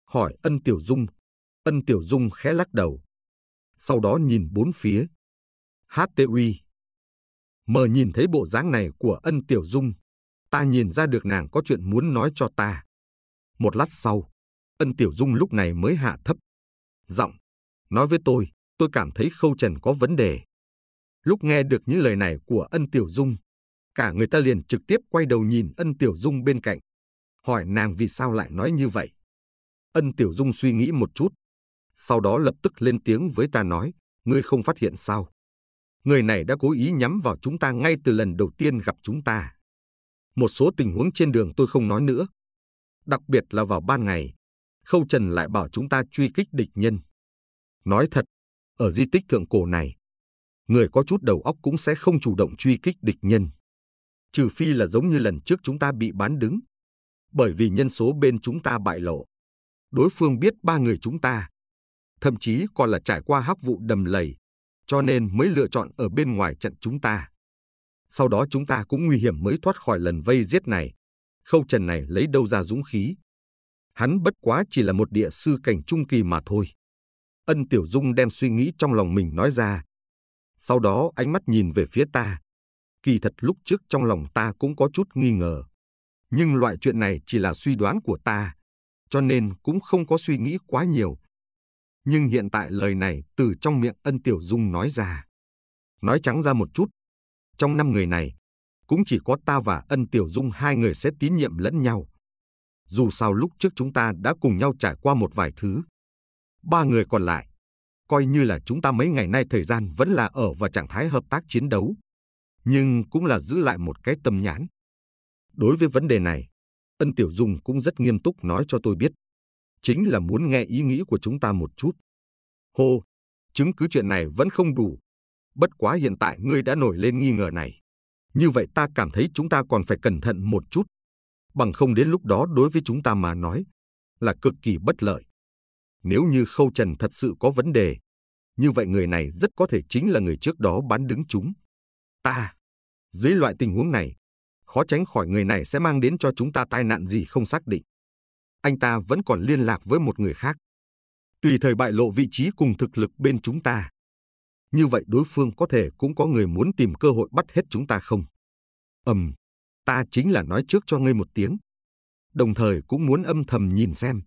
Hỏi ân tiểu dung, ân tiểu dung khẽ lắc đầu. Sau đó nhìn bốn phía. HTUI. Mờ nhìn thấy bộ dáng này của ân tiểu dung, ta nhìn ra được nàng có chuyện muốn nói cho ta. Một lát sau, ân tiểu dung lúc này mới hạ thấp. Giọng, nói với tôi, tôi cảm thấy khâu trần có vấn đề. Lúc nghe được những lời này của ân tiểu dung, cả người ta liền trực tiếp quay đầu nhìn Ân Tiểu Dung bên cạnh, hỏi nàng vì sao lại nói như vậy. Ân Tiểu Dung suy nghĩ một chút, sau đó lập tức lên tiếng với ta nói, ngươi không phát hiện sao? Người này đã cố ý nhắm vào chúng ta ngay từ lần đầu tiên gặp chúng ta. Một số tình huống trên đường tôi không nói nữa. Đặc biệt là vào ban ngày, Khâu Trần lại bảo chúng ta truy kích địch nhân. Nói thật, ở di tích thượng cổ này, người có chút đầu óc cũng sẽ không chủ động truy kích địch nhân trừ phi là giống như lần trước chúng ta bị bán đứng. Bởi vì nhân số bên chúng ta bại lộ. Đối phương biết ba người chúng ta, thậm chí còn là trải qua hắc vụ đầm lầy, cho nên mới lựa chọn ở bên ngoài trận chúng ta. Sau đó chúng ta cũng nguy hiểm mới thoát khỏi lần vây giết này. Khâu Trần này lấy đâu ra dũng khí? Hắn bất quá chỉ là một địa sư cảnh trung kỳ mà thôi. Ân Tiểu Dung đem suy nghĩ trong lòng mình nói ra. Sau đó ánh mắt nhìn về phía ta, Kỳ thật lúc trước trong lòng ta cũng có chút nghi ngờ. Nhưng loại chuyện này chỉ là suy đoán của ta, cho nên cũng không có suy nghĩ quá nhiều. Nhưng hiện tại lời này từ trong miệng ân tiểu dung nói ra. Nói trắng ra một chút, trong năm người này, cũng chỉ có ta và ân tiểu dung hai người sẽ tín nhiệm lẫn nhau. Dù sao lúc trước chúng ta đã cùng nhau trải qua một vài thứ. Ba người còn lại, coi như là chúng ta mấy ngày nay thời gian vẫn là ở vào trạng thái hợp tác chiến đấu nhưng cũng là giữ lại một cái tâm nhãn. Đối với vấn đề này, Ân Tiểu Dung cũng rất nghiêm túc nói cho tôi biết. Chính là muốn nghe ý nghĩ của chúng ta một chút. Hô, chứng cứ chuyện này vẫn không đủ. Bất quá hiện tại ngươi đã nổi lên nghi ngờ này. Như vậy ta cảm thấy chúng ta còn phải cẩn thận một chút. Bằng không đến lúc đó đối với chúng ta mà nói là cực kỳ bất lợi. Nếu như Khâu Trần thật sự có vấn đề, như vậy người này rất có thể chính là người trước đó bán đứng chúng ta. À? Dưới loại tình huống này, khó tránh khỏi người này sẽ mang đến cho chúng ta tai nạn gì không xác định. Anh ta vẫn còn liên lạc với một người khác. Tùy thời bại lộ vị trí cùng thực lực bên chúng ta. Như vậy đối phương có thể cũng có người muốn tìm cơ hội bắt hết chúng ta không? Ầm, ta chính là nói trước cho ngươi một tiếng. Đồng thời cũng muốn âm thầm nhìn xem.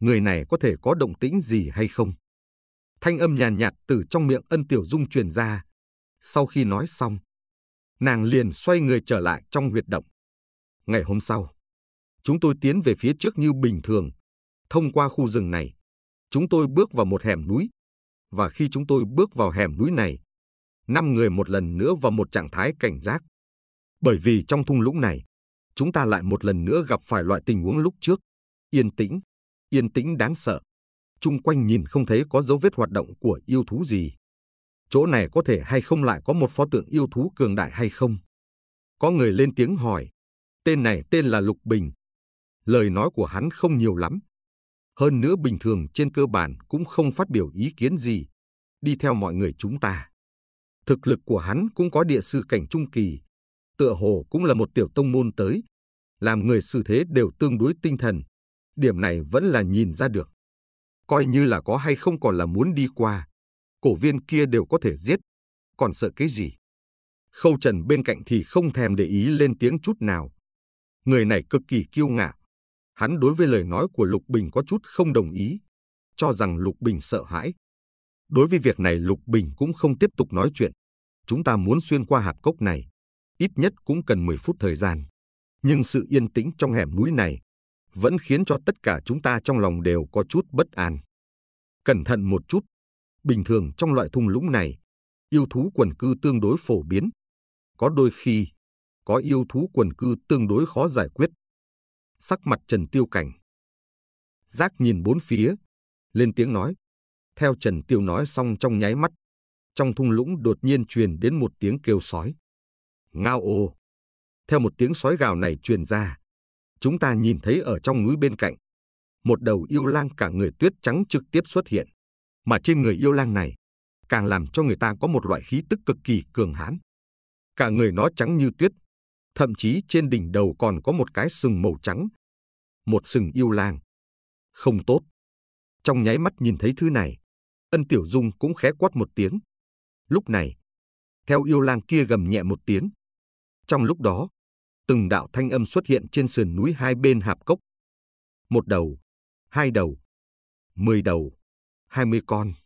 Người này có thể có động tĩnh gì hay không? Thanh âm nhàn nhạt từ trong miệng ân tiểu dung truyền ra, sau khi nói xong, nàng liền xoay người trở lại trong huyệt động. Ngày hôm sau, chúng tôi tiến về phía trước như bình thường. Thông qua khu rừng này, chúng tôi bước vào một hẻm núi. Và khi chúng tôi bước vào hẻm núi này, năm người một lần nữa vào một trạng thái cảnh giác. Bởi vì trong thung lũng này, chúng ta lại một lần nữa gặp phải loại tình huống lúc trước. Yên tĩnh, yên tĩnh đáng sợ. Chung quanh nhìn không thấy có dấu vết hoạt động của yêu thú gì chỗ này có thể hay không lại có một pho tượng yêu thú cường đại hay không? Có người lên tiếng hỏi, tên này tên là Lục Bình. Lời nói của hắn không nhiều lắm. Hơn nữa bình thường trên cơ bản cũng không phát biểu ý kiến gì, đi theo mọi người chúng ta. Thực lực của hắn cũng có địa sư cảnh trung kỳ, tựa hồ cũng là một tiểu tông môn tới, làm người xử thế đều tương đối tinh thần. Điểm này vẫn là nhìn ra được. Coi như là có hay không còn là muốn đi qua, cổ viên kia đều có thể giết, còn sợ cái gì? Khâu Trần bên cạnh thì không thèm để ý lên tiếng chút nào. Người này cực kỳ kiêu ngạo. Hắn đối với lời nói của Lục Bình có chút không đồng ý, cho rằng Lục Bình sợ hãi. Đối với việc này Lục Bình cũng không tiếp tục nói chuyện. Chúng ta muốn xuyên qua hạp cốc này, ít nhất cũng cần 10 phút thời gian. Nhưng sự yên tĩnh trong hẻm núi này vẫn khiến cho tất cả chúng ta trong lòng đều có chút bất an. Cẩn thận một chút, Bình thường trong loại thung lũng này, yêu thú quần cư tương đối phổ biến. Có đôi khi, có yêu thú quần cư tương đối khó giải quyết. Sắc mặt Trần Tiêu Cảnh. Giác nhìn bốn phía, lên tiếng nói. Theo Trần Tiêu nói xong trong nháy mắt, trong thung lũng đột nhiên truyền đến một tiếng kêu sói. Ngao ô! Theo một tiếng sói gào này truyền ra, chúng ta nhìn thấy ở trong núi bên cạnh, một đầu yêu lang cả người tuyết trắng trực tiếp xuất hiện mà trên người yêu lang này càng làm cho người ta có một loại khí tức cực kỳ cường hãn. Cả người nó trắng như tuyết, thậm chí trên đỉnh đầu còn có một cái sừng màu trắng, một sừng yêu lang. Không tốt. Trong nháy mắt nhìn thấy thứ này, Ân Tiểu Dung cũng khẽ quát một tiếng. Lúc này, theo yêu lang kia gầm nhẹ một tiếng. Trong lúc đó, từng đạo thanh âm xuất hiện trên sườn núi hai bên hạp cốc. Một đầu, hai đầu, mười đầu, 20 con.